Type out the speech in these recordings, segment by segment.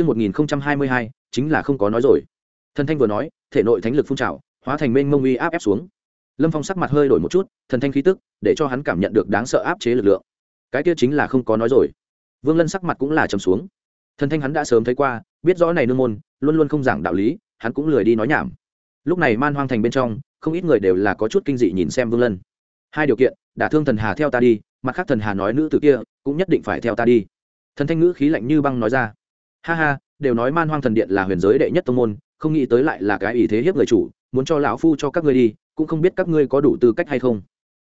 Trước 1022, chính là không có nói rồi. Thần thanh vừa nói, thể nội thánh lực phun trào, hóa thành mênh mông uy áp ép xuống. Lâm Phong sắc mặt hơi đổi một chút, thần thanh khí tức, để cho hắn cảm nhận được đáng sợ áp chế lực lượng. Cái kia chính là không có nói rồi. Vương Lân sắc mặt cũng là trầm xuống. Thần thanh hắn đã sớm thấy qua, biết rõ này nương môn, luôn luôn không giảng đạo lý, hắn cũng lười đi nói nhảm. Lúc này Man Hoang thành bên trong, không ít người đều là có chút kinh dị nhìn xem Vương Lân. Hai điều kiện, đả thương thần hà theo ta đi, mặt khác thần hà nói nữ tử kia, cũng nhất định phải theo ta đi. Thần thanh ngữ khí lạnh như băng nói ra ha ha đều nói man hoang thần điện là huyền giới đệ nhất tông môn không nghĩ tới lại là cái ý thế hiếp người chủ muốn cho lão phu cho các ngươi đi cũng không biết các ngươi có đủ tư cách hay không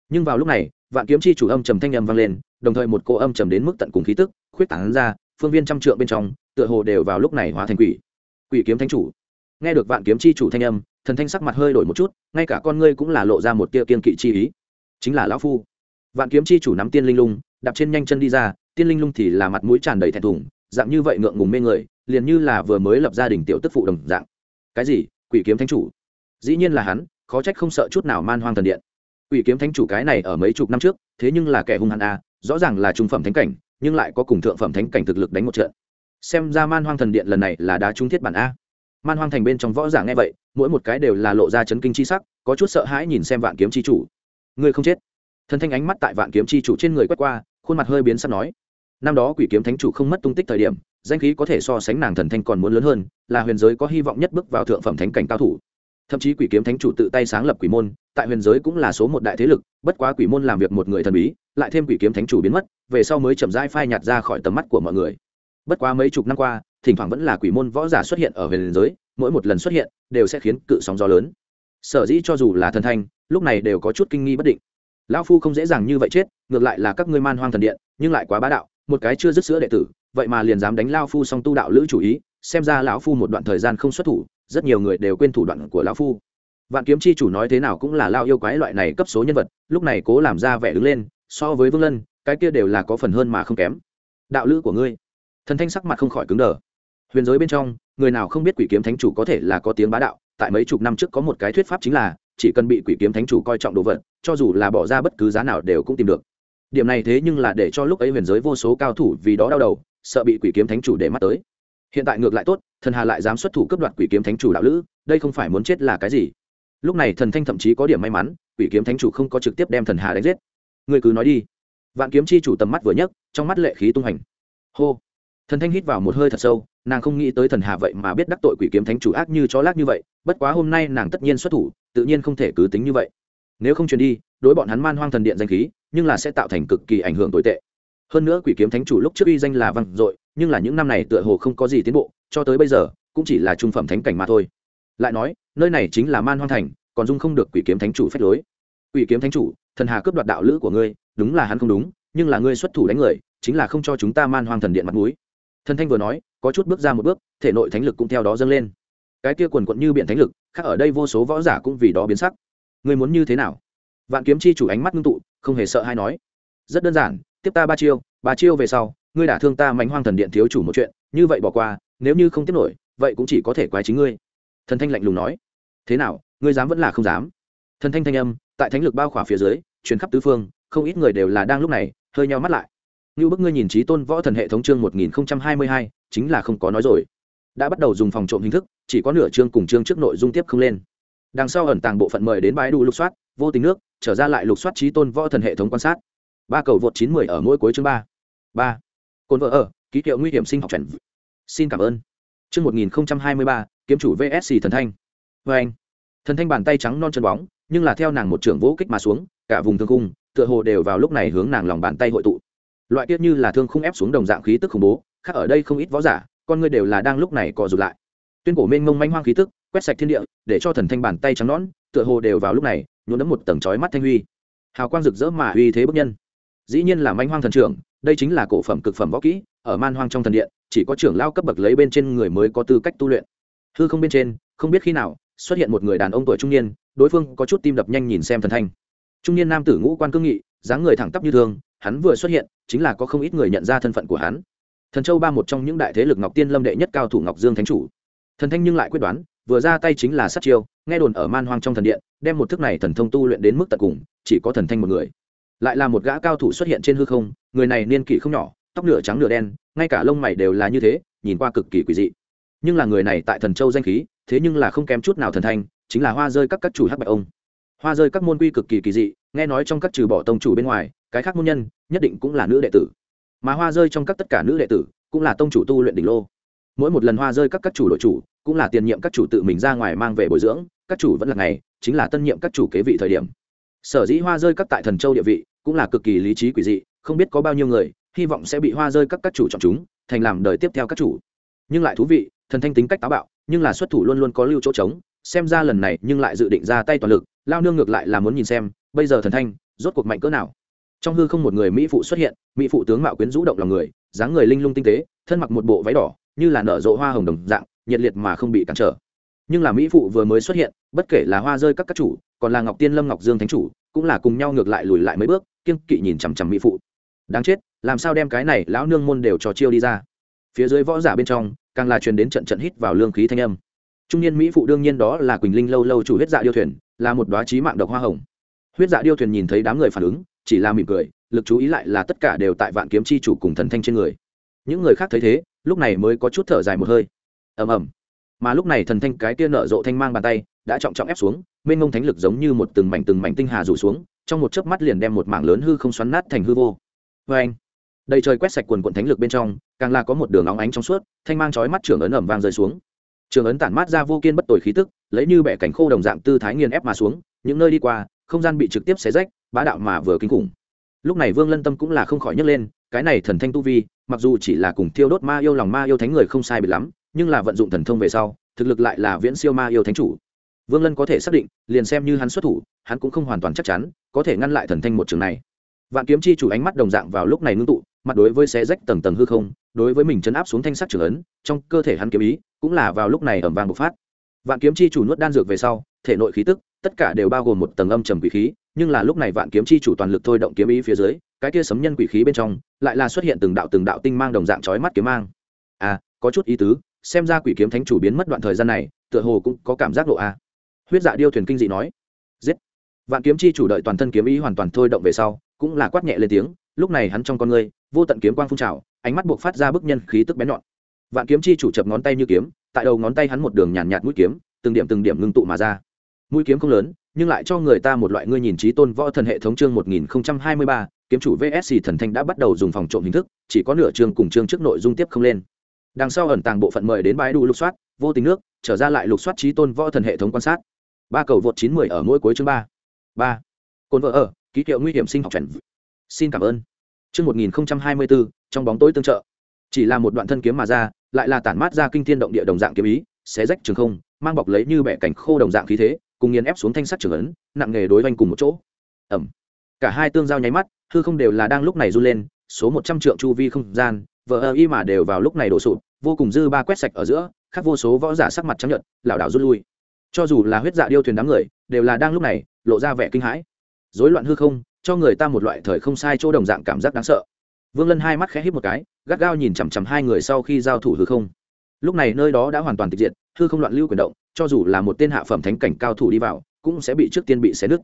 nhưng vào lúc này vạn kiếm chi chủ âm trầm thanh âm vang lên đồng thời một cô âm trầm đến mức tận cùng khí tức khuyết tảng ra phương viên trăm trượng bên trong tựa hồ đều vào lúc này hóa thành quỷ quỷ kiếm thanh chủ nghe được vạn kiếm chi chủ thanh âm thần thanh sắc mặt hơi đổi một chút ngay cả con ngươi cũng là lộ ra một tia kiên kỵ chi ý chính là lão phu vạn kiếm chi chủ nắm tiên linh lung đạp trên nhanh chân đi ra tiên linh lung thì là mặt mũi tràn đầy thẹn thùng dạng như vậy ngượng ngùng mê người liền như là vừa mới lập gia đình tiểu tức phụ đồng dạng cái gì quỷ kiếm thánh chủ dĩ nhiên là hắn khó trách không sợ chút nào man hoang thần điện quỷ kiếm thánh chủ cái này ở mấy chục năm trước thế nhưng là kẻ hung hăng a rõ ràng là trung phẩm thánh cảnh nhưng lại có cùng thượng phẩm thánh cảnh thực lực đánh một trận xem ra man hoang thần điện lần này là đá trung thiết bản a man hoang thành bên trong võ giả nghe vậy mỗi một cái đều là lộ ra chấn kinh c h i sắc có chút sợ hãi nhìn xem vạn kiếm c h i chủ người không chết thần thanh ánh mắt tại vạn kiếm c h i chủ trên người quét qua khuôn mặt hơi biến sắt nói năm đó quỷ kiếm thánh chủ không mất tung tích thời điểm danh khí có thể so sánh nàng thần thanh còn muốn lớn hơn là huyền giới có hy vọng nhất bước vào thượng phẩm thánh cảnh cao thủ thậm chí quỷ kiếm thánh chủ tự tay sáng lập quỷ môn tại huyền giới cũng là số một đại thế lực bất quá quỷ môn làm việc một người thần bí lại thêm quỷ kiếm thánh chủ biến mất về sau mới chậm rãi phai nhạt ra khỏi tầm mắt của mọi người bất quá mấy chục năm qua thỉnh thoảng vẫn là quỷ môn võ giả xuất hiện ở huyền giới mỗi một lần xuất hiện đều sẽ khiến cự sóng gió lớn sở dĩ cho dù là thần thanh lúc này đều có chút kinh nghi bất định lão phu không dễ dàng như vậy chết ngược lại là các ngươi man hoang thần điện nhưng lại quá bá đạo một cái chưa dứt sữa đệ tử vậy mà liền dám đánh lao phu song tu đạo lữ chủ ý xem ra lão phu một đoạn thời gian không xuất thủ rất nhiều người đều quên thủ đoạn của lão phu vạn kiếm chi chủ nói thế nào cũng là lao yêu quái loại này cấp số nhân vật lúc này cố làm ra vẻ đứng lên so với vương lân cái kia đều là có phần hơn mà không kém đạo lữ của ngươi thần thanh sắc mặt không khỏi cứng đờ huyền giới bên trong người nào không biết quỷ kiếm thánh chủ có thể là có tiếng bá đạo tại mấy chục năm trước có một cái thuyết pháp chính là chỉ cần bị quỷ kiếm thánh chủ coi trọng đồ vật cho dù là bỏ ra bất cứ giá nào đều cũng tìm được điểm này thế nhưng là để cho lúc ấy huyền giới vô số cao thủ vì đó đau đầu sợ bị quỷ kiếm thánh chủ để mắt tới hiện tại ngược lại tốt thần hà lại dám xuất thủ cấp đoạt quỷ kiếm thánh chủ đạo lữ đây không phải muốn chết là cái gì lúc này thần thanh thậm chí có điểm may mắn quỷ kiếm thánh chủ không có trực tiếp đem thần hà đánh giết người cứ nói đi vạn kiếm chi chủ tầm mắt vừa nhấc trong mắt lệ khí tung hành hô thần thanh hít vào một hơi thật sâu nàng không nghĩ tới thần hà vậy mà biết đắc tội quỷ kiếm thánh chủ ác như chó lác như vậy bất quá hôm nay nàng tất nhiên xuất thủ tự nhiên không thể cứ tính như vậy nếu không truyền đi đối bọn hắn man hoang thần điện danh khí nhưng là sẽ tạo thành cực kỳ ảnh hưởng tồi tệ hơn nữa quỷ kiếm thánh chủ lúc trước uy danh là văng dội nhưng là những năm này tựa hồ không có gì tiến bộ cho tới bây giờ cũng chỉ là trung phẩm thánh cảnh mà thôi lại nói nơi này chính là man hoang thành còn dung không được quỷ kiếm thánh chủ phép lối quỷ kiếm thánh chủ thần hà cướp đoạt đạo lữ của ngươi đúng là hắn không đúng nhưng là ngươi xuất thủ đánh người chính là không cho chúng ta man hoang thần điện mặt mũi thần thanh vừa nói có chút bước ra một bước thể nội thánh lực cũng theo đó dâng lên cái kia quần quận như biển thánh lực khác ở đây vô số võ giả cũng vì đó biến sắc ngươi muốn như thế nào vạn kiếm chi chủ ánh mắt ngưng tụ không hề sợ hay nói rất đơn giản tiếp ta ba chiêu ba chiêu về sau ngươi đã thương ta mánh hoang thần điện thiếu chủ một chuyện như vậy bỏ qua nếu như không tiếp nổi vậy cũng chỉ có thể quái chính ngươi thần thanh lạnh lùng nói thế nào ngươi dám vẫn là không dám thần thanh thanh âm tại thánh lực bao khỏa phía dưới chuyển khắp tứ phương không ít người đều là đang lúc này hơi nhau mắt lại như bức ngươi nhìn trí tôn võ thần hệ thống chương một nghìn hai mươi hai chính là không có nói rồi đã bắt đầu dùng phòng trộm hình thức chỉ có nửa chương cùng chương trước nội dung tiếp không lên đằng sau ẩn tàng bộ phận mời đến bãi đủ lục soát vô tình nước trở ra lại lục soát trí tôn võ thần hệ thống quan sát ba cầu vượt chín mười ở mỗi cuối chương ba ba cồn vợ ở ký hiệu nguy hiểm sinh học trần xin cảm ơn chương một nghìn hai mươi ba kiếm chủ vsc thần thanh vê vâng anh thần thanh bàn tay trắng non chân bóng nhưng là theo nàng một trưởng vỗ kích mà xuống cả vùng thương khung tựa hồ đều vào lúc này hướng nàng lòng bàn tay hội tụ loại tiết như là thương khung ép xuống đồng dạng khí tức khủng bố khác ở đây không ít võ giả con người đều là đang lúc này cọ rụt lại tuyên cổ mênh mông manh hoang khí tức quét sạch thiên địa để cho thần thanh bàn tay trắng nón tựa hồ đều vào lúc này nhuộm đẫm một tầng chói mắt thanh huy hào quang rực rỡ mà uy thế bức nhân dĩ nhiên là manh hoang thần trưởng đây chính là cổ phẩm cực phẩm võ kỹ ở man hoang trong thần điện chỉ có trưởng lao cấp bậc lấy bên trên người mới có tư cách tu luyện hư không bên trên không biết khi nào xuất hiện một người đàn ông tuổi trung niên đối phương có chút tim đập nhanh nhìn xem thần thanh trung niên nam tử ngũ quan cương nghị dáng người thẳng tắp như thường hắn vừa xuất hiện chính là có không ít người nhận ra thân phận của hắn thần châu ba một trong những đại thế lực ngọc tiên lâm đệ nhất cao thủ ngọc dương thánh chủ thần thanh nhưng lại quyết đoán vừa ra tay chính là sát chiêu nghe đồn ở man hoang trong thần điện đem một thức này thần thông tu luyện đến mức tận cùng chỉ có thần thanh một người lại là một gã cao thủ xuất hiện trên hư không người này niên kỷ không nhỏ tóc nửa trắng nửa đen ngay cả lông mày đều là như thế nhìn qua cực kỳ quỷ dị nhưng là người này tại thần châu danh khí thế nhưng là không kém chút nào thần thanh chính là hoa rơi các các chủ hắc bạch ông hoa rơi các môn quy cực kỳ kỳ dị nghe nói trong các trừ bỏ tông chủ bên ngoài cái khác môn nhân nhất định cũng là nữ đệ tử mà hoa rơi trong các tất cả nữ đệ tử cũng là tông chủ tu luyện đỉnh lô mỗi một lần hoa rơi các các chủ đội chủ cũng là tiền nhiệm các chủ tự mình ra ngoài mang về bồi dưỡng các chủ vẫn là ngày chính là tân nhiệm các chủ kế vị thời điểm sở dĩ hoa rơi các tại thần châu địa vị cũng là cực kỳ lý trí quỷ dị không biết có bao nhiêu người hy vọng sẽ bị hoa rơi các các chủ chọn chúng thành làm đời tiếp theo các chủ nhưng lại thú vị thần thanh tính cách táo bạo nhưng là xuất thủ luôn luôn có lưu chỗ trống xem ra lần này nhưng lại dự định ra tay toàn lực lao nương ngược lại là muốn nhìn xem bây giờ thần thanh rốt cuộc mạnh cỡ nào trong hư không một người mỹ phụ xuất hiện mỹ phụ tướng mạo quyến rũ động lòng người dáng người linh lung tinh tế thân mặc một bộ váy đỏ như là nở rộ hoa hồng đồng dạng nhiệt liệt mà không bị cản trở nhưng là mỹ phụ vừa mới xuất hiện bất kể là hoa rơi các các chủ còn là ngọc tiên lâm ngọc dương thánh chủ cũng là cùng nhau ngược lại lùi lại mấy bước kiêng kỵ nhìn chằm chằm mỹ phụ đáng chết làm sao đem cái này lão nương môn đều cho chiêu đi ra phía dưới võ giả bên trong càng là truyền đến trận trận hít vào lương khí thanh âm trung niên mỹ phụ đương nhiên đó là quỳnh linh lâu lâu chủ huyết dạ điêu thuyền là một đoá trí mạng độc hoa hồng huyết dạ điêu thuyền nhìn thấy đám người phản ứng chỉ là mỉm cười lực chú ý lại là tất cả đều tại vạn kiếm chi chủ cùng thần thanh trên người những người khác thấy thế lúc này mới có chút thở dài một hơi ầm ầm mà lúc này thần thanh cái kia nở rộ thanh mang bàn tay đã trọng trọng ép xuống mênh mông thánh lực giống như một từng mảnh từng mảnh tinh hà rủ xuống trong một chớp mắt liền đem một mảng lớn hư không xoắn nát thành hư vô vê anh đầy trời quét sạch quần quận thánh lực bên trong càng là có một đường óng ánh trong suốt thanh mang chói mắt trường ấn ẩm vang rơi xuống trường ấn tản mát ra vô kiên bất tồi khí tức lấy như bẻ cánh khô đồng dạng tư thái nghiền ép mà xuống những nơi đi qua không gian bị trực tiếp xé rách bá đạo mà vừa kinh khủng lúc này vương lân tâm cũng là không khỏi nhấc lên cái này thần thanh tu vi mặc dù chỉ là cùng thiêu đốt ma yêu lòng ma yêu thánh người không sai bị lắm nhưng là vận dụng thần thông về sau thực lực lại là viễn siêu ma yêu thánh chủ vương lân có thể xác định liền xem như hắn xuất thủ hắn cũng không hoàn toàn chắc chắn có thể ngăn lại thần thanh một trường này vạn kiếm chi chủ ánh mắt đồng dạng vào lúc này ngưng tụ mặt đối với xé rách tầng tầng hư không đối với mình chấn áp xuống thanh sắc trưởng ấn trong cơ thể hắn kiếm ý cũng là vào lúc này ẩm vàng bộc phát vạn kiếm chi chủ nuốt đan dược về sau thể nội khí tức tất cả đều bao gồm một tầng âm trầm quỷ khí nhưng là lúc này vạn kiếm chi chủ toàn lực thôi động kiếm ý phía dưới cái kia sấm nhân quỷ khí bên trong lại là xuất hiện từng đạo từng đạo tinh mang đồng dạng chói mắt kiếm mang à có chút ý tứ xem ra quỷ kiếm thánh chủ biến mất đoạn thời gian này tựa hồ cũng có cảm giác độ a huyết dạ điêu thuyền kinh dị nói giết vạn kiếm chi chủ đợi toàn thân kiếm ý hoàn toàn thôi động về sau cũng là quát nhẹ lên tiếng lúc này hắn trong con ngươi vô tận kiếm quang phun trào ánh mắt buộc phát ra bức nhân khí tức bén nhọn vạn kiếm chi chủ chập ngón tay như kiếm tại đầu ngón tay hắn một đường nhàn nhạt, nhạt mũi kiếm từng điểm từng điểm ngưng tụ mà ra mũi kiếm không lớn nhưng lại cho người ta một loại ngươi nhìn trí tôn võ thần hệ thống chương một nghìn hai mươi ba kiếm chủ vsc thần thanh đã bắt đầu dùng phòng trộm hình thức chỉ có nửa chương cùng chương trước nội dung tiếp không lên đằng sau ẩn tàng bộ phận mời đến bãi đu lục soát vô tình nước trở ra lại lục soát trí tôn võ thần hệ thống quan sát ba cầu vượt chín mươi ở mỗi cuối chương ba ba cồn vợ ở ký hiệu nguy hiểm sinh học chuẩn xin cảm ơn chương một nghìn hai mươi bốn trong bóng tối tương trợ chỉ là một đoạn thân kiếm mà ra lại là tản mát ra kinh thiên động địa đồng dạng kiếm ý xé rách trường không mang bọc lấy như bẻ cảnh khô đồng dạng khí thế cùng nghiền ép xuống thanh sắt trưởng ấn nặng nghề đối vanh cùng một chỗ ẩm cả hai tương giao nháy mắt hư không đều là đang lúc này r u lên số một trăm triệu chu vi không gian vợ ơ y mà đều vào lúc này đổ sụp vô cùng dư ba quét sạch ở giữa khác vô số võ giả sắc mặt trắng nhợt lảo đảo rút lui cho dù là huyết dạ điêu thuyền đám người đều là đang lúc này lộ ra vẻ kinh hãi dối loạn hư không cho người ta một loại thời không sai chỗ đồng dạng cảm giác đáng sợ vương lân hai mắt khẽ hít một cái gắt gao nhìn chằm chằm hai người sau khi giao thủ hư không lúc này nơi đó đã hoàn toàn tịch diệt hư không loạn lưu quyền động cho dù là một tên hạ phẩm thánh cảnh cao thủ đi vào cũng sẽ bị trước tiên bị xé nứt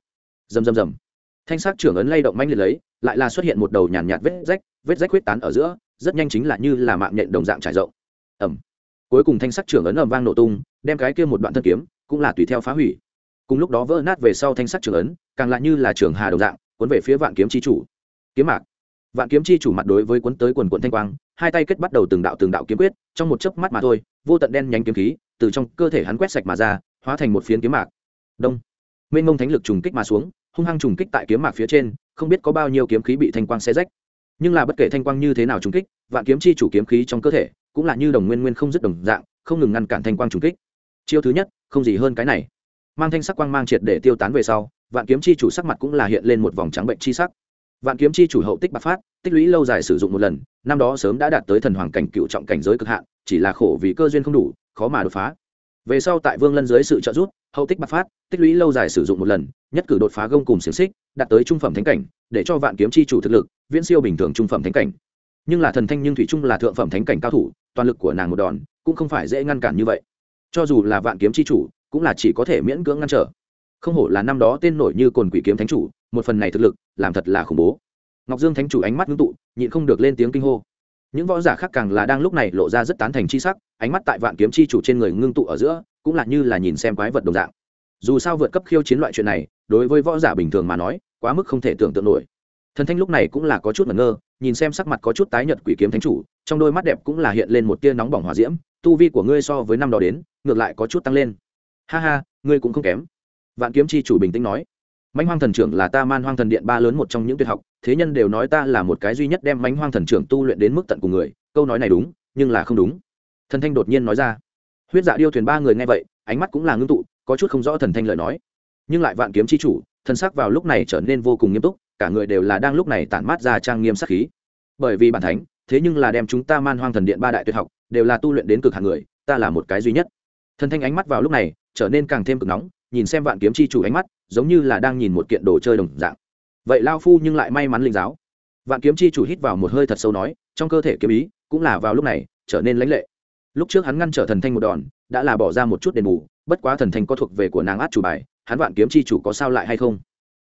dầm dầm dầm thanh sắc trưởng ấn lay động manh liệt lấy lại là xuất hiện một đầu nhàn nhạt, vết rách vết rách huyết tán ở giữa rất nhanh chính là như là mạng nhện đồng dạng trải rộng ẩm cuối cùng thanh sắc trưởng ấn ầm vang nổ tung đem cái kia một đoạn thân kiếm cũng là tùy theo phá hủy cùng lúc đó vỡ nát về sau thanh sắc trưởng ấn càng lại như là trường hà đồng dạng cuốn về phía vạn kiếm chi chủ kiếm mạc vạn kiếm chi chủ mặt đối với cuốn tới quần quận thanh quang hai tay kết bắt đầu từng đạo từng đạo kiếm quyết trong một chớp mắt mà thôi vô tận đen nhánh kiếm khí từ trong cơ thể hắn quét sạch mà ra hóa thành một phiến kiếm mạc đông nguyên mông thánh lực trùng kích mà xuống hung hăng trùng kích tại kiếm mạc phía trên không biết có bao nhiêu kiếm khí bị thanh quang xé rách nhưng là bất kể thanh quang như thế nào trùng kích vạn kiếm chi chủ kiếm khí trong cơ thể cũng là như đồng nguyên nguyên không dứt đồng dạng không ngừng ngăn cản thanh quang trùng kích chiêu thứ nhất không gì hơn cái này mang thanh sắc quang mang triệt để tiêu tán về sau vạn kiếm chi chủ sắc mặt cũng là hiện lên một vòng trắng bệnh chi sắc vạn kiếm chi chủ hậu tích bạc phát tích lũy lâu dài sử dụng một lần năm đó sớm đã đạt tới thần hoàng cảnh cựu trọng cảnh giới cực hạn chỉ là khổ vì cơ duyên không đủ khó mà đột phá về sau tại vương lân dưới sự trợ giúp hậu tích bạc phát tích lũy lâu dài sử dụng một lần nhất cử đột phá gông cùng xiềng xích đạt tới trung phẩm thánh cảnh để cho vạn kiếm chi chủ thực lực viễn siêu bình thường trung phẩm thánh cảnh nhưng là thần thanh nhưng thủy trung là thượng phẩm thánh cảnh cao thủ toàn lực của nàng một đòn cũng không phải dễ ngăn cản như vậy cho dù là vạn kiếm chi chủ cũng là chỉ có thể miễn cưỡng ngăn trở không hổ là năm đó tên nổi như cồn quỷ kiếm thánh chủ một phần này thực lực làm thật là khủng bố ngọc dương thánh chủ ánh mắt ngưng tụ nhịn không được lên tiếng kinh hô những võ giả khác càng là đang lúc này lộ ra rất tán thành c h i sắc ánh mắt tại vạn kiếm c h i chủ trên người ngưng tụ ở giữa cũng là như là nhìn xem quái vật đồng dạng dù sao vượt cấp khiêu chiến loại chuyện này đối với võ giả bình thường mà nói quá mức không thể tưởng tượng nổi thần thanh lúc này cũng là có chút ngẩn ngơ nhìn xem sắc mặt có chút tái nhợt quỷ kiếm thánh chủ trong đôi mắt đẹp cũng là hiện lên một tia nóng bỏng hòa diễm tu vi của ngươi so với năm đó đến ngược lại có chút tăng lên ha ha ngươi cũng không kém vạn kiếm c h i chủ bình tĩnh nói mãnh hoang thần trưởng là ta man hoang thần điện ba lớn một trong những tuyệt học thế nhân đều nói ta là một cái duy nhất đem mãnh hoang thần trưởng tu luyện đến mức tận cùng người câu nói này đúng nhưng là không đúng thần thanh đột nhiên nói ra huyết dạ điêu thuyền ba người nghe vậy ánh mắt cũng là ngưng tụ có chút không rõ thần thanh lời nói nhưng lại vạn kiếm Chi chủ thân sắc vào lúc này trở nên vô cùng nghiêm túc cả người đều là đang lúc này tản mát ra trang nghiêm sắc khí bởi vì bản thánh thế nhưng là đem chúng ta man hoang thần điện ba đại tuyệt học đều là tu luyện đến cực hạn người ta là một cái duy nhất thần thanh ánh mắt vào lúc này trở nên càng thêm cực nóng nhìn xem vạn kiếm Chi chủ ánh mắt giống như là đang nhìn một kiện đồ chơi đồng dạng vậy lao phu nhưng lại may mắn linh giáo vạn kiếm chi chủ hít vào một hơi thật sâu nói trong cơ thể kiếm ý cũng là vào lúc này trở nên lãnh lệ lúc trước hắn ngăn trở thần thanh một đòn đã là bỏ ra một chút đền bù bất quá thần thanh có thuộc về của nàng át chủ bài hắn vạn kiếm chi chủ có sao lại hay không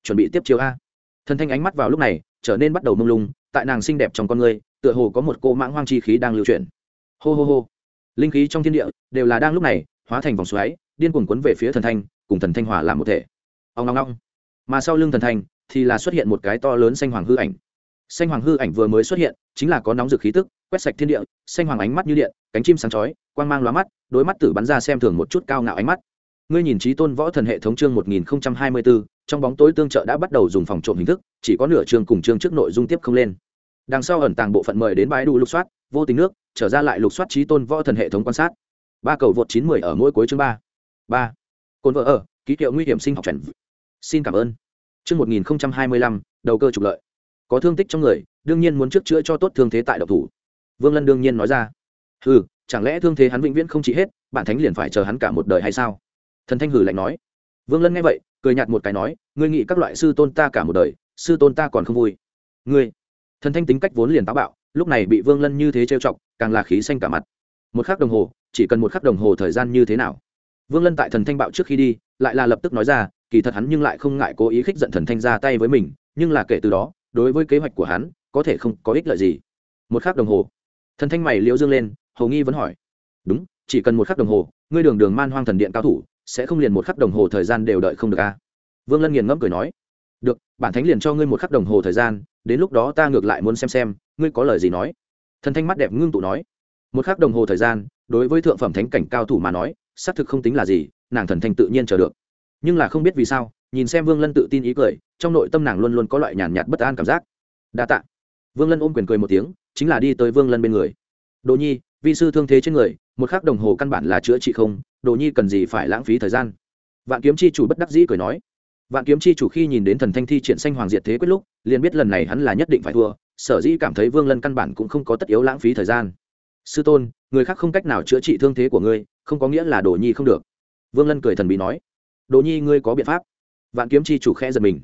chuẩn bị tiếp chiêu a thần thanh ánh mắt vào lúc này trở nên bắt đầu mông lung tại nàng xinh đẹp trong con người tựa hồ có một cô mãng hoang chi khí đang lưu chuyển hô hô hô linh khí trong thiên địa đều là đang lúc này hóa thành vòng xoáy điên cuồng quấn về phía thần thanh cùng thần thanh hòa làm một thể ong ngong ngong mà sau lưng thần thành thì là xuất hiện một cái to lớn xanh hoàng hư ảnh xanh hoàng hư ảnh vừa mới xuất hiện chính là có nóng rực khí tức quét sạch thiên địa xanh hoàng ánh mắt như điện cánh chim sáng chói quang mang lóa mắt đối mắt tử bắn ra xem thường một chút cao ngạo ánh mắt ngươi nhìn trí tôn võ thần hệ thống chương một nghìn hai mươi bốn trong bóng tối tương trợ đã bắt đầu dùng phòng trộm hình thức chỉ có nửa chương cùng chương trước nội dung tiếp không lên đằng sau ẩn tàng bộ phận mời đến bãi đủ lục soát vô tình nước trở ra lại lục soát trí tôn võ thần hệ thống quan sát ba cầu vượt chín mười ở mỗi cuối chương ba ba cồn vợ ở ký hiệu nguy hiểm sinh học chuẩn xin cảm ơn Trước 1025, đầu cơ trục lợi. Có thương tích trong người, đương nhiên muốn trước chữa cho tốt thương thế tại độc thủ. Vương Lân đương nhiên nói ra. Hừ, chẳng lẽ thương thế hắn vĩnh viễn không trị hết, bản thánh liền phải chờ hắn cả một đời hay sao? Thần Thanh hừ lạnh nói. Vương Lân nghe vậy, cười nhạt một cái nói, ngươi nghĩ các loại sư tôn ta cả một đời, sư tôn ta còn không vui. Ngươi. Thần Thanh tính cách vốn liền táo bạo, lúc này bị Vương Lân như thế trêu chọc, càng là khí xanh cả mặt. Một khắc đồng hồ, chỉ cần một khắc đồng hồ thời gian như thế nào? vương lân tại thần thanh bạo trước khi đi lại là lập tức nói ra kỳ thật hắn nhưng lại không ngại cố ý khích giận thần thanh ra tay với mình nhưng là kể từ đó đối với kế hoạch của hắn có thể không có ích lợi gì một khắc đồng hồ thần thanh mày liễu dương lên Hồ nghi vẫn hỏi đúng chỉ cần một khắc đồng hồ ngươi đường đường man hoang thần điện cao thủ sẽ không liền một khắc đồng hồ thời gian đều đợi không được a à? vương lân nghiền ngẫm cười nói được bản thánh liền cho ngươi một khắc đồng hồ thời gian đến lúc đó ta ngược lại muốn xem xem ngươi có lời gì nói thần thanh mắt đẹp ngưng tụ nói một khắc đồng hồ thời gian đối với thượng phẩm thánh cảnh cao thủ mà nói xác thực không tính là gì nàng thần thanh tự nhiên chờ được nhưng là không biết vì sao nhìn xem vương lân tự tin ý cười trong nội tâm nàng luôn luôn có loại nhàn nhạt bất an cảm giác đa tạ vương lân ôm quyền cười một tiếng chính là đi tới vương lân bên người đồ nhi vị sư thương thế trên người một khắc đồng hồ căn bản là chữa trị không đồ nhi cần gì phải lãng phí thời gian vạn kiếm chi chủ bất đắc dĩ cười nói vạn kiếm chi chủ khi nhìn đến thần thanh thi triển xanh hoàng diệt thế quyết lúc liền biết lần này hắn là nhất định phải thua sở dĩ cảm thấy vương lân căn bản cũng không có tất yếu lãng phí thời gian sư tôn người khác không cách nào chữa trị thương thế của ngươi không có nghĩa là đồ nhi không được vương lân cười thần bí nói đồ nhi ngươi có biện pháp vạn kiếm chi chủ khe giật mình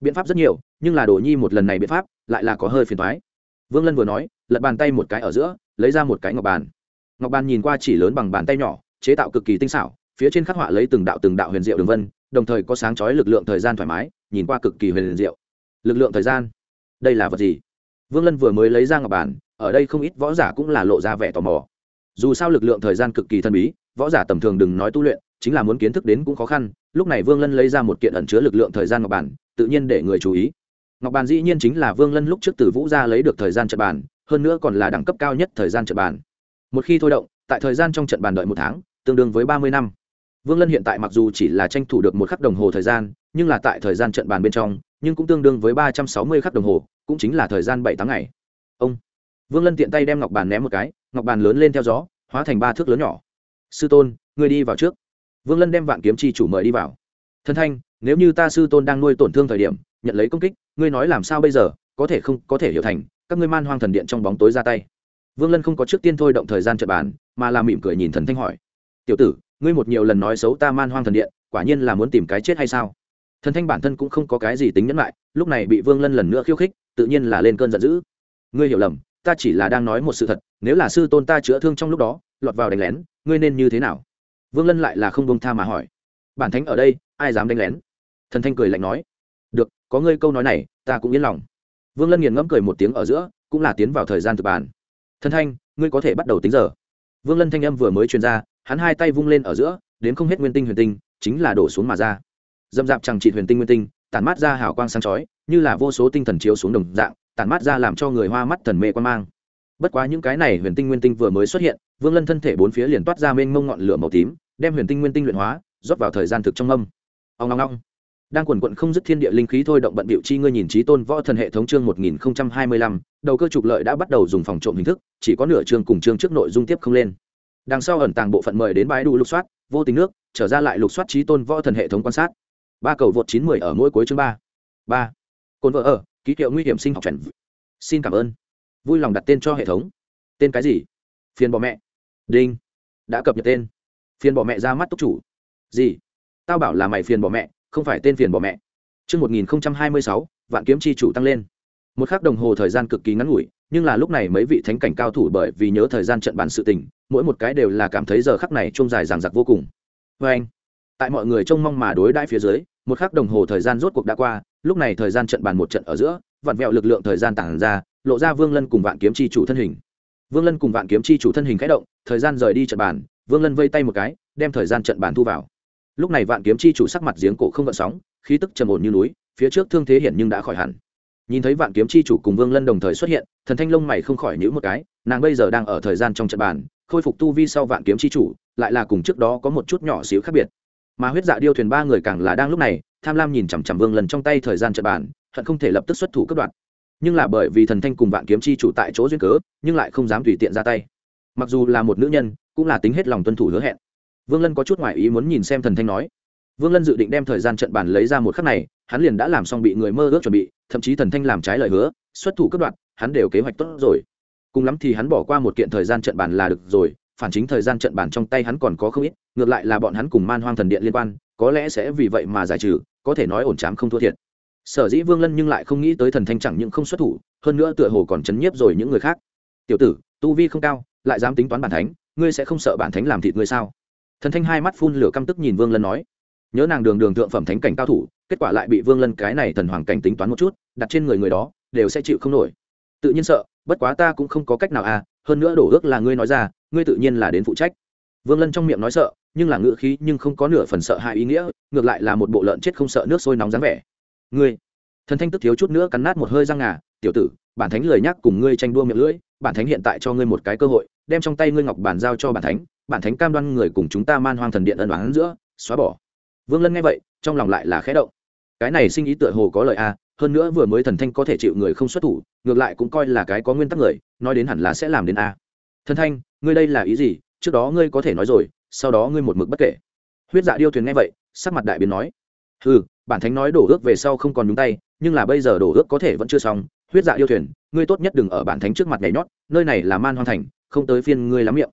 biện pháp rất nhiều nhưng là đồ nhi một lần này biện pháp lại là có hơi phiền thoái vương lân vừa nói lật bàn tay một cái ở giữa lấy ra một cái ngọc bàn ngọc bàn nhìn qua chỉ lớn bằng bàn tay nhỏ chế tạo cực kỳ tinh xảo phía trên khắc họa lấy từng đạo từng đạo huyền diệu đường vân đồng thời có sáng chói lực lượng thời gian thoải mái nhìn qua cực kỳ huyền diệu lực lượng thời gian đây là vật gì vương lân vừa mới lấy ra ngọc bàn ở đây không ít võ giả cũng là lộ ra vẻ tò mò dù sao lực lượng thời gian cực kỳ thân bí võ giả tầm thường đừng nói tu luyện chính là muốn kiến thức đến cũng khó khăn lúc này vương lân lấy ra một kiện ẩn chứa lực lượng thời gian ngọc bản tự nhiên để người chú ý ngọc bản dĩ nhiên chính là vương lân lúc trước từ vũ ra lấy được thời gian trận bàn hơn nữa còn là đẳng cấp cao nhất thời gian trận bàn một khi thôi động tại thời gian trong trận bàn đợi một tháng tương đương với ba mươi năm vương lân hiện tại mặc dù chỉ là tranh thủ được một khắc đồng hồ thời gian nhưng là tại thời gian trận bàn bên trong nhưng cũng tương đương với ba trăm sáu mươi khắc đồng hồ cũng chính là thời gian bảy tháng ngày ông vương lân tiện tay đem ngọc bàn ném một cái ngọc bàn lớn lên theo gió hóa thành ba thước lớn nhỏ sư tôn người đi vào trước vương lân đem vạn kiếm chi chủ mời đi vào Thần thanh nếu như ta sư tôn đang nuôi tổn thương thời điểm nhận lấy công kích ngươi nói làm sao bây giờ có thể không có thể hiểu thành các ngươi man hoang thần điện trong bóng tối ra tay vương lân không có trước tiên thôi động thời gian trật bàn mà là mỉm cười nhìn thần thanh hỏi tiểu tử ngươi một nhiều lần nói xấu ta man hoang thần điện quả nhiên là muốn tìm cái chết hay sao thần thanh bản thân cũng không có cái gì tính nhẫn lại lúc này bị vương lân lần nữa khiêu khích tự nhiên là lên cơn giận dữ ngươi hiểu lầm ta chỉ là đang nói một sự thật nếu là sư tôn ta chữa thương trong lúc đó lọt vào đánh lén ngươi nên như thế nào vương lân lại là không bông tha mà hỏi bản thánh ở đây ai dám đánh lén thần thanh cười lạnh nói được có ngươi câu nói này ta cũng yên lòng vương lân nghiền ngẫm cười một tiếng ở giữa cũng là tiến vào thời gian thực bản. thần thanh ngươi có thể bắt đầu tính giờ vương lân thanh âm vừa mới truyền ra hắn hai tay vung lên ở giữa đến không hết nguyên tinh huyền tinh chính là đổ xuống mà ra dâm dạp chẳng trị huyền tinh nguyên tinh tản mát ra hào quang sáng chói như là vô số tinh thần chiếu xuống đồng dạng tản mát ra làm cho người hoa mắt thần mê quan mang bất quá những cái này huyền tinh nguyên tinh vừa mới xuất hiện vương lân thân thể bốn phía liền toát ra mênh mông ngọn lửa màu tím đem huyền tinh nguyên tinh luyện hóa rót vào thời gian thực trong âm ông ngong ngong. đang quần quận không dứt thiên địa linh khí thôi động bận bịu chi ngươi nhìn trí tôn võ thần hệ thống chương một nghìn hai mươi lăm đầu cơ trục lợi đã bắt đầu dùng phòng trộm hình thức chỉ có nửa chương cùng chương trước nội dung tiếp không lên đằng sau ẩn tàng bộ phận mời đến bãi đủ lục soát vô tình nước trở ra lại lục soát trí tôn võ thần hệ thống quan sát ba cầu vượt chín mười ở mỗi cuối chương ba ba cồn vỡ ở ký hiệu nguy hiểm sinh học trần xin cảm ơn vui lòng đặt tên cho hệ thống tên cái gì phiền bỏ mẹ đinh đã cập nhật tên phiền bỏ mẹ ra mắt túc chủ gì tao bảo là mày phiền bỏ mẹ không phải tên phiền bỏ mẹ chương một nghìn hai mươi sáu vạn kiếm chi chủ tăng lên một k h ắ c đồng hồ thời gian cực kỳ ngắn ngủi nhưng là lúc này mấy vị thánh cảnh cao thủ bởi vì nhớ thời gian trận bàn sự tình mỗi một cái đều là cảm thấy giờ khắc này trông dài ràng giặc vô cùng vê anh tại mọi người trông mong mà đối đãi phía dưới một k h ắ c đồng hồ thời gian rốt cuộc đã qua lúc này thời gian trận bàn một trận ở giữa vặn vẹo lực lượng thời gian tản ra lộ ra vương lân cùng vạn kiếm chi chủ thân hình vương lân cùng vạn kiếm chi chủ thân hình khẽ động thời gian rời đi trận bàn vương lân vây tay một cái đem thời gian trận bàn thu vào lúc này vạn kiếm chi chủ sắc mặt giếng cổ không gợn sóng khí tức trầm ổn như núi phía trước thương thế hiển nhưng đã khỏi hẳn nhìn thấy vạn kiếm chi chủ cùng vương lân đồng thời xuất hiện thần thanh lông mày không khỏi nhữ một cái nàng bây giờ đang ở thời gian trong trận bàn khôi phục tu vi sau vạn kiếm chi chủ lại là cùng trước đó có một chút nhỏ xíu khác biệt mà huyết dạ điêu thuyền ba người càng là đang lúc này tham lam nhìn chằm chằm vương lần trong tay thời gian trận bàn thuận không thể lập tức xuất thủ cướp đoạt nhưng là bởi vì thần thanh cùng vạn kiếm chi chủ tại chỗ duyên cớ nhưng lại không dám tùy tiện ra tay mặc dù là một nữ nhân cũng là tính hết lòng tuân thủ hứa hẹn vương lân có chút ngoại ý muốn nhìn xem thần thanh nói vương lân dự định đem thời gian trận bàn lấy ra một khắc này hắn liền đã làm xong bị người mơ ước chuẩn bị thậm chí thần thanh làm trái lời hứa xuất thủ cấp đoạn hắn đều kế hoạch tốt rồi cùng lắm thì hắn bỏ qua một kiện thời gian trận bàn là được rồi phản chính thời gian trận bàn trong tay hắn còn có không ít ngược lại là bọn hắn cùng man hoang thần điện liên quan có lẽ sẽ vì vậy mà giải trừ có thể nói ổn chám không thua thiệt sở dĩ vương lân nhưng lại không nghĩ tới thần thanh chẳng những không xuất thủ hơn nữa tựa hồ còn chấn nhiếp rồi những người khác tiểu tử tu vi không cao lại dám tính toán bản thánh ngươi sẽ không sợ bản thánh làm thịt ngươi sao thần thanh hai mắt phun lửa căm tức nhìn vương lân nói nhớ nàng đường đường thượng phẩm thánh cảnh cao thủ kết quả lại bị vương lân cái này thần hoàng cảnh tính toán một chút đặt trên người người đó đều sẽ chịu không nổi tự nhiên sợ bất quá ta cũng không có cách nào à hơn nữa đổ ước là ngươi nói ra ngươi tự nhiên là đến phụ trách vương lân trong miệng nói sợ nhưng là ngựa khí nhưng không có nửa phần sợ hãi ý nghĩa ngược lại là một bộ lợn chết không sợ nước sôi nóng dáng vẻ ngươi thần thanh tức thiếu chút nữa cắn nát một hơi răng ngà tiểu tử bản thánh lời nhắc cùng ngươi tranh đua miệng lưỡi bản thánh hiện tại cho ngươi một cái cơ hội đem trong tay ngươi ngọc bản giao cho bản thánh bản thánh cam đoan người cùng chúng ta man hoang thần điện ân đoán giữa xóa bỏ vương lân nghe vậy trong lòng lại là khẽ động cái này sinh ý tựa hồ có lợi a à, hơn nữa vừa mới thần thanh có thể chịu người không xuất thủ ngược lại cũng coi là cái có nguyên tắc người nói đến hẳn là sẽ làm đến a thần thanh ngươi đây là ý gì trước đó ngươi có thể nói rồi sau đó ngươi một mực bất kể huyết dạ điêu thuyền nghe vậy sắc mặt đại biến nói ừ bản thánh nói đổ ước về sau không còn nhúng tay nhưng là bây giờ đổ ước có thể vẫn chưa xong huyết dạ yêu thuyền ngươi tốt nhất đừng ở bản thánh trước mặt nhảy nhót nơi này là man hoang thành không tới phiên ngươi lắm miệng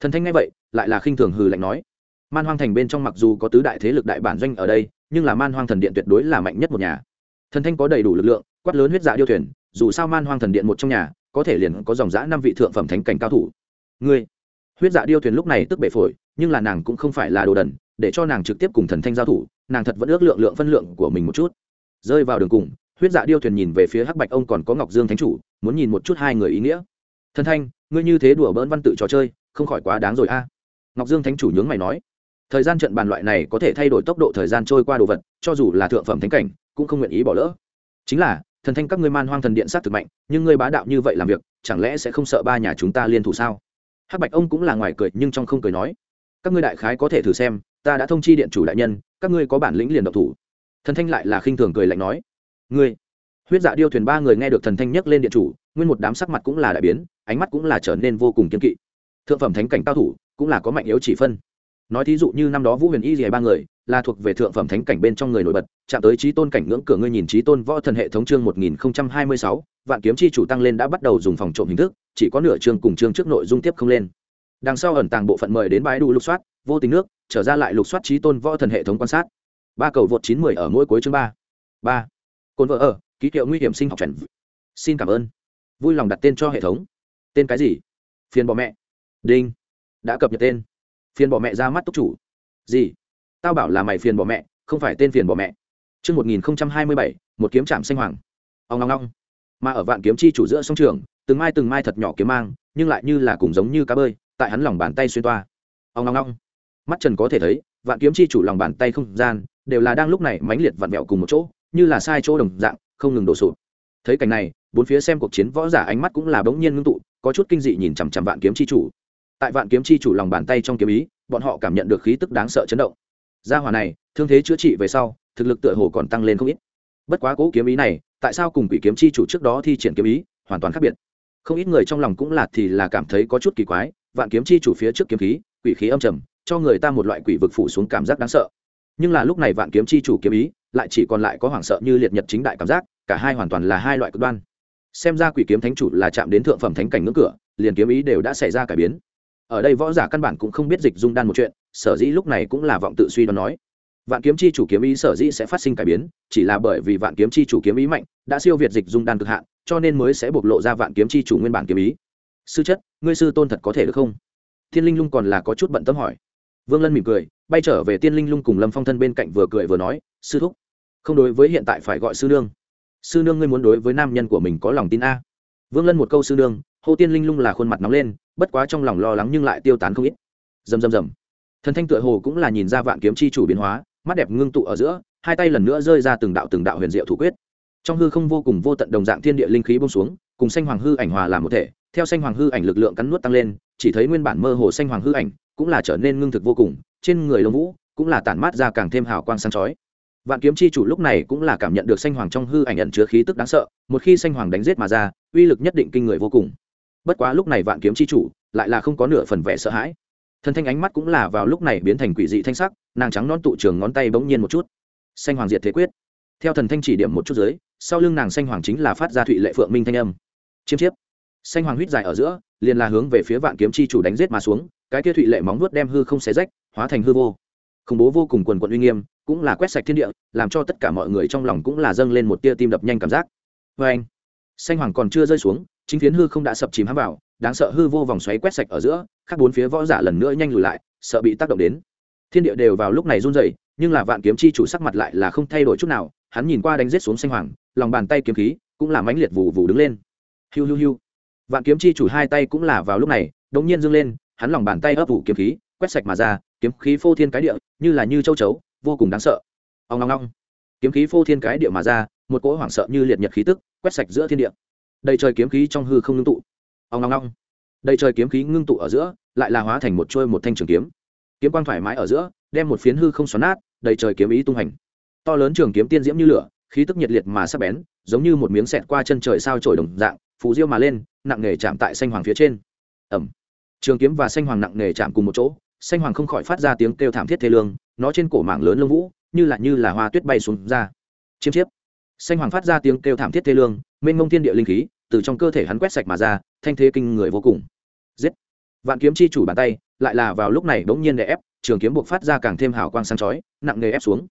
thần thanh ngay vậy lại là khinh thường hừ lạnh nói man hoang thành bên trong mặc dù có tứ đại thế lực đại bản doanh ở đây nhưng là man hoang thần điện tuyệt đối là mạnh nhất một nhà thần thanh có đầy đủ lực lượng quát lớn huyết dạ yêu thuyền dù sao man hoang thần điện một trong nhà có thể liền có dòng giã năm vị thượng phẩm thánh cảnh cao thủ ngươi huyết dạ điêu thuyền lúc này tức bệ phổi nhưng là nàng cũng không phải là đồ đần để cho nàng trực tiếp cùng thần thanh giao thủ nàng thật vẫn ước lượng lượng phân lượng của mình một chút rơi vào đường cùng huyết dạ điêu thuyền nhìn về phía hắc bạch ông còn có ngọc dương thánh chủ muốn nhìn một chút hai người ý nghĩa thân thanh ngươi như thế đùa bỡn văn tự trò chơi không khỏi quá đáng rồi a ngọc dương thánh chủ nhướng mày nói thời gian trận bàn loại này có thể thay đổi tốc độ thời gian trôi qua đồ vật cho dù là thượng phẩm thánh cảnh cũng không nguyện ý bỏ lỡ chính là thần thanh các ngươi man hoang thần điện sát thực mạnh nhưng ngươi bá đạo như vậy làm việc chẳng lẽ sẽ không sợ ba nhà chúng ta liên thủ sao hắc bạch ông cũng là ngoài cười nhưng trong không cười nói các ngươi đại khái có thể thử xem ta đã thông chi điện chủ đại nhân các ngươi có bản lĩnh liền độc thủ thần thanh lại là khinh thường cười lạnh nói ngươi huyết dạ điêu thuyền ba người nghe được thần thanh nhắc lên điện chủ nguyên một đám sắc mặt cũng là đại biến ánh mắt cũng là trở nên vô cùng kiên kỵ thượng phẩm thánh cảnh cao thủ cũng là có mạnh yếu chỉ phân nói thí dụ như năm đó vũ huyền y dì ba người là thuộc về thượng phẩm thánh cảnh bên trong người nổi bật chạm tới trí tôn cảnh ngưỡng cửa ngươi nhìn trí tôn võ thần hệ thống chương một nghìn không trăm hai mươi sáu vạn kiếm chi chủ tăng lên đã bắt đầu dùng phòng trộm hình thức chỉ có nửa chương cùng chương trước nội dung tiếp không lên đằng sau ẩn tàng bộ phận mời đến bãi đủ lục soát vô tình nước trở ra lại lục soát trí tôn võ thần hệ thống quan sát ba cầu vượt chín mười ở mỗi cuối chương ba ba cồn vợ ở ký hiệu nguy hiểm sinh học chuẩn xin cảm ơn vui lòng đặt tên cho hệ thống tên cái gì phiền bỏ mẹ đinh đã cập nhật tên phiền bỏ mẹ ra mắt túc chủ gì tao bảo là mày phiền bỏ mẹ không phải tên phiền bỏ mẹ một nghìn hai mươi bảy một kiếm chạm sinh hoàng. Ông long long. Mà ở vạn kiếm chi chủ giữa sông trường, từng mai từng mai thật nhỏ kiếm mang, nhưng lại như là cùng giống như cá bơi, tại hắn lòng bàn tay xuyên toa. Ông long long mắt trần có thể thấy vạn kiếm chi chủ lòng bàn tay không gian đều là đang lúc này mãnh liệt vặn vẹo cùng một chỗ như là sai chỗ đồng dạng không ngừng đổ sụp thấy cảnh này bốn phía xem cuộc chiến võ giả ánh mắt cũng là bỗng nhiên ngưng tụ có chút kinh dị nhìn chằm chằm vạn kiếm chi chủ tại vạn kiếm chi chủ lòng bàn tay trong kiếm ý bọn họ cảm nhận được khí tức đáng sợ chấn động gia hòa này thương thế chữa trị về sau thực lực tựa hồ còn tăng lên không ít bất quá cố kiếm ý này tại sao cùng quỷ kiếm chi chủ trước đó thi triển kiếm ý hoàn toàn khác biệt không ít người trong lòng cũng là thì là cảm thấy có chút kỳ quái vạn kiếm chi chủ phía trước kiếm khí quỷ khí âm trầm cho người ta một loại quỷ vực phủ xuống cảm giác đáng sợ nhưng là lúc này vạn kiếm chi chủ kiếm ý lại chỉ còn lại có hoảng sợ như liệt nhật chính đại cảm giác cả hai hoàn toàn là hai loại cực đoan xem ra quỷ kiếm thánh chủ là chạm đến thượng phẩm thánh cảnh ngưỡng cửa liền kiếm ý đều đã xảy ra cải biến ở đây võ giả căn bản cũng không biết dịch dung đan một chuyện sở dĩ lúc này cũng là vọng tự suy đoán nói vạn kiếm chi chủ kiếm ý sở dĩ sẽ phát sinh cải biến chỉ là bởi vì vạn kiếm chi chủ kiếm ý mạnh đã siêu việt dịch dung đan cực hạn cho nên mới sẽ bộc lộ ra vạn kiếm chi chủ nguyên bản kiếm ý sư chất ngươi sư tôn thật có thể được không thiên linh lung còn là có chút bận tâm hỏi vương lân mỉm cười bay trở về tiên linh lung cùng lâm phong thân bên cạnh vừa cười vừa nói sư thúc không đối với hiện tại phải gọi sư nương sư nương ngươi muốn đối với nam nhân của mình có lòng tin a vương lân một câu sư nương hô tiên linh lung là khuôn mặt nóng lên bất quá trong lòng lo lắng nhưng lại tiêu tán không ít Rầm rầm rầm, thần thanh tựa hồ cũng là nhìn ra vạn kiếm chi chủ biến hóa mắt đẹp ngưng tụ ở giữa hai tay lần nữa rơi ra từng đạo từng đạo huyền diệu thủ quyết trong hư không vô cùng vô tận đồng dạng thiên địa linh khí bông xuống cùng xanh hoàng hư ảnh hòa làm một thể theo xanh hoàng hư ảnh lực lượng cắn nuốt tăng lên chỉ thấy nguyên bản mơ hồ xanh hoàng hư ảnh cũng là trở nên ngưng thực vô cùng trên người lông vũ cũng là tản mát ra càng thêm hào quang sáng chói vạn kiếm chi chủ lúc này cũng là cảm nhận được xanh hoàng trong hư ảnh ẩn chứa khí tức đáng sợ một khi xanh hoàng đánh giết mà ra uy lực nhất định kinh người vô cùng bất quá lúc này vạn kiếm chi chủ lại là không có nửa phần vẻ sợ hãi thần thanh ánh mắt cũng là vào lúc này biến thành quỷ dị thanh sắc nàng trắng non tụ trường ngón tay bỗng nhiên một chút xanh hoàng diệt thế quyết theo thần thanh chỉ điểm một chút dưới sau lưng nàng xanh hoàng chính là phát ra thụy lệ phượng minh thanh âm chiêm chiếp xanh hoàng huýt dài ở giữa liền là hướng về phía vạn kiếm chi chủ đánh giết mà xuống cái kia thụy lệ móng vuốt đem hư không xé rách hóa thành hư vô khủng bố vô cùng quần quận uy nghiêm cũng là quét sạch thiên địa làm cho tất cả mọi người trong lòng cũng là dâng lên một tia tim đập nhanh cảm giác vê anh xanh hoàng còn chưa rơi xuống chính phiến hư không đã sập chìm hãm vào đáng sợ hư vô vòng xoáy quét sạch ở giữa các bốn phía võ giả lần nữa nhanh lùi lại sợ bị tác động đến thiên địa đều vào lúc này run rẩy nhưng là vạn kiếm chi chủ sắc mặt lại là không thay đổi chút nào hắn nhìn qua đánh rết xuống xanh hoàng lòng bàn tay kiếm khí cũng là mãnh liệt vù vù đứng lên hiu hiu hiu vạn kiếm chi chủ hai tay cũng là vào lúc này đống nhiên dâng lên hắn lòng bàn tay ấp ủ kiếm khí quét sạch mà ra kiếm khí phô thiên cái địa như là như châu chấu vô cùng đáng sợ ông long long kiếm khí phô thiên cái địa mà ra một cỗ hoảng sợ như liệt nhật khí tức quét sạch giữa thiên địa đầy trời kiếm khí trong hư không ngưng tụ ông long long đầy trời kiếm khí ngưng tụ ở giữa lại là hóa thành một trôi một thanh trường kiếm kiếm quang thoải mái ở giữa đem một phiến hư không xoắn nát đầy trời kiếm ý tung hành to lớn trường kiếm tiên diễm như lửa khí tức nhiệt liệt mà sắc bén giống như một miếng sẹt qua chân trời sao trổi đồng dạng phù diêu mà lên nặng nghề chạm tại xanh hoàng phía trên ẩm trường kiếm và xanh hoàng nặng nề chạm cùng một chỗ xanh hoàng không khỏi phát ra tiếng kêu thảm thiết thê lương nó trên cổ mảng lớn lông vũ như là như là hoa tuyết bay xuống ra Chiếm chiếp xanh hoàng phát ra tiếng kêu thảm thiết thê lương mênh ngông thiên địa linh khí từ trong cơ thể hắn quét sạch mà ra thanh thế kinh người vô cùng giết vạn kiếm chi chủ bàn tay lại là vào lúc này bỗng nhiên để ép trường kiếm buộc phát ra càng thêm hào quang sáng chói nặng nề ép xuống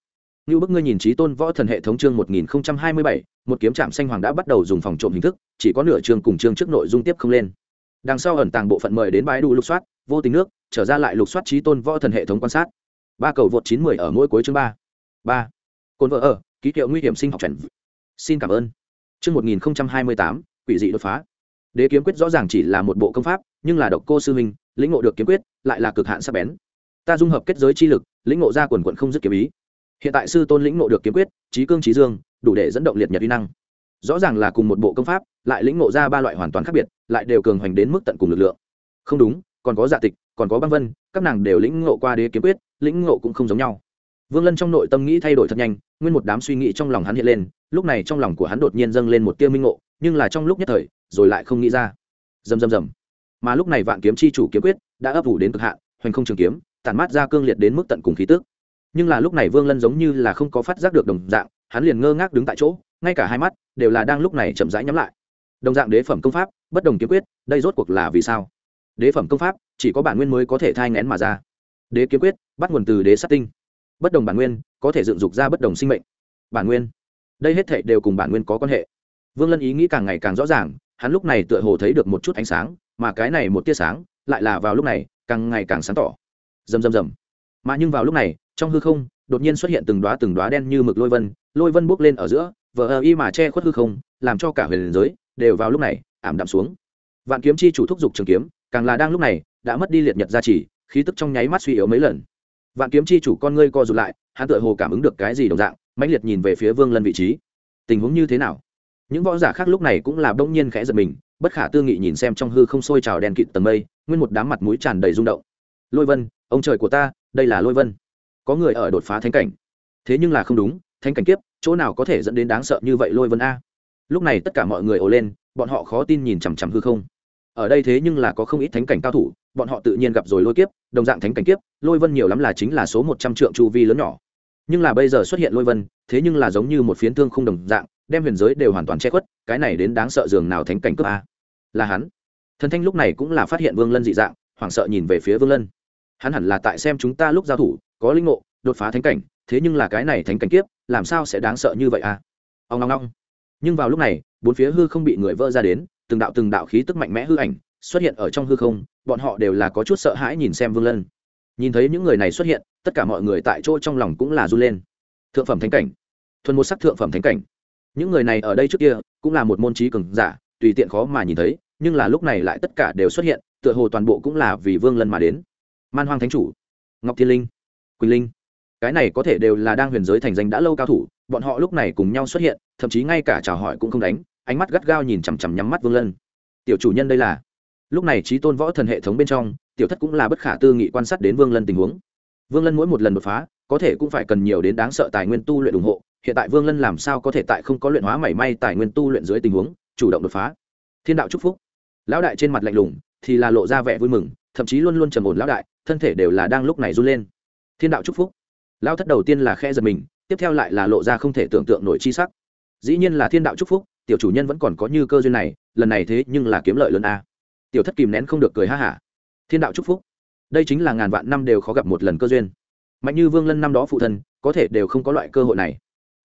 như bức ngươi nhìn trí tôn võ thần hệ thống chương 1027, một kiếm chạm xanh hoàng đã bắt đầu dùng phòng trộm hình thức chỉ có nửa chương cùng chương trước nội dung tiếp không lên đằng sau ẩn tàng bộ phận mời đến bãi đủ lục soát vô tình nước trở ra lại lục soát trí tôn võ thần hệ thống quan sát ba cầu vượt chín mười ở mỗi cuối chương ba ba cồn vợ ở ký hiệu nguy hiểm sinh học chuẩn xin cảm ơn chương một nghìn hai mươi tám quỷ dị đột phá đế kiếm quyết rõ ràng chỉ là một bộ công pháp nhưng là độc cô sư minh lĩnh ngộ được kiếm quyết lại là cực hạn sắc bén ta dung hợp kết giới chi lực lĩnh ngộ ra quần quận không dứt kiếm ý hiện tại sư tôn lĩnh ngộ được kiếm quyết trí cương trí dương đủ để dẫn động liệt nhật uy năng rõ ràng là cùng một bộ công pháp lại lĩnh ngộ ra ba loại hoàn toàn khác biệt lại đều cường hành đến mức tận cùng lực lượng không đúng còn có dạ tịch còn có băng vân các nàng đều lĩnh ngộ qua đế kiếm quyết lĩnh ngộ cũng không giống nhau vương lân trong nội tâm nghĩ thay đổi thật nhanh nguyên một đám suy nghĩ trong lòng hắn hiện lên lúc này trong lòng của hắn đột nhiên dâng lên một tia minh ngộ nhưng là trong lúc nhất thời rồi lại không nghĩ ra dầm dầm dầm mà lúc này vạn kiếm chi chủ kiếm quyết đã ấp ủ đến cực hạn hoành không trường kiếm tản mát ra cương liệt đến mức tận cùng khí tức nhưng là lúc này vương lân giống như là không có phát giác được đồng dạng hắn liền ngơ ngác đứng tại chỗ ngay cả hai mắt đều là đang lúc này chậm rãi nhắm lại đồng dạng đế phẩm công pháp bất đồng kiếm quyết đây rốt cuộc là vì sao đế phẩm công pháp chỉ có bản nguyên mới có thể thai ngén mà ra đế kiếm quyết bắt nguồn từ đế sát tinh bất đồng bản nguyên có thể dựng dục ra bất đồng sinh mệnh bản nguyên đây hết thể đều cùng bản nguyên có quan hệ vương lân ý nghĩ càng ngày càng rõ ràng hắn lúc này tựa hồ thấy được một chút ánh sáng mà cái này một tia sáng lại là vào lúc này càng ngày càng sáng tỏ rầm rầm rầm mà nhưng vào lúc này trong hư không đột nhiên xuất hiện từng đoá từng đoá đen như mực lôi vân lôi vân bốc lên ở giữa vờ ơ y mà che khuất hư không làm cho cả huyền giới đều vào lúc này ảm đạm xuống vạn kiếm chi chủ thúc giục trường kiếm càng là đang lúc này đã mất đi liệt nhật gia trì khí tức trong nháy mắt suy yếu mấy lần vạn kiếm chi chủ con ngươi co rụt lại hắn tựa hồ cảm ứng được cái gì đồng dạng mãnh liệt nhìn về phía vương lân vị trí tình huống như thế nào những võ giả khác lúc này cũng là bỗng nhiên khẽ giật mình bất khả tư nghị nhìn xem trong hư không sôi trào đèn kịt tầng mây nguyên một đám mặt mũi tràn đầy rung động lôi vân ông trời của ta đây là lôi vân có người ở đột phá thánh cảnh thế nhưng là không đúng thánh cảnh kiếp chỗ nào có thể dẫn đến đáng sợ như vậy lôi vân a lúc này tất cả mọi người ồ lên bọn họ khó tin nhìn chằm chằm hư không ở đây thế nhưng là có không ít thánh cảnh cao thủ bọn họ tự nhiên gặp rồi lôi kiếp đồng dạng thánh cảnh kiếp lôi vân nhiều lắm là chính là số một trăm triệu chu vi lớn nhỏ nhưng là bây giờ xuất hiện lôi vân thế nhưng là giống như một phiến thương không đồng dạng đem huyền giới đều hoàn toàn che khuất cái này đến đáng sợ dường nào thánh cảnh cướp a là hắn thần thanh lúc này cũng là phát hiện vương lân dị dạng hoảng sợ nhìn về phía vương lân hắn hẳn là tại xem chúng ta lúc giao thủ có linh ngộ đột phá thánh cảnh thế nhưng là cái này thánh cảnh kiếp làm sao sẽ đáng sợ như vậy a à? ông long long nhưng vào lúc này bốn phía hư không bị người vỡ ra đến từng đạo từng đạo khí tức mạnh mẽ hư ảnh xuất hiện ở trong hư không bọn họ đều là có chút sợ hãi nhìn xem vương lân nhìn thấy những người này xuất hiện tất cả mọi người tại chỗ trong lòng cũng là run lên thượng phẩm thánh cảnh thuần một sắc thượng phẩm thánh cảnh những người này ở đây trước kia cũng là một môn trí cường giả tùy tiện khó mà nhìn thấy nhưng là lúc này lại tất cả đều xuất hiện tựa hồ toàn bộ cũng là vì vương lân mà đến man hoang thánh chủ ngọc thiên linh quỳnh linh cái này có thể đều là đang huyền giới thành danh đã lâu cao thủ bọn họ lúc này cùng nhau xuất hiện thậm chí ngay cả chào hỏi cũng không đánh ánh mắt gắt gao nhìn chằm chằm nhắm mắt vương lân tiểu chủ nhân đây là lúc này trí tôn võ thần hệ thống bên trong tiểu thất cũng là bất khả tư nghị quan sát đến vương lân tình huống vương lân mỗi một lần đột phá có thể cũng phải cần nhiều đến đáng sợ tài nguyên tu luyện ủng hộ hiện tại vương lân làm sao có thể tại không có luyện hóa mảy may tài nguyên tu luyện dưới tình huống chủ động đột phá thiên đạo chúc phúc lão đại trên mặt lạnh lùng thì là lộ ra vẻ vui mừng thậm chí luôn luôn trầm ổn lão đại thân thể đều là đang lúc này run lên thiên đạo chúc phúc lao thất đầu tiên là khe giật mình tiếp theo lại là lộ ra không thể tưởng tượng nổi chi sắc dĩ nhiên là thiên đạo c phúc tiểu chủ nhân vẫn còn có như cơ duyên này lần này thế nhưng là kiếm lợi lớn a tiểu thất kìm nén không được cười ha hả thiên đạo c phúc đây chính là ngàn vạn năm đều khó gặp một lần cơ duyên mạnh như vương lân năm đó phụ thân có thể đều không có loại cơ hội này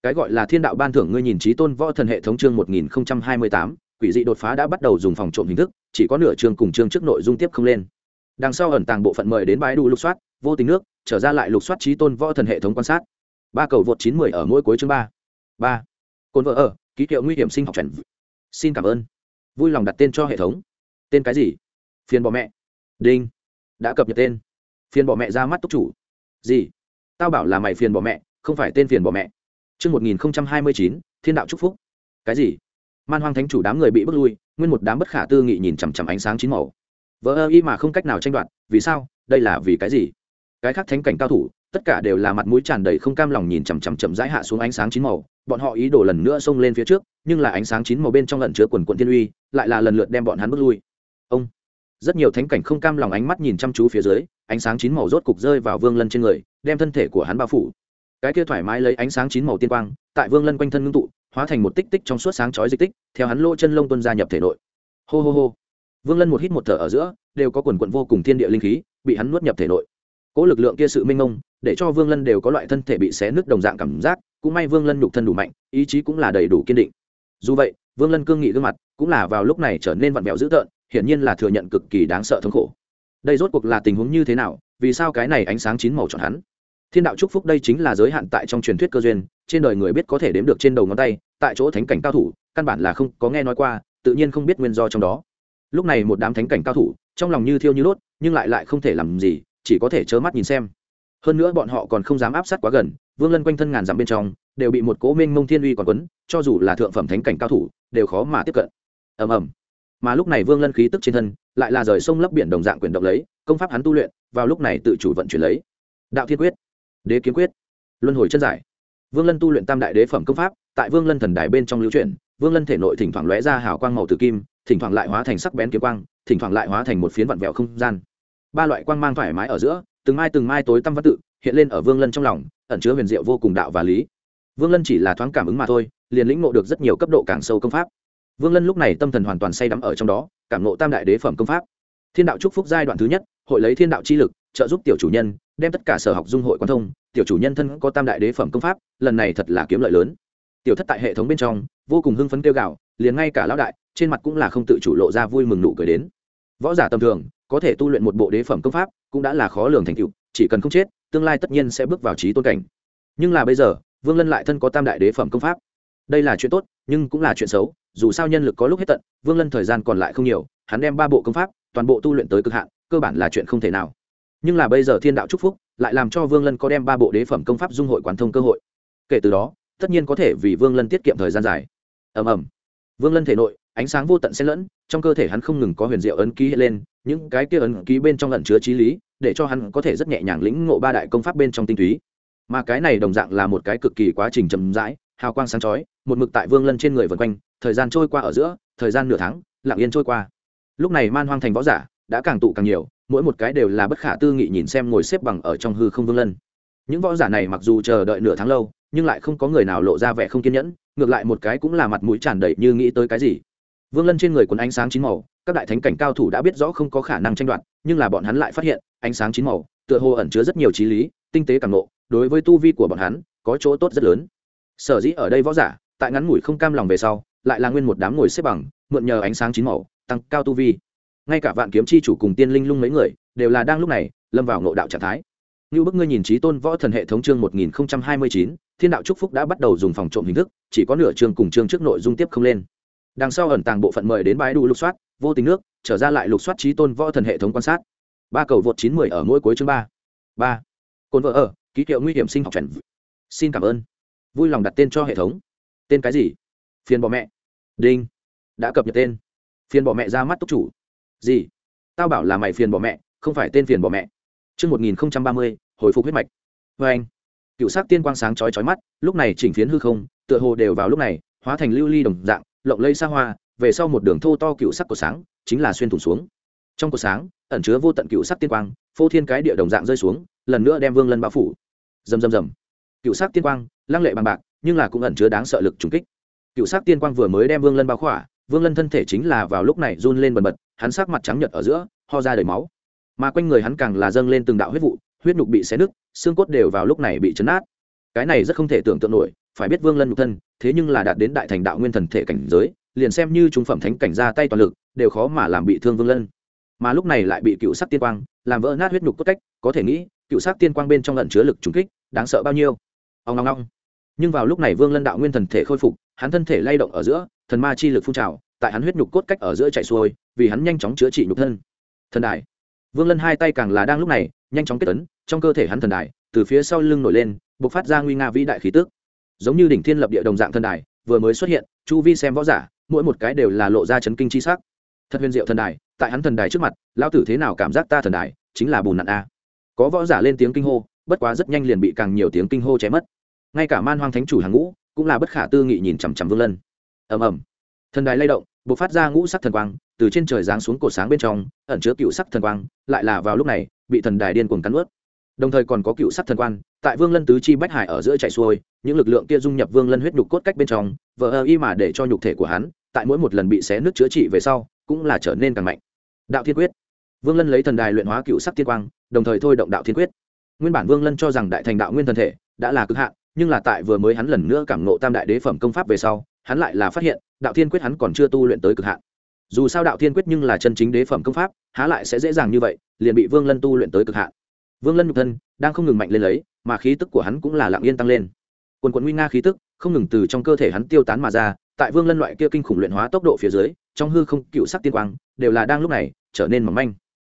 cái gọi là thiên đạo ban thưởng ngươi nhìn trí tôn võ thần hệ thống chương một nghìn hai mươi tám quỷ dị đột phá đã bắt đầu dùng phòng trộm hình thức chỉ có nửa chương cùng chương trước nội dung tiếp không lên đằng sau ẩn tàng bộ phận mời đến bãi đủ lục soát vô tình nước trở ra lại lục soát trí tôn võ thần hệ thống quan sát ba cầu vượt chín mười ở mỗi cuối chương ba ba cồn vợ ở ký hiệu nguy hiểm sinh học chuẩn xin cảm ơn vui lòng đặt tên cho hệ thống tên cái gì phiền bọ mẹ đinh đã cập nhật tên phiền bọ mẹ ra mắt túc chủ gì tao bảo là mày phiền bọ mẹ không phải tên phiền bọ mẹ một nghìn hai mươi chín Thiên đạo chúc phúc. Cái gì? Man hoang thánh chủ đám người bị bước lui, nguyên một đám bất khả tư nghị nhìn chằm chằm ánh sáng chín màu. Vỡ y mà không cách nào tranh đoạt, vì sao? Đây là vì cái gì? cái khác thánh cảnh cao thủ tất cả đều là mặt mũi tràn đầy không cam lòng nhìn chằm chằm chậm rãi hạ xuống ánh sáng chín màu bọn họ ý đồ lần nữa xông lên phía trước nhưng là ánh sáng chín màu bên trong lần chứa quần quận thiên uy lại là lần lượt đem bọn hắn bước lui ông rất nhiều thánh cảnh không cam lòng ánh mắt nhìn chăm chú phía dưới ánh sáng chín màu rốt cục rơi vào vương lân trên người đem thân thể của hắn bao phủ cái kia thoải mái lấy ánh sáng chín màu tiên quang tại vương lân quanh thân ngưng tụ hóa thành một tích tích trong suốt sáng chói dịch tích theo hắn lỗ chân lông tuân gia nhập thể nội hô hô hô vương lân một hít một thở ở giữa đều có quần quận vô cùng thiên địa linh khí bị hắn nuốt nhập thể nội cỗ lực lượng kia sự minh ông, để cho vương lân đều có loại thân thể bị xé nứt đồng dạng cảm giác cũng may vương lân nhục thân đủ mạnh ý chí cũng là đầy đủ kiên định dù vậy vương lân cương nghị gương mặt cũng là vào lúc này trở nên vặn vẹo dữ tợn hiển nhiên là thừa nhận cực kỳ đáng sợ thống khổ đây rốt cuộc là tình huống như thế nào vì sao cái này ánh sáng chín màu chọn hắn thiên đạo chúc phúc đây chính là giới hạn tại trong truyền thuyết cơ duyên trên đời người biết có thể đếm được trên đầu ngón tay tại chỗ thánh cảnh cao thủ căn bản là không có nghe nói qua tự nhiên không biết nguyên do trong đó lúc này một đám thánh cảnh cao thủ trong lòng như thiêu như đốt nhưng lại lại không thể làm gì chỉ có thể trơ mắt nhìn xem hơn nữa bọn họ còn không dám áp sát quá gần vương lân quanh thân ngàn dặm bên trong đều bị một cố minh mông thiên uy còn quấn cho dù là thượng phẩm thánh cảnh cao thủ đều khó mà tiếp cận ầm ầm mà lúc này vương lân khí tức trên thân lại là rời sông lấp biển đồng dạng quyền động lấy công pháp hắn tu luyện vào lúc này tự chủ vận chuyển lấy đạo thiên quyết đế kiếm quyết luân hồi chân giải vương lân tu luyện tam đại đế phẩm công pháp tại vương lân thần đài bên trong lưu chuyển vương lân thể nội thỉnh thoảng lóe ra hào quang màu tử kim thỉnh thoảng lại hóa thành sắc bén kiếm quang thỉnh thoảng lại hóa thành một phiến vạn vẹo không gian ba loại quang mang thoải mái ở giữa từng mai từng mai tối tăm văn tự hiện lên ở vương lân trong lòng ẩn chứa huyền diệu vô cùng đạo và lý vương lân chỉ là thoáng cảm ứng mà thôi liền lĩnh ngộ được rất nhiều cấp độ càng sâu công pháp vương lân lúc này tâm thần hoàn toàn say đắm ở trong đó cảm ngộ tam đại đế phẩm công pháp thiên đạo trúc phúc giai đoạn thứ nhất hội lấy thiên đạo chi lực trợ giúp tiểu chủ nhân đem tất cả sở học dung hội quan thông tiểu chủ nhân thân có tam đại đế phẩm công pháp lần này thật là kiếm lợi lớn tiểu thất tại hệ thống bên trong vô cùng hưng phấn kêu gạo, liền ngay cả lão đại trên mặt cũng là không tự chủ lộ ra vui mừng nụ cười đến võ giả tầm thường có thể tu luyện một bộ đế phẩm công pháp cũng đã là khó lường thành tựu chỉ cần không chết tương lai tất nhiên sẽ bước vào trí tôn cảnh nhưng là bây giờ vương lân lại thân có tam đại đế phẩm công pháp đây là chuyện tốt nhưng cũng là chuyện xấu dù sao nhân lực có lúc hết tận vương lân thời gian còn lại không nhiều hắn đem ba bộ công pháp toàn bộ tu luyện tới cực hạn cơ bản là chuyện không thể nào nhưng là bây giờ thiên đạo c phúc lại làm cho vương lân có đem ba bộ đế phẩm công pháp dung hội quán thông cơ hội kể từ đó tất nhiên có thể vì vương lân tiết kiệm thời gian dài Ẩm ẩm, vương lân thể nội ánh sáng vô tận xen lẫn trong cơ thể hắn không ngừng có huyền diệu ấn ký hiện lên những cái kia ấn ký bên trong lẩn chứa trí lý để cho hắn có thể rất nhẹ nhàng lĩnh ngộ ba đại công pháp bên trong tinh túy mà cái này đồng dạng là một cái cực kỳ quá trình chậm rãi hào quang sáng chói một mực tại vương lân trên người vần quanh thời gian trôi qua ở giữa thời gian nửa tháng lặng yên trôi qua lúc này man hoang thành võ giả đã càng tụ càng nhiều mỗi một cái đều là bất khả tư nghị nhìn xem ngồi xếp bằng ở trong hư không vương lân những võ giả này mặc dù chờ đợi nửa tháng lâu nhưng lại không có người nào lộ ra vẻ không kiên nhẫn ngược lại một cái cũng là mặt mũi tràn đầy như nghĩ tới cái gì vương lân trên người quấn ánh sáng chín màu các đại thánh cảnh cao thủ đã biết rõ không có khả năng tranh đoạt nhưng là bọn hắn lại phát hiện ánh sáng chín màu tựa hồ ẩn chứa rất nhiều trí lý tinh tế càng nộ đối với tu vi của bọn hắn có chỗ tốt rất lớn sở dĩ ở đây võ giả tại ngắn ngủi không cam lòng về sau lại là nguyên một đám ngồi xếp bằng mượn nhờ ánh sáng chín màu tăng cao tu vi ngay cả vạn kiếm chi chủ cùng tiên linh lung mấy người đều là đang lúc này lâm vào ngộ đạo trạng thái như bức ngươi nhìn trí tôn võ thần hệ thống chương một nghìn hai mươi chín thiên đạo chúc phúc đã bắt đầu dùng phòng trộm hình thức chỉ có nửa chương cùng chương trước nội dung tiếp không lên đằng sau ẩn tàng bộ phận mời đến bãi đủ lục soát vô tình nước trở ra lại lục soát trí tôn võ thần hệ thống quan sát ba cầu vượt chín mười ở mỗi cuối chương ba ba cồn vợ ở ký hiệu nguy hiểm sinh học chuẩn xin cảm ơn vui lòng đặt tên cho hệ thống tên cái gì phiền bỏ mẹ đinh đã cập nhật tên phiền bỏ mẹ ra mắt túc chủ gì tao bảo là mày phiền bỏ mẹ không phải tên phiền bỏ mẹ chương một nghìn ba mươi hồi phục huyết mạch. Và vâng anh, cựu sắc tiên quang sáng chói chói mắt, lúc này chỉnh phiến hư không, tựa hồ đều vào lúc này, hóa thành lưu ly đồng dạng, lộng lây xa hoa về sau một đường thô to cựu sắc của sáng chính là xuyên thủng xuống trong cột sáng ẩn chứa vô tận cựu sắc tiên quang phô thiên cái địa đồng dạng rơi xuống lần nữa đem vương lân bao phủ rầm rầm rầm cựu sắc tiên quang lăng lệ bằng bạc nhưng là cũng ẩn chứa đáng sợ lực trùng kích cựu sắc tiên quang vừa mới đem vương lân bao khỏa vương lân thân thể chính là vào lúc này run lên bần bật hắn sắc mặt trắng nhợt ở giữa ho ra đầy máu mà quanh người hắn càng là dâng lên từng đạo huyết vụ huyết nhục bị xé nứt xương cốt đều vào lúc này bị chấn át cái này rất không thể tưởng tượng nổi phải biết vương lân nhục thân thế nhưng là đạt đến đại thành đạo nguyên thần thể cảnh giới liền xem như chúng phẩm thánh cảnh ra tay toàn lực đều khó mà làm bị thương vương lân mà lúc này lại bị cựu sắc tiên quang làm vỡ nát huyết nhục cốt cách có thể nghĩ cựu sắc tiên quang bên trong lận chứa lực trúng kích đáng sợ bao nhiêu ông long long nhưng vào lúc này vương lân đạo nguyên thần thể khôi phục hắn thân thể lay động ở giữa thần ma chi lực phun trào tại hắn huyết nhục cốt cách ở giữa chạy xuôi vì hắn nhanh chóng chữa trị nhục thân thần đại, vương lân hai tay càng là đang lúc này nhanh chóng kết tấn trong cơ thể hắn thần đại từ phía sau lưng nổi lên bộc phát ra nguy nga vĩ đại khí tức, giống như đỉnh thiên lập địa đồng dạng thần đài vừa mới xuất hiện chu vi xem võ giả mỗi một cái đều là lộ ra chấn kinh chi sắc thật huyền diệu thần đài tại hắn thần đài trước mặt lão tử thế nào cảm giác ta thần đài chính là bùn nặn a có võ giả lên tiếng kinh hô bất quá rất nhanh liền bị càng nhiều tiếng kinh hô chém mất ngay cả man hoang thánh chủ hàng ngũ cũng là bất khả tư nghị nhìn chằm chằm vương lân ầm ầm thần đài lay động b ộ c phát ra ngũ sắc thần quang từ trên trời giáng xuống cổ sáng bên trong ẩn chứa cựu sắc thần quang lại là vào lúc này bị thần đài điên cuồng cắn ướt đồng thời còn có cựu sắc thần quan tại vương lân tứ chi bách hải ở giữa chạy xuôi những lực lượng kia dung nhập vương lân huyết nhục cốt cách bên trong vờ ơ y mà để cho nhục thể của hắn tại mỗi một lần bị xé nước chữa trị về sau cũng là trở nên càng mạnh đạo thiên quyết vương lân lấy thần đài luyện hóa cựu sắc tiên quang đồng thời thôi động đạo thiên quyết nguyên bản vương lân cho rằng đại thành đạo nguyên thần thể đã là cực hạn nhưng là tại vừa mới hắn lần nữa cảm nộ tam đại đế phẩm công pháp về sau hắn lại là phát hiện đạo thiên quyết hắn còn chưa tu luyện tới cực hạn dù sao đạo thiên quyết nhưng là chân chính đế phẩm công pháp há lại sẽ dễ dàng như vậy liền bị vương lân tu luyện tới cực hạn vương lân nhục thân đang không ngừng mạnh lên lấy mà khí tức của hắn cũng là lặng yên tăng lên quần quần nguy nga khí tức không ngừng từ trong cơ thể hắn tiêu tán mà ra tại vương lân loại kia kinh khủng luyện hóa tốc độ phía dưới trong hư không cựu sắc tiên quang đều là đang lúc này trở nên mỏng manh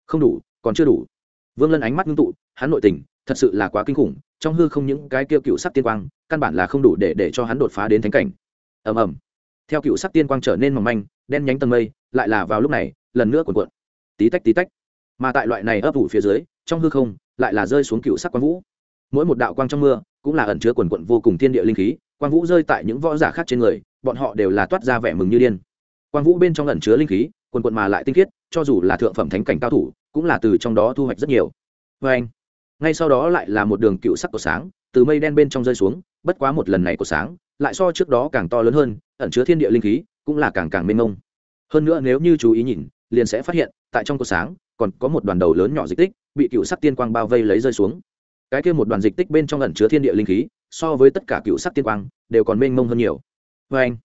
không đủ còn chưa đủ vương lân ánh mắt ngưng tụ hắn nội tình thật sự là quá kinh khủng trong hư không những cái kia cựu sắc tiên quang căn bản là không đủ để để cho hắn đột phá đến thánh cảnh ầm ầm theo cựu sắc tiên quang trở nên mỏng manh đen nhánh tầng mây lại là vào lúc này lần nữa cuộn cuộn tí tách tí tách mà tại loại này ấp ủ phía dưới trong hư không lại là rơi xuống cựu sắc quang vũ mỗi một đạo quang trong mưa cũng là ẩn chứa quần quận vô cùng thiên địa linh khí quang vũ rơi tại những võ giả khác trên người bọn họ đều là toát ra vẻ mừng như điên quang vũ bên trong ẩn chứa linh khí quần quận mà lại tinh khiết cho dù là thượng phẩm thánh cảnh cao thủ cũng là từ trong đó thu hoạch rất nhiều vê anh ngay sau đó lại là một đường cựu sắc của sáng từ mây đen bên trong rơi xuống bất quá một lần này của sáng lại so trước đó càng to lớn hơn ẩn chứa thiên địa linh khí cũng là càng càng mênh mông hơn nữa nếu như chú ý nhìn liền sẽ phát hiện tại trong cột sáng còn có một đoàn đầu lớn nhỏ dịch tích bị cựu sắc tiên quang bao vây lấy rơi xuống cái kia một đoàn dịch tích bên trong ẩn chứa thiên địa linh khí so với tất cả cựu sắc tiên quang đều còn mênh mông hơn nhiều vê anh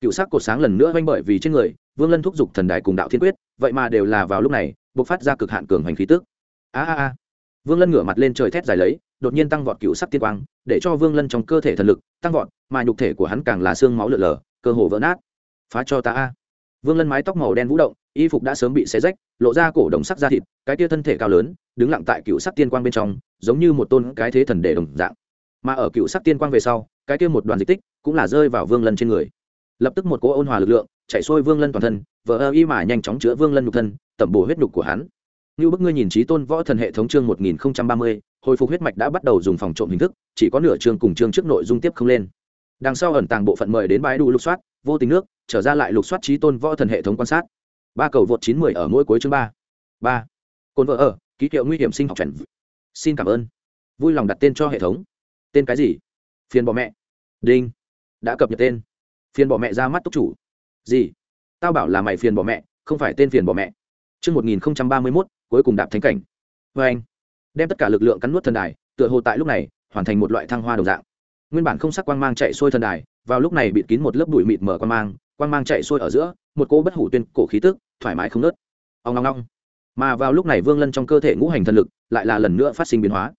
cựu sắc cột sáng lần nữa vanh bởi vì trên người vương lân thúc giục thần đài cùng đạo thiên quyết vậy mà đều là vào lúc này buộc phát ra cực hạn cường hành khí tức a a a vương lân ngửa mặt lên trời thét dài lấy đột nhiên tăng vọt cựu sắc tiên quang để cho vương lân trong cơ thể thần lực tăng vọt mà nhục thể của hắn càng là xương máu lợn lờ cơ hồ vỡ nát phá cho ta a vương lân mái tóc màu đen vũ động y phục đã sớm bị xé rách lộ ra cổ đồng sắc da thịt cái tia thân thể cao lớn đứng lặng tại cựu sắc tiên quang bên trong giống như một tôn cái thế thần đề đồng dạng mà ở cựu sắc tiên quang về sau cái tia một đoàn dịch tích cũng là rơi vào vương lân trên người lập tức một cỗ ôn hòa lực lượng chạy xuôi vương lân toàn thân vợ ơ y mà nhanh chóng chữa vương lân nhục thân tẩm bổ huyết nhục của hắn như bức ngươi nhìn trí tôn võ thần hệ thống chương một nghìn ba mươi hồi phục huyết mạch đã bắt đầu dùng phòng trộm hình thức chỉ có nửa chương cùng chương trước nội dung tiếp không lên đằng sau ẩn tàng bộ phận mời đến bãi đủ lục soát vô tình nước trở ra lại lục soát trí tôn võ thần hệ thống quan sát ba cầu vượt chín mươi ở mỗi cuối chương ba ba cồn vợ ở ký hiệu nguy hiểm sinh học chuẩn xin cảm ơn vui lòng đặt tên cho hệ thống tên cái gì phiền bỏ mẹ đinh đã cập nhật tên phiền bỏ mẹ ra mắt túc chủ gì tao bảo là mày phiền bỏ mẹ không phải tên phiền bỏ mẹ Trước 1031, cuối cùng đạp thánh cảnh. Vâng. Đem tất cả lực lượng cắn nuốt thần đài, tựa hồ tại lúc này, hoàn thành một loại thăng hoa đồng dạng nguyên bản không sắc quang mang chạy xuôi thần đài vào lúc này bịt kín một lớp bụi mịt mở quang mang quang mang chạy xuôi ở giữa một cô bất hủ tuyên cổ khí tức thoải mái không nớt ông long long mà vào lúc này vương lân trong cơ thể ngũ hành thần lực lại là lần nữa phát sinh biến hóa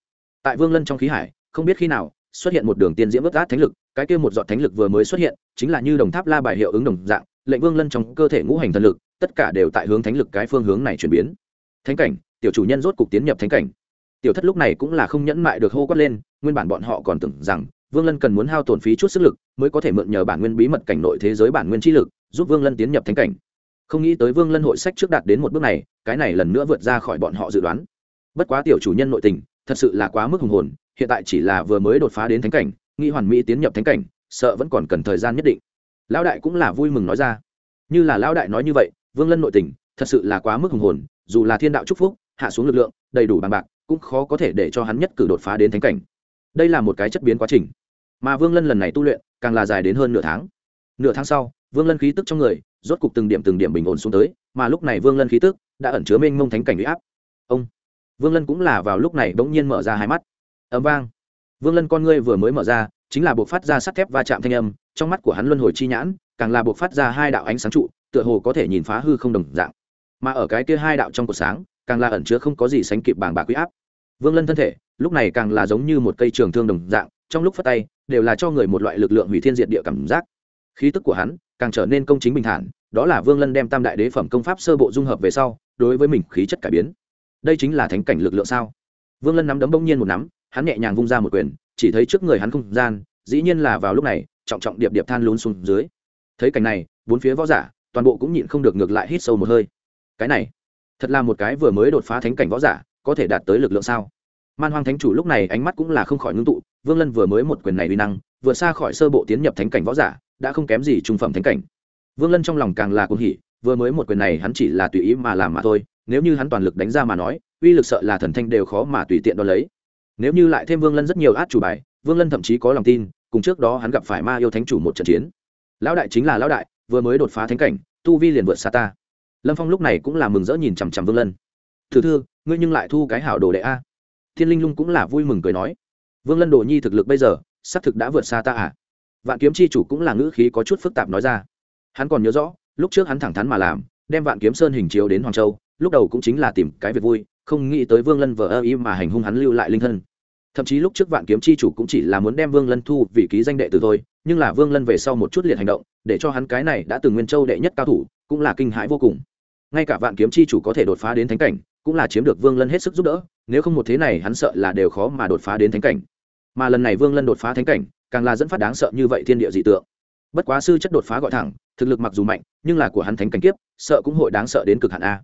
tại vương lân trong khí hải không biết khi nào xuất hiện một đường tiên diễm bất át thánh lực cái kia một giọt thánh lực vừa mới xuất hiện chính là như đồng tháp la bài hiệu ứng đồng dạng lệnh vương lân trong cơ thể ngũ hành thần lực tất cả đều tại hướng thánh lực cái phương hướng này chuyển biến thánh cảnh tiểu chủ nhân rốt cục tiến nhập thánh cảnh tiểu thất lúc này cũng là không nhẫn mại được hô quát lên nguyên bản bọn họ còn tưởng rằng vương lân cần muốn hao tổn phí chút sức lực mới có thể mượn nhờ bản nguyên bí mật cảnh nội thế giới bản nguyên chi lực giúp vương lân tiến nhập thánh cảnh không nghĩ tới vương lân hội sách trước đạt đến một bước này cái này lần nữa vượt ra khỏi bọn họ dự đoán bất quá tiểu chủ nhân nội tình thật sự là quá mức hùng hồn hiện tại chỉ là vừa mới đột phá đến thánh cảnh nghĩ hoàn mỹ tiến nhập thánh cảnh sợ vẫn còn cần thời gian nhất định lão đại cũng là vui mừng nói ra như là lão đại nói như vậy vương lân nội tình thật sự là quá mức hùng hồn dù là thiên đạo chúc phúc hạ xuống lực lượng đầy đủ bằng bạc cũng khó có thể để cho hắn nhất cử đột phá đến thánh cảnh đây là một cái chất biến quá trình mà vương lân lần này tu luyện càng là dài đến hơn nửa tháng nửa tháng sau vương lân khí tức trong người rốt cục từng điểm từng điểm bình ổn xuống tới mà lúc này vương lân khí tức đã ẩn chứa mênh mông thánh cảnh huy áp ông vương lân cũng là vào lúc này đ ỗ n g nhiên mở ra hai mắt ấm vang vương lân con ngươi vừa mới mở ra chính là buộc phát ra sắt thép va chạm thanh âm trong mắt của hắn luân hồi chi nhãn càng là buộc phát ra hai đạo ánh sáng trụ tựa hồ có thể nhìn phá hư không đồng dạng mà ở cái kia hai đạo trong cột sáng càng là ẩn chứa không có gì sánh kịp bảng bạc bà huy áp vương lân thân thể lúc này càng là giống như một cây trường thương đồng dạng trong lúc phát tay đều là cho người một loại lực lượng hủy thiên diệt địa cảm giác khí tức của hắn càng trở nên công chính bình thản đó là vương lân đem tam đại đế phẩm công pháp sơ bộ dung hợp về sau đối với mình khí chất cải biến đây chính là thánh cảnh lực lượng sao vương lân nắm đấm bỗng nhiên một nắm hắn nhẹ nhàng vung ra một quyền chỉ thấy trước người hắn không gian dĩ nhiên là vào lúc này trọng trọng điệp điệp than lún xuống dưới thấy cảnh này bốn phía võ giả toàn bộ cũng nhịn không được ngược lại hít sâu một hơi cái này thật là một cái vừa mới đột phá thánh cảnh võ giả có thể đạt tới lực lượng sao man hoang thánh chủ lúc này ánh mắt cũng là không khỏi ngưng tụ vương lân vừa mới một quyền này uy năng vừa xa khỏi sơ bộ tiến nhập thánh cảnh võ giả đã không kém gì trung phẩm thánh cảnh vương lân trong lòng càng là cuồng hỉ vừa mới một quyền này hắn chỉ là tùy ý mà làm mà thôi nếu như hắn toàn lực đánh ra mà nói uy lực sợ là thần thanh đều khó mà tùy tiện đo lấy nếu như lại thêm vương lân rất nhiều át chủ bài vương lân thậm chí có lòng tin cùng trước đó hắn gặp phải ma yêu thánh chủ một trận chiến lão đại chính là lão đại vừa mới đột phá thánh cảnh tu vi liền vượt xa ta lâm phong lúc này cũng là mừng rỡ nhìn chằm chằm vương lân thử thư ngươi nhưng lại thu cái hảo đồ đệ a thiên linh lung cũng là vui mừng cười nói vương lân đồ nhi thực lực bây giờ xác thực đã vượt xa ta à vạn kiếm c h i chủ cũng là ngữ khí có chút phức tạp nói ra hắn còn nhớ rõ lúc trước hắn thẳng thắn mà làm đem vạn kiếm sơn hình chiếu đến hoàng châu lúc đầu cũng chính là tìm cái việc vui không nghĩ tới vương lân vờ ơ ý mà hành hung hắn lưu lại linh thân thậm chí lúc trước vạn kiếm c h i chủ cũng chỉ là muốn đem vương lân thu vì ký danh đệ từ thôi nhưng là vương lân về sau một chút liệt hành động để cho hắn cái này đã từng nguyên châu đệ nhất cao thủ cũng là kinh hãi vô cùng ngay cả vạn kiếm c h i chủ có thể đột phá đến thánh cảnh cũng là chiếm được vương lân hết sức giúp đỡ nếu không một thế này hắn sợ là đều khó mà đột phá đến thánh cảnh mà lần này vương lân đột phá thánh cảnh càng là dẫn phát đáng sợ như vậy thiên địa dị tượng bất quá sư chất đột phá gọi thẳng thực lực mặc dù mạnh nhưng là của hắn thánh cảnh kiếp sợ cũng hội đáng sợ đến cực hạn a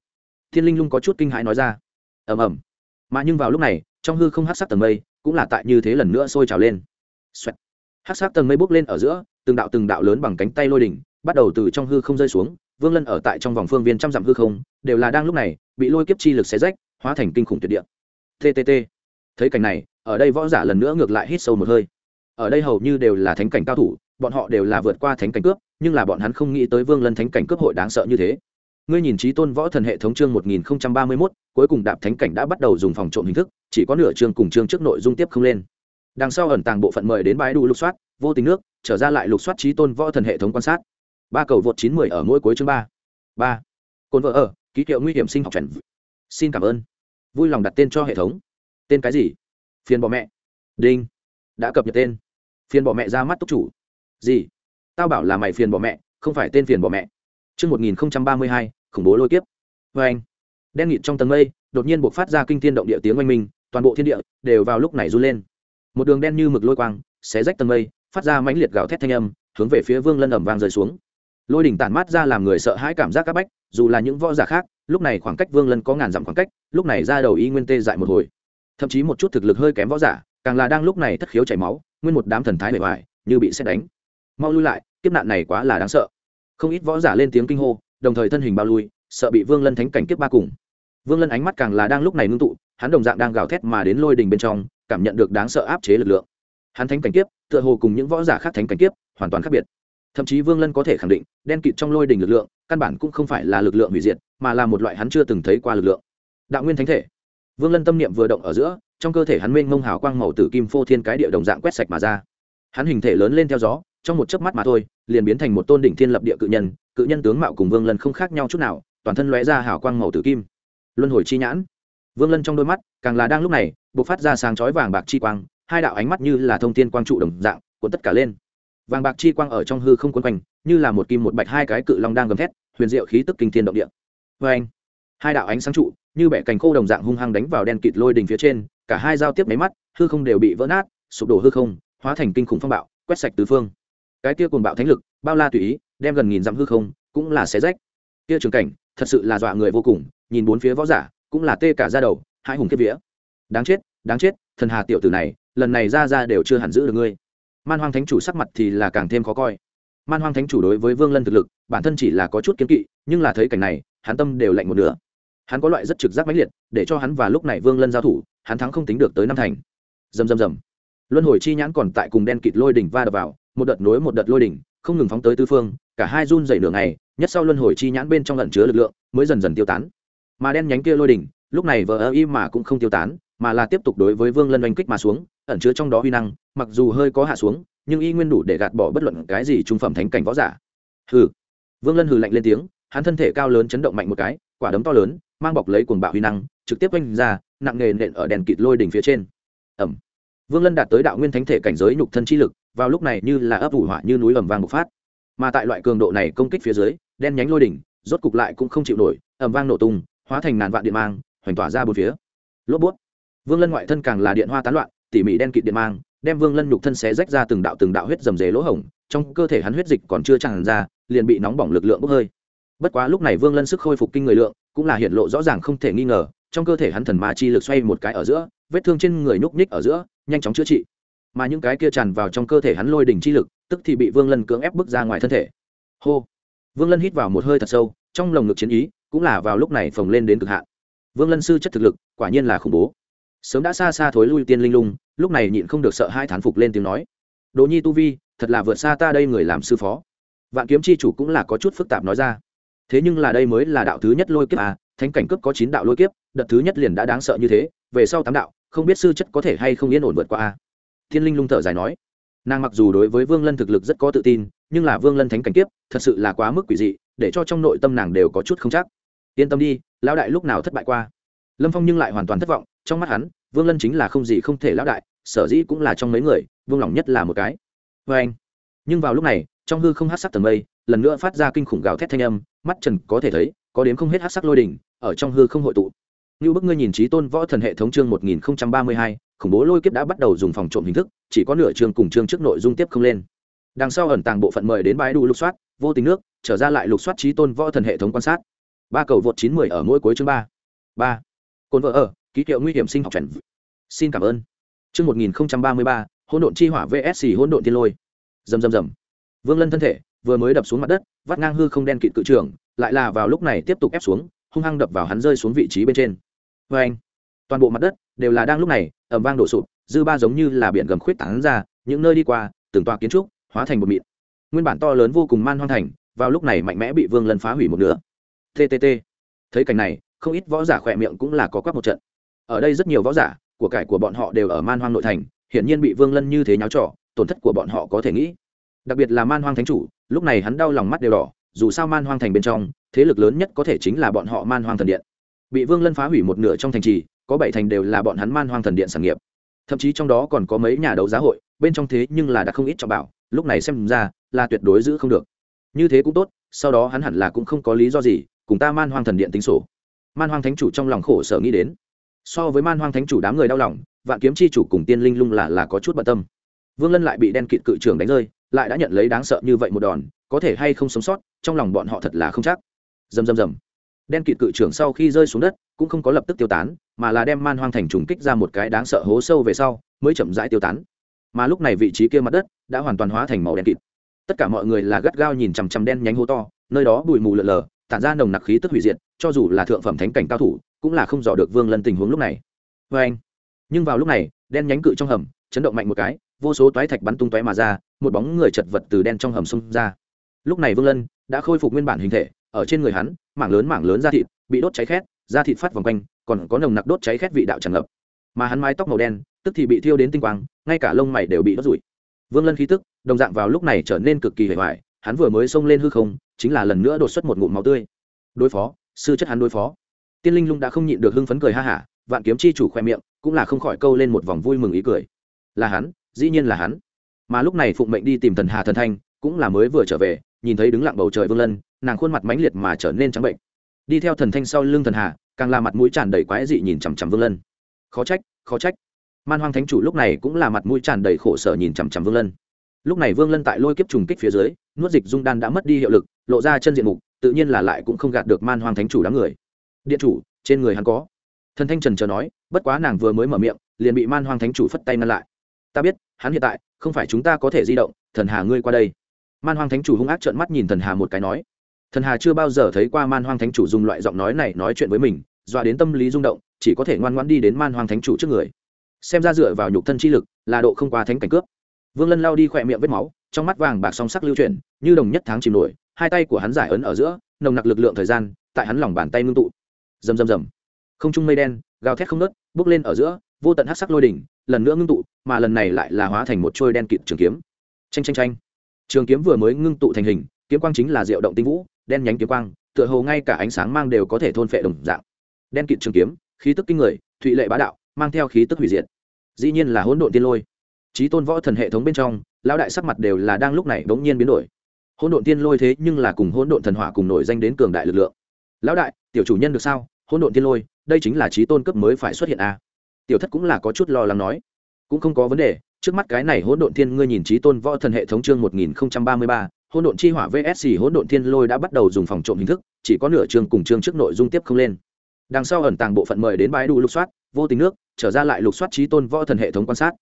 thiên linh lung có chút kinh hãi nói ra ầm ầm mà nhưng vào lúc này trong hư không hát sắc tầng mây cũng là tại như thế lần nữa sôi trào lên Xoẹt. hát sắc tầng mây bốc lên ở giữa từng đạo từng đạo lớn bằng cánh tay lôi đỉnh bắt đầu từ trong hư không rơi xuống vương lân ở tại trong vòng phương viên trăm dặm hư không đều là đang lúc này bị lôi kiếp chi lực xé rách hóa thành kinh khủng tuyệt địa ttt thấy cảnh này ở đây võ giả lần nữa ngược lại hít sâu một hơi ở đây hầu như đều là thánh cảnh cao thủ bọn họ đều là vượt qua thánh cảnh cướp nhưng là bọn hắn không nghĩ tới vương lân thánh cảnh cướp hội đáng sợ như thế ngươi nhìn trí tôn võ thần hệ thống chương một nghìn ba mươi mốt cuối cùng đạp thánh cảnh đã bắt đầu dùng phòng trộm hình thức chỉ có nửa chương cùng chương trước nội dung tiếp không lên đằng sau ẩn tàng bộ phận mời đến bãi đủ lục soát vô tình nước trở ra lại lục soát trí tôn võ thần hệ thống quan sát ba cầu vượt chín 910 ở mỗi cuối chương ba ba Côn vợ ở, ký hiệu nguy hiểm sinh học chuẩn. Xin cảm ơn. Vui lòng đặt tên cho hệ thống. Tên cái gì? Phiền bỏ mẹ. Đinh. Đã cập nhật tên. Phiền bỏ mẹ ra mắt tốc chủ. Gì? Tao bảo là mày phiền bỏ mẹ, không phải tên phiền bỏ mẹ. Chương hai khủng bố lôi tiếp Và vâng anh. Đen nghịt trong tầng mây, đột nhiên bộc phát ra kinh thiên động địa tiếng oanh minh, toàn bộ thiên địa đều vào lúc này run lên. Một đường đen như mực lôi quang, xé rách tầng mây, phát ra mãnh liệt gào thét thanh âm, hướng về phía Vương Lân ầm vang rơi xuống lôi đỉnh tản mát ra làm người sợ hãi cảm giác các bách dù là những võ giả khác lúc này khoảng cách vương lân có ngàn dặm khoảng cách lúc này ra đầu y nguyên tê dại một hồi thậm chí một chút thực lực hơi kém võ giả càng là đang lúc này thất khiếu chảy máu nguyên một đám thần thái bề ngoài như bị xét đánh mau lui lại kiếp nạn này quá là đáng sợ không ít võ giả lên tiếng kinh hô đồng thời thân hình bao lui sợ bị vương lân thánh cảnh kiếp ba cùng vương lân ánh mắt càng là đang lúc này ngưng tụ hắn đồng dạng đang gào thét mà đến lôi đình bên trong cảm nhận được đáng sợ áp chế lực lượng hắn thánh cảnh kiếp tựa hồ cùng những võ giả khác thánh cảnh kiếp hoàn toàn khác biệt thậm chí vương lân có thể khẳng định đen kịt trong lôi đình lực lượng căn bản cũng không phải là lực lượng hủy diệt mà là một loại hắn chưa từng thấy qua lực lượng đạo nguyên thánh thể vương lân tâm niệm vừa động ở giữa trong cơ thể hắn mênh mông hào quang màu tử kim phô thiên cái địa đồng dạng quét sạch mà ra hắn hình thể lớn lên theo gió trong một chớp mắt mà thôi liền biến thành một tôn đỉnh thiên lập địa cự nhân cự nhân tướng mạo cùng vương lân không khác nhau chút nào toàn thân lóe ra hào quang màu tử kim luân hồi chi nhãn vương lân trong đôi mắt càng là đang lúc này b ộ c phát ra sáng chói vàng bạc chi quang hai đạo ánh mắt như là thông tin quang trụ đồng dạng cuốn tất cả lên vàng bạc chi quang ở trong hư không quấn quanh như là một kim một bạch hai cái cự long đang gầm thét huyền diệu khí tức kinh thiên động địa vê anh hai đạo ánh sáng trụ như bẻ cành khô đồng dạng hung hăng đánh vào đen kịt lôi đỉnh phía trên cả hai giao tiếp máy mắt hư không đều bị vỡ nát sụp đổ hư không hóa thành kinh khủng phong bạo quét sạch tứ phương cái kia cùng bạo thánh lực bao la tùy ý đem gần nghìn dặm hư không cũng là xé rách kia trường cảnh thật sự là dọa người vô cùng nhìn bốn phía võ giả cũng là tê cả ra đầu hai hùng kiếp vía đáng chết đáng chết thần hà tiểu tử này lần này ra ra đều chưa hẳn giữ được ngươi man hoang thánh chủ sắc mặt thì là càng thêm khó coi man hoang thánh chủ đối với vương lân thực lực bản thân chỉ là có chút kiếm kỵ nhưng là thấy cảnh này hắn tâm đều lạnh một nửa hắn có loại rất trực giác mãnh liệt để cho hắn và lúc này vương lân giao thủ hắn thắng không tính được tới năm thành dầm dầm dầm luân hồi chi nhãn còn tại cùng đen kịt lôi đỉnh va đập vào một đợt nối một đợt lôi đỉnh không ngừng phóng tới tư phương cả hai run dày nửa ngày nhất sau luân hồi chi nhãn bên trong lẩn chứa lực lượng mới dần dần tiêu tán mà đen nhánh kia lôi đỉnh lúc này vờ ơ y mà cũng không tiêu tán mà là tiếp tục đối với vương lân oanh kích mà xuống ẩn chứa trong đó huy năng mặc dù hơi có hạ xuống nhưng y nguyên đủ để gạt bỏ bất luận cái gì trung phẩm thánh cảnh võ giả hừ vương lân hừ lạnh lên tiếng hắn thân thể cao lớn chấn động mạnh một cái quả đấm to lớn mang bọc lấy cuồng bạo huy năng trực tiếp oanh ra nặng nề nện ở đèn kịt lôi đỉnh phía trên ẩm vương lân đạt tới đạo nguyên thánh thể cảnh giới nhục thân chi lực vào lúc này như là ấp ủ hỏa như núi ẩm vang bộc phát mà tại loại cường độ này công kích phía dưới đen nhánh lôi đỉnh rốt cục lại cũng không chịu nổi ẩm vang nổ tung hóa thành ngàn vạn điện mang hoành tỏa ra bốn phía lốp bút vương lân ngoại thân càng là điện hoa tán loạn tỉ mỉ đen kịt điện mang đem vương lân nhục thân xé rách ra từng đạo từng đạo huyết dầm dề lỗ hổng trong cơ thể hắn huyết dịch còn chưa tràn ra liền bị nóng bỏng lực lượng bốc hơi bất quá lúc này vương lân sức khôi phục kinh người lượng cũng là hiện lộ rõ ràng không thể nghi ngờ trong cơ thể hắn thần ma chi lực xoay một cái ở giữa vết thương trên người nhúc ních ở giữa nhanh chóng chữa trị mà những cái kia tràn vào trong cơ thể hắn lôi đỉnh chi lực tức thì bị vương lân cưỡng ép bước ra ngoài thân thể hô vương lân hít vào một hơi thật sâu trong lồng ngực chiến ý cũng là vào lúc này phồng lên đến cực hạn vương lân sư chất thực lực quả nhiên là khủng bố sớm đã xa xa thối lui tiên linh lung lúc này nhịn không được sợ hai thán phục lên tiếng nói đồ nhi tu vi thật là vượt xa ta đây người làm sư phó vạn kiếm c h i chủ cũng là có chút phức tạp nói ra thế nhưng là đây mới là đạo thứ nhất lôi kiếp à thánh cảnh cướp có chín đạo lôi kiếp đợt thứ nhất liền đã đáng sợ như thế về sau tám đạo không biết sư chất có thể hay không yên ổn vượt qua à. thiên linh lung thở dài nói nàng mặc dù đối với vương lân thực lực rất có tự tin nhưng là vương lân thánh cảnh kiếp thật sự là quá mức quỷ dị để cho trong nội tâm nàng đều có chút không chắc yên tâm đi lão đại lúc nào thất bại qua lâm phong nhưng lại hoàn toàn thất vọng trong mắt hắn vương lân chính là không gì không thể lão đại sở dĩ cũng là trong mấy người vương lòng nhất là một cái vê anh nhưng vào lúc này trong hư không hát sắc tầng mây lần nữa phát ra kinh khủng gào thét thanh âm mắt trần có thể thấy có đến không hết hát sắc lôi đỉnh ở trong hư không hội tụ như bức ngươi nhìn trí tôn võ thần hệ thống chương một nghìn ba mươi hai khủng bố lôi kiếp đã bắt đầu dùng phòng trộm hình thức chỉ có nửa chương cùng chương trước nội dung tiếp không lên đằng sau ẩn tàng bộ phận mời đến bãi đủ lục soát vô tình nước trở ra lại lục soát trí tôn võ thần hệ thống quan sát ba cầu vượt chín mười ở mỗi cuối chương ba ba cồn vợ ở ký hiệu nguy hiểm sinh học chuẩn xin cảm ơn chương một nghìn ba mươi ba hỗn độn chi hỏa vsc hỗn độn thiên lôi rầm rầm rầm vương lân thân thể vừa mới đập xuống mặt đất vắt ngang hư không đen kịt cự trường lại là vào lúc này tiếp tục ép xuống hung hăng đập vào hắn rơi xuống vị trí bên trên vê anh toàn bộ mặt đất đều là đang lúc này ẩm vang đổ sụp dư ba giống như là biển gầm khuyết tảng ra những nơi đi qua từng tòa kiến trúc hóa thành một mịn nguyên bản to lớn vô cùng man hoang thành vào lúc này mạnh mẽ bị vương lân phá hủy một nửa tt thấy cảnh này không ít võ giả khỏe miệng cũng là có quắc một trận ở đây rất nhiều võ giả của cải của bọn họ đều ở man hoang nội thành hiển nhiên bị vương lân như thế nháo trọ tổn thất của bọn họ có thể nghĩ đặc biệt là man hoang thánh chủ lúc này hắn đau lòng mắt đều đỏ dù sao man hoang thành bên trong thế lực lớn nhất có thể chính là bọn họ man hoang thần điện bị vương lân phá hủy một nửa trong thành trì có bảy thành đều là bọn hắn man hoang thần điện sản nghiệp thậm chí trong đó còn có mấy nhà đấu giá hội bên trong thế nhưng là đã không ít cho bảo lúc này xem ra là tuyệt đối giữ không được như thế cũng tốt sau đó hắn hẳn là cũng không có lý do gì cùng ta man hoang thần điện tính sổ man hoang thánh chủ trong lòng khổ sở nghĩ đến so với man hoang thánh chủ đám người đau lòng vạn kiếm chi chủ cùng tiên linh lung là là có chút bận tâm vương lân lại bị đen kịt cự trường đánh rơi lại đã nhận lấy đáng sợ như vậy một đòn có thể hay không sống sót trong lòng bọn họ thật là không chắc dầm dầm dầm đen kịt cự trường sau khi rơi xuống đất cũng không có lập tức tiêu tán mà là đem man hoang thành trùng kích ra một cái đáng sợ hố sâu về sau mới chậm rãi tiêu tán mà lúc này vị trí kia mặt đất đã hoàn toàn hóa thành màu đen kịt tất cả mọi người là gắt gao nhìn chằm chằm đen nhánh hố to nơi đó bụi mù lợn lờ tản ra nồng nặc khí tức hủy diệt cho dù là thượng phẩm thánh cảnh cao thủ cũng là không dò được vương lân tình huống lúc này vê anh nhưng vào lúc này đen nhánh cự trong hầm chấn động mạnh một cái vô số toái thạch bắn tung toái mà ra một bóng người chật vật từ đen trong hầm xông ra lúc này vương lân đã khôi phục nguyên bản hình thể ở trên người hắn mảng lớn mảng lớn da thịt bị đốt cháy khét da thịt phát vòng quanh còn có nồng nặc đốt cháy khét vị đạo tràn ngập mà hắn mái tóc màu đen tức thì bị thiêu đến tinh quang ngay cả lông mày đều bị đốt rụi vương lân khí tức đồng dạng vào lúc này trở nên cực kỳ hề hoài hắn vừa mới xông lên hư không chính là lần nữa đột xuất một ngụm máu tươi đối phó sư chất hắn đối phó tiên linh lung đã không nhịn được hưng phấn cười ha hả vạn kiếm chi chủ khoe miệng cũng là không khỏi câu lên một vòng vui mừng ý cười là hắn dĩ nhiên là hắn mà lúc này phụng mệnh đi tìm thần hà thần thanh cũng là mới vừa trở về nhìn thấy đứng lặng bầu trời vương lân nàng khuôn mặt mãnh liệt mà trở nên trắng bệnh đi theo thần thanh sau lưng thần hà càng là mặt mũi tràn đầy quái dị nhìn chằm chằm vương lân khó trách khó trách man hoang thánh chủ lúc này cũng là mặt mũi tràn đầy khổ sở nhìn chằm chằm vương lân lúc này vương lân tại lôi kiếp trùng kích phía dưới nuốt dịch dung đan đã mất đi hiệu lực lộ ra chân diện mục tự nhiên là lại cũng không gạt được man hoàng thánh chủ đám người điện chủ trên người hắn có thần thanh trần chờ nói bất quá nàng vừa mới mở miệng liền bị man hoàng thánh chủ phất tay ngăn lại ta biết hắn hiện tại không phải chúng ta có thể di động thần hà ngươi qua đây man hoàng thánh chủ hung ác trợn mắt nhìn thần hà một cái nói thần hà chưa bao giờ thấy qua man hoàng thánh chủ dùng loại giọng nói này nói chuyện với mình dọa đến tâm lý rung động chỉ có thể ngoan ngoãn đi đến man hoàng thánh chủ trước người xem ra dựa vào nhục thân chi lực là độ không qua thánh cảnh cướp vương lân lao đi khỏe miệng vết máu trong mắt vàng bạc song sắc lưu chuyển như đồng nhất tháng chìm nổi hai tay của hắn giải ấn ở giữa nồng nặc lực lượng thời gian tại hắn lòng bàn tay ngưng tụ rầm rầm rầm không trung mây đen gào thét không nớt bước lên ở giữa vô tận hắc sắc lôi đỉnh lần nữa ngưng tụ mà lần này lại là hóa thành một trôi đen kịt trường kiếm Chanh chanh chanh, trường kiếm vừa mới ngưng tụ thành hình kiếm quang chính là diệu động tinh vũ đen nhánh kiếm quang tựa hồ ngay cả ánh sáng mang đều có thể thôn phệ đồng dạng đen kịt trường kiếm khí tức kinh người thụy lệ bá đạo mang theo khí tức hủy diệt dĩ nhiên là hỗn độn tiên lôi Chí tôn võ thần hệ thống bên trong lão đại sắc mặt đều là đang lúc này bỗng nhiên biến đổi hỗn độn tiên lôi thế nhưng là cùng hỗn độn thần hỏa cùng nổi danh đến cường đại lực lượng lão đại tiểu chủ nhân được sao hỗn độn tiên lôi đây chính là chí tôn cấp mới phải xuất hiện à. tiểu thất cũng là có chút lo lắng nói cũng không có vấn đề trước mắt cái này hỗn độn tiên ngươi nhìn chí tôn võ thần hệ thống chương 1033, nghìn hỗn độn chi hỏa vsc hỗn độn tiên lôi đã bắt đầu dùng phòng trộm hình thức chỉ có nửa chương cùng chương trước nội dung tiếp không lên đằng sau ẩn tàng bộ phận mời đến bãi đủ lục soát vô tình nước trở ra lại lục soát chí tôn võ thần hệ thống quan sát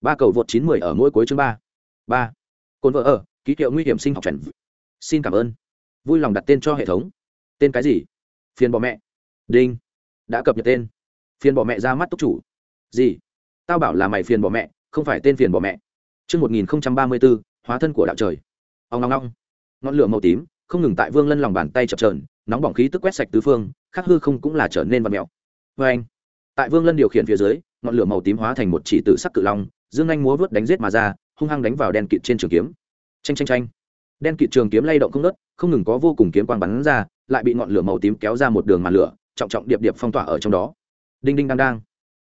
ba cầu vượt 910 ở mỗi cuối chương 3. 3. Côn vợ ở, ký hiệu nguy hiểm sinh học chuẩn Xin cảm ơn. Vui lòng đặt tên cho hệ thống. Tên cái gì? Phiền bỏ mẹ. Đinh. Đã cập nhật tên. Phiền bỏ mẹ ra mắt túc chủ. Gì? Tao bảo là mày phiền bỏ mẹ, không phải tên phiền bỏ mẹ. Chương 1034, hóa thân của đạo trời. Ong ong ong. Ngọn lửa màu tím không ngừng tại Vương Lân lòng bàn tay chập chờn, nóng bỏng khí tức quét sạch tứ phương, khắc hư không cũng là trở nên vặn mèo. Vâng anh. Tại Vương Lân điều khiển phía dưới, ngọn lửa màu tím hóa thành một chỉ tử sắc cự long, dương anh múa vớt đánh rết mà ra hung hăng đánh vào đen kịt trên trường kiếm tranh tranh tranh đen kịt trường kiếm lay động không nớt không ngừng có vô cùng kiếm quang bắn ra lại bị ngọn lửa màu tím kéo ra một đường màn lửa trọng trọng điệp điệp phong tỏa ở trong đó đinh đinh đang đang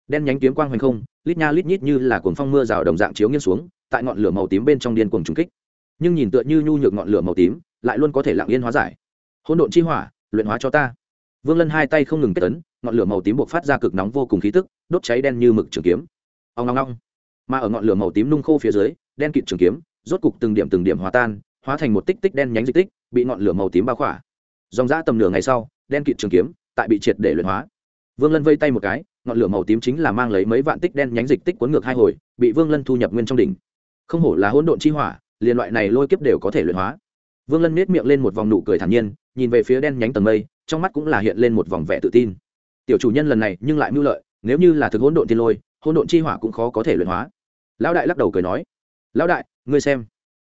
đen nhánh kiếm quang hoành không lít nha lít nhít như là cuồng phong mưa rào đồng dạng chiếu nghiêng xuống tại ngọn lửa màu tím bên trong điên cuồng trùng kích nhưng nhìn tựa như nhu nhược ngọn lửa màu tím lại luôn có thể lặng yên hóa giải hỗn độn chi hỏa luyện hóa cho ta vương lân hai tay không ngừng kết tấn ngọn lửa màu tím buộc phát ra cực nóng vô cùng khí tức đốt cháy đen như mực trường kiếm ông long long mà ở ngọn lửa màu tím nung khô phía dưới đen kịt trường kiếm rốt cục từng điểm từng điểm hòa tan hóa thành một tích tích đen nhánh dịch tích bị ngọn lửa màu tím bao khỏa dòng dã tầm nửa ngày sau đen kịt trường kiếm tại bị triệt để luyện hóa vương lân vây tay một cái ngọn lửa màu tím chính là mang lấy mấy vạn tích đen nhánh dịch tích cuốn ngược hai hồi bị vương lân thu nhập nguyên trong đỉnh không hổ là hỗn độn chi hỏa liền loại này lôi kiếp đều có thể luyện hóa vương lân nết miệng lên một vòng nụ cười thản nhiên nhìn về phía đen nhánh tầng mây trong mắt cũng là hiện lên một vòng vẻ tự tin tiểu chủ nhân lần này nhưng lại mưu lợi nếu như là thực hỗn độn thiên lôi hỗn độn chi hỏa cũng khó có thể luyện hóa lão đại lắc đầu cười nói lão đại ngươi xem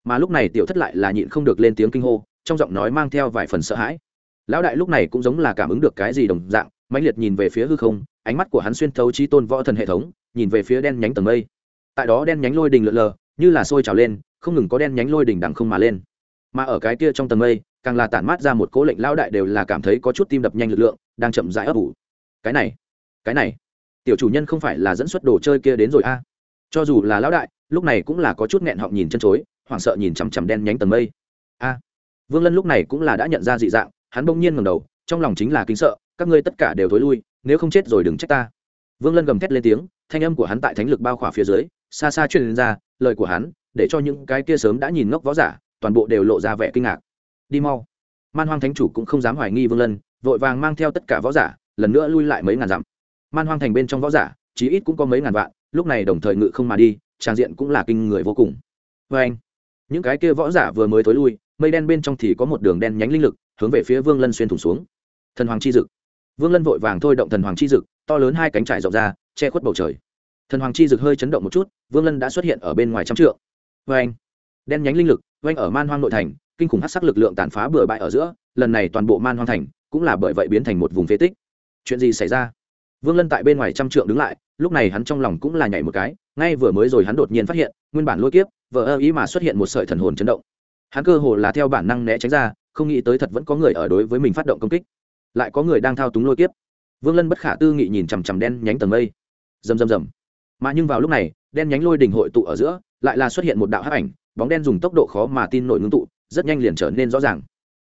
mà lúc này tiểu thất lại là nhịn không được lên tiếng kinh hô trong giọng nói mang theo vài phần sợ hãi lão đại lúc này cũng giống là cảm ứng được cái gì đồng dạng mãnh liệt nhìn về phía hư không ánh mắt của hắn xuyên thấu trí tôn võ thần hệ thống nhìn về phía đen nhánh tầng mây tại đó đen nhánh lôi đình lượn lờ như là sôi trào lên không ngừng có đen nhánh lôi đình đằng không mà lên mà ở cái kia trong tầng mây càng là tản mát ra một cố lệnh lão đại đều là cảm thấy có chút tim đập nhanh lực lượng đang chậm rãi ấp ủ cái này cái này tiểu chủ nhân không phải là dẫn xuất đồ chơi kia đến rồi a cho dù là lão đại lúc này cũng là có chút nghẹn họng nhìn chân chối hoảng sợ nhìn chằm chằm đen nhánh tầng mây a vương lân lúc này cũng là đã nhận ra dị dạng hắn bỗng nhiên ngầm đầu trong lòng chính là kính sợ các ngươi tất cả đều thối lui nếu không chết rồi đừng trách ta vương lân gầm thét lên tiếng thanh âm của hắn tại thánh lực bao khỏa phía dưới xa xa truyền ra lời của hắn để cho những cái kia sớm đã nhìn ngốc võ giả toàn bộ đều lộ ra vẻ kinh ngạc đi mau man hoang thánh chủ cũng không dám hoài nghi vương lân vội vàng mang theo tất cả võ giả lần nữa lui lại mấy ngàn dặm man hoang thành bên trong võ giả chí ít cũng có mấy ngàn vạn lúc này đồng thời ngự không mà đi trang diện cũng là kinh người vô cùng vê anh những cái kia võ giả vừa mới thối lui mây đen bên trong thì có một đường đen nhánh linh lực hướng về phía vương lân xuyên thủng xuống thần hoàng chi dực vương lân vội vàng thôi động thần hoàng chi dực to lớn hai cánh trải rộng ra che khuất bầu trời thần hoàng chi dực hơi chấn động một chút vương lân đã xuất hiện ở bên ngoài trăm trượng vê anh đen nhánh linh lực vê anh ở man hoang nội thành kinh khủng hát sắc lực lượng tàn phá bừa bãi ở giữa lần này toàn bộ man hoang thành cũng là bởi vậy biến thành một vùng phế tích chuyện gì xảy ra vương lân tại bên ngoài trăm trượng đứng lại lúc này hắn trong lòng cũng là nhảy một cái ngay vừa mới rồi hắn đột nhiên phát hiện nguyên bản lôi kiếp vỡ ơ ý mà xuất hiện một sợi thần hồn chấn động hắn cơ hồ là theo bản năng né tránh ra không nghĩ tới thật vẫn có người ở đối với mình phát động công kích lại có người đang thao túng lôi kiếp vương lân bất khả tư nghị nhìn chằm chằm đen nhánh tầng mây rầm rầm rầm mà nhưng vào lúc này đen nhánh lôi đỉnh hội tụ ở giữa lại là xuất hiện một đạo hắc ảnh bóng đen dùng tốc độ khó mà tin nổi ngưng tụ rất nhanh liền trở nên rõ ràng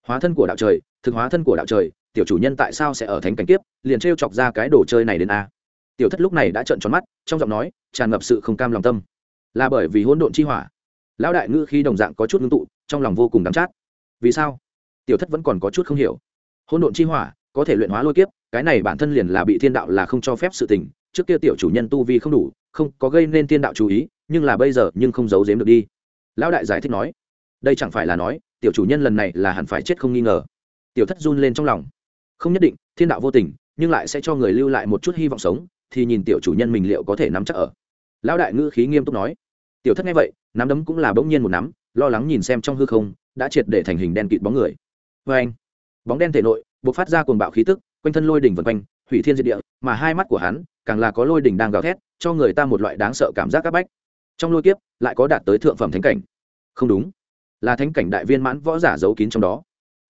hóa thân của đạo trời thực hóa thân của đạo trời tiểu chủ nhân tại sao sẽ ở thánh cảnh kiếp liền t r e o chọc ra cái đồ chơi này đến a tiểu thất lúc này đã trợn tròn mắt trong giọng nói tràn ngập sự không cam lòng tâm là bởi vì hỗn độn chi hỏa lão đại ngữ khi đồng dạng có chút ngưng tụ trong lòng vô cùng đắm chát vì sao tiểu thất vẫn còn có chút không hiểu hỗn độn chi hỏa có thể luyện hóa lôi kiếp cái này bản thân liền là bị thiên đạo là không cho phép sự tình trước kia tiểu chủ nhân tu vi không đủ không có gây nên thiên đạo chú ý nhưng là bây giờ nhưng không giấu giếm được đi lão đại giải thích nói đây chẳng phải là nói tiểu chủ nhân lần này là hẳn phải chết không nghi ngờ tiểu thất run lên trong lòng không nhất định thiên đạo vô tình nhưng lại sẽ cho người lưu lại một chút hy vọng sống thì nhìn tiểu chủ nhân mình liệu có thể nắm chắc ở lão đại ngữ khí nghiêm túc nói tiểu thất nghe vậy nắm đấm cũng là bỗng nhiên một nắm lo lắng nhìn xem trong hư không đã triệt để thành hình đen kịt bóng người vê anh bóng đen thể nội b ộ c phát ra cuồng bạo khí tức quanh thân lôi đỉnh vân quanh hủy thiên diệt địa mà hai mắt của hắn càng là có lôi đỉnh đang gào thét cho người ta một loại đáng sợ cảm giác áp bách trong lôi kiếp lại có đạt tới thượng phẩm thánh cảnh không đúng là thánh cảnh đại viên mãn võ giả giấu kín trong đó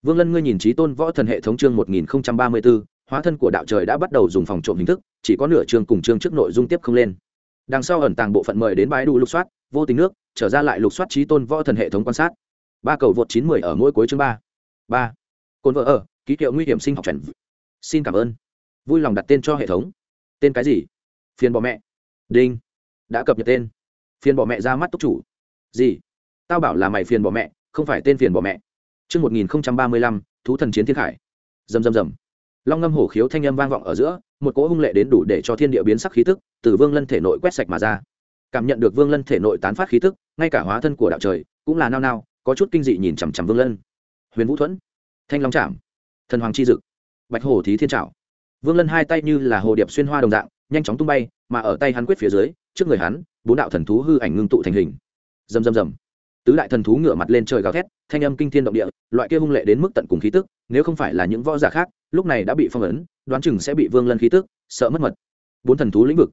vương lân ngươi nhìn chí tôn võ thần hệ thống chương 1034, hóa thân của đạo trời đã bắt đầu dùng phòng trộm hình thức chỉ có nửa chương cùng chương trước nội dung tiếp không lên đằng sau ẩn tàng bộ phận mời đến bãi đủ lục soát vô tình nước trở ra lại lục soát chí tôn võ thần hệ thống quan sát ba cầu vượt chín mười ở mỗi cuối chương ba ba cồn vợ ở ký hiệu nguy hiểm sinh học trần xin cảm ơn vui lòng đặt tên cho hệ thống tên cái gì phiền bỏ mẹ đinh đã cập nhật tên phiền bỏ mẹ ra mắt túc chủ gì tao bảo là mày phiền bỏ mẹ không phải tên phiền bỏ mẹ Trước 1035, thú thần chiến thiên hải, Rầm rầm rầm. Long ngâm hổ khiếu thanh âm vang vọng ở giữa, một cỗ hung lệ đến đủ để cho thiên địa biến sắc khí tức, từ Vương Lân thể nội quét sạch mà ra. Cảm nhận được Vương Lân thể nội tán phát khí tức, ngay cả hóa thân của đạo trời cũng là nao nao, có chút kinh dị nhìn chằm chằm Vương Lân. Huyền Vũ Thuẫn, Thanh Long Trảm, Thần Hoàng chi dực, Bạch Hổ thí thiên trảo. Vương Lân hai tay như là hồ điệp xuyên hoa đồng dạng, nhanh chóng tung bay, mà ở tay hắn quyết phía dưới, trước người hắn, bốn đạo thần thú hư ảnh ngưng tụ thành hình. Rầm rầm rầm tứ đại thần thú ngửa mặt lên trời gào thét thanh âm kinh thiên động địa loại kia hung lệ đến mức tận cùng khí tức nếu không phải là những võ giả khác lúc này đã bị phong ấn đoán chừng sẽ bị vương lân khí tức sợ mất mật bốn thần thú lĩnh vực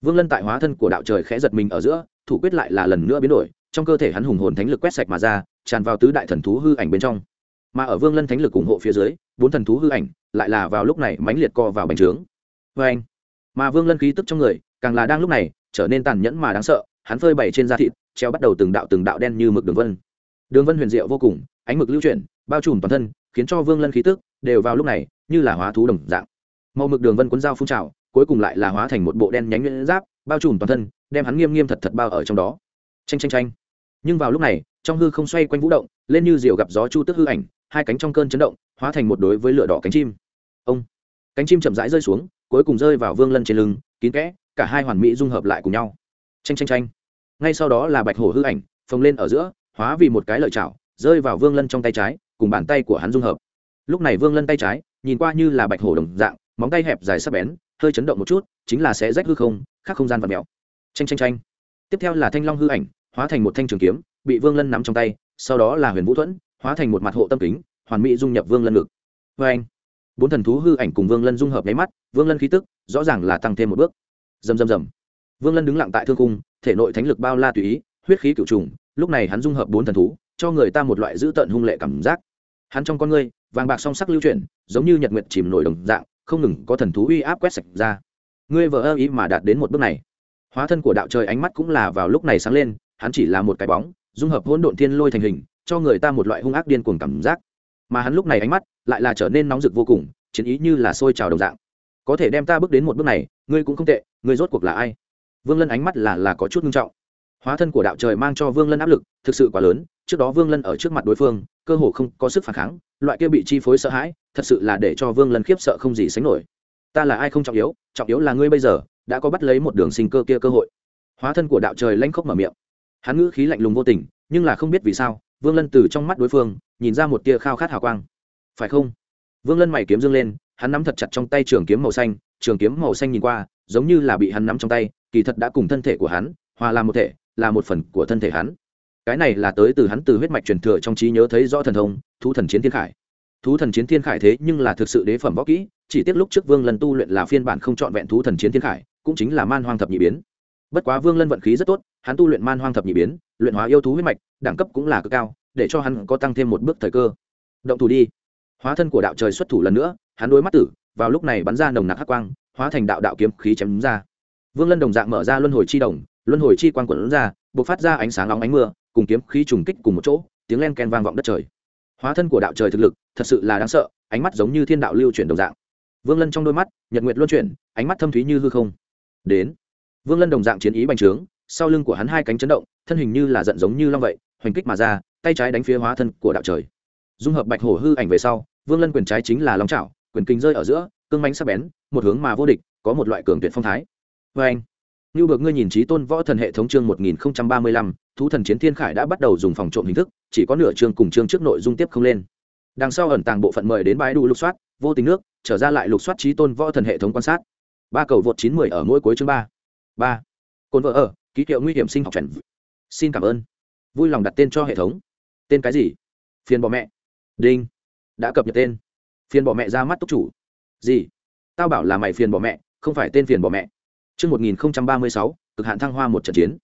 vương lân tại hóa thân của đạo trời khẽ giật mình ở giữa thủ quyết lại là lần nữa biến đổi trong cơ thể hắn hùng hồn thánh lực quét sạch mà ra tràn vào tứ đại thần thú hư ảnh bên trong mà ở vương lân thánh lực ủng hộ phía dưới bốn thần thú hư ảnh lại là vào lúc này mãnh liệt co vào bành trướng vê vâng. anh mà vương lân khí tức trong người càng là đang lúc này trở nên tàn nhẫn mà đáng sợ hắn phơi bày trên da thịt treo bắt đầu từng đạo từng đạo đen như mực đường vân đường vân huyền diệu vô cùng ánh mực lưu chuyển bao trùm toàn thân khiến cho vương lân khí tức đều vào lúc này như là hóa thú đồng dạng màu mực đường vân cuốn dao phun trào cuối cùng lại là hóa thành một bộ đen nhánh nhuyễn giáp bao trùm toàn thân đem hắn nghiêm nghiêm thật thật bao ở trong đó tranh tranh tranh nhưng vào lúc này trong hư không xoay quanh vũ động lên như diều gặp gió chu tức hư ảnh hai cánh trong cơn chấn động hóa thành một đối với lửa đỏ cánh chim ông cánh chim chậm rãi rơi xuống cuối cùng rơi vào vương lân trên lưng kín kẽ cả hai hoàn mỹ dung hợp lại cùng nhau tranh tranh tranh ngay sau đó là bạch hổ hư ảnh phồng lên ở giữa hóa vì một cái lợi chảo rơi vào vương lân trong tay trái cùng bàn tay của hắn dung hợp lúc này vương lân tay trái nhìn qua như là bạch hổ đồng dạng móng tay hẹp dài sắp bén hơi chấn động một chút chính là sẽ rách hư không khác không gian và mèo tranh tranh tranh tiếp theo là thanh long hư ảnh hóa thành một thanh trường kiếm bị vương lân nắm trong tay sau đó là huyền vũ thuẫn hóa thành một mặt hộ tâm kính hoàn mỹ dung nhập vương lân ngực vê anh bốn thần thú hư ảnh cùng vương lân dung hợp nháy mắt vương lân khí tức rõ ràng là tăng thêm một bước dầm dầm dầm vương lân đứng lặng tại thương cung thể nội thánh lực bao la tùy ý huyết khí cựu trùng lúc này hắn dung hợp bốn thần thú cho người ta một loại dữ tận hung lệ cảm giác hắn trong con ngươi vàng bạc song sắc lưu chuyển giống như nhật nguyệt chìm nổi đồng dạng không ngừng có thần thú uy áp quét sạch ra ngươi vỡ ý mà đạt đến một bước này hóa thân của đạo trời ánh mắt cũng là vào lúc này sáng lên hắn chỉ là một cái bóng dung hợp hỗn độn thiên lôi thành hình cho người ta một loại hung ác điên cuồng cảm giác mà hắn lúc này ánh mắt lại là trở nên nóng rực vô cùng chiến ý như là sôi trào đồng dạng có thể đem ta bước đến một bước này ngươi cũng không tệ ngươi rốt cuộc là ai vương lân ánh mắt là là có chút nghiêm trọng hóa thân của đạo trời mang cho vương lân áp lực thực sự quá lớn trước đó vương lân ở trước mặt đối phương cơ hồ không có sức phản kháng loại kia bị chi phối sợ hãi thật sự là để cho vương lân khiếp sợ không gì sánh nổi ta là ai không trọng yếu trọng yếu là ngươi bây giờ đã có bắt lấy một đường sinh cơ kia cơ hội hóa thân của đạo trời lanh khốc mở miệng hắn ngữ khí lạnh lùng vô tình nhưng là không biết vì sao vương lân từ trong mắt đối phương nhìn ra một tia khao khát hào quang phải không vương lân mày kiếm dương lên hắn nắm thật chặt trong tay trường kiếm màu xanh trường kiếm màu xanh nhìn qua giống như là bị hắn nắm trong tay kỳ thật đã cùng thân thể của hắn hòa làm một thể là một phần của thân thể hắn cái này là tới từ hắn từ huyết mạch truyền thừa trong trí nhớ thấy rõ thần thông thú thần chiến thiên khải thú thần chiến thiên khải thế nhưng là thực sự đế phẩm võ kỹ chỉ tiếc lúc trước vương lân tu luyện là phiên bản không trọn vẹn thú thần chiến thiên khải cũng chính là man hoang thập nhị biến bất quá vương lân vận khí rất tốt hắn tu luyện man hoang thập nhị biến luyện hóa yêu thú huyết mạch đẳng cấp cũng là cực cao để cho hắn có tăng thêm một bước thời cơ động thủ đi hóa thân của đạo trời xuất thủ lần nữa hắn đối mắt tử vào lúc này bắn ra nồng nặc hắc quang hóa thành đạo đạo kiếm khí chém đúng ra vương lân đồng dạng mở ra luân hồi chi đồng luân hồi chi quang quẩn ra bộc phát ra ánh sáng nóng ánh mưa cùng kiếm khí trùng kích cùng một chỗ tiếng len ken vang vọng đất trời hóa thân của đạo trời thực lực thật sự là đáng sợ ánh mắt giống như thiên đạo lưu chuyển đồng dạng vương lân trong đôi mắt nhật nguyệt luân chuyển ánh mắt thâm thúy như hư không đến vương lân đồng dạng chiến ý bành trướng sau lưng của hắn hai cánh chấn động thân hình như là giận giống như long vậy hoành kích mà ra tay trái đánh phía hóa thân của đạo trời dung hợp bạch hổ hư ảnh về sau vương lân quyền trái chính là long trảo quyền kinh rơi ở giữa cương mãnh sắc bén một hướng mà vô địch có một loại cường tuyệt phong thái vê anh như bực ngươi nhìn trí tôn võ thần hệ thống chương 1035, thú thần chiến thiên khải đã bắt đầu dùng phòng trộm hình thức chỉ có nửa chương cùng chương trước nội dung tiếp không lên đằng sau ẩn tàng bộ phận mời đến bãi đủ lục soát vô tình nước trở ra lại lục soát trí tôn võ thần hệ thống quan sát ba cầu vượt chín mươi ở mỗi cuối chương ba ba côn vợ ở ký hiệu nguy hiểm sinh học chuẩn xin cảm ơn vui lòng đặt tên cho hệ thống tên cái gì phiền bỏ mẹ đinh đã cập nhật tên phiền bỏ mẹ ra mắt túc chủ gì tao bảo là mày phiền bỏ mẹ không phải tên phiền bỏ mẹ Trước 1036, cực hạn thăng hoa một trận chiến.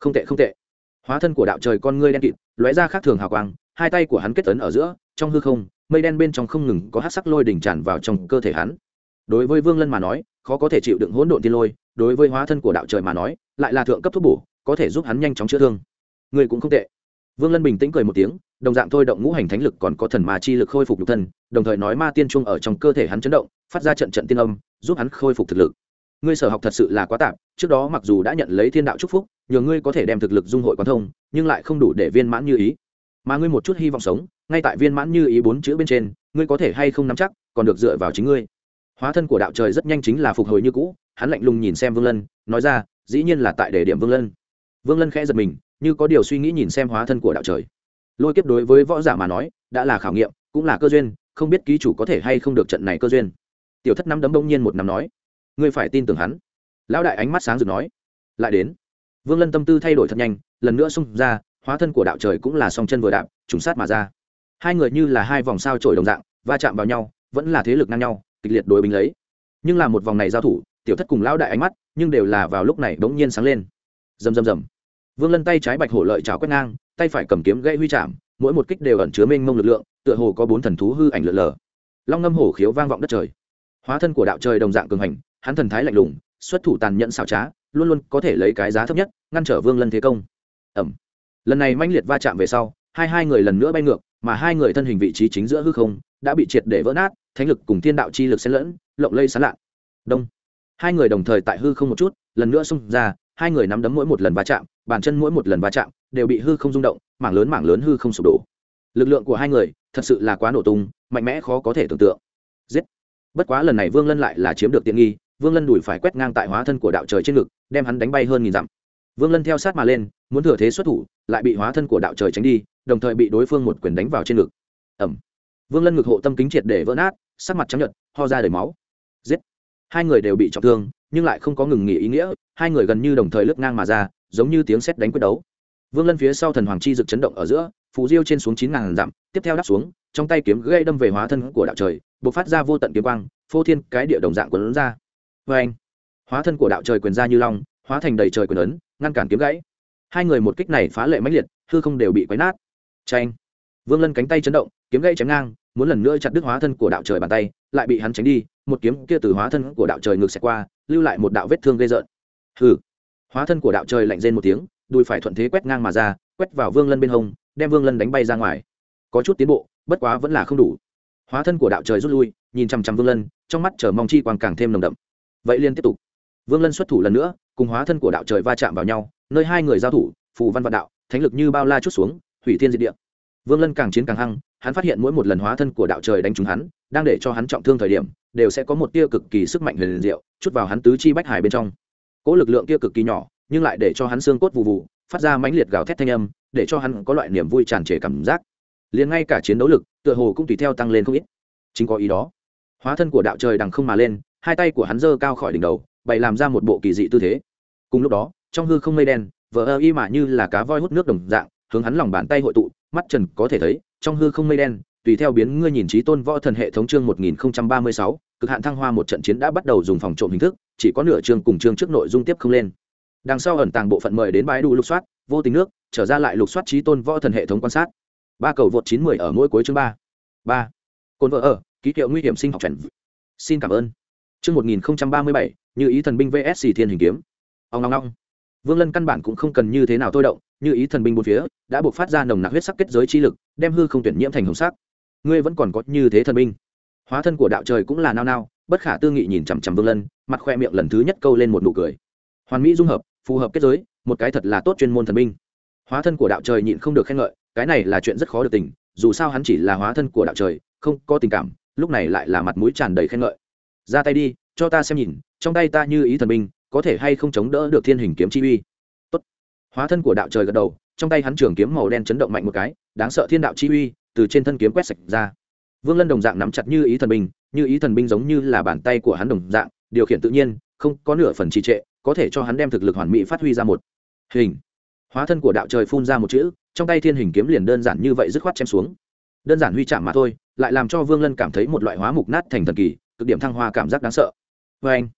Không tệ không tệ. Hóa thân của đạo trời con ngươi đen kịt, lóe ra khác thường hào quang, hai tay của hắn kết ấn ở giữa, trong hư không, mây đen bên trong không ngừng có hắc sắc lôi đỉnh tràn vào trong cơ thể hắn. Đối với Vương Lân mà nói, khó có thể chịu đựng hỗn độn tiên lôi, đối với hóa thân của đạo trời mà nói, lại là thượng cấp thuốc bổ, có thể giúp hắn nhanh chóng chữa thương. Người cũng không tệ. Vương Lân bình tĩnh cười một tiếng, đồng dạng thôi động ngũ hành thánh lực còn có thần ma chi lực khôi phục nhục thân, đồng thời nói ma tiên trung ở trong cơ thể hắn chấn động, phát ra trận trận tiên âm, giúp hắn khôi phục thực lực ngươi sở học thật sự là quá tạp trước đó mặc dù đã nhận lấy thiên đạo Chúc phúc nhờ ngươi có thể đem thực lực dung hội quán thông nhưng lại không đủ để viên mãn như ý mà ngươi một chút hy vọng sống ngay tại viên mãn như ý bốn chữ bên trên ngươi có thể hay không nắm chắc còn được dựa vào chính ngươi hóa thân của đạo trời rất nhanh chính là phục hồi như cũ hắn lạnh lùng nhìn xem vương lân nói ra dĩ nhiên là tại đề điểm vương lân vương lân khẽ giật mình như có điều suy nghĩ nhìn xem hóa thân của đạo trời lôi kiếp đối với võ giả mà nói đã là khảo nghiệm cũng là cơ duyên không biết ký chủ có thể hay không được trận này cơ duyên tiểu thất năm đấm đông nhiên một năm nói ngươi phải tin tưởng hắn lão đại ánh mắt sáng rực nói lại đến vương lân tâm tư thay đổi thật nhanh lần nữa xung ra hóa thân của đạo trời cũng là song chân vừa đạp trùng sát mà ra hai người như là hai vòng sao trổi đồng dạng va chạm vào nhau vẫn là thế lực ngang nhau kịch liệt đối binh lấy nhưng là một vòng này giao thủ tiểu thất cùng lão đại ánh mắt nhưng đều là vào lúc này bỗng nhiên sáng lên rầm rầm rầm vương lân tay trái bạch hổ lợi cháo quét ngang tay phải cầm kiếm gãy huy chạm mỗi một kích đều ẩn chứa mênh mông lực lượng tựa hồ có bốn thần thú hư ảnh lượn lờ long ngâm hổ khiếu vang vọng đất trời hóa thân của đạo trời đồng dạng cường hành hắn thần thái lạnh lùng xuất thủ tàn nhẫn xảo trá luôn luôn có thể lấy cái giá thấp nhất ngăn trở vương lân thế công ẩm lần này manh liệt va chạm về sau hai hai người lần nữa bay ngược mà hai người thân hình vị trí chính giữa hư không đã bị triệt để vỡ nát thánh lực cùng thiên đạo chi lực xen lẫn lộng lây sán lạ đông hai người đồng thời tại hư không một chút lần nữa xung ra hai người nắm đấm mỗi một lần va chạm bàn chân mỗi một lần va chạm đều bị hư không rung động mảng lớn mảng lớn hư không sụp đổ lực lượng của hai người thật sự là quá nổ tung mạnh mẽ khó có thể tưởng tượng giết bất quá lần này vương lân lại là chiếm được tiện nghi vương lân đùi phải quét ngang tại hóa thân của đạo trời trên ngực đem hắn đánh bay hơn nghìn dặm vương lân theo sát mà lên muốn thừa thế xuất thủ lại bị hóa thân của đạo trời tránh đi đồng thời bị đối phương một quyền đánh vào trên ngực ẩm vương lân ngực hộ tâm kính triệt để vỡ nát sắc mặt trắng nhợt ho ra đầy máu giết hai người đều bị trọng thương nhưng lại không có ngừng nghỉ ý nghĩa hai người gần như đồng thời lướt ngang mà ra giống như tiếng sét đánh quyết đấu vương lân phía sau thần hoàng chi rực chấn động ở giữa phù diêu trên xuống chín ngàn dặm tiếp theo đáp xuống trong tay kiếm gây đâm về hóa thân của đạo trời b ộ c phát ra vô tận kiếm quang phô thiên cái địa đồng dạng quấn ra vê anh hóa thân của đạo trời quyền ra như long hóa thành đầy trời quyền ấn ngăn cản kiếm gãy hai người một kích này phá lệ mãnh liệt hư không đều bị quấy nát tranh vương lân cánh tay chấn động kiếm gãy chém ngang muốn lần nữa chặt đứt hóa thân của đạo trời bàn tay lại bị hắn tránh đi một kiếm kia từ hóa thân của đạo trời ngược xẹt qua lưu lại một đạo vết thương gây rợn hừ hóa thân của đạo trời lạnh rên một tiếng đùi phải thuận thế quét ngang mà ra quét vào vương lân bên hông đem vương lân đánh bay ra ngoài có chút tiến bộ bất quá vẫn là không đủ hóa thân của đạo trời rút lui nhìn chằm chằm vương lân trong mắt chờ mong chi quang càng thêm nồng đậm vậy liên tiếp tục vương lân xuất thủ lần nữa cùng hóa thân của đạo trời va chạm vào nhau nơi hai người giao thủ phù văn vạn đạo thánh lực như bao la chút xuống hủy thiên diệt địa vương lân càng chiến càng hăng hắn phát hiện mỗi một lần hóa thân của đạo trời đánh trúng hắn đang để cho hắn trọng thương thời điểm đều sẽ có một tia cực kỳ sức mạnh liền diệu chút vào hắn tứ chi bách hải bên trong cỗ lực lượng kia cực kỳ nhỏ nhưng lại để cho hắn xương cốt vụ vụ phát ra mãnh liệt gào thét thanh âm để cho hắn có loại niềm vui tràn trề cảm giác liền ngay cả chiến đấu lực tựa hồ cũng tùy theo tăng lên không ít chính có ý đó hóa thân của đạo trời đằng không mà lên hai tay của hắn giơ cao khỏi đỉnh đầu bày làm ra một bộ kỳ dị tư thế cùng lúc đó trong hư không mây đen vờ ơ y mà như là cá voi hút nước đồng dạng hướng hắn lòng bàn tay hội tụ mắt trần có thể thấy trong hư không mây đen tùy theo biến ngươi nhìn trí tôn võ thần hệ thống chương sáu, cực hạn thăng hoa một trận chiến đã bắt đầu dùng phòng trộm hình thức, chỉ có nửa chương cùng chương trước nội dung tiếp không lên. Đằng sau ẩn tàng bộ phận mời đến bãi đủ lục soát, vô tình nước, trở ra lại lục soát trí tôn võ thần hệ thống quan sát. Ba cầu vượt chín 910 ở mỗi cuối chương ba ba, Côn vợ ở, ký hiệu nguy hiểm sinh học trần, Xin cảm ơn. Chương 1037, như ý thần binh VS Thiên hình kiếm. Ong ong ong. Vương Lân căn bản cũng không cần như thế nào thôi động, như ý thần binh bốn phía đã buộc phát ra nồng nặc huyết sắc kết giới chi lực, đem hư không tuyển nhiễm thành hồng sắc. Ngươi vẫn còn có như thế thần binh. Hóa thân của đạo trời cũng là nao nao, bất khả tư nghị nhìn chằm chằm Vương Lân, mặt khoe miệng lần thứ nhất câu lên một nụ cười. Hoàn mỹ dung hợp, phù hợp kết giới, một cái thật là tốt chuyên môn thần binh. Hóa thân của đạo trời nhịn không được khen ngợi, cái này là chuyện rất khó được tình, dù sao hắn chỉ là hóa thân của đạo trời, không có tình cảm, lúc này lại là mặt mũi tràn đầy khen ngợi ra tay đi cho ta xem nhìn trong tay ta như ý thần binh có thể hay không chống đỡ được thiên hình kiếm chi uy tốt hóa thân của đạo trời gật đầu trong tay hắn trường kiếm màu đen chấn động mạnh một cái đáng sợ thiên đạo chi uy từ trên thân kiếm quét sạch ra vương lân đồng dạng nắm chặt như ý thần binh như ý thần binh giống như là bàn tay của hắn đồng dạng điều khiển tự nhiên không có nửa phần trì trệ có thể cho hắn đem thực lực hoàn mỹ phát huy ra một hình hóa thân của đạo trời phun ra một chữ trong tay thiên hình kiếm liền đơn giản như vậy dứt khoát chém xuống đơn giản huy chạm mà thôi lại làm cho vương lân cảm thấy một loại hóa mục nát thành thần kỳ cực điểm thăng hoa cảm giác đáng sợ vê anh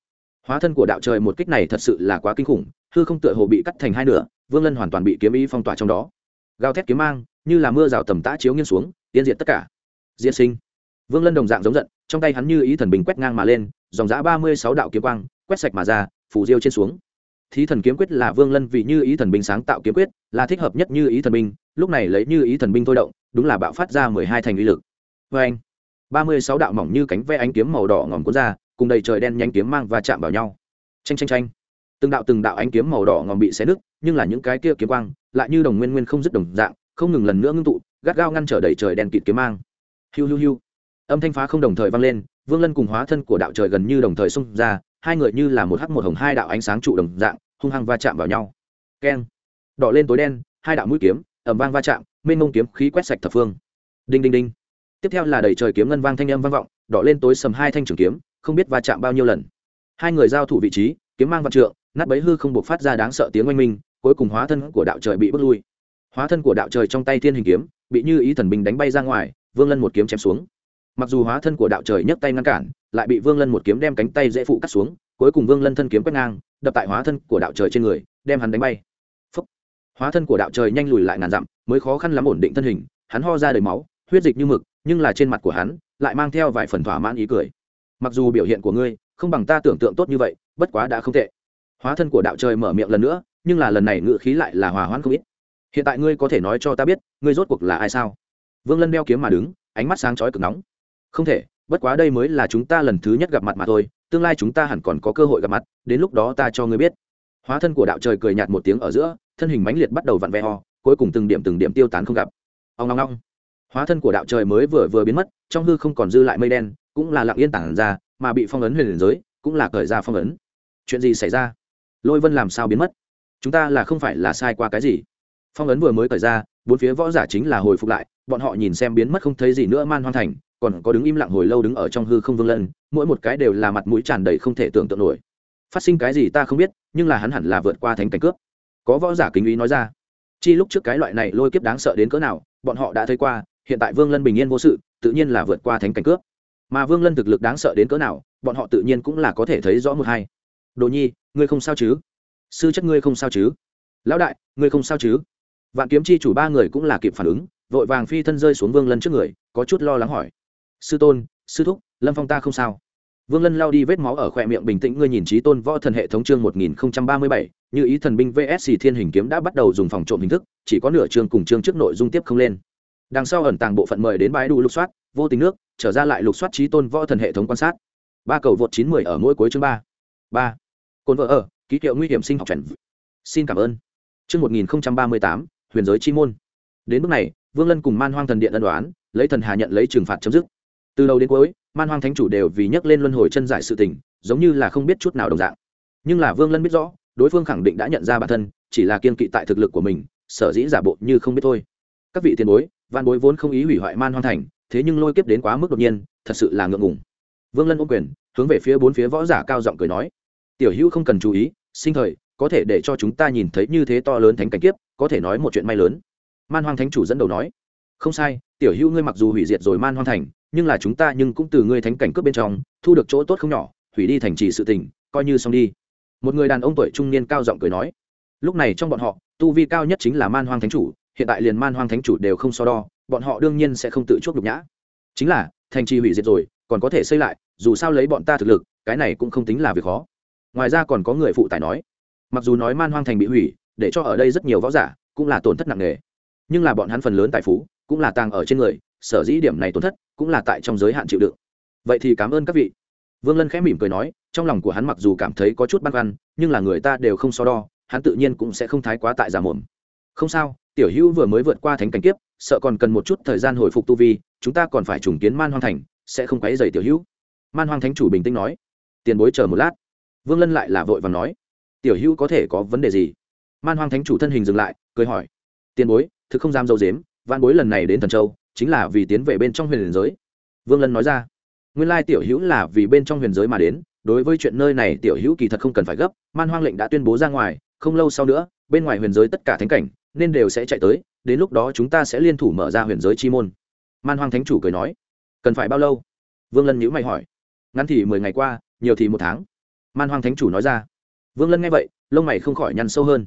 hóa thân của đạo trời một kích này thật sự là quá kinh khủng hư không tựa hồ bị cắt thành hai nửa vương lân hoàn toàn bị kiếm ý phong tỏa trong đó Giao thét kiếm mang như là mưa rào tầm tã chiếu nghiêng xuống tiến diệt tất cả Diệt sinh vương lân đồng dạng giống giận trong tay hắn như ý thần bình quét ngang mà lên dòng giã ba mươi sáu đạo kiếm quang quét sạch mà ra phủ diêu trên xuống thí thần kiếm quyết là vương lân vì như ý thần binh sáng tạo kiếm quyết là thích hợp nhất như ý thần binh lúc này lấy như ý thần binh thôi động đúng là bạo phát ra mười hai thành uy lực vê anh ba mươi sáu đạo mỏng như cánh ve ánh kiếm màu đỏ ngòm cuốn ra cùng đầy trời đen nhánh kiếm mang và chạm vào nhau tranh tranh tranh từng đạo từng đạo ánh kiếm màu đỏ ngòm bị xé nứt nhưng là những cái kia kiếm quang lại như đồng nguyên nguyên không dứt đồng dạng không ngừng lần nữa ngưng tụ gắt gao ngăn trở đầy trời đen kịt kiếm mang hiu hiu hiu âm thanh phá không đồng thời vang lên vương lân cùng hóa thân của đạo trời gần như đồng thời xung ra hai người như là một hắc một hồng hai đạo ánh sáng trụ đồng dạng hung hăng va chạm vào nhau keng đỏ lên tối đen hai đạo mũi kiếm ầm vang va chạm mênh mông kiếm khí quét sạch thập phương đinh đinh đinh tiếp theo là đầy trời kiếm ngân vang thanh âm vang vọng đỏ lên tối sầm hai thanh trường kiếm không biết va chạm bao nhiêu lần hai người giao thủ vị trí kiếm mang vạn trượng nát bấy hư không buộc phát ra đáng sợ tiếng oanh minh cuối cùng hóa thân của đạo trời bị bước lui hóa thân của đạo trời trong tay thiên hình kiếm bị như ý thần bình đánh bay ra ngoài vương lân một kiếm chém xuống mặc dù hóa thân của đạo trời nhấc tay ngăn cản lại bị vương lân một kiếm đem cánh tay dễ phụ cắt xuống cuối cùng vương lân thân kiếm quét ngang đập tại hóa thân của đạo trời trên người đem hắn đánh bay Phúc. hóa thân của đạo trời nhanh lùi lại ngàn dặm mới khó khăn lắm ổn định thân hình hắn ho ra đầy máu huyết dịch như mực nhưng là trên mặt của hắn lại mang theo vài phần thỏa mãn ý cười mặc dù biểu hiện của ngươi không bằng ta tưởng tượng tốt như vậy bất quá đã không tệ hóa thân của đạo trời mở miệng lần nữa nhưng là lần này ngự khí lại là hòa hoãn không ít hiện tại ngươi có thể nói cho ta biết ngươi rốt cuộc là ai sao vương lân đeo kiếm mà đứng ánh mắt sáng chói cực nóng không thể bất quá đây mới là chúng ta lần thứ nhất gặp mặt mà thôi tương lai chúng ta hẳn còn có cơ hội gặp mặt đến lúc đó ta cho ngươi biết hóa thân của đạo trời cười nhạt một tiếng ở giữa thân hình mãnh liệt bắt đầu vặn vẹ ho cuối cùng từng điểm từng điểm tiêu tán không gặp ông long long hóa thân của đạo trời mới vừa vừa biến mất trong hư không còn dư lại mây đen cũng là lặng yên tản ra mà bị phong ấn huyền liền giới cũng là cởi ra phong ấn chuyện gì xảy ra lôi vân làm sao biến mất chúng ta là không phải là sai qua cái gì phong ấn vừa mới cởi ra bốn phía võ giả chính là hồi phục lại bọn họ nhìn xem biến mất không thấy gì nữa man hoang thành còn có đứng im lặng hồi lâu đứng ở trong hư không vương lân mỗi một cái đều là mặt mũi tràn đầy không thể tưởng tượng nổi phát sinh cái gì ta không biết nhưng là hắn hẳn là vượt qua thánh cảnh cướp có võ giả kính ý nói ra chi lúc trước cái loại này lôi kiếp đáng sợ đến cỡ nào bọn họ đã thấy qua hiện tại vương lân bình yên vô sự tự nhiên là vượt qua thánh cảnh cướp mà vương lân thực lực đáng sợ đến cỡ nào bọn họ tự nhiên cũng là có thể thấy rõ một hai đồ nhi ngươi không sao chứ sư chất ngươi không sao chứ lão đại ngươi không sao chứ vạn kiếm chi chủ ba người cũng là kịp phản ứng vội vàng phi thân rơi xuống vương lân trước người có chút lo lắng hỏi sư tôn sư thúc lâm phong ta không sao vương lân lao đi vết máu ở khoe miệng bình tĩnh ngươi nhìn trí tôn võ thần hệ thống chương một nghìn ba mươi bảy như ý thần binh vsc thiên hình kiếm đã bắt đầu dùng phòng trộm hình thức chỉ có nửa chương cùng chương trước nội dung tiếp không lên đằng sau ẩn tàng bộ phận mời đến bãi đủ lục soát vô tình nước trở ra lại lục soát trí tôn võ thần hệ thống quan sát ba cầu vượt chín mười ở mỗi cuối chương ba ba cồn vợ ở ký hiệu nguy hiểm sinh học chuẩn xin cảm ơn chương một nghìn ba mươi tám huyền giới chi môn đến lúc này vương lân cùng man hoang thần điện ân đoán lấy thần hà nhận lấy trừng phạt chấm dứt từ đầu đến cuối man hoang thánh chủ đều vì nhấc lên luân hồi chân giải sự tình giống như là không biết chút nào đồng dạng nhưng là vương lân biết rõ đối phương khẳng định đã nhận ra bản thân chỉ là kiên kỵ tại thực lực của mình sở dĩ giả bộ như không biết thôi các vị tiền bối văn bối vốn không ý hủy hoại man hoang thành thế nhưng lôi kiếp đến quá mức đột nhiên thật sự là ngượng ngùng vương lân ôm quyền hướng về phía bốn phía võ giả cao giọng cười nói tiểu hữu không cần chú ý sinh thời có thể để cho chúng ta nhìn thấy như thế to lớn thánh cảnh kiếp có thể nói một chuyện may lớn man hoang thánh chủ dẫn đầu nói không sai tiểu hữu ngươi mặc dù hủy diệt rồi man hoang thành nhưng là chúng ta nhưng cũng từ ngươi thánh cảnh cướp bên trong thu được chỗ tốt không nhỏ hủy đi thành trì sự tình coi như xong đi một người đàn ông tuổi trung niên cao giọng cười nói lúc này trong bọn họ tu vi cao nhất chính là man hoang thánh chủ hiện tại liền man hoang thánh chủ đều không so đo bọn họ đương nhiên sẽ không tự chuốc nhục nhã chính là thành trì hủy diệt rồi còn có thể xây lại dù sao lấy bọn ta thực lực cái này cũng không tính là việc khó ngoài ra còn có người phụ tải nói mặc dù nói man hoang thành bị hủy để cho ở đây rất nhiều võ giả cũng là tổn thất nặng nề nhưng là bọn hắn phần lớn tài phú cũng là tàng ở trên người sở dĩ điểm này tổn thất cũng là tại trong giới hạn chịu đựng vậy thì cảm ơn các vị vương lân khẽ mỉm cười nói trong lòng của hắn mặc dù cảm thấy có chút băn khoăn nhưng là người ta đều không so đo hắn tự nhiên cũng sẽ không thái quá tại giả mồm không sao tiểu hữu vừa mới vượt qua thánh cảnh kiếp sợ còn cần một chút thời gian hồi phục tu vi chúng ta còn phải trùng kiến man hoang thành sẽ không quấy dày tiểu hữu man hoang thánh chủ bình tĩnh nói tiền bối chờ một lát vương lân lại là vội và nói tiểu hữu có thể có vấn đề gì man hoang thánh chủ thân hình dừng lại cười hỏi tiền bối thực không dám dâu dếm văn bối lần này đến thần châu chính là vì tiến về bên trong huyền giới vương lân nói ra nguyên lai tiểu hữu là vì bên trong huyền giới mà đến đối với chuyện nơi này tiểu hữu kỳ thật không cần phải gấp man hoang lệnh đã tuyên bố ra ngoài không lâu sau nữa bên ngoài huyền giới tất cả thánh cảnh nên đều sẽ chạy tới đến lúc đó chúng ta sẽ liên thủ mở ra huyền giới chi môn man hoang thánh chủ cười nói cần phải bao lâu vương lân nhữ mày hỏi ngắn thì mười ngày qua nhiều thì một tháng man hoang thánh chủ nói ra vương lân nghe vậy lông mày không khỏi nhăn sâu hơn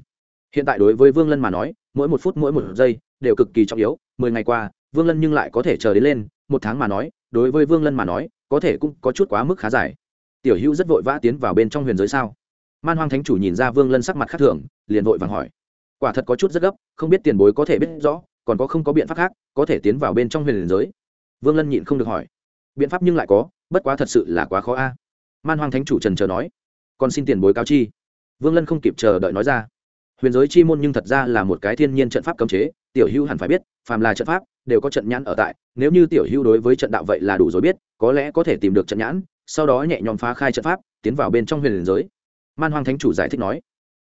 hiện tại đối với vương lân mà nói mỗi một phút mỗi một giây đều cực kỳ trọng yếu mười ngày qua vương lân nhưng lại có thể chờ đến lên một tháng mà nói đối với vương lân mà nói có thể cũng có chút quá mức khá dài tiểu hữu rất vội vã tiến vào bên trong huyền giới sao man hoang thánh chủ nhìn ra vương lân sắc mặt khác thường liền vội vàng hỏi quả thật có chút rất gấp không biết tiền bối có thể biết rõ còn có không có biện pháp khác có thể tiến vào bên trong huyền giới vương lân nhịn không được hỏi biện pháp nhưng lại có bất quá thật sự là quá khó a man hoang thánh chủ trần chờ nói còn xin tiền bối cao chi vương lân không kịp chờ đợi nói ra huyền giới chi môn nhưng thật ra là một cái thiên nhiên trận pháp cấm chế tiểu hưu hẳn phải biết phàm là trận pháp đều có trận nhãn ở tại nếu như tiểu hưu đối với trận đạo vậy là đủ rồi biết có lẽ có thể tìm được trận nhãn sau đó nhẹ nhõm phá khai trận pháp tiến vào bên trong huyền giới man hoang thánh chủ giải thích nói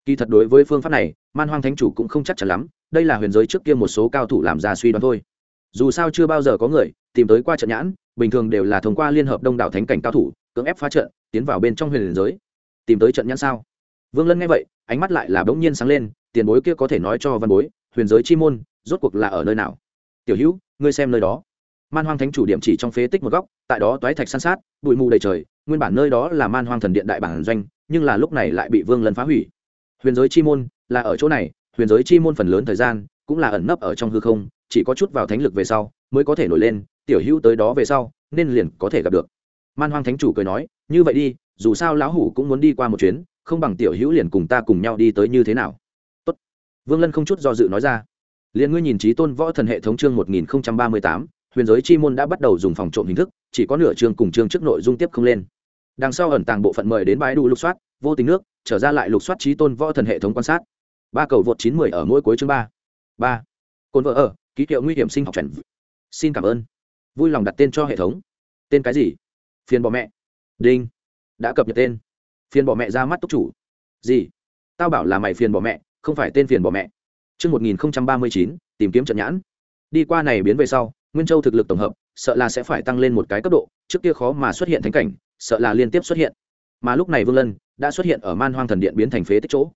kỳ thật đối với phương pháp này man hoang thánh chủ cũng không chắc chắn lắm đây là huyền giới trước kia một số cao thủ làm ra suy đoán thôi dù sao chưa bao giờ có người tìm tới qua trận nhãn bình thường đều là thông qua liên hợp đông đảo thánh cảnh cao thủ cưỡng ép phá trận tiến vào bên trong huyền giới tìm tới trận nhãn sao vương lân nghe vậy ánh mắt lại là bỗng nhiên sáng lên tiền bối kia có thể nói cho văn bối huyền giới chi môn rốt cuộc là ở nơi nào tiểu hữu ngươi xem nơi đó man hoang thánh chủ điểm chỉ trong phế tích một góc tại đó toái thạch san sát bụi mù đầy trời nguyên bản nơi đó là man hoang thần điện đại bản doanh nhưng là lúc này lại bị vương lân phá hủy huyền giới chi môn là ở chỗ này huyền giới chi môn phần lớn thời gian cũng là ẩn nấp ở trong hư không chỉ có chút vào thánh lực về sau mới có thể nổi lên tiểu hữu tới đó về sau nên liền có thể gặp được man hoang thánh chủ cười nói như vậy đi dù sao lão hủ cũng muốn đi qua một chuyến không bằng tiểu hữu liền cùng ta cùng nhau đi tới như thế nào Tốt. vương lân không chút do dự nói ra liền ngươi nhìn trí tôn võ thần hệ thống chương một nghìn ba mươi tám huyền giới chi môn đã bắt đầu dùng phòng trộm hình thức chỉ có nửa chương cùng chương trước nội dung tiếp không lên đằng sau ẩn tàng bộ phận mời đến bãi đủ lục soát vô tình nước trở ra lại lục soát trí tôn võ thần hệ thống quan sát ba cầu vượt chín mười ở mỗi cuối chương ba ba cồn vợ ở ký hiệu nguy hiểm sinh học chuẩn xin cảm ơn vui lòng đặt tên cho hệ thống tên cái gì phiền bỏ mẹ đinh đã cập nhật tên phiền bỏ mẹ ra mắt túc chủ gì tao bảo là mày phiền bỏ mẹ không phải tên phiền bỏ mẹ Trước chín tìm kiếm trận nhãn. Đi qua này biến về sau, Nguyên Châu thực lực tổng hợp, sợ là sẽ phải tăng lên một cái cấp độ, trước kia khó mà xuất hiện thánh cảnh, sợ là liên tiếp xuất hiện. Mà lúc này Vương Lân, đã xuất hiện ở man hoang thần điện biến thành phế tích chỗ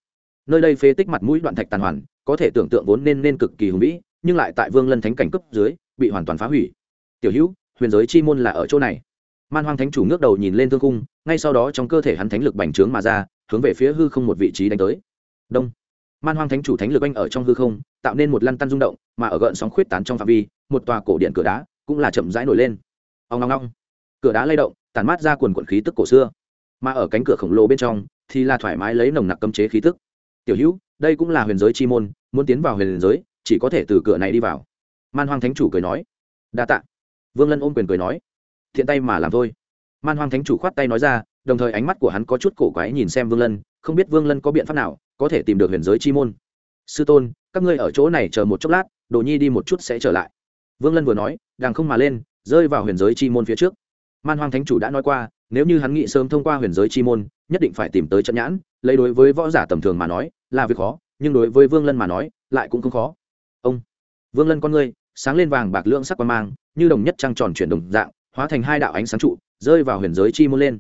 nơi đây phế tích mặt mũi đoạn thạch tàn hoàn có thể tưởng tượng vốn nên nên cực kỳ hùng vĩ nhưng lại tại vương lân thánh cảnh cấp dưới bị hoàn toàn phá hủy tiểu hữu huyền giới chi môn là ở chỗ này man hoang thánh chủ ngước đầu nhìn lên thương cung ngay sau đó trong cơ thể hắn thánh lực bành trướng mà ra hướng về phía hư không một vị trí đánh tới đông man hoang thánh chủ thánh lực anh ở trong hư không tạo nên một lăn tăn rung động mà ở gợn sóng khuyết tán trong phạm vi một tòa cổ điện cửa đá cũng là chậm rãi nổi lên ông long long cửa đá lay động tàn mát ra quần quận khí tức cổ xưa mà ở cánh cửa khổng lồ bên trong thì là thoải mái lấy nồng nặc cấm chế khí tức tiểu hữu đây cũng là huyền giới chi môn muốn tiến vào huyền giới chỉ có thể từ cửa này đi vào man hoang thánh chủ cười nói đa tạ vương lân ôm quyền cười nói thiện tay mà làm thôi man hoang thánh chủ khoát tay nói ra đồng thời ánh mắt của hắn có chút cổ quái nhìn xem vương lân không biết vương lân có biện pháp nào có thể tìm được huyền giới chi môn sư tôn các ngươi ở chỗ này chờ một chốc lát đồ nhi đi một chút sẽ trở lại vương lân vừa nói đàng không mà lên rơi vào huyền giới chi môn phía trước man hoang thánh chủ đã nói qua nếu như hắn nghĩ sớm thông qua huyền giới chi môn nhất định phải tìm tới trận nhãn lấy đối với võ giả tầm thường mà nói là việc khó nhưng đối với vương lân mà nói lại cũng không khó ông vương lân con ngươi sáng lên vàng bạc lưỡng sắc quan mang như đồng nhất trăng tròn chuyển đồng dạng hóa thành hai đạo ánh sáng trụ rơi vào huyền giới chi môn lên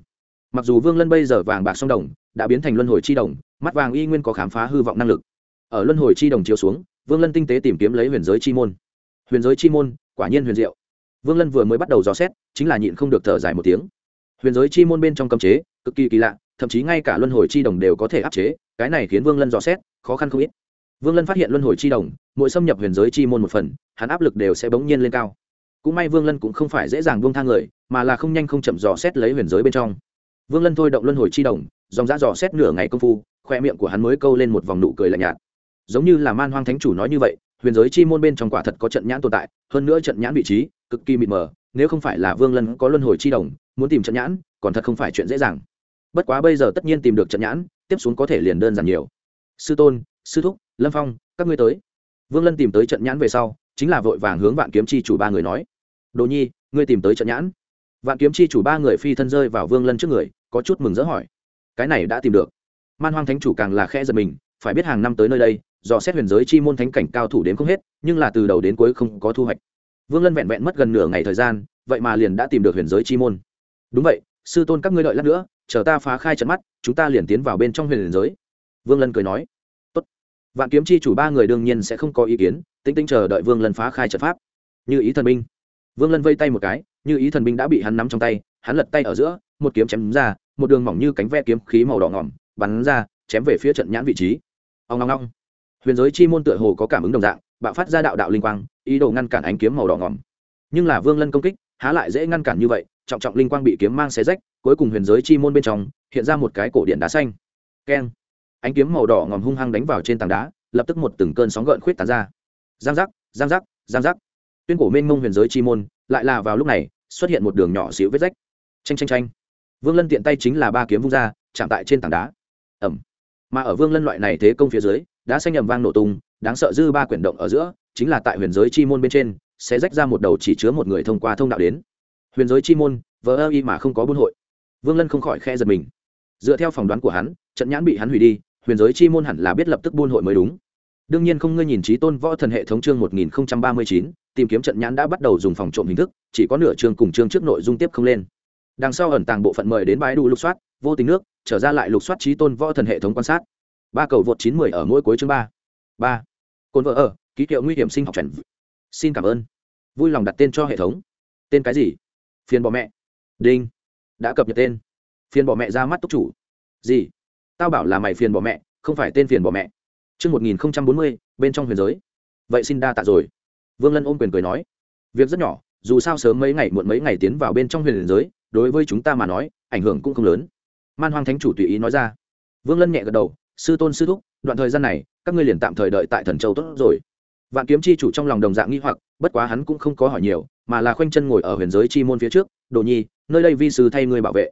mặc dù vương lân bây giờ vàng bạc song đồng đã biến thành luân hồi chi đồng mắt vàng y nguyên có khám phá hư vọng năng lực ở luân hồi chi đồng chiếu xuống vương lân tinh tế tìm kiếm lấy huyền giới chi môn huyền giới chi môn quả nhiên huyền diệu vương lân vừa mới bắt đầu dò xét chính là nhịn không được thở dài một tiếng huyền giới chi môn bên trong cấm chế cực kỳ kỳ lạ thậm chí ngay cả luân hồi chi đồng đều có thể áp chế cái này khiến vương lân dò xét khó khăn không ít vương lân phát hiện luân hồi chi đồng mỗi xâm nhập huyền giới chi môn một phần hắn áp lực đều sẽ bỗng nhiên lên cao cũng may vương lân cũng không phải dễ dàng buông thang người mà là không nhanh không chậm dò xét lấy huyền giới bên trong vương lân thôi động luân hồi chi đồng dòng dã dò xét nửa ngày công phu khoe miệng của hắn mới câu lên một vòng nụ cười lạnh nhạt giống như là man hoang thánh chủ nói như vậy huyền giới chi môn bên trong quả thật có trận nhãn tồn tại hơn nữa trận nhãn vị trí cực kỳ mịt mờ nếu không phải là vương lân có luân hồi chi đồng muốn tìm trận nhãn còn thật không phải chuyện dễ dàng bất quá bây giờ tất nhiên tìm được trận nhãn tiếp xuống có thể liền đơn giản nhiều sư tôn sư thúc lâm phong các ngươi tới vương lân tìm tới trận nhãn về sau chính là vội vàng hướng vạn kiếm chi chủ ba người nói đồ nhi ngươi tìm tới trận nhãn vạn kiếm chi chủ ba người phi thân rơi vào vương lân trước người có chút mừng rỡ hỏi cái này đã tìm được man hoang thánh chủ càng là khe giật mình phải biết hàng năm tới nơi đây do xét huyền giới chi môn thánh cảnh cao thủ đến không hết nhưng là từ đầu đến cuối không có thu hoạch vương lân vẹn vẹn mất gần nửa ngày thời gian vậy mà liền đã tìm được huyền giới chi môn đúng vậy sư tôn các ngươi đợi lát nữa chờ ta phá khai trận mắt chúng ta liền tiến vào bên trong huyền giới vương lân cười nói Tốt. vạn kiếm chi chủ ba người đương nhiên sẽ không có ý kiến tĩnh tĩnh chờ đợi vương lân phá khai trận pháp như ý thần binh vương lân vây tay một cái như ý thần binh đã bị hắn nắm trong tay hắn lật tay ở giữa một kiếm chém ra một đường mỏng như cánh ve kiếm khí màu đỏ ngỏm bắn ra chém về phía trận nhãn vị trí ông long long huyền giới chi môn tựa hồ có cảm ứng đồng dạng bạo phát ra đạo đạo linh quang ý đồ ngăn cản ánh kiếm màu đỏ ngỏm nhưng là vương lân công kích há lại dễ ngăn cản như vậy trọng trọng linh quang bị kiếm mang xé rách cuối cùng huyền giới chi môn bên trong hiện ra một cái cổ điện đá xanh keng ánh kiếm màu đỏ ngòm hung hăng đánh vào trên tảng đá lập tức một từng cơn sóng gợn khuyết tán ra giang giác giang giác giang giác tuyên cổ mênh mông huyền giới chi môn lại là vào lúc này xuất hiện một đường nhỏ xíu vết rách Chanh chanh chanh, vương lân tiện tay chính là ba kiếm vung ra chạm tại trên tảng đá ẩm mà ở vương lân loại này thế công phía dưới đã xanh nhầm vang nổ tung đáng sợ dư ba quyển động ở giữa chính là tại huyền giới chi môn bên trên sẽ rách ra một đầu chỉ chứa một người thông qua thông đạo đến huyền giới chi môn vờ ơ y mà không có buôn hội vương lân không khỏi khe giật mình dựa theo phỏng đoán của hắn trận nhãn bị hắn hủy đi huyền giới chi môn hẳn là biết lập tức buôn hội mới đúng đương nhiên không ngơi nhìn trí tôn võ thần hệ thống chương một nghìn ba mươi chín tìm kiếm trận nhãn đã bắt đầu dùng phòng trộm hình thức chỉ có nửa chương cùng chương trước nội dung tiếp không lên đằng sau ẩn tàng bộ phận mời đến bãi đủ lục soát vô tình nước trở ra lại lục soát trí tôn võ thần hệ thống quan sát ba cầu vượt chín mười ở mỗi cuối chương ba ba cồn vợ ở ký hiệu nguy hiểm sinh học trần xin cảm ơn vui lòng đặt tên cho hệ thống tên cái gì phiền bỏ mẹ đinh đã cập nhật tên phiền bỏ mẹ ra mắt túc chủ gì tao bảo là mày phiền bỏ mẹ không phải tên phiền bỏ mẹ một nghìn không trăm bốn mươi bên trong huyền giới. Vậy xin đa tạ rồi. Vương Lân ôm quyền cười nói. Việc rất nhỏ, dù sao sớm mấy ngày muộn mấy ngày tiến vào bên trong huyền giới, đối với chúng ta mà nói, ảnh hưởng cũng không lớn. Man Hoang Thánh chủ tùy ý nói ra. Vương Lân nhẹ gật đầu, sư tôn sư thúc, đoạn thời gian này, các ngươi liền tạm thời đợi tại Thần Châu tốt rồi vạn kiếm chi chủ trong lòng đồng dạng nghi hoặc bất quá hắn cũng không có hỏi nhiều mà là khoanh chân ngồi ở huyền giới chi môn phía trước đồ nhi nơi đây vi sư thay ngươi bảo vệ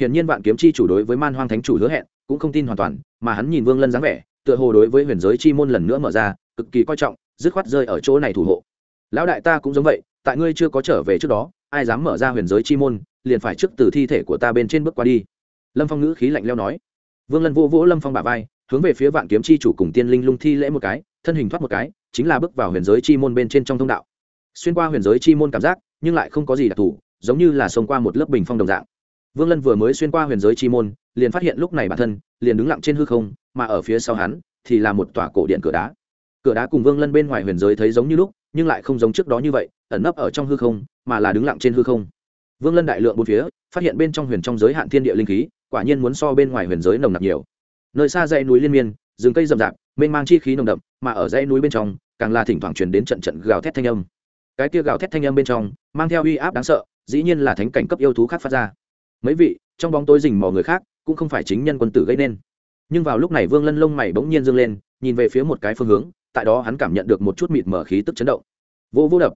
hiển nhiên vạn kiếm chi chủ đối với man hoang thánh chủ hứa hẹn cũng không tin hoàn toàn mà hắn nhìn vương lân dáng vẻ tựa hồ đối với huyền giới chi môn lần nữa mở ra cực kỳ coi trọng dứt khoát rơi ở chỗ này thủ hộ lão đại ta cũng giống vậy tại ngươi chưa có trở về trước đó ai dám mở ra huyền giới chi môn liền phải trước từ thi thể của ta bên trên bước qua đi lâm phong ngữ khí lạnh leo nói vương lân vô vỗ lâm phong bà vai hướng về phía vạn kiếm chi chủ cùng tiên linh lung thi lễ một cái thân hình thoát một cái chính là bước vào huyền giới chi môn bên trên trong thông đạo xuyên qua huyền giới chi môn cảm giác nhưng lại không có gì đặc thù giống như là xông qua một lớp bình phong đồng dạng vương lân vừa mới xuyên qua huyền giới chi môn liền phát hiện lúc này bản thân liền đứng lặng trên hư không mà ở phía sau hắn thì là một tòa cổ điện cửa đá cửa đá cùng vương lân bên ngoài huyền giới thấy giống như lúc nhưng lại không giống trước đó như vậy ẩn nấp ở trong hư không mà là đứng lặng trên hư không vương lân đại lượng bốn phía phát hiện bên trong huyền trong giới hạn thiên địa linh khí quả nhiên muốn so bên ngoài huyền giới nồng nặc nhiều nơi xa dãy núi liên miên rừng cây rậm rạp mênh mang chi khí nồng đậm mà ở dãy núi bên trong càng là thỉnh thoảng truyền đến trận trận gào thét thanh âm cái kia gào thét thanh âm bên trong mang theo uy áp đáng sợ dĩ nhiên là thánh cảnh cấp yêu thú khác phát ra mấy vị trong bóng tối rình mò người khác cũng không phải chính nhân quân tử gây nên nhưng vào lúc này vương lân lông mày bỗng nhiên dâng lên nhìn về phía một cái phương hướng tại đó hắn cảm nhận được một chút mịt mở khí tức chấn động vô vô đập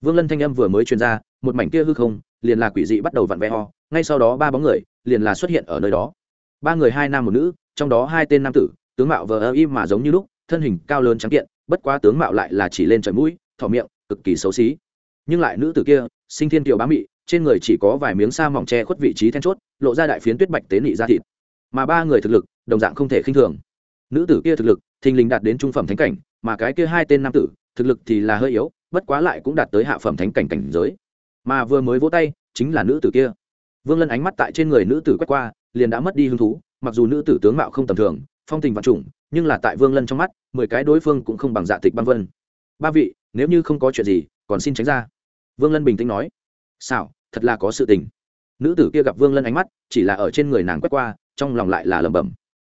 vương lân thanh âm vừa mới truyền ra một mảnh kia hư không liền là quỷ dị bắt đầu vặn vẽ ngay sau đó ba bóng người liền là xuất hiện ở nơi đó ba người hai nam một nữ trong đó hai tên nam tử tướng mạo vờ ơ y mà giống như lúc thân hình cao lớn trắng kiện bất quá tướng mạo lại là chỉ lên trời mũi thỏ miệng cực kỳ xấu xí nhưng lại nữ tử kia sinh thiên kiều bá mị trên người chỉ có vài miếng sa mỏng tre khuất vị trí then chốt lộ ra đại phiến tuyết bạch tế nị ra thịt mà ba người thực lực đồng dạng không thể khinh thường nữ tử kia thực lực thình lình đạt đến trung phẩm thánh cảnh mà cái kia hai tên nam tử thực lực thì là hơi yếu bất quá lại cũng đạt tới hạ phẩm thánh cảnh cảnh giới mà vừa mới vỗ tay chính là nữ tử kia vương lân ánh mắt tại trên người nữ tử quét qua liền đã mất đi hứng thú mặc dù nữ tử tướng mạo không tầm thường phong tình vạn trùng nhưng là tại vương lân trong mắt mười cái đối phương cũng không bằng dạ tịch băng vân ba vị nếu như không có chuyện gì còn xin tránh ra vương lân bình tĩnh nói xảo thật là có sự tình nữ tử kia gặp vương lân ánh mắt chỉ là ở trên người nàng quét qua trong lòng lại là lẩm bẩm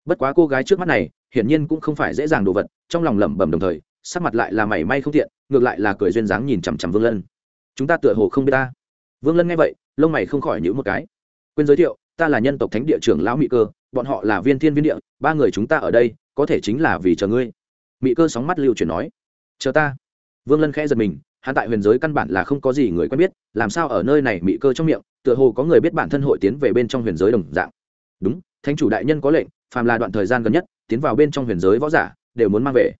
bất quá cô gái trước mắt này hiển nhiên cũng không phải dễ dàng đồ vật trong lòng lẩm bẩm đồng thời sắc mặt lại là mảy may không tiện ngược lại là cười duyên dáng nhìn chằm chằm vương lân chúng ta tựa hồ không biết ta vương lân nghe vậy lông mày không khỏi nhữ một cái quên giới thiệu ta là nhân tộc thánh địa trưởng lão mỹ cơ bọn họ là viên thiên viên địa ba người chúng ta ở đây có thể chính là vì chờ ngươi mị cơ sóng mắt lưu chuyển nói chờ ta vương lân khẽ giật mình hắn tại huyền giới căn bản là không có gì người quen biết làm sao ở nơi này mị cơ trong miệng tựa hồ có người biết bản thân hội tiến về bên trong huyền giới đồng dạng đúng thánh chủ đại nhân có lệnh phàm là đoạn thời gian gần nhất tiến vào bên trong huyền giới võ giả đều muốn mang về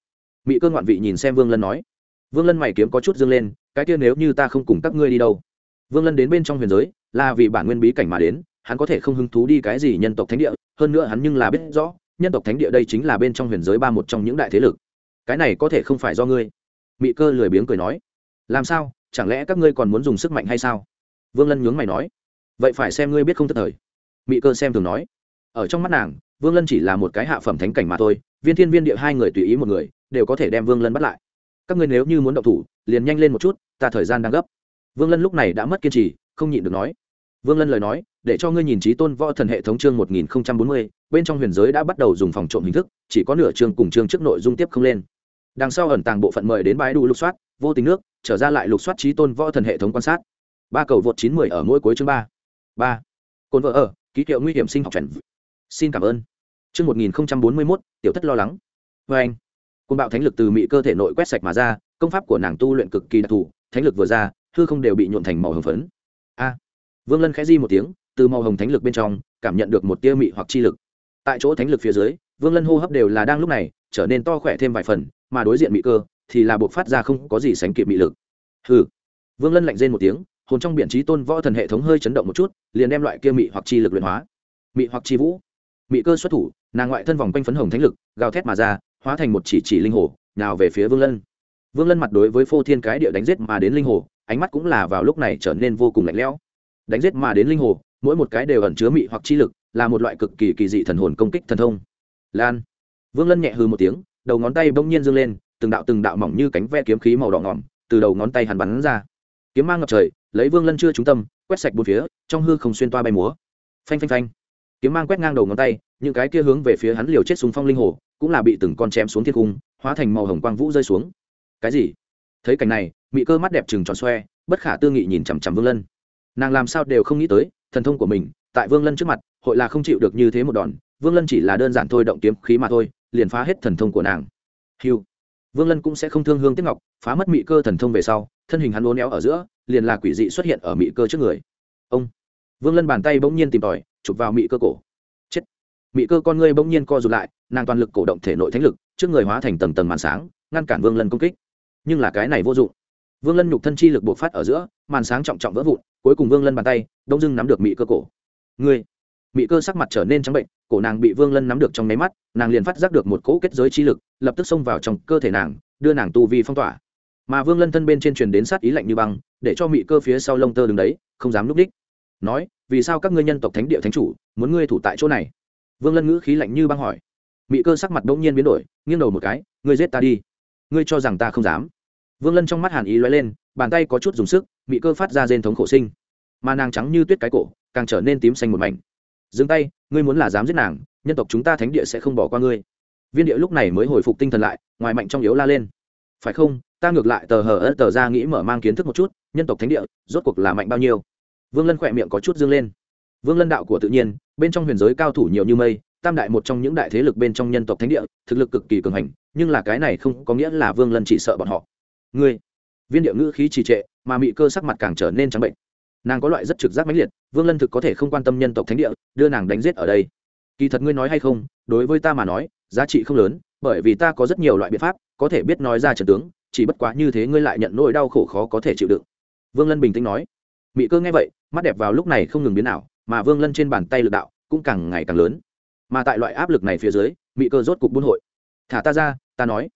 mị cơ ngoạn vị nhìn xem vương lân nói vương lân mày kiếm có chút dương lên cái kia nếu như ta không cùng các ngươi đi đâu vương lân đến bên trong huyền giới là vì bản nguyên bí cảnh mà đến hắn có thể không hứng thú đi cái gì nhân tộc thánh địa hơn nữa hắn nhưng là biết rõ nhân tộc thánh địa đây chính là bên trong huyền giới ba một trong những đại thế lực cái này có thể không phải do ngươi mị cơ lười biếng cười nói làm sao chẳng lẽ các ngươi còn muốn dùng sức mạnh hay sao vương lân nhướng mày nói vậy phải xem ngươi biết không tức thời mị cơ xem thường nói ở trong mắt nàng vương lân chỉ là một cái hạ phẩm thánh cảnh mà thôi viên thiên viên địa hai người tùy ý một người đều có thể đem vương lân bắt lại các ngươi nếu như muốn động thủ liền nhanh lên một chút ta thời gian đang gấp vương lân lúc này đã mất kiên trì không nhịn được nói vương lân lời nói để cho ngươi nhìn trí tôn võ thần hệ thống chương 1040 bên trong huyền giới đã bắt đầu dùng phòng trộm hình thức chỉ có nửa chương cùng chương trước nội dung tiếp không lên đằng sau ẩn tàng bộ phận mời đến bãi đủ lục soát vô tình nước trở ra lại lục soát trí tôn võ thần hệ thống quan sát ba cầu vượt chín mươi ở mỗi cuối chương ba ba côn vợ ở ký hiệu nguy hiểm sinh học chuẩn xin cảm ơn chương 1041 tiểu thất lo lắng vê anh côn bạo thánh lực từ mị cơ thể nội quét sạch mà ra công pháp của nàng tu luyện cực kỳ đặc thù thánh lực vừa ra hư không đều bị nhuộn thành màu hồng phấn a vương lân khẽ di một tiếng từ màu hồng thánh lực bên trong cảm nhận được một tia mị hoặc chi lực tại chỗ thánh lực phía dưới vương lân hô hấp đều là đang lúc này trở nên to khỏe thêm vài phần mà đối diện mị cơ thì là buộc phát ra không có gì sánh kịp mị lực hừ vương lân lạnh rên một tiếng hồn trong biển trí tôn võ thần hệ thống hơi chấn động một chút liền đem loại kia mị hoặc chi lực luyện hóa mị hoặc chi vũ mị cơ xuất thủ nàng ngoại thân vòng quanh phấn hồng thánh lực gào thét mà ra hóa thành một chỉ chỉ linh hồ nào về phía vương lân vương lân mặt đối với phô thiên cái địa đánh giết mà đến linh hồ ánh mắt cũng là vào lúc này trở nên vô cùng lạnh lẽo đánh giết mà đến linh hồ mỗi một cái đều ẩn chứa mị hoặc chi lực là một loại cực kỳ kỳ dị thần hồn công kích thần thông lan vương lân nhẹ hư một tiếng đầu ngón tay bỗng nhiên dâng lên từng đạo từng đạo mỏng như cánh ve kiếm khí màu đỏ ngỏm từ đầu ngón tay hàn bắn ra kiếm mang ngập trời lấy vương lân chưa trúng tâm quét sạch bốn phía trong hư không xuyên toa bay múa phanh phanh phanh kiếm mang quét ngang đầu ngón tay những cái kia hướng về phía hắn liều chết súng phong linh hồ cũng là bị từng con chém xuống thiên cung hóa thành màu hồng quang vũ rơi xuống cái gì thấy cảnh này mị cơ mắt đẹp trừng tròn xoe bất khả tư nghị nhìn chằm chằm vương lân nàng làm sao đều không nghĩ tới thần thông của mình tại vương lân trước mặt hội là không chịu được như thế một đòn vương lân chỉ là đơn giản thôi động kiếm khí mà thôi liền phá hết thần thông của nàng hiu vương lân cũng sẽ không thương hương tiếp ngọc phá mất mị cơ thần thông về sau thân hình hắn uốn éo ở giữa liền là quỷ dị xuất hiện ở mị cơ trước người ông vương lân bàn tay bỗng nhiên tìm tòi chụp vào mị cơ cổ chết mị cơ con ngươi bỗng nhiên co rụt lại nàng toàn lực cổ động thể nội thánh lực trước người hóa thành tầng tầng màn sáng ngăn cản vương lân công kích nhưng là cái này vô dụng vương lân nhục thân chi lực buộc phát ở giữa màn sáng trọng trọng vỡ vụn cuối cùng vương lân bàn tay đông dưng nắm được mị cơ cổ người, mị cơ sắc mặt trở nên trắng bệnh cổ nàng bị vương lân nắm được trong nháy mắt nàng liền phát giác được một cỗ kết giới chi lực lập tức xông vào trong cơ thể nàng đưa nàng tu vi phong tỏa mà vương lân thân bên trên truyền đến sát ý lạnh như băng để cho mị cơ phía sau lông tơ đứng đấy không dám núp đích nói vì sao các ngươi nhân tộc thánh địa thánh chủ muốn ngươi thủ tại chỗ này vương lân ngữ khí lạnh như băng hỏi mị cơ sắc mặt bỗng nhiên biến đổi nghiêng đầu một cái ngươi giết ta đi ngươi cho rằng ta không dám vương lân trong mắt hàn ý loay lên bàn tay có chút dùng sức mị cơ phát ra rên thống khổ sinh mà nàng trắng như tuyết cái cổ càng trở nên tím xanh một mảnh dừng tay ngươi muốn là dám giết nàng nhân tộc chúng ta thánh địa sẽ không bỏ qua ngươi viên địa lúc này mới hồi phục tinh thần lại ngoài mạnh trong yếu la lên phải không ta ngược lại tờ hờ ớt tờ ra nghĩ mở mang kiến thức một chút nhân tộc thánh địa rốt cuộc là mạnh bao nhiêu vương lân khỏe miệng có chút dương lên vương lân đạo của tự nhiên bên trong huyền giới cao thủ nhiều như mây tam đại một trong những đại thế lực bên trong nhân tộc thánh địa thực lực cực kỳ cường hành nhưng là cái này không có nghĩa là vương lân chỉ sợ bọn họ ngươi viên địa ngữ khí trì trệ mà mị cơ sắc mặt càng trở nên trắng bệnh nàng có loại rất trực giác mãnh liệt vương lân thực có thể không quan tâm nhân tộc thánh địa đưa nàng đánh giết ở đây kỳ thật ngươi nói hay không đối với ta mà nói giá trị không lớn bởi vì ta có rất nhiều loại biện pháp có thể biết nói ra trần tướng chỉ bất quá như thế ngươi lại nhận nỗi đau khổ khó có thể chịu đựng vương lân bình tĩnh nói mị cơ nghe vậy mắt đẹp vào lúc này không ngừng biến nào mà vương lân trên bàn tay lực đạo cũng càng ngày càng lớn mà tại loại áp lực này phía dưới mị cơ rốt cục buôn hội thả ta ra ta nói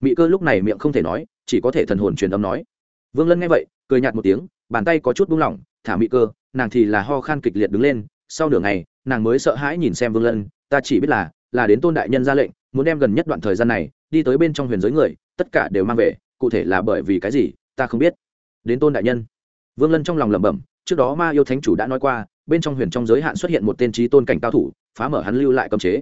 mị cơ lúc này miệng không thể nói chỉ có thể thần hồn truyền âm nói vương lân nghe vậy cười nhạt một tiếng bàn tay có chút buông lỏng thả mị cơ nàng thì là ho khan kịch liệt đứng lên sau nửa ngày nàng mới sợ hãi nhìn xem vương lân ta chỉ biết là là đến tôn đại nhân ra lệnh muốn đem gần nhất đoạn thời gian này đi tới bên trong huyền giới người tất cả đều mang về cụ thể là bởi vì cái gì ta không biết đến tôn đại nhân vương lân trong lòng lẩm bẩm trước đó ma yêu thánh chủ đã nói qua bên trong huyền trong giới hạn xuất hiện một tên trí tôn cảnh cao thủ phá mở hắn lưu lại cấm chế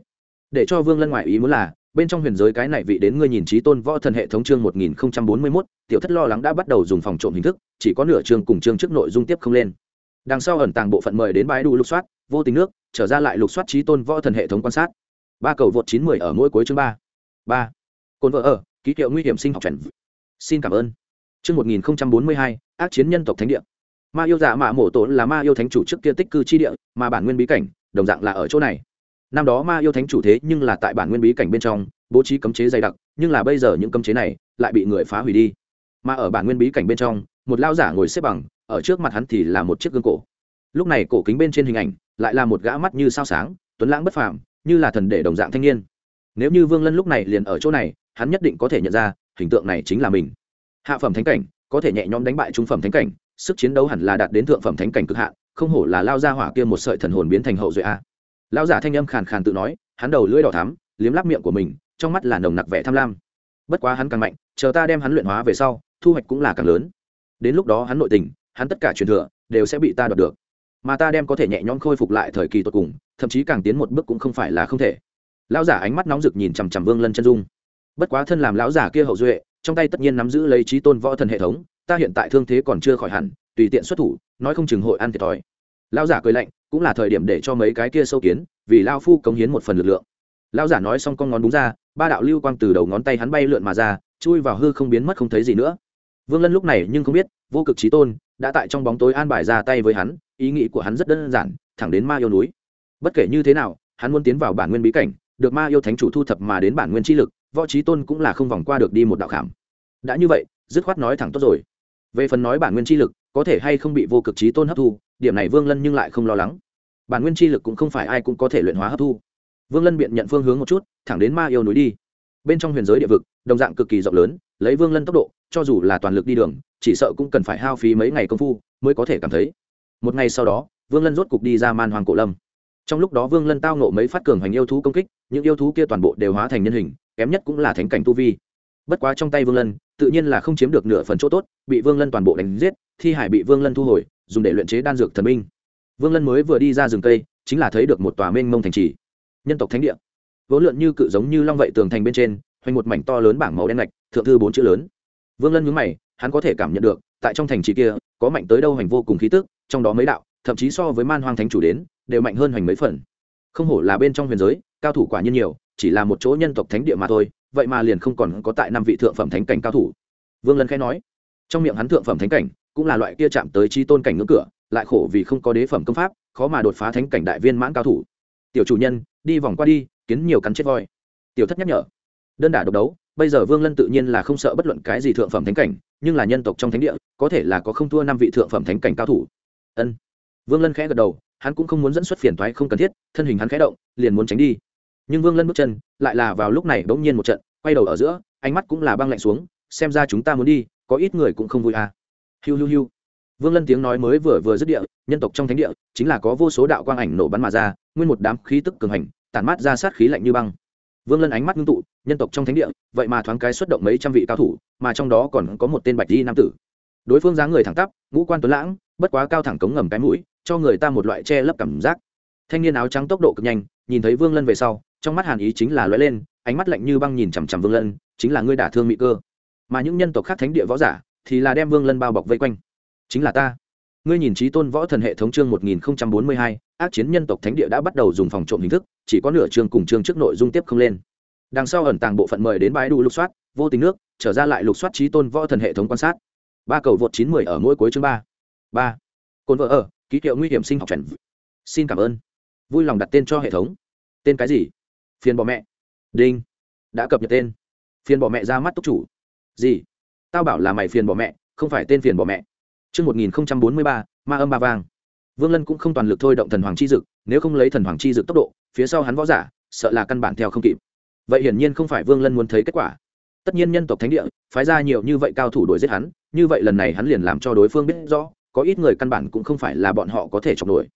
để cho vương lân ngoại ý muốn là bên trong huyền giới cái này vị đến ngươi nhìn trí tôn võ thần hệ thống chương 1041 tiểu thất lo lắng đã bắt đầu dùng phòng trộm hình thức chỉ có nửa chương cùng chương trước nội dung tiếp không lên đằng sau ẩn tàng bộ phận mời đến bãi đủ lục soát vô tình nước trở ra lại lục soát trí tôn võ thần hệ thống quan sát ba cầu vượt chín mươi ở mỗi cuối chương ba ba côn vợ ở ký hiệu nguy hiểm sinh học chuẩn xin cảm ơn chương 1042 ác chiến nhân tộc thánh địa ma yêu giả mạ mổ tổ là ma yêu thánh chủ trước kia tích cư chi địa mà bản nguyên bí cảnh đồng dạng là ở chỗ này năm đó ma yêu thánh chủ thế nhưng là tại bản nguyên bí cảnh bên trong bố trí cấm chế dày đặc nhưng là bây giờ những cấm chế này lại bị người phá hủy đi mà ở bản nguyên bí cảnh bên trong một lao giả ngồi xếp bằng ở trước mặt hắn thì là một chiếc gương cổ lúc này cổ kính bên trên hình ảnh lại là một gã mắt như sao sáng tuấn lãng bất phàm như là thần để đồng dạng thanh niên nếu như vương lân lúc này liền ở chỗ này hắn nhất định có thể nhận ra hình tượng này chính là mình hạ phẩm thánh cảnh có thể nhẹ nhõm đánh bại trung phẩm thánh cảnh sức chiến đấu hẳn là đạt đến thượng phẩm thánh cảnh cực hạ không hổ là lao ra hỏa kia một sợi thần hồn biến thành hậu duệ a lão giả thanh âm khàn khàn tự nói hắn đầu lưỡi đỏ thắm liếm lắp miệng của mình trong mắt là nồng nặc vẻ tham lam bất quá hắn càng mạnh chờ ta đem hắn luyện hóa về sau thu hoạch cũng là càng lớn đến lúc đó hắn nội tình hắn tất cả truyền thừa đều sẽ bị ta đoạt được mà ta đem có thể nhẹ nhõm khôi phục lại thời kỳ tột cùng thậm chí càng tiến một bước cũng không phải là không thể lão giả ánh mắt nóng rực nhìn chằm chằm vương lân chân dung bất quá thân làm lão giả kia hậu duệ trong tay tất nhiên nắm giữ lấy trí tôn võ thần hệ thống ta hiện tại thương thế còn chưa khỏi hẳn tùy tiện xuất thủ nói không chừng hội ăn thiệt thòi lão giả cười lạnh cũng là thời điểm để cho mấy cái kia sâu kiến vì lao phu cống hiến một phần lực lượng lao giả nói xong con ngón đúng ra ba đạo lưu quang từ đầu ngón tay hắn bay lượn mà ra chui vào hư không biến mất không thấy gì nữa vương lân lúc này nhưng không biết vô cực trí tôn đã tại trong bóng tối an bài ra tay với hắn ý nghĩ của hắn rất đơn giản thẳng đến ma yêu núi bất kể như thế nào hắn muốn tiến vào bản nguyên bí cảnh được ma yêu thánh chủ thu thập mà đến bản nguyên chi lực võ trí tôn cũng là không vòng qua được đi một đạo khảm đã như vậy dứt khoát nói thẳng tốt rồi về phần nói bản nguyên chi lực có thể hay không bị vô cực trí tôn hấp thu điểm này vương lân nhưng lại không lo lắng bản nguyên chi lực cũng không phải ai cũng có thể luyện hóa hấp thu vương lân biện nhận phương hướng một chút thẳng đến ma yêu núi đi bên trong huyền giới địa vực đồng dạng cực kỳ rộng lớn lấy vương lân tốc độ cho dù là toàn lực đi đường chỉ sợ cũng cần phải hao phí mấy ngày công phu mới có thể cảm thấy một ngày sau đó vương lân rốt cục đi ra man hoàng cổ lâm trong lúc đó vương lân tao nộ mấy phát cường hoành yêu thú công kích những yêu thú kia toàn bộ đều hóa thành nhân hình kém nhất cũng là thánh cảnh tu vi bất quá trong tay vương lân tự nhiên là không chiếm được nửa phần chỗ tốt bị vương lân toàn bộ đánh giết thi hải bị vương lân thu hồi dùng để luyện chế đan dược thần minh vương lân mới vừa đi ra rừng cây chính là thấy được một tòa mênh mông thành trì nhân tộc thánh địa vốn lượn như cự giống như long vậy tường thành bên trên hoành một mảnh to lớn bảng màu đen lạch thượng thư bốn chữ lớn vương lân nhướng mày hắn có thể cảm nhận được tại trong thành trì kia có mạnh tới đâu hành vô cùng khí tức trong đó mấy đạo thậm chí so với man hoang thánh chủ đến đều mạnh hơn hoành mấy phần không hổ là bên trong huyền giới cao thủ quả nhiên nhiều chỉ là một chỗ nhân tộc thánh địa mà thôi vậy mà liền không còn có tại năm vị thượng phẩm thánh cảnh cao thủ vương lân khẽ nói trong miệng hắn thượng phẩm thánh cảnh cũng là loại kia chạm tới chi tôn cảnh ngưỡng cửa lại khổ vì không có đế phẩm công pháp khó mà đột phá thánh cảnh đại viên mãn cao thủ tiểu chủ nhân đi vòng qua đi kiến nhiều cắn chết voi tiểu thất nhắc nhở đơn đả độc đấu bây giờ vương lân tự nhiên là không sợ bất luận cái gì thượng phẩm thánh cảnh nhưng là nhân tộc trong thánh địa có thể là có không thua năm vị thượng phẩm thánh cảnh cao thủ ân vương lân khẽ gật đầu hắn cũng không muốn dẫn xuất phiền thoái không cần thiết thân hình hắn khẽ động liền muốn tránh đi nhưng vương lân bước chân lại là vào lúc này bỗng nhiên một trận quay đầu ở giữa ánh mắt cũng là băng lạnh xuống xem ra chúng ta muốn đi có ít người cũng không vui à hiu hiu hiu vương lân tiếng nói mới vừa vừa dứt địa nhân tộc trong thánh địa chính là có vô số đạo quang ảnh nổ bắn mà ra nguyên một đám khí tức cường hành tản mát ra sát khí lạnh như băng vương lân ánh mắt ngưng tụ nhân tộc trong thánh địa vậy mà thoáng cái xuất động mấy trăm vị cao thủ mà trong đó còn có một tên bạch y nam tử đối phương dáng người thẳng tắp ngũ quan tuấn lãng bất quá cao thẳng cống ngầm cái mũi cho người ta một loại che lấp cảm giác thanh niên áo trắng tốc độ cực nhanh nhìn thấy vương lân về sau trong mắt hàn ý chính là lóe lên ánh mắt lạnh như băng nhìn chằm chằm vương lân chính là ngươi đả thương mỹ cơ mà những nhân tộc khác thánh địa võ giả thì là đem vương lân bao bọc vây quanh chính là ta ngươi nhìn trí tôn võ thần hệ thống chương một nghìn bốn mươi hai ác chiến nhân tộc thánh địa đã bắt đầu dùng phòng trộm hình thức chỉ có nửa chương cùng chương trước nội dung tiếp không lên đằng sau ẩn tàng bộ phận mời đến bãi đủ lục soát vô tình nước trở ra lại lục soát trí tôn võ thần hệ thống quan sát ba cầu vượt chín mười ở mỗi cuối chương ba ba cồn vợ ở ký hiệu nguy hiểm sinh học trần xin cảm ơn vui lòng đặt tên cho hệ thống tên cái gì phiền bỏ mẹ đinh đã cập nhật tên phiền bỏ mẹ ra mắt túc chủ gì tao bảo là mày phiền bỏ mẹ không phải tên phiền bỏ mẹ Chương 1043, ma âm ba vàng. Vương Lân cũng không toàn lực thôi động thần hoàng chi dực, nếu không lấy thần hoàng chi dực tốc độ, phía sau hắn võ giả, sợ là căn bản theo không kịp. Vậy hiển nhiên không phải Vương Lân muốn thấy kết quả. Tất nhiên nhân tộc thánh địa, phái ra nhiều như vậy cao thủ đuổi giết hắn, như vậy lần này hắn liền làm cho đối phương biết rõ, có ít người căn bản cũng không phải là bọn họ có thể chống nổi.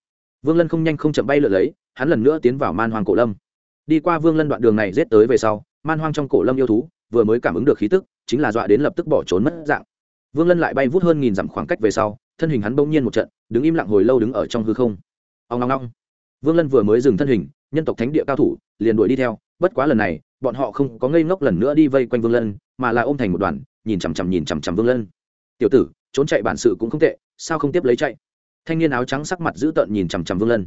Vương Lân không nhanh không chậm bay lượn lấy, hắn lần nữa tiến vào man hoang cổ lâm. Đi qua Vương Lân đoạn đường này giết tới về sau, man hoang trong cổ lâm yêu thú, vừa mới cảm ứng được khí tức, chính là dọa đến lập tức bỏ trốn mất dạng vương lân lại bay vút hơn nghìn dặm khoảng cách về sau thân hình hắn bỗng nhiên một trận đứng im lặng hồi lâu đứng ở trong hư không ông long long vương lân vừa mới dừng thân hình nhân tộc thánh địa cao thủ liền đuổi đi theo bất quá lần này bọn họ không có ngây ngốc lần nữa đi vây quanh vương lân mà là ôm thành một đoàn nhìn chằm chằm nhìn chằm chằm vương lân tiểu tử trốn chạy bản sự cũng không tệ sao không tiếp lấy chạy thanh niên áo trắng sắc mặt dữ tợn nhìn chằm chằm vương lân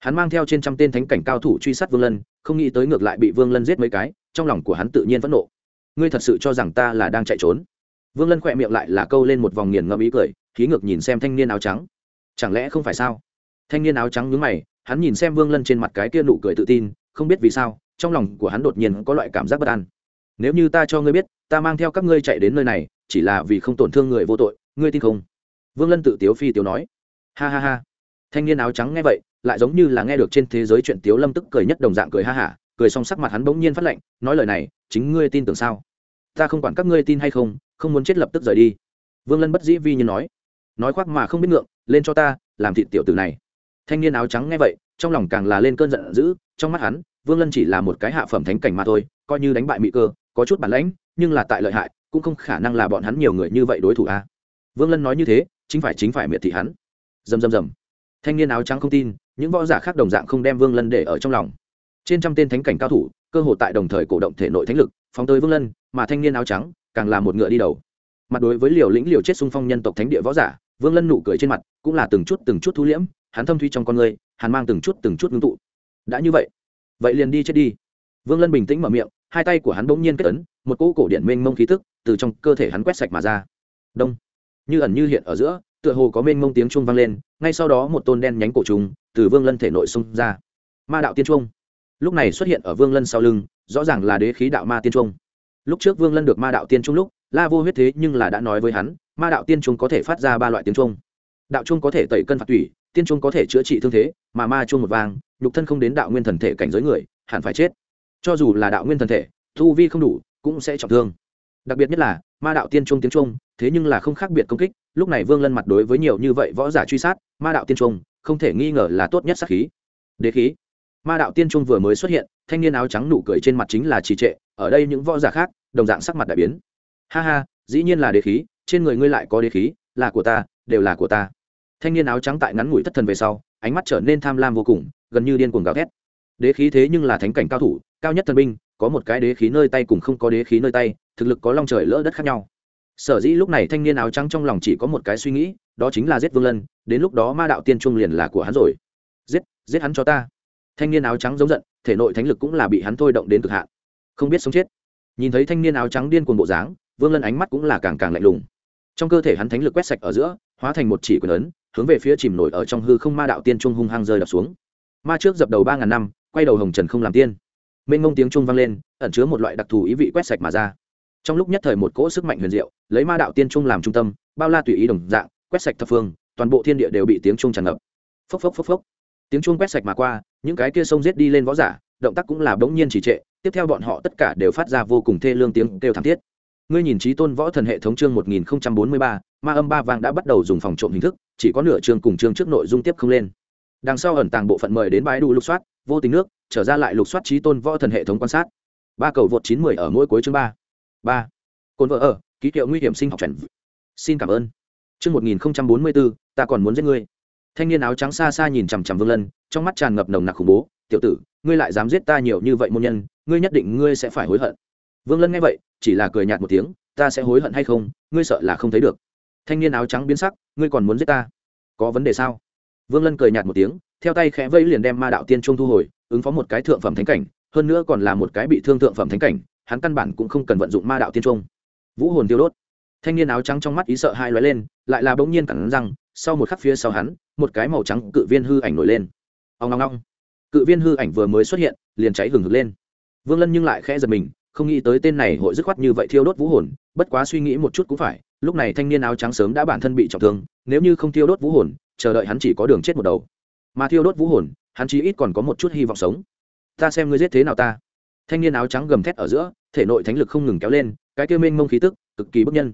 hắn mang theo trên trăm tên thánh cảnh cao thủ truy sát vương lân không nghĩ tới ngược lại bị vương lân giết mấy cái trong lòng của hắn tự nhiên phẫn nộ ngươi thật sự cho rằng ta là đang chạy trốn vương lân khỏe miệng lại là câu lên một vòng nghiền ngẫm ý cười khí ngược nhìn xem thanh niên áo trắng chẳng lẽ không phải sao thanh niên áo trắng nhướng mày hắn nhìn xem vương lân trên mặt cái kia nụ cười tự tin không biết vì sao trong lòng của hắn đột nhiên có loại cảm giác bất an nếu như ta cho ngươi biết ta mang theo các ngươi chạy đến nơi này chỉ là vì không tổn thương người vô tội ngươi tin không vương lân tự tiếu phi tiếu nói ha ha ha thanh niên áo trắng nghe vậy lại giống như là nghe được trên thế giới chuyện tiếu lâm tức cười nhất đồng dạng cười ha hả cười xong sắc mặt hắn bỗng nhiên phát lệnh nói lời này chính ngươi tin tưởng sao ta không quản các ngươi tin hay không không muốn chết lập tức rời đi vương lân bất dĩ vi như nói nói khoác mà không biết ngượng lên cho ta làm thịt tiểu tử này thanh niên áo trắng nghe vậy trong lòng càng là lên cơn giận dữ trong mắt hắn vương lân chỉ là một cái hạ phẩm thánh cảnh mà thôi coi như đánh bại mỹ cơ có chút bản lãnh nhưng là tại lợi hại cũng không khả năng là bọn hắn nhiều người như vậy đối thủ a à. vương lân nói như thế chính phải chính phải miệt thị hắn dầm dầm dầm thanh niên áo trắng không tin những võ giả khác đồng dạng không đem vương lân để ở trong lòng trên trăm tên thánh cảnh cao thủ cơ hội tại đồng thời cổ động thể nội thánh lực phóng tới vương lân mà thanh niên áo trắng càng là một ngựa đi đầu mặt đối với liều lĩnh liều chết xung phong nhân tộc thánh địa võ giả vương lân nụ cười trên mặt cũng là từng chút từng chút thu liễm hắn thâm thuy trong con người hắn mang từng chút từng chút ngưng tụ đã như vậy vậy liền đi chết đi vương lân bình tĩnh mở miệng hai tay của hắn bỗng nhiên kết ấn một cỗ cổ điện mênh mông khí tức từ trong cơ thể hắn quét sạch mà ra đông như ẩn như hiện ở giữa tựa hồ có mênh mông tiếng chuông vang lên ngay sau đó một tôn đen nhánh cổ trùng từ vương lân thể nội xung ra ma đạo tiên trung lúc này xuất hiện ở vương lân sau lưng rõ ràng là đế khí đạo ma tiên trung lúc trước vương lân được ma đạo tiên trung lúc la vô huyết thế nhưng là đã nói với hắn ma đạo tiên trung có thể phát ra ba loại tiếng trung đạo trung có thể tẩy cân phạt tủy tiên trung có thể chữa trị thương thế mà ma trung một vang nhục thân không đến đạo nguyên thần thể cảnh giới người hẳn phải chết cho dù là đạo nguyên thần thể thu vi không đủ cũng sẽ trọng thương đặc biệt nhất là ma đạo tiên trung tiếng trung thế nhưng là không khác biệt công kích lúc này vương lân mặt đối với nhiều như vậy võ giả truy sát ma đạo tiên trung không thể nghi ngờ là tốt nhất sát khí đế khí ma đạo tiên trung vừa mới xuất hiện thanh niên áo trắng nụ cười trên mặt chính là trì trệ ở đây những võ giả khác đồng dạng sắc mặt đại biến ha ha dĩ nhiên là đế khí trên người ngươi lại có đế khí là của ta đều là của ta thanh niên áo trắng tại ngắn ngủi thất thần về sau ánh mắt trở nên tham lam vô cùng gần như điên cuồng gào thét đế khí thế nhưng là thánh cảnh cao thủ cao nhất thần binh có một cái đế khí nơi tay cùng không có đế khí nơi tay thực lực có long trời lỡ đất khác nhau sở dĩ lúc này thanh niên áo trắng trong lòng chỉ có một cái suy nghĩ đó chính là giết vương lân đến lúc đó ma đạo tiên trung liền là của hắn rồi giết giết hắn cho ta thanh niên áo trắng giống giận thể nội thánh lực cũng là bị hắn thôi động đến cực hạn không biết sống chết nhìn thấy thanh niên áo trắng điên cuồng bộ dáng vương lân ánh mắt cũng là càng càng lạnh lùng trong cơ thể hắn thánh lực quét sạch ở giữa hóa thành một chỉ quyền ấn hướng về phía chìm nổi ở trong hư không ma đạo tiên trung hung hăng rơi đập xuống ma trước dập đầu ba ngàn năm quay đầu hồng trần không làm tiên mênh mông tiếng trung vang lên ẩn chứa một loại đặc thù ý vị quét sạch mà ra trong lúc nhất thời một cỗ sức mạnh huyền diệu lấy ma đạo tiên trung làm trung tâm bao la tùy ý đồng dạng quét sạch thập phương toàn bộ thiên địa đều bị tiếng trung tràn ngập phốc phốc phốc phốc tiếng trung quét sạch mà qua những cái kia sông giết đi lên võ giả động tác cũng là bỗng nhiên chỉ trệ tiếp theo bọn họ tất cả đều phát ra vô cùng thê lương tiếng kêu thảm thiết ngươi nhìn chí tôn võ thần hệ thống chương 1043, ma âm ba vang đã bắt đầu dùng phòng trộm hình thức chỉ có nửa chương cùng chương trước nội dung tiếp không lên đằng sau ẩn tàng bộ phận mời đến bãi đủ lục soát vô tình nước trở ra lại lục soát chí tôn võ thần hệ thống quan sát ba cầu vượt 910 ở mỗi cuối chương 3. 3. côn vợ ở ký hiệu nguy hiểm sinh học chuẩn xin cảm ơn chương 1044, ta còn muốn giết ngươi thanh niên áo trắng xa xa nhìn chằm chằm vương lân trong mắt tràn ngập nồng nặc khủng bố tiểu tử ngươi lại dám giết ta nhiều như vậy môn nhân ngươi nhất định ngươi sẽ phải hối hận vương lân nghe vậy chỉ là cười nhạt một tiếng ta sẽ hối hận hay không ngươi sợ là không thấy được thanh niên áo trắng biến sắc ngươi còn muốn giết ta có vấn đề sao vương lân cười nhạt một tiếng theo tay khẽ vẫy liền đem ma đạo tiên trung thu hồi ứng phó một cái thượng phẩm thánh cảnh hơn nữa còn là một cái bị thương thượng phẩm thánh cảnh hắn căn bản cũng không cần vận dụng ma đạo tiên trung vũ hồn tiêu đốt thanh niên áo trắng trong mắt ý sợ hai lóe lên lại là bỗng nhiên cẳng rằng sau một khắc phía sau hắn một cái màu trắng cự viên hư ảnh nổi lên ông long long cự viên hư ảnh vừa mới xuất hiện liền cháy hừng hực lên vương lân nhưng lại khẽ giật mình không nghĩ tới tên này hội dứt khoát như vậy thiêu đốt vũ hồn bất quá suy nghĩ một chút cũng phải lúc này thanh niên áo trắng sớm đã bản thân bị trọng thương nếu như không thiêu đốt vũ hồn chờ đợi hắn chỉ có đường chết một đầu mà thiêu đốt vũ hồn hắn chí ít còn có một chút hy vọng sống ta xem ngươi giết thế nào ta thanh niên áo trắng gầm thét ở giữa thể nội thánh lực không ngừng kéo lên cái kêu mênh mông khí tức cực kỳ bức nhân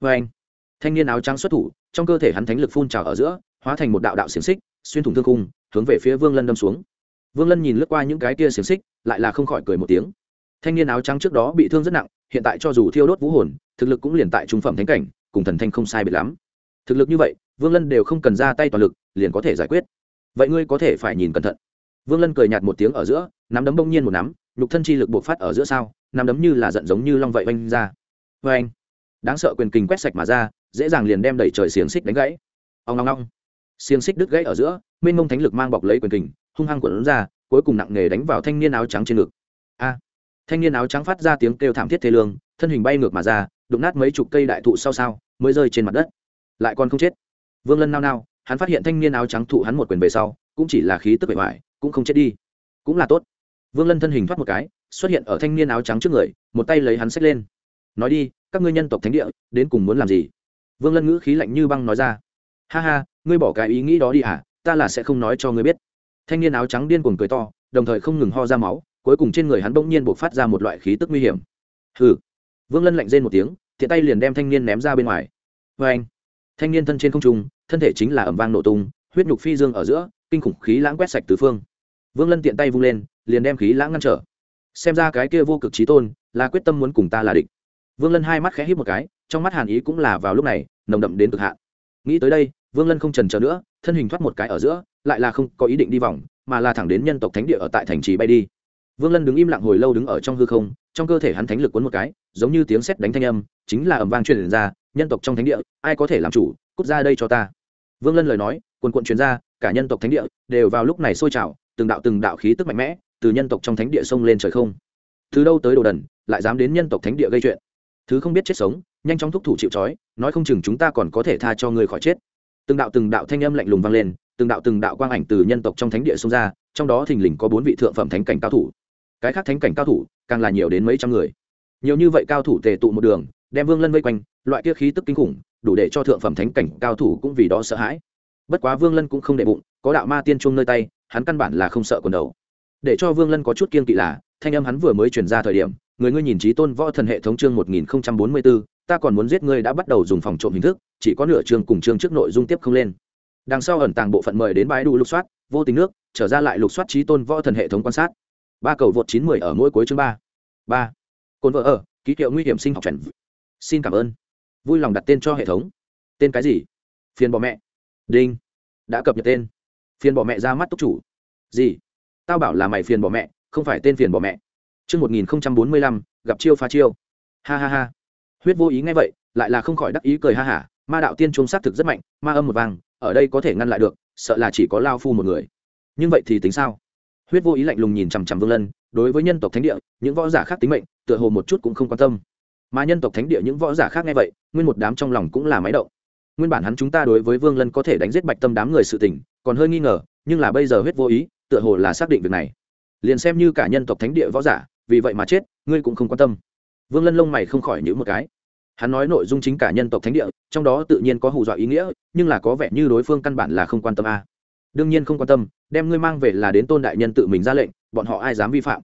vê anh thanh niên áo trắng xuất thủ trong cơ thể hắn thánh lực phun trào ở giữa hóa thành một đạo đạo xiềng xích xuyên thủng thương khung, hướng về phía vương lân đâm xuống vương lân nhìn lướt qua những cái kia xiềng xích lại là không khỏi cười một tiếng thanh niên áo trắng trước đó bị thương rất nặng hiện tại cho dù thiêu đốt vũ hồn thực lực cũng liền tại trung phẩm thánh cảnh cùng thần thanh không sai biệt lắm thực lực như vậy vương lân đều không cần ra tay toàn lực liền có thể giải quyết vậy ngươi có thể phải nhìn cẩn thận vương lân cười nhạt một tiếng ở giữa nắm đấm bỗng nhiên một nắm lục thân chi lực bộc phát ở giữa sao nắm đấm như là giận giống như long vậy oanh ra vê đáng sợ quyền kình quét sạch mà ra dễ dàng liền đem đẩy trời xiềng xích đánh gãy ông long long xiềng xích đứt gãy ở giữa mênh mông thánh lực mang bọc lấy quyền kình hung hăng quẩn ra cuối cùng nặng nề đánh vào thanh niên áo trắng trên ngực a thanh niên áo trắng phát ra tiếng kêu thảm thiết thế lương thân hình bay ngược mà ra đụng nát mấy chục cây đại thụ sau sao mới rơi trên mặt đất lại còn không chết vương lân nao nao hắn phát hiện thanh niên áo trắng thụ hắn một quyền về sau cũng chỉ là khí tức bể ngoài cũng không chết đi cũng là tốt vương lân thân hình thoát một cái xuất hiện ở thanh niên áo trắng trước người một tay lấy hắn xách lên nói đi các ngươi nhân tộc thánh địa đến cùng muốn làm gì vương lân ngữ khí lạnh như băng nói ra ha ha ngươi bỏ cái ý nghĩ đó đi à ta là sẽ không nói cho ngươi biết thanh niên áo trắng điên cuồng cười to đồng thời không ngừng ho ra máu cuối cùng trên người hắn bỗng nhiên buộc phát ra một loại khí tức nguy hiểm hừ vương lân lạnh rên một tiếng thiện tay liền đem thanh niên ném ra bên ngoài vê anh thanh niên thân trên không trung thân thể chính là ẩm vang nổ tung huyết nhục phi dương ở giữa kinh khủng khí lãng quét sạch tứ phương vương lân tiện tay vung lên liền đem khí lãng ngăn trở xem ra cái kia vô cực trí tôn là quyết tâm muốn cùng ta là địch vương lân hai mắt khẽ hít một cái trong mắt hàn ý cũng là vào lúc này nồng đậm đến cực hạn nghĩ tới đây vương lân không trần trờ nữa thân hình thoát một cái ở giữa lại là không có ý định đi vòng mà là thẳng đến nhân tộc thánh địa ở tại thành trì bay đi vương lân đứng im lặng hồi lâu đứng ở trong hư không trong cơ thể hắn thánh lực cuốn một cái giống như tiếng sét đánh thanh âm chính là ẩm vang truyền ra nhân tộc trong thánh địa ai có thể làm chủ cút ra đây cho ta vương lân lời nói quần quận truyền ra cả nhân tộc thánh địa đều vào lúc này sôi trào từng đạo từng đạo khí tức mạnh mẽ từ nhân tộc trong thánh địa xông lên trời không Thứ đâu tới đồ đần lại dám đến nhân tộc thánh địa gây chuyện thứ không biết chết sống nhanh chóng thúc thủ chịu trói nói không chừng chúng ta còn có thể tha cho người khỏi chết từng đạo từng đạo thanh âm lạnh lùng vang lên từng đạo từng đạo quang ảnh từ nhân tộc trong thánh địa xông ra trong đó thình lình có bốn vị thượng phẩm thánh cảnh cao thủ cái khác thánh cảnh cao thủ càng là nhiều đến mấy trăm người nhiều như vậy cao thủ tề tụ một đường đem vương lân vây quanh loại kia khí tức kinh khủng đủ để cho thượng phẩm thánh cảnh cao thủ cũng vì đó sợ hãi bất quá vương lân cũng không đệ bụng có đạo ma tiên chuông nơi tay hắn căn bản là không sợ quần đầu để cho vương lân có chút kiên kỵ là thanh âm hắn vừa mới truyền ra thời điểm người ngươi nhìn trí tôn võ thần hệ thống chương một nghìn bốn mươi bốn ta còn muốn giết ngươi đã bắt đầu dùng phòng trộm hình thức chỉ có nửa chương cùng chương trước nội dung tiếp không lên đằng sau ẩn tàng bộ phận mời đến bãi đủ lục soát vô tình nước trở ra lại lục soát trí tôn võ thần hệ thống quan sát ba cầu vượt chín mười ở mỗi cuối chương ba ba cồn vợ ở ký hiệu nguy hiểm sinh học chuẩn xin cảm ơn vui lòng đặt tên cho hệ thống tên cái gì phiền bỏ mẹ đinh đã cập nhật tên phiền bỏ mẹ ra mắt túc chủ gì tao bảo là mày phiền bỏ mẹ không phải tên phiền bỏ mẹ chương một nghìn bốn mươi lăm gặp chiêu phá chiêu ha ha ha huyết vô ý nghe vậy lại là không khỏi đắc ý cười ha hả ma đạo tiên trung xác thực rất mạnh ma âm một vàng ở đây có thể ngăn lại được sợ là chỉ có lao phu một người nhưng vậy thì tính sao huyết vô ý lạnh lùng nhìn chằm chằm vương lân đối với nhân tộc thánh địa những võ giả khác tính mệnh tựa hồ một chút cũng không quan tâm mà nhân tộc thánh địa những võ giả khác nghe vậy nguyên một đám trong lòng cũng là máy động nguyên bản hắn chúng ta đối với vương lân có thể đánh giết bạch tâm đám người sự tình còn hơi nghi ngờ nhưng là bây giờ huyết vô ý tựa hồ là xác định việc này liền xem như cả nhân tộc thánh địa võ giả vì vậy mà chết ngươi cũng không quan tâm vương lân lông mày không khỏi nhữ một cái hắn nói nội dung chính cả nhân tộc thánh địa trong đó tự nhiên có hù dọa ý nghĩa nhưng là có vẻ như đối phương căn bản là không quan tâm a đương nhiên không quan tâm đem ngươi mang về là đến tôn đại nhân tự mình ra lệnh bọn họ ai dám vi phạm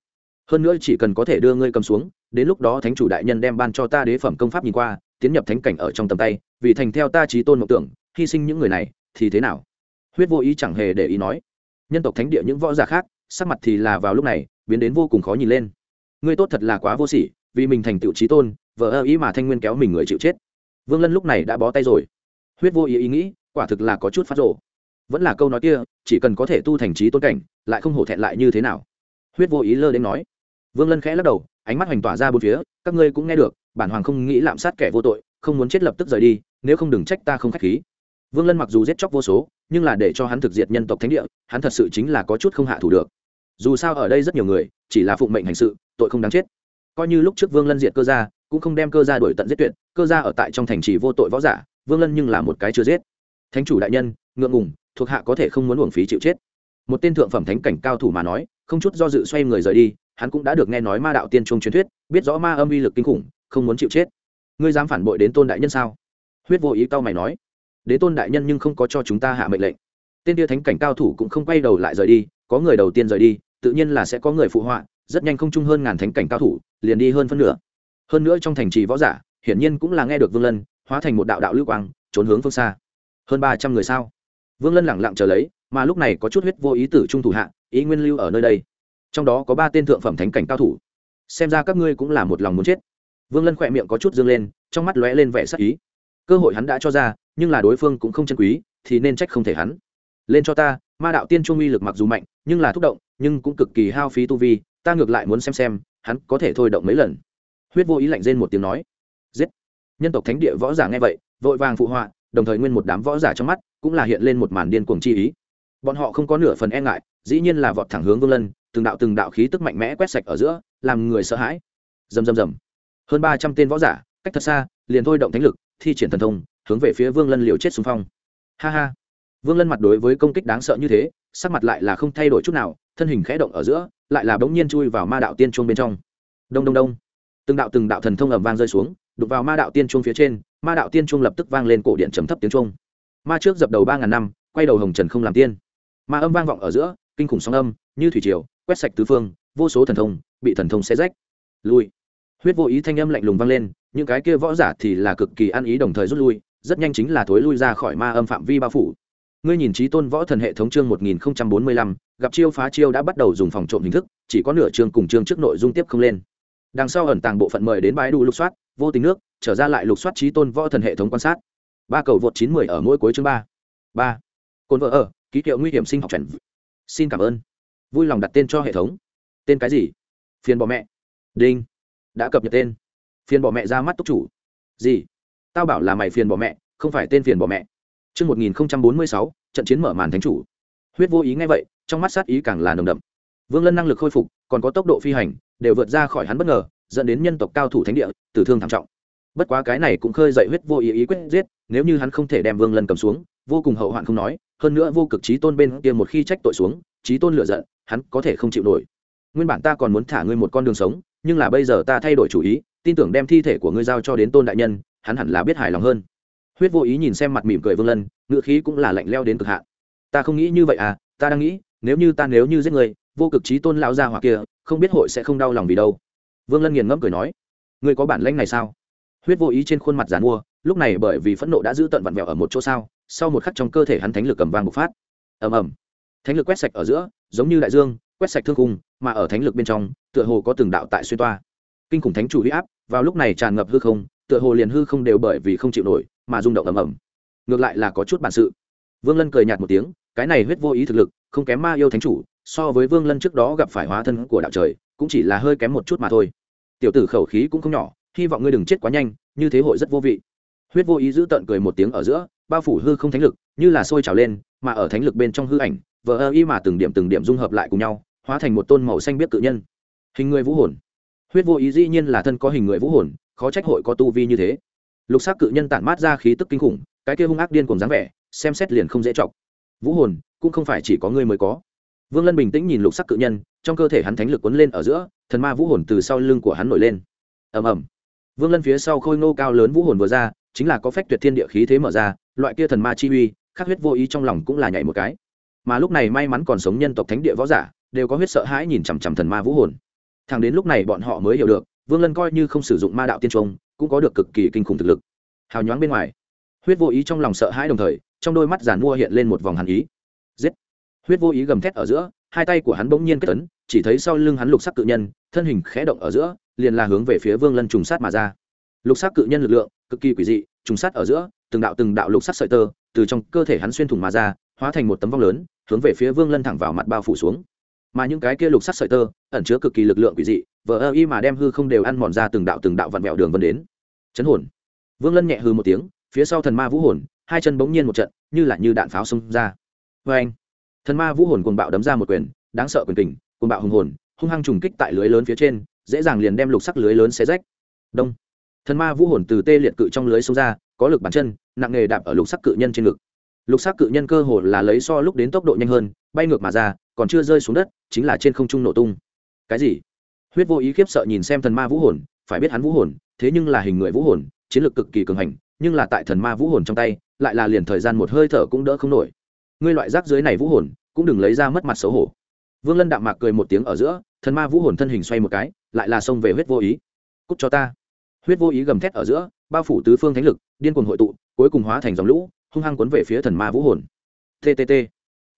hơn nữa chỉ cần có thể đưa ngươi cầm xuống đến lúc đó thánh chủ đại nhân đem ban cho ta đế phẩm công pháp nhìn qua tiến nhập thánh cảnh ở trong tầm tay vì thành theo ta trí tôn mộng tưởng hy sinh những người này thì thế nào huyết vô ý chẳng hề để ý nói nhân tộc thánh địa những võ giả khác sắc mặt thì là vào lúc này biến đến vô cùng khó nhìn lên ngươi tốt thật là quá vô sỉ vì mình thành tựu trí tôn vờ ơ ý mà thanh nguyên kéo mình người chịu chết vương lân lúc này đã bó tay rồi huyết vô ý ý nghĩ quả thực là có chút phát rộ vẫn là câu nói kia chỉ cần có thể tu thành trí tôn cảnh lại không hổ thẹn lại như thế nào huyết vô ý lơ đến nói vương lân khẽ lắc đầu ánh mắt hoành tỏa ra bốn phía các ngươi cũng nghe được bản hoàng không nghĩ lạm sát kẻ vô tội không muốn chết lập tức rời đi nếu không đừng trách ta không k h á c h khí vương lân mặc dù giết chóc vô số nhưng là để cho hắn thực diệt nhân tộc thánh địa hắn thật sự chính là có chút không hạ thủ được dù sao ở đây rất nhiều người chỉ là phụng mệnh hành sự tội không đáng chết coi như lúc trước vương lân diệt cơ ra cũng không đem cơ gia đuổi tận giết tuyệt cơ gia ở tại trong thành trì vô tội võ giả vương lân nhưng là một cái chưa giết thánh chủ đại nhân ngượng ngùng thuộc hạ có thể không muốn uổng phí chịu chết một tên thượng phẩm thánh cảnh cao thủ mà nói không chút do dự xoay người rời đi hắn cũng đã được nghe nói ma đạo tiên trung truyền thuyết biết rõ ma âm uy lực kinh khủng không muốn chịu chết ngươi dám phản bội đến tôn đại nhân sao huyết vô ý tao mày nói đế tôn đại nhân nhưng không có cho chúng ta hạ mệnh lệnh tên tia thánh cảnh cao thủ cũng không quay đầu lại rời đi có người đầu tiên rời đi tự nhiên là sẽ có người phụ họa rất nhanh không chung hơn ngàn thánh cảnh cao thủ liền đi hơn phân nửa hơn nữa trong thành trì võ giả hiển nhiên cũng là nghe được vương lân hóa thành một đạo đạo lưu quang trốn hướng phương xa hơn ba trăm người sao vương lân lẳng lặng chờ lấy mà lúc này có chút huyết vô ý tử trung thủ hạ ý nguyên lưu ở nơi đây trong đó có ba tên thượng phẩm thánh cảnh cao thủ xem ra các ngươi cũng là một lòng muốn chết vương lân khỏe miệng có chút dương lên trong mắt lóe lên vẻ sắc ý cơ hội hắn đã cho ra nhưng là đối phương cũng không chân quý thì nên trách không thể hắn lên cho ta ma đạo tiên trung uy lực mặc dù mạnh nhưng là thúc động nhưng cũng cực kỳ hao phí tu vi ta ngược lại muốn xem xem hắn có thể thôi động mấy lần huyết vô ý lạnh rên một tiếng nói giết nhân tộc thánh địa võ giả nghe vậy vội vàng phụ họa đồng thời nguyên một đám võ giả trong mắt cũng là hiện lên một màn điên cuồng chi ý bọn họ không có nửa phần e ngại dĩ nhiên là vọt thẳng hướng vương lân từng đạo từng đạo khí tức mạnh mẽ quét sạch ở giữa làm người sợ hãi rầm rầm rầm hơn ba trăm tên võ giả cách thật xa liền thôi động thánh lực thi triển thần thông hướng về phía vương lân liều chết xung phong ha ha vương lân mặt đối với công kích đáng sợ như thế sắc mặt lại là không thay đổi chút nào thân hình khẽ động ở giữa lại là bỗng nhiên chui vào ma đạo tiên chuông bên trong đông đông đông từng đạo từng đạo thần thông ầm vang rơi xuống đục vào ma đạo tiên trung phía trên ma đạo tiên trung lập tức vang lên cổ điện trầm thấp tiếng trung ma trước dập đầu ba ngàn năm quay đầu hồng trần không làm tiên ma âm vang vọng ở giữa kinh khủng sóng âm như thủy triều quét sạch tứ phương vô số thần thông bị thần thông xé rách lui huyết vô ý thanh âm lạnh lùng vang lên những cái kia võ giả thì là cực kỳ ăn ý đồng thời rút lui rất nhanh chính là thối lui ra khỏi ma âm phạm vi bao phủ ngươi nhìn trí tôn võ thần hệ thống chương một nghìn bốn mươi lăm gặp chiêu phá chiêu đã bắt đầu dùng phòng trộm hình thức chỉ có nửa chương cùng chương trước nội dung tiếp không lên đằng sau ẩn tàng bộ phận mời đến bãi đủ lục soát vô tình nước trở ra lại lục soát trí tôn võ thần hệ thống quan sát ba cầu vượt chín mười ở mỗi cuối chương ba ba cồn vợ ở ký hiệu nguy hiểm sinh học chuẩn xin cảm ơn vui lòng đặt tên cho hệ thống tên cái gì phiền bỏ mẹ đinh đã cập nhật tên phiền bỏ mẹ ra mắt túc chủ gì tao bảo là mày phiền bỏ mẹ không phải tên phiền bỏ mẹ Trước sáu trận chiến mở màn thánh chủ huyết vô ý ngay vậy trong mắt sát ý càng là nồng đậm vương lân năng lực khôi phục còn có tốc độ phi hành đều vượt ra khỏi hắn bất ngờ dẫn đến nhân tộc cao thủ thánh địa tử thương thảm trọng bất quá cái này cũng khơi dậy huyết vô ý ý quyết giết nếu như hắn không thể đem vương lân cầm xuống vô cùng hậu hoạn không nói hơn nữa vô cực trí tôn bên kia một khi trách tội xuống trí tôn lựa giận hắn có thể không chịu nổi nguyên bản ta còn muốn thả ngươi một con đường sống nhưng là bây giờ ta thay đổi chủ ý tin tưởng đem thi thể của ngươi giao cho đến tôn đại nhân hắn hẳn là biết hài lòng hơn huyết vô ý nhìn xem mặt mỉm cười vương lân ngựa khí cũng là lạnh leo đến cực hạn ta không nghĩ như vậy à ta đang nghĩ nếu như ta nếu như giết người vô cực trí tôn lão gia hỏa kia không biết hội sẽ không đau lòng vì đâu vương lân nghiền ngẫm cười nói ngươi có bản lãnh này sao huyết vô ý trên khuôn mặt giàn mua lúc này bởi vì phẫn nộ đã giữ tận vặn vẹo ở một chỗ sao sau một khắc trong cơ thể hắn thánh lực cầm vang bộc phát ầm ầm thánh lực quét sạch ở giữa giống như đại dương quét sạch thương khung, mà ở thánh lực bên trong tựa hồ có từng đạo tại xuyên toa kinh khủng thánh chủ huy áp vào lúc này tràn ngập hư không tựa hồ liền hư không đều bởi vì không chịu nổi mà rung động ầm ầm ngược lại là có chút bản sự vương lân cười nhạt một tiếng cái này huyết vô ý thực lực không kém ma yêu thánh chủ so với vương lân trước đó gặp phải hóa thân của đạo trời cũng chỉ là hơi kém một chút mà thôi tiểu tử khẩu khí cũng không nhỏ hy vọng ngươi đừng chết quá nhanh như thế hội rất vô vị huyết vô ý giữ tận cười một tiếng ở giữa bao phủ hư không thánh lực như là sôi trào lên mà ở thánh lực bên trong hư ảnh vờ ơ y mà từng điểm từng điểm dung hợp lại cùng nhau hóa thành một tôn màu xanh biết cự nhân hình người vũ hồn huyết vô ý dĩ nhiên là thân có hình người vũ hồn khó trách hội có tu vi như thế lục xác cự nhân tản mát ra khí tức kinh khủng cái kia hung ác điên cùng dáng vẻ xem xét liền không dễ chọc vũ hồn cũng không phải chỉ có ngươi mới có vương lân bình tĩnh nhìn lục sắc cự nhân trong cơ thể hắn thánh lực cuốn lên ở giữa thần ma vũ hồn từ sau lưng của hắn nổi lên ầm ầm vương lân phía sau khôi ngô cao lớn vũ hồn vừa ra chính là có phách tuyệt thiên địa khí thế mở ra loại kia thần ma chi uy khắc huyết vô ý trong lòng cũng là nhảy một cái mà lúc này may mắn còn sống nhân tộc thánh địa võ giả đều có huyết sợ hãi nhìn chằm chằm thần ma vũ hồn thằng đến lúc này bọn họ mới hiểu được vương lân coi như không sử dụng ma đạo tiên trung cũng có được cực kỳ kinh khủng thực lực hào nhoáng bên ngoài huyết vô ý trong lòng sợ hãi đồng thời trong đôi mắt giàn mua hiện lên một vòng hàn ý giết huyết vô ý gầm thét ở giữa hai tay của hắn bỗng nhiên kết tấn chỉ thấy sau lưng hắn lục sắc cự nhân thân hình khẽ động ở giữa liền là hướng về phía vương lân trùng sát mà ra lục sắc cự nhân lực lượng cực kỳ quỷ dị trùng sát ở giữa từng đạo từng đạo lục sắc sợi tơ từ trong cơ thể hắn xuyên thủng mà ra hóa thành một tấm vong lớn hướng về phía vương lân thẳng vào mặt bao phủ xuống mà những cái kia lục sắc sợi tơ ẩn chứa cực kỳ lực lượng quỷ dị vờ ơ y mà đem hư không đều ăn mòn ra từng đạo từng đạo vặn vẹo đường vân đến chấn hồn vương lân nhẹ hư một tiếng phía sau thần ma vũ hồn hai chân bỗng nhiên một trận như là như đạn pháo xông ra vê vâng. anh thần ma vũ hồn cuồng bạo đấm ra một quyền đáng sợ quyền kình cuồng bạo hùng hồn hung hăng trùng kích tại lưới lớn phía trên dễ dàng liền đem lục sắc lưới lớn xé rách đông thần ma vũ hồn từ tê liệt cự trong lưới xông ra có lực bàn chân nặng nghề đạp ở lục sắc cự nhân trên ngực lục sắc cự nhân cơ hồ là lấy so lúc đến tốc độ nhanh hơn bay ngược mà ra còn chưa rơi xuống đất chính là trên không trung nổ tung cái gì huyết vô ý khiếp sợ nhìn xem thần ma vũ hồn phải biết hắn vũ hồn thế nhưng là hình người vũ hồn chiến lược cực kỳ cường hành nhưng là tại thần ma vũ hồn trong tay lại là liền thời gian một hơi thở cũng đỡ không nổi ngươi loại rác dưới này vũ hồn cũng đừng lấy ra mất mặt xấu hổ vương lân đạm mạc cười một tiếng ở giữa thần ma vũ hồn thân hình xoay một cái lại là xông về huyết vô ý Cút cho ta huyết vô ý gầm thét ở giữa bao phủ tứ phương thánh lực điên cuồng hội tụ cuối cùng hóa thành dòng lũ hung hăng cuốn về phía thần ma vũ hồn ttt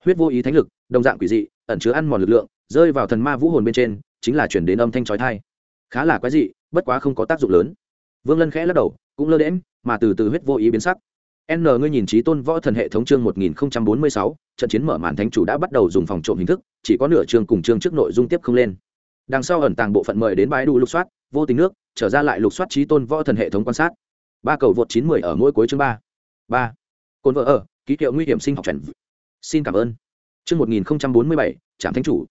huyết vô ý thánh lực đồng dạng quỷ dị ẩn chứa ăn mòn lực lượng rơi vào thần ma vũ hồn bên trên chính là chuyển đến âm thanh trói thai khá là quái dị bất quá không có tác dụng lớn vương lân khẽ lắc đầu cũng lơ đễm mà từ từ huyết vô ý biến sắc N ngươi nhìn trí tôn võ thần hệ thống chương 1046, trận chiến mở màn thánh chủ đã bắt đầu dùng phòng trộm hình thức, chỉ có nửa chương cùng chương trước nội dung tiếp không lên. Đằng sau ẩn tàng bộ phận mời đến bãi đủ lục soát, vô tình nước, trở ra lại lục soát trí tôn võ thần hệ thống quan sát. Ba cầu vượt 910 ở mỗi cuối chương 3. 3. Côn vợ ở, ký hiệu nguy hiểm sinh học chuẩn Xin cảm ơn. Chương 1047, Trảm thánh chủ.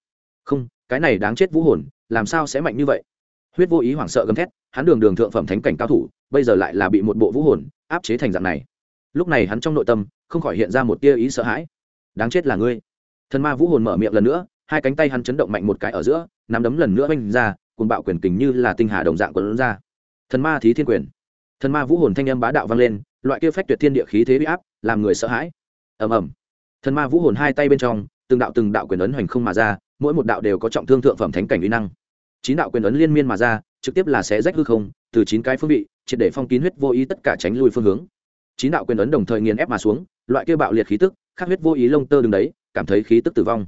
Không, cái này đáng chết vũ hồn, làm sao sẽ mạnh như vậy? Huyết vô ý hoảng sợ gầm thét, hắn đường đường thượng phẩm thánh cảnh cao thủ, bây giờ lại là bị một bộ vũ hồn áp chế thành dạng này lúc này hắn trong nội tâm không khỏi hiện ra một tia ý sợ hãi đáng chết là ngươi thần ma vũ hồn mở miệng lần nữa hai cánh tay hắn chấn động mạnh một cái ở giữa nắm đấm lần nữa oanh ra cùng bạo quyền tình như là tinh hà đồng dạng quấn ra thần ma thí thiên quyền thần ma vũ hồn thanh âm bá đạo vang lên loại kia phách tuyệt thiên địa khí thế bị áp làm người sợ hãi ầm ầm thần ma vũ hồn hai tay bên trong từng đạo từng đạo quyền ấn hoành không mà ra mỗi một đạo đều có trọng thương thượng phẩm thánh cảnh uy năng chín đạo quyền ấn liên miên mà ra trực tiếp là sẽ rách hư không từ chín cái phương vị triệt để phong kín huyết vô ý tất cả tránh lui phương hướng chín đạo quyền ấn đồng thời nghiền ép mà xuống loại kia bạo liệt khí tức khắc huyết vô ý lông tơ đứng đấy cảm thấy khí tức tử vong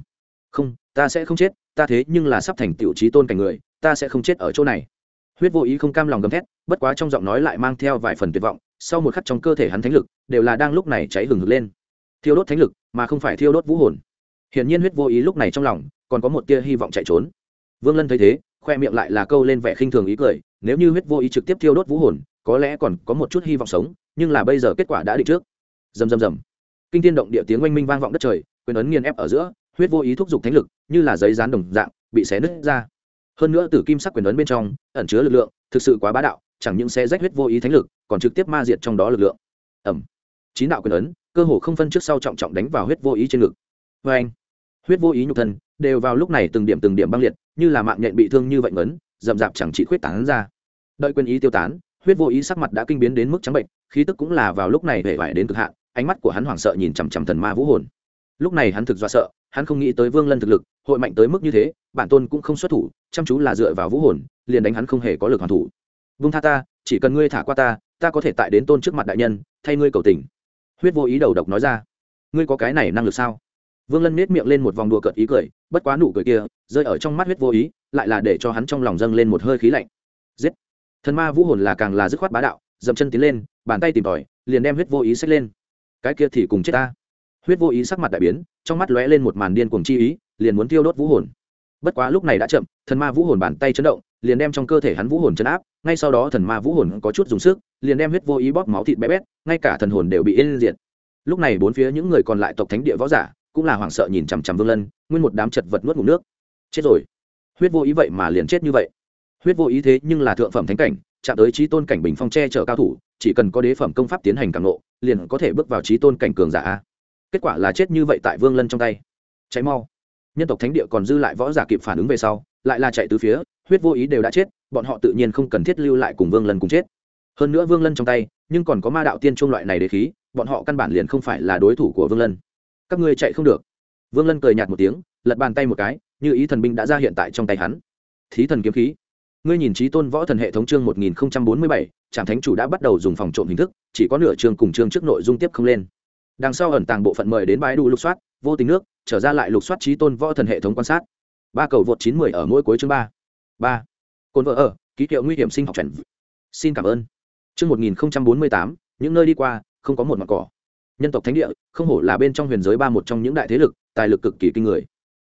không ta sẽ không chết ta thế nhưng là sắp thành tiểu trí tôn cảnh người ta sẽ không chết ở chỗ này huyết vô ý không cam lòng gầm thét bất quá trong giọng nói lại mang theo vài phần tuyệt vọng sau một khắc trong cơ thể hắn thánh lực đều là đang lúc này cháy hừng hực lên thiêu đốt thánh lực mà không phải thiêu đốt vũ hồn hiển nhiên huyết vô ý lúc này trong lòng còn có một tia hy vọng chạy trốn vương lân thấy thế khoe miệng lại là câu lên vẻ khinh thường ý cười nếu như huyết vô ý trực tiếp thiêu đốt vũ hồn có lẽ còn có một chút hy vọng sống nhưng là bây giờ kết quả đã định trước rầm rầm rầm kinh thiên động địa tiếng oanh minh vang vọng đất trời quyền ấn nghiền ép ở giữa huyết vô ý thúc dục thánh lực như là giấy dán đồng dạng bị xé nứt ra hơn nữa tử kim sắc quyền ấn bên trong ẩn chứa lực lượng thực sự quá bá đạo chẳng những xé rách huyết vô ý thánh lực còn trực tiếp ma diệt trong đó lực lượng ầm chín đạo quyền ấn cơ hồ không phân trước sau trọng trọng đánh vào huyết vô ý trên ngực vê huyết vô ý nhục thân đều vào lúc này từng điểm từng điểm băng liệt như là mạng nhện bị thương như vậy ngấn rậm rạp chẳng chỉ khuyết tán ra đợi quyền ý tiêu tán huyết vô ý sắc mặt đã kinh biến đến mức trắng bệnh khí tức cũng là vào lúc này hề vải đến cực hạn ánh mắt của hắn hoảng sợ nhìn chằm chằm thần ma vũ hồn lúc này hắn thực do sợ hắn không nghĩ tới vương lân thực lực hội mạnh tới mức như thế bản tôn cũng không xuất thủ chăm chú là dựa vào vũ hồn liền đánh hắn không hề có lực hoàn thủ Vương tha ta chỉ cần ngươi thả qua ta ta có thể tại đến tôn trước mặt đại nhân thay ngươi cầu tình huyết vô ý đầu độc nói ra ngươi có cái này năng lực sao vương lân nết miệng lên một vòng đùa cợt ý cười bất quá nụ cười kia rơi ở trong mắt huyết vô ý lại là để cho hắn trong lòng dâng lên một hơi khí lạnh giết thần ma vũ hồn là càng là dứt khoát bá đạo dậm chân tiến lên bàn tay tìm tòi liền đem huyết vô ý xách lên cái kia thì cùng chết ta huyết vô ý sắc mặt đại biến trong mắt lóe lên một màn điên cuồng chi ý liền muốn tiêu đốt vũ hồn bất quá lúc này đã chậm thần ma vũ hồn bàn tay chấn động liền đem trong cơ thể hắn vũ hồn chấn áp ngay sau đó thần ma vũ hồn có chút dùng sức liền đem huyết vô ý bóp máu thịt bé bét ngay cả thần hồn đều bị yên diệt lúc này bốn phía những người còn lại tộc thánh địa võ giả cũng là hoảng sợ nhìn chằm chằm vương lân nguyên một đám chật vật nuốt ngủ nước chết rồi huyết vô ý vậy mà liền chết như vậy huyết vô ý thế nhưng là thượng phẩm thánh cảnh chạm tới trí tôn cảnh bình phong che chở cao thủ chỉ cần có đế phẩm công pháp tiến hành càng lộ liền có thể bước vào trí tôn cảnh cường giả kết quả là chết như vậy tại vương lân trong tay cháy mau nhân tộc thánh địa còn dư lại võ giả kịp phản ứng về sau lại là chạy từ phía huyết vô ý đều đã chết bọn họ tự nhiên không cần thiết lưu lại cùng vương lân cùng chết hơn nữa vương lân trong tay nhưng còn có ma đạo tiên trung loại này để khí bọn họ căn bản liền không phải là đối thủ của vương lân các ngươi chạy không được vương lân cười nhạt một tiếng lật bàn tay một cái như ý thần binh đã ra hiện tại trong tay hắn thí thần kiếm khí ngươi nhìn trí tôn võ thần hệ thống chương 1047, nghìn trạm thánh chủ đã bắt đầu dùng phòng trộm hình thức chỉ có nửa chương cùng chương trước nội dung tiếp không lên đằng sau ẩn tàng bộ phận mời đến bãi đủ lục soát vô tình nước trở ra lại lục soát trí tôn võ thần hệ thống quan sát ba cầu vượt chín ở mỗi cuối chương ba ba cồn vợ ở ký hiệu nguy hiểm sinh học chuẩn xin cảm ơn chương 1048, những nơi đi qua không có một mặt cỏ nhân tộc thánh địa không hổ là bên trong huyền giới ba một trong những đại thế lực tài lực cực kỳ kinh người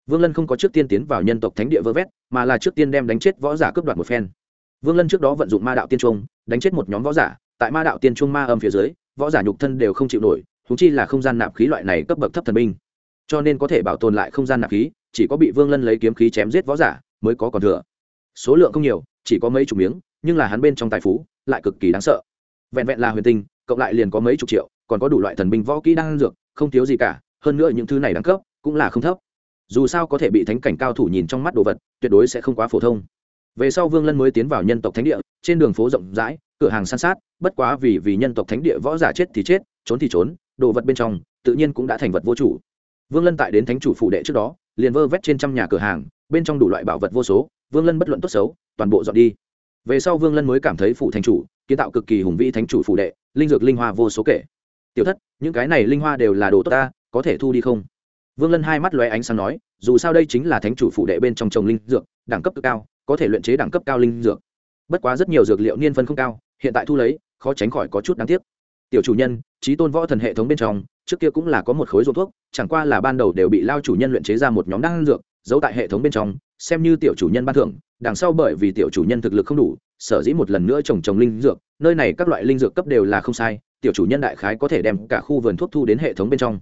vương lân không có trước tiên tiến vào nhân tộc thánh địa vơ vét mà là trước tiên đem đánh chết võ giả cướp đoạt một phen vương lân trước đó vận dụng ma đạo tiên trung đánh chết một nhóm võ giả tại ma đạo tiên trung ma âm phía dưới võ giả nhục thân đều không chịu nổi thúng chi là không gian nạp khí loại này cấp bậc thấp thần binh cho nên có thể bảo tồn lại không gian nạp khí chỉ có bị vương lân lấy kiếm khí chém giết võ giả mới có còn thừa số lượng không nhiều chỉ có mấy chục miếng nhưng là hắn bên trong tài phú lại cực kỳ đáng sợ vẹn vẹn là huyền tinh cộng lại liền có mấy chục triệu còn có đủ loại thần binh võ kỹ đang dược không thiếu gì cả hơn nữa những thứ này đẳng cấp cũng là không thấp dù sao có thể bị thánh cảnh cao thủ nhìn trong mắt đồ vật tuyệt đối sẽ không quá phổ thông về sau vương lân mới tiến vào nhân tộc thánh địa trên đường phố rộng rãi cửa hàng san sát bất quá vì vì nhân tộc thánh địa võ giả chết thì chết trốn thì trốn đồ vật bên trong tự nhiên cũng đã thành vật vô chủ vương lân tại đến thánh chủ phụ đệ trước đó liền vơ vét trên trăm nhà cửa hàng bên trong đủ loại bảo vật vô số vương lân bất luận tốt xấu toàn bộ dọn đi về sau vương lân mới cảm thấy phụ thành chủ kiến tạo cực kỳ hùng vĩ thánh chủ phụ đệ linh dược linh hoa vô số kể tiểu thất những cái này linh hoa đều là đồ tốt ta có thể thu đi không vương lân hai mắt lóe ánh sáng nói dù sao đây chính là thánh chủ phụ đệ bên trong trồng linh dược đẳng cấp cực cao có thể luyện chế đẳng cấp cao linh dược bất quá rất nhiều dược liệu niên phân không cao hiện tại thu lấy khó tránh khỏi có chút đáng tiếc tiểu chủ nhân trí tôn võ thần hệ thống bên trong trước kia cũng là có một khối ruộng thuốc chẳng qua là ban đầu đều bị lao chủ nhân luyện chế ra một nhóm đan dược giấu tại hệ thống bên trong xem như tiểu chủ nhân ban thưởng đằng sau bởi vì tiểu chủ nhân thực lực không đủ sở dĩ một lần nữa trồng trồng linh dược nơi này các loại linh dược cấp đều là không sai tiểu chủ nhân đại khái có thể đem cả khu vườn thuốc thu đến hệ thống bên trong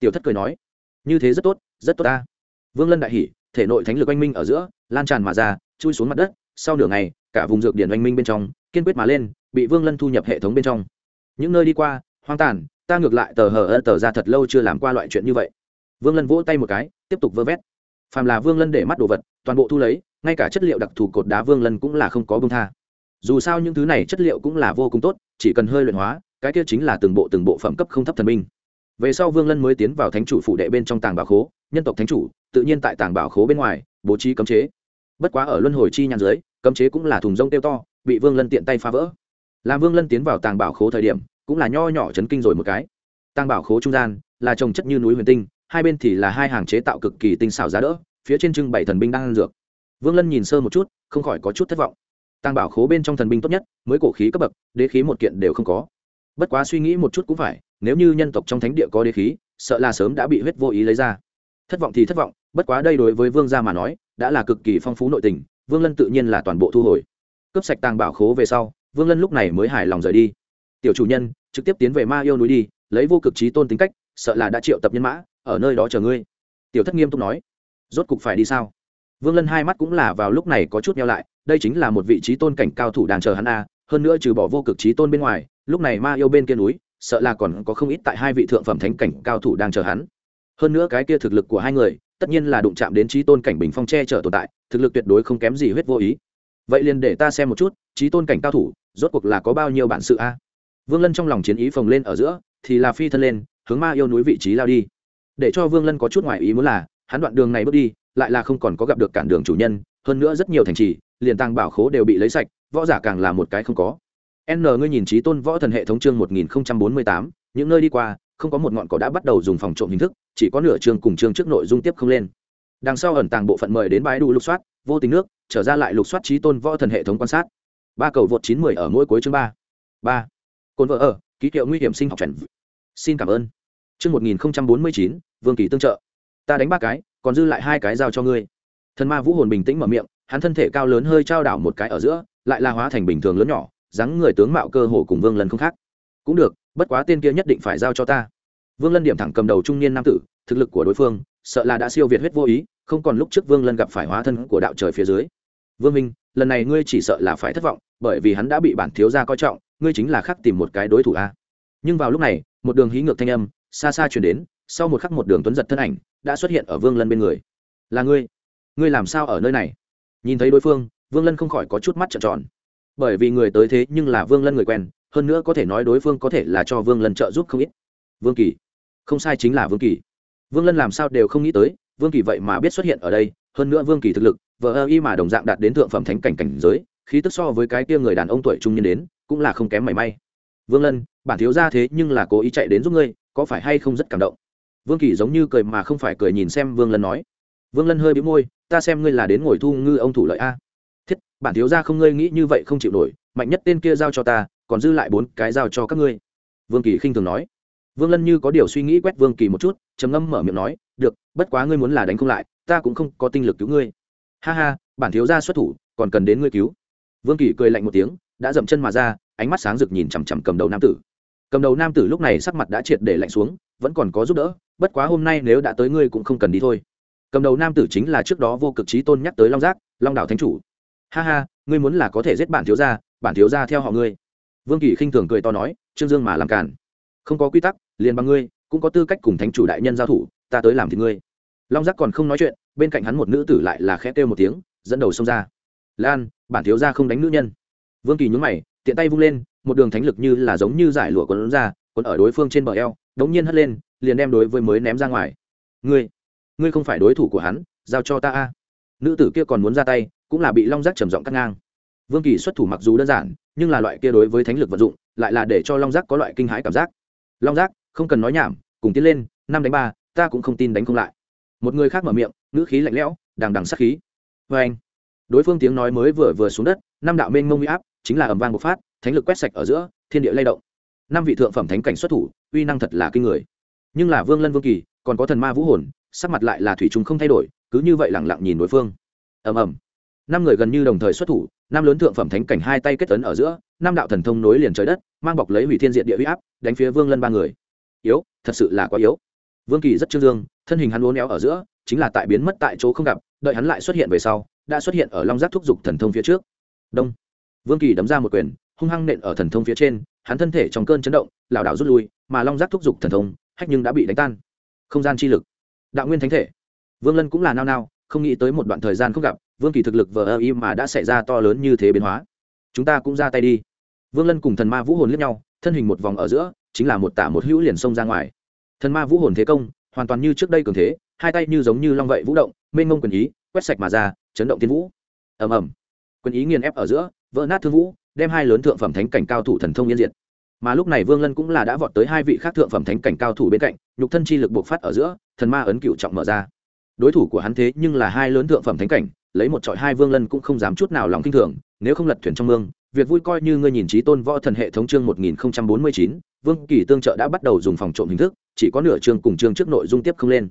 tiểu thất cười nói như thế rất tốt rất tốt ta vương lân đại hỷ thể nội thánh lực oanh minh ở giữa lan tràn mà ra chui xuống mặt đất sau nửa ngày cả vùng dược điển oanh minh bên trong kiên quyết mà lên bị vương lân thu nhập hệ thống bên trong những nơi đi qua hoang tàn ta ngược lại tờ hờ ơ tờ ra thật lâu chưa làm qua loại chuyện như vậy vương lân vỗ tay một cái tiếp tục vơ vét phàm là vương lân để mắt đồ vật toàn bộ thu lấy ngay cả chất liệu đặc thù cột đá vương lân cũng là không có bông tha dù sao những thứ này chất liệu cũng là vô cùng tốt chỉ cần hơi luyện hóa cái kia chính là từng bộ từng bộ phẩm cấp không thấp thần minh về sau vương lân mới tiến vào thánh chủ phụ đệ bên trong tàng bảo khố nhân tộc thánh chủ tự nhiên tại tàng bảo khố bên ngoài bố trí cấm chế bất quá ở luân hồi chi nhàn dưới cấm chế cũng là thùng rông tiêu to bị vương lân tiện tay phá vỡ làm vương lân tiến vào tàng bảo khố thời điểm cũng là nho nhỏ chấn kinh rồi một cái tàng bảo khố trung gian là trồng chất như núi huyền tinh hai bên thì là hai hàng chế tạo cực kỳ tinh xảo giá đỡ phía trên trưng bày thần binh đang ăn dược vương lân nhìn sơ một chút không khỏi có chút thất vọng tàng bảo khố bên trong thần binh tốt nhất mới cổ khí cấp bậc đế khí một kiện đều không có bất quá suy nghĩ một chút cũng phải nếu như nhân tộc trong thánh địa có đế khí sợ là sớm đã bị huyết vô ý lấy ra thất vọng thì thất vọng bất quá đây đối với vương gia mà nói đã là cực kỳ phong phú nội tình vương lân tự nhiên là toàn bộ thu hồi cướp sạch tàng bảo khố về sau vương lân lúc này mới hài lòng rời đi tiểu chủ nhân trực tiếp tiến về ma yêu núi đi lấy vô cực trí tôn tính cách sợ là đã triệu tập nhân mã ở nơi đó chờ ngươi tiểu thất nghiêm túc nói rốt cục phải đi sao vương lân hai mắt cũng là vào lúc này có chút nhau lại đây chính là một vị trí tôn cảnh cao thủ đang chờ hắn a hơn nữa trừ bỏ vô cực trí tôn bên ngoài lúc này ma yêu bên kia núi sợ là còn có không ít tại hai vị thượng phẩm thánh cảnh cao thủ đang chờ hắn hơn nữa cái kia thực lực của hai người tất nhiên là đụng chạm đến chí tôn cảnh bình phong che chở tồn tại thực lực tuyệt đối không kém gì huyết vô ý vậy liền để ta xem một chút chí tôn cảnh cao thủ rốt cuộc là có bao nhiêu bản sự a vương lân trong lòng chiến ý phồng lên ở giữa thì là phi thân lên hướng ma yêu núi vị trí lao đi để cho vương lân có chút ngoại ý muốn là hắn đoạn đường này bước đi lại là không còn có gặp được cản đường chủ nhân hơn nữa rất nhiều thành trì liền tăng bảo khố đều bị lấy sạch võ giả càng là một cái không có n ngươi nhìn trí tôn võ thần hệ thống chương 1048, những nơi đi qua không có một ngọn cỏ đã bắt đầu dùng phòng trộm hình thức chỉ có nửa chương cùng chương trước nội dung tiếp không lên đằng sau ẩn tàng bộ phận mời đến bãi đủ lục soát vô tình nước trở ra lại lục soát trí tôn võ thần hệ thống quan sát ba cầu vượt chín mười ở mỗi cuối chương ba ba Côn vợ ở ký hiệu nguy hiểm sinh học trần xin cảm ơn chương 1049, vương kỳ tương trợ ta đánh ba cái còn dư lại hai cái giao cho ngươi thần ma vũ hồn bình tĩnh mở miệng hắn thân thể cao lớn hơi trao đảo một cái ở giữa lại là hóa thành bình thường lớn nhỏ dáng người tướng mạo cơ hồ cùng vương lân không khác cũng được bất quá tên kia nhất định phải giao cho ta vương lân điểm thẳng cầm đầu trung niên nam tử thực lực của đối phương sợ là đã siêu việt huyết vô ý không còn lúc trước vương lân gặp phải hóa thân của đạo trời phía dưới vương minh lần này ngươi chỉ sợ là phải thất vọng bởi vì hắn đã bị bản thiếu gia coi trọng ngươi chính là khắc tìm một cái đối thủ a nhưng vào lúc này một đường hí ngược thanh âm xa xa truyền đến sau một khắc một đường tuấn giật thân ảnh đã xuất hiện ở vương lân bên người là ngươi ngươi làm sao ở nơi này nhìn thấy đối phương vương lân không khỏi có chút mắt trợn tròn bởi vì người tới thế nhưng là vương lân người quen hơn nữa có thể nói đối phương có thể là cho vương lân trợ giúp không ít vương kỳ không sai chính là vương kỳ vương lân làm sao đều không nghĩ tới vương kỳ vậy mà biết xuất hiện ở đây hơn nữa vương kỳ thực lực vợ ơ y mà đồng dạng đạt đến thượng phẩm thánh cảnh cảnh giới khí tức so với cái kia người đàn ông tuổi trung niên đến cũng là không kém mảy may vương lân bản thiếu ra thế nhưng là cố ý chạy đến giúp ngươi có phải hay không rất cảm động vương kỳ giống như cười mà không phải cười nhìn xem vương lân nói vương lân hơi bị môi ta xem ngươi là đến ngồi thu ngư ông thủ lợi a bản thiếu gia không ngươi nghĩ như vậy không chịu nổi mạnh nhất tên kia giao cho ta còn dư lại bốn cái giao cho các ngươi vương kỳ khinh thường nói vương lân như có điều suy nghĩ quét vương kỳ một chút trầm ngâm mở miệng nói được bất quá ngươi muốn là đánh không lại ta cũng không có tinh lực cứu ngươi ha ha bản thiếu gia xuất thủ còn cần đến ngươi cứu vương kỳ cười lạnh một tiếng đã dậm chân mà ra ánh mắt sáng rực nhìn chằm chằm cầm đầu nam tử cầm đầu nam tử lúc này sắc mặt đã triệt để lạnh xuống vẫn còn có giúp đỡ bất quá hôm nay nếu đã tới ngươi cũng không cần đi thôi cầm đầu nam tử chính là trước đó vô cực trí tôn nhắc tới long giác long đảo thánh chủ ha ha ngươi muốn là có thể giết bản thiếu gia bản thiếu gia theo họ ngươi vương kỳ khinh thường cười to nói trương dương mà làm cản không có quy tắc liền bằng ngươi cũng có tư cách cùng thánh chủ đại nhân giao thủ ta tới làm thì ngươi long giác còn không nói chuyện bên cạnh hắn một nữ tử lại là khẽ kêu một tiếng dẫn đầu xông ra lan bản thiếu gia không đánh nữ nhân vương kỳ nhún mày tiện tay vung lên một đường thánh lực như là giống như giải lụa quấn ra quấn ở đối phương trên bờ eo đống nhiên hất lên liền đem đối với mới ném ra ngoài ngươi ngươi không phải đối thủ của hắn giao cho ta a nữ tử kia còn muốn ra tay cũng là bị long giác trầm giọng cắt ngang vương kỳ xuất thủ mặc dù đơn giản nhưng là loại kia đối với thánh lực vận dụng lại là để cho long giác có loại kinh hãi cảm giác long giác không cần nói nhảm cùng tiến lên năm đánh ba ta cũng không tin đánh không lại một người khác mở miệng ngữ khí lạnh lẽo đằng đằng sát khí vê anh đối phương tiếng nói mới vừa vừa xuống đất năm đạo mênh mông huy áp chính là ẩm vang bộc phát thánh lực quét sạch ở giữa thiên địa lay động năm vị thượng phẩm thánh cảnh xuất thủ uy năng thật là kinh người nhưng là vương lân vương kỳ còn có thần ma vũ hồn sắc mặt lại là thủy chúng không thay đổi cứ như vậy lẳng lặng nhìn đối phương ầm ầm năm người gần như đồng thời xuất thủ năm lớn thượng phẩm thánh cảnh hai tay kết tấn ở giữa năm đạo thần thông nối liền trời đất mang bọc lấy hủy thiên diện địa huy áp đánh phía vương lân ba người yếu thật sự là quá yếu vương kỳ rất trương dương thân hình hắn uốn éo ở giữa chính là tại biến mất tại chỗ không gặp đợi hắn lại xuất hiện về sau đã xuất hiện ở long giác thúc giục thần thông phía trước đông vương kỳ đấm ra một quyền hung hăng nện ở thần thông phía trên hắn thân thể trong cơn chấn động lảo đảo rút lui mà long giác thúc giục thần thông hách nhưng đã bị đánh tan không gian chi lực đạo nguyên thánh thể vương lân cũng là nao nao không nghĩ tới một đoạn thời gian không gặp vương kỳ thực lực vờ ơ y mà đã xảy ra to lớn như thế biến hóa chúng ta cũng ra tay đi vương lân cùng thần ma vũ hồn lướt nhau thân hình một vòng ở giữa chính là một tả một hữu liền xông ra ngoài thần ma vũ hồn thế công hoàn toàn như trước đây cường thế hai tay như giống như long vậy vũ động mênh mông quyền ý quét sạch mà ra chấn động thiên vũ ầm ầm quyền ý nghiền ép ở giữa vỡ nát thương vũ đem hai lớn thượng phẩm thánh cảnh cao thủ thần thông nhân diện mà lúc này vương lân cũng là đã vọt tới hai vị khác thượng phẩm thánh cảnh cao thủ bên cạnh nhục thân chi lực bộc phát ở giữa thần ma ấn cựu trọng mở ra đối thủ của hắn thế nhưng là hai lớn thượng phẩm thánh cảnh lấy một trọi hai vương lân cũng không dám chút nào lòng kinh thường nếu không lật thuyền trong mương việc vui coi như ngươi nhìn trí tôn võ thần hệ thống chương một nghìn bốn mươi chín vương kỳ tương trợ đã bắt đầu dùng phòng trộm hình thức chỉ có nửa chương cùng chương trước nội dung tiếp không lên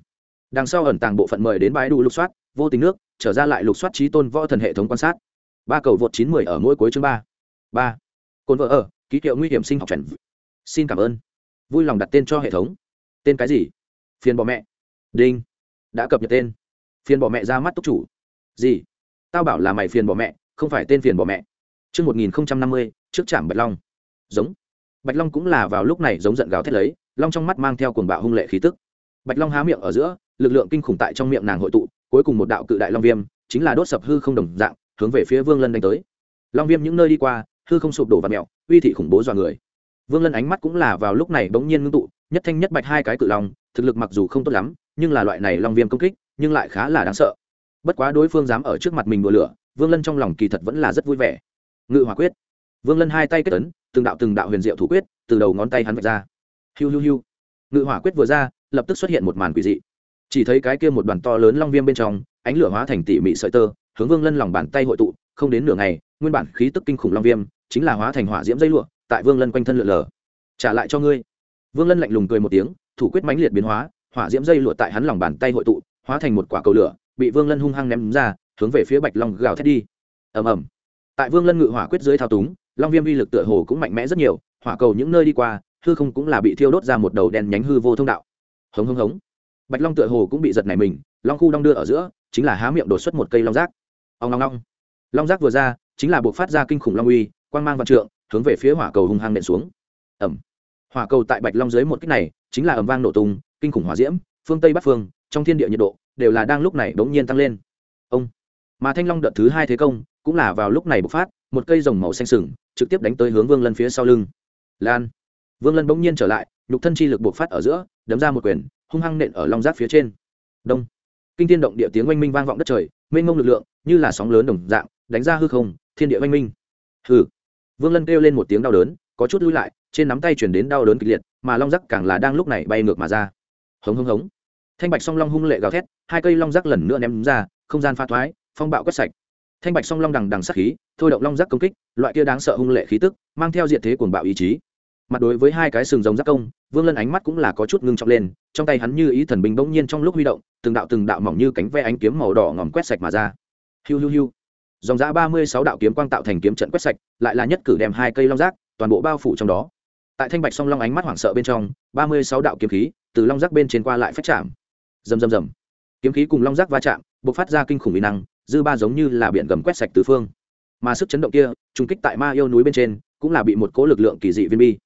đằng sau ẩn tàng bộ phận mời đến bãi đủ lục soát vô tình nước trở ra lại lục soát trí tôn võ thần hệ thống quan sát ba cầu vượt chín mười ở mỗi cuối chương ba ba cồn vợ ở ký hiệu nguy hiểm sinh học trần xin cảm ơn vui lòng đặt tên cho hệ thống tên cái gì phiền bỏ mẹ đinh đã cập nhật tên phiền bỏ mẹ ra mắt túc chủ gì tao bảo là mày phiền bỏ mẹ không phải tên phiền bỏ mẹ Trước 1050, trước trạm Bạch Long. Giống. Bạch Long cũng là vào lúc này giống giận gào thét lấy, long trong mắt mang theo cuồng bạo hung lệ khí tức. Bạch Long há miệng ở giữa, lực lượng kinh khủng tại trong miệng nàng hội tụ, cuối cùng một đạo cự đại long viêm, chính là đốt sập hư không đồng dạng, hướng về phía Vương Lân đánh tới. Long viêm những nơi đi qua, hư không sụp đổ và mèo, uy thị khủng bố dọa người. Vương Lân ánh mắt cũng là vào lúc này bỗng nhiên ngưng tụ, nhất thanh nhất bạch hai cái cự long, thực lực mặc dù không tốt lắm, nhưng là loại này long viêm công kích, nhưng lại khá là đáng sợ bất quá đối phương dám ở trước mặt mình đùa lửa vương lân trong lòng kỳ thật vẫn là rất vui vẻ ngự hỏa quyết vương lân hai tay kết tấn từng đạo từng đạo huyền diệu thủ quyết từ đầu ngón tay hắn vạch ra hiu hiu hiu ngự hỏa quyết vừa ra lập tức xuất hiện một màn quỷ dị chỉ thấy cái kia một đoàn to lớn long viêm bên trong ánh lửa hóa thành tỉ mị sợi tơ hướng vương lân lòng bàn tay hội tụ không đến nửa ngày nguyên bản khí tức kinh khủng long viêm chính là hóa thành hỏa diễm dây lụa tại vương lân quanh thân lượn lờ trả lại cho ngươi vương lân lạnh lùng cười một tiếng thủ quyết mãnh liệt biến hóa hỏa diễm dây lụa tại hắn lòng bàn tay hội tụ hóa thành một quả cầu lửa bị vương lân hung hăng ném ra hướng về phía bạch long gào thét đi ầm ầm tại vương lân ngự hỏa quyết dưới thao túng long viêm uy lực tựa hồ cũng mạnh mẽ rất nhiều hỏa cầu những nơi đi qua hư không cũng là bị thiêu đốt ra một đầu đen nhánh hư vô thông đạo hống hống hống bạch long tựa hồ cũng bị giật này mình long khu đong đưa ở giữa chính là há miệng đột xuất một cây long rác ông long long long rác vừa ra chính là buộc phát ra kinh khủng long uy quang mang văn trượng hướng về phía hỏa cầu hung hăng nện xuống ẩm hỏa cầu tại bạch long dưới một cách này chính là ẩm vang nổ tung kinh khủng hỏa diễm phương tây bắc phương trong thiên địa nhiệt độ đều là đang lúc này bỗng nhiên tăng lên ông mà thanh long đợt thứ hai thế công cũng là vào lúc này bộc phát một cây rồng màu xanh sừng trực tiếp đánh tới hướng vương lân phía sau lưng lan vương lân bỗng nhiên trở lại nhục thân chi lực bộc phát ở giữa đấm ra một quyền hung hăng nện ở long giáp phía trên đông kinh thiên động địa tiếng oanh minh vang vọng đất trời mênh mông lực lượng như là sóng lớn đồng dạng đánh ra hư không thiên địa oanh minh hừ vương lân kêu lên một tiếng đau đớn có chút lùi lại trên nắm tay truyền đến đau đớn kịch liệt mà long giắc càng là đang lúc này bay ngược mà ra hống hống hống thanh bạch song long hung lệ gào thét hai cây long rác lần nữa ném ra không gian pha thoái phong bạo quét sạch thanh bạch song long đằng đằng sắc khí thôi động long rác công kích loại kia đáng sợ hung lệ khí tức mang theo diện thế cuồng bạo ý chí mặt đối với hai cái sừng giống giác công vương lân ánh mắt cũng là có chút ngưng trọng lên trong tay hắn như ý thần bình bỗng nhiên trong lúc huy động từng đạo từng đạo mỏng như cánh ve ánh kiếm màu đỏ ngòm quét sạch mà ra hiu hiu hiu dòng giã ba mươi sáu đạo kiếm quang tạo thành kiếm trận quét sạch lại là nhất cử đem hai cây long rác toàn bộ bao phủ trong đó tại thanh bạch song long ánh mắt hoảng sợ bên trong ba mươi sáu đạo kiếm khí từ long rác bên trên qua lại phách chạm Rầm rầm rầm. Kiếm khí cùng long rác va chạm, bộc phát ra kinh khủng uy năng, dư ba giống như là biển gầm quét sạch tứ phương. Mà sức chấn động kia, trùng kích tại Ma yêu núi bên trên, cũng là bị một cỗ lực lượng kỳ dị viên bi.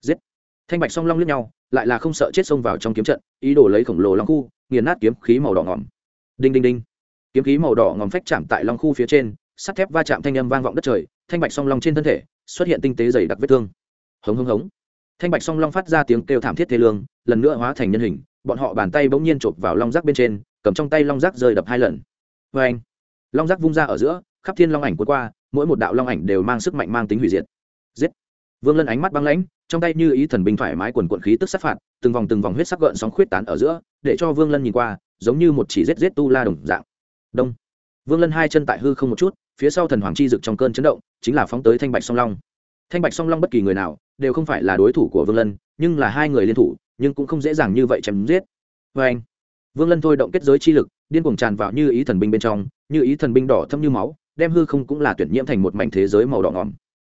Giết. Thanh bạch song long lướt nhau, lại là không sợ chết xông vào trong kiếm trận, ý đồ lấy khổng lồ long khu, nghiền nát kiếm khí màu đỏ ngòm. Đinh đinh đinh. Kiếm khí màu đỏ ngòm phách chạm tại long khu phía trên, sắt thép va chạm thanh âm vang vọng đất trời, thanh bạch song long trên thân thể xuất hiện tinh tế dày đặc vết thương. Hống hống hống. Thanh bạch song long phát ra tiếng kêu thảm thiết thê lương, lần nữa hóa thành nhân hình, bọn họ bàn tay bỗng nhiên chộp vào long rác bên trên cầm trong tay long rác rơi đập hai lần vê anh long rác vung ra ở giữa khắp thiên long ảnh cuốn qua mỗi một đạo long ảnh đều mang sức mạnh mang tính hủy diệt giết vương lân ánh mắt băng lãnh trong tay như ý thần binh thoải mái quần quận khí tức sát phạt từng vòng từng vòng huyết sắc gợn sóng khuyết tán ở giữa để cho vương lân nhìn qua giống như một chỉ rết rết tu la đồng dạng đông vương lân hai chân tại hư không một chút phía sau thần hoàng chi rực trong cơn chấn động chính là phóng tới thanh bạch song long thanh bạch song long bất kỳ người nào đều không phải là đối thủ của vương lân nhưng là hai người liên thủ nhưng cũng không dễ dàng như vậy chém giết vê anh vương lân thôi động kết giới chi lực điên cuồng tràn vào như ý thần binh bên trong như ý thần binh đỏ thâm như máu đem hư không cũng là tuyển nhiễm thành một mảnh thế giới màu đỏ ngỏm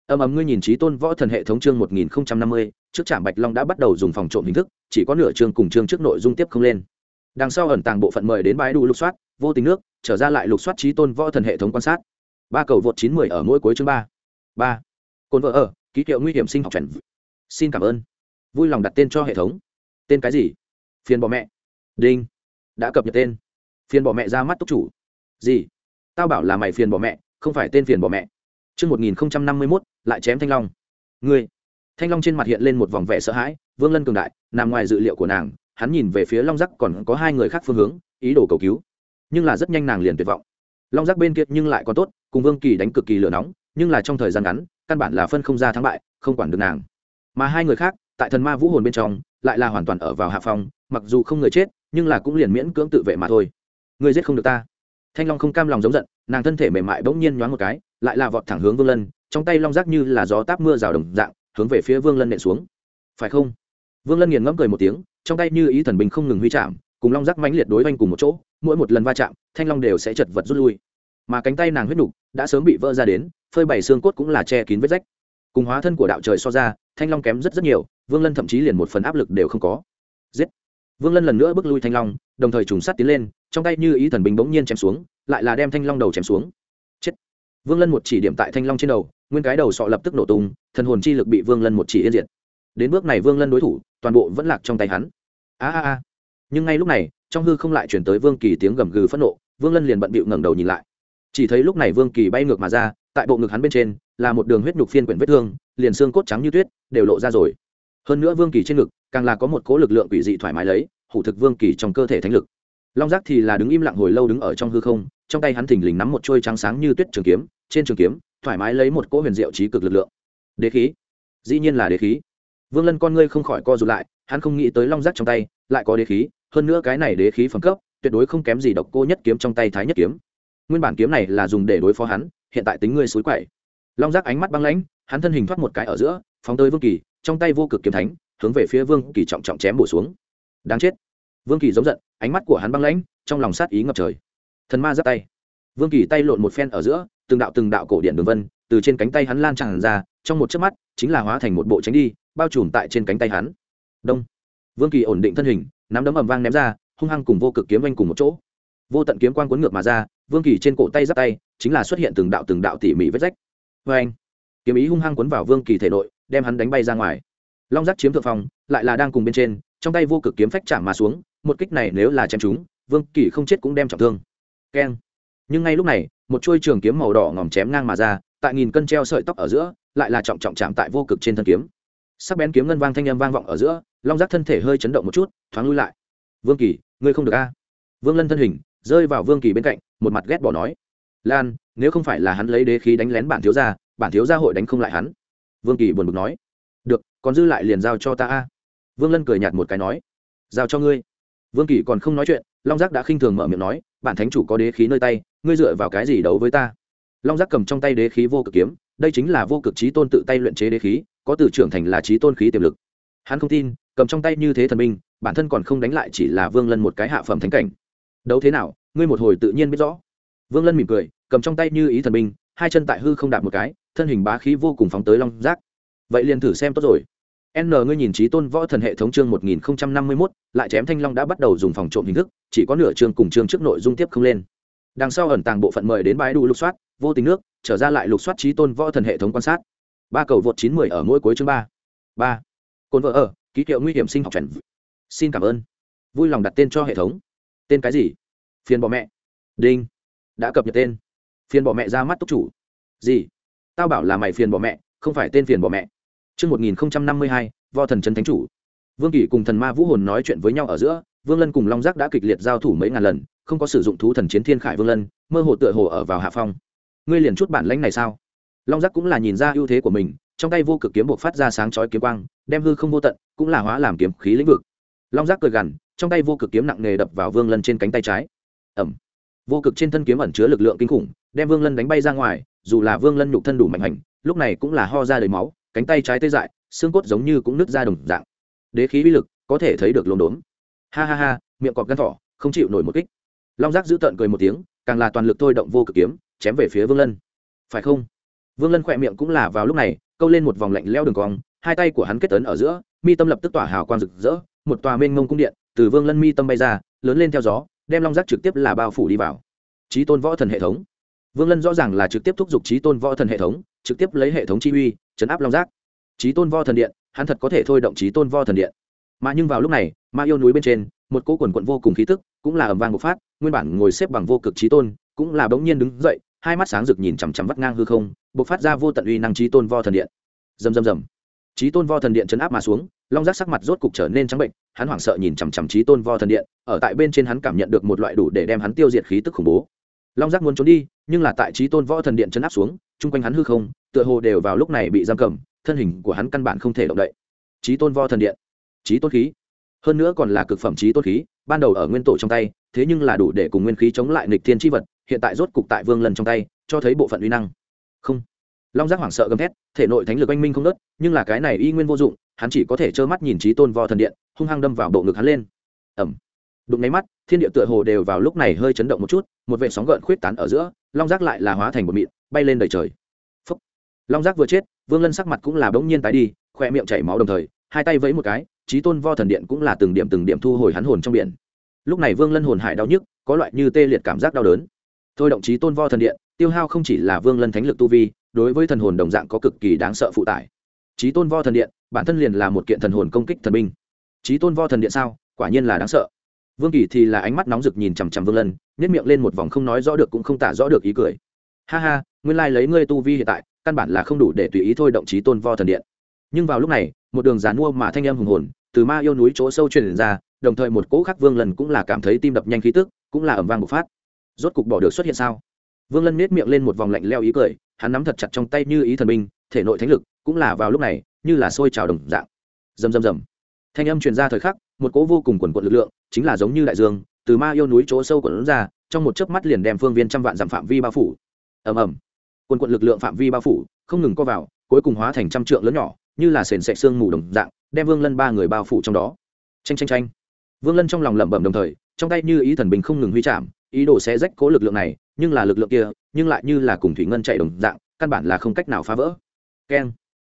âm ầm ngươi nhìn trí tôn võ thần hệ thống chương một nghìn năm mươi trước trạm bạch long đã bắt đầu dùng phòng trộm hình thức chỉ có nửa chương cùng chương trước nội dung tiếp không lên đằng sau ẩn tàng bộ phận mời đến bãi đủ lục soát vô tình nước trở ra lại lục soát trí tôn võ thần hệ thống quan sát ba cầu vượt chín mười ở mỗi cuối chương ba ba côn vợ ở ký hiệu nguy hiểm sinh học trần xin cảm ơn vui lòng đặt tên cho hệ thống tên cái gì phiền bỏ mẹ đinh đã cập nhật tên phiền bỏ mẹ ra mắt túc chủ gì tao bảo là mày phiền bỏ mẹ không phải tên phiền bỏ mẹ chương một nghìn năm mươi mốt lại chém thanh long ngươi thanh long trên mặt hiện lên một vòng vẻ sợ hãi vương lân cường đại nằm ngoài dự liệu của nàng hắn nhìn về phía long giác còn có hai người khác phương hướng ý đồ cầu cứu nhưng là rất nhanh nàng liền tuyệt vọng long giác bên kia nhưng lại còn tốt cùng vương kỳ đánh cực kỳ lửa nóng nhưng là trong thời gian ngắn căn bản là phân không ra thắng bại không quản được nàng mà hai người khác tại thần ma vũ hồn bên trong lại là hoàn toàn ở vào hạ phòng mặc dù không người chết nhưng là cũng liền miễn cưỡng tự vệ mà thôi người giết không được ta thanh long không cam lòng giống giận nàng thân thể mềm mại bỗng nhiên nhoáng một cái lại là vọt thẳng hướng vương lân trong tay long rác như là gió táp mưa rào đồng dạng hướng về phía vương lân nện xuống phải không vương lân nghiền ngẫm cười một tiếng trong tay như ý thần bình không ngừng huy chạm cùng long rác mãnh liệt đối oanh cùng một chỗ mỗi một lần va chạm thanh long đều sẽ chật vật rút lui mà cánh tay nàng huyết nục đã sớm bị vỡ ra đến phơi bày xương cốt cũng là che kín vết rách cùng hóa thân của đạo trời so ra thanh long kém rất rất nhiều vương lân thậm chí liền một phần áp lực đều không có giết vương lân lần nữa bước lui thanh long đồng thời trùng sát tiến lên trong tay như ý thần bình bỗng nhiên chém xuống lại là đem thanh long đầu chém xuống chết vương lân một chỉ điểm tại thanh long trên đầu nguyên cái đầu sọ lập tức nổ tung thần hồn chi lực bị vương lân một chỉ yên diệt đến bước này vương lân đối thủ toàn bộ vẫn lạc trong tay hắn a a a nhưng ngay lúc này trong hư không lại chuyển tới vương kỳ tiếng gầm gừ phẫn nộ vương lân liền bận bịu ngẩng đầu nhìn lại chỉ thấy lúc này vương kỳ bay ngược mà ra tại bộ ngực hắn bên trên là một đường huyết nhục phiên quyển vết thương liền xương cốt trắng như tuyết đều lộ ra rồi hơn nữa vương kỳ trên ngực càng là có một cố lực lượng quỷ dị thoải mái lấy hủ thực vương kỳ trong cơ thể thánh lực long giác thì là đứng im lặng hồi lâu đứng ở trong hư không trong tay hắn thình lình nắm một trôi trắng sáng như tuyết trường kiếm trên trường kiếm thoải mái lấy một cỗ huyền diệu trí cực lực lượng đế khí dĩ nhiên là đế khí vương lân con ngươi không khỏi co rụt lại hắn không nghĩ tới long giác trong tay lại có đế khí hơn nữa cái này đế khí phẩm cấp tuyệt đối không kém gì độc cô nhất kiếm trong tay thái nhất kiếm nguyên bản kiếm này là dùng để đối phó hắn hiện tại tính ngươi xối quậy long giác ánh mắt băng lãnh hắn thân hình thoát một cái ở giữa phóng tới vương kỳ trong tay vô cực kiếm thánh hướng về phía vương kỳ trọng trọng chém bổ xuống đáng chết vương kỳ giống giận ánh mắt của hắn băng lãnh trong lòng sát ý ngập trời thần ma giáp tay vương kỳ tay lộn một phen ở giữa từng đạo từng đạo cổ điện đường vân từ trên cánh tay hắn lan tràn ra trong một chớp mắt chính là hóa thành một bộ tránh đi bao trùm tại trên cánh tay hắn đông vương kỳ ổn định thân hình nắm đấm ầm vang ném ra hung hăng cùng vô cực kiếm anh cùng một chỗ vô tận kiếm quang cuốn ngược mà ra vương kỳ trên cổ tay giáp tay chính là xuất hiện từng đạo từng đạo tỉ mỉ vết rách vê vâng. anh kiếm ý hung hăng quấn vào vương kỳ thể nội đem hắn đánh bay ra ngoài long giác chiếm thượng phòng lại là đang cùng bên trên trong tay vô cực kiếm phách chạm mà xuống một kích này nếu là chém chúng vương kỳ không chết cũng đem trọng thương keng nhưng ngay lúc này một chuôi trường kiếm màu đỏ ngòm chém ngang mà ra tại nghìn cân treo sợi tóc ở giữa lại là trọng trọng chạm tại vô cực trên thân kiếm sắc bén kiếm ngân vang thanh âm vang vọng ở giữa long giác thân thể hơi chấn động một chút thoáng lui lại vương kỳ ngươi không được a vương lân thân hình rơi vào vương kỳ bên cạnh một mặt ghét bỏ nói lan nếu không phải là hắn lấy đế khí đánh lén bản thiếu gia bản thiếu gia hội đánh không lại hắn vương kỳ buồn bực nói được còn dư lại liền giao cho ta a vương lân cười nhạt một cái nói giao cho ngươi vương kỳ còn không nói chuyện long giác đã khinh thường mở miệng nói bản thánh chủ có đế khí nơi tay ngươi dựa vào cái gì đấu với ta long giác cầm trong tay đế khí vô cực kiếm đây chính là vô cực trí tôn tự tay luyện chế đế khí có từ trưởng thành là trí tôn khí tiềm lực hắn không tin cầm trong tay như thế thần minh bản thân còn không đánh lại chỉ là vương lân một cái hạ phẩm thánh cảnh đấu thế nào ngươi một hồi tự nhiên biết rõ vương lân mỉm cười cầm trong tay như ý thần minh hai chân tại hư không đạp một cái thân hình bá khí vô cùng phóng tới long giác vậy liền thử xem tốt rồi n ngươi nhìn trí tôn võ thần hệ thống chương một nghìn năm mươi mốt lại chém thanh long đã bắt đầu dùng phòng trộm hình thức chỉ có nửa chương cùng chương trước nội dung tiếp không lên đằng sau ẩn tàng bộ phận mời đến bãi đủ lục soát vô tình nước trở ra lại lục soát trí tôn võ thần hệ thống quan sát ba cầu vượt chín mười ở mỗi cuối chương ba ba cồn vợ ở ký hiệu nguy hiểm sinh học trần xin cảm ơn vui lòng đặt tên cho hệ thống tên cái gì phiền bọ mẹ đinh đã cập nhật tên phiền bỏ mẹ ra mắt túc chủ gì tao bảo là mày phiền bỏ mẹ không phải tên phiền bỏ mẹ Trước 1052, Vo thần chân thánh chủ. Vương kỷ cùng thần ma vũ hồn nói chuyện với nhau ở giữa, Vương Lân cùng Long Giác đã kịch liệt giao thủ mấy ngàn lần, không có sử dụng thú thần chiến thiên khải Vương Lân, mơ hồ tựa hồ ở vào hạ phong. Ngươi liền chút bản lãnh này sao? Long Giác cũng là nhìn ra ưu thế của mình, trong tay vô cực kiếm buộc phát ra sáng chói kiếm quang, đem hư không vô tận, cũng là hóa làm kiếm khí lĩnh vực. Long Giác cười gằn, trong tay vô cực kiếm nặng nề đập vào Vương Lân trên cánh tay trái. Ầm. Vô cực trên thân kiếm ẩn chứa lực lượng kinh khủng, đem vương lân đánh bay ra ngoài dù là vương lân nhục thân đủ mạnh hành lúc này cũng là ho ra đầy máu cánh tay trái tê dại xương cốt giống như cũng nứt ra đồng dạng đế khí vi lực có thể thấy được lốm đốm ha ha ha miệng cọp gan thỏ không chịu nổi một kích long giác giữ tợn cười một tiếng càng là toàn lực thôi động vô cực kiếm chém về phía vương lân phải không vương lân khỏe miệng cũng là vào lúc này câu lên một vòng lạnh leo đường cong hai tay của hắn kết tấn ở giữa mi tâm lập tức tỏa hào quang rực rỡ một tòa mênh mông cung điện từ vương lân mi tâm bay ra lớn lên theo gió đem long giác trực tiếp là bao phủ đi vào trí tôn võ thần hệ thống vương lân rõ ràng là trực tiếp thúc giục trí tôn võ thần hệ thống trực tiếp lấy hệ thống chi uy chấn áp long giác trí tôn võ thần điện hắn thật có thể thôi động trí tôn võ thần điện mà nhưng vào lúc này ma yêu núi bên trên một cô quần quận vô cùng khí tức cũng là ẩm vang bộc phát nguyên bản ngồi xếp bằng vô cực trí tôn cũng là bỗng nhiên đứng dậy hai mắt sáng rực nhìn chằm chằm vắt ngang hư không bộc phát ra vô tận uy năng trí tôn vo thần điện dầm dầm dầm trí tôn vo thần điện chấn áp mà xuống long giác sắc mặt rốt cục trở nên trắng bệnh hắn hoảng sợ nhìn chằm chằm trí tôn vo thần điện ở tại bên trên hắn cảm nhận được một loại đủ để đem hắn tiêu diệt khí tức khủng bố long giác muốn trốn đi nhưng là tại trí tôn võ thần điện chấn áp xuống chung quanh hắn hư không tựa hồ đều vào lúc này bị giam cầm thân hình của hắn căn bản không thể động đậy trí tôn võ thần điện trí tôn khí hơn nữa còn là cực phẩm trí tôn khí ban đầu ở nguyên tổ trong tay thế nhưng là đủ để cùng nguyên khí chống lại nịch thiên tri vật hiện tại rốt cục tại vương lần trong tay cho thấy bộ phận uy năng không long giác hoảng sợ gầm thét thể nội thánh lực anh minh không đất nhưng là cái này y nguyên vô dụng hắn chỉ có thể trơ mắt nhìn trí tôn vò thần điện hung hăng đâm vào bộ ngực hắn lên ẩm đụng nháy mắt thiên địa tựa hồ đều vào lúc này hơi chấn động một chút một vệ sóng gợn khuyết tán ở giữa long giác lại là hóa thành một mịn bay lên đầy trời Phúc. long giác vừa chết vương lân sắc mặt cũng là bỗng nhiên tái đi khoe miệng chảy máu đồng thời hai tay vẫy một cái trí tôn vo thần điện cũng là từng điểm từng điểm thu hồi hắn hồn trong biển lúc này vương lân hồn hải đau nhức có loại như tê liệt cảm giác đau đớn thôi động trí tôn vo thần điện tiêu hao không chỉ là vương lân thánh lực tu vi đối với thần hồn đồng dạng có cực kỳ đáng sợ phụ tải trí tôn vo thần điện bản thân liền là một kiện thần hồn công kích thần binh trí tôn vo thần điện sao quả nhiên là đáng sợ vương kỳ thì là ánh mắt nóng rực nhìn chằm chằm vương lân nhét miệng lên một vòng không nói rõ được cũng không tả rõ được ý cười ha ha nguyên lai、like、lấy ngươi tu vi hiện tại căn bản là không đủ để tùy ý thôi động trí tôn vo thần điện nhưng vào lúc này một đường giàn mua mà thanh em hùng hồn từ ma yêu núi chỗ sâu truyền ra đồng thời một cỗ khác vương lần cũng là cảm thấy tim đập nhanh khí tức cũng là ẩm vang bộc phát rốt cục bỏ được xuất hiện sao vương lân nết miệng lên một vòng lạnh leo ý cười hắn nắm thật chặt trong tay như ý thần minh thể nội thánh lực cũng là vào lúc này như là sôi trào đồng dạng rầm rầm rầm thanh âm truyền ra thời khắc một cỗ vô cùng quần quận lực lượng chính là giống như đại dương từ ma yêu núi chỗ sâu của quần ra trong một chớp mắt liền đem phương viên trăm vạn dặm phạm vi bao phủ ầm ầm quần quận lực lượng phạm vi bao phủ không ngừng co vào cuối cùng hóa thành trăm trượng lớn nhỏ như là sền sệ xương mù đồng dạng đem vương lân ba người bao phủ trong đó tranh tranh tranh vương lân trong lòng lẩm bẩm đồng thời trong tay như ý thần bình không ngừng huy chạm ý đồ sẽ rách cố lực lượng này nhưng là lực lượng kia nhưng lại như là cùng thủy ngân chạy đồng dạng căn bản là không cách nào phá vỡ keng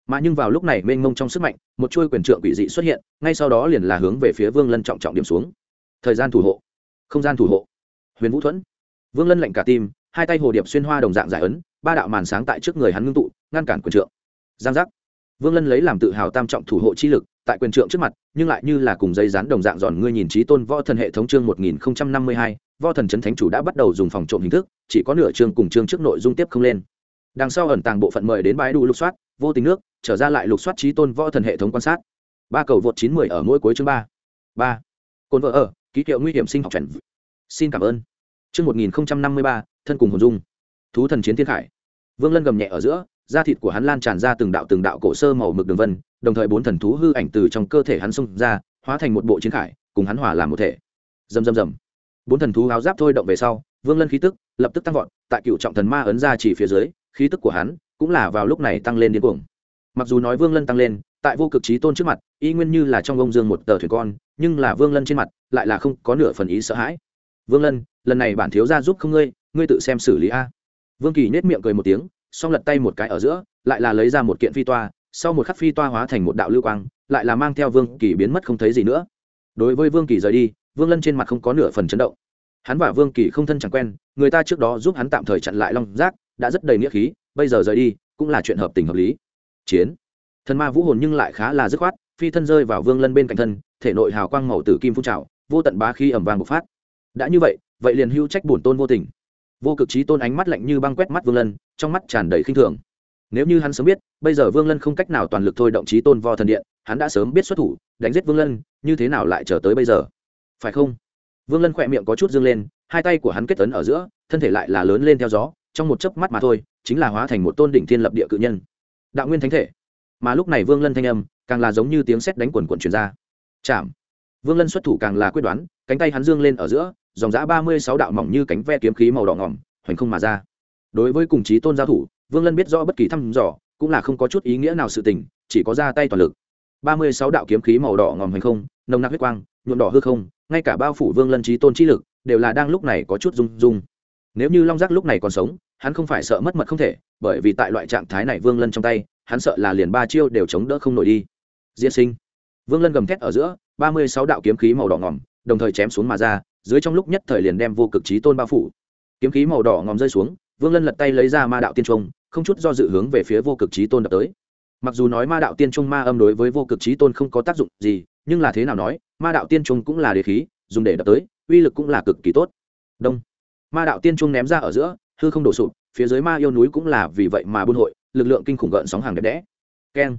mà nhưng vào lúc này mênh mông trong sức mạnh một chuôi quyền trượng quỷ dị xuất hiện ngay sau đó liền là hướng về phía vương lân trọng trọng điểm xuống thời gian thủ hộ không gian thủ hộ huyền vũ thuẫn vương lân lạnh cả tim hai tay hồ điệp xuyên hoa đồng dạng giải ấn ba đạo màn sáng tại trước người hắn ngưng tụ ngăn cản quyền trượng giang giác vương lân lấy làm tự hào tam trọng thủ hộ chi lực tại quyền trượng trước mặt nhưng lại như là cùng dây dán đồng dạng giòn ngươi nhìn trí tôn võ thần hệ thống chương một nghìn không trăm năm mươi hai võ thần c thánh chủ đã bắt đầu dùng phòng trộm hình thức chỉ có nửa chương cùng chương trước nội dung tiếp không lên đằng sau ẩn tàng bộ phận mời đến bãi đủ lục soát vô tình nước trở ra lại lục soát trí tôn võ thần hệ thống quan sát ba cầu vượt chín mười ở mỗi cuối chương ba ba cồn vợ ở ký hiệu nguy hiểm sinh học chuẩn xin cảm ơn chương một nghìn năm mươi ba thân cùng hồn dung thú thần chiến thiên khải vương lân gầm nhẹ ở giữa da thịt của hắn lan tràn ra từng đạo từng đạo cổ sơ màu mực đường vân đồng thời bốn thần thú hư ảnh từ trong cơ thể hắn xông ra hóa thành một bộ chiến khải cùng hắn hòa làm một thể dầm dầm dầm bốn thần thú áo giáp thôi động về sau vương lân khí tức lập tức tăng vọt tại cựu trọng thần ma ấn ra chỉ phía dưới khí tức của hắn cũng là vào lúc này tăng lên điên cuồng mặc dù nói vương lân tăng lên tại vô cực trí tôn trước mặt y nguyên như là trong ông dương một tờ thuyền con nhưng là vương lân trên mặt lại là không có nửa phần ý sợ hãi vương lân lần này bản thiếu ra giúp không ngươi ngươi tự xem xử lý a vương kỳ nết miệng cười một tiếng xong lật tay một cái ở giữa lại là lấy ra một kiện phi toa sau một khắc phi toa hóa thành một đạo lưu quang lại là mang theo vương kỳ biến mất không thấy gì nữa đối với vương kỳ rời đi vương lân trên mặt không có nửa phần chấn động hắn và vương kỳ không thân chẳng quen người ta trước đó giúp hắn tạm thời chặn lại long giác đã rất đầy nghĩa khí bây giờ rời đi cũng là chuyện hợp tình hợp lý chiến thần ma vũ hồn nhưng lại khá là dứt khoát phi thân rơi vào vương lân bên cạnh thân thể nội hào quang màu tử kim phun trào vô tận bá khi ẩm vàng bộc phát đã như vậy vậy liền hưu trách bổn tôn vô tình vô cực trí tôn ánh mắt lạnh như băng quét mắt vương lân trong mắt tràn đầy khinh thường nếu như hắn sớm biết bây giờ vương lân không cách nào toàn lực thôi động trí tôn vo thần điện hắn đã sớm biết xuất thủ đánh giết vương lân như thế nào lại chờ tới bây giờ phải không vương lân khỏe miệng có chút dương lên hai tay của hắn kết tấn ở giữa thân thể lại là lớn lên theo gió trong một chớp mắt mà thôi chính là hóa thành một tôn đỉnh thiên lập địa cự nhân đạo nguyên thánh thể mà lúc này vương lân thanh âm càng là giống như tiếng sét đánh quần quần truyền ra chạm vương lân xuất thủ càng là quyết đoán cánh tay hắn dương lên ở giữa dòng dã ba mươi sáu đạo mỏng như cánh ve kiếm khí màu đỏ ngỏm hoành không mà ra đối với cùng chí tôn giao thủ vương lân biết rõ bất kỳ thăm dò cũng là không có chút ý nghĩa nào sự tình chỉ có ra tay toàn lực ba mươi sáu đạo kiếm khí màu đỏ ngòm hoành không nồng nặc huyết quang nhuộm đỏ hư không ngay cả bao phủ vương lân chí tôn chi lực đều là đang lúc này có chút rung rung nếu như long giác lúc này còn sống hắn không phải sợ mất mật không thể bởi vì tại loại trạng thái này vương lân trong tay hắn sợ là liền ba chiêu đều chống đỡ không nổi đi diễn sinh vương lân gầm thét ở giữa ba mươi sáu đạo kiếm khí màu đỏ ngòm đồng thời chém xuống mà ra dưới trong lúc nhất thời liền đem vô cực trí tôn bao phủ kiếm khí màu đỏ ngòm rơi xuống vương lân lật tay lấy ra ma đạo tiên trung không chút do dự hướng về phía vô cực trí tôn đập tới mặc dù nói ma đạo tiên trung ma âm đối với vô cực trí tôn không có tác dụng gì nhưng là thế nào nói ma đạo tiên trung cũng là đề khí dùng để đập tới uy lực cũng là cực kỳ tốt đông ma đạo tiên trung ném ra ở giữa hư không đổ sụp phía dưới ma yêu núi cũng là vì vậy mà buôn hội lực lượng kinh khủng gợn sóng hàng đẹp đẽ keng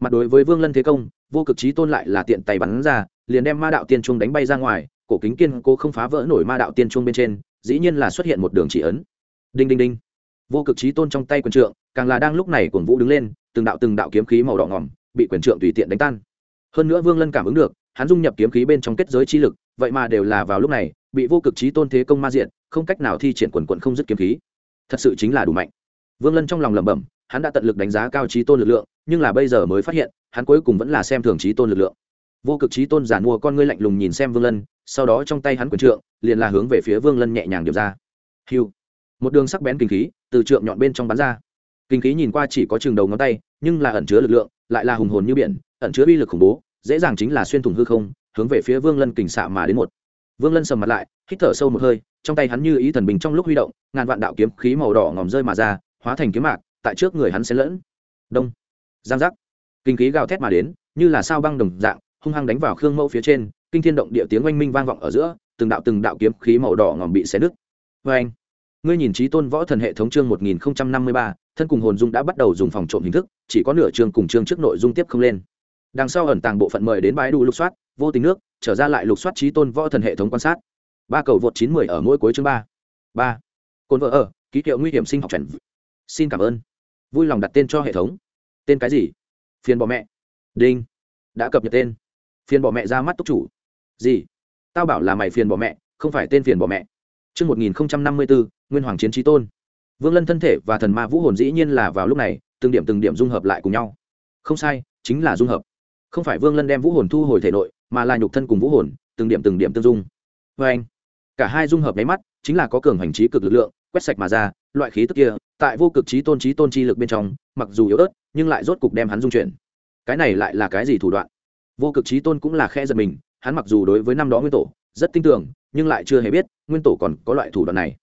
mặt đối với vương lân thế công vô cực trí tôn lại là tiện tay bắn ra liền đem ma đạo tiên trung đánh bay ra ngoài cổ kính kiên cố không phá vỡ nổi ma đạo tiên trung bên trên dĩ nhiên là xuất hiện một đường chỉ ấn đinh đinh đinh vô cực trí tôn trong tay quyền trượng càng là đang lúc này cuồng vũ đứng lên từng đạo từng đạo kiếm khí màu đỏ ngỏm bị quyền trượng tùy tiện đánh tan hơn nữa vương lân cảm ứng được hắn dung nhập kiếm khí bên trong kết giới chi lực vậy mà đều là vào lúc này bị vô cực trí tôn thế công ma diện không cách nào thi triển quần quận không dứt kiếm khí thật sự chính là đủ mạnh vương lân trong lòng lẩm bẩm hắn đã tận lực đánh giá cao trí tôn lực lượng nhưng là bây giờ mới phát hiện hắn cuối cùng vẫn là xem thường trí tôn lực lượng vô cực trí tôn giàn mua con ngươi lạnh lùng nhìn xem vương lân sau đó trong tay hắn quần trượng liền là hướng về phía vương lân nhẹ nhàng điệp ra hiu một đường sắc bén kinh khí từ trượng nhọn bên trong bắn ra kinh khí nhìn qua chỉ có chừng đầu ngón tay nhưng là ẩn chứa lực lượng lại là hùng hồn như biển ẩn chứa uy lực khủng bố dễ dàng chính là xuyên thủng hư không hướng về phía vương lân kình xạ mà đến một vương lân sầm mặt lại hít thở sâu một hơi trong tay hắn như ý thần bình trong lúc huy động ngàn vạn đạo kiếm khí màu đỏ ngòm rơi mà ra hóa thành kiếm mạc tại trước người hắn xen lẫn đông giang giác kinh khí gào thét mà đến như là sao băng đồng dạng hung hăng đánh vào khương mẫu phía trên kinh thiên động địa tiếng oanh minh vang vọng ở giữa từng đạo từng đạo kiếm khí màu đỏ ngòm bị xé nứt vê anh ngươi nhìn chí tôn võ thần hệ thống chương một nghìn năm mươi ba thân cùng hồn dung đã bắt đầu dùng phòng trộm hình thức chỉ có nửa chương cùng chương trước nội dung tiếp không lên đằng sau ẩn tàng bộ phận mời đến bãi đủ lục soát vô tình nước trở ra lại lục soát trí tôn võ thần hệ thống quan sát ba cầu vượt chín mười ở mỗi cuối chương ba ba cồn vợ ở ký hiệu nguy hiểm sinh học chuẩn xin cảm ơn vui lòng đặt tên cho hệ thống tên cái gì phiền bỏ mẹ đinh đã cập nhật tên phiền bỏ mẹ ra mắt túc chủ gì tao bảo là mày phiền bỏ mẹ không phải tên phiền bỏ mẹ Trước bốn Nguyên Hoàng Chiến Trí Tôn. Vương Lân thân thể và thần ma vũ hồn dĩ nhiên là vào lúc này, từng điểm từng điểm dung hợp lại cùng nhau. Không sai, chính là dung hợp. Không phải Vương Lân đem vũ hồn thu hồi thể nội, mà là nhục thân cùng vũ hồn từng điểm từng điểm tương dung vê anh cả hai dung hợp nháy mắt chính là có cường hành trí cực lực lượng quét sạch mà ra loại khí tức kia tại vô cực trí tôn trí tôn chi lực bên trong mặc dù yếu ớt nhưng lại rốt cục đem hắn dung chuyển cái này lại là cái gì thủ đoạn vô cực trí tôn cũng là khe giật mình hắn mặc dù đối với năm đó nguyên tổ rất tin tưởng nhưng lại chưa hề biết nguyên tổ còn có loại thủ đoạn này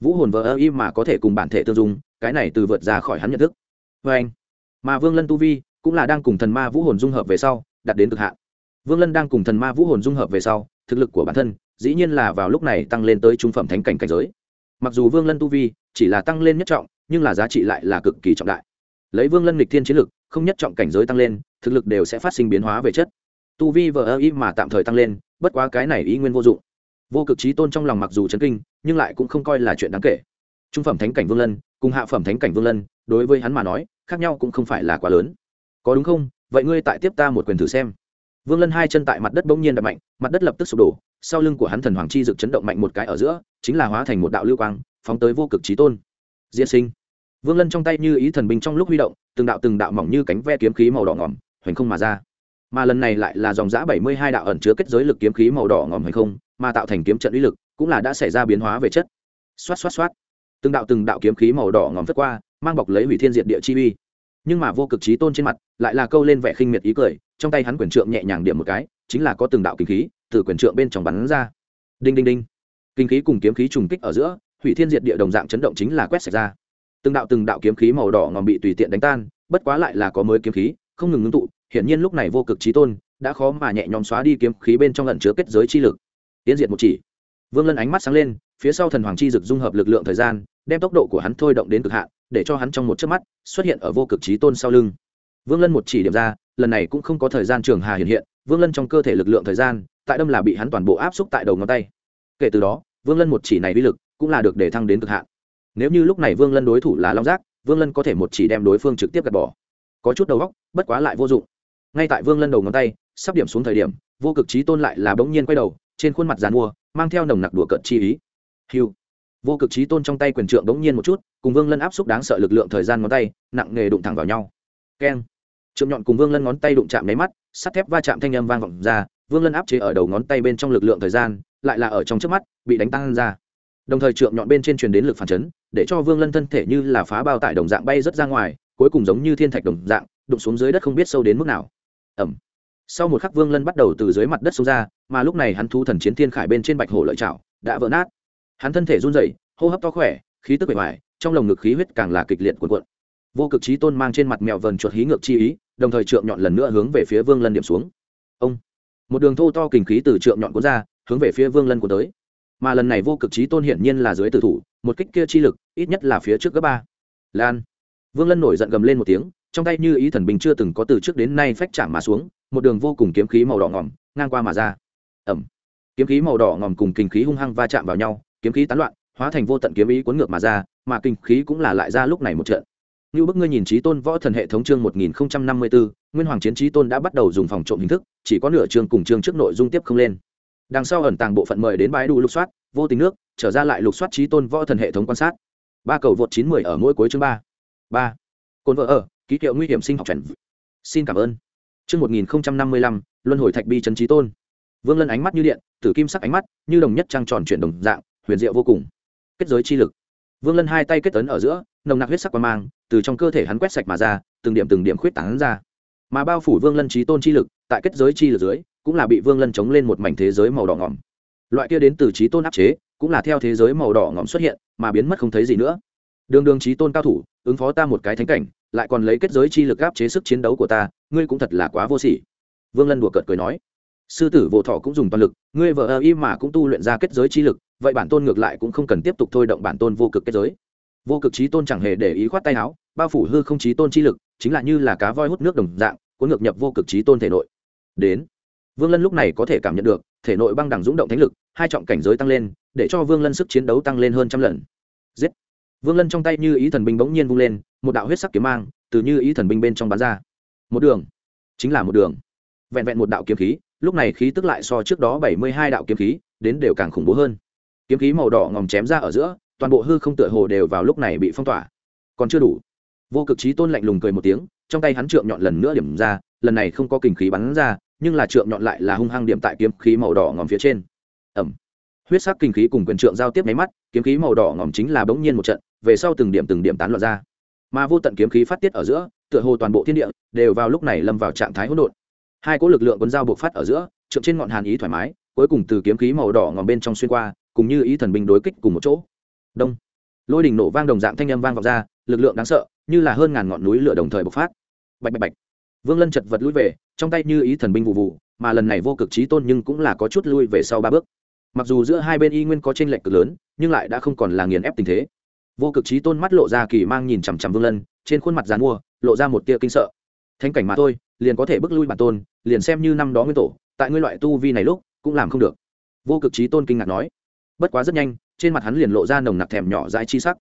vũ hồn vỡ ơ y mà có thể cùng bản thể tương dung cái này từ vượt ra khỏi hắn nhận thức vê anh mà vương lân tu vi cũng là đang cùng thần ma vũ hồn dung hợp về sau đặt đến cực hạn vương lân đang cùng thần ma vũ hồn dung hợp về sau thực lực của bản thân dĩ nhiên là vào lúc này tăng lên tới trung phẩm thánh cảnh cảnh giới mặc dù vương lân tu vi chỉ là tăng lên nhất trọng nhưng là giá trị lại là cực kỳ trọng đại lấy vương lân nghịch thiên chiến lực không nhất trọng cảnh giới tăng lên thực lực đều sẽ phát sinh biến hóa về chất tu vi vờ ơ mà tạm thời tăng lên bất quá cái này ý nguyên vô dụng vô cực chí tôn trong lòng mặc dù chấn kinh nhưng lại cũng không coi là chuyện đáng kể trung phẩm thánh cảnh vương lân cùng hạ phẩm thánh cảnh vương lân đối với hắn mà nói khác nhau cũng không phải là quá lớn có đúng không vậy ngươi tại tiếp ta một quyền thử xem vương lân hai chân tại mặt đất bỗng nhiên đập mạnh mặt đất lập tức sụp đổ sau lưng của hắn thần hoàng chi dực chấn động mạnh một cái ở giữa chính là hóa thành một đạo lưu quang phóng tới vô cực trí tôn diễn sinh vương lân trong tay như ý thần binh trong lúc huy động từng đạo từng đạo mỏng như cánh ve kiếm khí màu đỏ ngỏm hoành không mà ra mà lần này lại là dòng giã bảy mươi hai đạo ẩn chứa kết giới lực kiếm khí màu đỏ ngỏm hoành không mà tạo thành kiếm trận uy lực cũng là đã xảy ra biến hóa về chất xoát xoát xoát từng đạo từng đạo kiếm khí màu đỏ ngỏm phất qua mang bọc lấy hủy thiên diệt địa chi uy nhưng mà vô cực trí tôn trên mặt lại là câu lên vẻ khinh miệt ý cười trong tay hắn quyền trượng nhẹ nhàng điểm một cái chính là có từng đạo kinh khí từ quyền trượng bên trong bắn ra đinh đinh đinh kinh khí cùng kiếm khí trùng kích ở giữa hủy thiên diệt địa đồng dạng chấn động chính là quét sạch ra từng đạo từng đạo kiếm khí màu đỏ ngòm bị tùy tiện đánh tan bất quá lại là có mới kiếm khí không ngừng ngưng tụ hiển nhiên lúc này vô cực trí tôn đã khó mà nhẹ nhõm xóa đi kiếm khí bên trong lẫn chứa kết giới chi lực tiến diệt một chỉ vương lân ánh mắt sáng lên phía sau thần hoàng chi dực dung hợp lực lượng thời gian đem tốc độ của hắn thôi động đến cực hạn để cho hắn trong một chớp mắt xuất hiện ở vô cực trí tôn sau lưng vương lân một chỉ điểm ra lần này cũng không có thời gian trường hà hiện hiện vương lân trong cơ thể lực lượng thời gian tại đâm là bị hắn toàn bộ áp xúc tại đầu ngón tay kể từ đó vương lân một chỉ này uy lực cũng là được để thăng đến cực hạn nếu như lúc này vương lân đối thủ là long giác vương lân có thể một chỉ đem đối phương trực tiếp gạt bỏ có chút đầu óc bất quá lại vô dụng ngay tại vương lân đầu ngón tay sắp điểm xuống thời điểm vô cực trí tôn lại là bỗng nhiên quay đầu trên khuôn mặt g mua mang theo nồng nặc đùa cợt chi ý hiu vô cực trí tôn trong tay quyền trượng đống nhiên một chút cùng vương lân áp xúc đáng sợ lực lượng thời gian ngón tay nặng nghề đụng thẳng vào nhau keng trượng nhọn cùng vương lân ngón tay đụng chạm nháy mắt sắt thép va chạm thanh âm vang vọng ra vương lân áp chế ở đầu ngón tay bên trong lực lượng thời gian lại là ở trong trước mắt bị đánh tăng ra đồng thời trượng nhọn bên trên truyền đến lực phản chấn để cho vương lân thân thể như là phá bao tải đồng dạng bay rất ra ngoài cuối cùng giống như thiên thạch đồng dạng đụng xuống dưới đất không biết sâu đến mức nào ẩm sau một khắc vương lân bắt đầu từ dưới mặt đất xuống ra mà lúc này hắn thu thần chiến thiên khải bên trên bạch hổ lợi chảo đã vỡ nát hắn thân thể run rẩy hô hấp to khỏe khí tức bể ngoài trong lồng ngực khí huyết càng là kịch liệt cuộn cuộn vô cực trí tôn mang trên mặt mèo vần chuột hí ngược chi ý đồng thời trượng nhọn lần nữa hướng về phía vương lân điểm xuống ông một đường thô to kình khí từ trượng nhọn cuốn ra hướng về phía vương lân cuốn tới mà lần này vô cực trí tôn hiển nhiên là dưới tử thủ một kích kia chi lực ít nhất là phía trước gấp ba lan vương lân nổi giận gầm lên một tiếng trong tay như ý thần bình chưa từng có từ trước đến nay phách chạm mà xuống một đường vô cùng kiếm khí màu đỏ ngỏm ngang qua mà ra ẩm kiếm khí màu đỏ ngỏm cùng kình khí hung hăng va chạm vào nhau kiếm khí tán loạn hóa thành vô tận kiếm ý cuốn ngược mà ra mà kinh khí cũng là lại ra lúc này một trận như bức ngươi nhìn trí tôn võ thần hệ thống chương một nghìn năm mươi bốn nguyên hoàng chiến trí tôn đã bắt đầu dùng phòng trộm hình thức chỉ có nửa chương cùng chương trước nội dung tiếp không lên đằng sau ẩn tàng bộ phận mời đến bãi đủ lục soát vô tình nước trở ra lại lục soát trí tôn võ thần hệ thống quan sát ba cầu vượt chín mươi ở mỗi cuối chương ba ba cồn vỡ ở ký hiệu nguy hiểm sinh học chuẩn xin cảm ơn chương một nghìn năm mươi lăm luân hồi thạch bi trấn trí tôn vương lân ánh mắt như điện tử kim sắc ánh mắt như đồng nhất trăng tròn chuyển đồng dạng huyền diệu vô cùng kết giới chi lực vương lân hai tay kết tấn ở giữa nồng nặc huyết sắc qua mang từ trong cơ thể hắn quét sạch mà ra từng điểm từng điểm khuyết hắn ra mà bao phủ vương lân trí tôn chi lực tại kết giới chi lực dưới cũng là bị vương lân chống lên một mảnh thế giới màu đỏ ngỏm loại kia đến từ trí tôn áp chế cũng là theo thế giới màu đỏ ngỏm xuất hiện mà biến mất không thấy gì nữa đường đường trí tôn cao thủ ứng phó ta một cái thánh cảnh lại còn lấy kết giới chi lực áp chế sức chiến đấu của ta ngươi cũng thật là quá vô sỉ vương lân đùa cợt cười nói sư tử vô thọ cũng dùng toàn lực ngươi vợ ơ y mà cũng tu luyện ra kết giới chi lực vậy bản tôn ngược lại cũng không cần tiếp tục thôi động bản tôn vô cực kết giới vô cực trí tôn chẳng hề để ý khoát tay áo bao phủ hư không trí tôn chi lực chính là như là cá voi hút nước đồng dạng cuốn ngược nhập vô cực trí tôn thể nội đến vương lân lúc này có thể cảm nhận được thể nội băng đẳng rúng động thánh lực hai trọng cảnh giới tăng lên để cho vương lân sức chiến đấu tăng lên hơn trăm lần giết vương lân trong tay như ý thần binh bỗng nhiên vung lên một đạo huyết sắc kiếm mang từ như ý thần binh bên trong bán ra một đường chính là một đường vẹn vẹn một đạo kiếm khí lúc này khí tức lại so trước đó bảy mươi hai đạo kiếm khí đến đều càng khủng bố hơn kiếm khí màu đỏ ngòm chém ra ở giữa toàn bộ hư không tựa hồ đều vào lúc này bị phong tỏa còn chưa đủ vô cực trí tôn lạnh lùng cười một tiếng trong tay hắn trượng nhọn lần nữa điểm ra lần này không có kình khí bắn ra nhưng là trượng nhọn lại là hung hăng điểm tại kiếm khí màu đỏ ngòm phía trên ẩm huyết sắc kinh khí cùng quyền trượng giao tiếp máy mắt kiếm khí màu đỏ ngòm chính là bỗng nhiên một trận về sau từng điểm từng điểm tán loạn ra mà vô tận kiếm khí phát tiết ở giữa tựa hồ toàn bộ thiên địa đều vào lúc này lâm vào trạng thái hỗn độn hai cỗ lực lượng quân giao buộc phát ở giữa trượng trên ngọn hàn ý thoải mái cuối cùng từ kiếm khí màu đỏ ngòm bên trong xuyên qua cùng như ý thần binh đối kích cùng một chỗ đông lôi đình nổ vang đồng dạng thanh âm vang vọng ra lực lượng đáng sợ như là hơn ngàn ngọn núi lửa đồng thời bộc phát bạch bạch bạch vương lân chật vật lui về trong tay như ý thần binh vụ vụ mà lần này vô cực trí tôn nhưng cũng là có chút lui về sau ba bước mặc dù giữa hai bên y nguyên có t r ê n lệch cực lớn nhưng lại đã không còn là nghiền ép tình thế vô cực trí tôn mắt lộ ra kỳ mang nhìn chằm chằm vương lân trên khuôn mặt dàn mua lộ ra một tia kinh sợ thanh cảnh mà thôi liền có thể bước lui bản tôn liền xem như năm đó nguyên tổ tại ngươi loại tu vi này lúc cũng làm không được vô cực trí tôn kinh ngạc nói bất quá rất nhanh trên mặt hắn liền lộ ra nồng nặc thèm nhỏ dãi chi sắc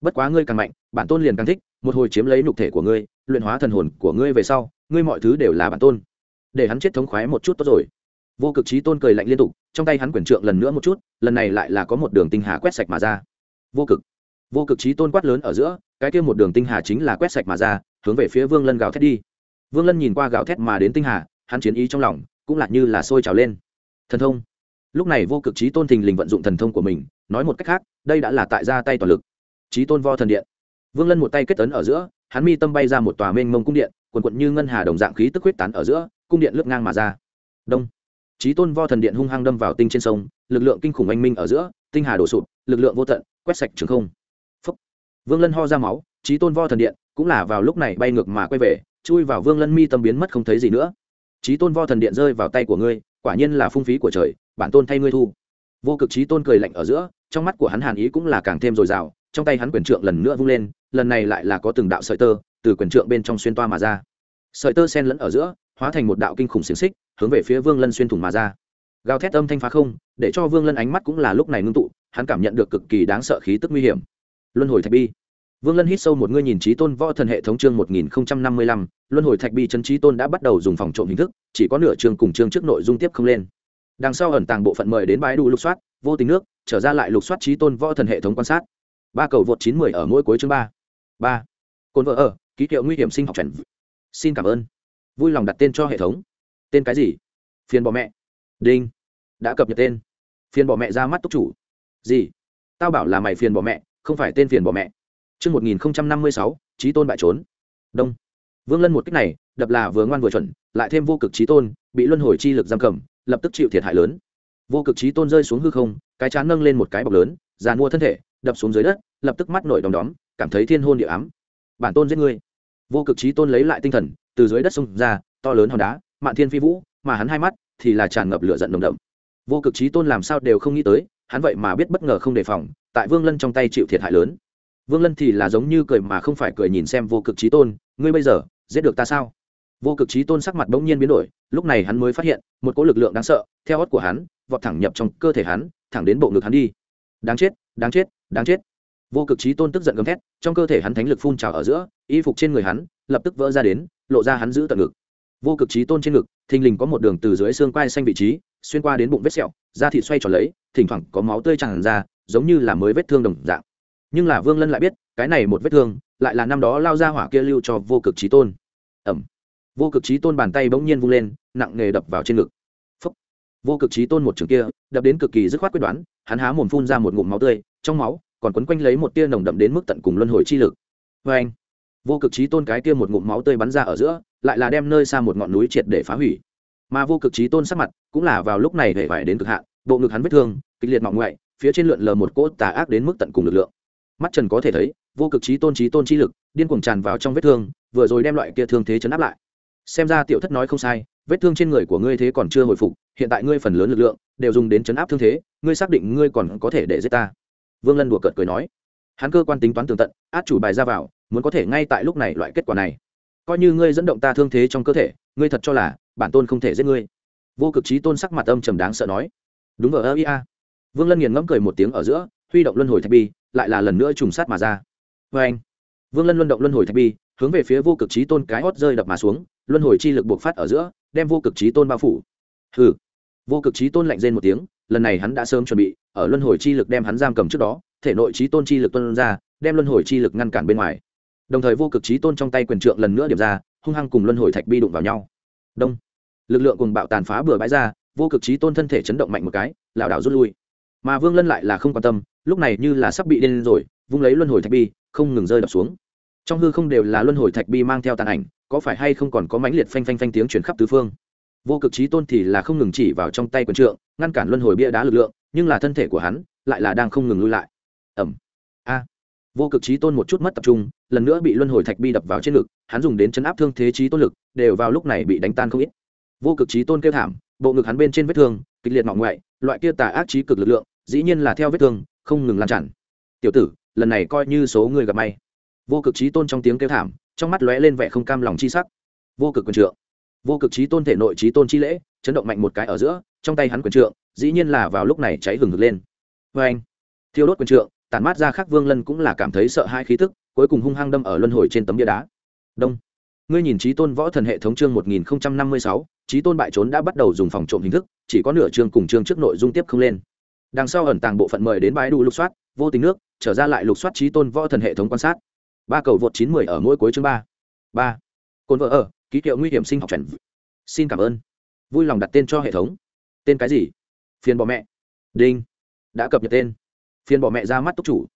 bất quá ngươi càng mạnh bản tôn liền càng thích một hồi chiếm lấy nhục thể của ngươi luyện hóa thần hồn của ngươi về sau ngươi mọi thứ đều là bản tôn để hắn chết thống khoái một chút tốt rồi vô cực trí tôn cười lạnh liên tục trong tay hắn quyển trượng lần nữa một chút lần này lại là có một đường tinh hà quét sạch mà ra vô cực vô cực trí tôn quát lớn ở giữa cái kia một đường tinh hà chính là quét sạch mà ra hướng về phía vương lân gào thét đi vương lân nhìn qua gào thét mà đến tinh hà hắn chiến ý trong lòng cũng là như là sôi trào lên thần thông lúc này vô cực trí tôn thình lình vận dụng thần thông của mình nói một cách khác đây đã là tại ra tay toàn lực trí tôn vo thần điện vương lân một tay kết tấn ở giữa hắn mi tâm bay ra một tòa mênh mông cung điện quần quận như ngân hà đồng dạng khí tức huyết tán ở giữa cung điện lướt ngang mà ra đông trí tôn vo thần điện hung hăng đâm vào tinh trên sông lực lượng kinh khủng anh minh ở giữa tinh hà đổ sụt lực lượng vô tận quét sạch trường không vương lân ho ra máu trí tôn vo thần điện cũng là vào lúc này bay ngược mà quay về chui vào vương lân mi tâm biến mất không thấy gì nữa trí tôn vo thần điện rơi vào tay của ngươi quả nhiên là phung phí của trời bản tôn thay ngươi thu vô cực trí tôn cười lạnh ở giữa trong mắt của hắn hàn ý cũng là càng thêm dồi dào trong tay hắn quyền trượng lần nữa vung lên lần này lại là có từng đạo sợi tơ từ quyền trượng bên trong xuyên toa mà ra sợi tơ sen lẫn ở giữa hóa thành một đạo kinh khủng xiềng xích hướng về phía vương lân xuyên thủng mà ra gào thét âm thanh phá không để cho vương lân ánh mắt cũng là lúc này ngưng tụ hắn cảm nhận được cực kỳ đáng sợ khí tức nguy hiểm luân hồi thạch bi vương lân hít sâu một ngươi nhìn trí tôn võ thần hệ thống chương một nghìn năm mươi lăm luân hồi thạch bi chân trí tôn đã bắt đầu dùng phòng trộm hình thức chỉ có nửa chương cùng chương trước nội dung tiếp không lên đằng sau ẩn tàng bộ phận mời đến bãi đủ lục soát vô tình nước trở ra lại lục soát trí tôn võ thần hệ thống quan sát ba cầu vượt chín mười ở mỗi cuối chương ba ba cồn vợ ở ký hiệu nguy hiểm sinh học chuẩn xin cảm ơn vui lòng đặt tên cho hệ thống tên cái gì phiền bỏ mẹ đinh đã cập nhật tên phiền bỏ mẹ ra mắt túc chủ gì tao bảo là mày phiền bỏ mẹ không phải tên phiền bỏ mẹ chương một nghìn năm mươi sáu trí tôn bại trốn đông vương lân một cách này đập là vừa ngoan vừa chuẩn lại thêm vô cực trí tôn bị luân hồi chi lực giam cầm lập tức chịu thiệt hại lớn vô cực trí tôn rơi xuống hư không cái chán nâng lên một cái bọc lớn giàn mua thân thể đập xuống dưới đất lập tức mắt nổi đom đóm cảm thấy thiên hôn địa ám bản tôn giết ngươi vô cực trí tôn lấy lại tinh thần từ dưới đất xung ra to lớn hòn đá mạn thiên phi vũ mà hắn hai mắt thì là tràn ngập lửa giận đồng đậm vô cực trí tôn làm sao đều không nghĩ tới hắn vậy mà biết bất ngờ không đề phòng tại vương lân trong tay chịu thiệt hại lớn vương lân thì là giống như cười mà không phải cười nhìn xem vô cực trí tôn ngươi bây giờ giết được ta sao vô cực trí tôn sắc mặt bỗng nhiên biến đổi lúc này hắn mới phát hiện một cỗ lực lượng đáng sợ theo hót của hắn vọt thẳng nhập trong cơ thể hắn thẳng đến bộ ngực hắn đi đáng chết đáng chết đáng chết vô cực trí tôn tức giận gầm thét trong cơ thể hắn thánh lực phun trào ở giữa y phục trên người hắn lập tức vỡ ra đến lộ ra hắn giữ tận ngực vô cực trí tôn trên ngực thình lình có một đường từ dưới xương quai xanh vị trí xuyên qua đến bụng vết sẹo da thịt xoay tròn lấy thỉnh thoảng có máu tươi tràn ra giống như là mới vết thương đồng dạng nhưng là vương lân lại biết cái này một vết thương lại là năm đó lao ra hỏa kia lưu cho vô cực trí tôn ẩm vô cực trí tôn bàn tay bỗng nhiên vung lên nặng nề đập vào trên ngực Phúc. vô cực trí tôn một trường kia đập đến cực kỳ dứt khoát quyết đoán hắn há mồm phun ra một ngụm máu tươi trong máu còn quấn quanh lấy một tia nồng đậm đến mức tận cùng luân hồi chi lực vê anh vô cực trí tôn cái tia một ngụm máu tươi bắn ra ở giữa lại là đem nơi xa một ngọn núi triệt để phá hủy mà vô cực trí tôn sắc mặt cũng là vào lúc này để vải đến cực hạn bộ ngực hắn vết thương kịch liệt mỏng ngoại phía trên lượn lờ một cỗ tà ác đến mức tận cùng lực lượng mắt trần có thể thấy vô cực trí tôn trí tôn chi lực điên cuồng tràn vào trong vết thương vừa rồi đem loại kia thương thế chấn áp lại xem ra tiểu thất nói không sai vết thương trên người của ngươi thế còn chưa hồi phục hiện tại ngươi phần lớn lực lượng đều dùng đến chấn áp thương thế ngươi xác định ngươi còn có thể để giết ta vương lân đùa cợt cười nói hắn cơ quan tính toán tường tận át chủ bài ra vào muốn có thể ngay tại lúc này loại kết quả này coi như ngươi dẫn động ta thương thế trong cơ thể ngươi thật cho là bản tôn không thể giết ngươi vô cực trí tôn sắc mặt âm trầm đáng sợ nói đúng ở ơ ia vương lân nghiền ngẫm cười một tiếng ở giữa huy động luân hồi thạch bi lại là lần nữa trùng sát mà ra vê vâng. anh vương lân luân động luân hồi thạch bi hướng về phía vô cực trí tôn cái hót rơi đập mà xuống luân hồi chi lực bộc phát ở giữa đem vô cực trí tôn bao phủ hừ vô cực trí tôn lạnh rên một tiếng lần này hắn đã sớm chuẩn bị ở luân hồi chi lực đem hắn giam cầm trước đó thể nội trí tôn chi lực tuôn ra đem luân hồi chi lực ngăn cản bên ngoài đồng thời vô cực trí tôn trong tay quyền trượng lần nữa điểm ra hung hăng cùng luân hồi thạch bi đụng vào nhau đông lực lượng cùng bạo tàn phá bừa bãi ra vô cực trí tôn thân thể chấn động mạnh một cái lão đạo rút lui mà vương lân lại là không quan tâm lúc này như là sắp bị điên rồi vung lấy luân hồi thạch bi không ngừng rơi đập xuống trong hư không đều là luân hồi thạch bi mang theo tàn ảnh có phải hay không còn có mãnh liệt phanh phanh phanh tiếng chuyển khắp tứ phương vô cực trí tôn thì là không ngừng chỉ vào trong tay quần trượng ngăn cản luân hồi bia đá lực lượng nhưng là thân thể của hắn lại là đang không ngừng lui lại ẩm a vô cực trí tôn một chút mất tập trung lần nữa bị luân hồi thạch bi đập vào trên lực hắn dùng đến chấn áp thương thế trí tôn lực đều vào lúc này bị đánh tan không ít vô cực trí tôn kêu thảm bộ ngực hắn bên trên vết thương kịch liệt ngọ ngoại loại kia tà ác trí cực lực lượng dĩ nhiên là theo vết thương không ngừng lan tràn tiểu tử lần này coi như số người gặp may vô cực trí tôn trong tiếng kêu thảm trong mắt lóe lên vẻ không cam lòng chi sắc vô cực quyền trượng vô cực chí tôn thể nội chí tôn chi lễ chấn động mạnh một cái ở giữa trong tay hắn quyền trượng dĩ nhiên là vào lúc này cháy hừng hực lên vê anh thiêu đốt quyền trượng tản mát ra khắc vương lân cũng là cảm thấy sợ hai khí tức cuối cùng hung hăng đâm ở luân hồi trên tấm bia đá đông ngươi nhìn chí tôn võ thần hệ thống chương một nghìn năm mươi sáu trí tôn bại trốn đã bắt đầu dùng phòng trộm hình thức chỉ có nửa chương cùng chương trước nội dung tiếp không lên đằng sau ẩn tàng bộ phận mời đến bãi đủ lục soát vô tình nước trở ra lại lục soát chí tôn võ thần hệ thống quan sát ba cầu vượt chín mười ở mỗi cuối chương ba ba Côn vợ ở, ký hiệu nguy hiểm sinh học chuẩn. Xin cảm ơn. Vui lòng đặt tên cho hệ thống. Tên cái gì? Phiền bỏ mẹ. Đinh. Đã cập nhật tên. Phiền bỏ mẹ ra mắt tốc chủ.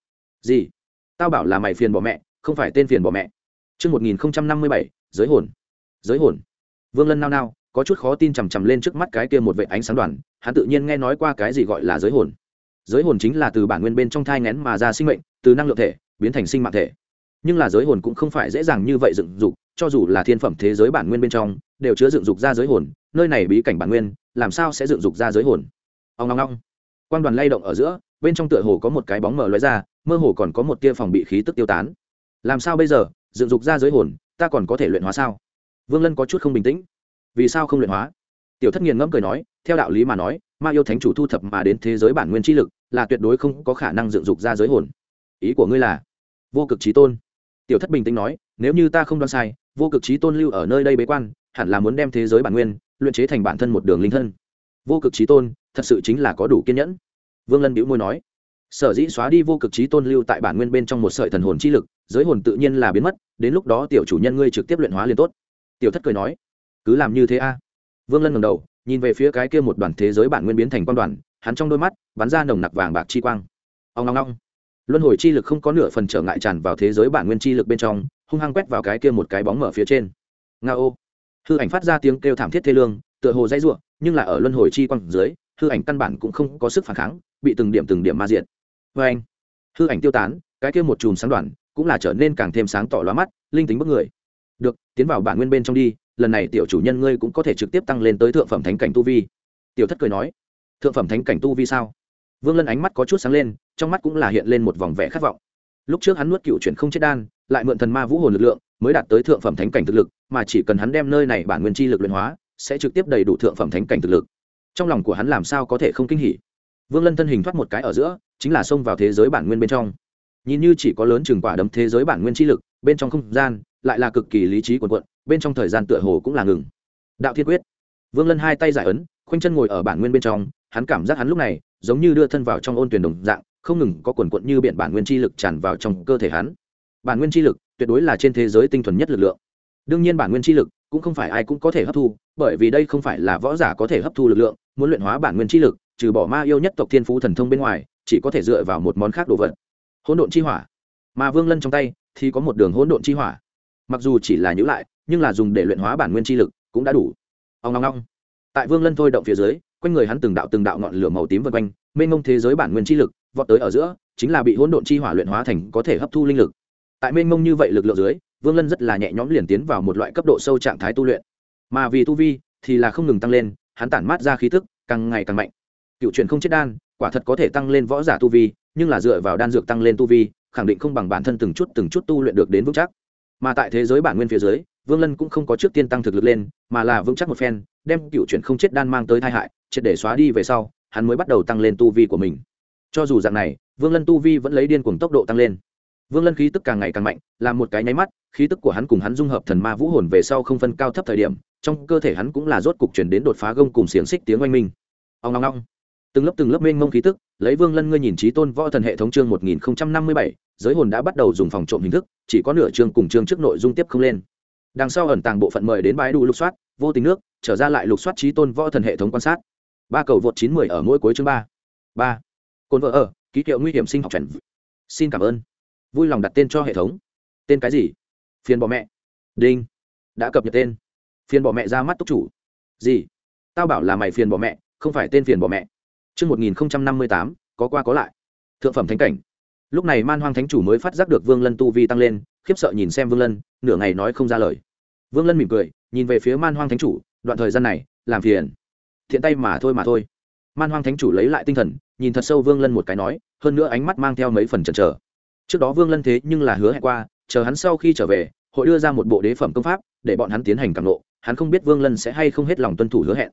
Gì? Tao bảo là mày phiền bỏ mẹ, không phải tên phiền bỏ mẹ. Chương một nghìn năm mươi bảy giới hồn. Giới hồn. Vương Lân nao nao, có chút khó tin chằm chằm lên trước mắt cái kia một vệt ánh sáng đoàn, hắn tự nhiên nghe nói qua cái gì gọi là giới hồn. Giới hồn chính là từ bản nguyên bên trong thai nghén mà ra sinh mệnh, từ năng lượng thể biến thành sinh mạng thể nhưng là giới hồn cũng không phải dễ dàng như vậy dựng dục cho dù là thiên phẩm thế giới bản nguyên bên trong đều chứa dựng dục ra giới hồn nơi này bí cảnh bản nguyên làm sao sẽ dựng dục ra giới hồn ông long long quang đoàn lay động ở giữa bên trong tựa hồ có một cái bóng mở lóe ra mơ hồ còn có một tia phòng bị khí tức tiêu tán làm sao bây giờ dựng dục ra giới hồn ta còn có thể luyện hóa sao vương lân có chút không bình tĩnh vì sao không luyện hóa tiểu thất nghiền ngẫm cười nói theo đạo lý mà nói ma yêu thánh chủ thu thập mà đến thế giới bản nguyên chi lực là tuyệt đối không có khả năng dựng dục ra giới hồn ý của ngươi là vô cực trí tôn tiểu thất bình tĩnh nói nếu như ta không đoán sai vô cực trí tôn lưu ở nơi đây bế quan hẳn là muốn đem thế giới bản nguyên luyện chế thành bản thân một đường linh thân vô cực trí tôn thật sự chính là có đủ kiên nhẫn vương lân bĩu môi nói sở dĩ xóa đi vô cực trí tôn lưu tại bản nguyên bên trong một sợi thần hồn chi lực giới hồn tự nhiên là biến mất đến lúc đó tiểu chủ nhân ngươi trực tiếp luyện hóa liền tốt tiểu thất cười nói cứ làm như thế a vương lân ngầm đầu nhìn về phía cái kia một đoàn thế giới bản nguyên biến thành quan đoàn hắn trong đôi mắt bắn ra nồng nặc vàng bạc chi quang ông long long luân hồi chi lực không có nửa phần trở ngại tràn vào thế giới bản nguyên chi lực bên trong hung hăng quét vào cái kia một cái bóng mở phía trên nga ô hư ảnh phát ra tiếng kêu thảm thiết thê lương tựa hồ dãy ruộng nhưng là ở luân hồi chi quang dưới hư ảnh căn bản cũng không có sức phản kháng bị từng điểm từng điểm ma diện vê anh hư ảnh tiêu tán cái kia một chùm sáng đoàn cũng là trở nên càng thêm sáng tỏ lóa mắt linh tính bức người được tiến vào bản nguyên bên trong đi lần này tiểu chủ nhân ngươi cũng có thể trực tiếp tăng lên tới thượng phẩm thánh cảnh tu vi tiểu thất cười nói thượng phẩm thánh cảnh tu vi sao vương lân ánh mắt có chút sáng lên trong mắt cũng là hiện lên một vòng vẻ khát vọng lúc trước hắn nuốt cựu chuyển không chết đan lại mượn thần ma vũ hồn lực lượng mới đạt tới thượng phẩm thánh cảnh thực lực mà chỉ cần hắn đem nơi này bản nguyên chi lực luyện hóa sẽ trực tiếp đầy đủ thượng phẩm thánh cảnh thực lực trong lòng của hắn làm sao có thể không kinh hỉ vương lân thân hình thoát một cái ở giữa chính là xông vào thế giới bản nguyên bên trong nhìn như chỉ có lớn chừng quả đấm thế giới bản nguyên chi lực bên trong không gian lại là cực kỳ lý trí cuồn cuộn, bên trong thời gian tựa hồ cũng là ngừng đạo thiên quyết vương lân hai tay giải ấn khoanh chân ngồi ở bản nguyên bên trong hắn cảm giác hắn lúc này giống như đưa thân vào trong ôn tuyển đồng dạng không ngừng có quần quận như biển bản nguyên chi lực tràn vào trong cơ thể hắn bản nguyên chi lực tuyệt đối là trên thế giới tinh thuần nhất lực lượng đương nhiên bản nguyên chi lực cũng không phải ai cũng có thể hấp thu bởi vì đây không phải là võ giả có thể hấp thu lực lượng muốn luyện hóa bản nguyên chi lực trừ bỏ ma yêu nhất tộc thiên phú thần thông bên ngoài chỉ có thể dựa vào một món khác đồ vật hỗn độn chi hỏa mà vương lân trong tay thì có một đường hỗn độn chi hỏa mặc dù chỉ là nhữ lại nhưng là dùng để luyện hóa bản nguyên chi lực cũng đã đủ ông ngong ngong tại vương lân thôi động phía dưới quanh người hắn từng đạo từng đạo ngọn lửa màu tím vân quanh mênh mông thế giới bản nguyên chi lực vọt tới ở giữa chính là bị hỗn độn chi hỏa luyện hóa thành có thể hấp thu linh lực tại mênh mông như vậy lực lượng dưới vương lân rất là nhẹ nhõm liền tiến vào một loại cấp độ sâu trạng thái tu luyện mà vì tu vi thì là không ngừng tăng lên hắn tản mát ra khí thức càng ngày càng mạnh cựu truyền không chết đan quả thật có thể tăng lên võ giả tu vi nhưng là dựa vào đan dược tăng lên tu vi khẳng định không bằng bản thân từng chút từng chút tu luyện được đến vững chắc mà tại thế giới bản nguyên phía dưới vương lân cũng không có trước tiên tăng thực lực lên mà là vững chắc một phen đem cựu truyền không chết đan mang tới tai hại triệt để xóa đi về sau hắn mới bắt đầu tăng lên tu vi của mình cho dù dạng này vương lân tu vi vẫn lấy điên cùng tốc độ tăng lên vương lân khí tức càng ngày càng mạnh làm một cái nháy mắt khí tức của hắn cùng hắn dung hợp thần ma vũ hồn về sau không phân cao thấp thời điểm trong cơ thể hắn cũng là rốt cục chuyển đến đột phá gông cùng xiềng xích tiếng oanh minh ông long long từng lớp từng lớp mênh mông khí tức lấy vương lân ngươi nhìn trí tôn võ thần hệ thống chương một nghìn năm mươi bảy giới hồn đã bắt đầu dùng phòng trộm hình thức chỉ có nửa chương cùng chương trước nội dung tiếp không lên đằng sau ẩn tàng bộ phận mời đến bãi đủ lục soát vô tình nước trở ra lại lục soát trí tôn võ thần hệ thống quan sát ba cầu vượt 910 ở mỗi cuối chương 3. 3. Côn vợ ở, ký hiệu nguy hiểm sinh học chuẩn. Xin cảm ơn. Vui lòng đặt tên cho hệ thống. Tên cái gì? Phiền bỏ mẹ. Đinh. Đã cập nhật tên. Phiền bỏ mẹ ra mắt tốc chủ. Gì? Tao bảo là mày phiền bỏ mẹ, không phải tên phiền bỏ mẹ. Chương 1058, có qua có lại. Thượng phẩm thánh cảnh. Lúc này Man Hoang Thánh chủ mới phát giác được Vương Lân tu vi tăng lên, khiếp sợ nhìn xem Vương Lân, nửa ngày nói không ra lời. Vương Lân mỉm cười, nhìn về phía Man Hoang Thánh chủ, đoạn thời gian này, làm phiền thiện tay mà thôi mà thôi man hoang thánh chủ lấy lại tinh thần nhìn thật sâu vương lân một cái nói hơn nữa ánh mắt mang theo mấy phần chần chờ trước đó vương lân thế nhưng là hứa hẹn qua chờ hắn sau khi trở về hội đưa ra một bộ đế phẩm công pháp để bọn hắn tiến hành càng lộ hắn không biết vương lân sẽ hay không hết lòng tuân thủ hứa hẹn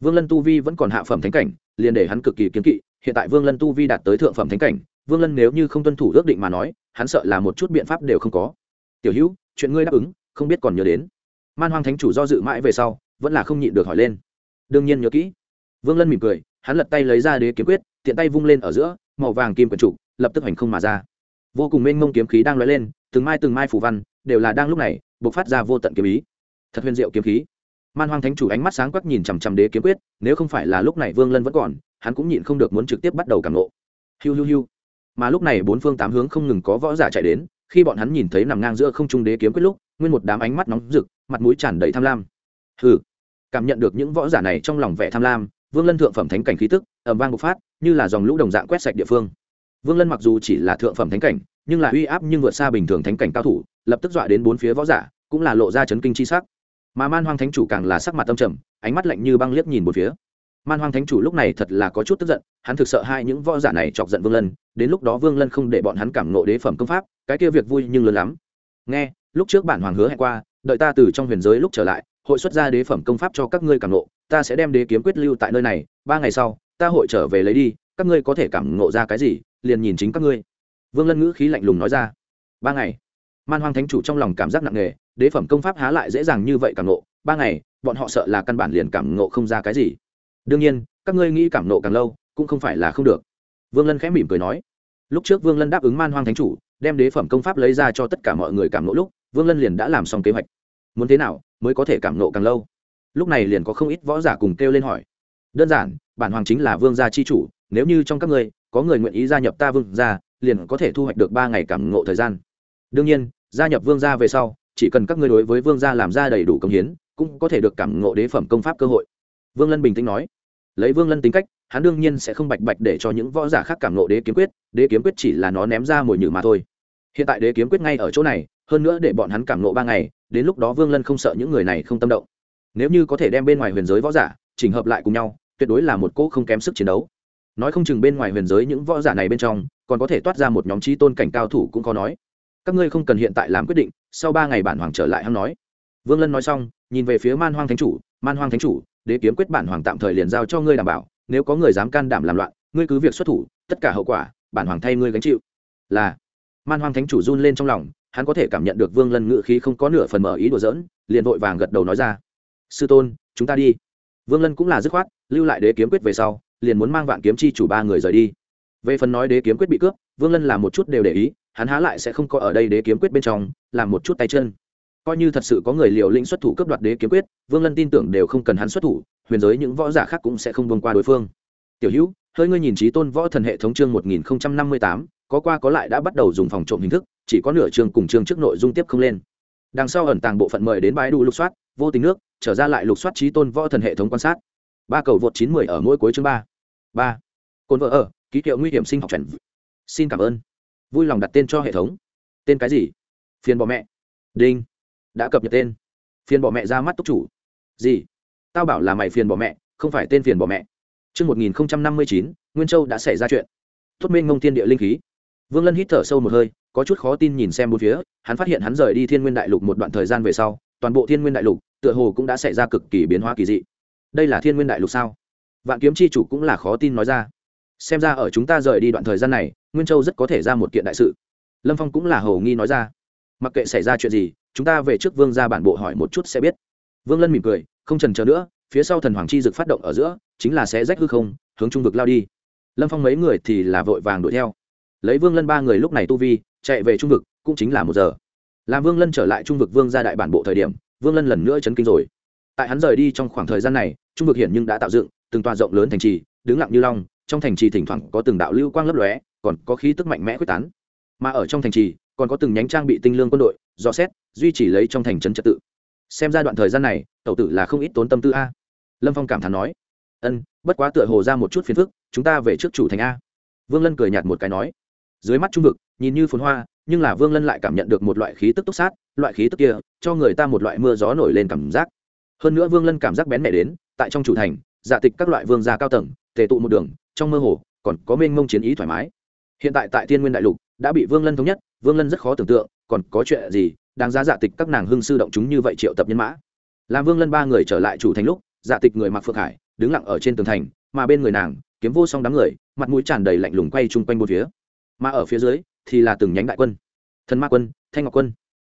vương lân tu vi vẫn còn hạ phẩm thánh cảnh liền để hắn cực kỳ kiến kỵ hiện tại vương lân tu vi đạt tới thượng phẩm thánh cảnh vương lân nếu như không tuân thủ ước định mà nói hắn sợ là một chút biện pháp đều không có tiểu hữu chuyện ngươi đáp ứng không biết còn nhớ đến man hoang thánh chủ do dự mãi về sau vẫn là không nhịn được hỏi lên đương nhiên nhớ kỹ vương lân mỉm cười hắn lật tay lấy ra đế kiếm quyết tiện tay vung lên ở giữa màu vàng kim quần trụ lập tức hành không mà ra vô cùng mênh mông kiếm khí đang lóe lên từng mai từng mai phủ văn đều là đang lúc này bộc phát ra vô tận kiếm ý thật huyền diệu kiếm khí man hoang thánh chủ ánh mắt sáng quắc nhìn chằm chằm đế kiếm quyết nếu không phải là lúc này vương lân vẫn còn hắn cũng nhịn không được muốn trực tiếp bắt đầu cảm nộ hiu hiu hiu mà lúc này bốn phương tám hướng không ngừng có võ giả chạy đến khi bọn hắn nhìn thấy nằm ngang giữa không trung đế kiếm quyết lúc nguyên một đám ánh mắt nóng rực mặt mũi tràn đầy tham lam hừ cảm nhận được những võ giả này trong lòng vẻ tham lam vương lân thượng phẩm thánh cảnh khí tức ẩm vang bộc phát như là dòng lũ đồng dạng quét sạch địa phương vương lân mặc dù chỉ là thượng phẩm thánh cảnh nhưng là uy áp nhưng vượt xa bình thường thánh cảnh cao thủ lập tức dọa đến bốn phía võ giả cũng là lộ ra chấn kinh chi sắc mà man hoang thánh chủ càng là sắc mặt tâm trầm ánh mắt lạnh như băng liếc nhìn một phía man hoang thánh chủ lúc này thật là có chút tức giận hắn thực sợ hai những võ giả này chọc giận vương lân đến lúc đó vương lân không để bọn hắn cảm nộ đế phẩm công pháp cái kia việc vui nhưng lớn lắm nghe lúc trước bản hoàng hứa hẹn qua đợi ta từ trong huyền giới lúc trở lại hội xuất ra đế phẩm công pháp cho các ngươi cảm nộ ta sẽ đem đế kiếm quyết lưu tại nơi này ba ngày sau ta hội trở về lấy đi các ngươi có thể cảm nộ ra cái gì liền nhìn chính các ngươi vương lân ngữ khí lạnh lùng nói ra ba ngày man hoang thánh chủ trong lòng cảm giác nặng nề đế phẩm công pháp há lại dễ dàng như vậy cảm nộ ba ngày bọn họ sợ là căn bản liền cảm nộ không ra cái gì đương nhiên các ngươi nghĩ cảm nộ càng lâu cũng không phải là không được vương lân khẽ mỉm cười nói lúc trước vương lân đáp ứng man hoang thánh chủ đem đế phẩm công pháp lấy ra cho tất cả mọi người cảm nộ lúc vương lân liền đã làm xong kế hoạch muốn thế nào mới có thể cảm nộ càng lâu lúc này liền có không ít võ giả cùng kêu lên hỏi đơn giản bản hoàng chính là vương gia chi chủ nếu như trong các ngươi có người nguyện ý gia nhập ta vương gia liền có thể thu hoạch được ba ngày cảm ngộ thời gian đương nhiên gia nhập vương gia về sau chỉ cần các ngươi đối với vương gia làm ra đầy đủ công hiến cũng có thể được cảm ngộ đế phẩm công pháp cơ hội vương lân bình tĩnh nói lấy vương lân tính cách hắn đương nhiên sẽ không bạch bạch để cho những võ giả khác cảm ngộ đế kiếm quyết đế kiếm quyết chỉ là nó ném ra mồi nhử mà thôi hiện tại đế kiếm quyết ngay ở chỗ này hơn nữa để bọn hắn cảm ngộ ba ngày đến lúc đó vương lân không sợ những người này không tâm động nếu như có thể đem bên ngoài huyền giới võ giả chỉnh hợp lại cùng nhau tuyệt đối là một cỗ không kém sức chiến đấu nói không chừng bên ngoài huyền giới những võ giả này bên trong còn có thể toát ra một nhóm trí tôn cảnh cao thủ cũng có nói các ngươi không cần hiện tại làm quyết định sau ba ngày bản hoàng trở lại hắn nói vương lân nói xong nhìn về phía man hoang thánh chủ man hoang thánh chủ đế kiếm quyết bản hoàng tạm thời liền giao cho ngươi đảm bảo nếu có người dám can đảm làm loạn ngươi cứ việc xuất thủ tất cả hậu quả bản hoàng thay ngươi gánh chịu là man hoang thánh chủ run lên trong lòng hắn có thể cảm nhận được vương lân ngự khí không có nửa phần mở ý đùa dỡn, liền vội vàng gật đầu nói ra sư tôn chúng ta đi vương lân cũng là dứt khoát lưu lại đế kiếm quyết về sau liền muốn mang vạn kiếm chi chủ ba người rời đi về phần nói đế kiếm quyết bị cướp vương lân làm một chút đều để ý hắn há lại sẽ không có ở đây đế kiếm quyết bên trong làm một chút tay chân coi như thật sự có người liều lĩnh xuất thủ cướp đoạt đế kiếm quyết vương lân tin tưởng đều không cần hắn xuất thủ huyền giới những võ giả khác cũng sẽ không vông qua đối phương tiểu hữu hơi ngươi nhìn trí tôn võ thần hệ thống chương một nghìn năm mươi tám có qua có lại đã bắt đầu dùng phòng trộm hình thức chỉ có nửa chương cùng chương trước nội dung tiếp không lên đằng sau ẩn tàng bộ phận mời đến bãi đủ lục soát vô tình nước trở ra lại lục soát trí tôn võ thần hệ thống quan sát ba cầu vượt chín mười ở mỗi cuối chương ba ba cồn vợ ở ký hiệu nguy hiểm sinh học chuẩn xin cảm ơn vui lòng đặt tên cho hệ thống tên cái gì phiền bỏ mẹ đinh đã cập nhật tên phiền bỏ mẹ ra mắt túc chủ gì tao bảo là mày phiền bỏ mẹ không phải tên phiền bỏ mẹ Trước 1059, Nguyên Châu đã xảy ra chuyện. Tốt mênh ngông thiên địa linh khí. Vương Lân hít thở sâu một hơi, có chút khó tin nhìn xem bốn phía hắn phát hiện hắn rời đi thiên nguyên đại lục một đoạn thời gian về sau toàn bộ thiên nguyên đại lục tựa hồ cũng đã xảy ra cực kỳ biến hóa kỳ dị đây là thiên nguyên đại lục sao vạn kiếm chi chủ cũng là khó tin nói ra xem ra ở chúng ta rời đi đoạn thời gian này nguyên châu rất có thể ra một kiện đại sự lâm phong cũng là hồ nghi nói ra mặc kệ xảy ra chuyện gì chúng ta về trước vương gia bản bộ hỏi một chút sẽ biết vương lân mỉm cười không chần chờ nữa phía sau thần hoàng chi dực phát động ở giữa chính là sẽ rách hư không hướng trung vực lao đi lâm phong mấy người thì là vội vàng đuổi theo lấy vương lân ba người lúc này tu vi chạy về trung vực cũng chính là một giờ làm vương lân trở lại trung vực vương ra đại bản bộ thời điểm vương lân lần nữa chấn kinh rồi tại hắn rời đi trong khoảng thời gian này trung vực hiển nhưng đã tạo dựng từng tòa rộng lớn thành trì đứng lặng như long trong thành trì thỉnh thoảng có từng đạo lưu quang lấp lóe còn có khí tức mạnh mẽ quyết tán mà ở trong thành trì còn có từng nhánh trang bị tinh lương quân đội dò xét duy trì lấy trong thành trấn trật tự xem ra đoạn thời gian này tẩu tử là không ít tốn tâm tư a lâm phong cảm thán nói ân bất quá tựa hồ ra một chút phiền phức chúng ta về trước chủ thành a vương lân cười nhạt một cái nói dưới mắt trung vực nhìn như phồn hoa nhưng là vương lân lại cảm nhận được một loại khí tức túc sát loại khí tức kia cho người ta một loại mưa gió nổi lên cảm giác hơn nữa vương lân cảm giác bén mẻ đến tại trong chủ thành dạ tịch các loại vương gia cao tầng tề tụ một đường trong mơ hồ còn có mênh mông chiến ý thoải mái hiện tại tại thiên nguyên đại lục đã bị vương lân thống nhất vương lân rất khó tưởng tượng còn có chuyện gì đáng giá dạ tịch các nàng hưng sư động chúng như vậy triệu tập nhân mã làm vương lân ba người trở lại chủ thành lúc dạ tịch người mặc phượng hải đứng lặng ở trên tường thành mà bên người nàng kiếm vô song đám người mặt mũi tràn đầy lạnh lùng quay chung quanh một phía mà ở phía dưới thì là từng nhánh đại quân thần ma quân thanh ngọc quân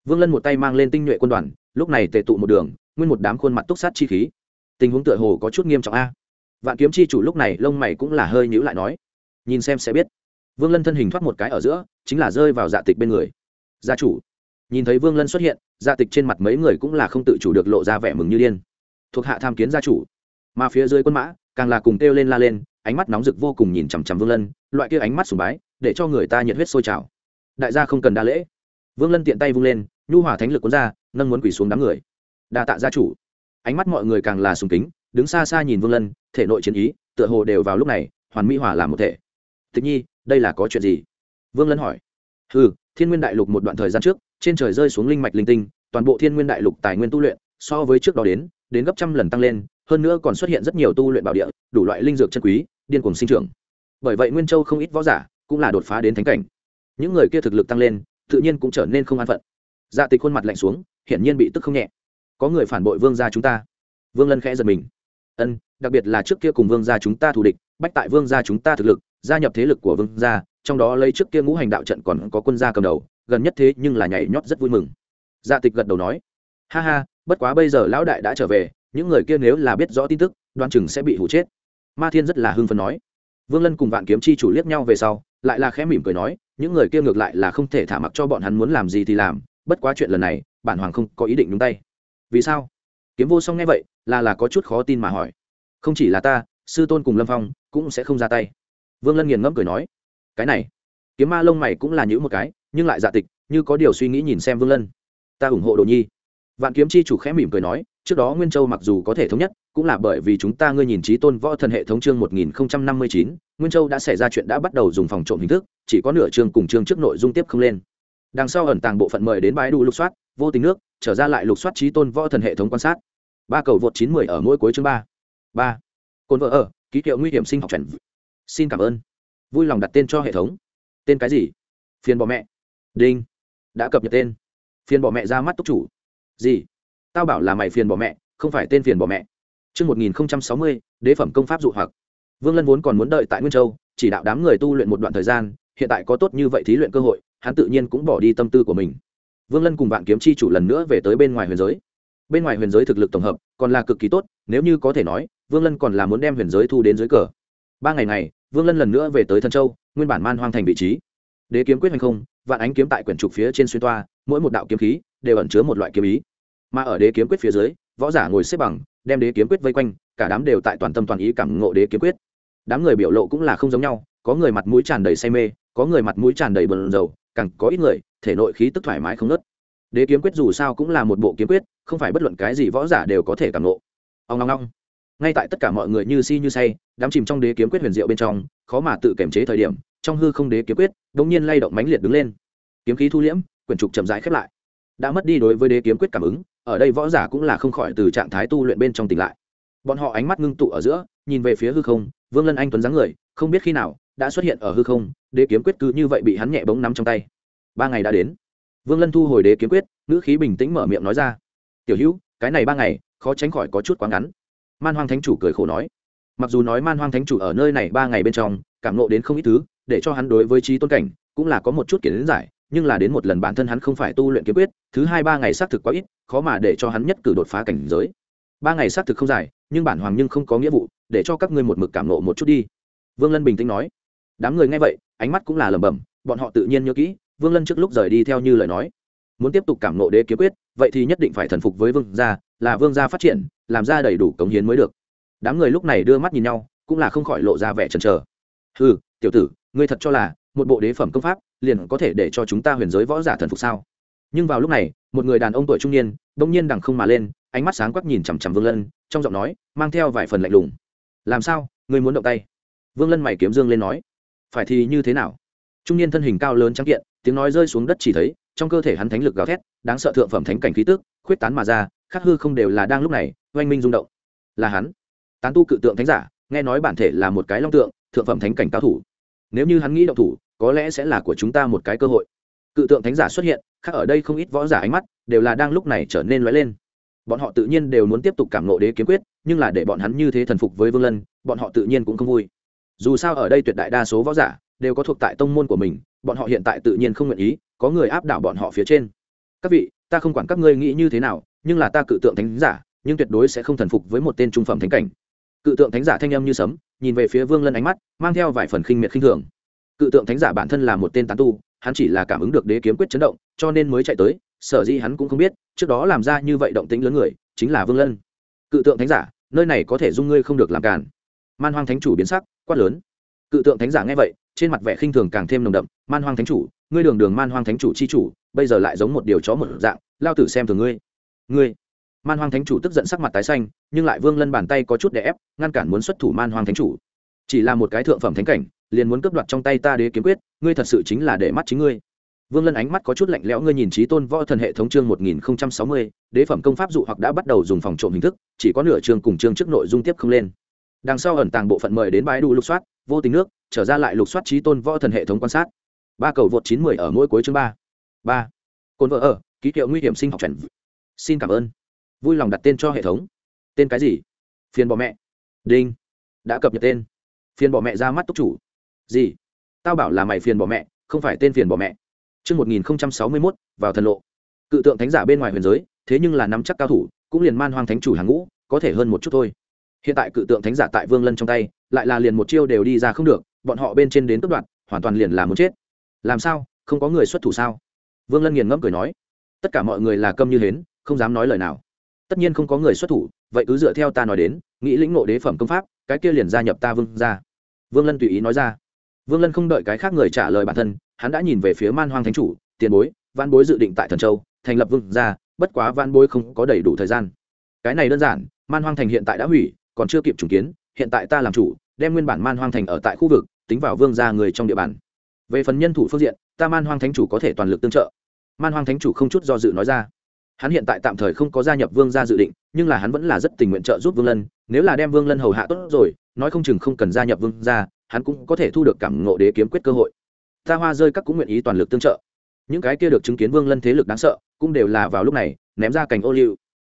vương lân một tay mang lên tinh nhuệ quân đoàn lúc này tề tụ một đường nguyên một đám khuôn mặt túc sát chi khí tình huống tựa hồ có chút nghiêm trọng a vạn kiếm chi chủ lúc này lông mày cũng là hơi nhữ lại nói nhìn xem sẽ biết vương lân thân hình thoát một cái ở giữa chính là rơi vào dạ tịch bên người gia chủ nhìn thấy vương lân xuất hiện dạ tịch trên mặt mấy người cũng là không tự chủ được lộ ra vẻ mừng như điên thuộc hạ tham kiến gia chủ mà phía dưới quân mã càng là cùng kêu lên la lên ánh mắt nóng rực vô cùng nhìn chằm chằm vương lân loại kia ánh mắt sùng bái để cho người ta nhiệt huyết sôi trào đại gia không cần đa lễ vương lân tiện tay vung lên nhu hòa thánh lực cuốn ra nâng muốn quỷ xuống đám người đa tạ gia chủ ánh mắt mọi người càng là sùng kính đứng xa xa nhìn vương lân thể nội chiến ý tựa hồ đều vào lúc này hoàn mỹ hòa làm một thể tịch nhi đây là có chuyện gì vương lân hỏi hừ, thiên nguyên đại lục một đoạn thời gian trước trên trời rơi xuống linh mạch linh tinh toàn bộ thiên nguyên đại lục tài nguyên tu luyện so với trước đó đến đến gấp trăm lần tăng lên hơn nữa còn xuất hiện rất nhiều tu luyện bảo địa đủ loại linh dược chân quý điên cuồng sinh trưởng bởi vậy nguyên châu không ít võ giả cũng là đột phá đến thánh cảnh những người kia thực lực tăng lên tự nhiên cũng trở nên không an phận dạ tịch khuôn mặt lạnh xuống hiển nhiên bị tức không nhẹ có người phản bội vương gia chúng ta vương lân khẽ giật mình ân đặc biệt là trước kia cùng vương gia chúng ta thù địch bách tại vương gia chúng ta thực lực gia nhập thế lực của vương gia trong đó lấy trước kia ngũ hành đạo trận còn có quân gia cầm đầu gần nhất thế nhưng là nhảy nhót rất vui mừng dạ tịch gật đầu nói ha ha bất quá bây giờ lão đại đã trở về những người kia nếu là biết rõ tin tức đoán chừng sẽ bị hủ chết ma thiên rất là hưng phấn nói vương lân cùng vạn kiếm chi chủ liếc nhau về sau lại là khẽ mỉm cười nói những người kia ngược lại là không thể thả mặc cho bọn hắn muốn làm gì thì làm bất quá chuyện lần này bản hoàng không có ý định đúng tay vì sao kiếm vô song nghe vậy là là có chút khó tin mà hỏi không chỉ là ta sư tôn cùng lâm phong cũng sẽ không ra tay vương lân nghiền ngẫm cười nói cái này kiếm ma lông mày cũng là những một cái nhưng lại dạ tịch như có điều suy nghĩ nhìn xem vương lân ta ủng hộ đồ nhi vạn kiếm chi chủ khẽ mỉm cười nói trước đó nguyên châu mặc dù có thể thống nhất cũng là bởi vì chúng ta ngươi nhìn trí tôn võ thần hệ thống chương 1059, Nguyên Châu đã xảy ra chuyện đã bắt đầu dùng phòng trộm hình thức, chỉ có nửa chương cùng chương trước nội dung tiếp không lên. Đằng sau ẩn tàng bộ phận mời đến bãi đủ lục soát, vô tình nước, trở ra lại lục soát trí tôn võ thần hệ thống quan sát. Ba cầu vượt 910 ở mỗi cuối chương 3. 3. Côn vợ ở, ký hiệu nguy hiểm sinh học chuẩn. Xin cảm ơn. Vui lòng đặt tên cho hệ thống. Tên cái gì? Phiền bỏ mẹ. Đinh. Đã cập nhật tên. Phiền bỏ mẹ ra mắt tốc chủ. Gì? Tao bảo là mày phiền bỏ mẹ, không phải tên phiền bỏ mẹ Trước 1060, đế phẩm công pháp dụ hoặc. Vương Lân vốn còn muốn đợi tại Nguyên Châu, chỉ đạo đám người tu luyện một đoạn thời gian, hiện tại có tốt như vậy thí luyện cơ hội, hắn tự nhiên cũng bỏ đi tâm tư của mình. Vương Lân cùng Vạn Kiếm chi chủ lần nữa về tới bên ngoài huyền giới. Bên ngoài huyền giới thực lực tổng hợp còn là cực kỳ tốt, nếu như có thể nói, Vương Lân còn là muốn đem huyền giới thu đến dưới cờ. Ba ngày này, Vương Lân lần nữa về tới Thần Châu, nguyên bản man hoang thành vị trí. Đế kiếm quyết hành không, vạn ánh kiếm tại quyển trục phía trên xuyên toa, mỗi một đạo kiếm khí đều ẩn chứa một loại kiếm ý. Mà ở đế kiếm quyết phía dưới, võ giả ngồi xếp bằng, đem đế kiếm quyết vây quanh cả đám đều tại toàn tâm toàn ý cảm ngộ đế kiếm quyết đám người biểu lộ cũng là không giống nhau có người mặt mũi tràn đầy say mê có người mặt mũi tràn đầy bờn dầu càng có ít người thể nội khí tức thoải mái không nớt đế kiếm quyết dù sao cũng là một bộ kiếm quyết không phải bất luận cái gì võ giả đều có thể cảm ngộ ông long long ngay tại tất cả mọi người như si như say đám chìm trong đế kiếm quyết huyền diệu bên trong khó mà tự kiềm chế thời điểm trong hư không đế kiếm quyết đống nhiên lay động mãnh liệt đứng lên kiếm khí thu liễm quyển trục chậm rãi khép lại đã mất đi đối với đế kiếm quyết cảm ứng ở đây võ giả cũng là không khỏi từ trạng thái tu luyện bên trong tỉnh lại bọn họ ánh mắt ngưng tụ ở giữa nhìn về phía hư không vương lân anh tuấn dáng người không biết khi nào đã xuất hiện ở hư không đế kiếm quyết cứ như vậy bị hắn nhẹ bóng nắm trong tay ba ngày đã đến vương lân thu hồi đế kiếm quyết ngữ khí bình tĩnh mở miệng nói ra tiểu hữu cái này ba ngày khó tránh khỏi có chút quá ngắn man hoang thánh chủ cười khổ nói mặc dù nói man hoang thánh chủ ở nơi này ba ngày bên trong cảm ngộ đến không ít thứ để cho hắn đối với trí tôn cảnh cũng là có một chút kiến giải nhưng là đến một lần bản thân hắn không phải tu luyện kiếm quyết thứ hai ba ngày xác thực quá ít khó mà để cho hắn nhất cử đột phá cảnh giới ba ngày xác thực không dài nhưng bản hoàng nhưng không có nghĩa vụ để cho các ngươi một mực cảm nộ một chút đi vương lân bình tĩnh nói đám người nghe vậy ánh mắt cũng là lẩm bẩm bọn họ tự nhiên nhớ kỹ vương lân trước lúc rời đi theo như lời nói muốn tiếp tục cảm nộ đế kiếm quyết vậy thì nhất định phải thần phục với vương gia là vương gia phát triển làm ra đầy đủ cống hiến mới được đám người lúc này đưa mắt nhìn nhau cũng là không khỏi lộ ra vẻ chần chờ ừ tiểu tử ngươi thật cho là một bộ đế phẩm công pháp liền có thể để cho chúng ta huyền giới võ giả thần phục sao nhưng vào lúc này một người đàn ông tuổi trung niên bỗng nhiên đằng không mà lên ánh mắt sáng quắc nhìn chằm chằm vương lân trong giọng nói mang theo vài phần lạnh lùng làm sao người muốn động tay vương lân mày kiếm dương lên nói phải thì như thế nào trung niên thân hình cao lớn trắng kiện tiếng nói rơi xuống đất chỉ thấy trong cơ thể hắn thánh lực gào thét đáng sợ thượng phẩm thánh cảnh khí tức khuyết tán mà ra khắc hư không đều là đang lúc này oanh minh rung động là hắn tán tu cự tượng thánh giả nghe nói bản thể là một cái long tượng thượng phẩm thánh cảnh cao thủ nếu như hắn nghĩ động thủ có lẽ sẽ là của chúng ta một cái cơ hội cự tượng thánh giả xuất hiện khác ở đây không ít võ giả ánh mắt đều là đang lúc này trở nên lóe lên bọn họ tự nhiên đều muốn tiếp tục cảm ngộ đế kiếm quyết nhưng là để bọn hắn như thế thần phục với vương lân bọn họ tự nhiên cũng không vui dù sao ở đây tuyệt đại đa số võ giả đều có thuộc tại tông môn của mình bọn họ hiện tại tự nhiên không nguyện ý có người áp đảo bọn họ phía trên các vị ta không quản các ngươi nghĩ như thế nào nhưng là ta cự tượng thánh giả nhưng tuyệt đối sẽ không thần phục với một tên trung phẩm thánh cảnh cự tượng thánh giả thanh âm như sấm nhìn về phía vương lân ánh mắt mang theo vài phần khinh miệt khinh thường cự tượng thánh giả bản thân là một tên tán tu hắn chỉ là cảm ứng được đế kiếm quyết chấn động cho nên mới chạy tới sở dĩ hắn cũng không biết trước đó làm ra như vậy động tính lớn người chính là vương lân cự tượng thánh giả nơi này có thể dung ngươi không được làm cản man hoang thánh chủ biến sắc quát lớn cự tượng thánh giả nghe vậy trên mặt vẻ khinh thường càng thêm nồng đậm man hoang thánh chủ ngươi đường đường man hoang thánh chủ chi chủ bây giờ lại giống một điều chó một dạng lao tử xem thường ngươi ngươi man hoang thánh chủ tức giận sắc mặt tái xanh nhưng lại vương lân bàn tay có chút đè ép ngăn cản muốn xuất thủ man hoang thánh chủ chỉ là một cái thượng phẩm thánh cảnh liền muốn cướp đoạt trong tay ta đế kiếm quyết ngươi thật sự chính là để mắt chính ngươi vương lân ánh mắt có chút lạnh lẽo ngươi nhìn trí tôn võ thần hệ thống chương một nghìn không trăm sáu mươi đế phẩm công pháp dụ hoặc đã bắt đầu dùng phòng trộm hình thức chỉ có nửa chương cùng chương trước nội dung tiếp không lên đằng sau ẩn tàng bộ phận mời đến bãi đủ lục soát vô tình nước trở ra lại lục soát trí tôn võ thần hệ thống quan sát ba cầu vượt chín mười ở mỗi cuối chương ba ba cồn vợ ở ký hiệu nguy hiểm sinh học trần xin cảm ơn vui lòng đặt tên cho hệ thống tên cái gì phiền bỏ mẹ đinh đã cập nhật tên phiền bỏ mẹ ra mắt túc chủ gì tao bảo là mày phiền bỏ mẹ không phải tên phiền bỏ mẹ một nghìn sáu mươi 1061, vào thần lộ. Cự tượng thánh giả bên ngoài huyền giới, thế nhưng là nắm chắc cao thủ, cũng liền man hoang thánh chủ hàng ngũ, có thể hơn một chút thôi. Hiện tại cự tượng thánh giả tại Vương Lân trong tay, lại là liền một chiêu đều đi ra không được, bọn họ bên trên đến cấp đoạn, hoàn toàn liền là muốn chết. Làm sao, không có người xuất thủ sao? Vương Lân nghiền ngẫm cười nói, tất cả mọi người là câm như hến, không dám nói lời nào. Tất nhiên không có người xuất thủ, vậy cứ dựa theo ta nói đến, nghĩ lĩnh ngộ đế phẩm công pháp, cái kia liền gia nhập ta Vương gia. Vương Lân tùy ý nói ra vương lân không đợi cái khác người trả lời bản thân hắn đã nhìn về phía man hoang thánh chủ tiền bối văn bối dự định tại thần châu thành lập vương gia bất quá văn bối không có đầy đủ thời gian cái này đơn giản man hoang thành hiện tại đã hủy còn chưa kịp trùng kiến hiện tại ta làm chủ đem nguyên bản man hoang thành ở tại khu vực tính vào vương gia người trong địa bàn về phần nhân thủ phương diện ta man hoang thánh chủ có thể toàn lực tương trợ man hoang thánh chủ không chút do dự nói ra hắn hiện tại tạm thời không có gia nhập vương gia dự định nhưng là hắn vẫn là rất tình nguyện trợ giúp vương lân nếu là đem vương lân hầu hạ tốt rồi nói không chừng không cần gia nhập vương gia hắn cũng có thể thu được cảm ngộ đế kiếm quyết cơ hội ta hoa rơi các cũng nguyện ý toàn lực tương trợ những cái kia được chứng kiến vương lân thế lực đáng sợ cũng đều là vào lúc này ném ra cảnh ô liu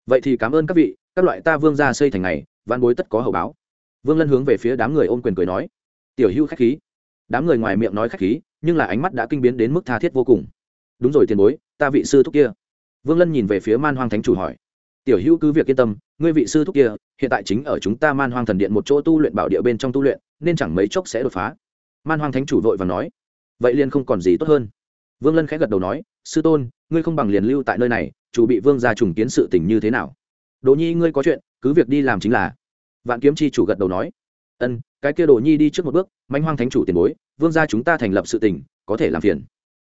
vậy thì cảm ơn các vị các loại ta vương gia xây thành này văn bối tất có hậu báo vương lân hướng về phía đám người ôm quyền cười nói tiểu hưu khách khí đám người ngoài miệng nói khách khí nhưng là ánh mắt đã kinh biến đến mức tha thiết vô cùng đúng rồi tiền bối ta vị sư thúc kia vương lân nhìn về phía man hoang thánh chủ hỏi tiểu hữu cứ việc yên tâm ngươi vị sư thúc kia hiện tại chính ở chúng ta man hoang thần điện một chỗ tu luyện bảo địa bên trong tu luyện nên chẳng mấy chốc sẽ đột phá man hoang thánh chủ vội và nói vậy liền không còn gì tốt hơn vương lân khẽ gật đầu nói sư tôn ngươi không bằng liền lưu tại nơi này chủ bị vương gia trùng kiến sự tình như thế nào đồ nhi ngươi có chuyện cứ việc đi làm chính là vạn kiếm chi chủ gật đầu nói ân cái kia đồ nhi đi trước một bước mạnh hoang thánh chủ tiền bối vương gia chúng ta thành lập sự tình có thể làm phiền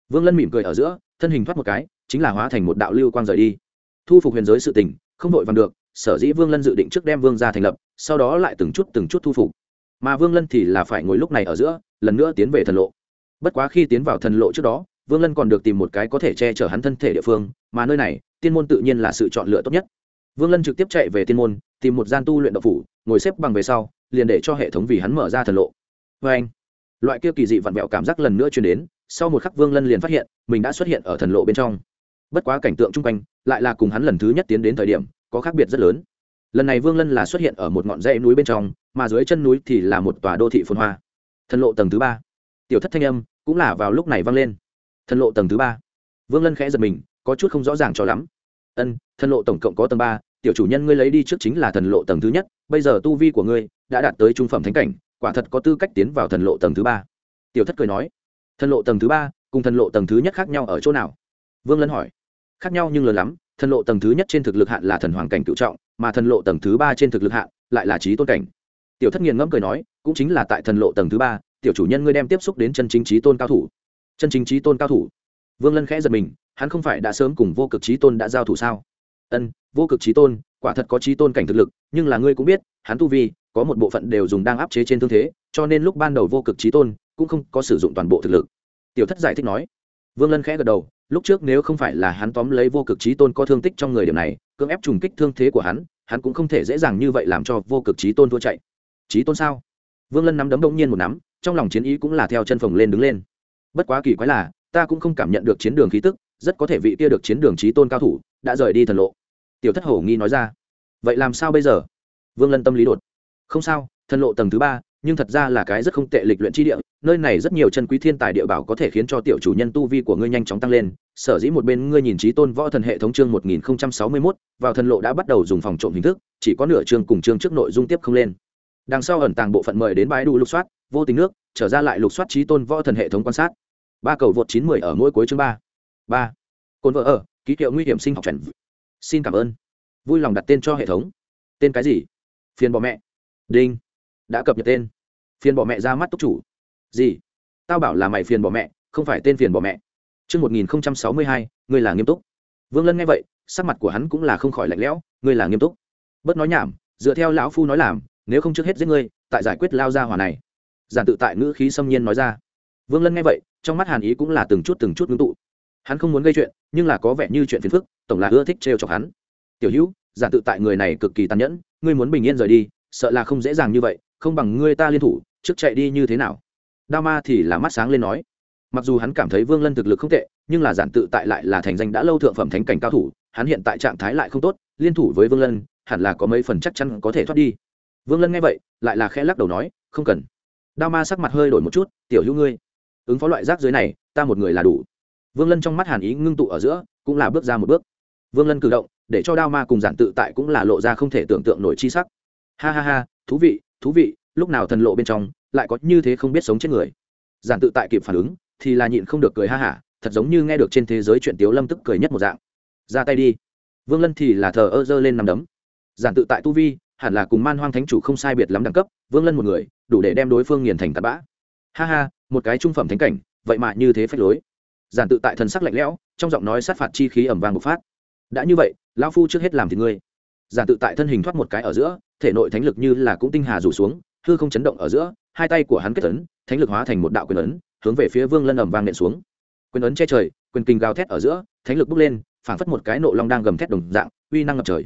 vương lân mỉm cười ở giữa thân hình thoát một cái chính là hóa thành một đạo lưu quang rời đi thu phục huyền giới sự tình không vội vàng được sở dĩ vương lân dự định trước đem vương ra thành lập sau đó lại từng chút từng chút thu phục mà vương lân thì là phải ngồi lúc này ở giữa lần nữa tiến về thần lộ bất quá khi tiến vào thần lộ trước đó vương lân còn được tìm một cái có thể che chở hắn thân thể địa phương mà nơi này tiên môn tự nhiên là sự chọn lựa tốt nhất vương lân trực tiếp chạy về tiên môn tìm một gian tu luyện độc phủ ngồi xếp bằng về sau liền để cho hệ thống vì hắn mở ra thần lộ vê anh loại kia kỳ dị vặn vẹo cảm giác lần nữa chuyển đến sau một khắc vương lân liền phát hiện mình đã xuất hiện ở thần lộ bên trong bất quá cảnh tượng chung quanh lại là cùng hắn lần thứ nhất tiến đến thời điểm có khác biệt rất lớn lần này vương lân là xuất hiện ở một ngọn dãy núi bên trong mà dưới chân núi thì là một tòa đô thị phồn hoa thần lộ tầng thứ ba tiểu thất thanh âm cũng là vào lúc này vang lên thần lộ tầng thứ ba vương lân khẽ giật mình có chút không rõ ràng cho lắm ân thần lộ tổng cộng có tầng ba tiểu chủ nhân ngươi lấy đi trước chính là thần lộ tầng thứ nhất bây giờ tu vi của ngươi đã đạt tới trung phẩm thánh cảnh quả thật có tư cách tiến vào thần lộ tầng thứ ba tiểu thất cười nói thần lộ tầng thứ ba cùng thần lộ tầng thứ nhất khác nhau ở chỗ nào vương lân hỏi khác nhau nhưng lớn lắm thần lộ tầng thứ nhất trên thực lực hạn là thần hoàng cảnh cựu trọng mà thần lộ tầng thứ ba trên thực lực hạn lại là trí tôn cảnh tiểu thất nghiền ngẫm cười nói cũng chính là tại thần lộ tầng thứ ba tiểu chủ nhân ngươi đem tiếp xúc đến chân chính trí tôn cao thủ chân chính trí tôn cao thủ vương lân khẽ giật mình hắn không phải đã sớm cùng vô cực trí tôn đã giao thủ sao ân vô cực trí tôn quả thật có trí tôn cảnh thực lực nhưng là ngươi cũng biết hắn tu vi có một bộ phận đều dùng đang áp chế trên thương thế cho nên lúc ban đầu vô cực trí tôn cũng không có sử dụng toàn bộ thực lực tiểu thất giải thích nói vương lân khẽ gật đầu lúc trước nếu không phải là hắn tóm lấy vô cực trí tôn có thương tích trong người điểm này cưỡng ép trùng kích thương thế của hắn hắn cũng không thể dễ dàng như vậy làm cho vô cực trí tôn thua chạy trí tôn sao vương lân nắm đấm đông nhiên một nắm trong lòng chiến ý cũng là theo chân phồng lên đứng lên bất quá kỳ quái là ta cũng không cảm nhận được chiến đường khí tức rất có thể vị kia được chiến đường trí tôn cao thủ đã rời đi thần lộ tiểu thất hổ nghi nói ra vậy làm sao bây giờ vương lân tâm lý đột không sao thần lộ tầng thứ ba nhưng thật ra là cái rất không tệ lịch luyện chi địa, nơi này rất nhiều chân quý thiên tài địa bảo có thể khiến cho tiểu chủ nhân tu vi của ngươi nhanh chóng tăng lên. Sở dĩ một bên ngươi nhìn trí tôn võ thần hệ thống chương 1061, vào thần lộ đã bắt đầu dùng phòng trộm hình thức, chỉ có nửa chương cùng chương trước nội dung tiếp không lên. Đằng sau ẩn tàng bộ phận mời đến bãi đủ lục soát, vô tình nước, trở ra lại lục soát trí tôn võ thần hệ thống quan sát. Ba cầu vượt 910 ở mỗi cuối chương 3. 3. Côn vợ ở, ký hiệu nguy hiểm sinh học chuẩn. Xin cảm ơn. Vui lòng đặt tên cho hệ thống. Tên cái gì? Phiền bỏ mẹ. Đinh đã cập nhật tên phiền bỏ mẹ ra mắt túc chủ gì tao bảo là mày phiền bỏ mẹ không phải tên phiền bỏ mẹ Trước hai ngươi là nghiêm túc. Vương Lân nghe vậy, sắc mặt của hắn cũng là không khỏi lạnh lẽo, ngươi là nghiêm túc. Bớt nói nhảm, dựa theo lão phu nói làm, nếu không trước hết giết ngươi, tại giải quyết lao ra hỏa này. Giản tự tại ngữ khí xâm nhiên nói ra. Vương Lân nghe vậy, trong mắt Hàn Ý cũng là từng chút từng chút ngưng tụ. Hắn không muốn gây chuyện, nhưng là có vẻ như chuyện phiền phức, tổng là ưa thích trêu chọc hắn. Tiểu Hữu, giản tự tại người này cực kỳ tàn nhẫn, ngươi muốn bình yên rời đi, sợ là không dễ dàng như vậy, không bằng ngươi ta liên thủ trước chạy đi như thế nào đao ma thì là mắt sáng lên nói mặc dù hắn cảm thấy vương lân thực lực không tệ nhưng là giản tự tại lại là thành danh đã lâu thượng phẩm thánh cảnh cao thủ hắn hiện tại trạng thái lại không tốt liên thủ với vương lân hẳn là có mấy phần chắc chắn có thể thoát đi vương lân nghe vậy lại là khẽ lắc đầu nói không cần đao ma sắc mặt hơi đổi một chút tiểu hữu ngươi ứng phó loại rác dưới này ta một người là đủ vương lân trong mắt hàn ý ngưng tụ ở giữa cũng là bước ra một bước vương lân cử động để cho đao ma cùng giản tự tại cũng là lộ ra không thể tưởng tượng nổi chi sắc ha ha ha thú vị thú vị lúc nào thần lộ bên trong lại có như thế không biết sống chết người giản tự tại kịp phản ứng thì là nhịn không được cười ha hả thật giống như nghe được trên thế giới chuyện tiếu lâm tức cười nhất một dạng ra tay đi vương lân thì là thờ ơ dơ lên nằm đấm giản tự tại tu vi hẳn là cùng man hoang thánh chủ không sai biệt lắm đẳng cấp vương lân một người đủ để đem đối phương nghiền thành tạt bã ha ha một cái trung phẩm thánh cảnh vậy mà như thế phách lối giản tự tại thần sắc lạnh lẽo trong giọng nói sát phạt chi khí ẩm vàng bộc phát đã như vậy lão phu trước hết làm thì ngươi giản tự tại thân hình thoát một cái ở giữa thể nội thánh lực như là cũng tinh hà rủ xuống hư không chấn động ở giữa hai tay của hắn kết ấn thánh lực hóa thành một đạo quyền ấn hướng về phía vương lân ẩm vang nện xuống quyền ấn che trời quyền kinh gào thét ở giữa thánh lực bốc lên phảng phất một cái nộ long đang gầm thét đồng dạng uy năng ngập trời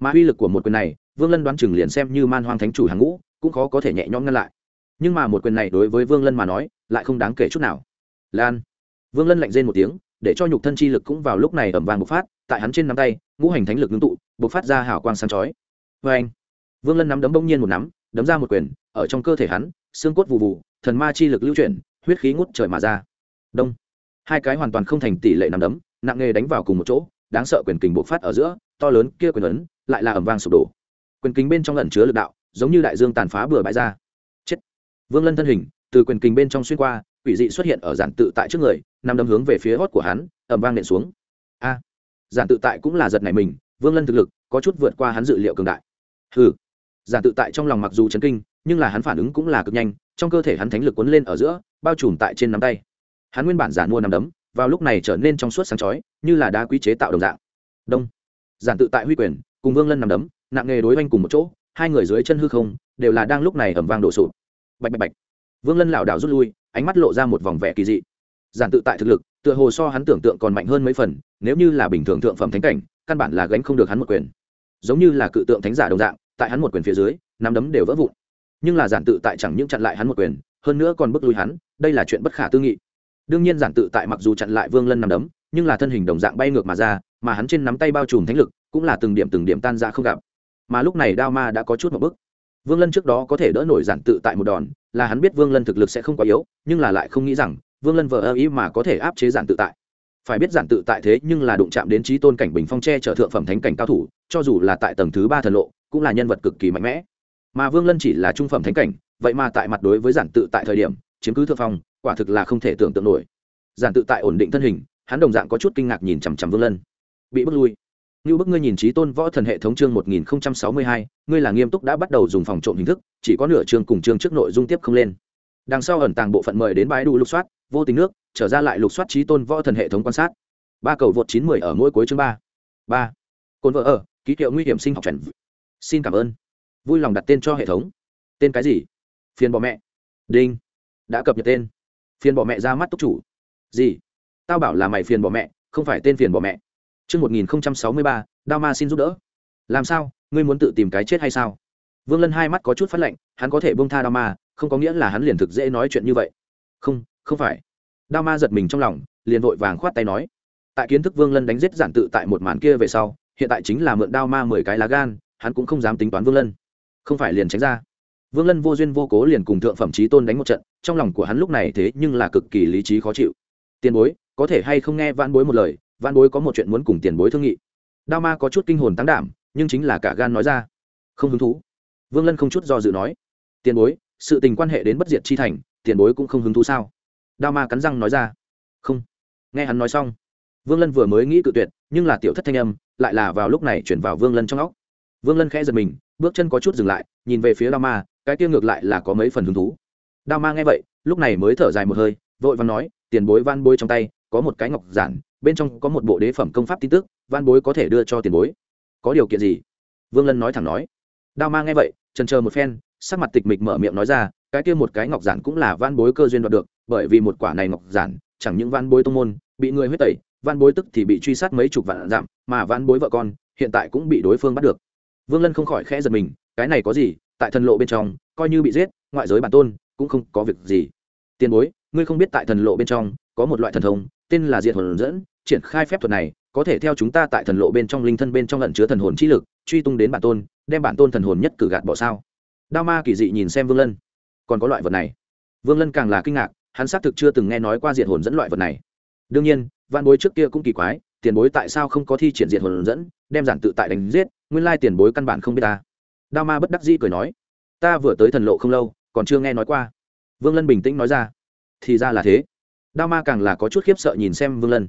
mà uy lực của một quyền này vương lân đoán chừng liền xem như man hoang thánh chủ hàng ngũ cũng khó có thể nhẹ nhõm ngăn lại nhưng mà một quyền này đối với vương lân mà nói lại không đáng kể chút nào lan vương lân lạnh rên một tiếng để cho nhục thân chi lực cũng vào lúc này ẩm vàng bộc phát tại hắn trên nắm tay ngũ hành thánh lực ngưng tụ b ộ c phát ra hảo quang sáng chói vê vâng. anh vương lân nắm đấm bỗng nhiên một nắm đấm ra một quyền ở trong cơ thể hắn xương cốt vụ vụ thần ma chi lực lưu chuyển huyết khí ngút trời mà ra đông hai cái hoàn toàn không thành tỷ lệ nằm đấm nặng nghề đánh vào cùng một chỗ đáng sợ quyền kình bộc phát ở giữa to lớn kia quyền ấn lại là ẩm vang sụp đổ quyền kình bên trong lẩn chứa lực đạo giống như đại dương tàn phá bừa bãi ra chết vương lân thân hình từ quyền kình bên trong xuyên qua quỷ dị xuất hiện ở giản tự tại trước người nằm đấm hướng về phía hót của hắn ẩm vang nện xuống a giản tự tại cũng là giật này mình vương lân thực lực có chút vượt qua hắn dự liệu cường đại hừ giản tự tại trong lòng mặc dù chấn kinh nhưng là hắn phản ứng cũng là cực nhanh trong cơ thể hắn thánh lực cuốn lên ở giữa bao trùm tại trên nắm tay hắn nguyên bản giản mua nắm đấm vào lúc này trở nên trong suốt sáng chói như là đá quý chế tạo đồng dạng đông giản tự tại huy quyền cùng vương lân nắm đấm nặng nghề đối oanh cùng một chỗ hai người dưới chân hư không đều là đang lúc này ẩm vang đổ sụp bạch bạch bạch vương lân lảo đảo rút lui ánh mắt lộ ra một vòng vẻ kỳ dị giản tự tại thực lực tựa hồ so hắn tưởng tượng còn mạnh hơn mấy phần nếu như là bình thường thượng phẩm thánh cảnh căn bản là gánh không được hắn một quyền giống như là cự tượng thánh giả đồng dạng tại hắn một quyền phía dưới nắm đấm đều vỡ vụn nhưng là giản tự tại chẳng những chặn lại hắn một quyền hơn nữa còn bức lui hắn đây là chuyện bất khả tư nghị đương nhiên giản tự tại mặc dù chặn lại vương lân nắm đấm nhưng là thân hình đồng dạng bay ngược mà ra mà hắn trên nắm tay bao trùm thánh lực cũng là từng điểm từng điểm tan ra không gặp mà lúc này đao ma đã có chút một bức vương lân trước đó có thể đỡ nổi giản tự tại một đòn là hắn biết vương lân thực lực sẽ không quá yếu nhưng là lại không nghĩ rằng vương lân vờ ơ ý mà có thể áp chế giản tự tại phải biết giản tự tại thế nhưng là đụng chạm đến trí tôn cảnh bình phong tre chở thượng phẩm thánh cảnh cao thủ cho dù là tại tầng thứ ba thần lộ cũng là nhân vật cực kỳ mạnh mẽ mà vương lân chỉ là trung phẩm thánh cảnh vậy mà tại mặt đối với giản tự tại thời điểm chiếm cứ thượng phong quả thực là không thể tưởng tượng nổi giản tự tại ổn định thân hình hắn đồng dạng có chút kinh ngạc nhìn chằm chằm vương lân bị bước lui như bức ngươi nhìn trí tôn võ thần hệ thống chương một nghìn sáu mươi hai ngươi là nghiêm túc đã bắt đầu dùng phòng trộm hình thức chỉ có nửa chương cùng chương trước nội dung tiếp không lên đằng sau ẩn tàng bộ phận mời đến bãi đủ lục soát vô tình nước trở ra lại lục soát trí tôn võ thần hệ thống quan sát ba cầu vượt chín mười ở mỗi cuối chương ba ba cồn vợ ở ký hiệu nguy hiểm sinh học trần xin cảm ơn vui lòng đặt tên cho hệ thống tên cái gì phiền bỏ mẹ đinh đã cập nhật tên phiền bỏ mẹ ra mắt túc chủ gì tao bảo là mày phiền bỏ mẹ không phải tên phiền bỏ mẹ chương một nghìn sáu mươi ba đao ma xin giúp đỡ làm sao ngươi muốn tự tìm cái chết hay sao vương lân hai mắt có chút phát lạnh hắn có thể bông tha đao ma không có nghĩa là hắn liền thực dễ nói chuyện như vậy không không phải đao ma giật mình trong lòng liền vội vàng khoát tay nói tại kiến thức vương lân đánh giết giản tự tại một màn kia về sau hiện tại chính là mượn đao ma mười cái lá gan hắn cũng không dám tính toán vương lân không phải liền tránh ra vương lân vô duyên vô cố liền cùng thượng phẩm trí tôn đánh một trận trong lòng của hắn lúc này thế nhưng là cực kỳ lý trí khó chịu tiền bối có thể hay không nghe van bối một lời van bối có một chuyện muốn cùng tiền bối thương nghị đao ma có chút kinh hồn tăng đảm nhưng chính là cả gan nói ra không hứng thú vương lân không chút do dự nói tiền bối sự tình quan hệ đến bất diệt chi thành tiền bối cũng không hứng thú sao đao ma cắn răng nói ra không nghe hắn nói xong vương lân vừa mới nghĩ cự tuyệt nhưng là tiểu thất thanh âm lại là vào lúc này chuyển vào vương lân trong óc vương lân khẽ giật mình bước chân có chút dừng lại nhìn về phía đao ma cái kia ngược lại là có mấy phần hứng thú đao ma nghe vậy lúc này mới thở dài một hơi vội và nói tiền bối van bối trong tay có một cái ngọc giản bên trong có một bộ đế phẩm công pháp tin tức van bối có thể đưa cho tiền bối có điều kiện gì vương lân nói thẳng nói đao ma nghe vậy trần chờ một phen sắc mặt tịch mịch mở miệng nói ra cái kia một cái ngọc giản cũng là van bối cơ duyên đoạt được bởi vì một quả này ngọc giản chẳng những văn bối tông môn bị người huyết tẩy văn bối tức thì bị truy sát mấy chục vạn giảm mà văn bối vợ con hiện tại cũng bị đối phương bắt được vương lân không khỏi khẽ giật mình cái này có gì tại thần lộ bên trong coi như bị giết ngoại giới bản tôn cũng không có việc gì tiền bối ngươi không biết tại thần lộ bên trong có một loại thần thông tên là diệt hồn dẫn triển khai phép thuật này có thể theo chúng ta tại thần lộ bên trong linh thân bên trong lẩn chứa thần hồn chi lực truy tung đến bản tôn đem bản tôn thần hồn nhất cử gạt bỏ sao đao ma kỳ dị nhìn xem vương lân còn có loại vật này vương lân càng là kinh ngạc hắn xác thực chưa từng nghe nói qua diện hồn dẫn loại vật này đương nhiên văn bối trước kia cũng kỳ quái tiền bối tại sao không có thi triển diện hồn dẫn đem giản tự tại đánh giết nguyên lai tiền bối căn bản không biết ta đao ma bất đắc dĩ cười nói ta vừa tới thần lộ không lâu còn chưa nghe nói qua vương lân bình tĩnh nói ra thì ra là thế đao ma càng là có chút khiếp sợ nhìn xem vương lân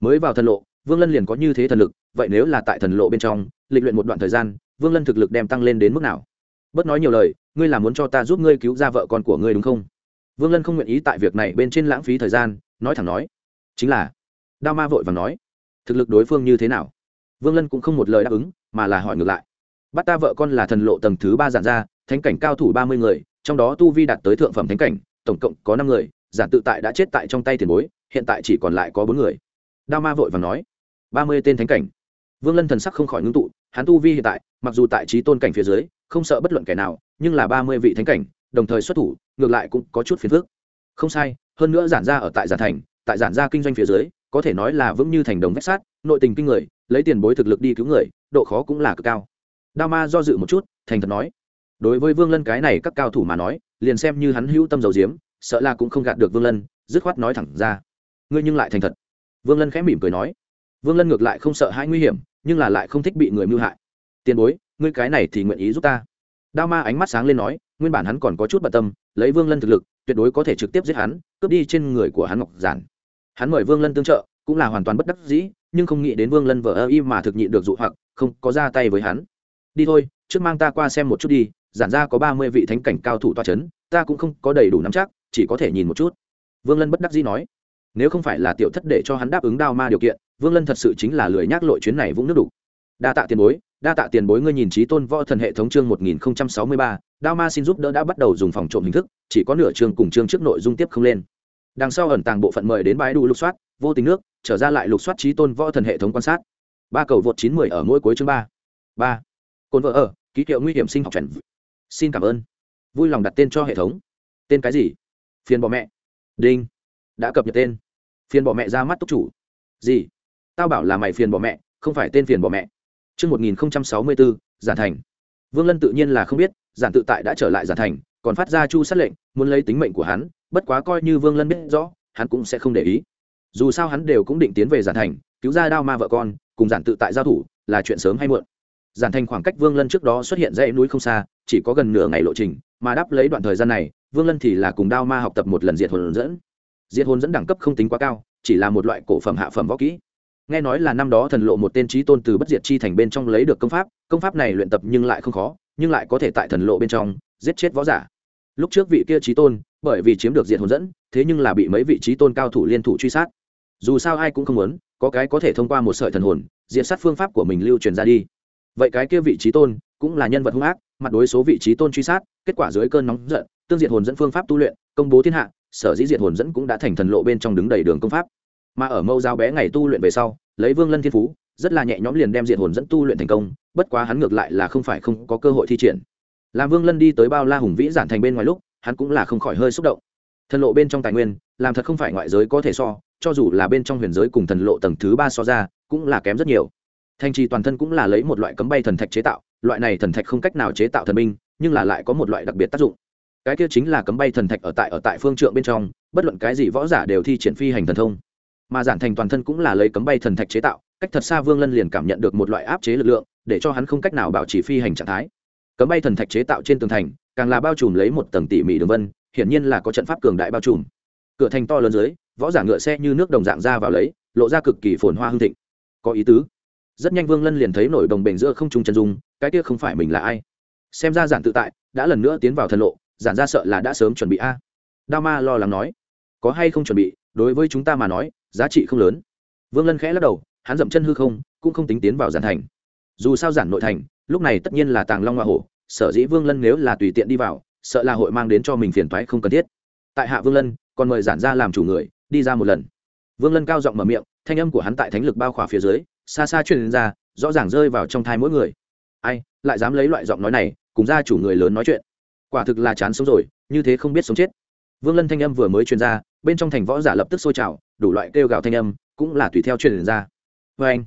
mới vào thần lộ vương lân liền có như thế thần lực vậy nếu là tại thần lộ bên trong lịch luyện một đoạn thời gian vương lân thực lực đem tăng lên đến mức nào Bất nói nhiều lời ngươi là muốn cho ta giúp ngươi cứu ra vợ con của ngươi đúng không vương lân không nguyện ý tại việc này bên trên lãng phí thời gian nói thẳng nói chính là đao ma vội và nói thực lực đối phương như thế nào vương lân cũng không một lời đáp ứng mà là hỏi ngược lại bắt ta vợ con là thần lộ tầng thứ ba giản ra thánh cảnh cao thủ ba mươi người trong đó tu vi đạt tới thượng phẩm thánh cảnh tổng cộng có năm người giản tự tại đã chết tại trong tay tiền bối hiện tại chỉ còn lại có bốn người đao ma vội và nói ba mươi tên thánh cảnh vương lân thần sắc không khỏi ngưng tụ hắn tu vi hiện tại mặc dù tại trí tôn cảnh phía dưới không sợ bất luận kẻ nào nhưng là ba mươi vị thánh cảnh đồng thời xuất thủ ngược lại cũng có chút phiền phức không sai hơn nữa giản gia ở tại giản thành tại giản gia kinh doanh phía dưới có thể nói là vững như thành đồng vách sắt. nội tình kinh người lấy tiền bối thực lực đi cứu người độ khó cũng là cực cao đao ma do dự một chút thành thật nói đối với vương lân cái này các cao thủ mà nói liền xem như hắn hữu tâm dầu diếm sợ là cũng không gạt được vương lân dứt khoát nói thẳng ra ngươi nhưng lại thành thật vương lân khẽ mỉm cười nói vương lân ngược lại không sợ hãi nguy hiểm nhưng là lại không thích bị người mưu hại tiền bối ngươi cái này thì nguyện ý giúp ta đao ma ánh mắt sáng lên nói nguyên bản hắn còn có chút bận tâm lấy vương lân thực lực tuyệt đối có thể trực tiếp giết hắn cướp đi trên người của hắn ngọc giản hắn mời vương lân tương trợ cũng là hoàn toàn bất đắc dĩ nhưng không nghĩ đến vương lân vợ ơ y mà thực nhị được dụ hoặc không có ra tay với hắn đi thôi trước mang ta qua xem một chút đi giản ra có ba mươi vị thánh cảnh cao thủ toa c h ấ n ta cũng không có đầy đủ nắm chắc chỉ có thể nhìn một chút vương lân bất đắc dĩ nói nếu không phải là tiểu thất để cho hắn đáp ứng đao ma điều kiện vương lân thật sự chính là lười nhác lội chuyến này vũng nước đục đa tạ tiền bối đa tạ tiền bối ngươi nhìn trí tôn võ thần hệ thống chương 1063 nghìn đao ma xin giúp đỡ đã bắt đầu dùng phòng trộm hình thức chỉ có nửa chương cùng chương trước nội dung tiếp không lên đằng sau ẩn tàng bộ phận mời đến bãi đủ lục soát vô tình nước trở ra lại lục soát trí tôn võ thần hệ thống quan sát ba cầu vượt chín mười ở mỗi cuối chương ba ba cồn vợ ở ký hiệu nguy hiểm sinh học chuẩn xin cảm ơn vui lòng đặt tên cho hệ thống tên cái gì phiền bỏ mẹ đinh đã cập nhật tên phiền bỏ mẹ ra mắt túc chủ gì tao bảo là mày phiền bỏ mẹ không phải tên phiền bỏ mẹ Trước 1064, Giản Thành. Vương Lân tự nhiên là không biết, Giản tự tại đã trở lại Giản Thành, còn phát ra chu sát lệnh, muốn lấy tính mệnh của hắn, bất quá coi như Vương Lân biết rõ, hắn cũng sẽ không để ý. Dù sao hắn đều cũng định tiến về Giản Thành, cứu ra Đao Ma vợ con, cùng Giản tự tại giao thủ, là chuyện sớm hay muộn. Giản Thành khoảng cách Vương Lân trước đó xuất hiện dãy núi không xa, chỉ có gần nửa ngày lộ trình, mà đáp lấy đoạn thời gian này, Vương Lân thì là cùng Đao Ma học tập một lần diệt hồn dẫn. Diệt hồn dẫn đẳng cấp không tính quá cao, chỉ là một loại cổ phẩm hạ phẩm võ kỹ nghe nói là năm đó thần lộ một tên trí tôn từ bất diệt chi thành bên trong lấy được công pháp công pháp này luyện tập nhưng lại không khó nhưng lại có thể tại thần lộ bên trong giết chết võ giả lúc trước vị kia trí tôn bởi vì chiếm được diện hồn dẫn thế nhưng là bị mấy vị trí tôn cao thủ liên thủ truy sát dù sao ai cũng không muốn có cái có thể thông qua một sợi thần hồn diện sát phương pháp của mình lưu truyền ra đi vậy cái kia vị trí tôn cũng là nhân vật hung ác mặt đối số vị trí tôn truy sát kết quả dưới cơn nóng giận tương diện hồn dẫn phương pháp tu luyện công bố thiên hạ sở dĩ diện hồn dẫn cũng đã thành thần lộ bên trong đứng đầy đường công pháp mà ở Mâu giáo bé ngày tu luyện về sau lấy vương lân thiên phú rất là nhẹ nhõm liền đem diện hồn dẫn tu luyện thành công bất quá hắn ngược lại là không phải không có cơ hội thi triển làm vương lân đi tới bao la hùng vĩ giản thành bên ngoài lúc hắn cũng là không khỏi hơi xúc động thần lộ bên trong tài nguyên làm thật không phải ngoại giới có thể so cho dù là bên trong huyền giới cùng thần lộ tầng thứ ba so ra cũng là kém rất nhiều thành trì toàn thân cũng là lấy một loại cấm bay thần thạch chế tạo loại này thần thạch không cách nào chế tạo thần minh nhưng là lại có một loại đặc biệt tác dụng cái kia chính là cấm bay thần thạch ở tại ở tại phương trượng bên trong bất luận cái gì võ giả đều thi triển phi hành thần thông mà giản thành toàn thân cũng là lấy cấm bay thần thạch chế tạo cách thật xa vương lân liền cảm nhận được một loại áp chế lực lượng để cho hắn không cách nào bảo trì phi hành trạng thái cấm bay thần thạch chế tạo trên tường thành càng là bao trùm lấy một tầng tỉ mỉ đường vân hiển nhiên là có trận pháp cường đại bao trùm cửa thành to lớn dưới võ giả ngựa xe như nước đồng dạng ra vào lấy lộ ra cực kỳ phồn hoa hương thịnh có ý tứ rất nhanh vương lân liền thấy nổi đồng bền giữa không trung chân dung cái kia không phải mình là ai xem ra giản tự tại đã lần nữa tiến vào thần lộ giản ra sợ là đã sớm chuẩn bị a đao ma lo lắng nói có hay không chuẩn bị đối với chúng ta mà nói giá trị không lớn vương lân khẽ lắc đầu hắn dậm chân hư không cũng không tính tiến vào giản thành dù sao giản nội thành lúc này tất nhiên là tàng long hoa hổ sở dĩ vương lân nếu là tùy tiện đi vào sợ là hội mang đến cho mình phiền toái không cần thiết tại hạ vương lân còn mời giản ra làm chủ người đi ra một lần vương lân cao giọng mở miệng thanh âm của hắn tại thánh lực bao khỏa phía dưới xa xa truyền ra rõ ràng rơi vào trong thai mỗi người ai lại dám lấy loại giọng nói này cùng ra chủ người lớn nói chuyện quả thực là chán sống rồi như thế không biết sống chết vương lân thanh âm vừa mới truyền ra bên trong thành võ giả lập tức sôi trào đủ loại kêu gào thanh âm cũng là tùy theo truyền ra vê anh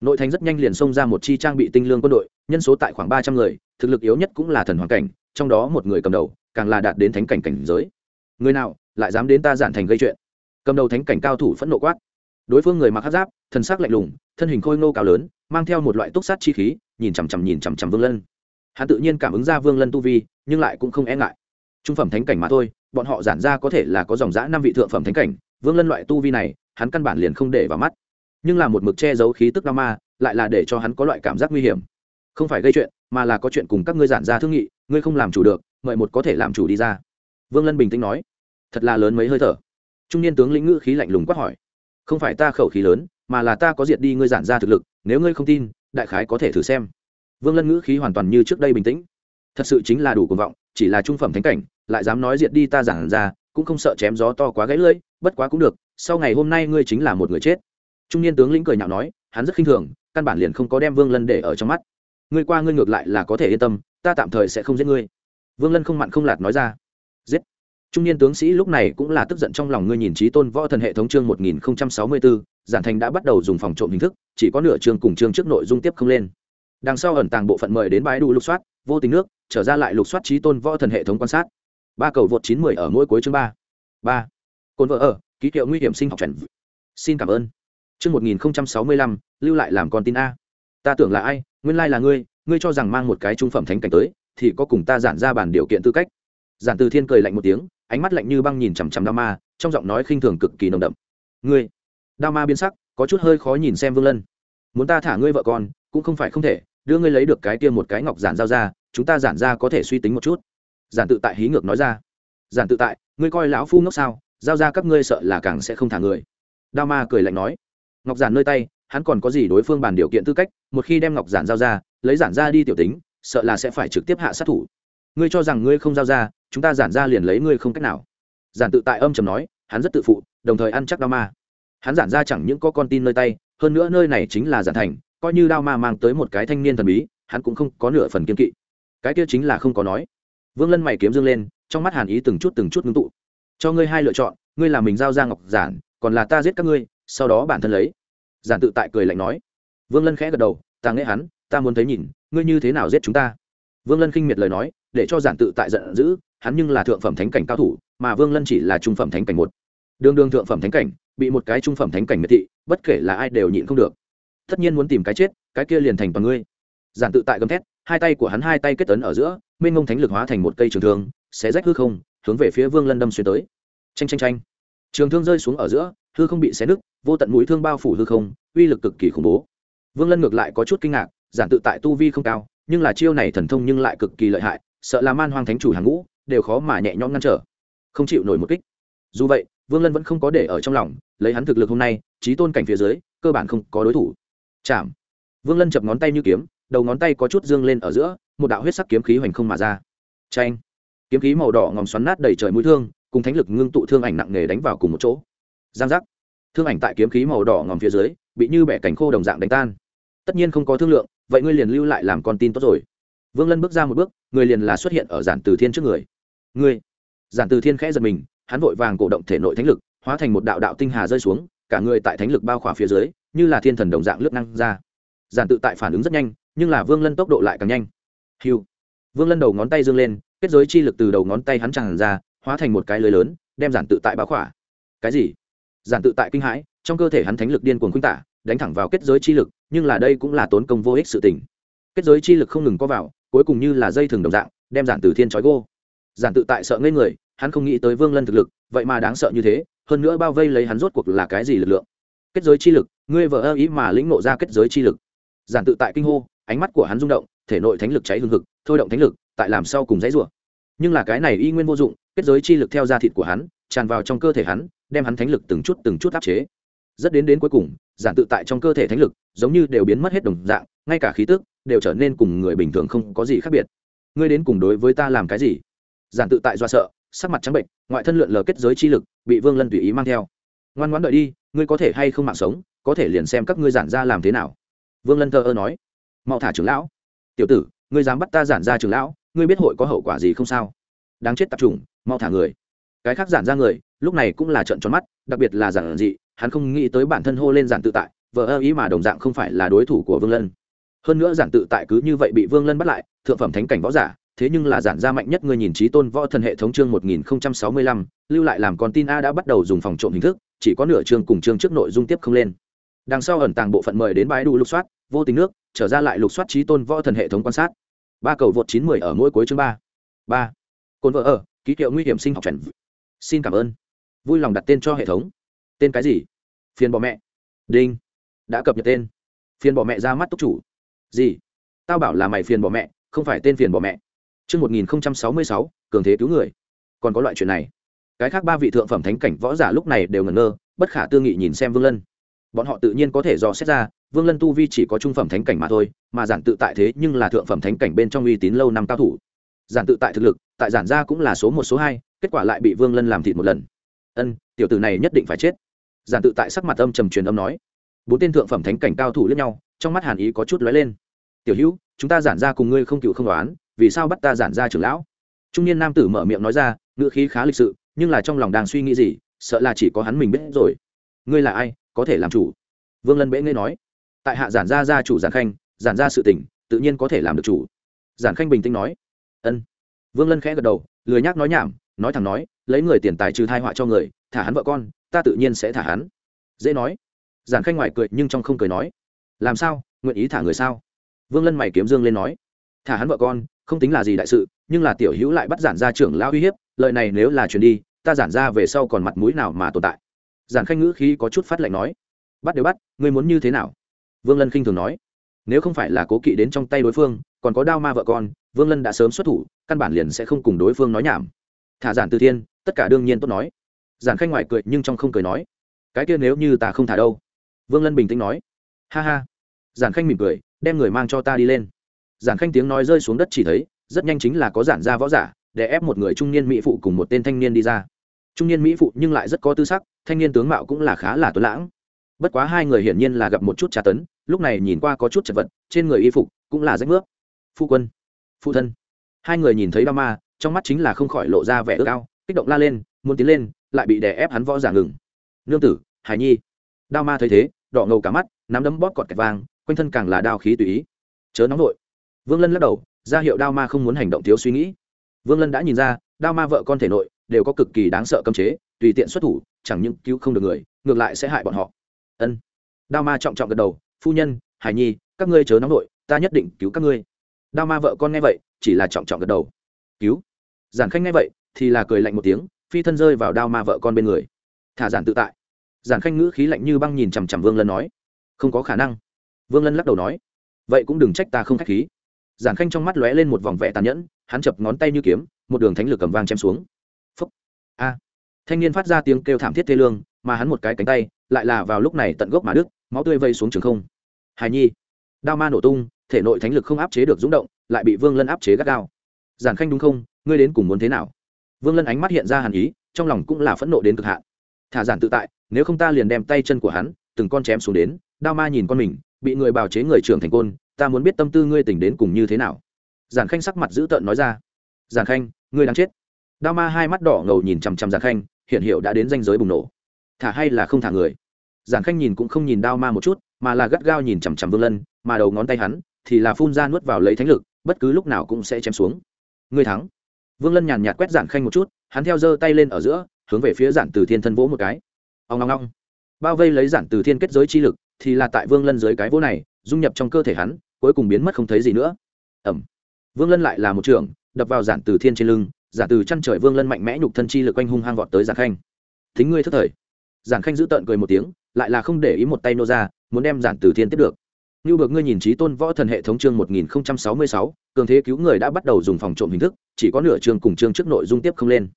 nội thành rất nhanh liền xông ra một chi trang bị tinh lương quân đội nhân số tại khoảng ba trăm người thực lực yếu nhất cũng là thần hoàng cảnh trong đó một người cầm đầu càng là đạt đến thánh cảnh cảnh giới người nào lại dám đến ta giản thành gây chuyện cầm đầu thánh cảnh cao thủ phẫn nộ quát đối phương người mặc hát giáp thân xác lạnh lùng thân hình khôi ngô cao lớn mang theo một loại túc sát chi khí nhìn chằm chằm nhìn chằm chằm vương lân hắn tự nhiên cảm ứng ra vương lân tu vi nhưng lại cũng không e ngại trung phẩm thánh cảnh mà thôi bọn họ giản ra có thể là có dòng giã năm vị thượng phẩm thánh cảnh vương lân loại tu vi này hắn căn bản liền không để vào mắt nhưng là một mực che giấu khí tức đao ma lại là để cho hắn có loại cảm giác nguy hiểm không phải gây chuyện mà là có chuyện cùng các ngươi giản ra thương nghị ngươi không làm chủ được mời một có thể làm chủ đi ra vương lân bình tĩnh nói thật là lớn mấy hơi thở trung niên tướng lĩnh ngữ khí lạnh lùng quát hỏi không phải ta khẩu khí lớn mà là ta có diệt đi ngươi giản ra thực lực nếu ngươi không tin đại khái có thể thử xem vương lân ngữ khí hoàn toàn như trước đây bình tĩnh thật sự chính là đủ cuồng vọng chỉ là trung phẩm thánh cảnh lại dám nói diệt đi ta giảng ra cũng không sợ chém gió to quá gãy lưỡi bất quá cũng được sau ngày hôm nay ngươi chính là một người chết trung niên tướng lĩnh cười nhạo nói hắn rất khinh thường căn bản liền không có đem vương lân để ở trong mắt ngươi qua ngươi ngược lại là có thể yên tâm ta tạm thời sẽ không giết ngươi vương lân không mặn không lạt nói ra giết trung niên tướng sĩ lúc này cũng là tức giận trong lòng ngươi nhìn trí tôn võ thần hệ thống chương một nghìn sáu mươi bốn giản thành đã bắt đầu dùng phòng trộm hình thức chỉ có nửa chương cùng chương trước nội dung tiếp không lên đằng sau ẩn tàng bộ phận mời đến bãi đủ lục soát vô tình nước trở ra lại lục soát trí tôn võ thần hệ thống quan sát ba cầu vượt 910 ở mỗi cuối chương 3. 3. Côn vợ ở, ký hiệu nguy hiểm sinh học chuẩn. Xin cảm ơn. Chương 1065, lưu lại làm con tin a. Ta tưởng là ai, nguyên lai là ngươi, ngươi cho rằng mang một cái trung phẩm thánh cảnh tới, thì có cùng ta giản ra bản điều kiện tư cách. Giản Từ Thiên cười lạnh một tiếng, ánh mắt lạnh như băng nhìn chằm chằm Đao Ma, trong giọng nói khinh thường cực kỳ nồng đậm. "Ngươi?" Đao Ma biến sắc, có chút hơi khó nhìn xem Vương Lân. "Muốn ta thả ngươi vợ con, cũng không phải không thể, đưa ngươi lấy được cái kia một cái ngọc giản giao ra, chúng ta giản ra có thể suy tính một chút." giản tự tại hí ngược nói ra giản tự tại ngươi coi lão phu ngốc sao giao ra các ngươi sợ là càng sẽ không thả người đao ma cười lạnh nói ngọc giản nơi tay hắn còn có gì đối phương bàn điều kiện tư cách một khi đem ngọc giản giao ra lấy giản ra đi tiểu tính sợ là sẽ phải trực tiếp hạ sát thủ ngươi cho rằng ngươi không giao ra chúng ta giản ra liền lấy ngươi không cách nào giản tự tại âm chầm nói hắn rất tự phụ đồng thời ăn chắc đao ma hắn giản ra chẳng những có con tin nơi tay hơn nữa nơi này chính là giản thành coi như đao ma mang tới một cái thanh niên thần bí hắn cũng không có nửa phần kiên kỵ cái kia chính là không có nói vương lân mày kiếm dương lên trong mắt hàn ý từng chút từng chút ngưng tụ cho ngươi hai lựa chọn ngươi là mình giao ra ngọc giản còn là ta giết các ngươi sau đó bản thân lấy giản tự tại cười lạnh nói vương lân khẽ gật đầu ta nghe hắn ta muốn thấy nhìn ngươi như thế nào giết chúng ta vương lân khinh miệt lời nói để cho giản tự tại giận dữ hắn nhưng là thượng phẩm thánh cảnh cao thủ mà vương lân chỉ là trung phẩm thánh cảnh một đương đương thượng phẩm thánh cảnh bị một cái trung phẩm thánh cảnh miệt thị bất kể là ai đều nhịn không được tất nhiên muốn tìm cái chết cái kia liền thành toàn ngươi giản tự tại gầm thét hai tay của hắn hai tay kết tấn ở giữa minh ngông thánh lực hóa thành một cây trường thương xé rách hư không hướng về phía vương lân đâm xuyên tới tranh tranh tranh trường thương rơi xuống ở giữa hư không bị xé nứt vô tận mũi thương bao phủ hư không uy lực cực kỳ khủng bố vương lân ngược lại có chút kinh ngạc giản tự tại tu vi không cao nhưng là chiêu này thần thông nhưng lại cực kỳ lợi hại sợ là man hoang thánh chủ hàng ngũ đều khó mà nhẹ nhõm ngăn trở không chịu nổi một kích dù vậy vương lân vẫn không có để ở trong lòng lấy hắn thực lực hôm nay trí tôn cảnh phía dưới cơ bản không có đối thủ chạm vương lân chập ngón tay như kiếm đầu ngón tay có chút dương lên ở giữa một đạo huyết sắc kiếm khí hoành không mà ra tranh kiếm khí màu đỏ ngòm xoắn nát đầy trời mũi thương cùng thánh lực ngưng tụ thương ảnh nặng nề đánh vào cùng một chỗ giang giác thương ảnh tại kiếm khí màu đỏ ngòm phía dưới bị như bẻ cánh khô đồng dạng đánh tan tất nhiên không có thương lượng vậy ngươi liền lưu lại làm con tin tốt rồi vương lân bước ra một bước người liền là xuất hiện ở giản từ thiên trước người ngươi giản từ thiên khẽ giật mình hắn vội vàng cổ động thể nội thánh lực hóa thành một đạo đạo tinh hà rơi xuống cả người tại thánh lực bao khỏa phía dưới như là thiên thần đồng dạng lướt năng ra giản tự tại phản ứng rất nhanh nhưng là vương lân tốc độ lại càng nhanh hiu vương lân đầu ngón tay dương lên kết giới chi lực từ đầu ngón tay hắn tràn ra hóa thành một cái lưới lớn đem giản tự tại báo khỏa cái gì giản tự tại kinh hãi trong cơ thể hắn thánh lực điên cuồng khuynh tả đánh thẳng vào kết giới chi lực nhưng là đây cũng là tốn công vô ích sự tình kết giới chi lực không ngừng có vào cuối cùng như là dây thừng đồng dạng đem giản từ thiên trói gô giản tự tại sợ ngây người hắn không nghĩ tới vương lân thực lực vậy mà đáng sợ như thế hơn nữa bao vây lấy hắn rốt cuộc là cái gì lực lượng kết giới chi lực ngươi vợ ơ ý mà lĩnh nộ ra kết giới chi lực giản tự tại kinh hô ánh mắt của hắn rung động thể nội thánh lực cháy hương hực thôi động thánh lực tại làm sao cùng dãy rủa nhưng là cái này y nguyên vô dụng kết giới chi lực theo da thịt của hắn tràn vào trong cơ thể hắn đem hắn thánh lực từng chút từng chút áp chế rất đến đến cuối cùng giản tự tại trong cơ thể thánh lực giống như đều biến mất hết đồng dạng ngay cả khí tức đều trở nên cùng người bình thường không có gì khác biệt ngươi đến cùng đối với ta làm cái gì giản tự tại do sợ sắc mặt trắng bệnh ngoại thân lượn lờ kết giới chi lực bị vương lân tùy ý mang theo ngoan ngoãn đợi đi ngươi có thể hay không mạng sống có thể liền xem các ngươi giản ra làm thế nào vương lân thờ ơ nói mau thả trưởng lão tiểu tử ngươi dám bắt ta giản ra trưởng lão ngươi biết hội có hậu quả gì không sao đáng chết tập trùng, mau thả người cái khác giản ra người lúc này cũng là trận tròn mắt đặc biệt là giản dị hắn không nghĩ tới bản thân hô lên giản tự tại vợ ơ ý mà đồng dạng không phải là đối thủ của vương lân hơn nữa giản tự tại cứ như vậy bị vương lân bắt lại thượng phẩm thánh cảnh võ giả thế nhưng là giản gia mạnh nhất người nhìn trí tôn võ thần hệ thống chương một nghìn sáu mươi lăm lưu lại làm con tin a đã bắt đầu dùng phòng trộm hình thức chỉ có nửa chương cùng chương trước nội dung tiếp không lên đằng sau ẩn tàng bộ phận mời đến bãi đủ lục soát vô tình nước trở ra lại lục soát trí tôn võ thần hệ thống quan sát ba cầu vượt chín mười ở mỗi cuối chương ba ba cồn vợ ở ký hiệu nguy hiểm sinh học chuẩn xin cảm ơn vui lòng đặt tên cho hệ thống tên cái gì phiền bỏ mẹ đinh đã cập nhật tên phiền bỏ mẹ ra mắt túc chủ gì tao bảo là mày phiền bỏ mẹ không phải tên phiền bỏ mẹ Trước sáu cường thế cứu người. Còn có loại chuyện này. Cái khác ba vị thượng phẩm thánh cảnh võ giả lúc này đều ngẩn ngơ, bất khả tư nghị nhìn xem Vương Lân. Bọn họ tự nhiên có thể dò xét ra, vương lân tu vi chỉ có trung phẩm thánh cảnh mà thôi mà giản tự tại thế nhưng là thượng phẩm thánh cảnh bên trong uy tín lâu năm cao thủ giản tự tại thực lực tại giản gia cũng là số một số hai kết quả lại bị vương lân làm thịt một lần ân tiểu tử này nhất định phải chết giản tự tại sắc mặt âm trầm truyền âm nói bốn tên thượng phẩm thánh cảnh cao thủ lẫn nhau trong mắt hàn ý có chút lóe lên tiểu hữu chúng ta giản ra cùng ngươi không cựu không đoán vì sao bắt ta giản ra trưởng lão trung niên nam tử mở miệng nói ra ngữ khí khá lịch sự nhưng là trong lòng đang suy nghĩ gì sợ là chỉ có hắn mình biết rồi ngươi là ai có thể làm chủ vương lân bễ ngươi nói tại hạ giản gia gia chủ giản khanh giản gia sự tỉnh tự nhiên có thể làm được chủ giản khanh bình tĩnh nói ân vương lân khẽ gật đầu lười nhác nói nhảm nói thẳng nói lấy người tiền tài trừ thai họa cho người thả hắn vợ con ta tự nhiên sẽ thả hắn dễ nói giản khanh ngoài cười nhưng trong không cười nói làm sao nguyện ý thả người sao vương lân mày kiếm dương lên nói thả hắn vợ con không tính là gì đại sự nhưng là tiểu hữu lại bắt giản gia trưởng lão uy hiếp lợi này nếu là chuyển đi ta giản ra về sau còn mặt mũi nào mà tồn tại giản khanh ngữ khí có chút phát lạnh nói bắt đều bắt ngươi muốn như thế nào vương lân khinh thường nói nếu không phải là cố kỵ đến trong tay đối phương còn có đao ma vợ con vương lân đã sớm xuất thủ căn bản liền sẽ không cùng đối phương nói nhảm thả giản từ thiên tất cả đương nhiên tốt nói giản khanh ngoài cười nhưng trong không cười nói cái kia nếu như ta không thả đâu vương lân bình tĩnh nói ha ha giản khanh mỉm cười đem người mang cho ta đi lên giản khanh tiếng nói rơi xuống đất chỉ thấy rất nhanh chính là có giản Ra võ giả để ép một người trung niên mỹ phụ cùng một tên thanh niên đi ra trung niên mỹ phụ nhưng lại rất có tư sắc thanh niên tướng mạo cũng là khá là tuấn lãng bất quá hai người hiển nhiên là gặp một chút tra tấn lúc này nhìn qua có chút chật vật trên người y phục cũng là rách nước phu quân phu thân hai người nhìn thấy đao ma trong mắt chính là không khỏi lộ ra vẻ ước ao kích động la lên muốn tiến lên lại bị đè ép hắn võ giả ngừng nương tử hải nhi đao ma thấy thế đỏ ngầu cả mắt nắm đấm bóp cọt kẹt vàng quanh thân càng là đao khí tùy ý chớ nóng nội vương lân lắc đầu ra hiệu đao ma không muốn hành động thiếu suy nghĩ vương lân đã nhìn ra đao ma vợ con thể nội đều có cực kỳ đáng sợ cấm chế tùy tiện xuất thủ chẳng những cứu không được người ngược lại sẽ hại bọn họ ân đao ma trọng trọng gật đầu phu nhân hải nhi các ngươi chớ nóng nội ta nhất định cứu các ngươi đao ma vợ con nghe vậy chỉ là trọng trọng gật đầu cứu giản khanh nghe vậy thì là cười lạnh một tiếng phi thân rơi vào đao ma vợ con bên người thả giản tự tại giản khanh ngữ khí lạnh như băng nhìn chằm chằm vương lân nói không có khả năng vương lân lắc đầu nói vậy cũng đừng trách ta không k h á c h khí giản khanh trong mắt lóe lên một vòng vẻ tàn nhẫn hắn chập ngón tay như kiếm một đường thánh lực cầm vang chém xuống phấp a thanh niên phát ra tiếng kêu thảm thiết thê lương mà hắn một cái cánh tay lại là vào lúc này tận gốc mà đứt, máu tươi vây xuống trường không hài nhi đao ma nổ tung thể nội thánh lực không áp chế được rúng động lại bị vương lân áp chế gắt gao giản khanh đúng không ngươi đến cùng muốn thế nào vương lân ánh mắt hiện ra hàn ý trong lòng cũng là phẫn nộ đến cực hạn thả giản tự tại nếu không ta liền đem tay chân của hắn từng con chém xuống đến đao ma nhìn con mình bị người bào chế người trưởng thành côn ta muốn biết tâm tư ngươi tỉnh đến cùng như thế nào giản khanh sắc mặt dữ tợn nói ra giản khanh ngươi đang chết đao ma hai mắt đỏ ngầu nhìn chằm chằm giản khanh hiện hiệu đã đến danh giới bùng nổ thả hay là không thả người giản khanh nhìn cũng không nhìn đao ma một chút mà là gắt gao nhìn chằm chằm vương lân mà đầu ngón tay hắn thì là phun ra nuốt vào lấy thánh lực bất cứ lúc nào cũng sẽ chém xuống người thắng vương lân nhàn nhạt quét giản khanh một chút hắn theo giơ tay lên ở giữa hướng về phía giản từ thiên thân vỗ một cái ông ngong ngong bao vây lấy giản từ thiên kết giới chi lực thì là tại vương lân dưới cái vỗ này dung nhập trong cơ thể hắn cuối cùng biến mất không thấy gì nữa ẩm vương lân lại là một trường đập vào giản từ thiên trên lưng giả từ chăn trời vương lân mạnh mẽ nhục thân chi lực quanh hung hang vọt tới giản khanh thính ngươi thất thời giản khanh giữ tợn cười một tiếng lại là không để ý một tay nô ra muốn đem giản từ thiên tiếp được như bực ngươi nhìn trí tôn võ thần hệ thống chương một nghìn sáu mươi sáu cường thế cứu người đã bắt đầu dùng phòng trộm hình thức chỉ có nửa chương cùng chương trước nội dung tiếp không lên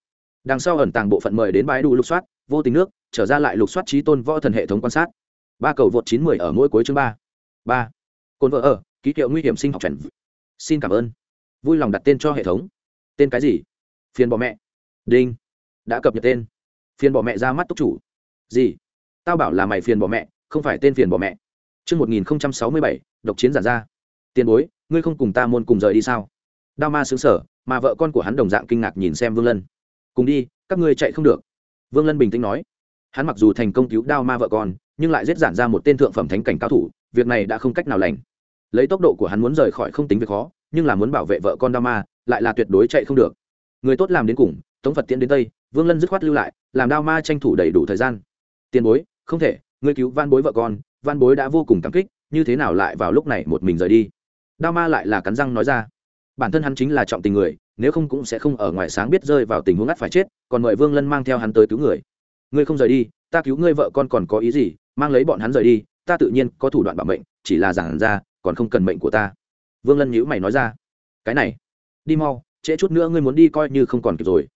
đằng sau ẩn tàng bộ phận mời đến bãi đủ lục soát vô tình nước trở ra lại lục soát trí tôn võ thần hệ thống quan sát ba cầu vượt chín mười ở mỗi cuối chương ba ba cồn vợ ở ký hiệu nguy hiểm sinh học trần xin cảm ơn vui lòng đặt tên cho hệ thống tên cái gì phiền bỏ mẹ đinh đã cập nhật tên phiền bỏ mẹ ra mắt túc chủ gì tao bảo là mày phiền bỏ mẹ không phải tên phiền bỏ mẹ chương một nghìn sáu mươi bảy độc chiến giản ra tiền bối ngươi không cùng ta môn cùng rời đi sao đao ma xứng sở mà vợ con của hắn đồng dạng kinh ngạc nhìn xem vương lân cùng đi các ngươi chạy không được vương lân bình tĩnh nói hắn mặc dù thành công cứu đao ma vợ con nhưng lại giết giản ra một tên thượng phẩm thánh cảnh cao thủ việc này đã không cách nào lành lấy tốc độ của hắn muốn rời khỏi không tính việc khó nhưng là muốn bảo vệ vợ con đao ma lại là tuyệt đối chạy không được người tốt làm đến cùng tống phật tiễn đến tây vương lân dứt khoát lưu lại làm đao ma tranh thủ đầy đủ thời gian tiền bối không thể ngươi cứu van bối vợ con van bối đã vô cùng cảm kích như thế nào lại vào lúc này một mình rời đi đao ma lại là cắn răng nói ra bản thân hắn chính là trọng tình người nếu không cũng sẽ không ở ngoài sáng biết rơi vào tình huống ngắt phải chết còn mời vương lân mang theo hắn tới cứu người ngươi không rời đi ta cứu ngươi vợ con còn có ý gì mang lấy bọn hắn rời đi ta tự nhiên có thủ đoạn bảo mệnh chỉ là giảng ra còn không cần mệnh của ta vương lân nhữ mày nói ra cái này đi mau trễ chút nữa ngươi muốn đi coi như không còn kịp rồi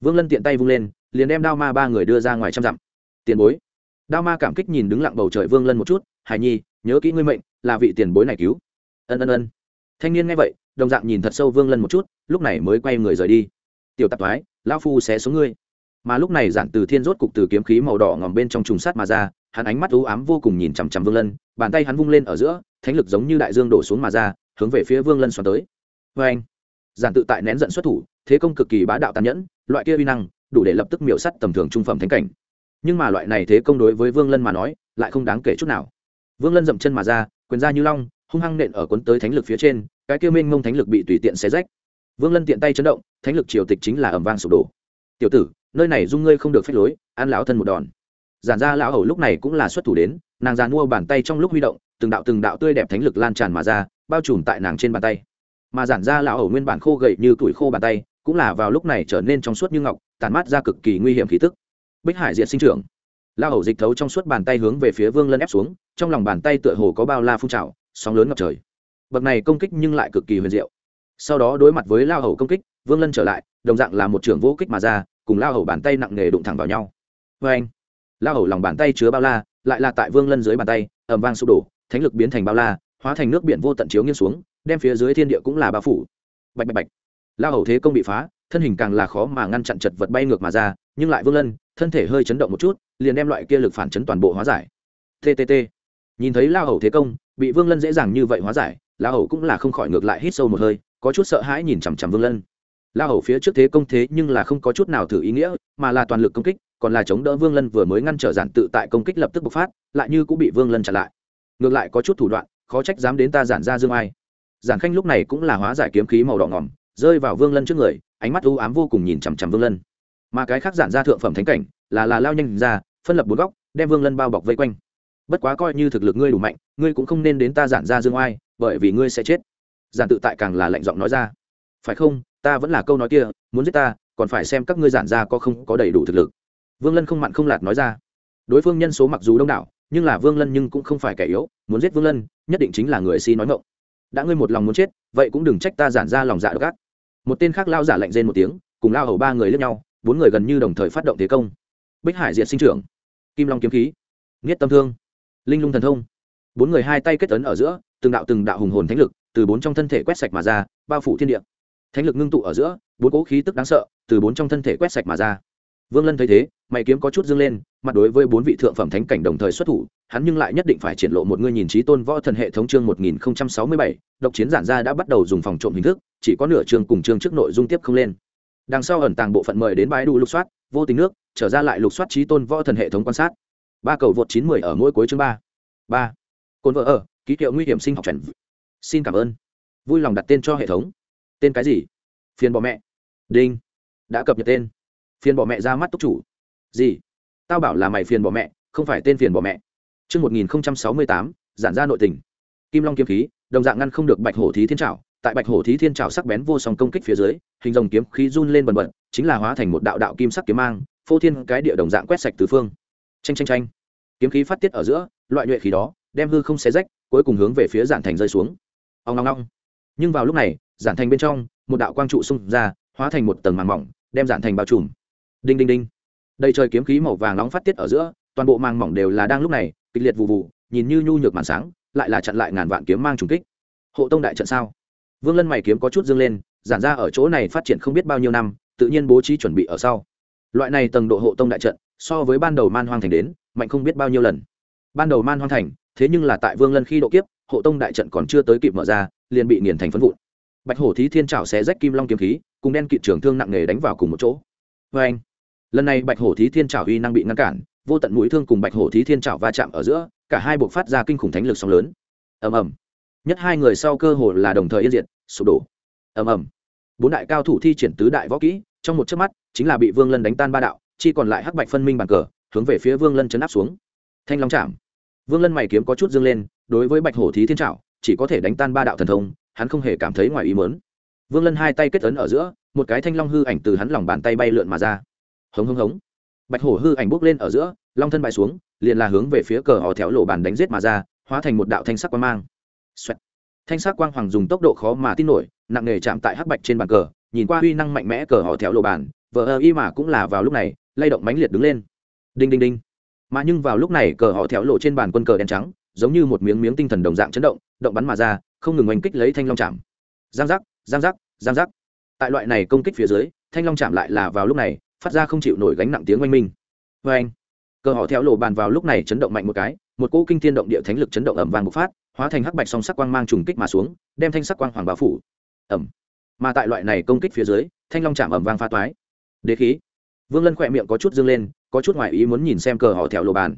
vương lân tiện tay vung lên liền đem đao ma ba người đưa ra ngoài trăm dặm tiền bối đao ma cảm kích nhìn đứng lặng bầu trời vương lân một chút hải nhi nhớ kỹ ngươi mệnh là vị tiền bối này cứu ân ân ân thanh niên nghe vậy đồng dạng nhìn thật sâu vương lân một chút lúc này mới quay người rời đi tiểu tạp thoái lão phu xé xuống ngươi mà lúc này giản từ thiên rốt cục từ kiếm khí màu đỏ ngòm bên trong trùng sát mà ra hắn ánh mắt u ám vô cùng nhìn chằm chằm vương lân bàn tay hắn vung lên ở giữa thánh lực giống như đại dương đổ xuống mà ra hướng về phía vương lân xoắn tới vê vâng anh giản tự tại nén giận xuất thủ thế công cực kỳ bá đạo tàn nhẫn loại kia uy năng đủ để lập tức miểu sắt tầm thường trung phẩm thánh cảnh nhưng mà loại này thế công đối với vương lân mà nói lại không đáng kể chút nào vương lân dậm chân mà ra quyền ra như long hung hăng nện ở cuốn tới thánh lực phía trên cái kia minh ngông thánh lực bị tùy tiện xé rách vương lân tiện tay chấn động thánh lực triều tịch chính là ẩm vang sụp đổ tiểu tử nơi này dung ngươi không được phép lối an lão thân một đòn giản ra lão hầu lúc này cũng là xuất thủ đến nàng giàn mua bàn tay trong lúc huy động từng đạo từng đạo tươi đẹp thánh lực lan tràn mà ra bao trùm tại nàng trên bàn tay mà giản ra lão hầu nguyên bản khô gậy như tuổi khô bàn tay cũng là vào lúc này trở nên trong suốt như ngọc tàn mát ra cực kỳ nguy hiểm khí tức bích hải diện sinh trưởng la hầu dịch thấu trong suốt bàn tay hướng về phía vương lân ép xuống trong lòng bàn tay tựa hồ có bao la phun trào sóng lớn ngập trời bậc này công kích nhưng lại cực kỳ huyền diệu sau đó đối mặt với la hầu công kích vương lân trở lại đồng dạng là một trưởng vô kích mà ra cùng la hầu bàn tay nặng nề đụng thẳng vào nhau vê anh la hầu lòng bàn tay chứa bao la lại là tại vương lân dưới bàn tay ẩm vang sụp đổ thánh lực biến thành bao la hóa thành nước biển vô tận chiếu nghiêng xuống đem phía dưới thiên địa cũng là bao phủ bạch bạch bạch la hầu thế công bị phá thân hình càng là khó mà ngăn chặn chật vật bay ngược mà ra nhưng lại vương lân thân thể hơi chấn động một chút liền đem loại kia lực phản chấn toàn bộ hóa giải ttt nhìn thấy lao hầu thế công bị vương lân dễ dàng như vậy hóa giải lao hầu cũng là không khỏi ngược lại hít sâu một hơi có chút sợ hãi nhìn chằm chằm vương lân lao hầu phía trước thế công thế nhưng là không có chút nào thử ý nghĩa mà là toàn lực công kích còn là chống đỡ vương lân vừa mới ngăn trở giản tự tại công kích lập tức bộc phát lại như cũng bị vương lân chặn lại ngược lại có chút thủ đoạn khó trách dám đến ta giản ra dương ai giản khanh lúc này cũng là hóa giải kiếm khí màu đỏ ngỏm rơi vào vương lân trước người ánh mắt u ám vô cùng nhìn chằm chằm vương lân mà cái khác giản ra thượng phẩm thánh cảnh là là lao nhanh ra phân lập bốn góc đem vương lân bao bọc vây quanh bất quá coi như thực lực ngươi đủ mạnh ngươi cũng không nên đến ta giản ra dương oai bởi vì ngươi sẽ chết giản tự tại càng là lạnh giọng nói ra phải không ta vẫn là câu nói kia muốn giết ta còn phải xem các ngươi giản ra có không có đầy đủ thực lực vương lân không mặn không lạt nói ra đối phương nhân số mặc dù đông đảo nhưng là vương lân nhưng cũng không phải kẻ yếu muốn giết vương lân nhất định chính là người si nói ngộng đã ngươi một lòng muốn chết vậy cũng đừng trách ta giản ra lòng dạ độc ác một tên khác lao giả lạnh rên một tiếng cùng lao hầu ba người lướt nhau bốn người gần như đồng thời phát động thế công bích hải diện sinh trưởng kim long kiếm khí nghiết tâm thương linh lung thần thông bốn người hai tay kết ấn ở giữa từng đạo từng đạo hùng hồn thánh lực từ bốn trong thân thể quét sạch mà ra bao phủ thiên địa thánh lực ngưng tụ ở giữa bốn cố khí tức đáng sợ từ bốn trong thân thể quét sạch mà ra vương lân thấy thế mày kiếm có chút dâng lên mặt đối với bốn vị thượng phẩm thánh cảnh đồng thời xuất thủ hắn nhưng lại nhất định phải triển lộ một người nhìn trí tôn võ thần hệ thống chương một nghìn không trăm sáu mươi bảy độc chiến giản gia đã bắt đầu dùng phòng trộm hình thức chỉ có nửa chương cùng chương trước nội dung tiếp không lên đằng sau ẩn tàng bộ phận mời đến bãi đủ lục soát vô tình nước trở ra lại lục soát trí tôn võ thần hệ thống quan sát ba cầu vượt chín mười ở mỗi cuối chương ba ba cồn vợ ở ký hiệu nguy hiểm sinh học trần xin cảm ơn vui lòng đặt tên cho hệ thống tên cái gì phiền bỏ mẹ đinh đã cập nhật tên phiền bỏ mẹ ra mắt túc chủ gì tao bảo là mày phiền bỏ mẹ không phải tên phiền bỏ mẹ một nghìn sáu mươi tám, giản ra nội tình. Kim Long kiếm khí, đồng dạng ngăn không được Bạch Hổ Thí Thiên Trảo, tại Bạch Hổ Thí Thiên Trảo sắc bén vô song công kích phía dưới, hình rồng kiếm khí run lên bần bật, chính là hóa thành một đạo đạo kim sắc kiếm mang, phô thiên cái địa đồng dạng quét sạch tứ phương. Chanh chanh chanh. Kiếm khí phát tiết ở giữa, loại nhuệ khí đó, đem hư không xé rách, cuối cùng hướng về phía Giản Thành rơi xuống. Ong ong ong. Nhưng vào lúc này, Giản Thành bên trong, một đạo quang trụ xung ra, hóa thành một tầng màng mỏng, đem Giản Thành bao trùm. Đinh đinh đinh đầy trời kiếm khí màu vàng nóng phát tiết ở giữa toàn bộ màng mỏng đều là đang lúc này kịch liệt vụ vụ nhìn như nhu nhược màn sáng lại là chặn lại ngàn vạn kiếm mang trùng kích hộ tông đại trận sao vương lân mày kiếm có chút dâng lên giản ra ở chỗ này phát triển không biết bao nhiêu năm tự nhiên bố trí chuẩn bị ở sau loại này tầng độ hộ tông đại trận so với ban đầu man hoang thành đến mạnh không biết bao nhiêu lần ban đầu man hoang thành thế nhưng là tại vương lân khi độ kiếp hộ tông đại trận còn chưa tới kịp mở ra liền bị nghiền thành phân vụn bạch hổ thí thiên trảo xé rách kim long kiếm khí cùng đen kịt trường thương nặng nề đánh vào cùng một chỗ vê anh lần này bạch hổ thí thiên trảo uy năng bị ngăn cản vô tận mũi thương cùng bạch hổ thí thiên trảo va chạm ở giữa cả hai buộc phát ra kinh khủng thánh lực sóng lớn ầm ầm nhất hai người sau cơ hồ là đồng thời yên diện sụp đổ ầm ầm bốn đại cao thủ thi triển tứ đại võ kỹ trong một chớp mắt chính là bị vương lân đánh tan ba đạo chỉ còn lại hắc bạch phân minh bàn cờ hướng về phía vương lân chấn áp xuống thanh long chạm vương lân mày kiếm có chút dương lên đối với bạch hổ thí thiên trảo chỉ có thể đánh tan ba đạo thần thông hắn không hề cảm thấy ngoài ý mớn vương lân hai tay kết ấn ở giữa một cái thanh long hư ảnh từ hắn lòng bàn tay bay lượn mà ra hống hống hống bạch hổ hư ảnh bước lên ở giữa long thân bài xuống liền là hướng về phía cờ họ thẹo lộ bàn đánh giết mà ra hóa thành một đạo thanh sắc quang mang、Xoẹt. thanh sắc quang hoàng dùng tốc độ khó mà tin nổi nặng nề chạm tại hắc bạch trên bàn cờ nhìn qua huy năng mạnh mẽ cờ họ thẹo lộ bàn vờ ơ y mà cũng là vào lúc này lay động mãnh liệt đứng lên đinh đinh đinh mà nhưng vào lúc này cờ họ thẹo lộ trên bàn quân cờ đen trắng giống như một miếng miếng tinh thần đồng dạng chấn động động bắn mà ra không ngừng oanh kích lấy thanh long chạm giang giác giang giác giang giác tại loại này công kích phía dưới thanh long chạm lại là vào lúc này phát ra không chịu nổi gánh nặng tiếng oanh minh vê anh cờ họ theo lộ bàn vào lúc này chấn động mạnh một cái một cỗ kinh thiên động địa thánh lực chấn động ẩm vàng bộc phát hóa thành hắc bạch song sắc quang mang trùng kích mà xuống đem thanh sắc quang hoàng bao phủ ẩm mà tại loại này công kích phía dưới thanh long chạm ẩm vang pha toái đế khí vương lân khỏe miệng có chút dương lên có chút ngoại ý muốn nhìn xem cờ họ theo lộ bàn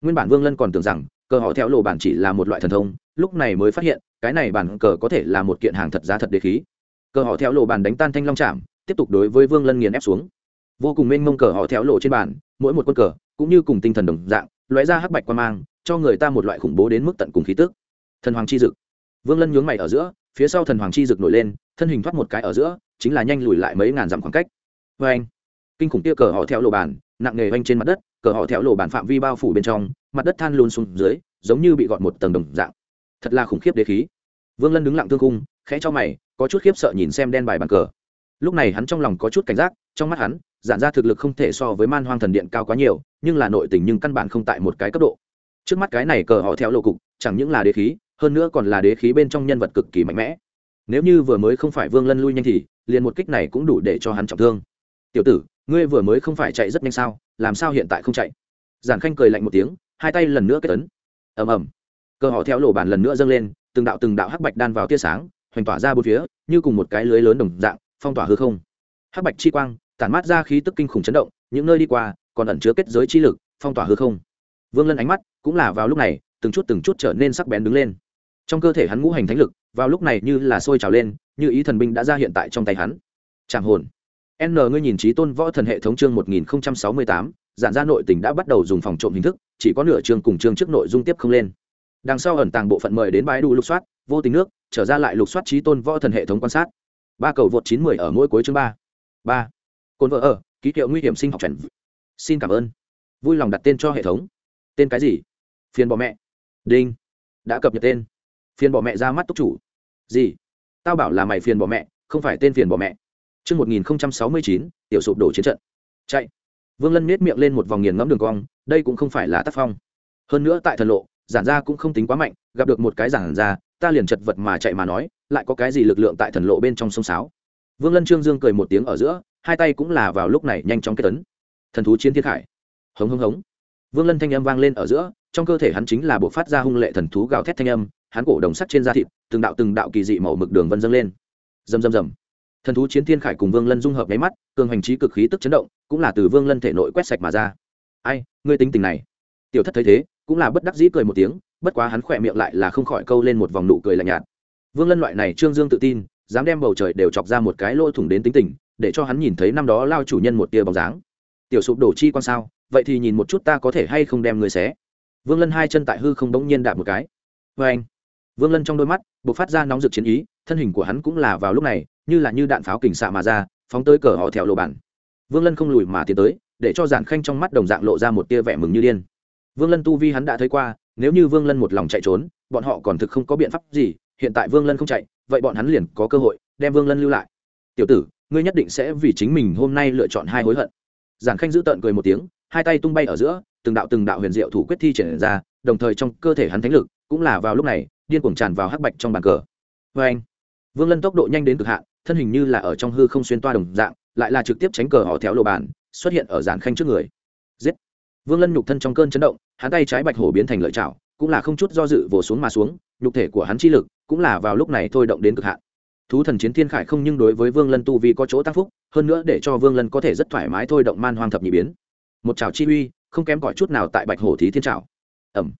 nguyên bản vương lân còn tưởng rằng cờ họ theo lộ bàn chỉ là một loại thần thông lúc này mới phát hiện cái này bản cờ có thể là một kiện hàng thật giá thật đế khí cờ họ theo lộ bàn đánh tan thanh long chạm tiếp tục đối với vương lân nghiền ép xuống vô cùng mênh mông cờ họ theo lộ trên bàn mỗi một quân cờ cũng như cùng tinh thần đồng dạng loé ra hắc bạch quan mang cho người ta một loại khủng bố đến mức tận cùng khí tức thần hoàng chi dực vương lân nhướng mày ở giữa phía sau thần hoàng chi dực nổi lên thân hình thoát một cái ở giữa chính là nhanh lùi lại mấy ngàn dặm khoảng cách vê anh kinh khủng tia cờ họ theo lộ bàn nặng nề oanh trên mặt đất cờ họ theo lộ bàn phạm vi bao phủ bên trong mặt đất than luôn xuống dưới giống như bị gọt một tầng đồng dạng thật là khủng khiếp đế khí vương lân đứng lặng thương cung khẽ cho mày có chút khiếp sợ nhìn xem đen bài bàn cờ lúc này hắn trong lòng có chút cảnh giác trong mắt hắn giản ra thực lực không thể so với man hoang thần điện cao quá nhiều nhưng là nội tình nhưng căn bản không tại một cái cấp độ trước mắt cái này cờ họ theo lộ cục chẳng những là đế khí hơn nữa còn là đế khí bên trong nhân vật cực kỳ mạnh mẽ nếu như vừa mới không phải vương lân lui nhanh thì liền một kích này cũng đủ để cho hắn trọng thương tiểu tử ngươi vừa mới không phải chạy rất nhanh sao làm sao hiện tại không chạy giản khanh cười lạnh một tiếng hai tay lần nữa kết tấn ầm ầm cờ họ theo lộ bàn lần nữa dâng lên từng đạo từng đạo hắc bạch đan vào tia sáng hoành tỏa ra bốn phía như cùng một cái lưới lớn đồng dạng phong tỏa hư không hắc bạch chi quang tản mát ra khí tức kinh khủng chấn động những nơi đi qua còn ẩn chứa kết giới chi lực phong tỏa hư không vương lân ánh mắt cũng là vào lúc này từng chút từng chút trở nên sắc bén đứng lên trong cơ thể hắn ngũ hành thánh lực vào lúc này như là sôi trào lên như ý thần binh đã ra hiện tại trong tay hắn tràng hồn n ngươi nhìn trí tôn võ thần hệ thống chương một nghìn sáu mươi tám giản ra nội tỉnh đã bắt đầu dùng phòng trộm hình thức chỉ có nửa chương cùng chương trước nội dung tiếp không lên đằng sau ẩn tàng bộ phận mời đến bãi đủ lục soát vô tình nước trở ra lại lục soát trí tôn võ thần hệ thống quan sát ba cầu vượt chín mười ở mỗi cuối chương ba ba cồn vợ ở ký hiệu nguy hiểm sinh học chuẩn xin cảm ơn vui lòng đặt tên cho hệ thống tên cái gì phiền bỏ mẹ đinh đã cập nhật tên phiền bỏ mẹ ra mắt túc chủ gì tao bảo là mày phiền bỏ mẹ không phải tên phiền bỏ mẹ một nghìn sáu mươi chín tiểu sụp đổ chiến trận. Chạy. Vương Lân nhếch miệng lên một vòng nghiền ngẫm đường cong, đây cũng không phải là tác phong. Hơn nữa tại thần lộ, giản gia cũng không tính quá mạnh, gặp được một cái giản gia, ta liền chật vật mà chạy mà nói, lại có cái gì lực lượng tại thần lộ bên trong sông sáo. Vương Lân Trương Dương cười một tiếng ở giữa, hai tay cũng là vào lúc này nhanh chóng kết tấn thần thú chiến thiên khải hống hống hống vương lân thanh âm vang lên ở giữa trong cơ thể hắn chính là bộ phát ra hung lệ thần thú gào thét thanh âm hắn cổ đồng sắt trên da thịt từng đạo từng đạo kỳ dị màu mực đường vân dâng lên dầm dầm dầm thần thú chiến thiên khải cùng vương lân dung hợp nháy mắt cường hành trí cực khí tức chấn động cũng là từ vương lân thể nội quét sạch mà ra ai ngươi tính tình này tiểu thất thấy thế cũng là bất đắc dĩ cười một tiếng bất quá hắn khỏe miệng lại là không khỏi câu lên một vòng nụ cười lạnh nhạt vương lân loại này trương dương tự tin dám đem bầu trời đều chọc ra một cái lỗ thủng đến tính tình để cho hắn nhìn thấy năm đó lao chủ nhân một tia bóng dáng tiểu sụp đổ chi quan sao vậy thì nhìn một chút ta có thể hay không đem người xé vương lân hai chân tại hư không bỗng nhiên đạp một cái vê anh vương lân trong đôi mắt b ộ c phát ra nóng rực chiến ý thân hình của hắn cũng là vào lúc này như là như đạn pháo kình xạ mà ra phóng tới cờ họ thẹo lộ bản vương lân không lùi mà tiến tới để cho giản khanh trong mắt đồng dạng lộ ra một tia vẻ mừng như điên vương lân tu vi hắn đã thấy qua nếu như vương lân một lòng chạy trốn bọn họ còn thực không có biện pháp gì hiện tại vương lân không chạy vậy bọn hắn liền có cơ hội đem vương lân lưu lại tiểu tử ngươi nhất định sẽ vì chính mình hôm nay lựa chọn hai hối hận giản khanh giữ tợn cười một tiếng hai tay tung bay ở giữa từng đạo từng đạo huyền diệu thủ quyết thi triển ra đồng thời trong cơ thể hắn thánh lực cũng là vào lúc này điên cuồng tràn vào hắc bạch trong bàn cờ vê anh vương lân tốc độ nhanh đến cực hạn thân hình như là ở trong hư không xuyên toa đồng dạng lại là trực tiếp tránh cờ họ theo lộ bàn xuất hiện ở giản khanh trước người giết vương lân nhục thân trong cơn chấn động hắn tay trái bạch hổ biến thành lợi chảo cũng là không chút do dự vồ xuống mà xuống nhục thể của hắn chi lực cũng là vào lúc này thôi động đến cực hạn thú thần chiến thiên khải không nhưng đối với vương lân tu vi có chỗ tăng phúc hơn nữa để cho vương lân có thể rất thoải mái thôi động man hoang thập nhị biến một chảo chi uy không kém cỏi chút nào tại bạch hổ thí thiên chảo ẩm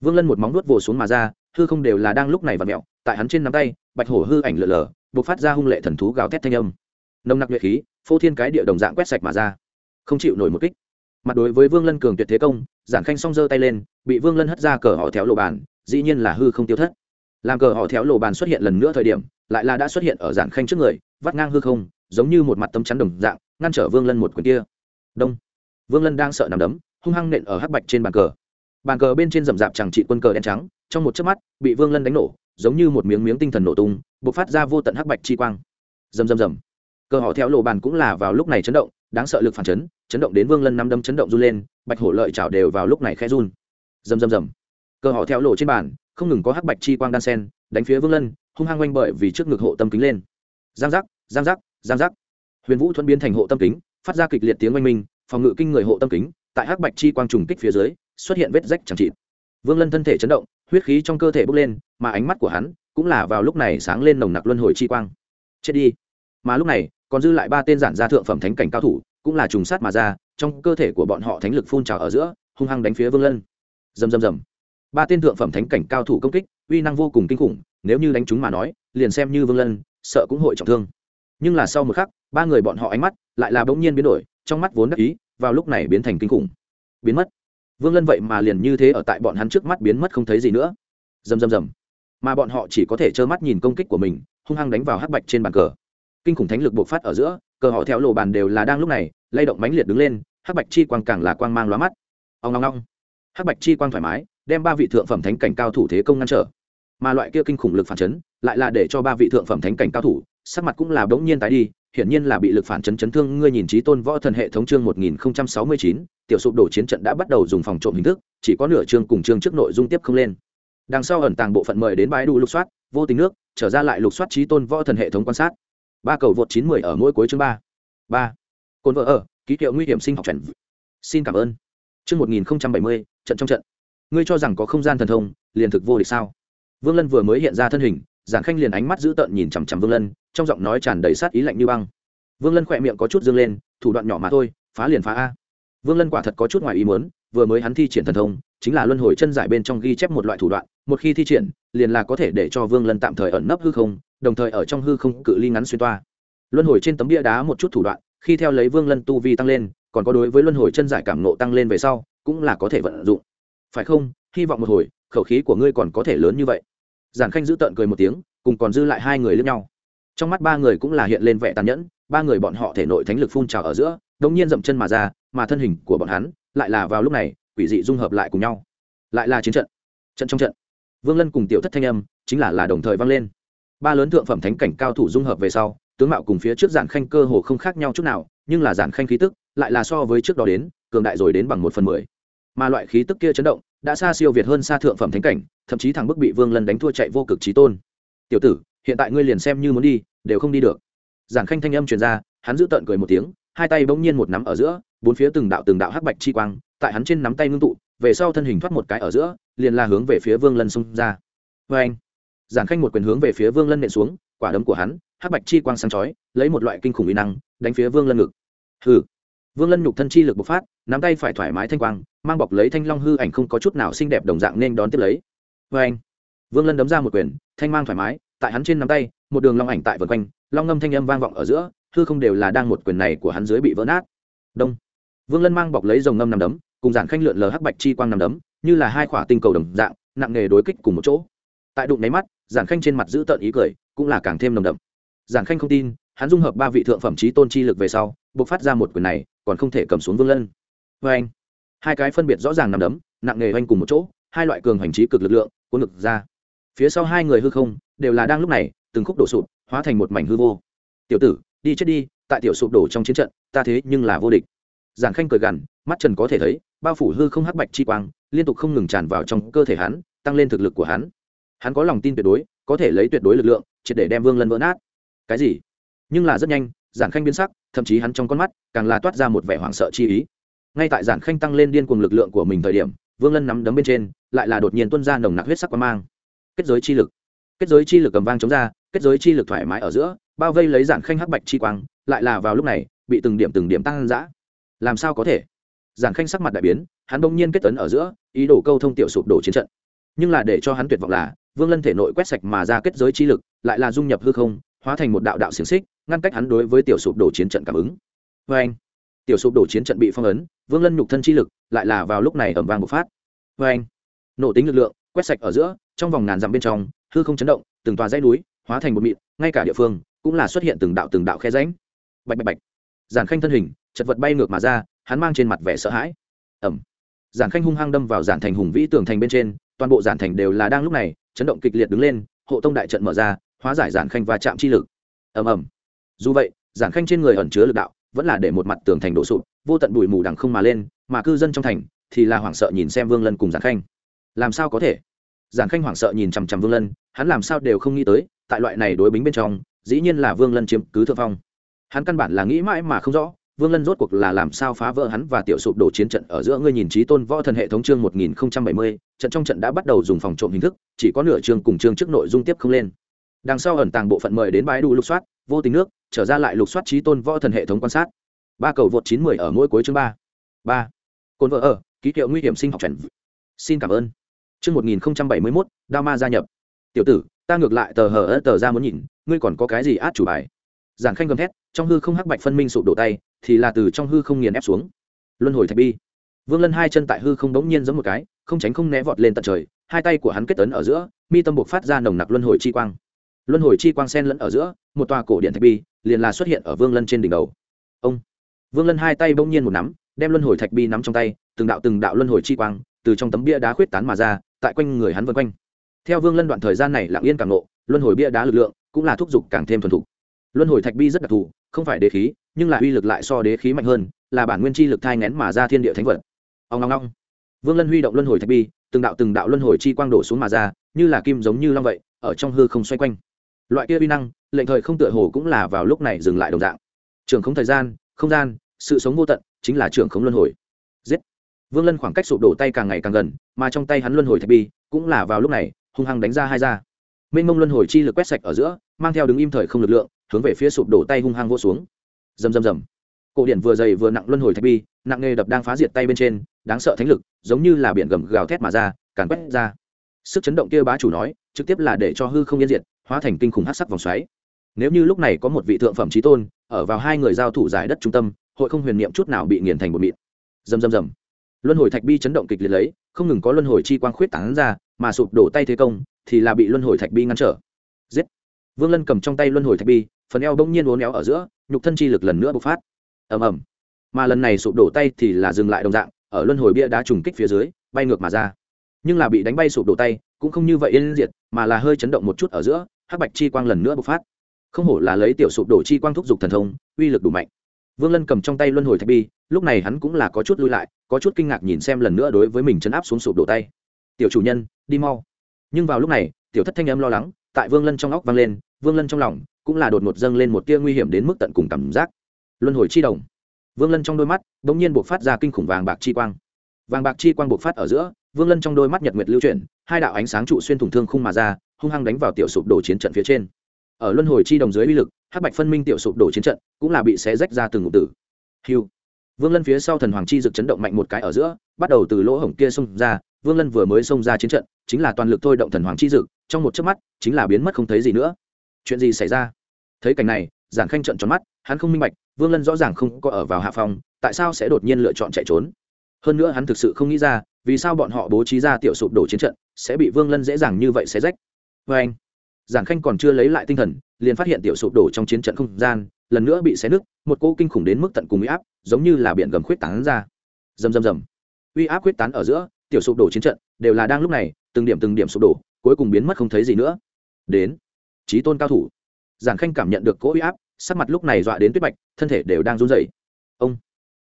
vương lân một móng nuốt vồ xuống mà ra hư không đều là đang lúc này và mẹo tại hắn trên nắm tay bạch hổ hư ảnh lờ lờ buộc phát ra hung lệ thần thú gào thét thanh âm nồng nặc nhuệ khí phô thiên cái địa đồng dạng quét sạch mà ra không chịu nổi một kích mặt đối với vương lân cường tuyệt thế công giản khanh song giơ tay lên bị vương lân hất ra cờ họ theo lộ bàn dĩ nhiên là hư không tiêu thất làm cờ họ theo lộ bàn xuất hiện lần nữa thời điểm lại là đã xuất hiện ở giản khanh trước người vắt ngang hư không giống như một mặt tấm chắn đồng dạng ngăn trở vương lân một quyền kia đông vương lân đang sợ nằm đấm hung hăng nện ở hắc bạch trên bàn cờ bàn cờ bên trên rậm rạp chẳng trị quân cờ đen trắng trong một chớp mắt bị vương lân đánh nổ giống như một miếng miếng tinh thần nổ tung b ộ c phát ra vô tận hắc bạch chi quang rầm rầm rầm cờ họ theo lộ bàn cũng là vào lúc này chấn động đáng sợ lực phản chấn chấn động đến vương lân năm đấm chấn động run lên bạch hổ lợi chảo đều vào lúc này khe run rầm rầm rầm cờ họ theo lộ trên bàn không ngừng có hắc bạch chi quang đan sen đánh phía vương lân hung hăng oanh bởi vì trước ngực hộ tâm kính lên giang giác giang giác giang giác huyền vũ thuận biến thành hộ tâm kính phát ra kịch liệt tiếng oanh minh phòng ngự kinh người hộ tâm kính tại hắc bạch chi quang trùng kích phía dưới xuất hiện vết rách chẳng trị vương lân thân thể chấn động huyết khí trong cơ thể bốc lên mà ánh mắt của hắn cũng là vào lúc này sáng lên nồng nặc luân hồi chi quang chết đi mà lúc này còn dư lại ba tên giản gia thượng phẩm thánh cảnh cao thủ cũng là trùng sát mà ra trong cơ thể của bọn họ thánh lực phun trào ở giữa hung hăng đánh phía vương lân rầm rầm rầm ba tên thượng phẩm thánh cảnh cao thủ công kích uy năng vô cùng kinh khủng nếu như đánh chúng mà nói liền xem như vương lân sợ cũng hội trọng thương nhưng là sau một khắc ba người bọn họ ánh mắt lại là bỗng nhiên biến đổi trong mắt vốn đắc ý vào lúc này biến thành kinh khủng biến mất vương lân vậy mà liền như thế ở tại bọn hắn trước mắt biến mất không thấy gì nữa rầm rầm rầm mà bọn họ chỉ có thể trơ mắt nhìn công kích của mình hung hăng đánh vào hắc bạch trên bàn cờ kinh khủng thánh lực bộc phát ở giữa cờ họ theo lộ bàn đều là đang lúc này lay động mãnh liệt đứng lên hắc bạch chi quang càng là quang mang lóa mắt ông ngong ngong hắc bạch chi quang thoải mái đem ba vị thượng phẩm thánh cảnh cao thủ thế công ngăn trở mà loại kia kinh khủng lực phản chấn lại là để cho ba vị thượng phẩm thánh cảnh cao thủ sắc mặt cũng là bỗng nhiên tái đi hiển nhiên là bị lực phản chấn chấn thương ngươi nhìn trí tôn võ thần hệ thống chương một nghìn sáu mươi chín tiểu sụp đổ chiến trận đã bắt đầu dùng phòng trộm hình thức chỉ có nửa chương cùng chương trước nội dung tiếp không lên đằng sau ẩn tàng bộ phận mời đến bãi đu lục soát vô tình nước trở ra lại lục soát trí tôn võ thần hệ thống quan sát ba cầu vượt 910 ở mỗi cuối chương ba ba cồn vợ ở ký hiệu nguy hiểm sinh học chuẩn xin cảm ơn chương một nghìn bảy mươi trận trong trận ngươi cho rằng có không gian thần thông liền thực vô địch sao vương lân vừa mới hiện ra thân hình giản khanh liền ánh mắt dữ tợn nhìn chằm chằm vương lân trong giọng nói tràn đầy sát ý lạnh như băng vương lân khỏe miệng có chút dâng lên thủ đoạn nhỏ mà thôi phá liền phá a vương lân quả thật có chút ngoài ý muốn vừa mới hắn thi triển thần thông chính là luân hồi chân giải bên trong ghi chép một loại thủ đoạn một khi thi triển liền là có thể để cho vương lân tạm thời ẩn nấp hư không đồng thời ở trong hư không cự ly ngắn xuyên toa luân hồi trên tấm bia đá một chút thủ đoạn khi theo lấy vương lân tu vi tăng lên còn có đối với luân hồi chân giải cảm nộ tăng lên về sau cũng là có thể vận dụng phải không hy vọng một hồi khẩu khí của ngươi còn có thể lớn như vậy giản khanh giữ tợn cười một tiếng cùng còn dư lại hai người lướt nhau trong mắt ba người cũng là hiện lên vẻ tàn nhẫn ba người bọn họ thể nội thánh lực phun trào ở giữa đông nhiên dậm chân mà ra mà thân hình của bọn hắn lại là vào lúc này quỷ dị dung hợp lại cùng nhau lại là chiến trận trận trong trận vương lân cùng tiểu thất thanh âm chính là là đồng thời vang lên ba lớn thượng phẩm thánh cảnh cao thủ dung hợp về sau tướng mạo cùng phía trước giản khanh cơ hồ không khác nhau chút nào nhưng là giản khanh khí tức lại là so với trước đó đến cường đại rồi đến bằng một phần mười mà loại khí tức kia chấn động đã xa siêu việt hơn xa thượng phẩm thánh cảnh thậm chí thằng bức bị vương lần đánh thua chạy vô cực trí tôn tiểu tử hiện tại ngươi liền xem như muốn đi đều không đi được giản khanh thanh âm truyền ra hắn giữ tợn cười một tiếng hai tay bỗng nhiên một nắm ở giữa bốn phía từng đạo từng đạo hắc bạch chi quang tại hắn trên nắm tay ngưng tụ về sau thân hình thoát một cái ở giữa liền là hướng về phía vương lân xung ra vê anh giản khanh một quyền hướng về phía vương lân nện xuống quả đấm của hắn hắc bạch chi quang sáng chói lấy một loại kinh khủng uy năng đánh phía vương lân ngực hừ vương lân nhục thân chi lực bộc phát nắm tay phải thoải mái thanh quang mang bọc lấy thanh long hư ảnh không có chút nào xinh đẹp đồng dạng nên đón tiếp lấy vê anh vương lân đấm ra một quyền thanh mang thoải mái tại hắn trên nắm tay một đường long ảnh tại vân quanh long ngâm thanh âm vang vọng ở giữa hư không đều là đang một quyền này của hắn dưới bị vỡ nát đông vương lân mang bọc lấy dòng ngâm nằm đấm cùng giản khanh lượn lờ hắc bạch chi quang nằm đấm như là hai khỏa tinh cầu đồng dạng nặng nghề đối kích cùng một chỗ tại đụng nháy mắt giản khanh trên mặt giữ tợn ý cười cũng là càng thêm nồng đậm giản khanh không tin hắn dung hợp ba vị thượng phẩm trí tôn chi lực về sau buộc phát ra một quyền này còn không thể cầm xuống vương lân vê anh hai cái phân biệt rõ ràng nằm đấm nặng nề oanh cùng một chỗ hai loại cường hành trí cực lực lượng cuốn ngực ra phía sau hai người hư không đều là đang lúc này từng khúc đổ sụp hóa thành một mảnh hư vô tiểu tử đi chết đi tại tiểu sụp đổ trong chiến trận ta thế nhưng là vô địch giản khanh cười gằn mắt trần có thể thấy bao phủ hư không hắc bạch chi quang liên tục không ngừng tràn vào trong cơ thể hắn tăng lên thực lực của hắn hắn có lòng tin tuyệt đối có thể lấy tuyệt đối lực lượng triệt để đem vương lân vỡ nát cái gì nhưng là rất nhanh giản khanh biến sắc thậm chí hắn trong con mắt càng là toát ra một vẻ hoảng sợ chi ý ngay tại giản khanh tăng lên điên cuồng lực lượng của mình thời điểm vương lân nắm đấm bên trên lại là đột nhiên tuân ra nồng nặc huyết sắc quan mang kết giới chi lực kết giới chi lực cầm vang chống ra kết giới chi lực thoải mái ở giữa bao vây lấy giản khanh hắc bạch chi quang lại là vào lúc này bị từng điểm từng điểm tăng ăn dã. làm sao có thể giản khanh sắc mặt đại biến hắn bỗng nhiên kết tấn ở giữa ý đồ câu thông tiểu sụp đổ chiến trận nhưng là để cho hắn tuyệt vọng là vương lân thể nội quét sạch mà ra kết giới chi lực lại là dung nhập hư không hóa thành một đạo đạo xiềng xích ngăn cách hắn đối với tiểu sụp đổ chiến trận cảm ứng vê anh tiểu sụp đổ chiến trận bị phong ấn vương lân nhục thân chi lực lại là vào lúc này ầm vang bộc phát vê anh nổ tính lực lượng quét sạch ở giữa trong vòng ngàn dặm bên trong hư không chấn động từng tòa dãy núi hóa thành một mịn ngay cả địa phương cũng là xuất hiện từng đạo từng đạo khe ránh bạch bạch bạch giản khanh thân hình chật vật bay ngược mà ra hắn mang trên mặt vẻ sợ hãi ầm. giản khanh hung hăng đâm vào giản thành hùng vĩ tường thành bên trên toàn bộ giản thành đều là đang lúc này chấn động kịch liệt đứng lên hộ tông đại trận mở ra hóa giải giản khanh và chạm chi lực ầm ầm dù vậy giản khanh trên người ẩn chứa lực đạo vẫn là để một mặt tường thành đổ sụp vô tận bụi mù đằng không mà lên mà cư dân trong thành thì là hoảng sợ nhìn xem vương lân cùng giản khanh làm sao có thể giản khanh hoảng sợ nhìn chằm chằm vương lân hắn làm sao đều không nghĩ tới tại loại này đối bính bên trong dĩ nhiên là vương lân chiếm cứ thượng phong hắn căn bản là nghĩ mãi mà không rõ vương lân rốt cuộc là làm sao phá vỡ hắn và tiểu sụp đổ chiến trận ở giữa ngươi nhìn trí tôn võ thần hệ thống chương một nghìn không trăm bảy mươi trận trong trận đã bắt đầu dùng phòng trộm hình thức chỉ có nửa chương cùng chương trước nội dung tiếp không lên đằng sau ẩn tàng bộ phận mời đến bãi đủ lục soát vô tình nước trở ra lại lục soát trí tôn võ thần hệ thống quan sát ba cầu vượt chín mười ở mỗi cuối chương ba ba cồn vợ ở ký hiệu nguy hiểm sinh học trần xin cảm ơn chương một nghìn bảy mươi mốt đao ma gia nhập tiểu tử ta ngược lại tờ hở tờ ra muốn nhìn ngươi còn có cái gì át chủ bài giản khanh gầm thét trong hư không hắc bạch phân minh sụp đổ tay thì là từ trong hư không nghiền ép xuống luân hồi thạch bi vương lân hai chân tại hư không đống nhiên giống một cái không tránh không né vọt lên tận trời hai tay của hắn kết tấn ở giữa mi tâm buộc phát ra nồng nặc luân hồi chi quang luân hồi chi quang sen lẫn ở giữa một tòa cổ điện thạch bi liền là xuất hiện ở vương lân trên đỉnh đầu ông vương lân hai tay bỗng nhiên một nắm đem luân hồi thạch bi nắm trong tay từng đạo từng đạo luân hồi chi quang từ trong tấm bia đá khuyết tán mà ra tại quanh người hắn vân quanh theo vương lân đoạn thời gian này lặng yên càng lộ luân hồi bia đá lực lượng cũng là thúc giục càng thêm thuần thục luân hồi thạch bi rất đặc thù không phải đế khí nhưng là uy lực lại so đế khí mạnh hơn là bản nguyên chi lực thai ngén mà ra thiên địa thánh vật ông ngong ngong vương lân huy động luân hồi thạch bi từng đạo từng đạo luân hồi chi quang đổ xuống mà ra như là kim giống như long vậy ở trong hư không xoay quanh loại kia vi năng lệnh thời không tựa hồ cũng là vào lúc này dừng lại đồng dạng trường không thời gian không gian sự sống vô tận chính là trường không luân hồi giết vương lân khoảng cách sụp đổ tay càng ngày càng gần mà trong tay hắn luân hồi thạch bi cũng là vào lúc này hung hăng đánh ra hai da mênh mông luân hồi chi lực quét sạch ở giữa mang theo đứng im thời không lực lượng hướng về phía sụp đổ tay hung hăng vô xuống rầm rầm rầm cổ điển vừa dày vừa nặng luân hồi thạch bi nặng nghề đập đang phá diệt tay bên trên đáng sợ thánh lực giống như là biển gầm gào thét mà ra càn quét ra sức chấn động kia bá chủ nói trực tiếp là để cho hư không yên diệt hóa thành kinh khủng hắc sắc vòng xoáy nếu như lúc này có một vị thượng phẩm trí tôn ở vào hai người giao thủ giải đất trung tâm hội không huyền niệm chút nào bị nghiền thành bột mịn dầm dầm dầm luân hồi thạch bi chấn động kịch liệt lấy không ngừng có luân hồi chi quang khuyết tán ra mà sụp đổ tay thế công thì là bị luân hồi thạch bi ngăn trở giết vương lân cầm trong tay luân hồi thạch bi phần eo bỗng nhiên uốn éo ở giữa nhục thân chi lực lần nữa bộc phát ầm ầm mà lần này sụp đổ tay thì là dừng lại đồng dạng ở luân hồi bia đá trùng kích phía dưới bay ngược mà ra nhưng là bị đánh bay sụp đổ tay cũng không như vậy yên diệt mà là hơi chấn động một chút ở giữa hắc bạch chi quang lần nữa bộc phát không hổ là lấy tiểu sụp đổ chi quang thúc giục thần thông uy lực đủ mạnh vương lân cầm trong tay luân hồi thạch bi lúc này hắn cũng là có chút lui lại có chút kinh ngạc nhìn xem lần nữa đối với mình chấn áp xuống sụp đổ tay tiểu chủ nhân đi mau nhưng vào lúc này tiểu thất thanh âm lo lắng tại vương lân trong óc vang lên vương lân trong lòng cũng là đột ngột dâng lên một tia nguy hiểm đến mức tận cùng cảm giác luân hồi chi đồng vương lân trong đôi mắt đ ỗ n g nhiên buộc phát ra kinh khủng vàng bạc chi quang vàng bạc chi quang buộc phát ở giữa vương lân trong đôi mắt nhật nguyệt lưu chuyển hai đạo ánh sáng trụ xuyên thủng thương khung mà ra hung hăng đánh vào tiểu sụp đổ chiến trận phía trên ở luân hồi chi đồng dưới uy lực hắc bạch phân minh tiểu sụp đổ chiến trận cũng là bị xé rách ra từng ngụ tử hưu vương lân phía sau thần hoàng chi dực chấn động mạnh một cái ở giữa bắt đầu từ lỗ hổng kia xông ra vương lân vừa mới xông ra chiến trận chính là toàn lực thôi động thần hoàng chi dực trong một chớp mắt chính là biến mất không thấy gì nữa chuyện gì xảy ra thấy cảnh này giản khanh trợn tròn mắt hắn không minh bạch vương lân rõ ràng không có ở vào hạ phòng tại sao sẽ đột nhiên lựa chọn chạy trốn hơn nữa hắn thực sự không nghĩ ra vì sao bọn họ bố trí ra tiểu sụp đổ chiến trận sẽ bị vương lân dễ dàng như vậy xé rách vê anh giản khanh còn chưa lấy lại tinh thần liền phát hiện tiểu sụp đổ trong chiến trận không gian lần nữa bị xé nứt một cỗ kinh khủng đến mức tận cùng uy áp giống như là biển gầm khuyết tán ra rầm rầm rầm uy áp khuyết tán ở giữa tiểu sụp đổ chiến trận đều là đang lúc này từng điểm từng điểm sụp đổ cuối cùng biến mất không thấy gì nữa đến trí tôn cao thủ giản khanh cảm nhận được cỗ uy áp sắc mặt lúc này dọa đến tuyết bạch thân thể đều đang run rẩy ông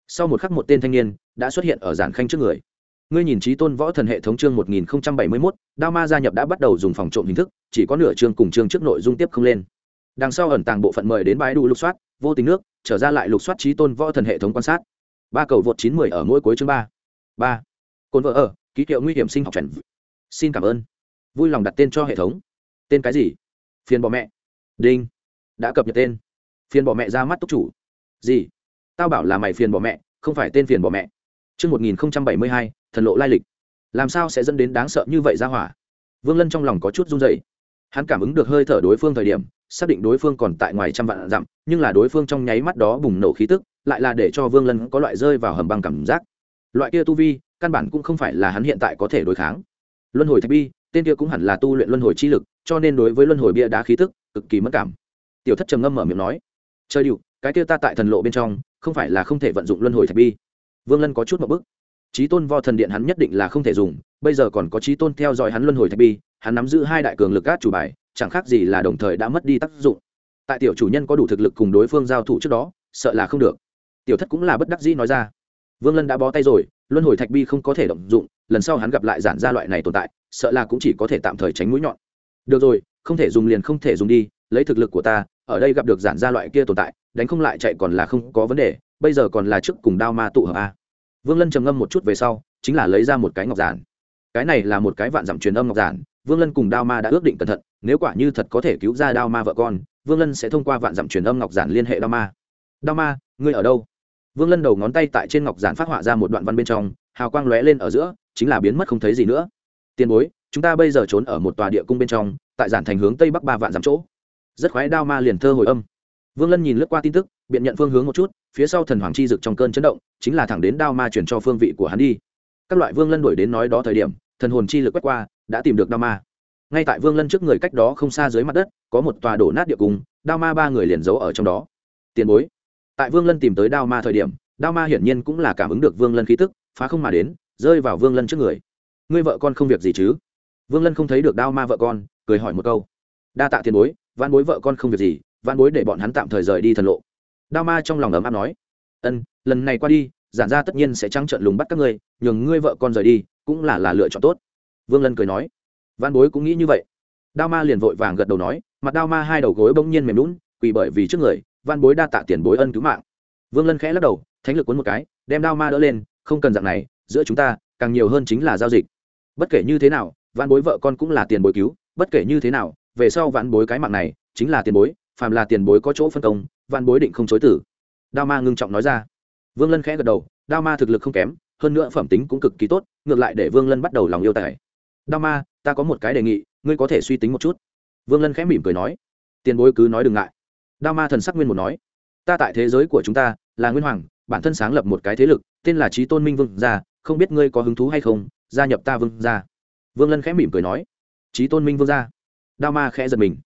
sau một khắc một tên thanh niên đã xuất hiện ở giản khanh trước người ngươi nhìn trí tôn võ thần hệ thống chương một nghìn bảy mươi mốt đao ma gia nhập đã bắt đầu dùng phòng trộm hình thức chỉ có nửa chương cùng chương trước nội dung tiếp không lên đằng sau ẩn tàng bộ phận mời đến bãi đủ lục soát vô tình nước trở ra lại lục soát trí tôn võ thần hệ thống quan sát ba cầu vượt chín mười ở mỗi cuối chương ba ba cồn vợ ở ký hiệu nguy hiểm sinh học chuẩn xin cảm ơn vui lòng đặt tên cho hệ thống tên cái gì phiền bỏ mẹ đinh đã cập nhật tên phiền bỏ mẹ ra mắt túc chủ gì tao bảo là mày phiền bỏ mẹ không phải tên phiền bỏ mẹ Trước 1072, thần lộ lai lịch. Làm sao sẽ dẫn đến đáng sợ như vậy ra hỏa? Vương Lân trong lòng có chút run rẩy. Hắn cảm ứng được hơi thở đối phương thời điểm, xác định đối phương còn tại ngoài trăm vạn dặm, nhưng là đối phương trong nháy mắt đó bùng nổ khí tức, lại là để cho Vương Lân có loại rơi vào hầm băng cảm giác. Loại kia tu vi, căn bản cũng không phải là hắn hiện tại có thể đối kháng. Luân hồi thạch bi, tên kia cũng hẳn là tu luyện luân hồi chi lực, cho nên đối với luân hồi bia đá khí tức, cực kỳ mất cảm. Tiểu Thất trầm ngâm mở miệng nói: trời điệu, cái kia ta tại thần lộ bên trong, không phải là không thể vận dụng luân hồi thạch bi vương lân có chút một bức trí tôn vo thần điện hắn nhất định là không thể dùng bây giờ còn có trí tôn theo dõi hắn luân hồi thạch bi hắn nắm giữ hai đại cường lực át chủ bài chẳng khác gì là đồng thời đã mất đi tác dụng tại tiểu chủ nhân có đủ thực lực cùng đối phương giao thủ trước đó sợ là không được tiểu thất cũng là bất đắc dĩ nói ra vương lân đã bó tay rồi luân hồi thạch bi không có thể động dụng lần sau hắn gặp lại giản gia loại này tồn tại sợ là cũng chỉ có thể tạm thời tránh mũi nhọn được rồi không thể dùng liền không thể dùng đi lấy thực lực của ta ở đây gặp được giản gia loại kia tồn tại đánh không lại chạy còn là không có vấn đề bây giờ còn là trước cùng đao ma tụ hợp a vương lân trầm ngâm một chút về sau chính là lấy ra một cái ngọc giản cái này là một cái vạn dặm truyền âm ngọc giản vương lân cùng đao ma đã ước định cẩn thận nếu quả như thật có thể cứu ra đao ma vợ con vương lân sẽ thông qua vạn dặm truyền âm ngọc giản liên hệ đao ma đao ma ngươi ở đâu vương lân đầu ngón tay tại trên ngọc giản phát họa ra một đoạn văn bên trong hào quang lóe lên ở giữa chính là biến mất không thấy gì nữa tiền bối chúng ta bây giờ trốn ở một tòa địa cung bên trong tại giản thành hướng tây bắc ba vạn dặm chỗ rất khoái đao ma liền thơ hồi âm vương lân nhìn lướt qua tin tức biện nhận phương hướng một chút phía sau thần hoàng chi dực trong cơn chấn động chính là thẳng đến đao ma chuyển cho phương vị của hắn đi các loại vương lân đuổi đến nói đó thời điểm thần hồn chi lực quét qua đã tìm được đao ma ngay tại vương lân trước người cách đó không xa dưới mặt đất có một tòa đổ nát địa cung đao ma ba người liền giấu ở trong đó tiền bối tại vương lân tìm tới đao ma thời điểm đao ma hiển nhiên cũng là cảm ứng được vương lân khí tức phá không mà đến rơi vào vương lân trước người ngươi vợ con không việc gì chứ vương lân không thấy được đao ma vợ con cười hỏi một câu đa tạ tiền bối văn bối vợ con không việc gì văn bối để bọn hắn tạm thời rời đi thần lộ đao ma trong lòng ấm áp nói ân lần này qua đi giản ra tất nhiên sẽ trắng trợn lùng bắt các ngươi nhường ngươi vợ con rời đi cũng là là lựa chọn tốt vương lân cười nói văn bối cũng nghĩ như vậy đao ma liền vội vàng gật đầu nói mặt đao ma hai đầu gối bỗng nhiên mềm lún quỳ bởi vì trước người văn bối đa tạ tiền bối ân cứu mạng vương lân khẽ lắc đầu thánh lực cuốn một cái đem đao ma đỡ lên không cần dạng này giữa chúng ta càng nhiều hơn chính là giao dịch bất kể như thế nào văn bối vợ con cũng là tiền bối cứu bất kể như thế nào về sau vạn bối cái mạng này chính là tiền bối phàm là tiền bối có chỗ phân công Van bối định không chối tử đao ma ngưng trọng nói ra vương lân khẽ gật đầu đao ma thực lực không kém hơn nữa phẩm tính cũng cực kỳ tốt ngược lại để vương lân bắt đầu lòng yêu tài đao ma ta có một cái đề nghị ngươi có thể suy tính một chút vương lân khẽ mỉm cười nói tiền bối cứ nói đừng ngại đao ma thần sắc nguyên một nói ta tại thế giới của chúng ta là nguyên hoàng bản thân sáng lập một cái thế lực tên là trí tôn minh vương gia không biết ngươi có hứng thú hay không gia nhập ta vương gia vương lân khẽ mỉm cười nói trí tôn minh vương gia đao ma khẽ giật mình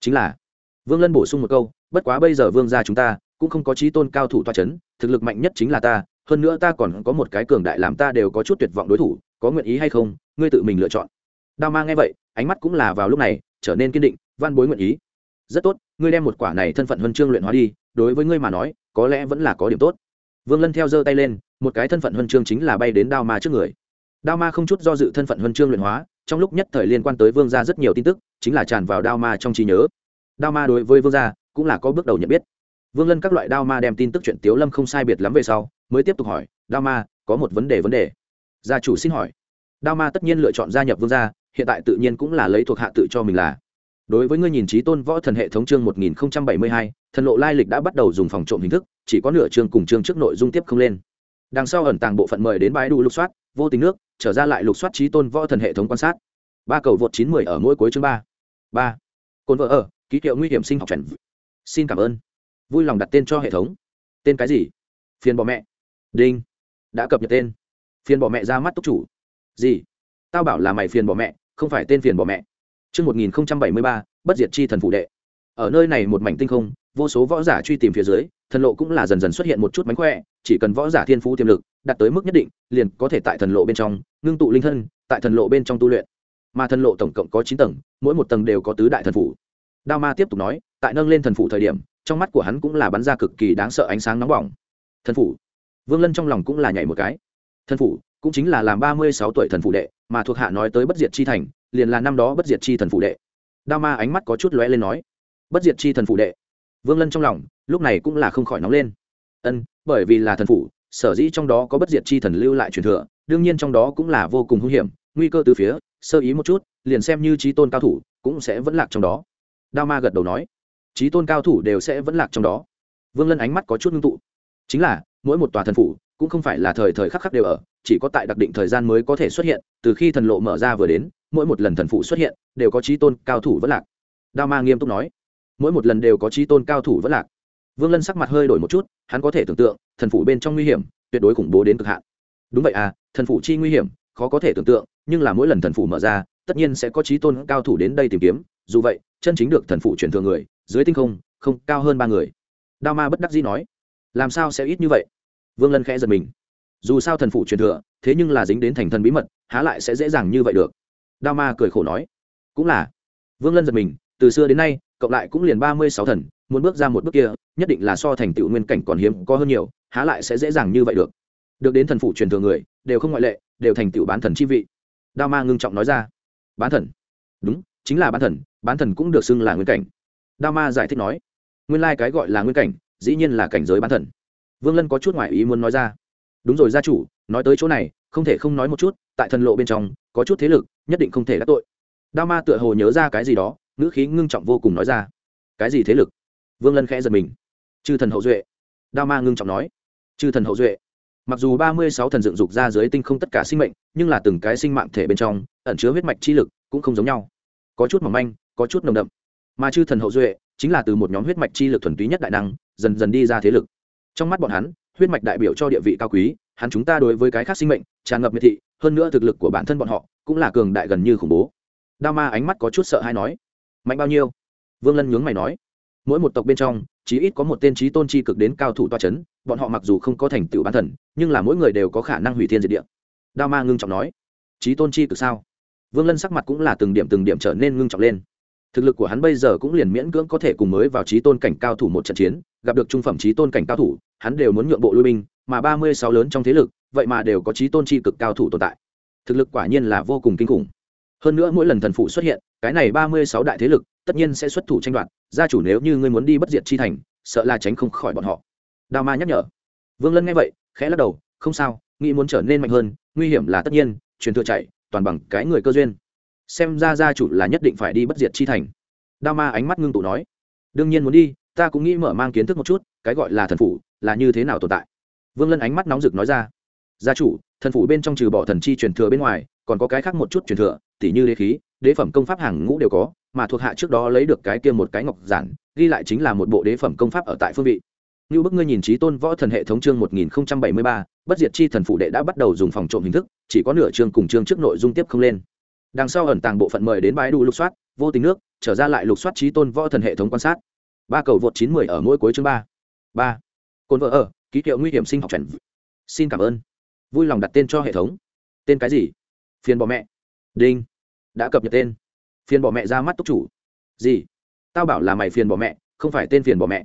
chính là vương lân bổ sung một câu bất quá bây giờ vương gia chúng ta cũng không có trí tôn cao thủ toa c h ấ n thực lực mạnh nhất chính là ta hơn nữa ta còn có một cái cường đại làm ta đều có chút tuyệt vọng đối thủ có nguyện ý hay không ngươi tự mình lựa chọn đao ma nghe vậy ánh mắt cũng là vào lúc này trở nên kiên định văn bối nguyện ý rất tốt ngươi đem một quả này thân phận huân chương luyện hóa đi đối với ngươi mà nói có lẽ vẫn là có điểm tốt vương lân theo giơ tay lên một cái thân phận huân chương chính là bay đến đao ma trước người đao ma không chút do dự thân phận huân chương luyện hóa trong lúc nhất thời liên quan tới vương gia rất nhiều tin tức chính là tràn vào đao ma trong trí nhớ đao ma đối với vương gia cũng là có bước đầu nhận biết vương lân các loại đao ma đem tin tức chuyện tiếu lâm không sai biệt lắm về sau mới tiếp tục hỏi đao ma có một vấn đề vấn đề gia chủ xin hỏi đao ma tất nhiên lựa chọn gia nhập vương gia hiện tại tự nhiên cũng là lấy thuộc hạ tự cho mình là đối với ngươi nhìn trí tôn võ thần hệ thống chương một nghìn bảy mươi hai thần lộ lai lịch đã bắt đầu dùng phòng trộm hình thức chỉ có nửa chương cùng chương trước nội dung tiếp không lên đằng sau ẩn tàng bộ phận mời đến bãi đủ lục soát vô tình nước trở ra lại lục soát trí tôn võ thần hệ thống quan sát ba cầu vượt chín mười ở mỗi cuối chương ba ba cồn vợ ở ký hiệu nguy hiểm sinh học chuẩn xin cảm ơn vui lòng đặt tên cho hệ thống tên cái gì phiền bỏ mẹ đinh đã cập nhật tên phiền bỏ mẹ ra mắt túc chủ gì tao bảo là mày phiền bỏ mẹ không phải tên phiền bỏ mẹ Trước 1073, bất diệt chi thần phụ đệ. Ở nơi này một mảnh tinh không, vô số võ giả truy tìm phía dưới, thần lộ cũng là dần dần xuất hiện một chút mánh khỏe, chỉ cần võ giả thiên phú tiềm lực, đạt tới mức nhất định, liền có thể tại thần lộ bên trong, ngưng tụ linh thân, tại thần lộ bên trong tu luyện. Mà thần lộ tổng cộng có chín tầng, mỗi một tầng đều có tứ đại thần phủ. Đao Ma tiếp tục nói, tại nâng lên thần phủ thời điểm trong mắt của hắn cũng là bắn ra cực kỳ đáng sợ ánh sáng nóng bỏng thần phủ vương lân trong lòng cũng là nhảy một cái thần phủ cũng chính là làm ba mươi sáu tuổi thần phủ đệ mà thuộc hạ nói tới bất diệt chi thành liền là năm đó bất diệt chi thần phủ đệ đao ma ánh mắt có chút lóe lên nói bất diệt chi thần phủ đệ vương lân trong lòng lúc này cũng là không khỏi nóng lên ân bởi vì là thần phủ sở dĩ trong đó có bất diệt chi thần lưu lại truyền thừa đương nhiên trong đó cũng là vô cùng hung hiểm nguy cơ từ phía sơ ý một chút liền xem như trí tôn cao thủ cũng sẽ vẫn lạc trong đó đao ma gật đầu nói trí tôn cao thủ đều sẽ vẫn lạc trong đó vương lân ánh mắt có chút ngưng tụ chính là mỗi một tòa thần phủ cũng không phải là thời thời khắc khắc đều ở chỉ có tại đặc định thời gian mới có thể xuất hiện từ khi thần lộ mở ra vừa đến mỗi một lần thần phủ xuất hiện đều có trí tôn cao thủ vẫn lạc đao ma nghiêm túc nói mỗi một lần đều có trí tôn cao thủ vẫn lạc vương lân sắc mặt hơi đổi một chút hắn có thể tưởng tượng thần phủ bên trong nguy hiểm tuyệt đối khủng bố đến cực hạn đúng vậy à thần phủ chi nguy hiểm khó có thể tưởng tượng nhưng là mỗi lần thần phủ mở ra tất nhiên sẽ có trí tôn cao thủ đến đây tìm kiếm dù vậy chân chính được thần phủ truyền thừa người dưới tinh không không cao hơn ba người đao ma bất đắc dĩ nói làm sao sẽ ít như vậy vương lân khẽ giật mình dù sao thần phụ truyền thừa thế nhưng là dính đến thành thần bí mật há lại sẽ dễ dàng như vậy được đao ma cười khổ nói cũng là vương lân giật mình từ xưa đến nay cộng lại cũng liền ba mươi sáu thần muốn bước ra một bước kia nhất định là so thành tựu nguyên cảnh còn hiếm có hơn nhiều há lại sẽ dễ dàng như vậy được được đến thần phụ truyền thừa người đều không ngoại lệ đều thành tựu bán thần chi vị đao ma ngưng trọng nói ra bán thần đúng chính là bán thần bán thần cũng được xưng là nguyên cảnh đao ma giải thích nói nguyên lai、like、cái gọi là nguyên cảnh dĩ nhiên là cảnh giới bán thần vương lân có chút ngoại ý muốn nói ra đúng rồi gia chủ nói tới chỗ này không thể không nói một chút tại thần lộ bên trong có chút thế lực nhất định không thể đắc tội đao ma tựa hồ nhớ ra cái gì đó ngữ khí ngưng trọng vô cùng nói ra cái gì thế lực vương lân khẽ giật mình chư thần hậu duệ đao ma ngưng trọng nói chư thần hậu duệ mặc dù ba mươi sáu thần dựng dục ra dưới tinh không tất cả sinh mệnh nhưng là từng cái sinh mạng thể bên trong ẩn chứa huyết mạch chi lực cũng không giống nhau có chút mỏng manh có chút nồng đậm mà chư thần hậu duệ chính là từ một nhóm huyết mạch chi lực thuần túy nhất đại năng dần dần đi ra thế lực trong mắt bọn hắn huyết mạch đại biểu cho địa vị cao quý hắn chúng ta đối với cái khác sinh mệnh tràn ngập miệt thị hơn nữa thực lực của bản thân bọn họ cũng là cường đại gần như khủng bố đao ma ánh mắt có chút sợ hay nói mạnh bao nhiêu vương lân nhướng mày nói mỗi một tộc bên trong chí ít có một tên trí tôn chi cực đến cao thủ toa c h ấ n bọn họ mặc dù không có thành tựu bán thần nhưng là mỗi người đều có khả năng hủy thiên diệt địa đao ma ngưng trọng nói trí tôn chi cực sao vương lân sắc mặt cũng là từng điểm từng điểm trở nên ngưng trọng lên thực lực của hắn bây giờ cũng liền miễn cưỡng có thể cùng mới vào trí tôn cảnh cao thủ một trận chiến gặp được trung phẩm trí tôn cảnh cao thủ hắn đều muốn nhượng bộ lui binh mà ba mươi sáu lớn trong thế lực vậy mà đều có trí tôn tri cực cao thủ tồn tại thực lực quả nhiên là vô cùng kinh khủng hơn nữa mỗi lần thần phụ xuất hiện cái này ba mươi sáu đại thế lực tất nhiên sẽ xuất thủ tranh đoạt gia chủ nếu như ngươi muốn đi bất diệt chi thành sợ là tránh không khỏi bọn họ đào ma nhắc nhở vương lân nghe vậy khẽ lắc đầu không sao nghĩ muốn trở nên mạnh hơn nguy hiểm là tất nhiên truyền thừa chạy toàn bằng cái người cơ duyên xem ra gia chủ là nhất định phải đi bất diệt chi thành đao ma ánh mắt ngưng tụ nói đương nhiên muốn đi ta cũng nghĩ mở mang kiến thức một chút cái gọi là thần phủ là như thế nào tồn tại vương lân ánh mắt nóng rực nói ra gia chủ thần phủ bên trong trừ bỏ thần chi truyền thừa bên ngoài còn có cái khác một chút truyền thừa tỉ như đế khí đế phẩm công pháp hàng ngũ đều có mà thuộc hạ trước đó lấy được cái kia một cái ngọc giản ghi lại chính là một bộ đế phẩm công pháp ở tại phương vị như bức ngươi nhìn trí tôn võ thần hệ thống chương một nghìn bảy mươi ba bất diệt chi thần phủ đệ đã bắt đầu dùng phòng trộm hình thức chỉ có nửa chương cùng chương trước nội dung tiếp không lên đằng sau ẩn tàng bộ phận mời đến bãi đủ lục soát vô tình nước trở ra lại lục soát trí tôn võ thần hệ thống quan sát ba cầu vượt chín mười ở mỗi cuối chương ba ba cồn vợ ở ký hiệu nguy hiểm sinh học trần xin cảm ơn vui lòng đặt tên cho hệ thống tên cái gì phiền bỏ mẹ đinh đã cập nhật tên phiền bỏ mẹ ra mắt túc chủ gì tao bảo là mày phiền bỏ mẹ không phải tên phiền bỏ mẹ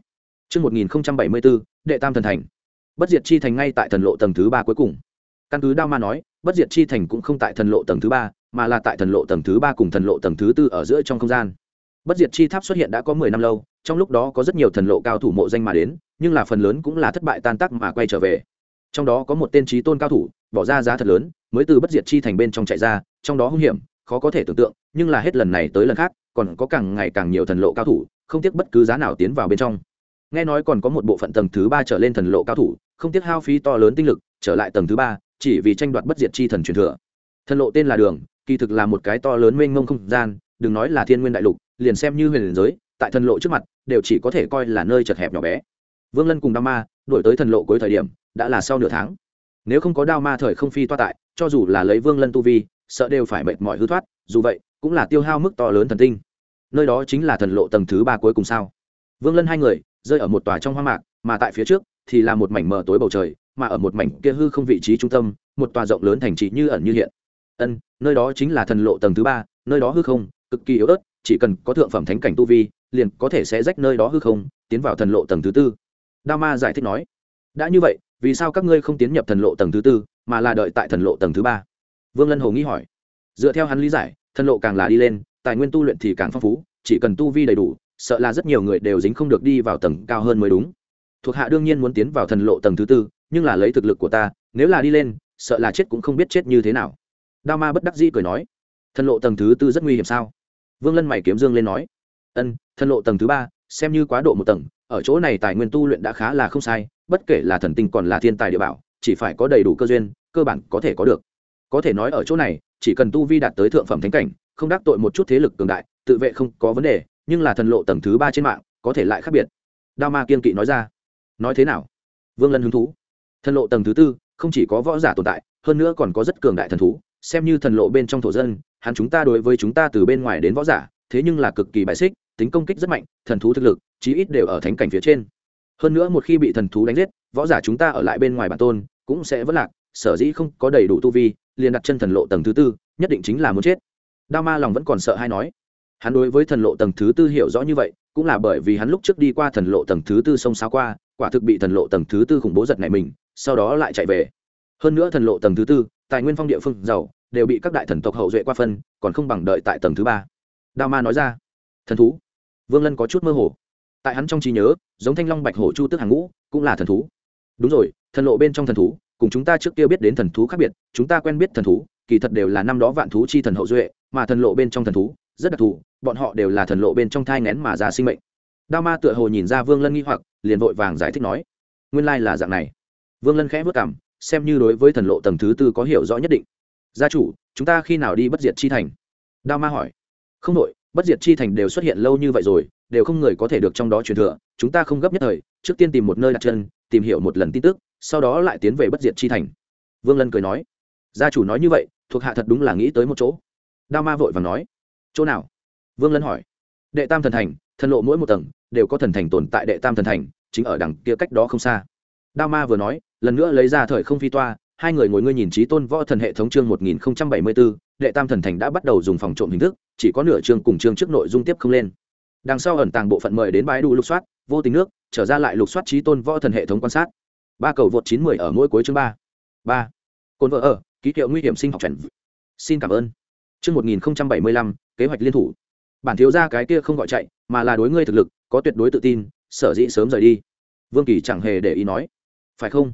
chương một nghìn bảy mươi bốn đệ tam thần thành bất diệt chi thành ngay tại thần lộ tầng thứ ba cuối cùng căn cứ đao ma nói bất diệt chi thành cũng không tại thần lộ tầng thứ ba mà là tại thần lộ tầng thứ ba cùng thần lộ tầng thứ tư ở giữa trong không gian bất diệt chi tháp xuất hiện đã có mười năm lâu trong lúc đó có rất nhiều thần lộ cao thủ mộ danh mà đến nhưng là phần lớn cũng là thất bại tan tác mà quay trở về trong đó có một tên trí tôn cao thủ bỏ ra giá thật lớn mới từ bất diệt chi thành bên trong chạy ra trong đó hung hiểm khó có thể tưởng tượng nhưng là hết lần này tới lần khác còn có càng ngày càng nhiều thần lộ cao thủ không tiếc bất cứ giá nào tiến vào bên trong nghe nói còn có một bộ phận tầng thứ ba trở lên thần lộ cao thủ không tiếc hao phí to lớn tinh lực trở lại tầng thứ ba chỉ vì tranh đoạt bất diệt chi thần truyền thừa thần lộ tên là đường kỳ thực là một cái to lớn mênh mông không gian đừng nói là thiên nguyên đại lục liền xem như huyền giới tại thần lộ trước mặt đều chỉ có thể coi là nơi chật hẹp nhỏ bé vương lân cùng đao ma đuổi tới thần lộ cuối thời điểm đã là sau nửa tháng nếu không có đao ma thời không phi toa tại cho dù là lấy vương lân tu vi sợ đều phải mệt mỏi hư thoát dù vậy cũng là tiêu hao mức to lớn thần tinh nơi đó chính là thần lộ tầng thứ ba cuối cùng sao vương lân hai người rơi ở một tòa trong hoang mạc mà tại phía trước thì là một mảnh mờ tối bầu trời mà ở một mảnh kia hư không vị trí trung tâm một tòa rộng lớn thành trì như ẩn như hiện ân nơi đó chính là thần lộ tầng thứ ba nơi đó hư không cực kỳ yếu ớt chỉ cần có thượng phẩm thánh cảnh tu vi liền có thể sẽ rách nơi đó hư không tiến vào thần lộ tầng thứ tư đao ma giải thích nói đã như vậy vì sao các ngươi không tiến nhập thần lộ tầng thứ tư mà là đợi tại thần lộ tầng thứ ba vương lân hồ nghĩ hỏi dựa theo hắn lý giải thần lộ càng là đi lên tài nguyên tu luyện thì càng phong phú chỉ cần tu vi đầy đủ sợ là rất nhiều người đều dính không được đi vào tầng cao hơn mới đúng thuộc hạ đương nhiên muốn tiến vào thần lộ tầng thứ tư nhưng là lấy thực lực của ta nếu là đi lên sợ là chết cũng không biết chết như thế nào đao ma bất đắc dĩ cười nói thần lộ tầng thứ tư rất nguy hiểm sao vương lân mày kiếm dương lên nói ân thần lộ tầng thứ ba xem như quá độ một tầng ở chỗ này tài nguyên tu luyện đã khá là không sai bất kể là thần tinh còn là thiên tài địa bảo chỉ phải có đầy đủ cơ duyên cơ bản có thể có được có thể nói ở chỗ này chỉ cần tu vi đạt tới thượng phẩm thánh cảnh không đắc tội một chút thế lực cường đại tự vệ không có vấn đề nhưng là thần lộ tầng thứ ba trên mạng có thể lại khác biệt đao ma kiên kỵ nói ra nói thế nào vương lân hứng thú thần lộ tầng thứ tư không chỉ có võ giả tồn tại hơn nữa còn có rất cường đại thần thú xem như thần lộ bên trong thổ dân hắn chúng ta đối với chúng ta từ bên ngoài đến võ giả thế nhưng là cực kỳ bài xích tính công kích rất mạnh thần thú thực lực chí ít đều ở thánh cảnh phía trên hơn nữa một khi bị thần thú đánh giết võ giả chúng ta ở lại bên ngoài bản tôn cũng sẽ vất lạc sở dĩ không có đầy đủ tu vi liền đặt chân thần lộ tầng thứ tư nhất định chính là muốn chết đao ma lòng vẫn còn sợ hay nói hắn đối với thần lộ tầng thứ tư hiểu rõ như vậy cũng là bởi vì hắn lúc trước đi qua thần lộ tầng thứ tư sông sao qua quả thực bị thần lộ tầng thứ tư khủng bố giật này mình sau đó lại chạy về hơn nữa thần lộ tầng thứ tư tài nguyên phong địa phương giàu đều bị các đại thần tộc hậu duệ qua phân còn không bằng đợi tại tầng thứ ba đao ma nói ra thần thú vương lân có chút mơ hồ tại hắn trong trí nhớ giống thanh long bạch hổ chu tước hàng ngũ cũng là thần thú đúng rồi thần lộ bên trong thần thú cùng chúng ta trước kia biết đến thần thú khác biệt chúng ta quen biết thần thú kỳ thật đều là năm đó vạn thú chi thần hậu duệ mà thần lộ bên trong thần thú rất đặc thù bọn họ đều là thần lộ bên trong thai ngén mà ra sinh mệnh đao ma tựa hồ nhìn ra vương lân nghi hoặc liền vội vàng giải thích nói nguyên lai là dạng này vương lân khẽ vất cảm xem như đối với thần lộ tầng thứ tư có hiểu rõ nhất định gia chủ chúng ta khi nào đi bất diệt chi thành đao ma hỏi không đội bất diệt chi thành đều xuất hiện lâu như vậy rồi đều không người có thể được trong đó truyền thừa chúng ta không gấp nhất thời trước tiên tìm một nơi đặt chân tìm hiểu một lần tin tức sau đó lại tiến về bất diệt chi thành vương lân cười nói gia chủ nói như vậy thuộc hạ thật đúng là nghĩ tới một chỗ đao ma vội và nói chỗ nào vương lân hỏi đệ tam thần thành thần lộ mỗi một tầng đều có thần thành tồn tại đệ tam thần thành chính ở đằng kia cách đó không xa đao ma vừa nói lần nữa lấy ra thời không phi toa hai người ngồi ngươi nhìn trí tôn võ thần hệ thống chương một nghìn không trăm bảy mươi bốn đệ tam thần thành đã bắt đầu dùng phòng trộm hình thức chỉ có nửa chương cùng chương trước nội dung tiếp không lên đằng sau ẩn tàng bộ phận mời đến bãi đủ lục soát vô tình nước trở ra lại lục soát trí tôn võ thần hệ thống quan sát ba cầu vượt chín mươi ở mỗi cuối chương ba ba cồn vợ ở ký hiệu nguy hiểm sinh học chuẩn xin cảm ơn chương một nghìn không trăm bảy mươi lăm kế hoạch liên thủ bản thiếu gia cái kia không gọi chạy mà là đối ngươi thực lực có tuyệt đối tự tin sở dĩ sớm rời đi vương kỳ chẳng hề để ý nói phải không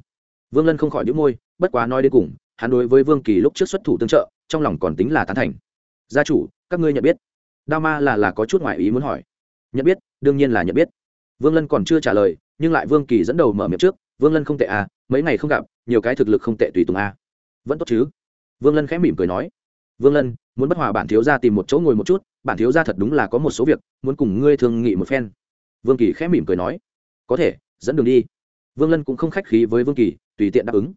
vương lân không khỏi những môi bất quá nói đến cùng hắn đối với vương kỳ lúc trước xuất thủ tương trợ trong lòng còn tính là tán thành gia chủ các ngươi nhận biết đao ma là là có chút ngoại ý muốn hỏi nhận biết đương nhiên là nhận biết vương lân còn chưa trả lời nhưng lại vương kỳ dẫn đầu mở miệng trước vương lân không tệ à mấy ngày không gặp nhiều cái thực lực không tệ tùy tùng à. vẫn tốt chứ vương lân khẽ mỉm cười nói vương lân muốn bất hòa bản thiếu ra tìm một chỗ ngồi một chút bản thiếu gia thật đúng là có một số việc muốn cùng ngươi thương nghị một phen vương kỳ khẽ mỉm cười nói có thể dẫn đường đi vương lân cũng không khách khí với vương kỳ tùy tiện đáp ứng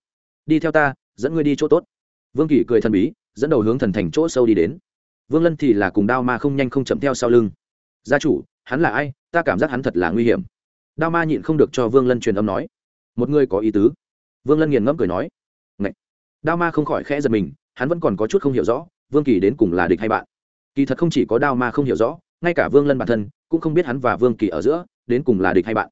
đi theo ta dẫn ngươi đi chỗ tốt vương kỳ cười thần bí dẫn đầu hướng thần thành chỗ sâu đi đến vương lân thì là cùng đao ma không nhanh không chậm theo sau lưng gia chủ hắn là ai ta cảm giác hắn thật là nguy hiểm đao ma nhịn không được cho vương lân truyền âm nói một người có ý tứ vương lân nghiền ngẫm cười nói Ngậy! đao ma không khỏi khẽ giật mình hắn vẫn còn có chút không hiểu rõ vương kỳ đến cùng là địch hay bạn kỳ thật không chỉ có đao ma không hiểu rõ ngay cả vương lân bản thân cũng không biết hắn và vương kỳ ở giữa đến cùng là địch hay bạn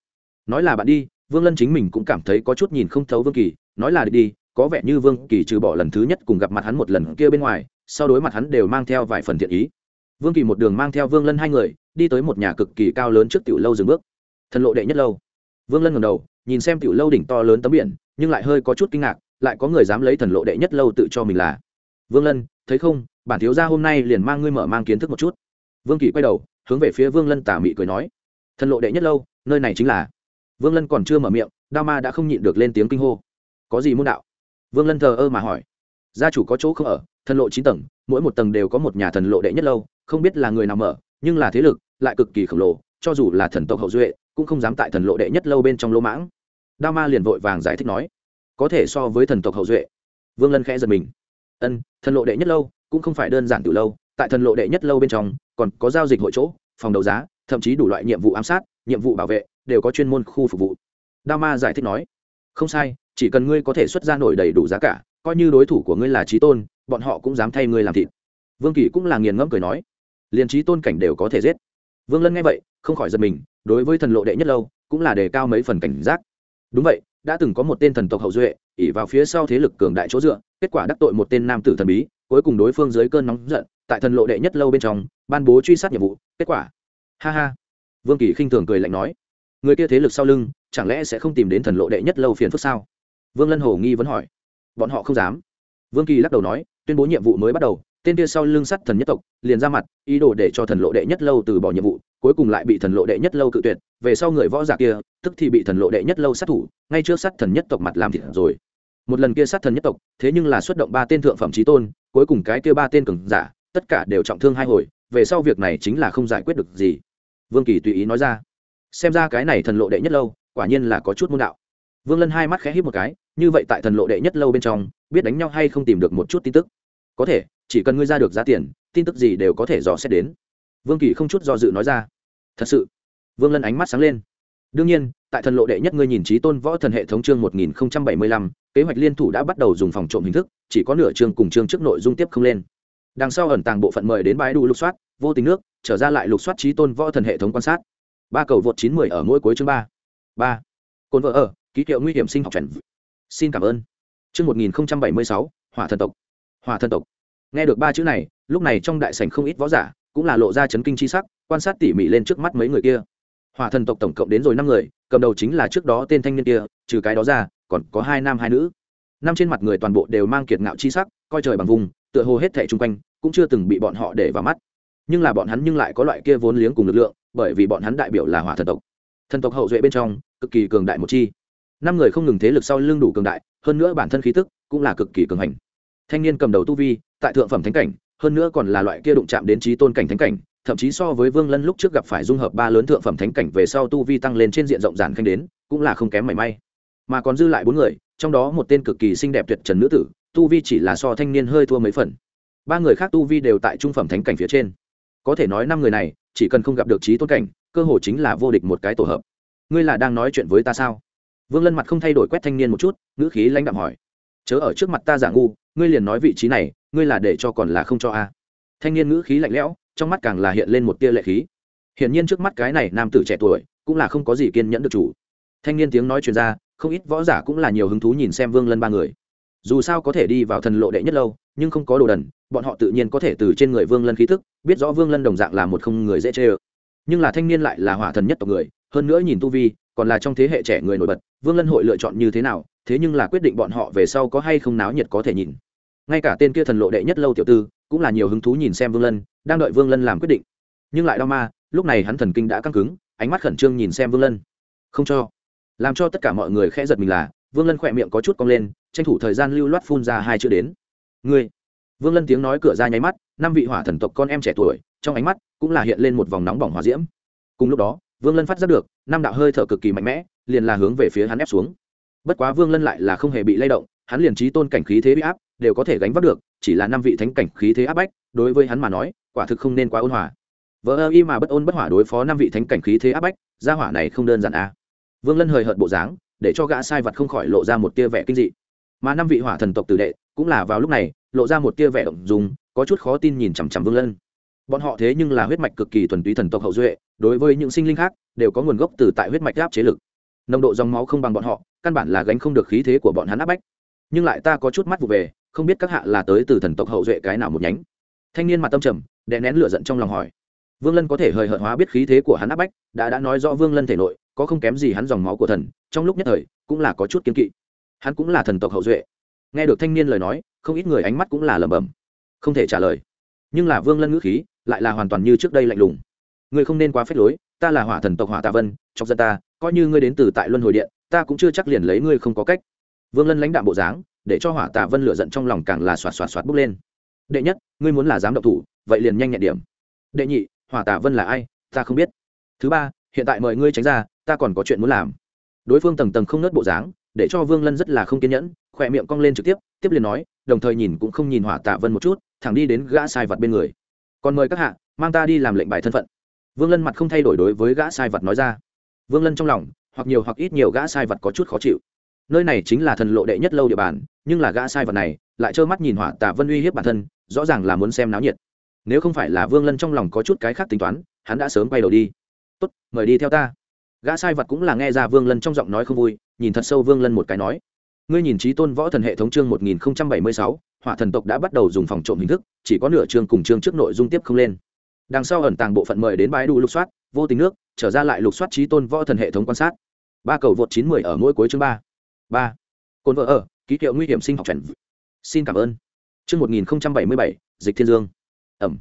nói là bạn đi vương lân chính mình cũng cảm thấy có chút nhìn không thấu vương kỳ nói là địch đi có vẻ như vương kỳ trừ bỏ lần thứ nhất cùng gặp mặt hắn một lần kia bên ngoài sau đối mặt hắn đều mang theo vài phần thiện ý vương kỳ một đường mang theo vương lân hai người đi tới một nhà cực kỳ cao lớn trước tiểu lâu dừng bước thần lộ đệ nhất lâu vương lân ngầm đầu nhìn xem tiểu lâu đỉnh to lớn tấm biển nhưng lại hơi có chút kinh ngạc lại có người dám lấy thần lộ đệ nhất lâu tự cho mình là vương lân thấy không bản thiếu gia hôm nay liền mang ngươi mở mang kiến thức một chút vương kỳ quay đầu hướng về phía vương lân tà mị cười nói thần lộ đệ nhất lâu nơi này chính là vương lân còn chưa mở miệng đao ma đã không nhịn được lên tiếng kinh hô có gì môn đạo vương lân thờ ơ mà hỏi gia chủ có chỗ không ở thần lộ chín tầng mỗi một tầng đều có một nhà thần lộ đệ nhất lâu không biết là người nào mở nhưng là thế lực lại cực kỳ khổng lồ cho dù là thần tộc hậu duệ cũng không dám tại thần lộ đệ nhất lâu bên trong lỗ mãng đao ma liền vội vàng giải thích nói có thể so với thần tộc hậu duệ vương lân khẽ giật mình ân thần lộ đệ nhất lâu cũng không phải đơn giản từ lâu tại thần lộ đệ nhất lâu bên trong còn có giao dịch hội chỗ phòng đấu giá thậm chí đủ loại nhiệm vụ ám sát nhiệm vụ bảo vệ đều có chuyên môn khu phục vụ đao ma giải thích nói không sai chỉ cần ngươi có thể xuất ra nổi đầy đủ giá cả coi như đối thủ của ngươi là trí tôn bọn họ cũng dám thay ngươi làm thịt vương kỳ cũng là nghiền ngẫm cười nói liền trí tôn cảnh đều có thể giết vương lân nghe vậy không khỏi giật mình đối với thần lộ đệ nhất lâu cũng là đề cao mấy phần cảnh giác đúng vậy đã từng có một tên thần tộc hậu duệ ỉ vào phía sau thế lực cường đại chỗ dựa kết quả đắc tội một tên nam tử thần bí cuối cùng đối phương dưới cơn nóng giận tại thần lộ đệ nhất lâu bên trong ban bố truy sát nhiệm vụ kết quả ha ha vương kỳ khinh thường cười lạnh nói người kia thế lực sau lưng chẳng lẽ sẽ không tìm đến thần lộ đệ nhất lâu phiền phức sao vương lân hồ nghi vẫn hỏi bọn họ không dám vương kỳ lắc đầu nói tuyên bố nhiệm vụ mới bắt đầu tên kia sau lưng sắt thần nhất tộc liền ra mặt ý đồ để cho thần lộ đệ nhất lâu từ bỏ nhiệm vụ cuối cùng lại bị thần lộ đệ nhất lâu cự tuyệt về sau người võ giả kia tức thì bị thần lộ đệ nhất lâu sát thủ ngay trước sắt thần nhất tộc mặt làm thịt rồi một lần kia sát thần nhất tộc thế nhưng là xuất động ba tên thượng phẩm trí tôn cuối cùng cái kia ba tên cường giả tất cả đều trọng thương hai hồi về sau việc này chính là không giải quyết được gì vương kỳ tùy ý nói ra xem ra cái này thần lộ đệ nhất lâu quả nhiên là có chút môn đạo vương lân hai mắt khẽ hít một cái như vậy tại thần lộ đệ nhất lâu bên trong biết đánh nhau hay không tìm được một chút tin tức có thể chỉ cần ngươi ra được giá tiền tin tức gì đều có thể dò xét đến vương kỳ không chút do dự nói ra thật sự vương lân ánh mắt sáng lên đương nhiên tại thần lộ đệ nhất ngươi nhìn trí tôn võ thần hệ thống chương một nghìn bảy mươi lăm kế hoạch liên thủ đã bắt đầu dùng phòng trộm hình thức chỉ có nửa chương cùng chương trước nội dung tiếp không lên đằng sau ẩn tàng bộ phận mời đến bãi đủ lục soát vô tình nước trở ra lại lục soát trí tôn võ thần hệ thống quan sát ba cầu vượt chín mười ở mỗi cuối chương ba ba cồn vợ ở ký hiệu nguy hiểm sinh học trần xin cảm ơn chương một nghìn bảy mươi sáu hỏa thần tộc hỏa thần tộc nghe được ba chữ này lúc này trong đại sảnh không ít võ giả cũng là lộ ra chấn kinh c h i sắc quan sát tỉ mỉ lên trước mắt mấy người kia hỏa thần tộc tổng cộng đến rồi năm người cầm đầu chính là trước đó tên thanh niên kia trừ cái đó ra còn có hai nam hai nữ năm trên mặt người toàn bộ đều mang kiệt ngạo chi sắc coi trời bằng vùng tựa hồ hết thệ chung quanh cũng chưa từng bị bọn họ để vào mắt nhưng là bọn hắn nhưng lại có loại kia vốn liếng cùng lực lượng bởi vì bọn hắn đại biểu là hỏa thần tộc thần tộc hậu duệ bên trong cực kỳ cường đại một chi năm người không ngừng thế lực sau lưng đủ cường đại hơn nữa bản thân khí tức cũng là cực kỳ cường hành thanh niên cầm đầu tu vi tại thượng phẩm thánh cảnh hơn nữa còn là loại kia đụng chạm đến trí tôn cảnh thánh cảnh thậm chí so với vương lân lúc trước gặp phải dung hợp ba lớn thượng phẩm thánh cảnh về sau tu vi tăng lên trên diện rộng giản khanh đến cũng là không kém mảy may mà còn dư lại bốn người trong đó một tên cực kỳ xinh đẹp tuyệt trần nữ tử tu vi chỉ là so thanh niên hơi thua mấy phần ba người khác tu vi đều tại trung phẩm thánh cảnh phía trên có thể nói năm người này chỉ cần không gặp được trí tôn cảnh cơ hồ chính là vô địch một cái tổ hợp ngươi là đang nói chuyện với ta sao vương lân mặt không thay đổi quét thanh niên một chút ngữ khí lãnh đạm hỏi chớ ở trước mặt ta giả ngu ngươi liền nói vị trí này ngươi là để cho còn là không cho a thanh niên ngữ khí lạnh lẽo trong mắt càng là hiện lên một tia lệ khí hiển nhiên trước mắt cái này nam tử trẻ tuổi cũng là không có gì kiên nhẫn được chủ thanh niên tiếng nói chuyện ra không ít võ giả cũng là nhiều hứng thú nhìn xem vương lân ba người dù sao có thể đi vào thần lộ đệ nhất lâu nhưng không có đồ đần bọn họ tự nhiên có thể từ trên người vương lân khí thức biết rõ vương lân đồng dạng là một không người dễ chê ơ nhưng là thanh niên lại là hỏa thần nhất tộc người hơn nữa nhìn tu vi còn là trong thế hệ trẻ người nổi bật vương lân hội lựa chọn như thế nào thế nhưng là quyết định bọn họ về sau có hay không náo nhiệt có thể nhìn ngay cả tên kia thần lộ đệ nhất lâu tiểu tư cũng là nhiều hứng thú nhìn xem vương lân đang đợi vương lân làm quyết định nhưng lại đau ma lúc này hắn thần kinh đã căng cứng ánh mắt khẩn trương nhìn xem vương lân không cho làm cho tất cả mọi người khẽ giật mình là vương lân khỏe miệng có chút cong lên tranh thủ thời gian lưu loát phun ra hai chữ đến ngươi vương lân tiếng nói cửa ra nháy mắt năm vị hỏa thần tộc con em trẻ tuổi trong ánh mắt cũng là hiện lên một vòng nóng bỏng hòa diễm cùng lúc đó vương lân phát giác được năm đạo hơi thở cực kỳ mạnh mẽ liền là hướng về phía hắn ép xuống bất quá vương lân lại là không hề bị lay động hắn liền trí tôn cảnh khí thế bị áp đều có thể gánh vác được chỉ là năm vị thánh cảnh khí thế áp bách đối với hắn mà nói quả thực không nên quá ôn hòa vỡ ơ y mà bất ôn bất hỏa đối phó năm vị thánh cảnh khí thế áp bách gia hỏa này không đơn giản à vương lân hời hợt bộ dáng để cho gã sai vật không khỏi lộ ra một tia vẻ kinh dị mà năm vị hỏa thần tộc tử đệ cũng là vào lúc này lộ ra một tia vẻ động dùng có chút khó tin nhìn chằm chằm vương lân bọn họ thế nhưng là huyết mạch cực kỳ thuần túy thần tộc hậu duệ đối với những sinh linh khác đều có nguồn gốc từ tại huyết mạch áp chế lực nồng độ dòng máu không bằng bọn họ căn bản là gánh không được khí thế của bọn hắn áp bách nhưng lại ta có chút mắt vụ về không biết các hạ là tới từ thần tộc hậu duệ cái nào một nhánh thanh niên mặt tâm trầm đè nén lửa giận trong lòng hỏi vương lân có thể hời hợt hóa biết khí thế của hắn áp bách đã đã nói rõ vương lân thể nội có không kém gì hắn dòng máu của thần trong lúc nhất thời cũng là có chút kiên kỵ hắn cũng là thần tộc hậu duệ nghe được thanh niên lời nói không ít người ánh mắt cũng là lẩm bẩm không thể trả lời nhưng là vương lân ngữ khí lại là hoàn toàn như trước đây lạnh lùng người không nên quá phép lối ta là hỏa thần tộc hỏa tạ vân chọc dân ta coi như ngươi đến từ tại luân hồi điện ta cũng chưa chắc liền lấy ngươi không có cách vương lân lãnh đạo bộ dáng để cho hỏa tạ vân lửa giận trong lòng càng là xoạt xoạt xoạt bốc lên đệ nhất ngươi muốn là dám động thủ vậy liền nhanh nhẹn điểm đệ nhị hỏa tạ vân là ai ta không biết thứ ba hiện tại mời ngươi tránh ra ta còn có chuyện muốn làm đối phương tầng tầng không nớt bộ dáng để cho vương lân rất là không kiên nhẫn khỏe miệng cong lên trực tiếp tiếp liền nói đồng thời nhìn cũng không nhìn hỏa tạ vân một chút thẳng đi đến gã sai vật bên người còn mời các hạ mang ta đi làm lệnh bài thân phận vương lân mặt không thay đổi đối với gã sai vật nói ra vương lân trong lòng hoặc nhiều hoặc ít nhiều gã sai vật có chút khó chịu nơi này chính là thần lộ đệ nhất lâu địa bàn nhưng là gã sai vật này lại trơ mắt nhìn hỏa tạ vân uy hiếp bản thân rõ ràng là muốn xem náo nhiệt nếu không phải là vương lân trong lòng có chút cái khác tính toán hắn đã sớm quay đầu đi tốt mời đi theo ta gã sai vật cũng là nghe ra vương lân trong giọng nói không vui nhìn thật sâu vương lân một cái nói ngươi nhìn trí tôn võ thần hệ thống chương một nghìn bảy mươi sáu hỏa thần tộc đã bắt đầu dùng phòng trộm hình thức chỉ có nửa chương cùng chương trước nội dung tiếp không lên đằng sau ẩn tàng bộ phận mời đến bãi đủ lục soát vô tình nước trở ra lại lục soát trí tôn võ thần hệ thống quan sát ba cầu vượt chín mươi ở mỗi cuối chương ba ba cồn vợ ở ký hiệu nguy hiểm sinh học chuẩn xin cảm ơn chương một nghìn bảy mươi bảy dịch thiên dương ẩm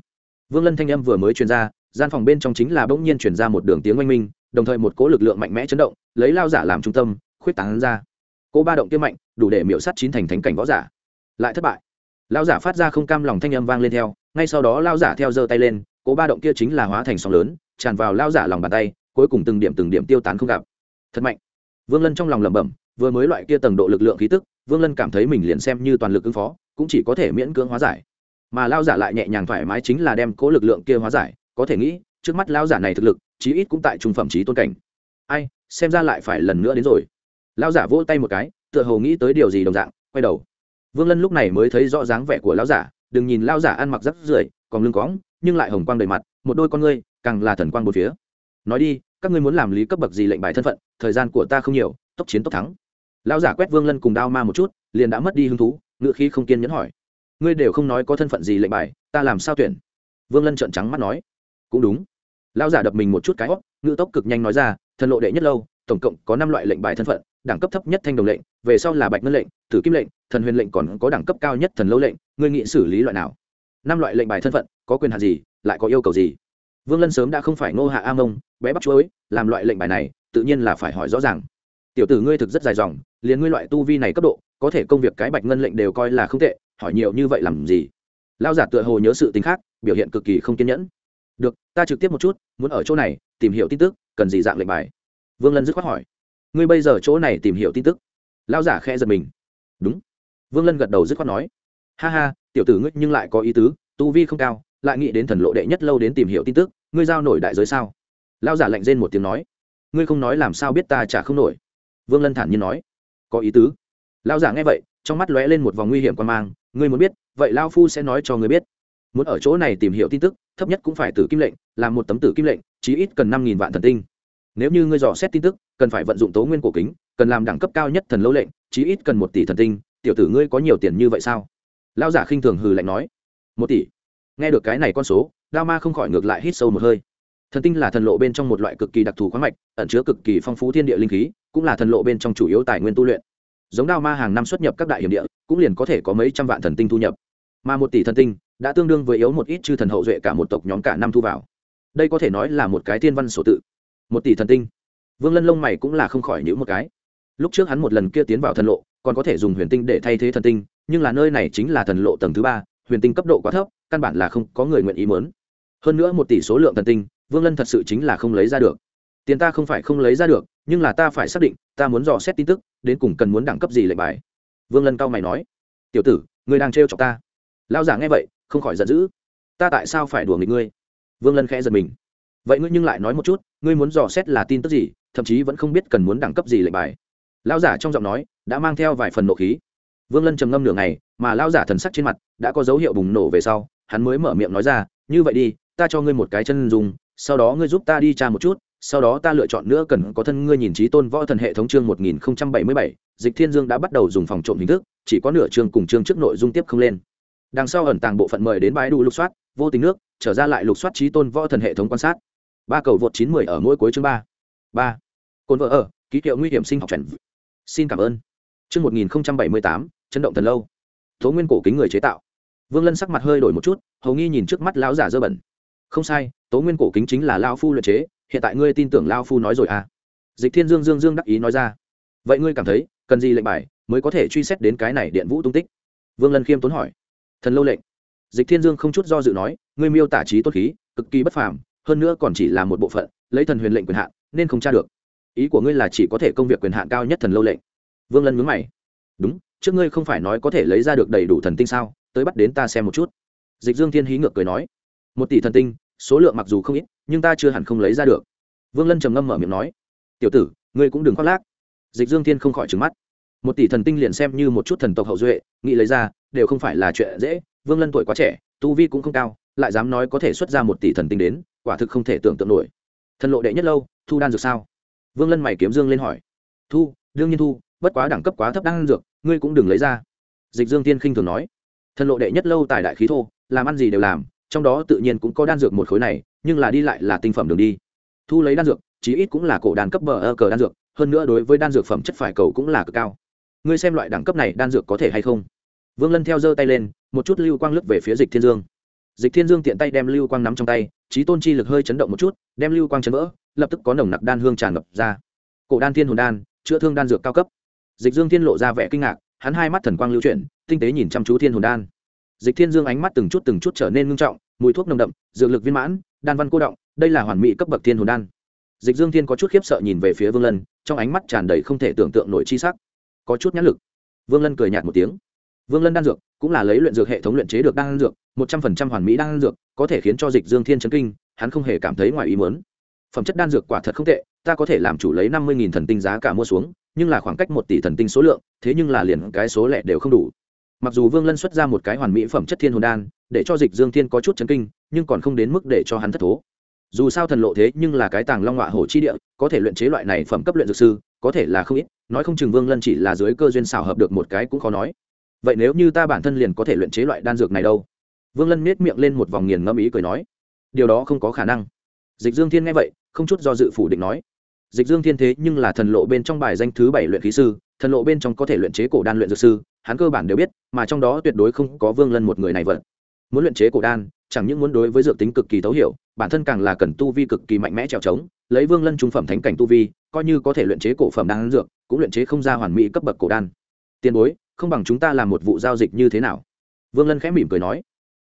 vương lân thanh âm vừa mới truyền ra gian phòng bên trong chính là bỗng nhiên truyền ra một đường tiếng oanh minh đồng thời một cố lực lượng mạnh mẽ chấn động lấy lao giả làm trung tâm khuyết tán ra cố ba động kia mạnh đủ để miễu sắt chín thành thánh cảnh võ giả lại thất bại lao giả phát ra không cam lòng thanh âm vang lên theo ngay sau đó lao giả theo giơ tay lên cố ba động kia chính là hóa thành sóng lớn tràn vào lao giả lòng bàn tay cuối cùng từng điểm từng điểm tiêu tán không gặp thật mạnh vương lân trong lòng lẩm bẩm vừa mới loại kia tầng độ lực lượng khí tức vương lân cảm thấy mình liền xem như toàn lực ứng phó cũng chỉ có thể miễn cưỡng hóa giải mà lao giả lại nhẹ nhàng thoải mái chính là đem cố lực lượng kia hóa giải có thể nghĩ trước mắt lao giả này thực lực chí ít cũng tại trung phẩm trí tôn cảnh ai xem ra lại phải lần nữa đến rồi lão giả vỗ tay một cái tựa hồ nghĩ tới điều gì đồng dạng quay đầu vương lân lúc này mới thấy rõ dáng vẻ của lão giả đừng nhìn lão giả ăn mặc rất rưởi còn lưng cóng nhưng lại hồng quang đầy mặt một đôi con ngươi càng là thần quang một phía nói đi các ngươi muốn làm lý cấp bậc gì lệnh bài thân phận thời gian của ta không nhiều tốc chiến tốc thắng lão giả quét vương lân cùng đao ma một chút liền đã mất đi hứng thú ngựa khí không kiên nhẫn hỏi ngươi đều không nói có thân phận gì lệnh bài ta làm sao tuyển vương lân trợn trắng mắt nói cũng đúng lão giả đập mình một chút cái óc ngự tốc cực nhanh nói ra thần lộ đệ nhất lâu tổng cộng có năm loại lệnh bài thân phận đẳng cấp thấp nhất thanh đồng lệnh về sau là bạch ngân lệnh tử kim lệnh thần huyền lệnh còn có đẳng cấp cao nhất thần lâu lệnh ngươi nghị xử lý loại nào năm loại lệnh bài thân phận có quyền hạn gì lại có yêu cầu gì vương lân sớm đã không phải ngô hạ a mông bé bắt chuối làm loại lệnh bài này tự nhiên là phải hỏi rõ ràng tiểu tử ngươi thực rất dài dòng liền ngươi loại tu vi này cấp độ có thể công việc cái bạch ngân lệnh đều coi là không tệ hỏi nhiều như vậy làm gì lao giả tựa hồ nhớ sự tính khác biểu hiện cực kỳ không kiên nhẫn được ta trực tiếp một chút muốn ở chỗ này tìm hiểu tin tức cần gì dạng lệnh bài vương lân dứt khoát hỏi ngươi bây giờ chỗ này tìm hiểu tin tức lao giả khe giật mình đúng vương lân gật đầu dứt khoát nói ha ha tiểu tử ngươi nhưng lại có ý tứ tu vi không cao lại nghĩ đến thần lộ đệ nhất lâu đến tìm hiểu tin tức ngươi giao nổi đại giới sao lao giả lạnh rên một tiếng nói ngươi không nói làm sao biết ta chả không nổi vương lân thản nhiên nói có ý tứ lao giả nghe vậy trong mắt lóe lên một vòng nguy hiểm quan mang ngươi muốn biết vậy lao phu sẽ nói cho ngươi biết muốn ở chỗ này tìm hiểu tin tức thấp nhất cũng phải tử kim lệnh làm một tấm tử kim lệnh chí ít cần năm nghìn vạn thần tinh nếu như ngươi dò xét tin tức cần phải vận dụng tố nguyên cổ kính cần làm đẳng cấp cao nhất thần lâu lệnh chí ít cần một tỷ thần tinh tiểu tử ngươi có nhiều tiền như vậy sao lao giả khinh thường hừ lạnh nói một tỷ nghe được cái này con số đao ma không khỏi ngược lại hít sâu một hơi thần tinh là thần lộ bên trong một loại cực kỳ đặc thù khoáng mạch ẩn chứa cực kỳ phong phú thiên địa linh khí cũng là thần lộ bên trong chủ yếu tài nguyên tu luyện giống đao ma hàng năm xuất nhập các đại hiểm địa cũng liền có thể có mấy trăm vạn thần tinh thu nhập mà một tỷ thần tinh đã tương đương với yếu một ít chư thần hậu duệ cả một tộc nhóm cả năm thu vào đây có thể nói là một cái tiên văn sổ tự một tỷ thần tinh vương lân lông mày cũng là không khỏi nhữ một cái lúc trước hắn một lần kia tiến vào thần lộ còn có thể dùng huyền tinh để thay thế thần tinh nhưng là nơi này chính là thần lộ tầng thứ ba huyền tinh cấp độ quá thấp căn bản là không có người nguyện ý mớn hơn nữa một tỷ số lượng thần tinh vương lân thật sự chính là không lấy ra được tiền ta không phải không lấy ra được nhưng là ta phải xác định ta muốn dò xét tin tức đến cùng cần muốn đẳng cấp gì lệnh bài vương lân cao mày nói tiểu tử ngươi đang trêu chọc ta lao giả nghe vậy không khỏi giận dữ ta tại sao phải đùa nghịch ngươi vương lân khẽ giật mình vậy ngươi nhưng lại nói một chút ngươi muốn dò xét là tin tức gì thậm chí vẫn không biết cần muốn đẳng cấp gì lệnh bài lao giả trong giọng nói đã mang theo vài phần nộ khí vương lân trầm ngâm nửa ngày mà lao giả thần sắc trên mặt đã có dấu hiệu bùng nổ về sau hắn mới mở miệng nói ra như vậy đi ta cho ngươi một cái chân dùng sau đó ngươi giúp ta đi tra một chút sau đó ta lựa chọn nữa cần có thân ngươi nhìn trí tôn võ thần hệ thống chương một nghìn bảy mươi bảy dịch thiên dương đã bắt đầu dùng phòng trộm hình thức chỉ có nửa chương cùng chương trước nội dung tiếp không lên đằng sau ẩn tàng bộ phận mời đến bãi đủ lục soát vô tình nước trở ra lại lục soát trí tôn võ thần hệ thống quan sát ba cầu vượt chín mười ở mỗi cuối chương ba ba cồn vợ ở ký hiệu nguy hiểm sinh học trần xin cảm ơn chương một nghìn bảy mươi tám chấn động thần lâu tố nguyên cổ kính người chế tạo vương lân sắc mặt hơi đổi một chút hầu nghi nhìn trước mắt lão giả dơ bẩn không sai tố nguyên cổ kính chính là lao phu luyện chế hiện tại ngươi tin tưởng lao phu nói rồi à dịch thiên dương dương dương đắc ý nói ra vậy ngươi cảm thấy cần gì lệnh bài mới có thể truy xét đến cái này điện vũ tung tích vương lân khiêm tốn hỏi thần lâu lệnh dịch thiên dương không chút do dự nói ngươi miêu tả trí tốt khí cực kỳ bất phàm hơn nữa còn chỉ là một bộ phận lấy thần huyền lệnh quyền hạn nên không tra được ý của ngươi là chỉ có thể công việc quyền hạn cao nhất thần lâu lệnh vương lân mướn mày đúng trước ngươi không phải nói có thể lấy ra được đầy đủ thần tinh sao tới bắt đến ta xem một chút dịch dương thiên hí ngược cười nói một tỷ thần tinh số lượng mặc dù không ít nhưng ta chưa hẳn không lấy ra được vương lân trầm ngâm mở miệng nói tiểu tử ngươi cũng đừng khoác lác dịch dương thiên không khỏi trứng mắt một tỷ thần tinh liền xem như một chút thần tộc hậu duệ nghĩ lấy ra đều không phải là chuyện dễ vương lân tuổi quá trẻ tu vi cũng không cao lại dám nói có thể xuất ra một tỷ thần tinh đến quả thực không thể tưởng tượng nổi thần lộ đệ nhất lâu thu đan dược sao vương lân mày kiếm dương lên hỏi thu đương nhiên thu bất quá đẳng cấp quá thấp đan dược ngươi cũng đừng lấy ra dịch dương tiên khinh thường nói thần lộ đệ nhất lâu tài đại khí thô làm ăn gì đều làm trong đó tự nhiên cũng có đan dược một khối này nhưng là đi lại là tinh phẩm đường đi thu lấy đan dược chí ít cũng là cổ đàn cấp bờ ơ cờ đan dược hơn nữa đối với đan dược phẩm chất phải cầu cũng là cực cao ngươi xem loại đẳng cấp này đan dược có thể hay không vương lân theo giơ tay lên một chút lưu quang lướt về phía dịch thiên dương dịch thiên dương tiện tay đem lưu quang nắm trong tay trí tôn chi lực hơi chấn động một chút đem lưu quang chấn vỡ lập tức có nồng nặc đan hương tràn ngập ra cổ đan thiên hồn đan chữa thương đan dược cao cấp dịch dương thiên lộ ra vẻ kinh ngạc hắn hai mắt thần quang lưu chuyển tinh tế nhìn chăm chú thiên hồn đan dịch thiên dương ánh mắt từng chút từng chút trở nên ngưng trọng mùi thuốc nồng đậm dược lực viên mãn đan văn cô động đây là hoàn mỹ cấp bậc thiên hồn đan dịch dương thiên có chút khiếp sợ nhìn về phía vương lân trong ánh mắt tràn đầy không thể tưởng tượng nổi chi sắc có chút nhãn lực vương lân cười nhạt một tiếng vương lân đan dược cũng là lấy luyện dược hệ thống luyện chế được đan dược một trăm phần trăm hoàn mỹ đan dược có thể khiến cho dịch dương thiên chấn kinh hắn không hề cảm thấy ngoài ý muốn phẩm chất đan dược quả thật không tệ ta có thể làm chủ lấy năm mươi nghìn thần tinh giá cả mua xuống nhưng là khoảng cách một tỷ thần tinh số lượng thế nhưng là liền cái số lẻ đều không đủ mặc dù vương lân xuất ra một cái hoàn mỹ phẩm chất thiên hồn đan để cho dịch dương thiên có chút chấn kinh nhưng còn không đến mức để cho hắn thất thố dù sao thần lộ thế nhưng là cái tàng long họa hổ chi địa có thể luyện chế loại này phẩm cấp luyện dược sư có thể là không ít nói không chừng vương lân chỉ là dưới cơ duyên xảo hợp được một cái cũng khó nói vậy nếu như ta bản thân liền có thể luyện chế loại đan dược này đâu vương lân miết miệng lên một vòng nghiền ngẫm ý cười nói điều đó không có khả năng dịch dương thiên nghe vậy không chút do dự phủ định nói dịch dương thiên thế nhưng là thần lộ bên trong bài danh thứ bảy luyện khí sư thần lộ bên trong có thể luyện chế cổ đan luyện dược sư hắn cơ bản đều biết mà trong đó tuyệt đối không có vương lân một người này vợt muốn luyện chế cổ đan chẳng những muốn đối với dược tính cực kỳ thấu hiểu bản thân càng là cần tu vi cực kỳ mạnh mẽ trèo trống lấy vương lân trung phẩm thánh cảnh tu vi coi như có thể luyện chế cổ phẩm đan dược cũng luyện chế không ra hoàn mỹ cấp bậc cổ đan tiền bối không bằng chúng ta làm một vụ giao dịch như thế nào vương lân khẽ mỉm cười nói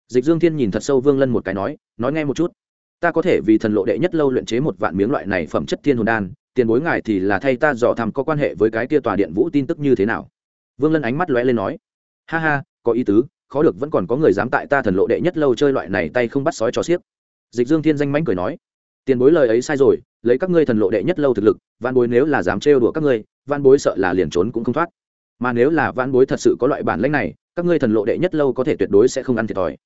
dịch dương thiên nhìn thật sâu vương lân một cái nói nói nghe một chút ta có thể vì thần lộ đệ nhất lâu luyện chế một vạn miếng loại này phẩm chất thiên hồn đan tiền bối ngài thì là thay ta dò thăm có quan hệ với cái kia tòa điện vũ tin tức như thế nào vương lân ánh mắt lóe lên nói ha ha có ý tứ khó được vẫn còn có người dám tại ta thần lộ đệ nhất lâu chơi loại này tay không bắt sói cho xiếc dịch dương thiên danh mánh cười nói tiền bối lời ấy sai rồi lấy các ngươi thần lộ đệ nhất lâu thực lực văn bối nếu là dám trêu đùa các ngươi văn bối sợ là liền trốn cũng không thoát mà nếu là văn bối thật sự có loại bản lãnh này các ngươi thần lộ đệ nhất lâu có thể tuyệt đối sẽ không ăn thiệt thòi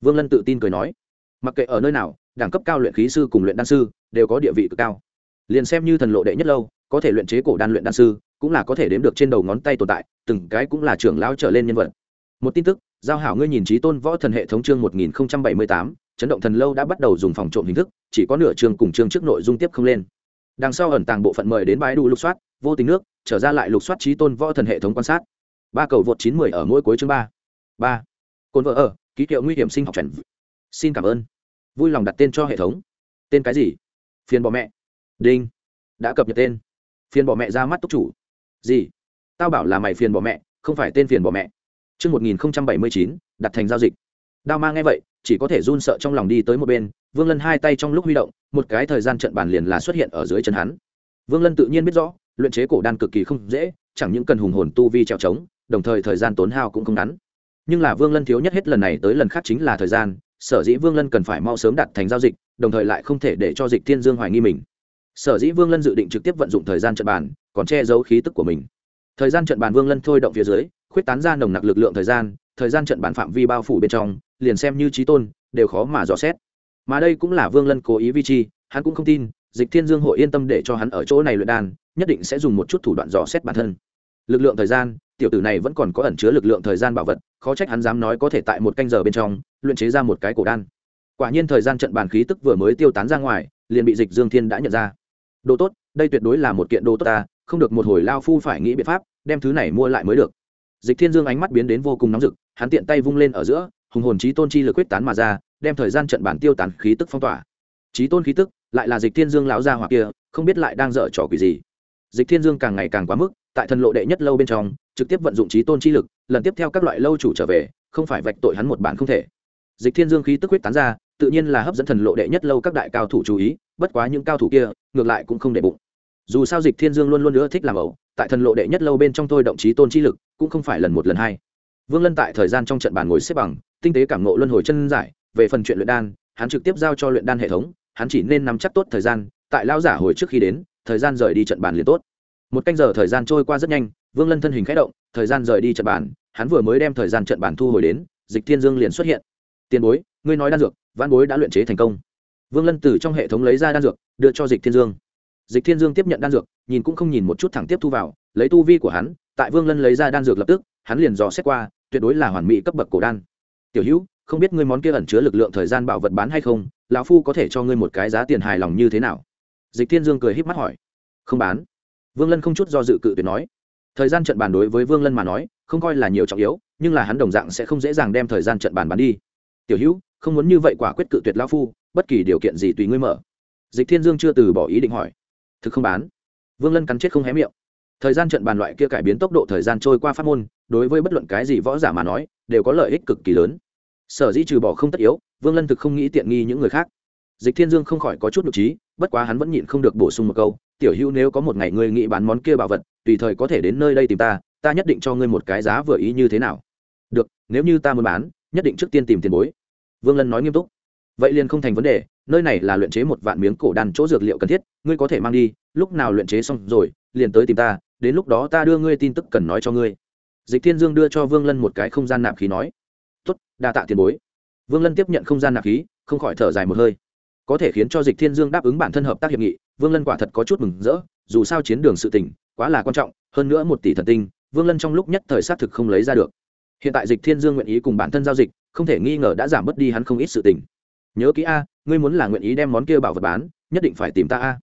vương lân tự tin cười nói mặc kệ ở nơi nào đẳng cấp cao luyện khí sư cùng luyện đan sư đều có địa vị cực cao liền xem như thần lộ đệ nhất lâu có thể luyện chế cổ đan luyện đan sư cũng là có thể đếm được trên đầu ngón tay tồn tại từng cái cũng là trưởng lão trở lên nhân vật một tin tức giao hảo ngươi nhìn trí tôn võ thần hệ thống chương một nghìn bảy mươi tám chấn động thần lâu đã bắt đầu dùng phòng trộm hình thức chỉ có nửa chương cùng chương trước nội dung tiếp không lên đằng sau ẩn tàng bộ phận mời đến bãi đu lục soát vô tình nước trở ra lại lục soát trí tôn võ thần hệ thống quan sát ba cầu vượt chín mười ở mỗi cuối chương ba ba cồn vợ ở ký hiệu nguy hiểm sinh học chuẩn xin cảm ơn vui lòng đặt tên cho hệ thống tên cái gì phiền bỏ mẹ đinh đã cập nhật tên phiền bỏ mẹ ra mắt túc chủ gì tao bảo là mày phiền bỏ mẹ không phải tên phiền bỏ mẹ chương một nghìn bảy mươi chín đặt thành giao dịch đao ma nghe vậy chỉ có thể run sợ trong lòng đi tới một bên vương lân hai tay trong lúc huy động một cái thời gian trận bàn liền là xuất hiện ở dưới chân hắn vương lân tự nhiên biết rõ luyện chế cổ đan cực kỳ không dễ chẳng những cần hùng hồn tu vi trèo trống đồng thời thời gian tốn hao cũng không ngắn nhưng là vương lân thiếu nhất hết lần này tới lần khác chính là thời gian sở dĩ vương lân cần phải mau sớm đạt thành giao dịch đồng thời lại không thể để cho dịch thiên dương hoài nghi mình sở dĩ vương lân dự định trực tiếp vận dụng thời gian trận bàn còn che giấu khí tức của mình thời gian trận bàn vương lân thôi động phía dưới khuyết tán ra nồng nặc lực lượng thời gian thời gian trận bàn phạm vi bao phủ bên trong liền xem như trí tôn đều khó mà dò xét mà đây cũng là vương lân cố ý vi chi hắn cũng không tin dịch thiên dương hội yên tâm để cho hắn ở chỗ này luyện đan nhất định sẽ dùng một chút thủ đoạn dò xét bản thân lực lượng thời gian tiểu tử này vẫn còn có ẩn chứa lực lượng thời gian bảo vật khó trách hắn dám nói có thể tại một canh giờ bên trong luyện chế ra một cái cổ đan quả nhiên thời gian trận bàn khí tức vừa mới tiêu tán ra ngoài liền bị dịch dương thiên đã nhận ra đồ tốt đây tuyệt đối là một kiện đồ tốt ta không được một hồi lao phu phải nghĩ biện pháp đem thứ này mua lại mới được dịch thiên dương ánh mắt biến đến vô cùng nóng rực hắn tiện tay vung lên ở giữa hùng hồn trí tôn chi lực quyết tán mà ra đem thời gian trận bản tiêu tán khí tức phong tỏa Chí tôn khí tức lại là dịch thiên dương lão gia hoặc kia không biết lại đang dở trò quỷ gì dịch thiên dương càng ngày càng quá mức tại thần lộ đệ nhất lâu bên trong trực tiếp vận dụng trí tôn chi lực lần tiếp theo các loại lâu chủ trở về không phải vạch tội hắn một bản không thể dịch thiên dương khí tức quyết tán ra tự nhiên là hấp dẫn thần lộ đệ nhất lâu các đại cao thủ chú ý bất quá những cao thủ kia ngược lại cũng không để bụng dù sao dịch thiên dương luôn luôn nữa thích làm ẩu tại thần lộ đệ nhất lâu bên trong thôi động trí tôn chi lực cũng không phải lần một lần hai vương lân tại thời gian trong trận bàn ngồi xếp bằng tinh tế cảm ngộ luân hồi chân giải về phần chuyện luyện đan hắn trực tiếp giao cho luyện đan hệ thống hắn chỉ nên nắm chắc tốt thời gian tại lao giả hồi trước khi đến thời gian rời đi trận bàn liền tốt một canh giờ thời gian trôi qua rất nhanh vương lân thân hình k h ẽ động thời gian rời đi trận bàn hắn vừa mới đem thời gian trận bàn thu hồi đến dịch thiên dương liền xuất hiện tiền bối ngươi nói đan dược văn bối đã luyện chế thành công vương lân từ trong hệ thống lấy ra đan dược đưa cho dịch thiên dương dịch thiên dương tiếp nhận đan dược nhìn cũng không nhìn một chút thẳng tiếp thu vào lấy tu vi của hắn tại vương lân lấy ra đan dược lập tức hắn liền dò xét qua tuyệt đối là hoàn mỹ cấp bậc cổ đan tiểu hữu không biết ngươi món kia ẩn chứa lực lượng thời gian bảo vật bán hay không lão phu có thể cho ngươi một cái giá tiền hài lòng như thế nào dịch thiên dương cười h í p mắt hỏi không bán vương lân không chút do dự cự tuyệt nói thời gian trận bàn đối với vương lân mà nói không coi là nhiều trọng yếu nhưng là hắn đồng dạng sẽ không dễ dàng đem thời gian trận bàn bán đi tiểu hữu không muốn như vậy quả quyết cự tuyệt lão phu bất kỳ điều kiện gì tùy ngươi mở dịch thiên dương chưa từ bỏ ý định hỏi thực không bán vương lân cắn chết không hé miệng thời gian trận bàn loại kia cải biến tốc độ thời gian trôi qua phát môn đối với bất luận cái gì võ giả mà nói đều có lợi ích cực kỳ lớn sở dĩ trừ bỏ không tất yếu vương lân thực không nghĩ tiện nghi những người khác dịch thiên dương không khỏi có chút nhục trí bất quá hắn vẫn nhịn không được bổ sung một câu tiểu hữu nếu có một ngày ngươi nghĩ bán món kia bảo vật tùy thời có thể đến nơi đây tìm ta ta nhất định cho ngươi một cái giá vừa ý như thế nào được nếu như ta muốn bán nhất định trước tiên tìm tiền bối vương lân nói nghiêm túc vậy liền không thành vấn đề nơi này là luyện chế một vạn miếng cổ đàn chỗ dược liệu cần thiết ngươi có thể mang đi lúc nào luyện chế xong rồi liền tới tìm ta đến lúc đó ta đưa ngươi tin tức cần nói cho ngươi dịch thiên dương đưa cho vương lân một cái không gian nạp khí nói t đa tạ tiền bối vương lân tiếp nhận không gian nạp khí không khỏi thở dài một hơi có thể khiến cho dịch thiên dương đáp ứng bản thân hợp tác hiệp nghị vương lân quả thật có chút mừng rỡ dù sao chiến đường sự tỉnh quá là quan trọng hơn nữa một tỷ thần tinh vương lân trong lúc nhất thời xác thực không lấy ra được hiện tại dịch thiên dương nguyện ý cùng bản thân giao dịch không thể nghi ngờ đã giảm bớt đi hắn không ít sự tình nhớ kỹ a ngươi muốn là nguyện ý đem món kia bảo vật bán nhất định phải tìm ta a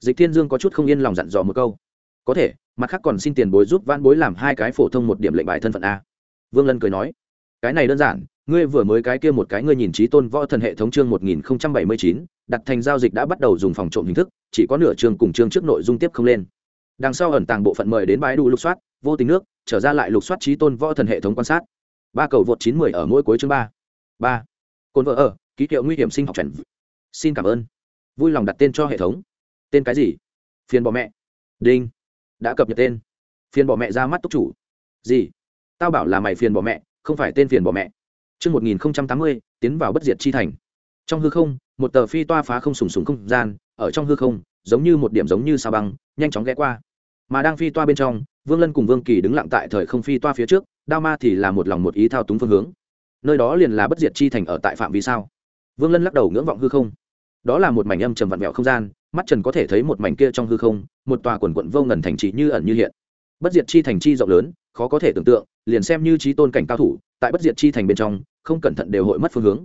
dịch thiên dương có chút không yên lòng dặn dò một câu có thể mặt khác còn xin tiền bối giúp van bối làm hai cái phổ thông một điểm lệnh bài thân phận a vương lân cười nói cái này đơn giản ngươi vừa mới cái kia một cái ngươi nhìn trí tôn võ thần hệ thống chương một nghìn không trăm bảy mươi chín đặt thành giao dịch đã bắt đầu dùng phòng trộm hình thức chỉ có nửa chương cùng chương trước nội dung tiếp không lên đằng sau ẩn tàng bộ phận mời đến bãi đủ lục soát vô tình nước trở ra lại lục soát trí tôn võ thần hệ thống quan sát ba cầu vượt chín mười ở mỗi cuối chương ba ba cồn vợ ở ký hiệu nguy hiểm sinh học trần xin cảm ơn vui lòng đặt tên cho hệ thống tên cái gì phiền bọ mẹ đinh đã cập nhật tên phiền bỏ mẹ ra mắt túc chủ gì tao bảo là mày phiền bỏ mẹ không phải tên phiền bỏ mẹ Trước mươi tiến vào bất diệt chi thành. Trong hư không, một tờ phi toa phá không sùng sùng không gian, ở trong hư không, giống như một điểm giống như sao băng, nhanh chóng ghé qua. Mà đang phi toa bên trong, Vương Lân cùng Vương Kỳ đứng lặng tại thời không phi toa phía trước, Đao Ma thì là một lòng một ý thao túng phương hướng. Nơi đó liền là bất diệt chi thành ở tại phạm vi sao? Vương Lân lắc đầu ngưỡng vọng hư không. Đó là một mảnh âm trầm vặn vẹo không gian, mắt trần có thể thấy một mảnh kia trong hư không một tòa quần quận vô ngần thành trì như ẩn như hiện bất diệt chi thành chi rộng lớn khó có thể tưởng tượng liền xem như trí tôn cảnh cao thủ tại bất diệt chi thành bên trong không cẩn thận đều hội mất phương hướng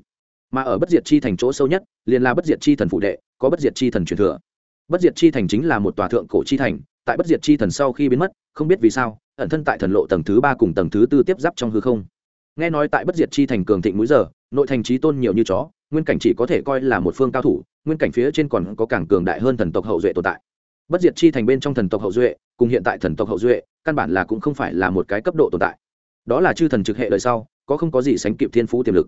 mà ở bất diệt chi thành chỗ sâu nhất liền là bất diệt chi thần phụ đệ có bất diệt chi thần truyền thừa bất diệt chi thành chính là một tòa thượng cổ chi thành tại bất diệt chi thần sau khi biến mất không biết vì sao ẩn thân tại thần lộ tầng thứ ba cùng tầng thứ tư tiếp giáp trong hư không nghe nói tại bất diệt chi thành cường thịnh múi giờ nội thành trí tôn nhiều như chó nguyên cảnh chỉ có thể coi là một phương cao thủ nguyên cảnh phía trên còn có càng cường đại hơn thần tộc hậu duệ tồn tại bất diệt chi thành bên trong thần tộc hậu duệ cùng hiện tại thần tộc hậu duệ căn bản là cũng không phải là một cái cấp độ tồn tại đó là chư thần trực hệ đời sau có không có gì sánh kịp thiên phú tiềm lực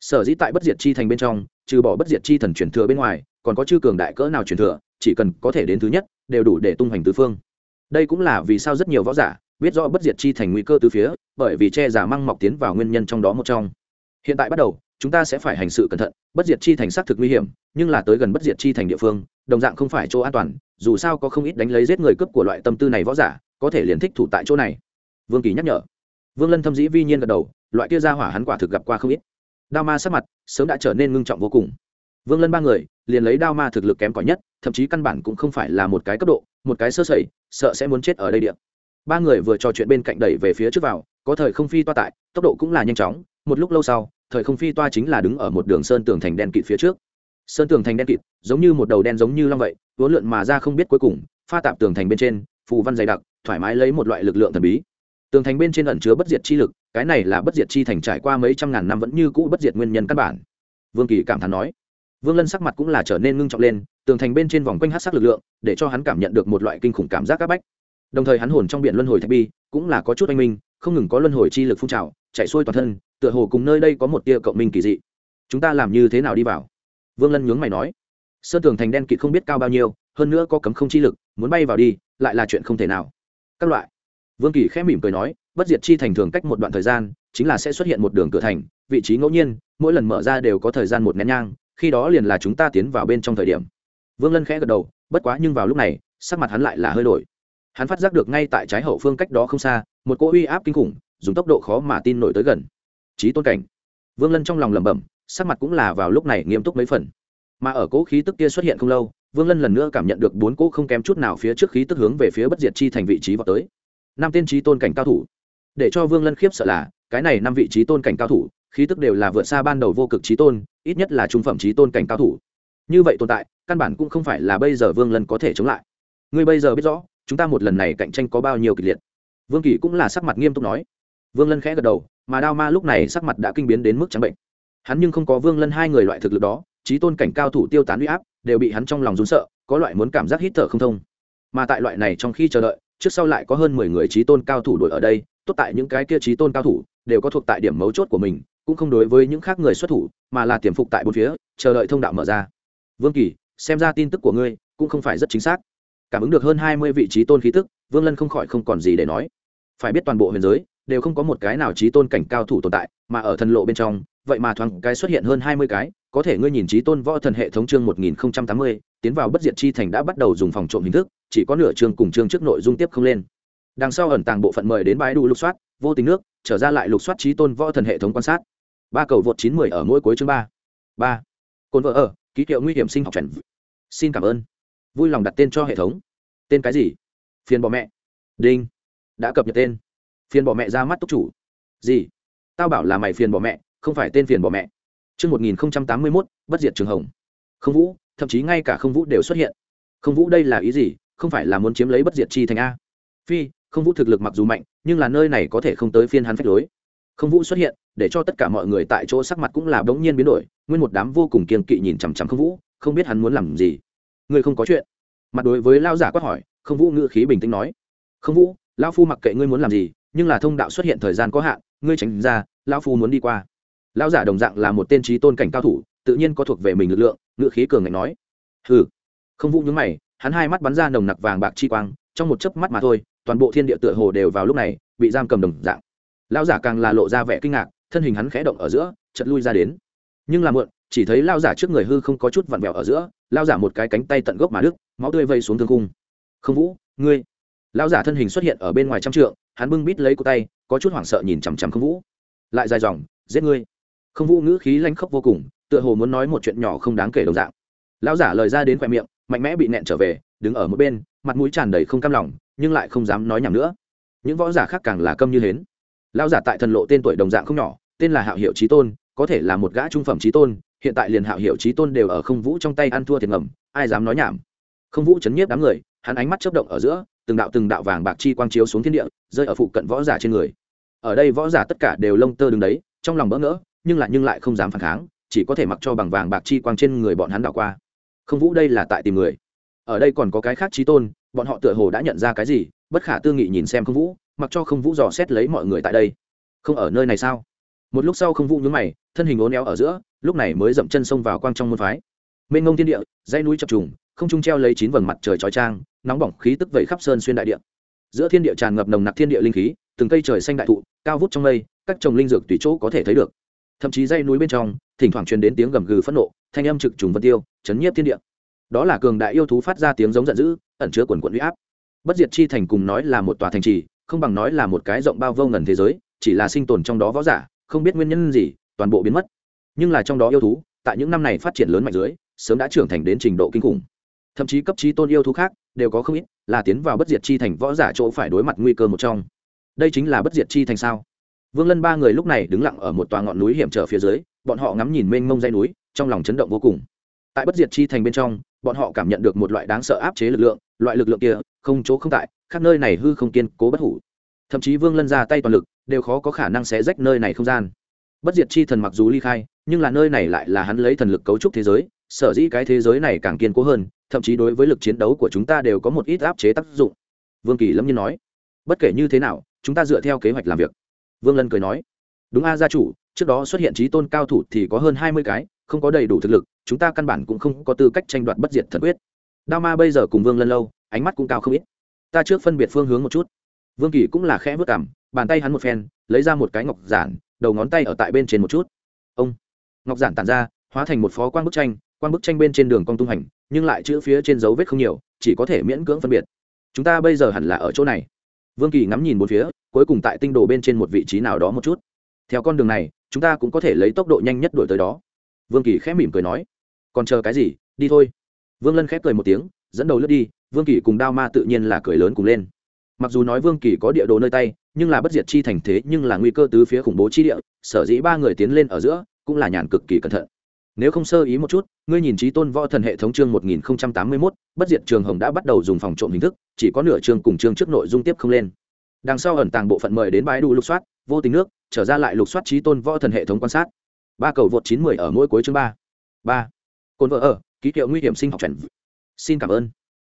sở dĩ tại bất diệt chi thành bên trong trừ bỏ bất diệt chi thần truyền thừa bên ngoài còn có chư cường đại cỡ nào truyền thừa chỉ cần có thể đến thứ nhất đều đủ để tung hoành tứ phương đây cũng là vì sao rất nhiều võ giả biết rõ bất diệt chi thành nguy cơ từ phía bởi vì che giả mang mọc tiến vào nguyên nhân trong đó một trong hiện tại bắt đầu chúng ta sẽ phải hành sự cẩn thận bất diệt chi thành xác thực nguy hiểm nhưng là tới gần bất diệt chi thành địa phương đồng dạng không phải chỗ an toàn dù sao có không ít đánh lấy giết người cướp của loại tâm tư này võ giả có thể liền thích thủ tại chỗ này vương kỳ nhắc nhở vương lân thâm dĩ vi nhiên gật đầu loại kia ra hỏa hắn quả thực gặp qua không ít đao ma sắc mặt sớm đã trở nên ngưng trọng vô cùng vương lân ba người liền lấy đao ma thực lực kém cỏi nhất thậm chí căn bản cũng không phải là một cái cấp độ một cái sơ sẩy sợ sẽ muốn chết ở đây điện ba người vừa trò chuyện bên cạnh đẩy về phía trước vào có thời không phi toa tại tốc độ cũng là nhanh chóng một lúc lâu sau thời không phi toa chính là đứng ở một đường sơn tường thành đen kịt phía trước sơn tường thành đen kịt giống như một đầu đen giống như long vậy vốn lượn mà ra không biết cuối cùng pha tạp tường thành bên trên phù văn dày đặc thoải mái lấy một loại lực lượng thần bí tường thành bên trên ẩn chứa bất diệt chi lực cái này là bất diệt chi thành trải qua mấy trăm ngàn năm vẫn như cũ bất diệt nguyên nhân căn bản vương kỳ cảm thán nói vương lân sắc mặt cũng là trở nên ngưng trọng lên tường thành bên trên vòng quanh hát sắc lực lượng để cho hắn cảm nhận được một loại kinh khủng cảm giác c áp bách đồng thời hắn hồn trong biển luân hồi thạch bi cũng là có chút anh minh không ngừng có luân hồi chi lực phun trào chạy xuôi toàn thân tựa hồ cùng nơi đây có một tia cộng minh kỳ dị chúng ta làm như thế nào đi vào vương lân nhướng mày nói sơn tường thành đen kịt không biết cao bao nhiêu hơn nữa có cấm không chi lực muốn bay vào đi lại là chuyện không thể nào các loại vương kỳ khẽ mỉm cười nói bất diệt chi thành thường cách một đoạn thời gian chính là sẽ xuất hiện một đường cửa thành vị trí ngẫu nhiên mỗi lần mở ra đều có thời gian một nén nhang khi đó liền là chúng ta tiến vào bên trong thời điểm vương lân khẽ gật đầu bất quá nhưng vào lúc này sắc mặt hắn lại là hơi đổi hắn phát giác được ngay tại trái hậu phương cách đó không xa một cỗ uy áp kinh khủng dùng tốc độ khó mà tin nổi tới gần trí tôn cảnh vương lân trong lòng lẩm bẩm sắc mặt cũng là vào lúc này nghiêm túc mấy phần mà ở cỗ khí tức kia xuất hiện không lâu vương lân lần nữa cảm nhận được bốn cỗ không kém chút nào phía trước khí tức hướng về phía bất diệt chi thành vị trí vào tới năm tiên trí tôn cảnh cao thủ để cho vương lân khiếp sợ là cái này năm vị trí tôn cảnh cao thủ khí tức đều là vượt xa ban đầu vô cực trí tôn ít nhất là trung phẩm trí tôn cảnh cao thủ như vậy tồn tại căn bản cũng không phải là bây giờ vương lân có thể chống lại ngươi bây giờ biết rõ chúng ta một lần này cạnh tranh có bao nhiêu kịch liệt vương kỳ cũng là sắc mặt nghiêm túc nói vương lân khẽ gật đầu mà đao ma lúc này sắc mặt đã kinh biến đến mức trắng bệnh hắn nhưng không có vương lân hai người loại thực lực đó trí tôn cảnh cao thủ tiêu tán huy áp đều bị hắn trong lòng rún sợ có loại muốn cảm giác hít thở không thông mà tại loại này trong khi chờ đợi trước sau lại có hơn mười người trí tôn cao thủ đuổi ở đây tốt tại những cái kia trí tôn cao thủ đều có thuộc tại điểm mấu chốt của mình cũng không đối với những khác người xuất thủ mà là tiềm phục tại bốn phía chờ đợi thông đạo mở ra vương kỳ xem ra tin tức của ngươi cũng không phải rất chính xác cảm ứng được hơn hai mươi vị trí tôn khí tức vương lân không khỏi không còn gì để nói phải biết toàn bộ huyền giới đều không có một cái nào trí tôn cảnh cao thủ tồn tại mà ở thần lộ bên trong vậy mà thoáng cái xuất hiện hơn hai mươi cái có thể ngươi nhìn trí tôn võ thần hệ thống chương một nghìn không trăm tám mươi tiến vào bất diệt chi thành đã bắt đầu dùng phòng trộm hình thức chỉ có nửa chương cùng chương trước nội dung tiếp không lên đằng sau ẩn tàng bộ phận mời đến bãi đủ lục soát vô tình nước trở ra lại lục soát trí tôn võ thần hệ thống quan sát ba cầu vượt chín mười ở mỗi cuối chương ba ba cồn vợ ở ký hiệu nguy hiểm sinh học trần xin cảm ơn vui lòng đặt tên cho hệ thống tên cái gì phiền bọ mẹ đinh đã cập nhật tên phiền bỏ mẹ ra mắt túc chủ gì tao bảo là mày phiền bỏ mẹ không phải tên phiền bỏ mẹ một nghìn tám mươi 1081, bất diệt trường hồng. Không vũ, thậm chí ngay cả không vũ đều xuất hiện. Không vũ đây là ý gì, không phải là muốn chiếm lấy bất diệt chi thành A. Phi, không vũ thực lực mặc dù mạnh, nhưng là nơi này có thể không tới phiên hắn phách lối. Không vũ xuất hiện, để cho tất cả mọi người tại chỗ sắc mặt cũng là bỗng nhiên biến đổi, nguyên một đám vô cùng kiêng kỵ nhìn chằm chằm không vũ, không biết hắn muốn làm gì. Ngươi không có chuyện. Mặt đối với lao giả quát hỏi, không vũ ngự khí bình tĩnh nói. Không vũ, lao phu mặc kệ ngươi muốn làm gì, nhưng là thông đạo xuất hiện thời gian có hạn ngươi tránh ra lão phu muốn đi qua lão giả đồng dạng là một tên trí tôn cảnh cao thủ tự nhiên có thuộc về mình lực lượng ngự khí cường ngạnh nói hừ không vũ nhúng mày hắn hai mắt bắn ra nồng nặc vàng bạc chi quang trong một chớp mắt mà thôi toàn bộ thiên địa tựa hồ đều vào lúc này bị giam cầm đồng dạng lão giả càng là lộ ra vẻ kinh ngạc thân hình hắn khẽ động ở giữa chật lui ra đến nhưng là muộn chỉ thấy lão giả trước người hư không có chút vặn vẹo ở giữa lão giả một cái cánh tay tận gốc mà đức máu tươi vây xuống thương cung không vũ ngươi lão giả thân hình xuất hiện ở bên ngoài trăm trượng hắn bưng bít lấy cô tay có chút hoảng sợ nhìn chằm chằm không vũ lại dài dòng giết ngươi không vũ ngữ khí lanh khóc vô cùng tựa hồ muốn nói một chuyện nhỏ không đáng kể đồng dạng lão giả lời ra đến khoe miệng mạnh mẽ bị nẹn trở về đứng ở một bên mặt mũi tràn đầy không cam lòng nhưng lại không dám nói nhầm nữa những võ giả khác càng là câm như hến lão giả tại thần lộ tên tuổi đồng dạng không nhỏ tên là hạo hiệu trí tôn có thể là một gã trung phẩm trí tôn hiện tại liền hạo hiệu trí tôn đều ở không vũ trong tay ăn thua thiệt ngầm ai dám nói nhảm không vũ chấn nhiếp đám người hắn ánh mắt chấp động ở giữa từng đạo từng đạo vàng bạc chi quang chiếu xuống thiên địa rơi ở phụ cận võ giả trên người ở đây võ giả tất cả đều lông tơ đứng đấy trong lòng bỡ ngỡ nhưng lại nhưng lại không dám phản kháng chỉ có thể mặc cho bằng vàng bạc chi quang trên người bọn hắn đảo qua không vũ đây là tại tìm người ở đây còn có cái khác trí tôn bọn họ tựa hồ đã nhận ra cái gì bất khả tư nghị nhìn xem không vũ mặc cho không vũ dò xét lấy mọi người tại đây không ở nơi này sao một lúc sau không vũ nhướng mày thân hình ốn éo ở giữa lúc này mới dậm chân xông vào quang trong môn phái mênh ngông thiên địa dãy núi chập trùng không trung treo lấy chín vầng mặt trời chói trang nóng bỏng khí tức vẩy khắp sơn xuyên đại địa giữa thiên địa tràn ngập nồng nặc thiên địa linh khí từng cây trời xanh đại thụ cao vút trong mây các trồng linh dược tùy chỗ có thể thấy được thậm chí dây núi bên trong thỉnh thoảng truyền đến tiếng gầm gừ phẫn nộ thanh âm trực trùng vân tiêu chấn nhiếp thiên địa đó là cường đại yêu thú phát ra tiếng giống giận dữ ẩn chứa quần quận uy áp bất diệt chi thành cùng nói là một tòa thành trì không bằng nói là một cái rộng bao vô ngần thế giới chỉ là sinh tồn trong đó võ giả không biết nguyên nhân gì toàn bộ biến mất nhưng là trong đó yêu thú tại những năm này phát triển lớn mạnh dưới sớm đã trưởng thành đến trình độ kinh khủng thậm chí cấp chí tôn yêu thú khác đều có không ít là tiến vào bất diệt chi thành võ giả chỗ phải đối mặt nguy cơ một trong đây chính là bất diệt chi thành sao vương lân ba người lúc này đứng lặng ở một tòa ngọn núi hiểm trở phía dưới bọn họ ngắm nhìn mênh mông dây núi trong lòng chấn động vô cùng tại bất diệt chi thành bên trong bọn họ cảm nhận được một loại đáng sợ áp chế lực lượng loại lực lượng kia không chỗ không tại khắp nơi này hư không kiên cố bất hủ thậm chí vương lân ra tay toàn lực đều khó có khả năng sẽ rách nơi này không gian bất diệt chi thần mặc dù ly khai nhưng là nơi này lại là hắn lấy thần lực cấu trúc thế giới sở dĩ cái thế giới này càng kiên cố hơn thậm chí đối với lực chiến đấu của chúng ta đều có một ít áp chế tác dụng vương kỳ lâm nhiên nói bất kể như thế nào chúng ta dựa theo kế hoạch làm việc vương lân cười nói đúng a gia chủ trước đó xuất hiện trí tôn cao thủ thì có hơn hai mươi cái không có đầy đủ thực lực chúng ta căn bản cũng không có tư cách tranh đoạt bất diệt thần quyết đao ma bây giờ cùng vương lân lâu ánh mắt cũng cao không ít ta trước phân biệt phương hướng một chút vương kỳ cũng là khẽ vất cảm bàn tay hắn một phen lấy ra một cái ngọc giản đầu ngón tay ở tại bên trên một chút ông ngọc giản tản ra hóa thành một phó quang bức tranh quang bức tranh bên trên đường cong tung hành nhưng lại chữ phía trên dấu vết không nhiều chỉ có thể miễn cưỡng phân biệt chúng ta bây giờ hẳn là ở chỗ này vương kỳ ngắm nhìn một phía cuối cùng tại tinh đồ bên trên một vị trí nào đó một chút theo con đường này chúng ta cũng có thể lấy tốc độ nhanh nhất đuổi tới đó vương kỳ khẽ mỉm cười nói còn chờ cái gì đi thôi vương lân khẽ cười một tiếng dẫn đầu lướt đi vương kỳ cùng đao ma tự nhiên là cười lớn cùng lên mặc dù nói vương kỳ có địa đồ nơi tay nhưng là bất diệt chi thành thế nhưng là nguy cơ tứ phía khủng bố chi địa sở dĩ ba người tiến lên ở giữa cũng là nhàn cực kỳ cẩn thận nếu không sơ ý một chút ngươi nhìn trí tôn võ thần hệ thống chương một nghìn tám mươi mốt bất diệt trường hồng đã bắt đầu dùng phòng trộm hình thức chỉ có nửa chương cùng chương trước nội dung tiếp không lên đằng sau ẩn tàng bộ phận mời đến bãi đủ lục soát vô tình nước trở ra lại lục soát trí tôn võ thần hệ thống quan sát ba cầu vượt chín mươi ở mỗi cuối chương ba ba cồn vợ ở ký hiệu nguy hiểm sinh học chuẩn xin cảm ơn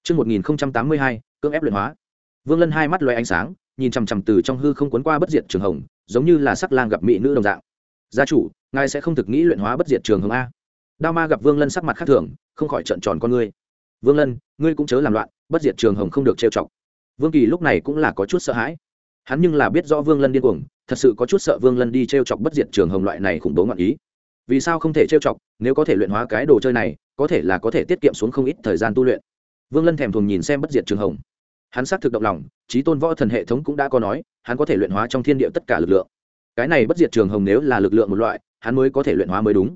chương một nghìn tám mươi hai cưỡng ép luyện hóa vương lân hai mắt loay ánh sáng nhìn chằm chằm từ trong hư không cuốn qua bất diệt trường hồng giống như là sắc lang gặp mỹ nữ đồng dạng gia chủ ngài sẽ không thực nghĩ luyện hóa bất diệt trường hồng a đao ma gặp vương lân sắc mặt khác thường không khỏi trận tròn con ngươi vương lân ngươi cũng chớ làm loạn bất diệt trường hồng không được trêu chọc vương kỳ lúc này cũng là có chút sợ hãi hắn nhưng là biết rõ vương lân điên cuồng thật sự có chút sợ vương lân đi trêu chọc bất diệt trường hồng loại này khủng bố ngọn ý vì sao không thể trêu chọc nếu có thể luyện hóa cái đồ chơi này có thể là có thể tiết kiệm xuống không ít thời gian tu luyện vương lân thèm thuồng nhìn xem bất diệt trường hồng hắn xác thực động lòng trí tôn võ thần hệ thống cũng đã có nói hắn có thể luyện hóa trong thiên địa tất cả lực lượng cái này bất diệt trường hồng nếu là lực lượng một loại hắn mới có thể luyện hóa mới đúng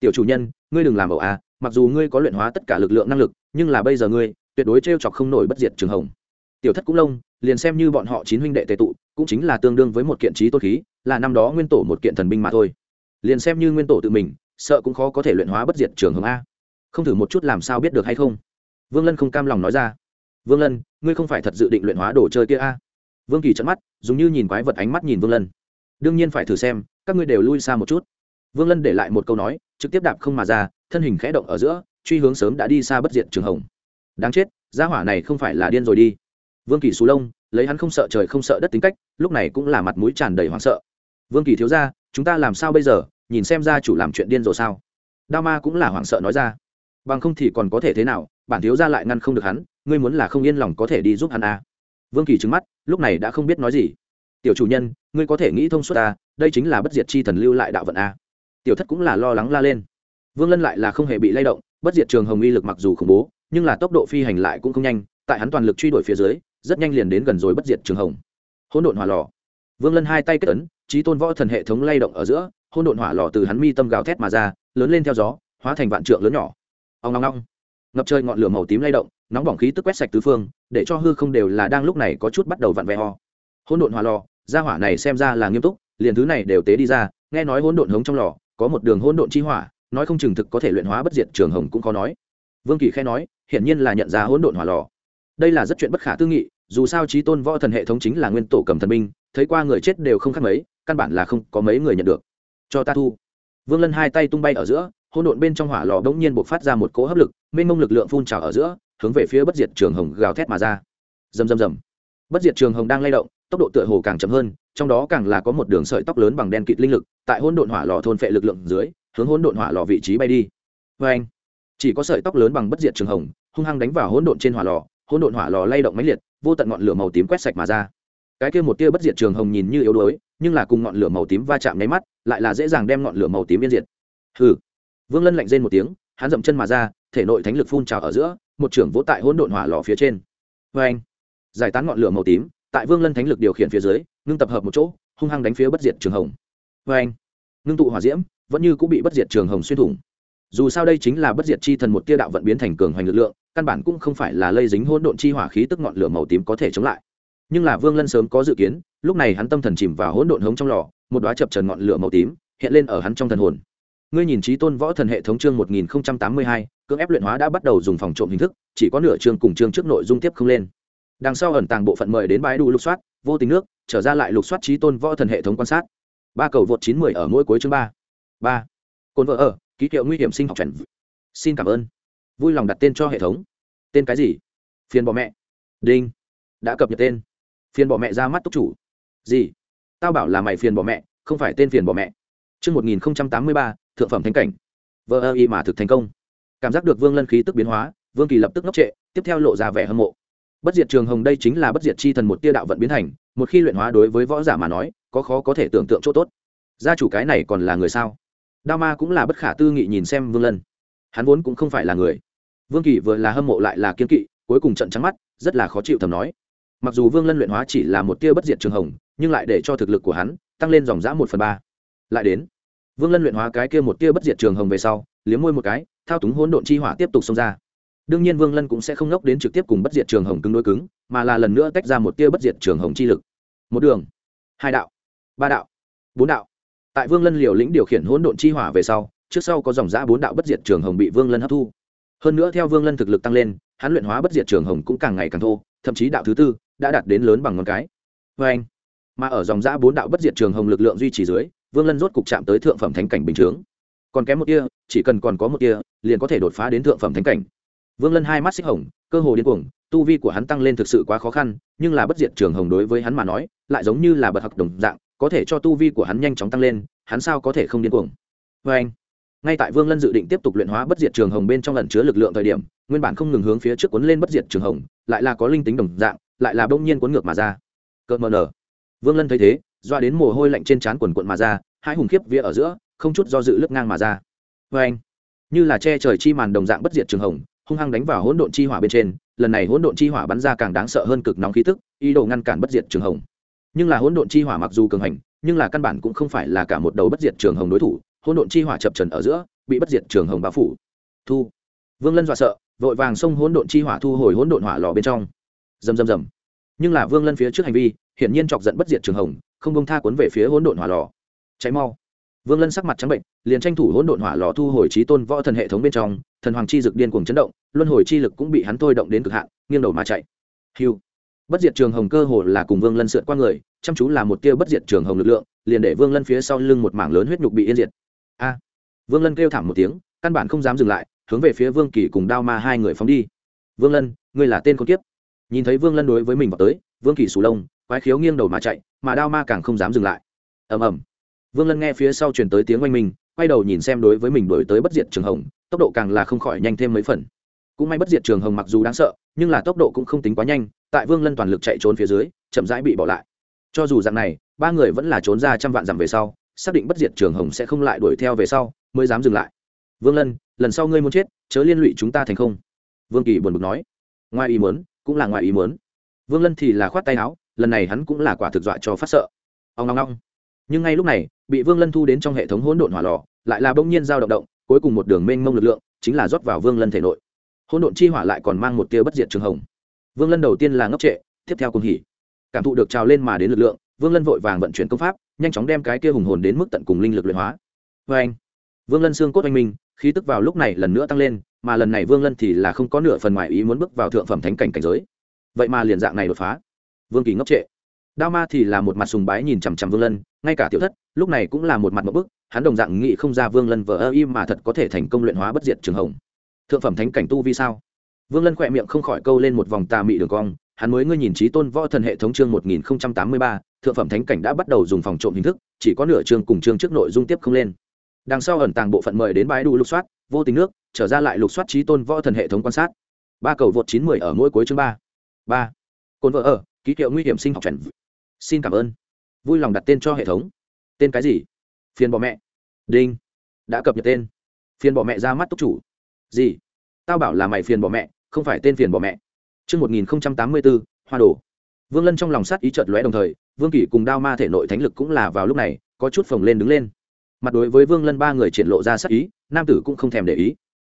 tiểu chủ nhân ngươi đừng làm ẩu à mặc dù ngươi có luyện hóa tất cả lực lượng năng lực nhưng là bây giờ ngươi tuyệt đối t r e o chọc không nổi bất diệt trường hồng tiểu thất cũng lông liền xem như bọn họ chín huynh đệ tệ tụ cũng chính là tương đương với một kiện trí tôn khí là năm đó nguyên tổ một kiện thần binh mà thôi liền xem như nguyên tổ tự mình sợ cũng khó có thể luyện hóa bất diệt trường hồng a không thử một chút làm sao biết được hay không vương lân không cam lòng nói ra vương lân ngươi không phải thật dự định luyện hóa đồ chơi kia a vương kỳ trận mắt dùng như nhìn quái vật ánh mắt nhìn vương lân đương nhiên phải thử xem các ngươi đều lui xa một chút vương lân để lại một câu nói trực tiếp đạp không mà ra thân hình khẽ động ở giữa truy hướng sớm đã đi xa bất diện trường hồng đáng chết gia hỏa này không phải là điên rồi đi vương kỳ xú lông lấy hắn không sợ trời không sợ đất tính cách lúc này cũng là mặt mũi tràn đầy hoảng sợ vương kỳ thiếu ra chúng ta làm sao bây giờ nhìn xem gia chủ làm chuyện điên rồi sao đao ma cũng là hoảng sợ nói ra bằng không thì còn có thể thế nào bản thiếu ra lại ngăn không được hắn ngươi muốn là không yên lòng có thể đi giúp hắn à. vương kỳ trứng mắt lúc này đã không biết nói gì tiểu chủ nhân ngươi có thể nghĩ thông suốt ta à, đây chính là bất diệt chi thần lưu lại đạo vận a à. tiểu thất cũng là lo lắng la lên vương lân lại là không hề bị lay động bất diệt trường hồng uy lực mặc dù khủng bố nhưng là tốc độ phi hành lại cũng không nhanh tại hắn toàn lực truy đuổi phía dưới rất nhanh liền đến gần rồi bất diệt trường hồng hỗn độn hỏa lò vương lân hai tay kết ấn trí tôn võ thần hệ thống lay động ở giữa hỗn độn hỏa lò từ hắn mi tâm gào thét mà ra lớn lên theo gió hóa thành vạn trượng lớn nhỏ ông ngong ngong ngập trời ngọn lửa màu tím lay động nóng bỏng khí tức quét sạch tứ phương để cho hư không đều là đang lúc này có chút bắt đầu vặn vẹo ho Hôn độn hỏa lò gia hỏa này xem ra là nghiêm túc liền thứ này đều tế đi ra nghe nói hỗn độn hống trong lò có một đường hỗn độn chi hỏa nói không chừng thực có thể luyện hóa bất diệt trường hồng cũng có nói vương kỳ khẽ nói hiển nhiên là nhận ra hỗn độn hỏa lò đây là rất chuyện bất khả tư nghị dù sao trí tôn võ thần hệ thống chính là nguyên tổ cầm thần binh thấy qua người chết đều không khác mấy căn bản là không có mấy người nhận được cho ta thu vương lân hai tay tung bay ở giữa hỗn độn bên trong hỏa lò đ nhiên bộc phát ra một cỗ hấp lực mênh mông lực lượng phun trào ở giữa hướng về phía bất diệt trường hồng gào thét mà ra rầm rầm rầm bất diệt trường hồng đang lay động tốc độ tựa hồ càng chậm hơn trong đó càng là có một đường sợi tóc lớn bằng đen kịt linh lực tại hỗn độn hỏa lò thôn phệ lực lượng dưới hướng hỗn độn hỏa lò vị trí bay đi vê anh chỉ có sợi tóc lớn bằng bất diệt trường hồng hung hăng đánh vào hỗn độn trên hỏa lò hỗn độn hỏa lò lay động mãnh liệt vô tận ngọn lửa màu tím quét sạch mà ra cái kia một tia bất diệt trường hồng nhìn như yếu đuối nhưng là cùng ngọn lửa màu tím va chạm ngay mắt lại là dễ dàng đem ngọn lửa màu tím yên diệt hừ vương lân lạnh rên một tiếng hắn dậm chân mà ra thể nội thánh lực phun trào ở giữa một trưởng vỗ tại hỗn độn hỏa lò phía trên vê anh giải tán ngọn lửa màu tím tại vương lân thánh lực điều khiển phía dưới ngưng tập hợp một chỗ hung hăng đánh phía bất diệt trường hồng vê anh ngưng tụ hỏa diễm vẫn như cũng bị bất diệt trường hồng xuyên thủng dù sao đây chính là bất diệt chi thần một tia đạo vận biến thành cường hoành lực lượng căn bản cũng không phải là lây dính hỗn độn chi hỏa khí tức ngọn lửa màu tím có thể chống lại nhưng là vương lân sớm có dự kiến lúc này hắn tâm thần chìm vào hỗn độn hống trong lò một đoá chập trần ngọn lửa màu tím hiện lên ở hắn trong thần hồn ngươi nhìn trí tôn võ thần hệ thống chương một nghìn tám mươi hai cưỡng ép luyện hóa đã bắt đầu dùng phòng trộm hình thức chỉ có nửa chương cùng chương trước nội dung tiếp không lên đằng sau ẩn tàng bộ phận mời đến bãi đủ lục soát vô tình nước trở ra lại lục soát trí tôn võ thần hệ thống quan sát ba cầu vượt chín mười ở mỗi cuối chương ba ba cồn vợ ở ký hiệu nguy hiểm sinh học chuẩn xin cảm ơn vui lòng đặt tên cho hệ thống tên cái gì phiền bỏ mẹ đinh đã cập nhật tên phiền bỏ mẹ ra mắt túc chủ gì tao bảo là mày phiền bỏ mẹ không phải tên phiền bỏ mẹ chương một nghìn tám mươi ba thượng phẩm thánh cảnh. Vơ y mà thực thành công. Cảm giác được Vương Lân khí tức biến hóa, Vương Kỳ lập tức ngốc trệ, tiếp theo lộ ra vẻ hâm mộ bất diệt trường hồng đây chính là bất diệt chi thần một tia đạo vận biến thành một khi luyện hóa đối với võ giả mà nói có khó có thể tưởng tượng chỗ tốt gia chủ cái này còn là người sao đao ma cũng là bất khả tư nghị nhìn xem vương lân hắn vốn cũng không phải là người vương kỳ vừa là hâm mộ lại là kiên kỵ cuối cùng trận trắng mắt rất là khó chịu thầm nói mặc dù vương lân luyện hóa chỉ là một tia bất diệt trường hồng nhưng lại để cho thực lực của hắn tăng lên dòng dã một phần ba lại đến vương lân luyện hóa cái kia một tia bất diệt trường hồng về sau liếm môi một cái thao túng hỗn độn chi hỏa tiếp tục xông ra đương nhiên vương lân cũng sẽ không ngốc đến trực tiếp cùng bất diệt trường hồng cứng đối cứng mà là lần nữa tách ra một tia bất diệt trường hồng chi lực một đường hai đạo ba đạo bốn đạo tại vương lân liều lĩnh điều khiển hỗn độn chi hỏa về sau trước sau có dòng giã bốn đạo bất diệt trường hồng bị vương lân hấp thu hơn nữa theo vương lân thực lực tăng lên hắn luyện hóa bất diệt trường hồng cũng càng ngày càng thô thậm chí đạo thứ tư đã đạt đến lớn bằng ngón cái vê anh mà ở dòng giã bốn đạo bất diệt trường hồng lực lượng duy trì dưới vương lân rốt cục chạm tới thượng phẩm thánh cảnh bình t h ư ớ n g còn kém một kia chỉ cần còn có một kia liền có thể đột phá đến thượng phẩm thánh cảnh vương lân hai mắt xích hồng cơ hồ điên cuồng tu vi của hắn tăng lên thực sự quá khó khăn nhưng là bất diệt trường hồng đối với hắn mà nói lại giống như là bật học đồng dạng có thể cho tu vi của hắn nhanh chóng tăng lên hắn sao có thể không điên cuồng vê anh ngay tại vương lân dự định tiếp tục luyện hóa bất diệt trường hồng bên trong lần chứa lực lượng thời điểm nguyên bản không ngừng hướng phía trước cuốn lên bất diệt trường hồng lại là có linh tính đồng dạng lại là bỗng nhiên cuốn ngược mà ra cợt mờ nở vương lân thấy thế doa đến mồ hôi lạnh trên trán quần quận mà ra hai hùng khiếp vía ở giữa không chút do dự lướt ngang mà ra vê anh như là che trời chi màn đồng dạng bất diệt trường hồng hung hăng đánh vào hỗn độn chi hỏa bên trên lần này hỗn độn chi hỏa bắn ra càng đáng sợ hơn cực nóng khí tức ý đồ ngăn cản bất diệt trường hồng nhưng là hỗn độn chi hỏa mặc dù cường hành nhưng là căn bản cũng không phải là cả một đầu bất diệt trường hồng đối thủ hỗn độn chi hỏa chập trần ở giữa bị bất diệt trường hồng bao phủ thu vương lân dọa sợ vội vàng xông hỗn độn chi hỏa thu hồi hỗn độn hỏa lò bên trong rầm rầm rầm nhưng là vương lân phía trước hành vi hiển nhiên chọc giận bất diệt trường hồng không bông tha cuốn về phía hỗn độn hỏa lò cháy mau vương lân sắc mặt trắng bệnh liền tranh thủ hỗn độn hỏa lò thu hồi trí tôn võ thần hệ thống bên trong thần hoàng chi dực điên cuồng chấn động luân hồi chi lực cũng bị hắn thôi động đến cực hạn nghiêng đầu mà chạy hiu bất diệt trường hồng cơ hồ là cùng vương lân sượt qua người chăm chú là một tia bất diệt trường hồng lực lượng liền để vương lân phía sau lưng một mảng lớn huyết nhục bị yên diệt a vương lân kêu thảm một tiếng căn bản không dám dừng lại hướng về phía vương kỳ cùng đao ma hai người phóng đi vương lân ngươi là tên con kiếp nhìn thấy vương lân đối với mình vào tới vương kỳ sù lông quái khiếu nghiêng đầu mà chạy mà đao ma càng không dám dừng lại ầm ầm vương lân nghe phía sau truyền tới tiếng oanh mình quay đầu nhìn xem đối với mình đổi tới bất diệt trường hồng tốc độ càng là không khỏi nhanh thêm mấy phần cũng may bất diệt trường hồng mặc dù đáng sợ nhưng là tốc độ cũng không tính quá nhanh tại vương lân toàn lực chạy trốn phía dưới chậm rãi bị bỏ lại cho dù dạng này ba người vẫn là trốn ra trăm vạn dặm về sau xác định bất diệt trường hồng sẽ không lại đuổi theo về sau mới dám dừng lại vương lân lần sau ngươi muốn chết chớ liên lụy chúng ta thành không vương kỳ buồn bực nói ngoài ý muốn cũng là ngoài ý muốn vương lân thì là khoát tay áo lần này hắn cũng là quả thực dọa cho phát sợ ông ngong ngong. nhưng ngay lúc này bị vương lân thu đến trong hệ thống hỗn độn hỏa lò lại là bỗng nhiên giao động động cuối cùng một đường mênh mông lực lượng chính là rót vào vương lân thể nội hỗn độn chi hỏa lại còn mang một tia bất diệt trường hồng vương lân đầu tiên là ngốc trệ tiếp theo cùng hỉ cảm thụ được trào lên mà đến lực lượng vương lân vội vàng vận chuyển công pháp nhanh chóng đem cái kia hùng hồn đến mức tận cùng linh lực luyện hóa vê anh vương lân xương cốt oanh minh khí tức vào lúc này lần nữa tăng lên mà lần này vương lân thì là không có nửa phần ngoài ý muốn bước vào thượng phẩm thánh cảnh cảnh giới vậy mà liền dạng này đột phá vương kỳ ngốc trệ đao ma thì là một mặt sùng bái nhìn chằm chằm vương lân ngay cả tiểu thất lúc này cũng là một mặt một bức hắn đồng dạng nghị không ra vương lân vờ ơ im mà thật có thể thành công luyện hóa bất diệt trường hồng thượng phẩm thánh cảnh tu vi sao vương lân khỏe miệng không khỏi câu lên một vòng tà mị đường cong hắn mới ngươi nhìn trí tôn võ thần hệ thống chương một nghìn tám mươi ba thượng phẩm thánh cảnh đã bắt đầu dùng phòng trộm hình thức chỉ có nửa chương cùng chương trước nội dung tiếp không lên đằng sau ẩn tàng bộ phận mời đến bãi đu lục soát vô tình nước trở ra lại lục soát trí tôn võ thần hệ thống quan sát ba cầu vượt chín mươi ở mỗi cuối chương ba ba cồn vợ ở ký hiệu nguy hiểm sinh học chuẩn xin cảm ơn vui lòng đặt tên cho hệ thống tên cái gì phiền bỏ mẹ đinh đã cập nhật tên phiền bỏ mẹ ra mắt túc chủ gì tao bảo là mày phiền bỏ mẹ không phải tên phiền bỏ mẹ Trước 1084, hoa đổ. Vương Lân trong lòng sát ý chợt lóe đồng thời, Vương Kỷ cùng Đao Ma thể nội thánh lực cũng là vào lúc này, có chút phồng lên đứng lên. Mặt đối với Vương Lân ba người triển lộ ra sát ý, nam tử cũng không thèm để ý.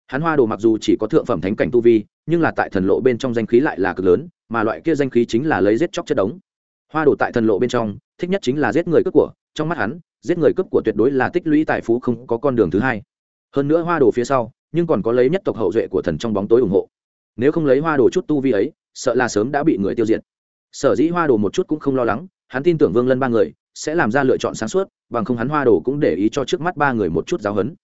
Hắn Hoa Đồ mặc dù chỉ có thượng phẩm thánh cảnh tu vi, nhưng là tại thần lộ bên trong danh khí lại là cực lớn, mà loại kia danh khí chính là lấy giết chóc chất đống. Hoa Đồ tại thần lộ bên trong, thích nhất chính là giết người cướp của, trong mắt hắn giết người cướp của tuyệt đối là tích lũy tài phú không có con đường thứ hai hơn nữa hoa đồ phía sau nhưng còn có lấy nhất tộc hậu duệ của thần trong bóng tối ủng hộ nếu không lấy hoa đồ chút tu vi ấy sợ là sớm đã bị người tiêu diệt sở dĩ hoa đồ một chút cũng không lo lắng hắn tin tưởng vương lân ba người sẽ làm ra lựa chọn sáng suốt bằng không hắn hoa đồ cũng để ý cho trước mắt ba người một chút giáo hấn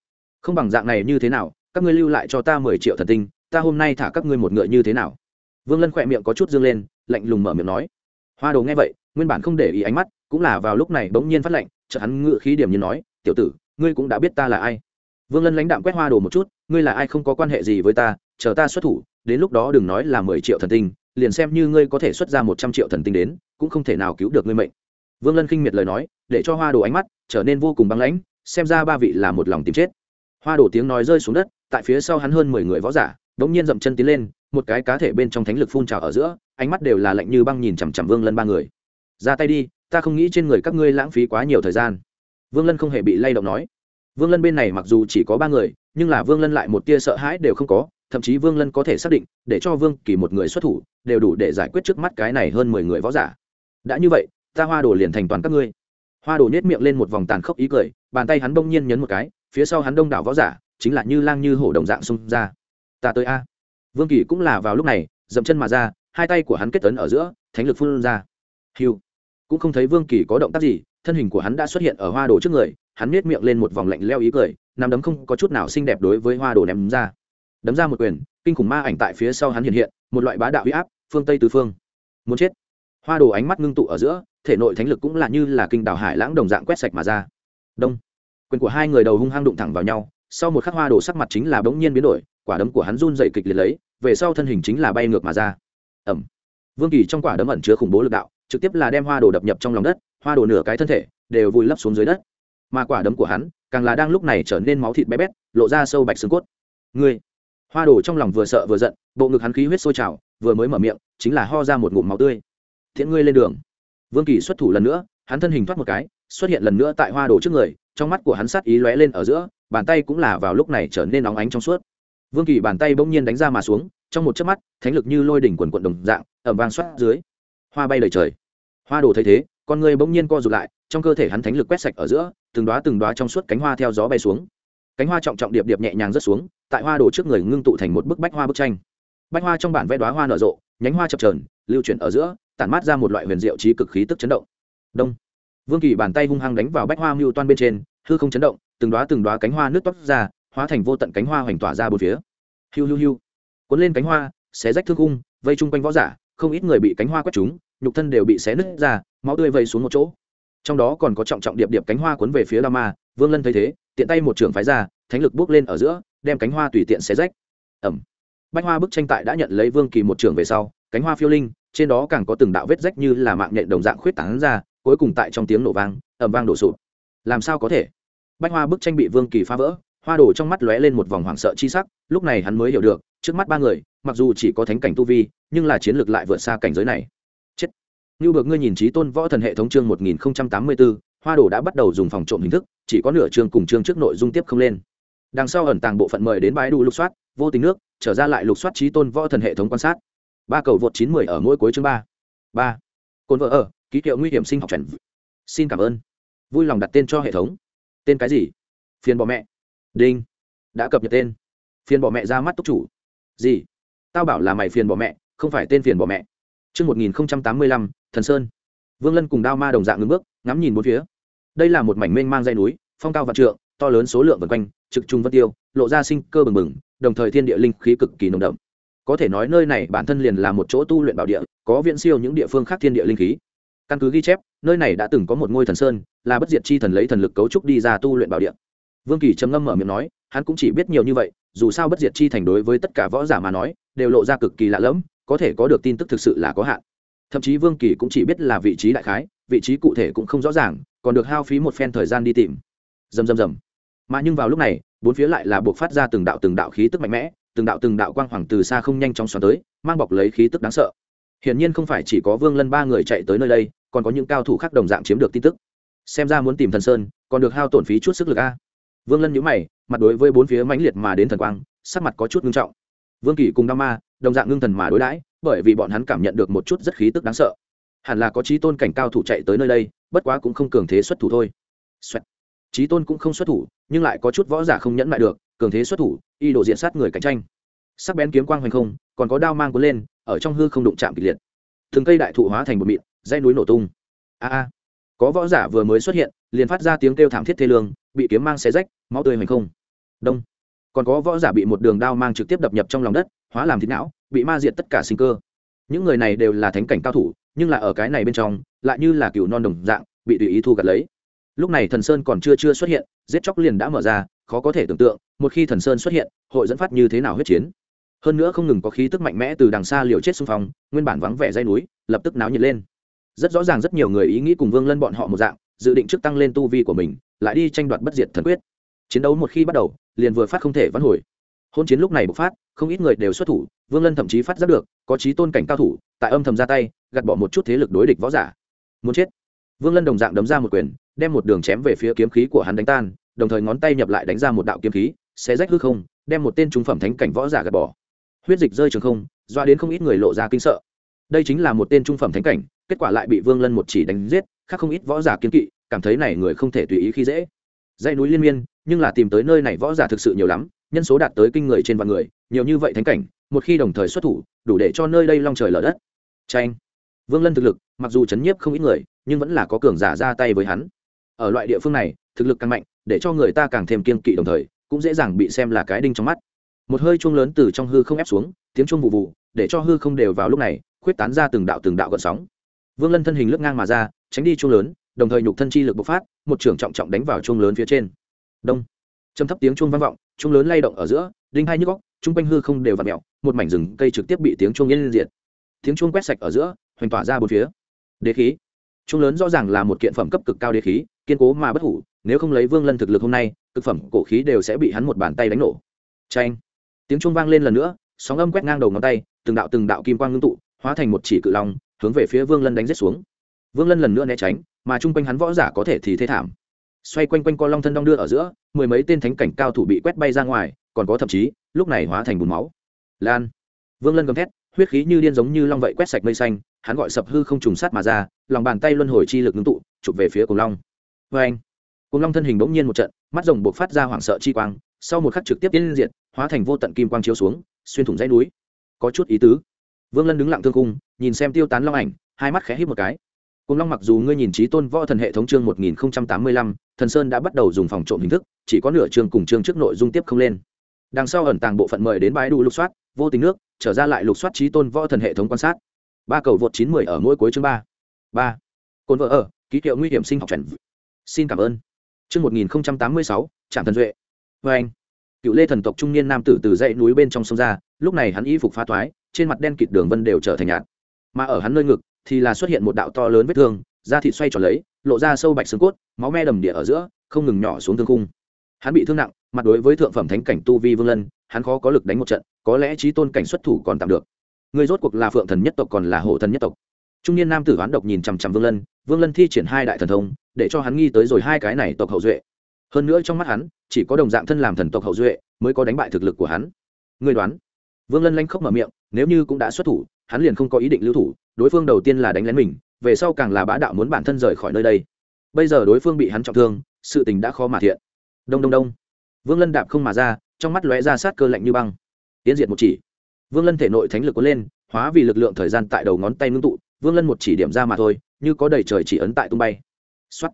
không bằng dạng này như thế nào các ngươi lưu lại cho ta mười triệu thần tinh ta hôm nay thả các ngươi một ngựa như thế nào vương lân khỏe miệng có chút dương lên lạnh lùng mở miệng nói hoa đồ nghe vậy nguyên bản không để ý ánh mắt cũng là vào lúc này bỗng nhiên phát lệnh chợt hắn ngự khí điểm như nói tiểu tử ngươi cũng đã biết ta là ai vương lân lãnh đạm quét hoa đồ một chút ngươi là ai không có quan hệ gì với ta chờ ta xuất thủ đến lúc đó đừng nói là mười triệu thần tinh liền xem như ngươi có thể xuất ra một trăm triệu thần tinh đến cũng không thể nào cứu được ngươi mệnh vương lân khinh miệt lời nói để cho hoa đồ ánh mắt trở nên vô cùng băng lãnh xem ra ba vị là một lòng tìm chết hoa đổ tiếng nói rơi xuống đất tại phía sau hắn hơn mười người võ giả đ ỗ n g nhiên dậm chân tiến lên một cái cá thể bên trong thánh lực phun trào ở giữa ánh mắt đều là lạnh như băng nhìn chằm chằm vương lân ba người ra tay đi ta không nghĩ trên người các ngươi lãng phí quá nhiều thời gian vương lân không hề bị lay động nói vương lân bên này mặc dù chỉ có ba người nhưng là vương lân lại một tia sợ hãi đều không có thậm chí vương lân có thể xác định để cho vương kỳ một người xuất thủ đều đủ để giải quyết trước mắt cái này hơn mười người võ giả đã như vậy ta hoa đồ liền thành toàn các ngươi hoa đồ nết miệng lên một vòng tàn khốc ý cười bàn tay hắn đông nhiên nhấn một cái phía sau hắn đông đảo võ giả chính là như lang như hổ đồng dạng xung ra ta tới a vương kỳ cũng là vào lúc này dậm chân mà ra hai tay của hắn kết tấn ở giữa thánh lực phun ra hiu cũng không thấy vương kỳ có động tác gì thân hình của hắn đã xuất hiện ở hoa đồ trước người hắn nết miệng lên một vòng lạnh leo ý cười nằm đấm không có chút nào xinh đẹp đối với hoa đồ ném ra đấm ra một quyền kinh khủng ma ảnh tại phía sau hắn hiện hiện một loại bá đạo huy áp phương tây tứ phương muốn chết hoa đồ ánh mắt ngưng tụ ở giữa thể nội thánh lực cũng là như là kinh đào hải lãng đồng dạng quét sạch mà ra đông quyền của hai người đầu hung hăng đụng thẳng vào nhau sau một khắc hoa đồ sắc mặt chính là bỗng nhiên biến đổi quả đấm của hắn run dậy kịch liệt lấy về sau thân hình chính là bay ngược mà ra ẩm vương kỳ trong quả đấm ẩn chứa khủng bố lực đạo trực tiếp là đem hoa đồ đập nhập trong lòng đất hoa đồ nửa cái thân thể đều vùi lấp xuống dưới đất mà quả đấm của hắn càng là đang lúc này trở nên máu thịt bé bét lộ ra sâu bạch xương cốt ngươi hoa đồ trong lòng vừa sợ vừa giận bộ ngực hắn khí huyết sôi trào vừa mới mở miệng chính là ho ra một ngụm máu tươi thiện ngươi lên đường vương kỳ xuất thủ lần nữa hắn thân hình thoát một cái xuất hiện lần nữa tại hoa đồ trước người trong mắt của hắn sát ý lóe lên ở giữa bàn tay cũng là vào lúc này trở nên nóng ánh trong suốt vương kỳ bàn tay bỗng nhiên đánh ra mà xuống trong một chớp mắt thánh lực như lôi đỉnh quần quận đồng dạng ẩm vang xoát dưới hoa bay đầy trời hoa đồ thấy thế con người bỗng nhiên co rụt lại trong cơ thể hắn thánh lực quét sạch ở giữa từng đoá từng đoá trong suốt cánh hoa theo gió bay xuống cánh hoa trọng trọng điệp điệp nhẹ nhàng rớt xuống tại hoa đồ trước người ngưng tụ thành một bức bách hoa bức tranh bách hoa trong bản vẽ đoá hoa nở rộ nhánh hoa chập trờn lưu chuyển ở giữa tản mát ra một loại huyền diệu trí cực khí tức chấn động đông vương kỳ bàn tay hung hăng đánh vào bách hoa mưu toan bên trên hư không chấn động từng đoá từng đoá cánh hoa nước toát ra hóa thành vô tận cánh hoa hoành tỏa ra bốn phía hiu hiu hiu cuốn lên cánh hoa xé rách thương khung vây chung quanh võ giả không ít người bị cánh hoa quét trúng nhục thân đều bị xé nứt ra máu tươi vây xuống một chỗ trong đó còn có trọng trọng điệp điệp cánh hoa cuốn về phía Lama. vương lân thấy thế tiện tay một trường phái ra thánh lực bước lên ở giữa đem cánh hoa tùy tiện xé rách ẩm Bạch hoa bức tranh tại đã nhận lấy vương kỳ một trường về sau cánh hoa phiêu linh trên đó càng có từng đạo vết rách như là mạng nhện đồng dạng khuyết tán ra cuối cùng tại trong tiếng nổ vang ẩm vang đổ sụp làm sao có thể Bạch hoa bức tranh bị vương kỳ phá vỡ hoa đổ trong mắt lóe lên một vòng hoảng sợ chi sắc lúc này hắn mới hiểu được trước mắt ba người mặc dù chỉ có thánh cảnh tu vi nhưng là chiến lược lại vượt xa cảnh giới này chết như bực ngươi nhìn trí tôn võ thần hệ thống chương một nghìn tám mươi bốn hoa đồ đã bắt đầu dùng phòng trộm hình thức chỉ có nửa chương cùng chương trước nội dung tiếp không lên đằng sau ẩn tàng bộ phận mời đến bãi đủ lục soát vô tình nước trở ra lại lục soát trí tôn võ thần hệ thống quan sát ba cầu vượt chín mười ở mỗi cuối chương ba ba cồn vỡ ở ký hiệu nguy hiểm sinh học trần xin cảm ơn vui lòng đặt tên cho hệ thống tên cái gì phiền bỏ mẹ đinh đã cập nhật tên phiền bỏ mẹ ra mắt túc chủ gì tao bảo là mày phiền bỏ mẹ không phải tên phiền bỏ mẹ chương một nghìn tám mươi lăm thần sơn vương lân cùng đao ma đồng dạng ngưng bước ngắm nhìn bốn phía đây là một mảnh mênh mang dây núi phong cao vạn trượng to lớn số lượng vần quanh trực trung vân tiêu lộ ra sinh cơ bừng bừng đồng thời thiên địa linh khí cực kỳ nồng đậm có thể nói nơi này bản thân liền là một chỗ tu luyện bảo địa có viễn siêu những địa phương khác thiên địa linh khí căn cứ ghi chép nơi này đã từng có một ngôi thần sơn là bất diệt chi thần lấy thần lực cấu trúc đi ra tu luyện bảo địa vương kỳ trầm ngâm mở miệng nói hắn cũng chỉ biết nhiều như vậy dù sao bất diệt chi thành đối với tất cả võ giả mà nói đều lộ ra cực kỳ lạ lẫm có thể có được tin tức thực sự là có hạn thậm chí vương kỳ cũng chỉ biết là vị trí đại khái vị trí cụ thể cũng không rõ ràng còn được hao phí một phen thời gian đi tìm dầm dầm dầm mà nhưng vào lúc này bốn phía lại là buộc phát ra từng đạo từng đạo khí tức mạnh mẽ từng đạo từng đạo quang hoàng từ xa không nhanh chóng xoắn tới mang bọc lấy khí tức đáng sợ hiển nhiên không phải chỉ có vương lân ba người chạy tới nơi đây còn có những cao thủ khác đồng dạng chiếm được tin tức xem ra muốn tìm thần sơn còn được hao tổn phí chút sức lực a vương lân nhữ mày mặt đối với bốn phía mãnh liệt mà đến thần quang sắc mặt có chút ngưng trọng vương kỷ cùng đao ma đồng dạng ngưng thần mà đối đãi bởi vì bọn hắn cảm nhận được một chút rất khí tức đáng sợ hẳn là có chí tôn cảnh cao thủ chạy tới nơi đây bất quá cũng không cường thế xuất thủ thôi Xoẹt. chí tôn cũng không xuất thủ nhưng lại có chút võ giả không nhẫn nại được cường thế xuất thủ y đổ diện sát người cạnh tranh sắc bén kiếm quang hoành không còn có đao mang cuốn lên ở trong hư không đụng chạm kịch liệt thường cây đại thụ hóa thành một mịn dây núi nổ tung a a có võ giả vừa mới xuất hiện liền phát ra tiếng kêu thảm thiết thê lương bị kiếm mang xé rách máu tươi hoành không đông còn có võ giả bị một đường đao mang trực tiếp đập nhập trong lòng đất hóa làm thịt não bị ma diệt tất cả sinh cơ những người này đều là thánh cảnh cao thủ nhưng là ở cái này bên trong lại như là cựu non đồng dạng bị tùy ý thu gặt lấy lúc này thần sơn còn chưa chưa xuất hiện giết chóc liền đã mở ra khó có thể tưởng tượng một khi thần sơn xuất hiện hội dẫn phát như thế nào huyết chiến hơn nữa không ngừng có khí tức mạnh mẽ từ đằng xa liều chết xung phong nguyên bản vắng vẻ dây núi lập tức náo nhiệt lên rất rõ ràng rất nhiều người ý nghĩ cùng vương lân bọn họ một dạng dự định trước tăng lên tu vi của mình lại đi tranh đoạt bất diệt thần quyết chiến đấu một khi bắt đầu liền vừa phát không thể vãn hồi hôn chiến lúc này bộc phát không ít người đều xuất thủ vương lân thậm chí phát giác được có trí tôn cảnh cao thủ tại âm thầm ra tay gạt bỏ một chút thế lực đối địch võ giả muốn chết vương lân đồng dạng đấm ra một quyền đem một đường chém về phía kiếm khí của hắn đánh tan đồng thời ngón tay nhập lại đánh ra một đạo kiếm khí xé rách hư không đem một tên trung phẩm thánh cảnh võ giả gạt bỏ huyết dịch rơi trường không doa đến không ít người lộ ra kinh sợ đây chính là một tên trung phẩm thánh cảnh kết quả lại bị vương lân một chỉ đánh giết khác không ít võ giả kiên kỵ cảm thấy này người không thể tùy ý khi dễ Dây núi liên miên nhưng là tìm tới nơi này võ giả thực sự nhiều lắm nhân số đạt tới kinh người trên vạn người nhiều như vậy thánh cảnh một khi đồng thời xuất thủ đủ để cho nơi đây long trời lở đất tranh vương lân thực lực mặc dù chấn nhiếp không ít người nhưng vẫn là có cường giả ra tay với hắn ở loại địa phương này thực lực càng mạnh để cho người ta càng thêm kiên kỵ đồng thời cũng dễ dàng bị xem là cái đinh trong mắt một hơi chuông lớn từ trong hư không ép xuống tiếng chuông vụ vụ để cho hư không đều vào lúc này khuyết tán ra từng đạo từng đạo gợn sóng vương lân thân hình lướt ngang mà ra tránh đi chuông lớn đồng thời nhục thân chi lực bộc phát một trường trọng trọng đánh vào chuông lớn phía trên đông Trầm thấp tiếng chuông vang vọng chuông lớn lay động ở giữa đinh hai nhức góc chung quanh hư không đều vặn ặ một mảnh rừng cây trực tiếp bị tiếng chuông yên diệt tiếng chuông quét sạch ở giữa hoành tỏa ra bốn phía đế khí chuông lớn rõ ràng là một kiện phẩm cấp cực cao đế khí kiên cố mà bất hủ nếu không lấy vương lân thực lực hôm nay cực phẩm cổ khí đều sẽ bị hắn một bàn tay đánh nổ tranh tiếng chuông vang lên lần nữa sóng âm quét ngang đầu ngón tay từng đạo từng đạo kim quang ngưng tụ hóa thành một chỉ cự long hướng về phía vương lân đánh rết xuống vương lân lần nữa né tránh mà chung quanh hắn võ giả có thể thì thế thảm xoay quanh quanh co long thân đong đưa ở giữa mười mấy tên thánh cảnh cao thủ bị quét bay ra ngoài còn có thậm chí lúc này hóa thành bùn máu lan vương lân gầm thét huyết khí như điên giống như long vậy quét sạch mây xanh hắn gọi sập hư không trùng sát mà ra lòng bàn tay luân hồi chi lực ngưng tụ chụp về phía cùng long vê anh cùng long thân hình bỗng nhiên một trận mắt rồng buộc phát ra hoảng sợ chi quang sau một khắc trực tiếp tiến diện hóa thành vô tận kim quang chiếu xuống xuyên thủng dãy núi có chút ý tứ vương lân đứng lặng thương cung nhìn xem tiêu tán long ảnh hai mắt khẽ hít một cái cùng long mặc dù ngươi nhìn trí tôn võ thần hệ thống chương một nghìn tám mươi lăm thần sơn đã bắt đầu dùng phòng trộm hình thức chỉ có nửa chương cùng chương trước nội dung tiếp không lên đằng sau ẩn tàng bộ phận mời đến bãi đủ lục soát vô tình nước trở ra lại lục soát trí tôn võ thần hệ thống quan sát ba cầu vượt chín mươi ở mỗi cuối chương ba ba cồn vợ ở ký hiệu nguy hiểm sinh học trần xin cảm ơn chương một nghìn tám mươi sáu trạm thần duệ vê vâng anh cựu lê thần tộc trung niên nam tử từ dãy núi bên trong sông ra lúc này hắn y phục phá toái trên mặt đen kịt đường vân đều trở thành nhạt mà ở hắn nơi ngực thì là xuất hiện một đạo to lớn vết thương da thịt xoay tròn lấy lộ ra sâu bạch xương cốt máu me đầm địa ở giữa không ngừng nhỏ xuống thương cung. hắn bị thương nặng mặt đối với thượng phẩm thánh cảnh tu vi vương lân hắn khó có lực đánh một trận có lẽ trí tôn cảnh xuất thủ còn tạm được người rốt cuộc là phượng thần nhất tộc còn là hộ thần nhất tộc trung niên nam tử hoán độc nhìn chằm chằm vương lân vương lân thi triển hai đại thần thông để cho hắn nghi tới rồi hai cái này tộc hậu duệ hơn nữa trong mắt hắn chỉ có đồng dạng thân làm thần tộc hậu duệ mới có đánh bại thực lực của hắn người đoán vương lân lanh khóc mở miệng nếu như cũng đã xuất thủ hắn liền không có ý định lưu thủ đối phương đầu tiên là đánh lén mình về sau càng là bá đạo muốn bản thân rời khỏi nơi đây bây giờ đối phương bị hắn trọng thương sự tình đã khó mà thiện đông đông đông vương lân đạp không mà ra trong mắt lóe ra sát cơ lạnh như băng tiến diệt một chỉ vương lân thể nội thánh lực có lên hóa vì lực lượng thời gian tại đầu ngón tay ngưng tụ vương lân một chỉ điểm ra mà thôi như có đầy trời chỉ ấn tại tung bay xuất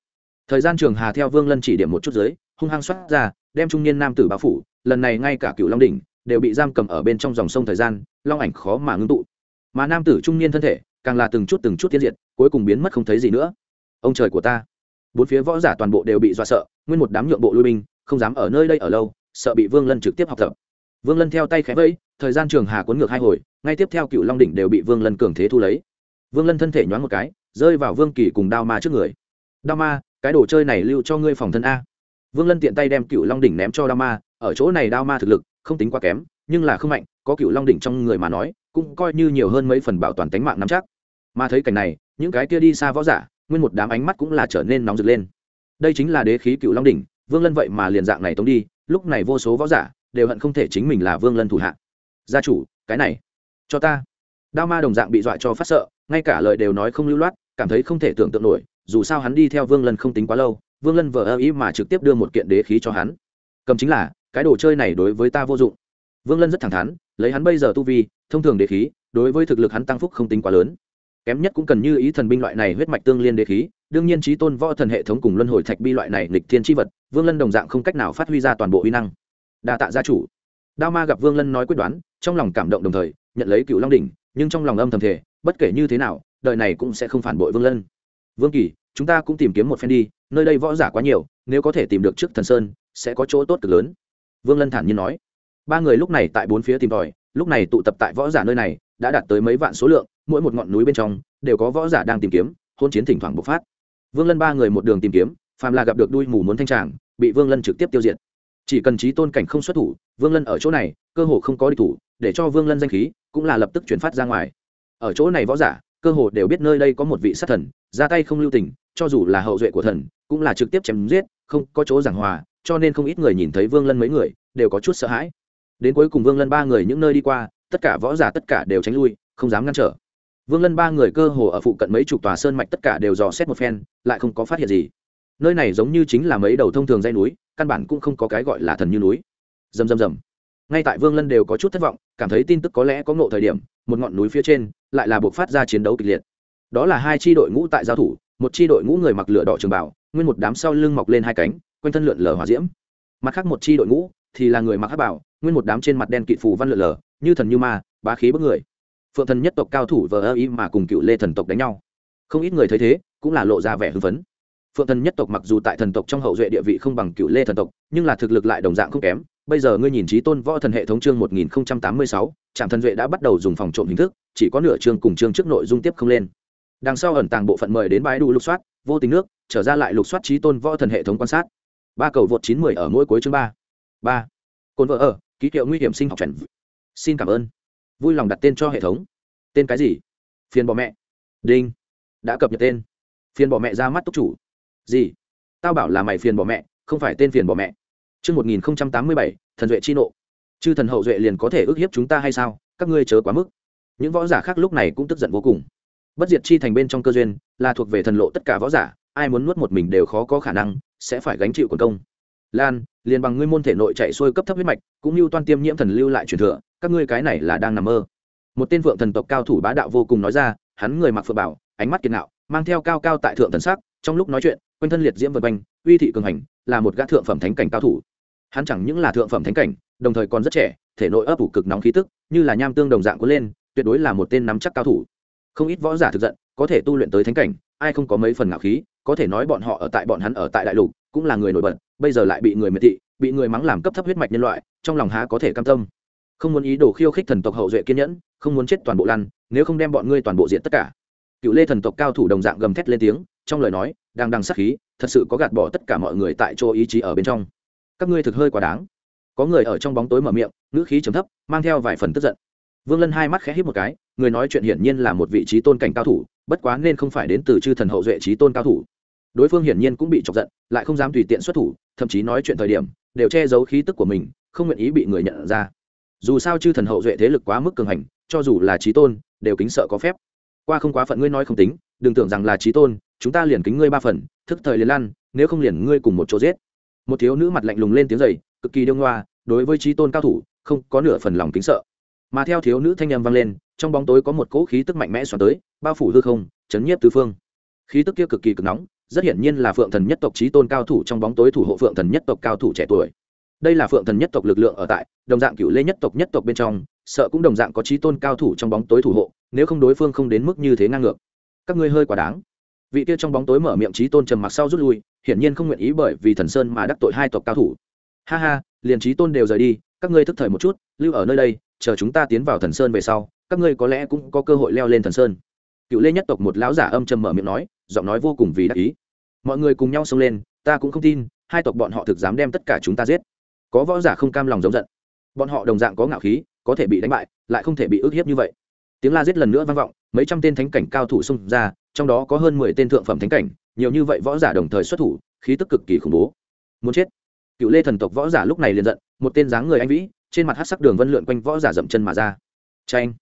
thời gian trường hà theo vương lân chỉ điểm một chút dưới hung hăng xuất ra đem trung niên nam tử bao phủ lần này ngay cả cựu long đỉnh đều bị giam cầm ở bên trong dòng sông thời gian long ảnh khó mà ngưng tụ mà nam tử trung niên thân thể càng là từng chút từng chút tiến diệt cuối cùng biến mất không thấy gì nữa ông trời của ta bốn phía võ giả toàn bộ đều bị dọa sợ nguyên một đám nhượng bộ lui binh không dám ở nơi đây ở lâu sợ bị vương lân trực tiếp học tập vương lân theo tay khẽ vẫy thời gian trường hà cuốn ngược hai hồi ngay tiếp theo cựu long đỉnh đều bị vương lân cường thế thu lấy vương lân thân thể nhoáng một cái rơi vào vương kỳ cùng đao ma trước người đao ma cái đồ chơi này lưu cho ngươi phòng thân a vương lân tiện tay đem cựu long đỉnh ném cho đao ma ở chỗ này đao ma thực lực không tính quá kém nhưng là không mạnh có cựu long đỉnh trong người mà nói cũng coi như nhiều hơn mấy phần bảo toàn tính mạng nắm chắc mà thấy cảnh này những cái kia đi xa võ giả nguyên một đám ánh mắt cũng là trở nên nóng rực lên đây chính là đế khí cựu long đỉnh vương lân vậy mà liền dạng này tống đi lúc này vô số võ giả đều hận không thể chính mình là vương lân thủ hạ gia chủ cái này cho ta đao ma đồng dạng bị dọa cho phát sợ ngay cả lời đều nói không lưu loát cảm thấy không thể tưởng tượng nổi dù sao hắn đi theo vương lân không tính quá lâu vương lân vờ ơ ý mà trực tiếp đưa một kiện đế khí cho hắn cầm chính là cái đồ chơi này đối với ta vô dụng vương lân rất thẳng thắn lấy hắn bây giờ tu vi thông thường đế khí đối với thực lực hắn tăng phúc không tính quá lớn kém nhất cũng cần như ý thần binh loại này huyết mạch tương liên đế khí đương nhiên trí tôn võ thần hệ thống cùng luân hồi thạch bi loại này lịch thiên tri vật vương lân đồng dạng không cách nào phát huy ra toàn bộ uy năng đa tạ gia chủ đao ma gặp vương lân nói quyết đoán trong lòng cảm động đồng thời nhận lấy cựu long đình nhưng trong lòng âm thầm thể bất kể như thế nào đời này cũng sẽ không phản bội vương lân vương kỳ chúng ta cũng tìm kiếm một phen đi nơi đây võ giả quá nhiều nếu có thể tìm được trước thần sơn sẽ có chỗ tốt cực lớn vương lân thản nhiên nói ba người lúc này tại bốn phía tìm tòi lúc này tụ tập tại võ giả nơi này đã đạt tới mấy vạn số lượng mỗi một ngọn núi bên trong đều có võ giả đang tìm kiếm hôn chiến thỉnh thoảng bộc phát vương lân ba người một đường tìm kiếm phàm là gặp được đuôi mù muốn thanh tràng bị vương lân trực tiếp tiêu diệt chỉ cần trí tôn cảnh không xuất thủ vương lân ở chỗ này cơ hồ không có địch thủ để cho vương lân danh khí cũng là lập tức chuyển phát ra ngoài ở chỗ này võ giả cơ hồ đều biết nơi đây có một vị sát thần ra tay không lưu tình cho dù là hậu duệ của thần cũng là trực tiếp chém giết không có chỗ giảng hòa cho nên không ít người nhìn thấy vương lân mấy người đều có chút sợ hãi đến cuối cùng vương lân ba người những nơi đi qua tất cả võ giả tất cả đều tránh lui không dám ngăn trở vương lân ba người cơ hồ ở phụ cận mấy chục tòa sơn mạch tất cả đều dò xét một phen lại không có phát hiện gì nơi này giống như chính là mấy đầu thông thường dây núi căn bản cũng không có cái gọi là thần như núi Rầm rầm rầm. ngay tại vương lân đều có chút thất vọng cảm thấy tin tức có lẽ có ngộ thời điểm một ngọn núi phía trên lại là buộc phát ra chiến đấu kịch liệt đó là hai tri đội ngũ tại giao thủ một chi đội ngũ người mặc lửa đỏ trường bảo nguyên một đám sau lưng mọc lên hai cánh quanh thân lượn lờ hòa diễm mặt khác một chi đội ngũ thì là người mặc hát bảo nguyên một đám trên mặt đen kịt phù văn lượn lờ như thần như ma bá khí bức người phượng thần nhất tộc cao thủ vờ ơ y mà cùng cựu lê thần tộc đánh nhau không ít người thấy thế cũng là lộ ra vẻ hưng phấn phượng thần nhất tộc mặc dù tại thần tộc trong hậu duệ địa vị không bằng cựu lê thần tộc nhưng là thực lực lại đồng dạng không kém bây giờ ngươi nhìn trí tôn võ thần hệ thống chương một nghìn tám mươi sáu trạm thần duệ đã bắt đầu dùng phòng trộm hình thức chỉ có nửa chương cùng chương trước nội dung tiếp không lên đằng sau ẩn tàng bộ phận mời đến bãi đủ lục soát vô tình nước trở ra lại lục soát trí tôn võ thần hệ thống quan sát ba cầu vượt chín mười ở mỗi cuối chương ba ba cồn vợ ở ký hiệu nguy hiểm sinh học chuẩn xin cảm ơn vui lòng đặt tên cho hệ thống tên cái gì phiền bỏ mẹ đinh đã cập nhật tên phiền bỏ mẹ ra mắt túc chủ gì tao bảo là mày phiền bỏ mẹ không phải tên phiền bỏ mẹ chương một nghìn tám mươi bảy thần duệ chi nộ chư thần hậu duệ liền có thể ức hiếp chúng ta hay sao các ngươi chớ quá mức những võ giả khác lúc này cũng tức giận vô cùng bất diệt chi thành bên trong cơ duyên là thuộc về thần lộ tất cả võ giả ai muốn nuốt một mình đều khó có khả năng sẽ phải gánh chịu quần công lan liền bằng ngươi môn thể nội chạy xuôi cấp thấp huyết mạch cũng như toan tiêm nhiễm thần lưu lại truyền thừa các ngươi cái này là đang nằm mơ một tên vượng thần tộc cao thủ bá đạo vô cùng nói ra hắn người mặc phượng bảo ánh mắt kiệt ngạo mang theo cao cao tại thượng thần sắc trong lúc nói chuyện quanh thân liệt diễm vân quanh uy thị cường hành là một gã thượng phẩm thánh cảnh cao thủ hắn chẳng những là thượng phẩm thánh cảnh đồng thời còn rất trẻ thể nội ấp ủ cực nóng khí tức như là nham tương đồng dạng cuốn lên tuyệt đối là một tên nắm chắc cao thủ không ít võ giả thực giận có thể tu luyện tới thánh cảnh ai không có mấy phần ngạo khí có thể nói bọn họ ở tại bọn hắn ở tại đại lục cũng là người nổi bật bây giờ lại bị người miệt thị bị người mắng làm cấp thấp huyết mạch nhân loại trong lòng há có thể cam tâm không muốn ý đồ khiêu khích thần tộc hậu duệ kiên nhẫn không muốn chết toàn bộ lăn nếu không đem bọn ngươi toàn bộ diện tất cả cựu lê thần tộc cao thủ đồng dạng gầm thét lên tiếng trong lời nói đang đang sắc khí thật sự có gạt bỏ tất cả mọi người tại chỗ ý chí ở bên trong các ngươi thực hơi quá đáng có người ở trong bóng tối mở miệng ngữ khí trầm thấp mang theo vài phần tức giận vương lân hai mắt khẽ hít một cái người nói chuyện hiển nhiên là một vị trí tôn cảnh cao thủ bất quá nên không phải đến từ chư thần hậu duệ trí tôn cao thủ đối phương hiển nhiên cũng bị chọc giận lại không dám tùy tiện xuất thủ thậm chí nói chuyện thời điểm đều che giấu khí tức của mình không nguyện ý bị người nhận ra dù sao chư thần hậu duệ thế lực quá mức cường hành cho dù là trí tôn đều kính sợ có phép qua không quá phận ngươi nói không tính đừng tưởng rằng là trí tôn chúng ta liền kính ngươi ba phần thức thời liền lăn nếu không liền ngươi cùng một chỗ giết một thiếu nữ mặt lạnh lùng lên tiếng giày cực kỳ đương hoa đối với trí tôn cao thủ không có nửa phần lòng kính sợ mà theo thiếu nữ thanh â m vang lên trong bóng tối có một cỗ khí tức mạnh mẽ xoắn tới bao phủ hư không chấn nhiếp tứ phương khí tức kia cực kỳ cực nóng rất hiển nhiên là phượng thần nhất tộc trí tôn cao thủ trong bóng tối thủ hộ phượng thần nhất tộc cao thủ trẻ tuổi đây là phượng thần nhất tộc lực lượng ở tại đồng dạng cựu lê nhất tộc nhất tộc bên trong sợ cũng đồng dạng có trí tôn cao thủ trong bóng tối thủ hộ nếu không đối phương không đến mức như thế ngang ngược các ngươi hơi quá đáng vị kia trong bóng tối mở miệng trí tôn trầm mặc sau rút lui hiển nhiên không nguyện ý bởi vì thần sơn mà đắc tội hai tộc cao thủ ha ha liền trí tôn đều rời đi các ngươi thức thời một chút lưu ở nơi đây chờ chúng ta tiến vào thần sơn về sau các ngươi có lẽ cũng có cơ hội leo lên thần sơn cựu lê nhất tộc một lão giả âm trầm mở miệng nói giọng nói vô cùng vì đắc ý mọi người cùng nhau xông lên ta cũng không tin hai tộc bọn họ thực dám đem tất cả chúng ta giết có võ giả không cam lòng giống giận bọn họ đồng dạng có ngạo khí có thể bị đánh bại lại không thể bị ức hiếp như vậy tiếng la giết lần nữa vang vọng mấy trăm tên thánh cảnh cao thủ xung ra trong đó có hơn mười tên thượng phẩm thánh cảnh nhiều như vậy võ giả đồng thời xuất thủ khí tức cực kỳ khủng bố muốn chết cựu lê thần tộc võ giả lúc này liền giận một tên dáng người anh vĩ trên mặt hát sắc đường vân lượn quanh võ giả dậm chân mà ra tranh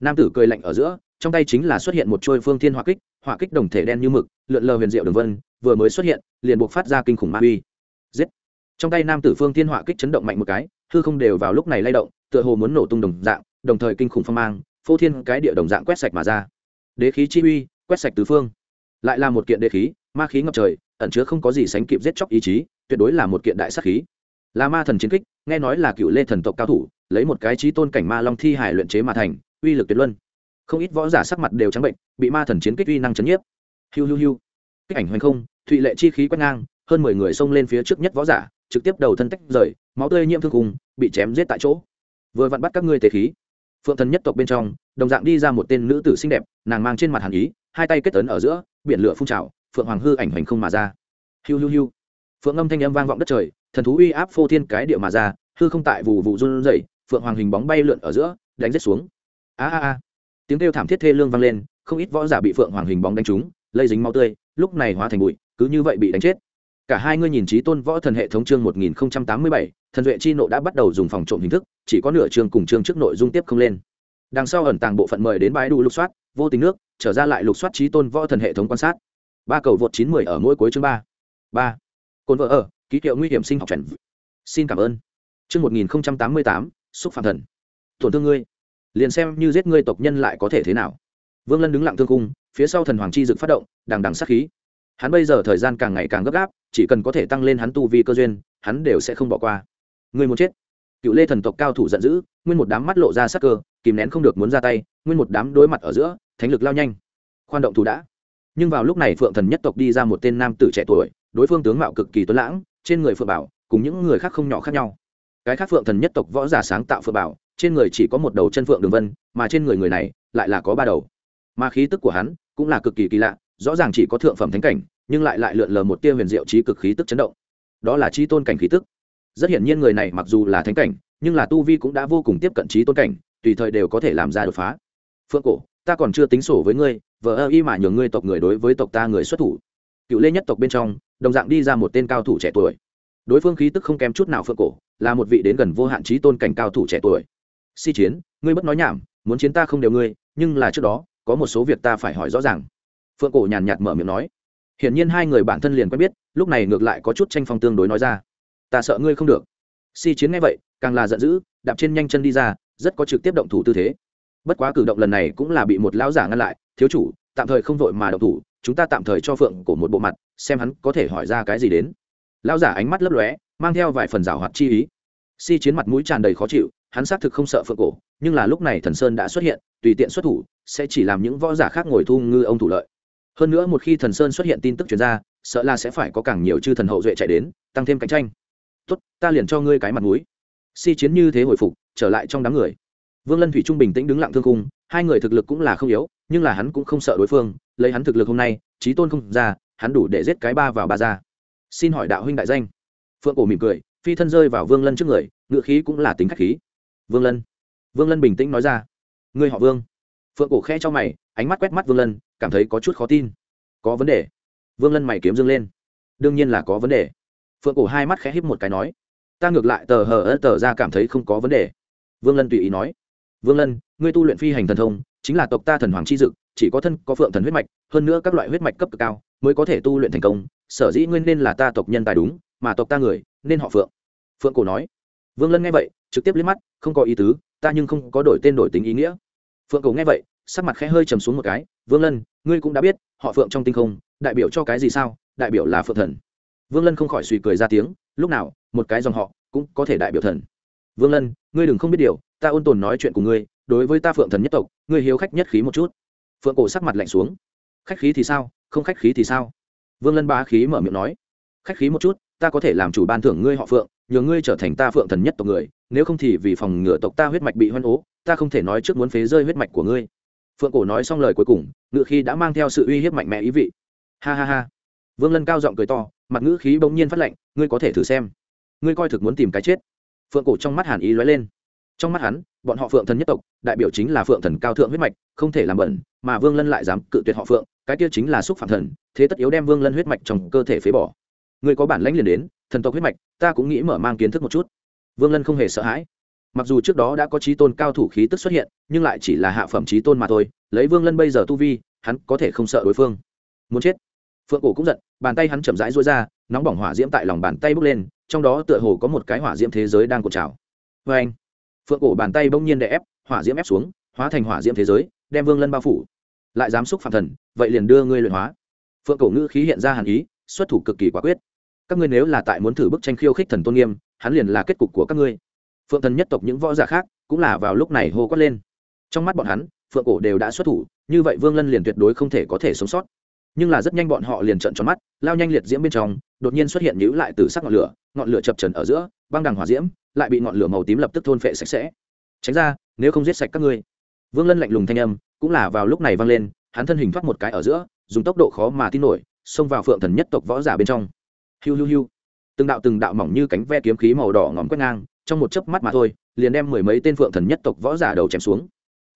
nam tử cười lạnh ở giữa trong tay chính là xuất hiện một trôi phương thiên hỏa kích hỏa kích đồng thể đen như mực lượn lờ huyền diệu đường vân vừa mới xuất hiện liền buộc phát ra kinh khủng ma uy giết trong tay nam tử phương thiên hỏa kích chấn động mạnh một cái hư không đều vào lúc này lay động tựa hồ muốn nổ tung đồng dạng đồng thời kinh khủng phong mang phô thiên cái địa đồng dạng quét sạch mà ra đế khí chi uy quét sạch tứ phương lại là một kiện đế khí ma khí ngập trời ẩn chứa không có gì sánh kịp giết chóc ý chí tuyệt đối là một kiện đại sát khí là ma thần chiến kích nghe nói là cựu lê thần tộc cao thủ lấy một cái trí tôn cảnh ma long thi hải luyện chế mà thành uy lực tuyệt luân không ít võ giả sắc mặt đều trắng bệnh bị ma thần chiến kích uy năng chấn nhiếp hiu hiu hiu kích ảnh hoành không thụy lệ chi khí quét ngang hơn mười người xông lên phía trước nhất võ giả trực tiếp đầu thân tách rời máu tươi nhiễm thương cùng bị chém giết tại chỗ vừa vặn bắt các ngươi tề khí phượng thần nhất tộc bên trong đồng dạng đi ra một tên nữ tử xinh đẹp nàng mang trên mặt hàn ý hai tay kết tấn ở giữa biển lửa phun trào phượng hoàng hư ảnh hoành không mà ra hiu hiu hiu phượng âm thanh âm vang vọng đất trời thần thú uy áp phô thiên cái địa mà ra hư không tại vụ vụ run rẩy phượng hoàng hình bóng bay lượn ở giữa đánh rết xuống a a a tiếng kêu thảm thiết thê lương vang lên không ít võ giả bị phượng hoàng hình bóng đánh trúng lây dính máu tươi lúc này hóa thành bụi cứ như vậy bị đánh chết cả hai ngươi nhìn trí tôn võ thần hệ thống chương một nghìn tám mươi bảy thần duệ chi nộ đã bắt đầu dùng phòng trộm hình thức chỉ có nửa chương cùng chương trước nội dung tiếp không lên đằng sau ẩn tàng bộ phận mời đến bãi đủ lục soát vô tình nước trở ra lại lục soát trí tôn võ thần hệ thống quan sát ba cầu vượt chín mười ở mỗi cuối chương ba ba cồn vợ ở ký hiệu nguy hiểm sinh học trần xin cảm ơn chương một nghìn tám mươi tám xúc phạm thần. Tổn thương ngươi. Liền xem như giết ngươi tộc nhân lại có thể thế nào. Vương Lân đứng lặng thương cung, phía sau thần hoàng chi dực phát động, đằng đằng sát khí. Hắn bây giờ thời gian càng ngày càng gấp gáp, chỉ cần có thể tăng lên hắn tu vi cơ duyên, hắn đều sẽ không bỏ qua. Ngươi muốn chết. Cựu Lê thần tộc cao thủ giận dữ, nguyên một đám mắt lộ ra sắc cơ, kìm nén không được muốn ra tay, nguyên một đám đối mặt ở giữa, thánh lực lao nhanh. Khoan động thủ đã. Nhưng vào lúc này Phượng thần nhất tộc đi ra một tên nam tử trẻ tuổi, đối phương tướng mạo cực kỳ tuấn lãng, trên người phượng bảo cùng những người khác không nhỏ khác nhau cái khác phượng thần nhất tộc võ giả sáng tạo phượng bảo trên người chỉ có một đầu chân phượng đường vân mà trên người người này lại là có ba đầu mà khí tức của hắn cũng là cực kỳ kỳ lạ rõ ràng chỉ có thượng phẩm thánh cảnh nhưng lại lại lượn lờ một tia huyền diệu trí cực khí tức chấn động đó là trí tôn cảnh khí tức rất hiển nhiên người này mặc dù là thánh cảnh nhưng là tu vi cũng đã vô cùng tiếp cận trí tôn cảnh tùy thời đều có thể làm ra đột phá phượng cổ ta còn chưa tính sổ với ngươi vờ ơ y mà nhường ngươi tộc người đối với tộc ta người xuất thủ cựu lê nhất tộc bên trong đồng dạng đi ra một tên cao thủ trẻ tuổi đối phương khí tức không kém chút nào phượng cổ là một vị đến gần vô hạn trí tôn cảnh cao thủ trẻ tuổi si chiến ngươi bất nói nhảm muốn chiến ta không đều ngươi nhưng là trước đó có một số việc ta phải hỏi rõ ràng phượng cổ nhàn nhạt mở miệng nói hiển nhiên hai người bản thân liền quen biết lúc này ngược lại có chút tranh phong tương đối nói ra ta sợ ngươi không được si chiến nghe vậy càng là giận dữ đạp trên nhanh chân đi ra rất có trực tiếp động thủ tư thế bất quá cử động lần này cũng là bị một lão giả ngăn lại thiếu chủ tạm thời không vội mà động thủ chúng ta tạm thời cho phượng cổ một bộ mặt xem hắn có thể hỏi ra cái gì đến lão giả ánh mắt lấp lóe mang theo vài phần rào hoạt chi ý si chiến mặt mũi tràn đầy khó chịu hắn xác thực không sợ phượng cổ nhưng là lúc này thần sơn đã xuất hiện tùy tiện xuất thủ sẽ chỉ làm những võ giả khác ngồi thu ngư ông thủ lợi hơn nữa một khi thần sơn xuất hiện tin tức chuyển ra sợ là sẽ phải có càng nhiều chư thần hậu duệ chạy đến tăng thêm cạnh tranh tốt ta liền cho ngươi cái mặt mũi si chiến như thế hồi phục trở lại trong đám người vương lân thủy trung bình tĩnh đứng lặng thương cung hai người thực lực cũng là không yếu nhưng là hắn cũng không sợ đối phương lấy hắn thực lực hôm nay trí tôn không ra hắn đủ để giết cái ba vào ba ra xin hỏi đạo huynh đại danh phượng cổ mỉm cười phi thân rơi vào vương lân trước người ngựa khí cũng là tính khắc khí vương lân vương lân bình tĩnh nói ra ngươi họ vương phượng cổ khe cho mày ánh mắt quét mắt vương lân cảm thấy có chút khó tin có vấn đề vương lân mày kiếm dâng lên đương nhiên là có vấn đề phượng cổ hai mắt khẽ híp một cái nói ta ngược lại tờ hờ ơ tờ ra cảm thấy không có vấn đề vương lân tùy ý nói vương lân ngươi tu luyện phi hành thần thông chính là tộc ta thần hoàng chi dực chỉ có thân có phượng thần huyết mạch hơn nữa các loại huyết mạch cấp cực cao mới có thể tu luyện thành công sở dĩ nguyên nên là ta tộc nhân tài đúng mà tộc ta người nên họ phượng phượng cổ nói vương lân nghe vậy trực tiếp liếc mắt không có ý tứ ta nhưng không có đổi tên đổi tính ý nghĩa phượng cổ nghe vậy sắc mặt khẽ hơi trầm xuống một cái vương lân ngươi cũng đã biết họ phượng trong tinh không đại biểu cho cái gì sao đại biểu là phượng thần vương lân không khỏi suy cười ra tiếng lúc nào một cái dòng họ cũng có thể đại biểu thần vương lân ngươi đừng không biết điều ta ôn tồn nói chuyện của ngươi đối với ta phượng thần nhất tộc ngươi hiếu khách nhất khí một chút phượng cổ sắc mặt lạnh xuống khách khí thì sao không khách khí thì sao vương lân bá khí mở miệng nói khách khí một chút ta có thể làm chủ ban thưởng ngươi họ phượng nhờ ngươi trở thành ta phượng thần nhất tộc người nếu không thì vì phòng ngừa tộc ta huyết mạch bị hoen ố ta không thể nói trước muốn phế rơi huyết mạch của ngươi phượng cổ nói xong lời cuối cùng ngự khi đã mang theo sự uy hiếp mạnh mẽ ý vị ha ha ha vương lân cao giọng cười to mặt ngữ khí bỗng nhiên phát lạnh ngươi có thể thử xem ngươi coi thực muốn tìm cái chết phượng cổ trong mắt hàn ý lóe lên trong mắt hắn bọn họ phượng thần nhất tộc đại biểu chính là phượng thần cao thượng huyết mạch không thể làm bẩn mà vương lân lại dám cự tuyệt họ phượng cái kia chính là xúc phạm thần thế tất yếu đem vương lân huyết mạch trong cơ thể phế bỏ người có bản lãnh liền đến thần tộc huyết mạch ta cũng nghĩ mở mang kiến thức một chút vương lân không hề sợ hãi mặc dù trước đó đã có trí tôn cao thủ khí tức xuất hiện nhưng lại chỉ là hạ phẩm trí tôn mà thôi lấy vương lân bây giờ tu vi hắn có thể không sợ đối phương muốn chết phượng cổ cũng giận bàn tay hắn chậm rãi rối ra nóng bỏng hỏa diễm tại lòng bàn tay bốc lên trong đó tựa hồ có một cái hỏa diễm thế giới đang cột trào vê vâng. anh phượng cổ bàn tay bỗng nhiên đè ép hỏa diễm ép xuống hóa thành hỏa diễm thế giới đem vương lân bao phủ lại dám xúc phạm thần vậy liền đưa ngươi luyện hóa phượng cổ ngữ khí hiện ra hàn ý xuất thủ cực kỳ quả quyết các ngươi nếu là tại muốn thử bức tranh khiêu khích thần tôn nghiêm hắn liền là kết cục của các ngươi phượng thần nhất tộc những võ giả khác cũng là vào lúc này hô quát lên trong mắt bọn hắn phượng cổ đều đã xuất thủ như vậy vương lân liền tuyệt đối không thể có thể sống sót nhưng là rất nhanh bọn họ liền trận tròn mắt lao nhanh liệt diễm bên trong đột nhiên xuất hiện nhữ lại từ sắc ngọn lửa ngọn lửa chập trần ở giữa băng đằng hỏa diễm lại bị ngọn lửa màu tím lập tức thôn phệ sạch sẽ tránh ra nếu không giết sạch các ngươi vương lân lạnh lùng thanh âm cũng là vào lúc này vang lên hắn thân hình thoát một cái ở giữa dùng tốc độ khó mà tin nổi xông vào phượng thần nhất tộc võ giả bên trong hiu hiu hiu từng đạo từng đạo mỏng như cánh ve kiếm khí màu đỏ ngòm quét ngang trong một chớp mắt mà thôi liền đem mười mấy tên phượng thần nhất tộc võ giả đầu chém xuống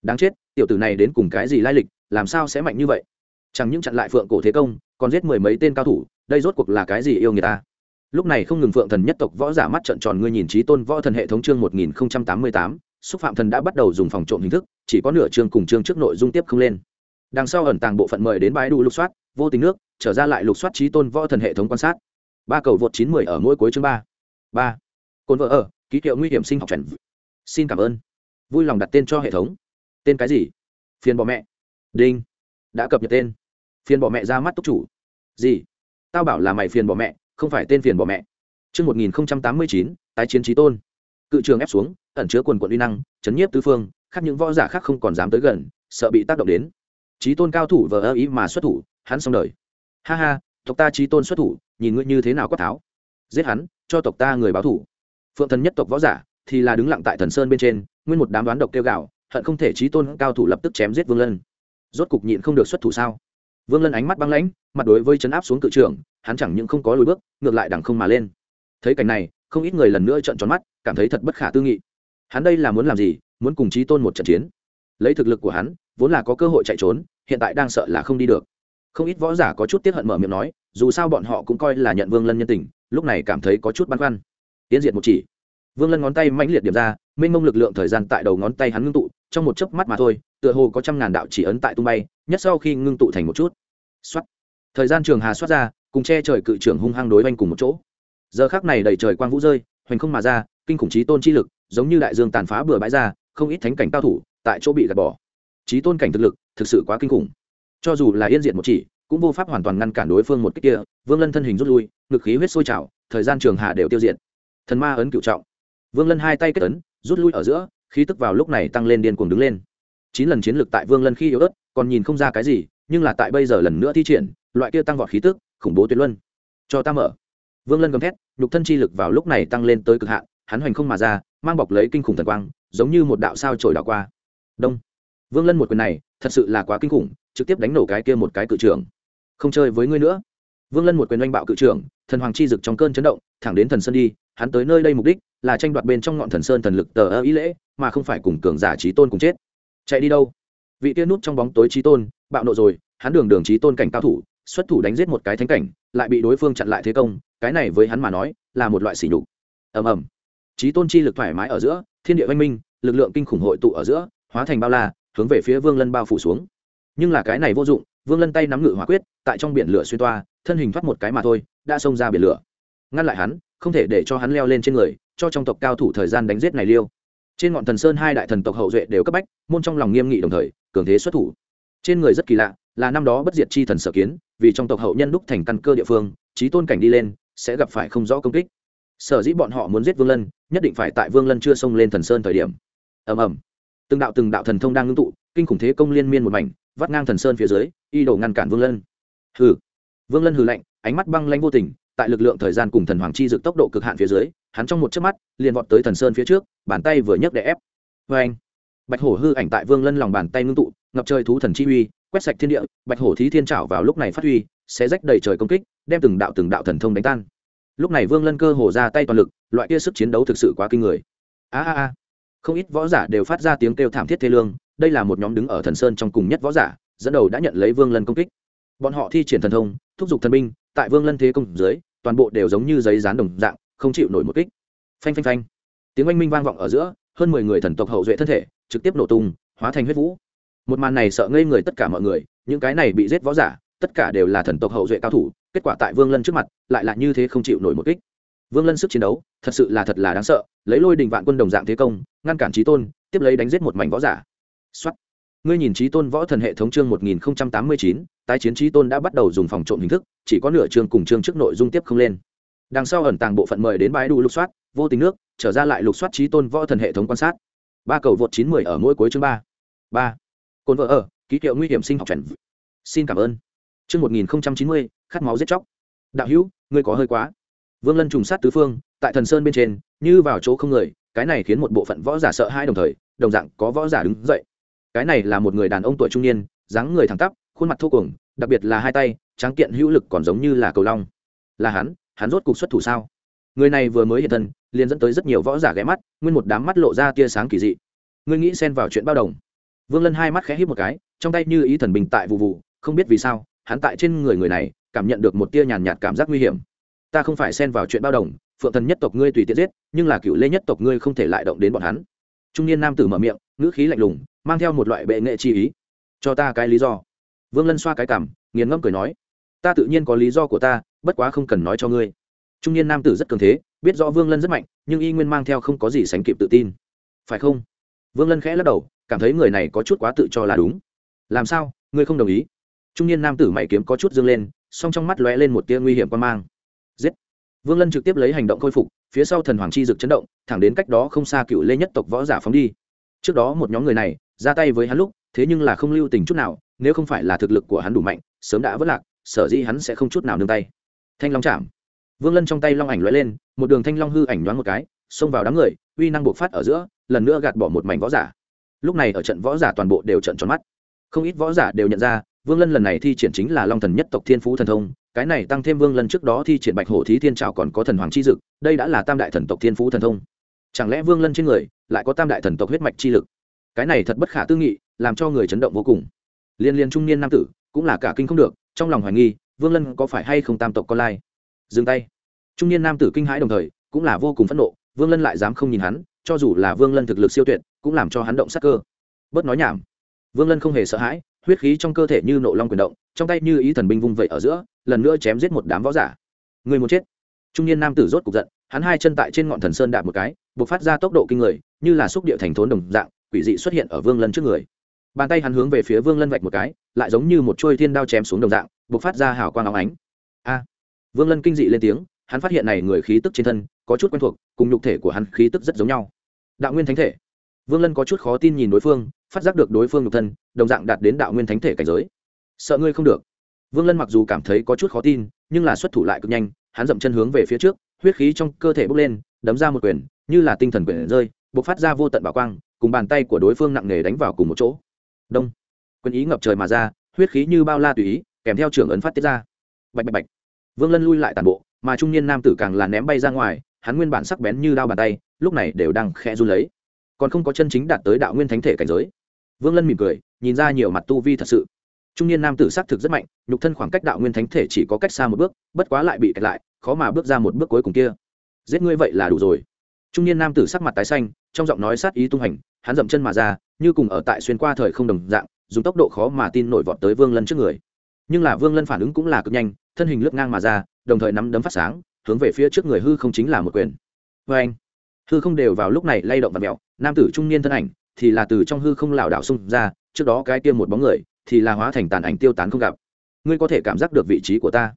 đáng chết tiểu tử này đến cùng cái gì lai lịch làm sao sẽ mạnh như vậy chẳng những chặn lại phượng cổ thế công còn giết mười mấy tên cao thủ đây rốt cuộc là cái gì yêu người ta lúc này không ngừng phượng thần nhất tộc võ giả mắt trận tròn ngươi nhìn trí tôn võ thần hệ thống chương một nghìn tám mươi tám xúc phạm thần đã bắt đầu dùng phòng trộm hình thức chỉ có nửa chương cùng chương trước nội dung tiếp không lên đằng sau ẩn tàng bộ phận mời đến bãi đủ lục soát vô tình nước trở ra lại lục soát trí tôn võ thần hệ thống quan sát ba cầu vượt chín mươi ở mỗi cuối chương ba ba cồn vợ ở ký hiệu nguy hiểm sinh học chuẩn xin cảm ơn vui lòng đặt tên cho hệ thống tên cái gì phiền bỏ mẹ đinh đã cập nhật tên phiền bỏ mẹ ra mắt túc chủ gì tao bảo là mày phiền bỏ mẹ không phải tên phiền bỏ mẹ Trước 1089, tái chiến trí tôn. Cự trường ép xuống, ẩn chứa quần quần uy năng, chấn nhiếp tứ phương, khác những võ giả khác không còn dám tới gần, sợ bị tác động đến. Chí tôn cao thủ vờ ý mà xuất thủ, hắn xong đời. Ha ha, tộc ta chí tôn xuất thủ, nhìn ngươi như thế nào quát tháo. Giết hắn, cho tộc ta người báo thủ. Phượng thần nhất tộc võ giả, thì là đứng lặng tại thần sơn bên trên, nguyên một đám đoán độc kêu gạo, hận không thể chí tôn cao thủ lập tức chém giết Vương Lân. Rốt cục nhịn không được xuất thủ sao? vương lân ánh mắt băng lãnh mặt đối với chấn áp xuống cự trường, hắn chẳng những không có lùi bước ngược lại đằng không mà lên thấy cảnh này không ít người lần nữa trợn tròn mắt cảm thấy thật bất khả tư nghị hắn đây là muốn làm gì muốn cùng trí tôn một trận chiến lấy thực lực của hắn vốn là có cơ hội chạy trốn hiện tại đang sợ là không đi được không ít võ giả có chút tiếp hận mở miệng nói dù sao bọn họ cũng coi là nhận vương lân nhân tình lúc này cảm thấy có chút băn khoăn tiến diệt một chỉ vương lân ngón tay mãnh liệt điểm ra minh mông lực lượng thời gian tại đầu ngón tay hắn ngưng tụ trong một chớp mắt mà thôi tựa hồ có trăm ngàn đạo chỉ ấn tại tung bay nhất sau khi ngưng tụ thành một chút xoát thời gian trường hà xoát ra cùng che trời cự trưởng hung hăng đối oanh cùng một chỗ giờ khắc này đầy trời quang vũ rơi hoành không mà ra kinh khủng trí tôn chi lực giống như đại dương tàn phá bừa bãi ra không ít thánh cảnh cao thủ tại chỗ bị gạt bỏ trí tôn cảnh thực lực thực sự quá kinh khủng cho dù là yên diện một chỉ cũng vô pháp hoàn toàn ngăn cản đối phương một kích kia vương lân thân hình rút lui ngực khí huyết sôi trào thời gian trường hạ đều tiêu diệt thần ma ấn cửu trọng vương lân hai tay kết ấn rút lui ở giữa khí tức vào lúc này tăng lên điên cuồng đứng lên chín lần chiến lược tại vương lân khi yếu ớt còn nhìn không ra cái gì nhưng là tại bây giờ lần nữa thi triển loại kia tăng vọt khí tức khủng bố tuyệt luân cho ta mở vương lân gầm thét nhục thân chi lực vào lúc này tăng lên tới cực hạn hắn hoành không mà ra mang bọc lấy kinh khủng thần quang giống như một đạo sao trổi đảo qua đông vương lân một quyền này thật sự là quá kinh khủng trực tiếp đánh nổ cái kia một cái cự trưởng không chơi với ngươi nữa vương lân một quyền oanh bạo cự trưởng thần hoàng chi dực trong cơn chấn động thẳng đến thần sơn đi hắn tới nơi đây mục đích là tranh đoạt bên trong ngọn thần sơn thần lực tờ ơ ý lễ mà không phải cùng cường giả trí tôn cùng chết chạy đi đâu vị tiên nút trong bóng tối trí tôn bạo nộ rồi hắn đường đường trí tôn cảnh cao thủ xuất thủ đánh giết một cái thánh cảnh lại bị đối phương chặn lại thế công cái này với hắn mà nói là một loại sỉ nhục ầm ầm trí tôn chi lực thoải mái ở giữa thiên địa văn minh lực lượng kinh khủng hội tụ ở giữa hóa thành bao la hướng về phía vương lân bao phủ xuống nhưng là cái này vô dụng vương lân tay nắm ngự hỏa quyết tại trong biển lửa xuyên toa thân hình thoát một cái mà thôi đã xông ra biển lửa ngăn lại hắn không thể để cho hắn leo lên trên người cho trong tộc cao thủ thời gian đánh giết này liêu trên ngọn thần sơn hai đại thần tộc hậu duệ đều cấp bách môn trong lòng nghiêm nghị đồng thời cường thế xuất thủ trên người rất kỳ lạ là năm đó bất diệt chi thần sở kiến vì trong tộc hậu nhân đúc thành căn cơ địa phương trí tôn cảnh đi lên sẽ gặp phải không rõ công kích sở dĩ bọn họ muốn giết vương lân nhất định phải tại vương lân chưa xông lên thần sơn thời điểm ầm ầm từng đạo từng đạo thần thông đang ngưng tụ kinh khủng thế công liên miên một mảnh vắt ngang thần sơn phía dưới y đổ ngăn cản vương lân hừ vương lân hừ lạnh ánh mắt băng lanh vô tình tại lực lượng thời gian cùng thần hoàng chi dực tốc độ cực hạn phía dưới hắn trong một chớp mắt liền vọt tới thần sơn phía trước bàn tay vừa nhấc để ép vê anh bạch hổ hư ảnh tại vương lân lòng bàn tay ngưng tụ ngập trời thú thần chi uy quét sạch thiên địa bạch hổ thí thiên trảo vào lúc này phát huy sẽ rách đầy trời công kích đem từng đạo từng đạo thần thông đánh tan lúc này vương lân cơ hồ ra tay toàn lực loại kia sức chiến đấu thực sự quá kinh người a a a không ít võ giả đều phát ra tiếng kêu thảm thiết thê lương đây là một nhóm đứng ở thần sơn trong cùng nhất võ giả dẫn đầu đã nhận lấy vương lân công kích bọn họ thi triển thần thông thúc giục thần binh tại vương lân thế công dưới toàn bộ đều giống như giấy rán đồng dạng không chịu nổi một kích phanh phanh phanh tiếng oanh minh vang vọng ở giữa hơn mười người thần tộc hậu duệ thân thể trực tiếp nổ tung hóa thành huyết vũ một màn này sợ ngây người tất cả mọi người những cái này bị giết võ giả tất cả đều là thần tộc hậu duệ cao thủ kết quả tại vương lân trước mặt lại là như thế không chịu nổi một kích vương lân sức chiến đấu thật sự là thật là đáng sợ lấy lôi đình vạn quân đồng dạng thế công ngăn cản trí tôn tiếp lấy đánh giết một mảnh võ giả xuất ngươi nhìn trí tôn võ thần hệ thống chương một nghìn tám mươi chín tái chiến trí tôn đã bắt đầu dùng phòng trộm hình thức chỉ có nửa chương cùng chương trước nội dung tiếp không lên đằng sau ẩn tàng bộ phận mời đến bãi đủ lục soát vô tình nước trở ra lại lục soát trí tôn võ thần hệ thống quan sát ba cầu vượt chín mười ở mỗi cuối chương ba ba cồn vỡ ở ký hiệu nguy hiểm sinh học chuẩn xin cảm ơn chương một nghìn chín mươi khát máu giết chóc đạo hữu ngươi có hơi quá vương lân trùng sát tứ phương tại thần sơn bên trên như vào chỗ không người cái này khiến một bộ phận võ giả sợ hai đồng thời đồng dạng có võ giả đứng dậy cái này là một người đàn ông tuổi trung niên dáng người thẳng tắp khuôn mặt thô cuồng đặc biệt là hai tay tráng kiện hữu lực còn giống như là cầu long là hắn hắn rốt cục xuất thủ sao người này vừa mới hiện thân liền dẫn tới rất nhiều võ giả ghé mắt nguyên một đám mắt lộ ra tia sáng kỳ dị ngươi nghĩ xen vào chuyện bao đồng vương lân hai mắt khẽ hít một cái trong tay như ý thần bình tại vụ vụ không biết vì sao hắn tại trên người người này cảm nhận được một tia nhàn nhạt cảm giác nguy hiểm ta không phải xen vào chuyện bao đồng phượng thần nhất tộc ngươi tùy tiện giết nhưng là cựu lê nhất tộc ngươi không thể lại động đến bọn hắn trung niên nam tử mở miệng ngữ khí lạnh lùng mang theo một loại bệ nghệ chi ý cho ta cái lý do vương lân xoa cái cảm nghiền ngẫm cười nói ta tự nhiên có lý do của ta bất quá không cần nói cho ngươi trung niên nam tử rất cường thế biết rõ vương lân rất mạnh nhưng y nguyên mang theo không có gì sánh kịp tự tin phải không vương lân khẽ lắc đầu cảm thấy người này có chút quá tự cho là đúng làm sao ngươi không đồng ý trung niên nam tử mày kiếm có chút dương lên song trong mắt lóe lên một tia nguy hiểm quan mang giết vương lân trực tiếp lấy hành động khôi phục phía sau thần hoàng chi dực chấn động thẳng đến cách đó không xa cựu lê nhất tộc võ giả phóng đi trước đó một nhóm người này ra tay với hắn lúc thế nhưng là không lưu tình chút nào nếu không phải là thực lực của hắn đủ mạnh sớm đã vất lạc sở dĩ hắn sẽ không chút nào nương tay thanh long chạm vương lân trong tay long ảnh lóe lên một đường thanh long hư ảnh nhoáng một cái xông vào đám người uy năng bộc phát ở giữa lần nữa gạt bỏ một mảnh võ giả lúc này ở trận võ giả toàn bộ đều trận tròn mắt không ít võ giả đều nhận ra vương lân lần này thi triển chính là long thần nhất tộc thiên phú thần thông cái này tăng thêm vương lân trước đó thi triển bạch hổ thí thiên trảo còn có thần hoàng chi dự, đây đã là tam đại thần tộc thiên phú thần thông chẳng lẽ vương lân trên người lại có tam đại thần tộc huyết mạch chi lực cái này thật bất khả tư nghị làm cho người chấn động vô cùng liên liên trung niên nam tử cũng là cả kinh không được trong lòng hoài nghi vương lân có phải hay không tam tộc con lai dừng tay trung niên nam tử kinh hãi đồng thời cũng là vô cùng phẫn nộ vương lân lại dám không nhìn hắn cho dù là vương lân thực lực siêu tuyệt cũng làm cho hắn động sắc cơ bớt nói nhảm vương lân không hề sợ hãi huyết khí trong cơ thể như nộ long quyền động trong tay như ý thần binh vung vẩy ở giữa lần nữa chém giết một đám võ giả người muốn chết trung niên nam tử rốt cục giận hắn hai chân tại trên ngọn thần sơn đạp một cái buộc phát ra tốc độ kinh người như là xúc địa thành thốn đồng dạng quỷ dị xuất hiện ở vương lân trước người bàn tay hắn hướng về phía vương lân vạch một cái lại giống như một chuôi thiên đao chém xuống đồng dạng b ộ c phát ra hào quang óng ánh a vương lân kinh dị lên tiếng hắn phát hiện này người khí tức trên thân có chút quen thuộc cùng nhục thể của hắn khí tức rất giống nhau đạo nguyên thánh thể vương lân có chút khó tin nhìn đối phương phát giác được đối phương nhục thân đồng dạng đạt đến đạo nguyên thánh thể cảnh giới sợ ngươi không được vương lân mặc dù cảm thấy có chút khó tin nhưng là xuất thủ lại cực nhanh hắn dậm chân hướng về phía trước huyết khí trong cơ thể bốc lên đấm ra một quyền như là tinh thần quyền rơi b ộ c phát ra vô tận bảo quang cùng bàn tay của đối phương nặng nề đánh vào cùng một chỗ đông quân ý ngập trời mà ra huyết khí như bao la tùy ý kèm theo trưởng ấn phát tiết ra bạch bạch bạch vương lân lui lại tàn bộ mà trung niên nam tử càng là ném bay ra ngoài hắn nguyên bản sắc bén như đao bàn tay lúc này đều đang khẽ run lấy còn không có chân chính đạt tới đạo nguyên thánh thể cảnh giới vương lân mỉm cười nhìn ra nhiều mặt tu vi thật sự trung niên nam tử s á c thực rất mạnh nhục thân khoảng cách đạo nguyên thánh thể chỉ có cách xa một bước bất quá lại bị kẹt lại khó mà bước ra một bước cuối cùng kia giết ngươi vậy là đủ rồi trung niên nam tử sắc mặt tái xanh trong giọng nói sát ý tung hành hắn dậm chân mà ra như cùng ở tại xuyên qua thời không đồng dạng dùng tốc độ khó mà tin nổi vọt tới vương lân trước người nhưng là vương lân phản ứng cũng là cực nhanh thân hình lướt ngang mà ra đồng thời nắm đấm phát sáng hướng về phía trước người hư không chính là một quyền vê anh hư không đều vào lúc này lay động và mẹo nam tử trung niên thân ảnh thì là từ trong hư không lảo đảo xung ra trước đó cái tiêm một bóng người thì là hóa thành tàn ảnh tiêu tán không gặp ngươi có thể cảm giác được vị trí của ta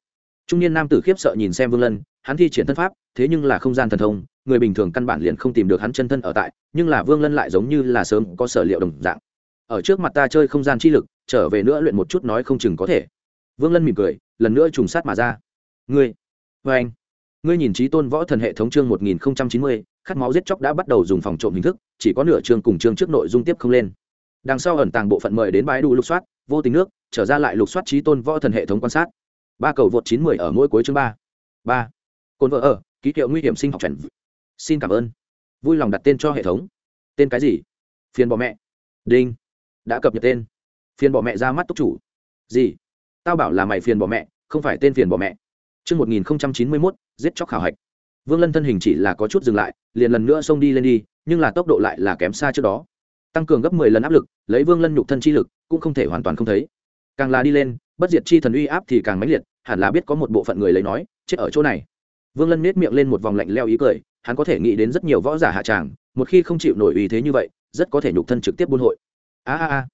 trung niên nam tử khiếp sợ nhìn xem vương lân hắn thi triển thân pháp thế nhưng là không gian thần thông người bình thường căn bản liền không tìm được hắn chân thân ở tại nhưng là vương lân lại giống như là sớm có sở liệu đồng dạng ở trước mặt ta chơi không gian chi lực trở về nữa luyện một chút nói không chừng có thể vương lân mỉm cười lần nữa trùng sát mà ra ngươi vê anh ngươi nhìn trí tôn võ thần hệ thống chương một nghìn chín mươi khát máu giết chóc đã bắt đầu dùng phòng trộm hình thức chỉ có nửa chương cùng chương trước nội dung tiếp không lên đằng sau ẩn tàng bộ phận mời đến bãi đủ lục soát vô tình nước trở ra lại lục soát trí tôn võ thần hệ thống quan sát ba cầu vượt chín mươi ở mỗi cuối chương ba ba côn vợ ở ký hiệu nguy hiểm sinh học chuẩn xin cảm ơn vui lòng đặt tên cho hệ thống tên cái gì phiền bỏ mẹ đinh đã cập nhật tên phiền bỏ mẹ ra mắt túc chủ gì tao bảo là mày phiền bỏ mẹ không phải tên phiền bỏ mẹ Trước mốt giết chóc khảo hạch. Vương Lân thân hình chỉ là có chút dừng lại, liền lần nữa xông đi lên đi, nhưng là tốc độ lại là kém xa trước đó. Tăng cường gấp mười lần áp lực, lấy Vương Lân nhục thân chi lực, cũng không thể hoàn toàn không thấy. Càng là đi lên, bất diệt chi thần uy áp thì càng mãnh liệt, hẳn là biết có một bộ phận người lấy nói, chết ở chỗ này. Vương Lân nhếch miệng lên một vòng lạnh lẽo ý cười, hắn có thể nghĩ đến rất nhiều võ giả hạ tràng một khi không chịu nổi uy thế như vậy rất có thể nhục thân trực tiếp buôn hội a a a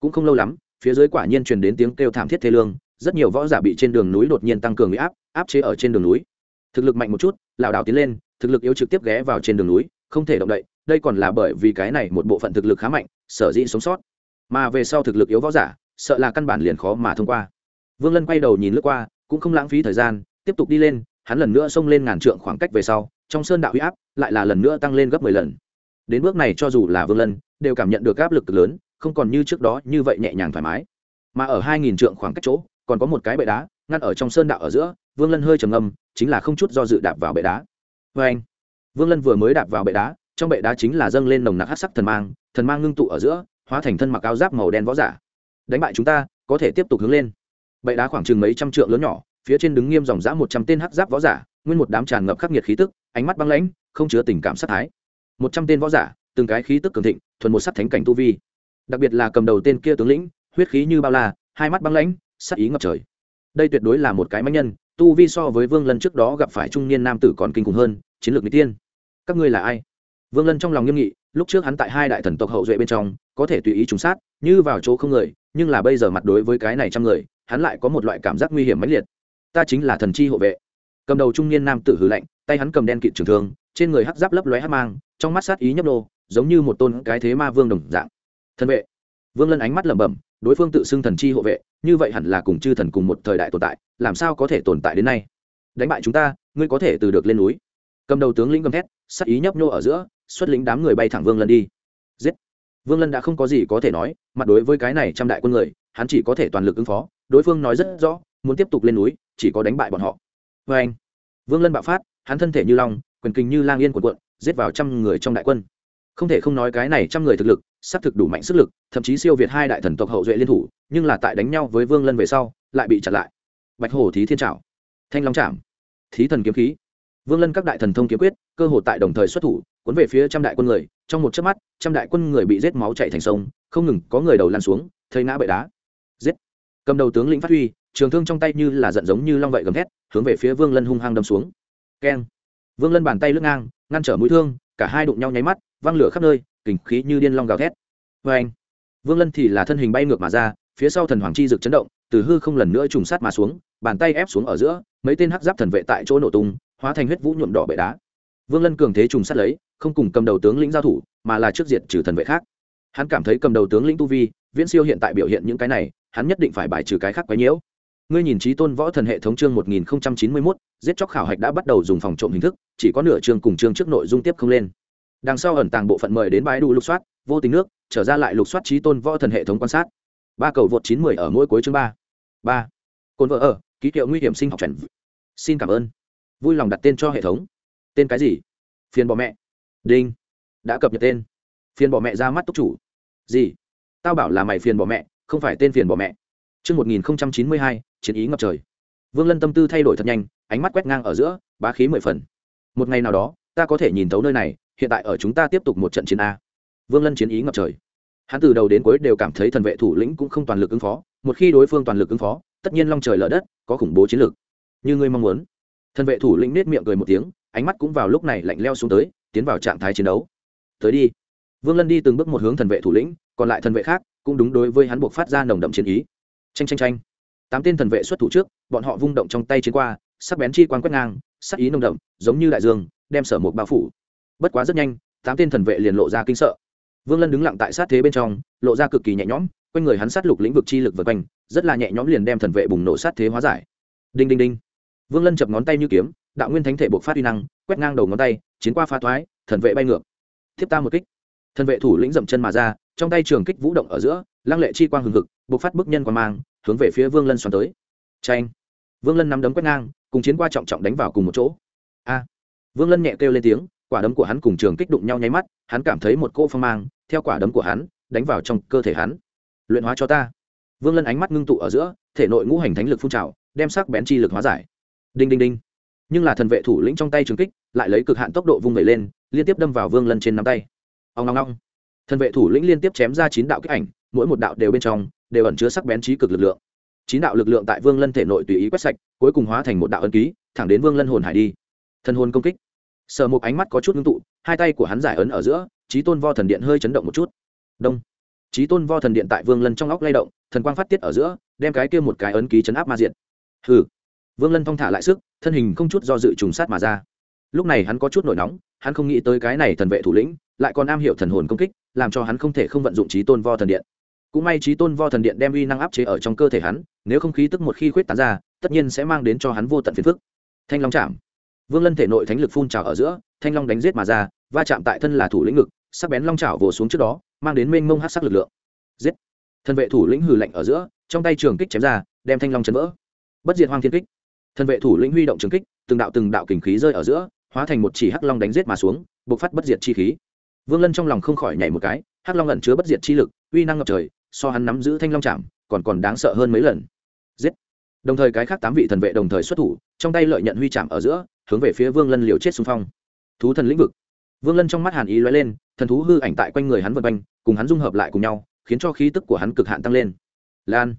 cũng không lâu lắm phía dưới quả nhiên truyền đến tiếng kêu thảm thiết thế lương rất nhiều võ giả bị trên đường núi đột nhiên tăng cường huy áp áp chế ở trên đường núi thực lực mạnh một chút lảo đảo tiến lên thực lực yếu trực tiếp ghé vào trên đường núi không thể động đậy đây còn là bởi vì cái này một bộ phận thực lực khá mạnh sở dĩ sống sót mà về sau thực lực yếu võ giả sợ là căn bản liền khó mà thông qua vương lân quay đầu nhìn lướt qua cũng không lãng phí thời gian tiếp tục đi lên hắn lần nữa xông lên ngàn trượng khoảng cách về sau trong sơn đạo huy áp lại là lần nữa tăng lên gấp mười lần đến bước này cho dù là vương lân đều cảm nhận được áp lực lớn không còn như trước đó như vậy nhẹ nhàng thoải mái mà ở hai nghìn trượng khoảng cách chỗ còn có một cái bệ đá ngăn ở trong sơn đạo ở giữa vương lân hơi trầm ngâm chính là không chút do dự đạp vào bệ đá vê anh vương lân vừa mới đạp vào bệ đá trong bệ đá chính là dâng lên nồng nặc hát sắc thần mang thần mang ngưng tụ ở giữa hóa thành thân mặc áo giáp màu đen võ giả đánh bại chúng ta có thể tiếp tục hướng lên bệ đá khoảng chừng mấy trăm trượng lớn nhỏ phía trên đứng nghiêm dòng dã một trăm tên hắc giáp võ giả nguyên một đám tràn ngập khắc nghiệt khí tức ánh mắt băng lãnh không chứa tình cảm sát thái một trăm tên võ giả từng cái khí tức cường thịnh thuần một sát thánh cảnh tu vi đặc biệt là cầm đầu tên kia tướng lĩnh huyết khí như bao la hai mắt băng lãnh sắc ý ngập trời đây tuyệt đối là một cái mạnh nhân tu vi so với vương lân trước đó gặp phải trung niên nam tử còn kinh khủng hơn chiến lược mỹ tiên các ngươi là ai vương lân trong lòng nghiêm nghị lúc trước hắn tại hai đại thần tộc hậu duệ bên trong có thể tùy ý trúng sát như vào chỗ không người nhưng là bây giờ mặt đối với cái này trăm người hắn lại có một loại cảm giác nguy hiểm mãnh liệt ta chính là thần chi hộ vệ cầm đầu trung niên nam tử hừ lạnh tay hắn cầm đen kịt trường thương trên người hắc giáp lấp lóe hắc mang trong mắt sát ý nhấp nô giống như một tôn cái thế ma vương đồng dạng thân vệ vương lân ánh mắt lẩm bẩm đối phương tự xưng thần chi hộ vệ như vậy hẳn là cùng chư thần cùng một thời đại tồn tại làm sao có thể tồn tại đến nay đánh bại chúng ta ngươi có thể từ được lên núi cầm đầu tướng lĩnh gầm thét sát ý nhấp nhô ở giữa xuất lĩnh đám người bay thẳng vương lân đi giết vương lân đã không có gì có thể nói mặt đối với cái này trăm đại quân người hắn chỉ có thể toàn lực ứng phó đối phương nói rất rõ muốn tiếp tục lên núi chỉ có đánh bại bọn họ vê vâng anh vương lân bạo phát hắn thân thể như long quyền kình như lang yên cuộn cuộn, giết vào trăm người trong đại quân không thể không nói cái này trăm người thực lực sắp thực đủ mạnh sức lực thậm chí siêu việt hai đại thần tộc hậu duệ liên thủ nhưng là tại đánh nhau với vương lân về sau lại bị chặn lại bạch hổ thí thiên trảo thanh long trảm thí thần kiếm khí vương lân các đại thần thông kiếm quyết cơ hội tại đồng thời xuất thủ cuốn về phía trăm đại quân người trong một chớp mắt trăm đại quân người bị giết máu chảy thành sông không ngừng có người đầu lăn xuống thấy ngã bệ đá giết cầm đầu tướng lĩnh phát huy trường thương trong tay như là giận giống như long vậy gầm thét hướng về phía vương lân hung hăng đâm xuống keng vương lân bàn tay lướt ngang ngăn trở mũi thương cả hai đụng nhau nháy mắt văng lửa khắp nơi kình khí như điên long gào thét vê anh vương lân thì là thân hình bay ngược mà ra phía sau thần hoàng chi rực chấn động từ hư không lần nữa trùng sát mà xuống bàn tay ép xuống ở giữa mấy tên hắc giáp thần vệ tại chỗ nổ tung hóa thành huyết vũ nhuộm đỏ bệ đá vương lân cường thế trùng sát lấy không cùng cầm đầu tướng lĩnh giao thủ mà là trước diệt trừ thần vệ khác hắn cảm thấy cầm đầu tướng lĩnh tu vi viễn siêu hiện tại biểu hiện những cái này hắn nhất định phải bài trừ cái khác quấy nhiễu ngươi nhìn trí tôn võ thần hệ thống chương 1091, giết chóc khảo hạch đã bắt đầu dùng phòng trộm hình thức chỉ có nửa chương cùng chương trước nội dung tiếp không lên đằng sau ẩn tàng bộ phận mời đến bãi đủ lục soát vô tình nước trở ra lại lục soát trí tôn võ thần hệ thống quan sát ba cầu vượt chín mươi ở mỗi cuối chương ba ba côn vợ ở ký hiệu nguy hiểm sinh học chuẩn xin cảm ơn vui lòng đặt tên cho hệ thống tên cái gì phiền bỏ mẹ đinh đã cập nhật tên phiền bỏ mẹ ra mắt túc chủ gì tao bảo là mày phiền bỏ mẹ không phải tên phiền bỏ mẹ Trước 1092, chiến ý ngập trời. Vương Lân tâm tư thay đổi thật nhanh, ánh mắt quét ngang ở giữa, bá khí mười phần. Một ngày nào đó, ta có thể nhìn thấu nơi này, hiện tại ở chúng ta tiếp tục một trận chiến a. Vương Lân chiến ý ngập trời. Hắn từ đầu đến cuối đều cảm thấy thần vệ thủ lĩnh cũng không toàn lực ứng phó, một khi đối phương toàn lực ứng phó, tất nhiên long trời lở đất, có khủng bố chiến lực. Như ngươi mong muốn. Thần vệ thủ lĩnh nét miệng cười một tiếng, ánh mắt cũng vào lúc này lạnh lẽo xuống tới, tiến vào trạng thái chiến đấu. Tới đi. Vương Lân đi từng bước một hướng thần vệ thủ lĩnh, còn lại thần vệ khác cũng đúng đối với hắn buộc phát ra nồng đậm chiến ý tranh tranh tranh tám tên thần vệ xuất thủ trước bọn họ vung động trong tay chiến qua sắc bén chi quang quét ngang sắc ý nông đậm giống như đại dương đem sở một bao phủ bất quá rất nhanh tám tên thần vệ liền lộ ra kinh sợ vương lân đứng lặng tại sát thế bên trong lộ ra cực kỳ nhẹ nhõm quanh người hắn sát lục lĩnh vực chi lực vượt quanh rất là nhẹ nhõm liền đem thần vệ bùng nổ sát thế hóa giải đinh đinh đinh vương lân chập ngón tay như kiếm đạo nguyên thánh thể buộc phát uy năng quét ngang đầu ngón tay chiến qua pha thoái thần vệ bay ngược thiếp ta một kích thần vệ thủ lĩnh dậm chân mà ra trong tay trường kích vũ động ở giữa lăng lệ chi quang hừng hực buộc phát bức nhân quang mang hướng về phía vương lân xoắn tới tranh vương lân nắm đấm quét ngang cùng chiến qua trọng trọng đánh vào cùng một chỗ a vương lân nhẹ kêu lên tiếng quả đấm của hắn cùng trường kích đụng nhau nháy mắt hắn cảm thấy một cỗ phong mang theo quả đấm của hắn đánh vào trong cơ thể hắn luyện hóa cho ta vương lân ánh mắt ngưng tụ ở giữa thể nội ngũ hành thánh lực phun trào đem sắc bén chi lực hóa giải đinh đinh đinh nhưng là thần vệ thủ lĩnh trong tay trường kích lại lấy cực hạn tốc độ vung vẩy lên liên tiếp đâm vào vương lân trên nắm tay ông long long thần vệ thủ lĩnh liên tiếp chém ra chín đạo kích ảnh mỗi một đạo đều bên trong đều ẩn chứa sắc bén trí cực lực lượng chín đạo lực lượng tại vương lân thể nội tùy ý quét sạch cuối cùng hóa thành một đạo ấn ký thẳng đến vương lân hồn hải đi thân hồn công kích sở một ánh mắt có chút ngưng tụ hai tay của hắn giải ấn ở giữa trí tôn vo thần điện hơi chấn động một chút đông trí tôn vo thần điện tại vương lân trong óc lay động thần quang phát tiết ở giữa đem cái kia một cái ấn ký chấn áp ma diện hừ vương lân thong thả lại sức thân hình không chút do dự trùng sát mà ra lúc này hắn có chút nổi nóng hắn không nghĩ tới cái này thần vệ thủ lĩnh lại còn am hiểu thần hồn công kích làm cho hắn không thể không vận dụng trí tôn vo thần điện cũng may trí tôn vo thần điện đem uy năng áp chế ở trong cơ thể hắn nếu không khí tức một khi khuyết tán ra tất nhiên sẽ mang đến cho hắn vô tận phiền phức thanh long chạm vương lân thể nội thánh lực phun trào ở giữa thanh long đánh giết mà ra va chạm tại thân là thủ lĩnh ngực sắc bén long chảo vồ xuống trước đó mang đến mênh mông hát sắc lực lượng giết thân vệ thủ lĩnh hừ lạnh ở giữa trong tay trường kích chém ra đem thanh long chấn vỡ bất diệt hoang thiên kích thân vệ thủ lĩnh huy động trường kích từng đạo từng đạo kình khí rơi ở giữa hóa thành một chỉ hắc long đánh giết mà xuống buộc phát bất diệt chi khí vương lân trong lòng không khỏi nhảy một cái hắc long ẩn chứa bất diệt chi lực uy năng ngập trời so hắn nắm giữ thanh long chạm còn còn đáng sợ hơn mấy lần giết đồng thời cái khác tám vị thần vệ đồng thời xuất thủ trong tay lợi nhận huy chạm ở giữa hướng về phía vương lân liều chết xung phong thú thần lĩnh vực vương lân trong mắt hàn ý lóe lên thần thú hư ảnh tại quanh người hắn vượt quanh cùng hắn dung hợp lại cùng nhau khiến cho khí tức của hắn cực hạn tăng lên lan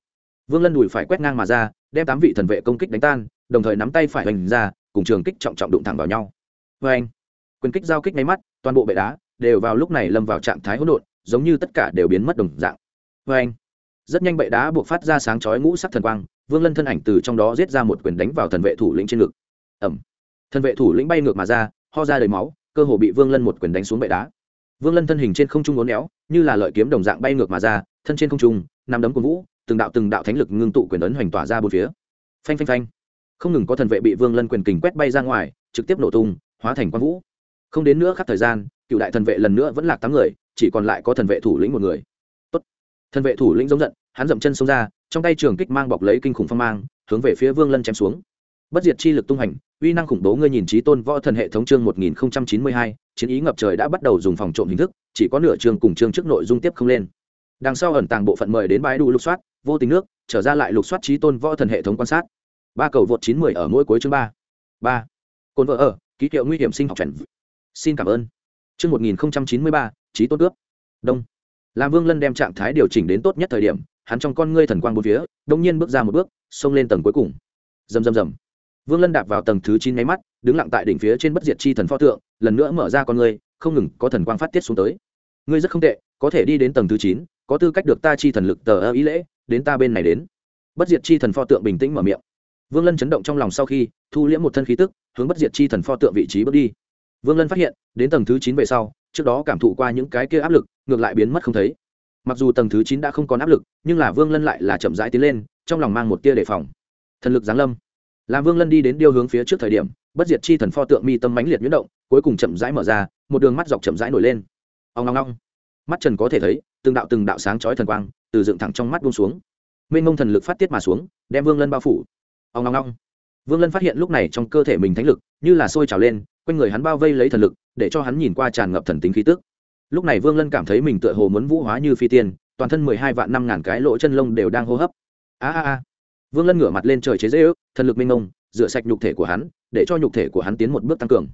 vương lân đùi phải quét ngang mà ra đem tám vị thần vệ công kích đánh tan đồng thời nắm tay phải hoành ra cùng trường kích trọng trọng đụng thẳng vào nhau vê anh quyền kích giao kích nháy mắt toàn bộ bệ đá đều vào lúc này lâm vào trạng thái hỗn độn giống như tất cả đều biến mất đồng dạng vê anh rất nhanh bậy đá buộc phát ra sáng chói ngũ sắc thần quang vương lân thân ảnh từ trong đó giết ra một quyền đánh vào thần vệ thủ lĩnh trên ngực ẩm thần vệ thủ lĩnh bay ngược mà ra ho ra đầy máu cơ hồ bị vương lân một quyền đánh xuống bệ đá vương lân thân hình trên không trung ngốn éo như là lợi kiếm đồng dạng bay ngược mà ra thân trên không trung nằm đấm cổ vũ từng đạo từng đạo thánh lực ngưng tụ quyền ấn hoành tỏa ra bốn phía phanh phanh phanh không ngừng có thần vệ bị vương lân quyền kình quét bay ra ngoài trực tiếp nổ tung hóa thành quang vũ không đến nữa khắc thời gian cựu đại thần vệ lần nữa vẫn lạc tám người chỉ còn lại có thần vệ thủ lĩnh một người thân vệ thủ lĩnh giống giận hắn dậm chân xông ra trong tay trường kích mang bọc lấy kinh khủng phong mang hướng về phía vương lân chém xuống bất diệt chi lực tung hành uy năng khủng bố ngươi nhìn trí tôn võ thần hệ thống chương một nghìn không trăm chín mươi hai chiến ý ngập trời đã bắt đầu dùng phòng trộm hình thức chỉ có nửa chương cùng chương trước nội dung tiếp không lên đằng sau ẩn tàng bộ phận mời đến bãi đủ lục soát vô tình nước trở ra lại lục soát trí tôn võ thần hệ thống quan sát ba cầu vượt chín mươi ở mỗi cuối chương ba ba cồn vợ ở ký hiệu nguy hiểm sinh học chuẩn xin cảm ơn chương một nghìn không trăm chín mươi ba trí tôn cướp đông làm vương lân đem trạng thái điều chỉnh đến tốt nhất thời điểm hắn trong con ngươi thần quang bốn phía đông nhiên bước ra một bước xông lên tầng cuối cùng rầm rầm rầm vương lân đạp vào tầng thứ chín nháy mắt đứng lặng tại đỉnh phía trên bất diệt chi thần pho tượng lần nữa mở ra con ngươi không ngừng có thần quang phát tiết xuống tới ngươi rất không tệ có thể đi đến tầng thứ chín có tư cách được ta chi thần lực tờ ơ ý lễ đến ta bên này đến bất diệt chi thần pho tượng bình tĩnh mở miệng vương lân chấn động trong lòng sau khi thu liễm một thân khí tức hướng bất diệt chi thần pho tượng vị trí bước đi vương lân phát hiện đến tầng thứ chín về sau trước đó cảm thụ qua những cái kia áp lực ngược lại biến mất không thấy mặc dù tầng thứ chín đã không còn áp lực nhưng là vương lân lại là chậm rãi tiến lên trong lòng mang một tia đề phòng thần lực giáng lâm làm vương lân đi đến điêu hướng phía trước thời điểm bất diệt chi thần pho tượng mi tâm mãnh liệt nhuyễn động cuối cùng chậm rãi mở ra một đường mắt dọc chậm rãi nổi lên ông ngong ngong mắt trần có thể thấy từng đạo từng đạo sáng chói thần quang từ dựng thẳng trong mắt buông xuống mênh mông thần lực phát tiết mà xuống đem vương lân bao phủ ông ngong ngong vương lân phát hiện lúc này trong cơ thể mình thánh lực như là sôi trào lên quanh người hắn bao vây lấy thần lực để cho hắn nhìn qua tràn ngập thần tính khí tức lúc này vương lân cảm thấy mình tựa hồ muốn vũ hóa như phi tiên toàn thân mười hai vạn năm ngàn cái lỗ chân lông đều đang hô hấp a a a vương lân ngửa mặt lên trời chế dễ thần lực minh ông rửa sạch nhục thể của hắn để cho nhục thể của hắn tiến một bước tăng cường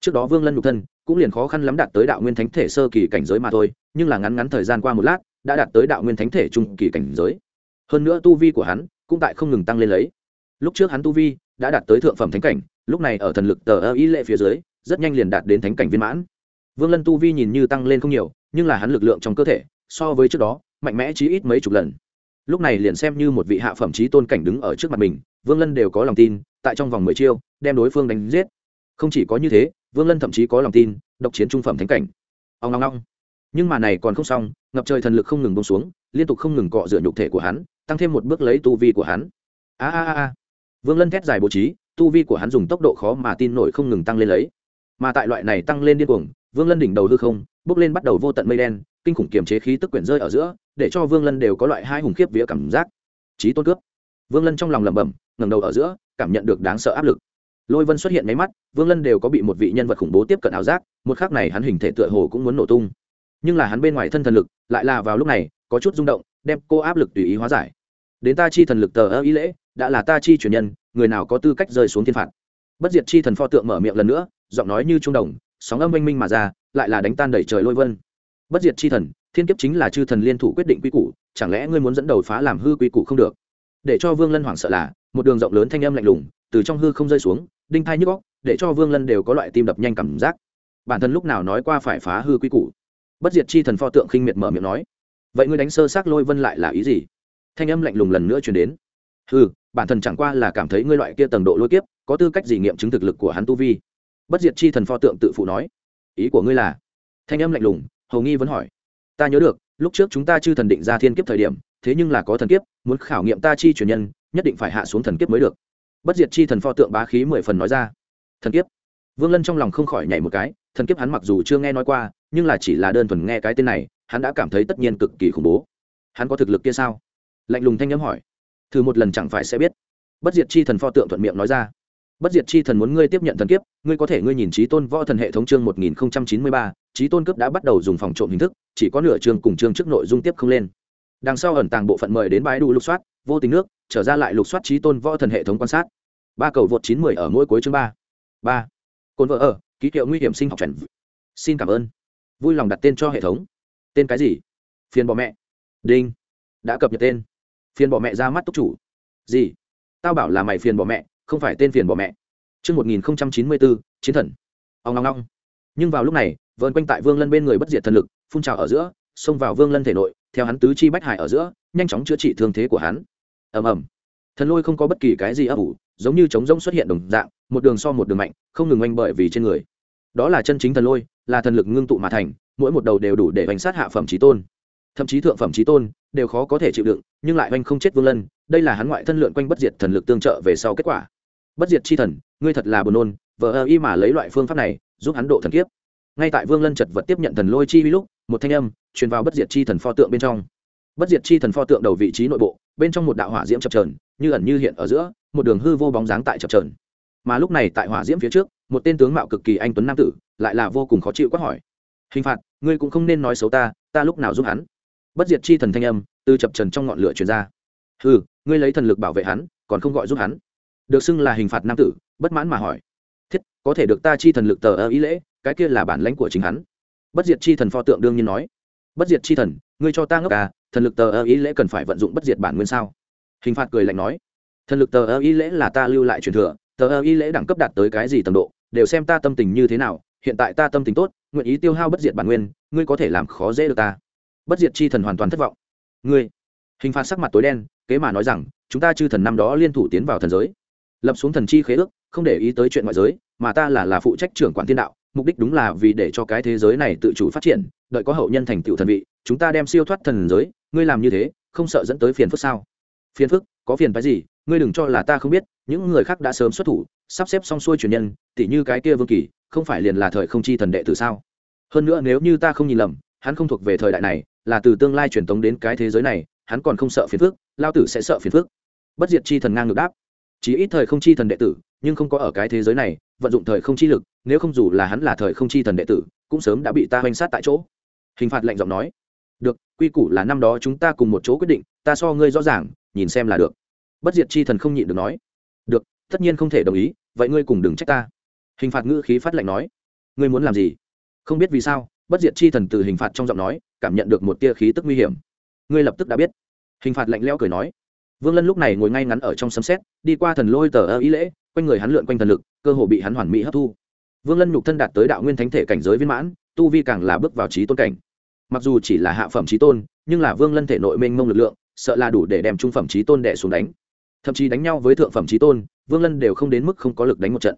trước đó vương lân nhục thân cũng liền khó khăn lắm đạt tới đạo nguyên thánh thể sơ kỳ cảnh giới mà thôi nhưng là ngắn ngắn thời gian qua một lát đã đạt tới đạo nguyên thánh thể trung kỳ cảnh giới hơn nữa tu vi của hắn cũng tại không ngừng tăng lên lấy lúc trước hắn tu vi đã đạt tới thượng phẩm thánh cảnh lúc này ở thần lực tờ ơ ý lệ phía dưới rất nhanh liền đạt đến thánh cảnh viên mãn vương lân tu vi nhìn như tăng lên không nhiều nhưng là hắn lực lượng trong cơ thể so với trước đó mạnh mẽ chí ít mấy chục lần lúc này liền xem như một vị hạ phẩm chí tôn cảnh đứng ở trước mặt mình vương lân đều có lòng tin tại trong vòng mười chiêu đem đối phương đánh giết không chỉ có như thế vương lân thậm chí có lòng tin độc chiến trung phẩm thánh cảnh ông long long nhưng mà này còn không xong ngập trời thần lực không ngừng bông xuống liên tục không ngừng cọ rửa nhục thể của hắn tăng thêm một bước lấy tu vi của hắn a a a vương lân thét dài bố trí tu vi của hắn dùng tốc độ khó mà tin nổi không ngừng tăng lên lấy mà tại loại này tăng lên điên cuồng vương lân đỉnh đầu hư không bước lên bắt đầu vô tận mây đen kinh khủng kiềm chế khí tức quyển rơi ở giữa để cho vương lân đều có loại hai hùng khiếp vía cảm giác trí tôn cướp vương lân trong lòng lẩm bẩm ngẩng đầu ở giữa cảm nhận được đáng sợ áp lực lôi vân xuất hiện máy mắt vương lân đều có bị một vị nhân vật khủng bố tiếp cận ảo giác một khác này hắn hình thể tựa hồ cũng muốn nổ tung nhưng là hắn bên ngoài thân thần lực lại là vào lúc này có chút rung động đem cô áp lực tùy ý hóa giải đến ta chi thần lực tờ ơ ý lễ đã là ta chi chuyển nhân người nào có tư cách rơi xuống thiên phạt bất diệt chi thần pho tượng mở miệng lần nữa giọng nói như trung đồng sóng âm oanh minh mà ra lại là đánh tan đẩy trời lôi vân bất diệt c h i thần thiên kiếp chính là chư thần liên thủ quyết định quy củ chẳng lẽ ngươi muốn dẫn đầu phá làm hư quy củ không được để cho vương lân hoảng sợ là một đường rộng lớn thanh âm lạnh lùng từ trong hư không rơi xuống đinh thai nhức góc để cho vương lân đều có loại tim đập nhanh cảm giác bản thân lúc nào nói qua phải phá hư quy củ bất diệt chi thần pho tượng khinh miệt mở miệng nói vậy ngươi đánh sơ xác lôi vân lại là ý gì thanh âm lạnh lùng lần nữa chuyển đến hư, bản thân chẳng qua là cảm thấy ngươi loại kia tầng độ lôi kiếp có tư cách gì nghiệm chứng thực lực của hắn tu vi bất diệt chi thần pho tượng tự phụ nói ý của ngươi là thanh âm lạnh lùng hầu nghi vẫn hỏi ta nhớ được lúc trước chúng ta chư thần định ra thiên kiếp thời điểm thế nhưng là có thần kiếp muốn khảo nghiệm ta chi truyền nhân nhất định phải hạ xuống thần kiếp mới được bất diệt chi thần pho tượng bá khí mười phần nói ra thần kiếp vương lân trong lòng không khỏi nhảy một cái thần kiếp hắn mặc dù chưa nghe nói qua nhưng là chỉ là đơn thuần nghe cái tên này hắn đã cảm thấy tất nhiên cực kỳ khủng bố hắn có thực lực kia sao lạnh lùng thanh n m hỏi thử một lần chẳng phải sẽ biết bất diệt chi thần pho tượng thuận miệng nói ra bất diệt chi thần muốn ngươi tiếp nhận thần kiếp ngươi có thể ngươi nhìn chí tôn võ thần hệ thống chương một nghìn chín mươi ba trí tôn cướp đã bắt đầu dùng phòng trộm hình thức chỉ có nửa chương cùng chương trước nội dung tiếp không lên đằng sau ẩn tàng bộ phận mời đến bãi đủ lục soát vô tình nước trở ra lại lục soát chí tôn võ thần hệ thống quan sát ba cầu vượt chín mươi ở mỗi cuối chương ba ba côn vợ ở ký hiệu nguy hiểm sinh học chuẩn xin cảm ơn vui lòng đặt tên cho hệ thống tên cái gì phiền bỏ mẹ đinh đã cập nhật tên phiền bỏ mẹ ra mắt túc chủ gì tao bảo là mày phiền bỏ mẹ không phải tên phiền bỏ mẹ Trước 1094, chiến thần. Ông ngong ngong. Nhưng vào lúc này, vờn quanh tại Vương Lân bên người bất diệt thần lực, phun trào ở giữa, xông vào Vương Lân thể nội, theo hắn tứ chi bách hải ở giữa, nhanh chóng chữa trị thương thế của hắn. Ầm ầm. Thần lôi không có bất kỳ cái gì ấp ủ, giống như trống rỗng xuất hiện đồng dạng, một đường so một đường mạnh, không ngừng oanh bởi vì trên người. Đó là chân chính thần lôi, là thần lực ngưng tụ mà thành, mỗi một đầu đều đủ để oanh sát hạ phẩm chí tôn. Thậm chí thượng phẩm chí tôn đều khó có thể chịu đựng, nhưng lại oanh không chết Vương Lân, đây là hắn ngoại thân lượn quanh bất diệt thần lực tương trợ về sau kết quả bất diệt chi thần ngươi thật là buồn nôn vợ ơ y mà lấy loại phương pháp này giúp hắn độ thần kiếp ngay tại vương lân chật vật tiếp nhận thần lôi chi vi lúc một thanh âm truyền vào bất diệt chi thần pho tượng bên trong bất diệt chi thần pho tượng đầu vị trí nội bộ bên trong một đạo hỏa diễm chập trờn như ẩn như hiện ở giữa một đường hư vô bóng dáng tại chập trờn mà lúc này tại hỏa diễm phía trước một tên tướng mạo cực kỳ anh tuấn nam tử lại là vô cùng khó chịu quát hỏi hình phạt ngươi cũng không nên nói xấu ta ta lúc nào giúp hắn bất diệt chi thần thanh âm từ chập trần trong ngọn lửa truyền ra Hừ, ngươi lấy thần lực bảo vệ hắn còn không gọi giúp hắn được xưng là hình phạt nam tử bất mãn mà hỏi thiết có thể được ta chi thần lực tờ ơ ý lễ cái kia là bản lãnh của chính hắn bất diệt chi thần pho tượng đương nhiên nói bất diệt chi thần ngươi cho ta ngốc à thần lực tờ ơ ý lễ cần phải vận dụng bất diệt bản nguyên sao hình phạt cười lạnh nói thần lực tờ ơ ý lễ là ta lưu lại truyền thừa tờ ơ ý lễ đẳng cấp đạt tới cái gì tầm độ đều xem ta tâm tình như thế nào hiện tại ta tâm tình tốt nguyện ý tiêu hao bất diệt bản nguyên ngươi có thể làm khó dễ được ta bất diệt chi thần hoàn toàn thất vọng ngươi hình phạt sắc mặt tối đen kế mà nói rằng chúng ta chư thần năm đó liên thủ tiến vào thần giới lập xuống thần chi khế ước không để ý tới chuyện ngoại giới mà ta là là phụ trách trưởng quản thiên đạo mục đích đúng là vì để cho cái thế giới này tự chủ phát triển đợi có hậu nhân thành tựu thần vị chúng ta đem siêu thoát thần giới ngươi làm như thế không sợ dẫn tới phiền phức sao phiền phức có phiền phái gì ngươi đừng cho là ta không biết những người khác đã sớm xuất thủ sắp xếp xong xuôi truyền nhân tỉ như cái kia vương kỳ không phải liền là thời không chi thần đệ tử sao hơn nữa nếu như ta không nhìn lầm hắn không thuộc về thời đại này là từ tương lai truyền tống đến cái thế giới này hắn còn không sợ phiền phức lao tử sẽ sợ phiền phức bất diệt chi thần ngang ngược đáp chỉ ít thời không chi thần đệ tử nhưng không có ở cái thế giới này vận dụng thời không chi lực nếu không dù là hắn là thời không chi thần đệ tử cũng sớm đã bị ta hoành sát tại chỗ hình phạt lạnh giọng nói được quy củ là năm đó chúng ta cùng một chỗ quyết định ta so ngươi rõ ràng nhìn xem là được bất diệt chi thần không nhịn được nói được tất nhiên không thể đồng ý vậy ngươi cùng đừng trách ta hình phạt ngữ khí phát lạnh nói ngươi muốn làm gì không biết vì sao bất diệt chi thần từ hình phạt trong giọng nói cảm nhận được một tia khí tức nguy hiểm ngươi lập tức đã biết hình phạt lạnh lẽo cười nói vương lân lúc này ngồi ngay ngắn ở trong sấm xét đi qua thần lôi tờ ơ ý lễ quanh người hắn lượn quanh thần lực cơ hồ bị hắn hoàn mỹ hấp thu vương lân nhục thân đạt tới đạo nguyên thánh thể cảnh giới viên mãn tu vi càng là bước vào trí tôn cảnh mặc dù chỉ là hạ phẩm trí tôn nhưng là vương lân thể nội mênh mông lực lượng sợ là đủ để đem trung phẩm trí tôn đẻ xuống đánh thậm chí đánh nhau với thượng phẩm trí tôn vương lân đều không đến mức không có lực đánh một trận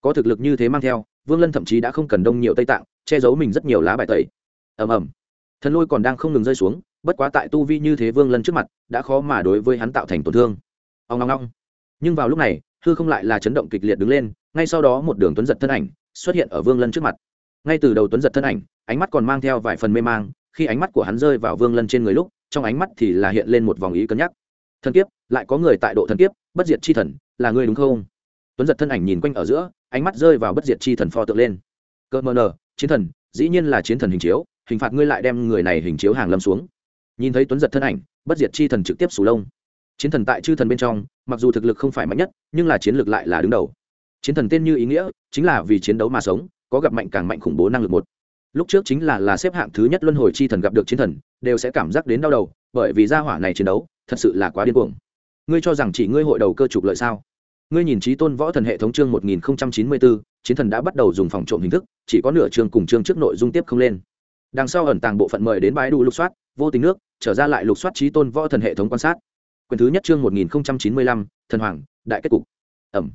có thực lực như thế mang theo vương lân thậm chí đã không cần đông nhiều tây tạng che giấu mình rất nhiều lá bài tẩy ầm ầm thần lôi còn đang không ngừng rơi xuống bất quá tại tu vi như thế vương lân trước mặt đã khó mà đối với hắn tạo thành tổn thương ông ngong ngong nhưng vào lúc này hư không lại là chấn động kịch liệt đứng lên ngay sau đó một đường tuấn giật thân ảnh xuất hiện ở vương lân trước mặt ngay từ đầu tuấn giật thân ảnh ánh mắt còn mang theo vài phần mê mang khi ánh mắt của hắn rơi vào vương lân trên người lúc trong ánh mắt thì là hiện lên một vòng ý cân nhắc thần kiếp lại có người tại độ thần kiếp bất diệt c h i thần là ngươi đúng không tuấn giật thân ảnh nhìn quanh ở giữa ánh mắt rơi vào bất diệt c h i thần pho tượng lên cơ mờ nờ chiến thần dĩ nhiên là chiến thần hình chiếu hình phạt ngươi lại đem người này hình chiếu hàng lâm xuống nhìn thấy tuấn giật thân ảnh bất diệt chi thần trực tiếp sù lông chiến thần tại chư thần bên trong mặc dù thực lực không phải mạnh nhất nhưng là chiến lược lại là đứng đầu chiến thần tên như ý nghĩa chính là vì chiến đấu mà sống có gặp mạnh càng mạnh khủng bố năng lực một lúc trước chính là là xếp hạng thứ nhất luân hồi chi thần gặp được chiến thần đều sẽ cảm giác đến đau đầu bởi vì gia hỏa này chiến đấu thật sự là quá điên cuồng ngươi cho rằng chỉ ngươi hội đầu cơ trục lợi sao ngươi nhìn trí tôn võ thần hệ thống chương một nghìn chín mươi bốn chiến thần đã bắt đầu dùng phòng trộm hình thức chỉ có nửa chương cùng chương trước nội dung tiếp không lên đằng sau ẩn tàng bộ phận mời đến bãi đủ lục soát vô tình nước trở ra lại lục soát trí tôn võ thần hệ thống quan sát quyền thứ nhất chương một nghìn chín mươi lăm thần hoàng đại kết cục ẩm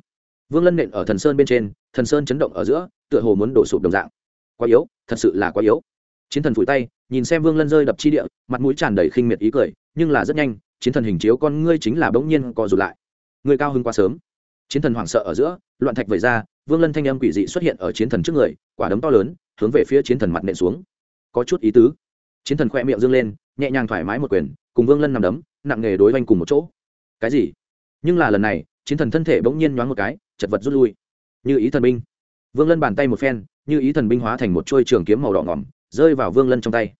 vương lân nện ở thần sơn bên trên thần sơn chấn động ở giữa tựa hồ muốn đổ sụp đồng dạng quá yếu thật sự là quá yếu chiến thần phủi tay nhìn xem vương lân rơi đập chi địa mặt mũi tràn đầy khinh miệt ý cười nhưng là rất nhanh chiến thần hình chiếu con ngươi chính là bỗng nhiên co rụt lại người cao hưng quá sớm chiến thần hoảng sợ ở giữa loạn thạch vẩy ra vương lân thanh âm quỷ dị xuất hiện ở chiến thần trước người quả đấm to lớn hướng về phía chiến thần mặt nện xuống có chút ý tứ chiến thần khoe miệng dâng lên nhẹ nhàng thoải mái một quyền cùng vương lân nằm đấm nặng nghề đối oanh cùng một chỗ cái gì nhưng là lần này chiến thần thân thể bỗng nhiên nhoáng một cái chật vật rút lui như ý thần binh vương lân bàn tay một phen như ý thần binh hóa thành một chuôi trường kiếm màu đỏ ngỏm rơi vào vương lân trong tay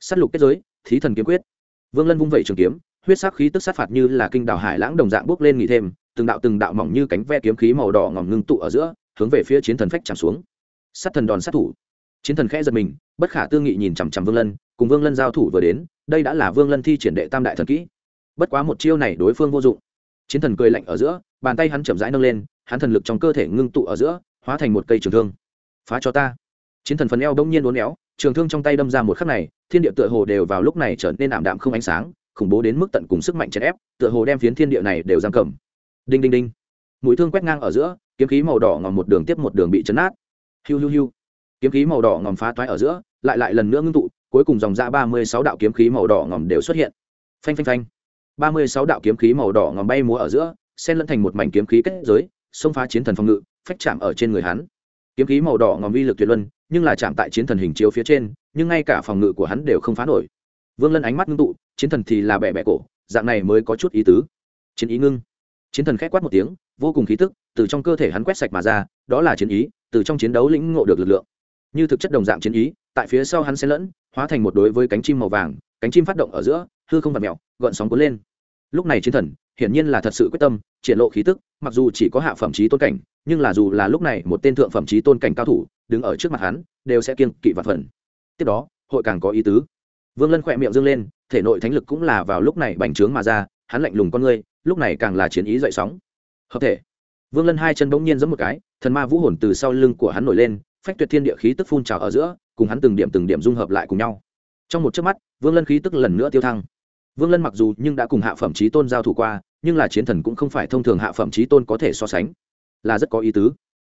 s á t lục kết giới thí thần kiếm quyết vương lân vung vẩy trường kiếm huyết sắc khí tức sát phạt như là kinh đảo hải lãng đồng dạng bước lên nghỉ thêm từng đạo từng đạo mỏng như cánh ve kiếm khí màu đỏ ngỏm ngưng tụ ở giữa hướng về phía chiến thần phách chạm xuống sát thần đòn sát thủ chiến thần khẽ giật mình bất khả tương nghị nhìn chằm chằm vương lân cùng vương lân giao thủ vừa đến đây đã là vương lân thi triển đệ tam đại thần kỹ bất quá một chiêu này đối phương vô dụng chiến thần cười lạnh ở giữa bàn tay hắn chậm rãi nâng lên hắn thần lực trong cơ thể ngưng tụ ở giữa hóa thành một cây trường thương phá cho ta chiến thần phần eo đông nhiên uốn éo trường thương trong tay đâm ra một khắc này thiên địa tựa hồ đều vào lúc này trở nên ảm đạm không ánh sáng khủng bố đến mức tận cùng sức mạnh chèn ép tựa hồ đem phiến thiên địa này đều giam cầm đinh đinh đinh mũi thương quét ngang ở giữa kiếm khí màu đỏ ngòm một đường tiếp một đường bị chấn át hiu hiu hiu kiếm khí màu đỏ ngòm phá toái ở giữa lại lại lần nữa ngưng tụ cuối cùng dòng ra 36 đạo kiếm khí màu đỏ ngòm đều xuất hiện phanh phanh phanh 36 đạo kiếm khí màu đỏ ngòm bay múa ở giữa xen lẫn thành một mảnh kiếm khí kết giới xông phá chiến thần phòng ngự phách chạm ở trên người hắn kiếm khí màu đỏ ngòm uy lực tuyệt luân nhưng là chạm tại chiến thần hình chiếu phía trên nhưng ngay cả phòng ngự của hắn đều không phá nổi vương lân ánh mắt ngưng tụ chiến thần thì là bẻ bẻ cổ dạng này mới có chút ý tứ chiến ý ngưng chiến thần k quát một tiếng vô cùng khí tức từ trong cơ thể hắn quét sạch mà ra đó là chiến ý từ trong chiến đấu lĩnh ngộ được lực lượng như thực chất đồng dạng chiến ý tại phía sau hắn xen lẫn hóa thành một đối với cánh chim màu vàng cánh chim phát động ở giữa hư không vặt mẹo gọn sóng cuốn lên lúc này chiến thần hiển nhiên là thật sự quyết tâm triển lộ khí tức mặc dù chỉ có hạ phẩm chí tôn cảnh nhưng là dù là lúc này một tên thượng phẩm chí tôn cảnh cao thủ đứng ở trước mặt hắn đều sẽ kiên kỵ và phần tiếp đó hội càng có ý tứ vương lân khỏe miệng dâng lên thể nội thánh lực cũng là vào lúc này bành trướng mà ra hắn lạnh lùng con ngươi lúc này càng là chiến ý dậy sóng hợp thể vương lân hai chân bỗng nhiên giẫm một cái thần ma vũ hồn từ sau lưng của hắn nổi lên phách tuyệt thiên địa khí tức phun trào ở giữa cùng hắn từng điểm từng điểm dung hợp lại cùng nhau trong một chớp mắt vương lân khí tức lần nữa tiêu thăng vương lân mặc dù nhưng đã cùng hạ phẩm chí tôn giao thủ qua nhưng là chiến thần cũng không phải thông thường hạ phẩm chí tôn có thể so sánh là rất có ý tứ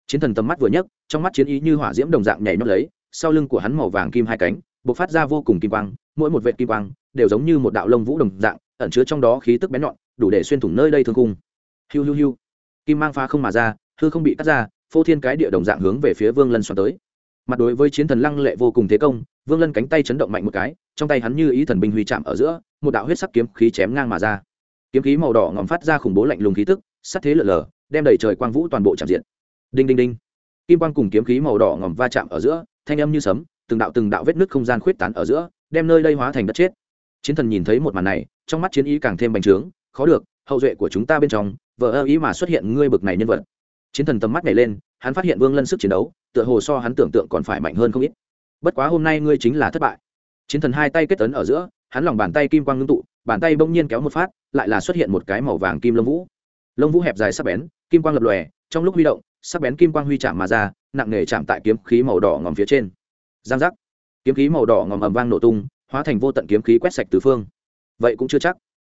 chiến thần tầm mắt vừa nhấc trong mắt chiến ý như hỏa diễm đồng dạng nhảy nhót lấy sau lưng của hắn màu vàng kim hai cánh bộc phát ra vô cùng kim quang mỗi một vệt kim quang đều giống như một đạo lông vũ đồng dạng ẩn chứa trong đó khí tức bén nhọn đủ để xuyên thủng nơi đây thương khung. hiu hiu hiu kim mang pha không mà ra hư không bị cắt ra phô thiên cái địa đồng dạng hướng về phía vương lân xoắn tới mặt đối với chiến thần lăng lệ vô cùng thế công vương lân cánh tay chấn động mạnh một cái trong tay hắn như ý thần binh huy chạm ở giữa một đạo huyết sắc kiếm khí chém ngang mà ra kiếm khí màu đỏ ngòm phát ra khủng bố lạnh lùng khí tức sắt thế lở lở đem đầy trời quang vũ toàn bộ chạm diện đinh đinh đinh kim quang cùng kiếm khí màu đỏ ngòm va chạm ở giữa thanh âm như sấm từng đạo từng đạo vết nứt không gian khuyết tán ở giữa đem nơi đây hóa thành đất chết chiến thần nhìn thấy một màn này trong mắt chiến ý càng thêm bành trướng khó được hậu duệ của chúng ta bên trong vợ ơ ý mà xuất hiện ngươi bực này nhân vật chiến thần tầm mắt nhảy lên hắn phát hiện vương lân sức chiến đấu tựa hồ so hắn tưởng tượng còn phải mạnh hơn không ít bất quá hôm nay ngươi chính là thất bại chiến thần hai tay kết tấn ở giữa hắn lòng bàn tay kim quang ngưng tụ bàn tay bỗng nhiên kéo một phát lại là xuất hiện một cái màu vàng kim lông vũ lông vũ hẹp dài sắc bén kim quang lập lòe trong lúc huy động sắc bén kim quang huy chạm mà ra nặng nề chạm tại kiếm khí màu đỏ ngòm phía trên giang giác kiếm khí màu đỏ ngòm ầm vang nổ tung hóa thành vô tận kiếm khí quét sạch từ phương vậy cũng chưa chắc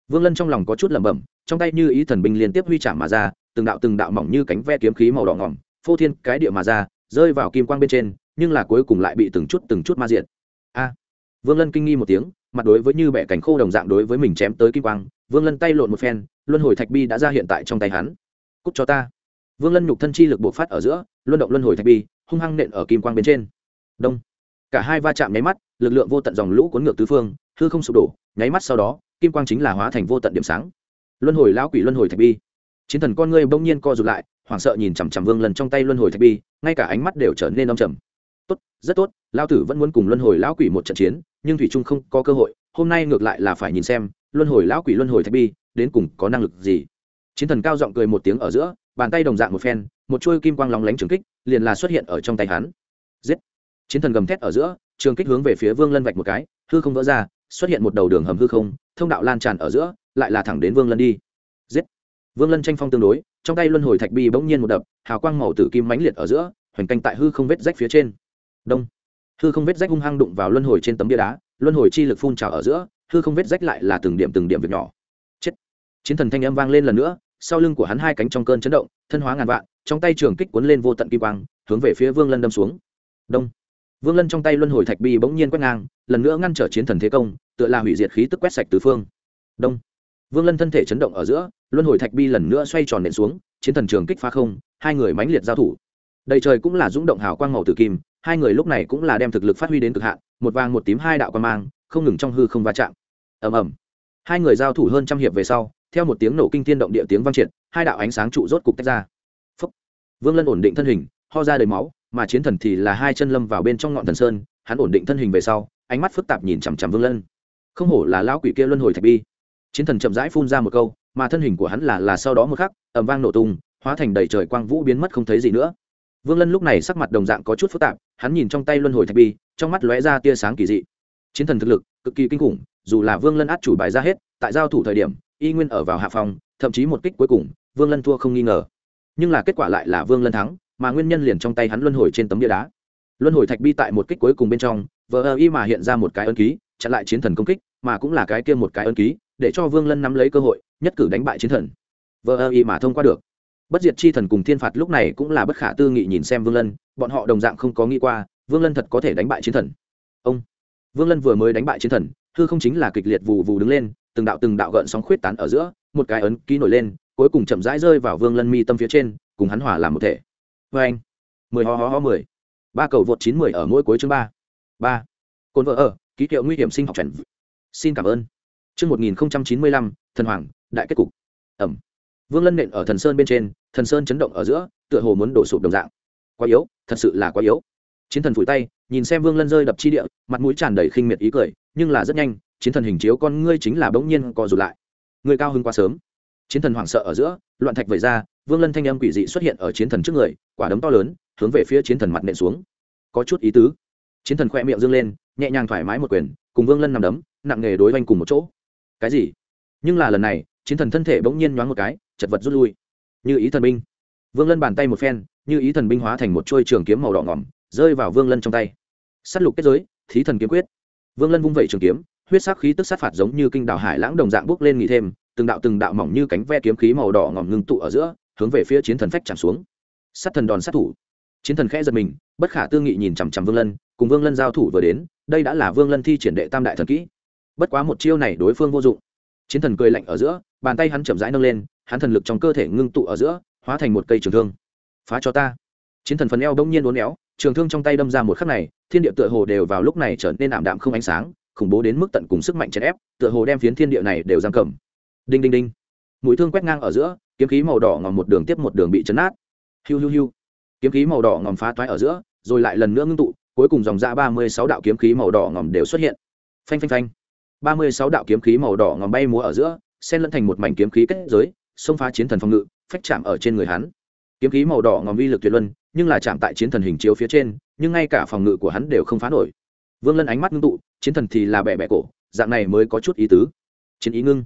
vương lân trong lòng có chút lẩm bẩm trong tay như ý thần binh liên tiếp huy chạm mà ra từng đạo từng đạo mỏng như cánh ve kiếm khí màu đỏ ngòm phô thiên cái địa mà ra rơi vào kim quang bên trên nhưng là cuối cùng lại bị từng chút từng chút ma diện a vương lân kinh nghi một tiếng mặt đối với như bẻ cánh khô đồng dạng đối với mình chém tới kim quang vương lân tay lộn một phen luân hồi thạch bi đã ra hiện tại trong tay hắn cúc cho ta vương lân nhục thân chi lực bộc phát ở giữa luân động luân hồi thạch bi hung hăng nện ở kim quang bên trên đông cả hai va chạm nháy mắt lực lượng vô tận dòng lũ cuốn ngược tứ phương hư không sụp đổ nháy mắt sau đó kim quang chính là hóa thành vô tận điểm sáng luân hồi lão quỷ luân hồi thạch bi chiến thần con ngươi bỗng nhiên co rụt lại hoảng sợ nhìn chằm chằm vương lần trong tay luân hồi thạch bi ngay cả ánh mắt đều trở nên âm trầm tốt rất tốt lao tử vẫn muốn cùng luân hồi lão quỷ một trận chiến nhưng thủy trung không có cơ hội hôm nay ngược lại là phải nhìn xem luân hồi lão quỷ luân hồi thạch bi đến cùng có năng lực gì chiến thần cao giọng cười một tiếng ở giữa bàn tay đồng dạng một phen một chuôi kim quang lóng lánh trường kích liền là xuất hiện ở trong tay hắn giết chiến thần gầm thét ở giữa trường kích hướng về phía vương lân vạch một cái hư không vỡ ra xuất hiện một đầu đường hầm hư không thông đạo lan tràn ở giữa lại là thẳng đến vương lân đi giết vương lân tranh phong tương đối trong tay luân hồi thạch bi bỗng nhiên một đập hào quang màu tử kim mãnh liệt ở giữa hoành canh tại hư không vết rách phía trên đông hư không vết rách hung hăng đụng vào luân hồi trên tấm bia đá luân hồi chi lực phun trào ở giữa hư không vết rách lại là từng điểm từng điểm việc nhỏ chết chiến thần thanh âm vang lên lần nữa sau lưng của hắn hai cánh trong cơn chấn động thân hóa ngàn vạn trong tay trường kích cuốn lên vô tận kim quang hướng về phía vương lân đâm xuống đông vương lân trong tay luân hồi thạch bi bỗng nhiên quét ngang lần nữa ngăn trở chiến thần thế công tựa là hủy diệt khí tức quét sạch tứ phương đông vương lân thân thể chấn động ở giữa luân hồi thạch bi lần nữa xoay tròn nện xuống chiến thần trường kích phá không hai người mãnh liệt giao thủ đầy trời cũng là dũng động hào quang màu tử kim hai người lúc này cũng là đem thực lực phát huy đến cực hạn một vàng một tím hai đạo quan mang không ngừng trong hư không va chạm ầm ầm hai người giao thủ hơn trăm hiệp về sau theo một tiếng nổ kinh thiên động địa tiếng vang triệt hai đạo ánh sáng trụ rốt cục tách ra Phúc. vương lân ổn định thân hình ho ra đầy máu mà chiến thần thì là hai chân lâm vào bên trong ngọn thần sơn hắn ổn định thân hình về sau ánh mắt phức tạp nhìn chằm chằm vương lân không hổ là lão quỷ kia luân hồi thạch bi chiến thần chậm rãi phun ra một câu mà thân hình của hắn là là sau đó một khắc ẩm vang nổ tung hóa thành đầy trời quang vũ biến mất không thấy gì nữa vương lân lúc này sắc mặt đồng dạng có chút phức tạp hắn nhìn trong tay luân hồi thạch bi trong mắt lóe ra tia sáng kỳ dị chiến thần thực lực cực kỳ kinh khủng dù là vương lân át chủ bài ra hết tại giao thủ thời điểm y nguyên ở vào hạ phòng thậm chí một kích cuối cùng vương lân thua không nghi ngờ nhưng là kết quả lại là vương lân thắng mà nguyên nhân liền trong tay hắn luân hồi trên tấm địa đá luân hồi thạch bi tại một kích cuối cùng bên trong vờ ơ y mà hiện ra một cái ân ký chặn lại chiến thần công kích mà cũng là cái kia một cái ân ký để cho vương lân nắm lấy cơ hội nhất cử đánh bại chiến thần vờ ơ y mà thông qua được bất diệt chi thần cùng thiên phạt lúc này cũng là bất khả tư nghị nhìn xem vương lân bọn họ đồng dạng không có nghĩ qua vương lân thật có thể đánh bại chiến thần ông vương lân vừa mới đánh bại chiến thần hư không chính là kịch liệt vù vù đứng lên từng đạo từng đạo gợn sóng khuyết tán ở giữa một cái ấn ký nổi lên cuối cùng chậm rãi rơi vào vương lân mi tâm phía trên cùng hắn hỏa làm một thể vê vâng anh mười ho ho ho mười ba cầu vượt chín mười ở mỗi cuối chương ba ba cồn vợ ở ký hiệu nguy hiểm sinh học trần xin cảm ơn Trước 1095, thần hoàng, đại kết cục. Ẩm. Vương Lân nện ở thần sơn bên trên, thần sơn chấn động ở giữa, tựa hồ muốn đổ sụp đồng dạng. Quá yếu, thật sự là quá yếu. Chiến thần phủi tay, nhìn xem Vương Lân rơi đập chi địa, mặt mũi tràn đầy khinh miệt ý cười, nhưng là rất nhanh, chiến thần hình chiếu con ngươi chính là bỗng nhiên co rụt lại. Người cao hứng quá sớm. Chiến thần hoảng sợ ở giữa, loạn thạch vẩy ra, Vương Lân thanh âm quỷ dị xuất hiện ở chiến thần trước người, quả đấm to lớn, hướng về phía chiến thần mặt nện xuống. Có chút ý tứ. Chiến thần khẽ miệng dương lên, nhẹ nhàng thoải mái một quyền, cùng Vương Lân nằm đấm, nặng nghề đối vanh cùng một chỗ cái gì nhưng là lần này chiến thần thân thể bỗng nhiên nhoáng một cái chật vật rút lui như ý thần binh vương lân bàn tay một phen như ý thần binh hóa thành một chuôi trường kiếm màu đỏ ngỏm rơi vào vương lân trong tay s á t lục kết giới thí thần kiếm quyết vương lân vung vẩy trường kiếm huyết sắc khí tức sát phạt giống như kinh đảo hải lãng đồng dạng bước lên nghỉ thêm từng đạo từng đạo mỏng như cánh ve kiếm khí màu đỏ ngỏm ngưng tụ ở giữa hướng về phía chiến thần phách chạm xuống sát thần đòn sát thủ chiến thần khẽ giật mình bất khả tư nghị nhìn chằm chằm vương lân cùng vương lân giao thủ vừa đến đây đã là vương lân thi triển đệ tam đại thần kỹ bất quá một chiêu này đối phương vô dụng chiến thần cười lạnh ở giữa bàn tay hắn chậm rãi nâng lên hắn thần lực trong cơ thể ngưng tụ ở giữa hóa thành một cây trường thương phá cho ta chiến thần phần eo đông nhiên uốn éo trường thương trong tay đâm ra một khắc này thiên địa tựa hồ đều vào lúc này trở nên ảm đạm không ánh sáng khủng bố đến mức tận cùng sức mạnh chèn ép tựa hồ đem phiến thiên địa này đều giam cầm đinh đinh đinh mũi thương quét ngang ở giữa kiếm khí màu đỏ ngòm một đường tiếp một đường bị chấn át hiu hiu hiu kiếm khí màu đỏ ngòm phá toái ở giữa rồi lại lần nữa ngưng tụ cuối cùng dòng ra ba mươi sáu đạo kiếm khí màu đỏ ngòm đều xuất hiện phanh phanh phanh ba mươi sáu đạo kiếm khí màu đỏ ngòm bay múa ở giữa xen lẫn thành một mảnh kiếm khí kết giới xông phá chiến thần phòng ngự phách chạm ở trên người hắn kiếm khí màu đỏ ngòm uy lực tuyệt luân nhưng là chạm tại chiến thần hình chiếu phía trên nhưng ngay cả phòng ngự của hắn đều không phá nổi vương lân ánh mắt ngưng tụ chiến thần thì là bẻ bẻ cổ dạng này mới có chút ý tứ chiến ý ngưng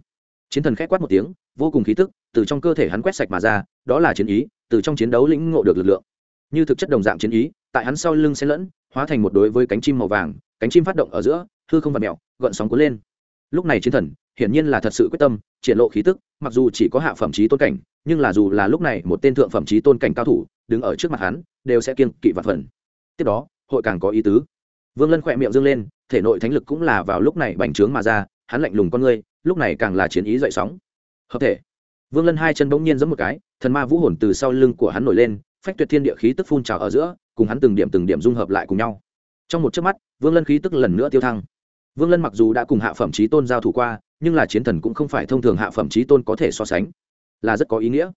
chiến thần khẽ quát một tiếng vô cùng khí tức từ trong cơ thể hắn quét sạch mà ra đó là chiến ý từ trong chiến đấu lĩnh ngộ được lực lượng như thực chất đồng dạng chiến ý tại hắn sau lưng xen lẫn hóa thành một đối với cánh chim màu vàng cánh chim phát động ở giữa hư không vạt mèo gọn sóng cuốn lên lúc này chiến thần hiển nhiên là thật sự quyết tâm triển lộ khí tức mặc dù chỉ có hạ phẩm chí tôn cảnh nhưng là dù là lúc này một tên thượng phẩm chí tôn cảnh cao thủ đứng ở trước mặt hắn đều sẽ kiên kỵ vặt phần tiếp đó hội càng có ý tứ vương lân khỏe miệng dương lên thể nội thánh lực cũng là vào lúc này bành trướng mà ra hắn lạnh lùng con ngươi lúc này càng là chiến ý dậy sóng hợp thể vương lân hai chân bỗng nhiên giẫm một cái thần ma vũ hồn từ sau lưng của hắn nổi lên phách tuyệt thiên địa khí tức phun trào ở giữa cùng hắn từng điểm từng điểm dung hợp lại cùng nhau trong một chớp mắt vương lân khí tức lần nữa tiêu thăng vương lân mặc dù đã cùng hạ phẩm trí tôn giao thủ qua nhưng là chiến thần cũng không phải thông thường hạ phẩm trí tôn có thể so sánh là rất có ý nghĩa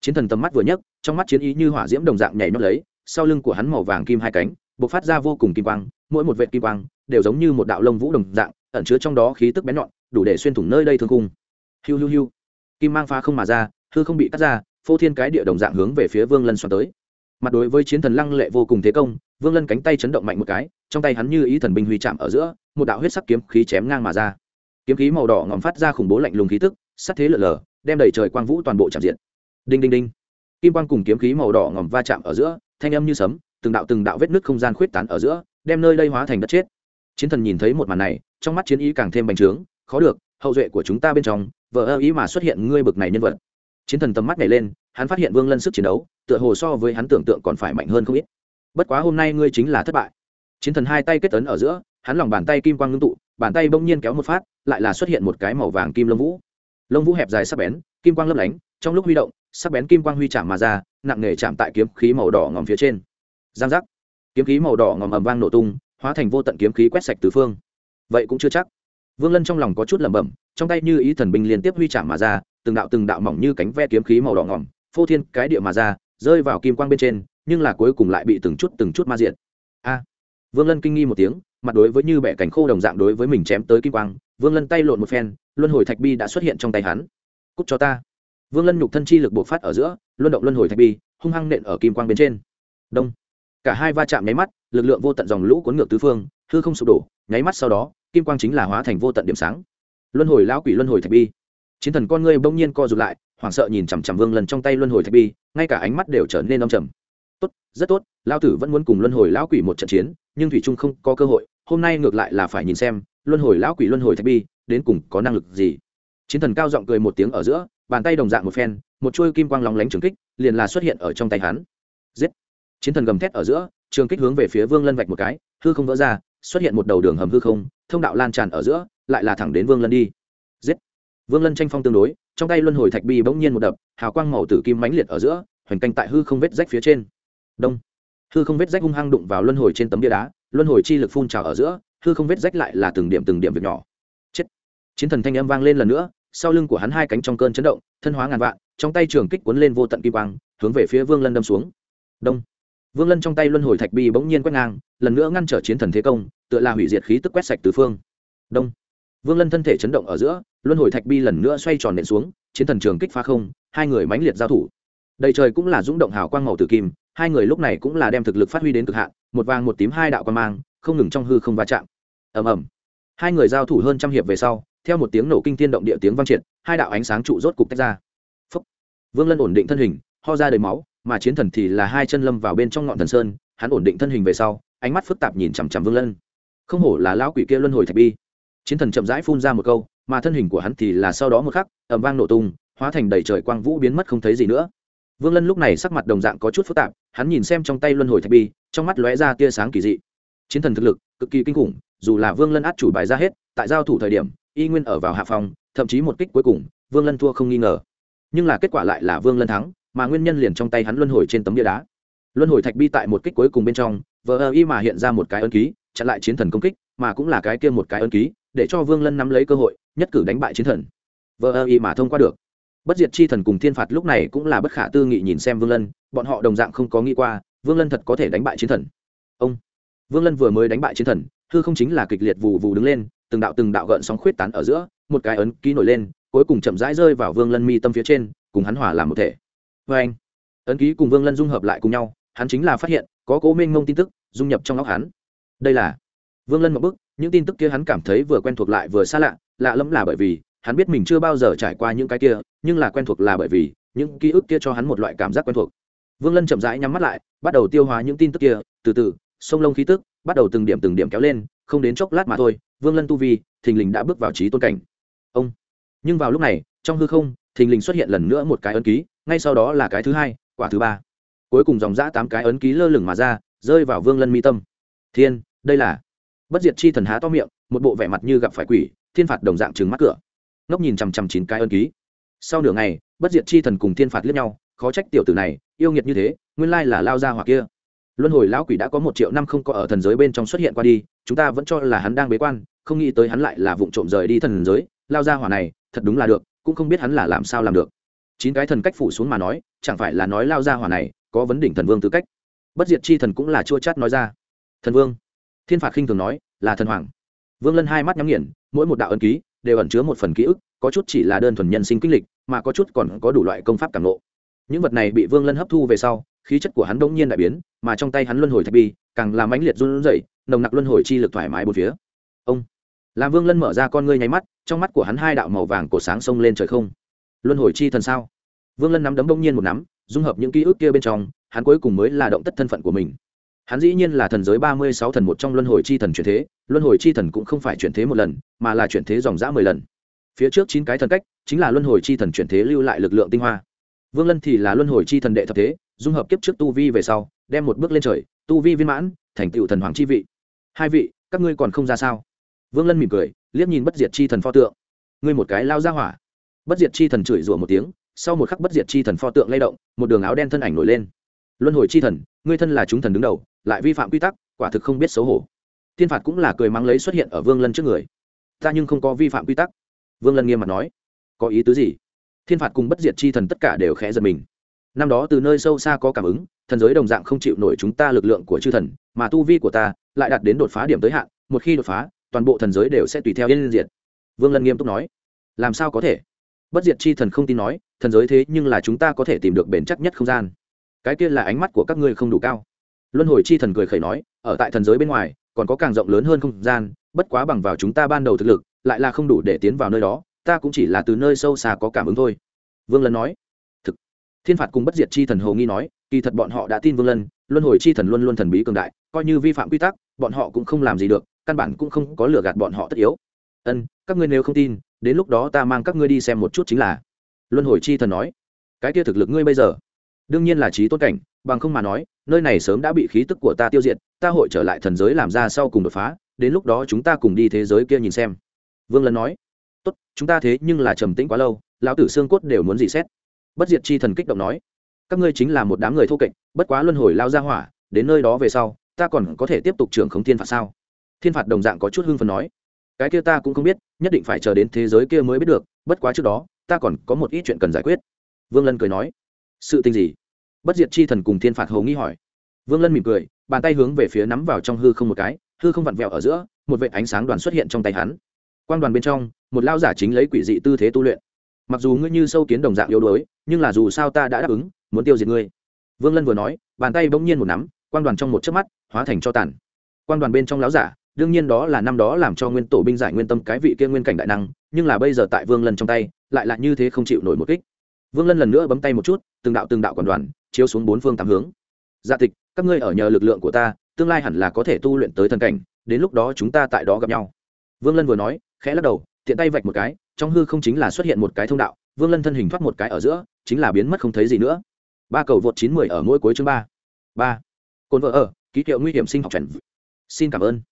chiến thần tầm mắt vừa nhấc trong mắt chiến ý như hỏa diễm đồng dạng nhảy nhót lấy sau lưng của hắn màu vàng kim hai cánh bộc phát ra vô cùng kim quang mỗi một vệt kim quang đều giống như một đạo lông vũ đồng dạng ẩn chứa trong đó khí tức bén nhọn đủ để xuyên thủng nơi đây thương khung. hiu hiu hiu kim mang phá không mà ra hư không bị cắt ra phô thiên cái địa đồng dạng hướng về phía vương lân xoắn tới mặt đối với chiến thần lăng lệ vô cùng thế công vương lân cánh tay chấn động mạnh một cái trong tay hắn như ý thần binh huy chạm ở giữa một đạo huyết sắc kiếm khí chém ngang mà ra kiếm khí màu đỏ ngòm phát ra khủng bố lạnh lùng khí tức sắc thế lở lở đem đầy trời quang vũ toàn bộ chạm diện đinh đinh đinh kim quang cùng kiếm khí màu đỏ ngòm va chạm ở giữa thanh âm như sấm từng đạo từng đạo vết nứt không gian khuyết tán ở giữa đem nơi đây hóa thành đất chết chiến thần nhìn thấy một màn này trong mắt chiến ý càng thêm bành trướng khó được hậu duệ của chúng ta bên trong vợ ơ ý mà xuất hiện ngươi bực này nhân vật chiến thần tầm mắt nhảy lên hắn phát hiện vương lân sức chiến đấu tựa hồ so với hắn tưởng tượng còn phải mạnh hơn không ít bất quá hôm nay ngươi chính là thất bại chiến thần hai tay kết tấn ở giữa hắn lòng bàn tay kim quang ngưng tụ bàn tay bỗng nhiên kéo một phát lại là xuất hiện một cái màu vàng kim lông vũ lông vũ hẹp dài sắc bén kim quang lấp lánh trong lúc huy động sắc bén kim quang huy chạm mà ra nặng nề chạm tại kiếm khí màu đỏ ngòm phía trên giang giác kiếm khí màu đỏ ngòm ầm vang nổ tung hóa thành vô tận kiếm khí quét sạch tứ phương vậy cũng chưa chắc vương lân trong lòng có chút lẩm bẩm trong tay như ý thần binh liên tiếp huy chạm mà ra từng đạo từng đạo mỏng như cánh ve kiếm khí màu đỏ ngòm phô thiên cái địa mà ra rơi vào kim quang bên trên nhưng là cuối cùng lại bị từng chút từng chút ma diện a vương lân kinh nghi một tiếng mặt đối với như bẻ cánh khô đồng dạng đối với mình chém tới kim quang vương lân tay lộn một phen luân hồi thạch bi đã xuất hiện trong tay hắn cúc cho ta vương lân nhục thân chi lực bộc phát ở giữa luân động luân hồi thạch bi hung hăng nện ở kim quang bên trên đông cả hai va chạm nháy mắt lực lượng vô tận dòng lũ cuốn ngược tứ phương hư không sụp đổ nháy mắt sau đó kim quang chính là hóa thành vô tận điểm sáng luân hồi lão quỷ luân hồi thạch bi chiến thần con ngươi bỗng nhiên co rụt lại hoảng sợ nhìn chằm chằm vương lần trong tay luân hồi thạch bi ngay cả ánh mắt đều trở nên âm trầm tốt rất tốt lao tử vẫn muốn cùng luân hồi lão quỷ một trận chiến nhưng thủy trung không có cơ hội hôm nay ngược lại là phải nhìn xem luân hồi lão quỷ luân hồi thạch bi đến cùng có năng lực gì chiến thần cao giọng cười một tiếng ở giữa bàn tay đồng dạng một phen một chuôi kim quang lóng lánh trường kích liền là xuất hiện ở trong tay hắn giết chiến thần gầm thét ở giữa trường kích hướng về phía vương lân vạch một cái hư không vỡ ra xuất hiện một đầu đường hầm hư không thông đạo lan tràn ở giữa lại là thẳng đến vương lân đi vương lân tranh phong tương đối trong tay luân hồi thạch bi bỗng nhiên một đập hào quang màu tử kim mãnh liệt ở giữa hoành canh tại hư không vết rách phía trên đông hư không vết rách hung hăng đụng vào luân hồi trên tấm bia đá luân hồi chi lực phun trào ở giữa hư không vết rách lại là từng điểm từng điểm việc nhỏ chết chiến thần thanh âm vang lên lần nữa sau lưng của hắn hai cánh trong cơn chấn động thân hóa ngàn vạn trong tay trường kích cuốn lên vô tận kim quang hướng về phía vương lân đâm xuống đông vương lân trong tay luân hồi thạch bi bỗng nhiên quét ngang lần nữa ngăn trở chiến thần thế công tựa là hủy diệt khí tức quét sạch từ phương đông vương lân thân thể chấn động ở giữa luân hồi thạch bi lần nữa xoay tròn nện xuống chiến thần trường kích phá không hai người mãnh liệt giao thủ đầy trời cũng là rung động hào quang màu tử kim hai người lúc này cũng là đem thực lực phát huy đến cực hạn một vàng một tím hai đạo quan mang không ngừng trong hư không va chạm ầm ầm hai người giao thủ hơn trăm hiệp về sau theo một tiếng nổ kinh thiên động địa tiếng vang triệt hai đạo ánh sáng trụ rốt cục tách ra vương lân ổn định thân hình ho ra đầy máu mà chiến thần thì là hai chân lâm vào bên trong ngọn thần sơn hắn ổn định thân hình về sau ánh mắt phức tạp nhìn chằm chằm vương lân không hổ là lão quỷ kia luân hồi thạch bi chiến thần chậm rãi phun ra một câu mà thân hình của hắn thì là sau đó một khắc ẩm vang nổ tung hóa thành đầy trời quang vũ biến mất không thấy gì nữa vương lân lúc này sắc mặt đồng dạng có chút phức tạp hắn nhìn xem trong tay luân hồi thạch bi trong mắt lóe ra tia sáng kỳ dị chiến thần thực lực cực kỳ kinh khủng dù là vương lân át chủ bài ra hết tại giao thủ thời điểm y nguyên ở vào hạ phòng thậm chí một kích cuối cùng vương lân thua không nghi ngờ nhưng là kết quả lại là vương lân thắng mà nguyên nhân liền trong tay hắn luân hồi trên tấm bia đá luân hồi thạch bi tại một kích cuối cùng bên trong vờ ơ y mà hiện ra một cái ân ký chặn lại chiến thần công kích mà cũng là cái kia một cái ân ký để cho vương lân nắm lấy cơ hội nhất cử đánh bại chiến thần vờ ơ y mà thông qua được bất diệt chi thần cùng thiên phạt lúc này cũng là bất khả tư nghị nhìn xem vương lân bọn họ đồng dạng không có nghĩ qua vương lân thật có thể đánh bại chiến thần ông vương lân vừa mới đánh bại chiến thần hư không chính là kịch liệt vù vù đứng lên từng đạo từng đạo gợn sóng khuyết tán ở giữa một cái ấn ký nổi lên cuối cùng chậm rãi rơi vào vương lân mi tâm phía trên cùng hắn hòa làm một thể vê vâng anh ấn ký cùng vương lân dung hợp lại cùng nhau hắn chính là phát hiện có cố minh ngông tin tức dung nhập trong óc hắn đây là vương lân một bức những tin tức kia hắn cảm thấy vừa quen thuộc lại vừa xa lạ lạ lẫm là bởi vì hắn biết mình chưa bao giờ trải qua những cái kia nhưng là quen thuộc là bởi vì những ký ức kia cho hắn một loại cảm giác quen thuộc vương lân chậm rãi nhắm mắt lại bắt đầu tiêu hóa những tin tức kia từ từ sông lông khí tức bắt đầu từng điểm từng điểm kéo lên không đến chốc lát mà thôi vương lân tu vi thình lình đã bước vào trí tôn cảnh ông nhưng vào lúc này trong hư không thình lình xuất hiện lần nữa một cái ấn ký ngay sau đó là cái thứ hai quả thứ ba cuối cùng dòng g tám cái ấn ký lơ lửng mà ra rơi vào vương lân mi tâm thiên đây là bất diệt chi thần há to miệng một bộ vẻ mặt như gặp phải quỷ thiên phạt đồng dạng trừng mắt cửa ngốc nhìn chằm chằm chín cái ân ký sau nửa ngày bất diệt chi thần cùng thiên phạt liếc nhau khó trách tiểu tử này yêu nghiệt như thế nguyên lai là lao ra hoặc kia luân hồi lão quỷ đã có một triệu năm không có ở thần giới bên trong xuất hiện qua đi chúng ta vẫn cho là hắn đang bế quan không nghĩ tới hắn lại là vụng trộm rời đi thần giới lao ra hỏa này thật đúng là được cũng không biết hắn là làm sao làm được chín cái thần cách phủ xuống mà nói chẳng phải là nói lao ra hỏa này có vấn đỉnh thần vương tư cách bất diệt chi thần cũng là chua chát nói ra thần vương thiên phạt khinh thường nói là thần hoàng vương lân hai mắt nhắm nghiền mỗi một đạo ấn ký đều ẩn chứa một phần ký ức có chút chỉ là đơn thuần nhân sinh kinh lịch mà có chút còn có đủ loại công pháp cảm lộ những vật này bị vương lân hấp thu về sau khí chất của hắn đông nhiên đại biến mà trong tay hắn luân hồi thạch bi càng làm ánh liệt run rẩy nồng nặc luân hồi chi lực thoải mái bốn phía ông làm vương lân mở ra con ngươi nháy mắt trong mắt của hắn hai đạo màu vàng cột sáng sông lên trời không luân hồi chi thần sao vương lân nắm đấm đông nhiên một nắm dung hợp những ký ức kia bên trong hắn cuối cùng mới là động tất thân phận của mình hắn dĩ nhiên là thần giới ba mươi sáu thần một trong luân hồi chi thần chuyển thế luân hồi chi thần cũng không phải chuyển thế một lần mà là chuyển thế dòng dã mười lần phía trước chín cái thần cách chính là luân hồi chi thần chuyển thế lưu lại lực lượng tinh hoa vương lân thì là luân hồi chi thần đệ thập thế dung hợp kiếp trước tu vi về sau đem một bước lên trời tu vi viên mãn thành tựu thần hoàng chi vị hai vị các ngươi còn không ra sao vương lân mỉm cười liếc nhìn bất diệt chi thần pho tượng ngươi một cái lao ra hỏa bất diệt chi thần chửi rủa một tiếng sau một khắc bất diệt chi thần pho tượng lay động một đường áo đen thân ảnh nổi lên luân hồi chi thần ngươi thân là chúng thần đứng đầu lại vi phạm quy tắc quả thực không biết xấu hổ thiên phạt cũng là cười mắng lấy xuất hiện ở vương lân trước người ta nhưng không có vi phạm quy tắc vương lân nghiêm mặt nói có ý tứ gì thiên phạt cùng bất diệt chi thần tất cả đều khẽ giật mình năm đó từ nơi sâu xa có cảm ứng thần giới đồng dạng không chịu nổi chúng ta lực lượng của chư thần mà tu vi của ta lại đạt đến đột phá điểm tới hạn một khi đột phá toàn bộ thần giới đều sẽ tùy theo yên diệt vương lân nghiêm túc nói làm sao có thể bất diệt chi thần không tin nói thần giới thế nhưng là chúng ta có thể tìm được bền chắc nhất không gian cái kia là ánh mắt của các ngươi không đủ cao luân hồi chi thần cười khẩy nói ở tại thần giới bên ngoài còn có càng rộng lớn hơn không gian bất quá bằng vào chúng ta ban đầu thực lực lại là không đủ để tiến vào nơi đó ta cũng chỉ là từ nơi sâu xa có cảm ứng thôi vương lân nói thực thiên phạt cùng bất diệt chi thần hồ nghi nói kỳ thật bọn họ đã tin vương lân luân hồi chi thần luôn luôn thần bí cường đại coi như vi phạm quy tắc bọn họ cũng không làm gì được căn bản cũng không có lừa gạt bọn họ tất yếu ân các ngươi nếu không tin đến lúc đó ta mang các ngươi đi xem một chút chính là luân hồi chi thần nói cái kia thực lực ngươi bây giờ đương nhiên là trí tốt cảnh bằng không mà nói nơi này sớm đã bị khí tức của ta tiêu diệt ta hội trở lại thần giới làm ra sau cùng đột phá đến lúc đó chúng ta cùng đi thế giới kia nhìn xem vương lân nói tốt chúng ta thế nhưng là trầm tĩnh quá lâu lão tử xương cốt đều muốn dị xét bất diệt chi thần kích động nói các ngươi chính là một đám người thô kệch bất quá luân hồi lao ra hỏa đến nơi đó về sau ta còn có thể tiếp tục trưởng khống thiên phạt sao thiên phạt đồng dạng có chút hưng phấn nói cái kia ta cũng không biết nhất định phải chờ đến thế giới kia mới biết được bất quá trước đó ta còn có một ít chuyện cần giải quyết vương lân cười nói sự tình gì bất diệt chi thần cùng thiên phạt hầu nghi hỏi vương lân mỉm cười bàn tay hướng về phía nắm vào trong hư không một cái hư không vặn vẹo ở giữa một vệ ánh sáng đoàn xuất hiện trong tay hắn quang đoàn bên trong một lao giả chính lấy quỷ dị tư thế tu luyện mặc dù ngươi như sâu kiến đồng dạng yếu đuối nhưng là dù sao ta đã đáp ứng muốn tiêu diệt ngươi vương lân vừa nói bàn tay bỗng nhiên một nắm quang đoàn trong một chớp mắt hóa thành cho tàn quang đoàn bên trong láo giả đương nhiên đó là năm đó làm cho nguyên tổ binh giải nguyên tâm cái vị kia nguyên cảnh đại năng nhưng là bây giờ tại vương lân trong tay lại là như thế không chịu nổi một kích vương lân lần nữa bấm tay một chút từng đạo từng đạo còn đoàn chiếu xuống bốn phương tám hướng dạ tịch các ngươi ở nhờ lực lượng của ta tương lai hẳn là có thể tu luyện tới thần cảnh đến lúc đó chúng ta tại đó gặp nhau vương lân vừa nói khẽ lắc đầu tiện tay vạch một cái trong hư không chính là xuất hiện một cái thông đạo vương lân thân hình thoát một cái ở giữa chính là biến mất không thấy gì nữa ba cầu vượt chín mười ở mỗi cuối chương ba ba côn vợ ở ký hiệu nguy hiểm sinh học chuẩn xin cảm ơn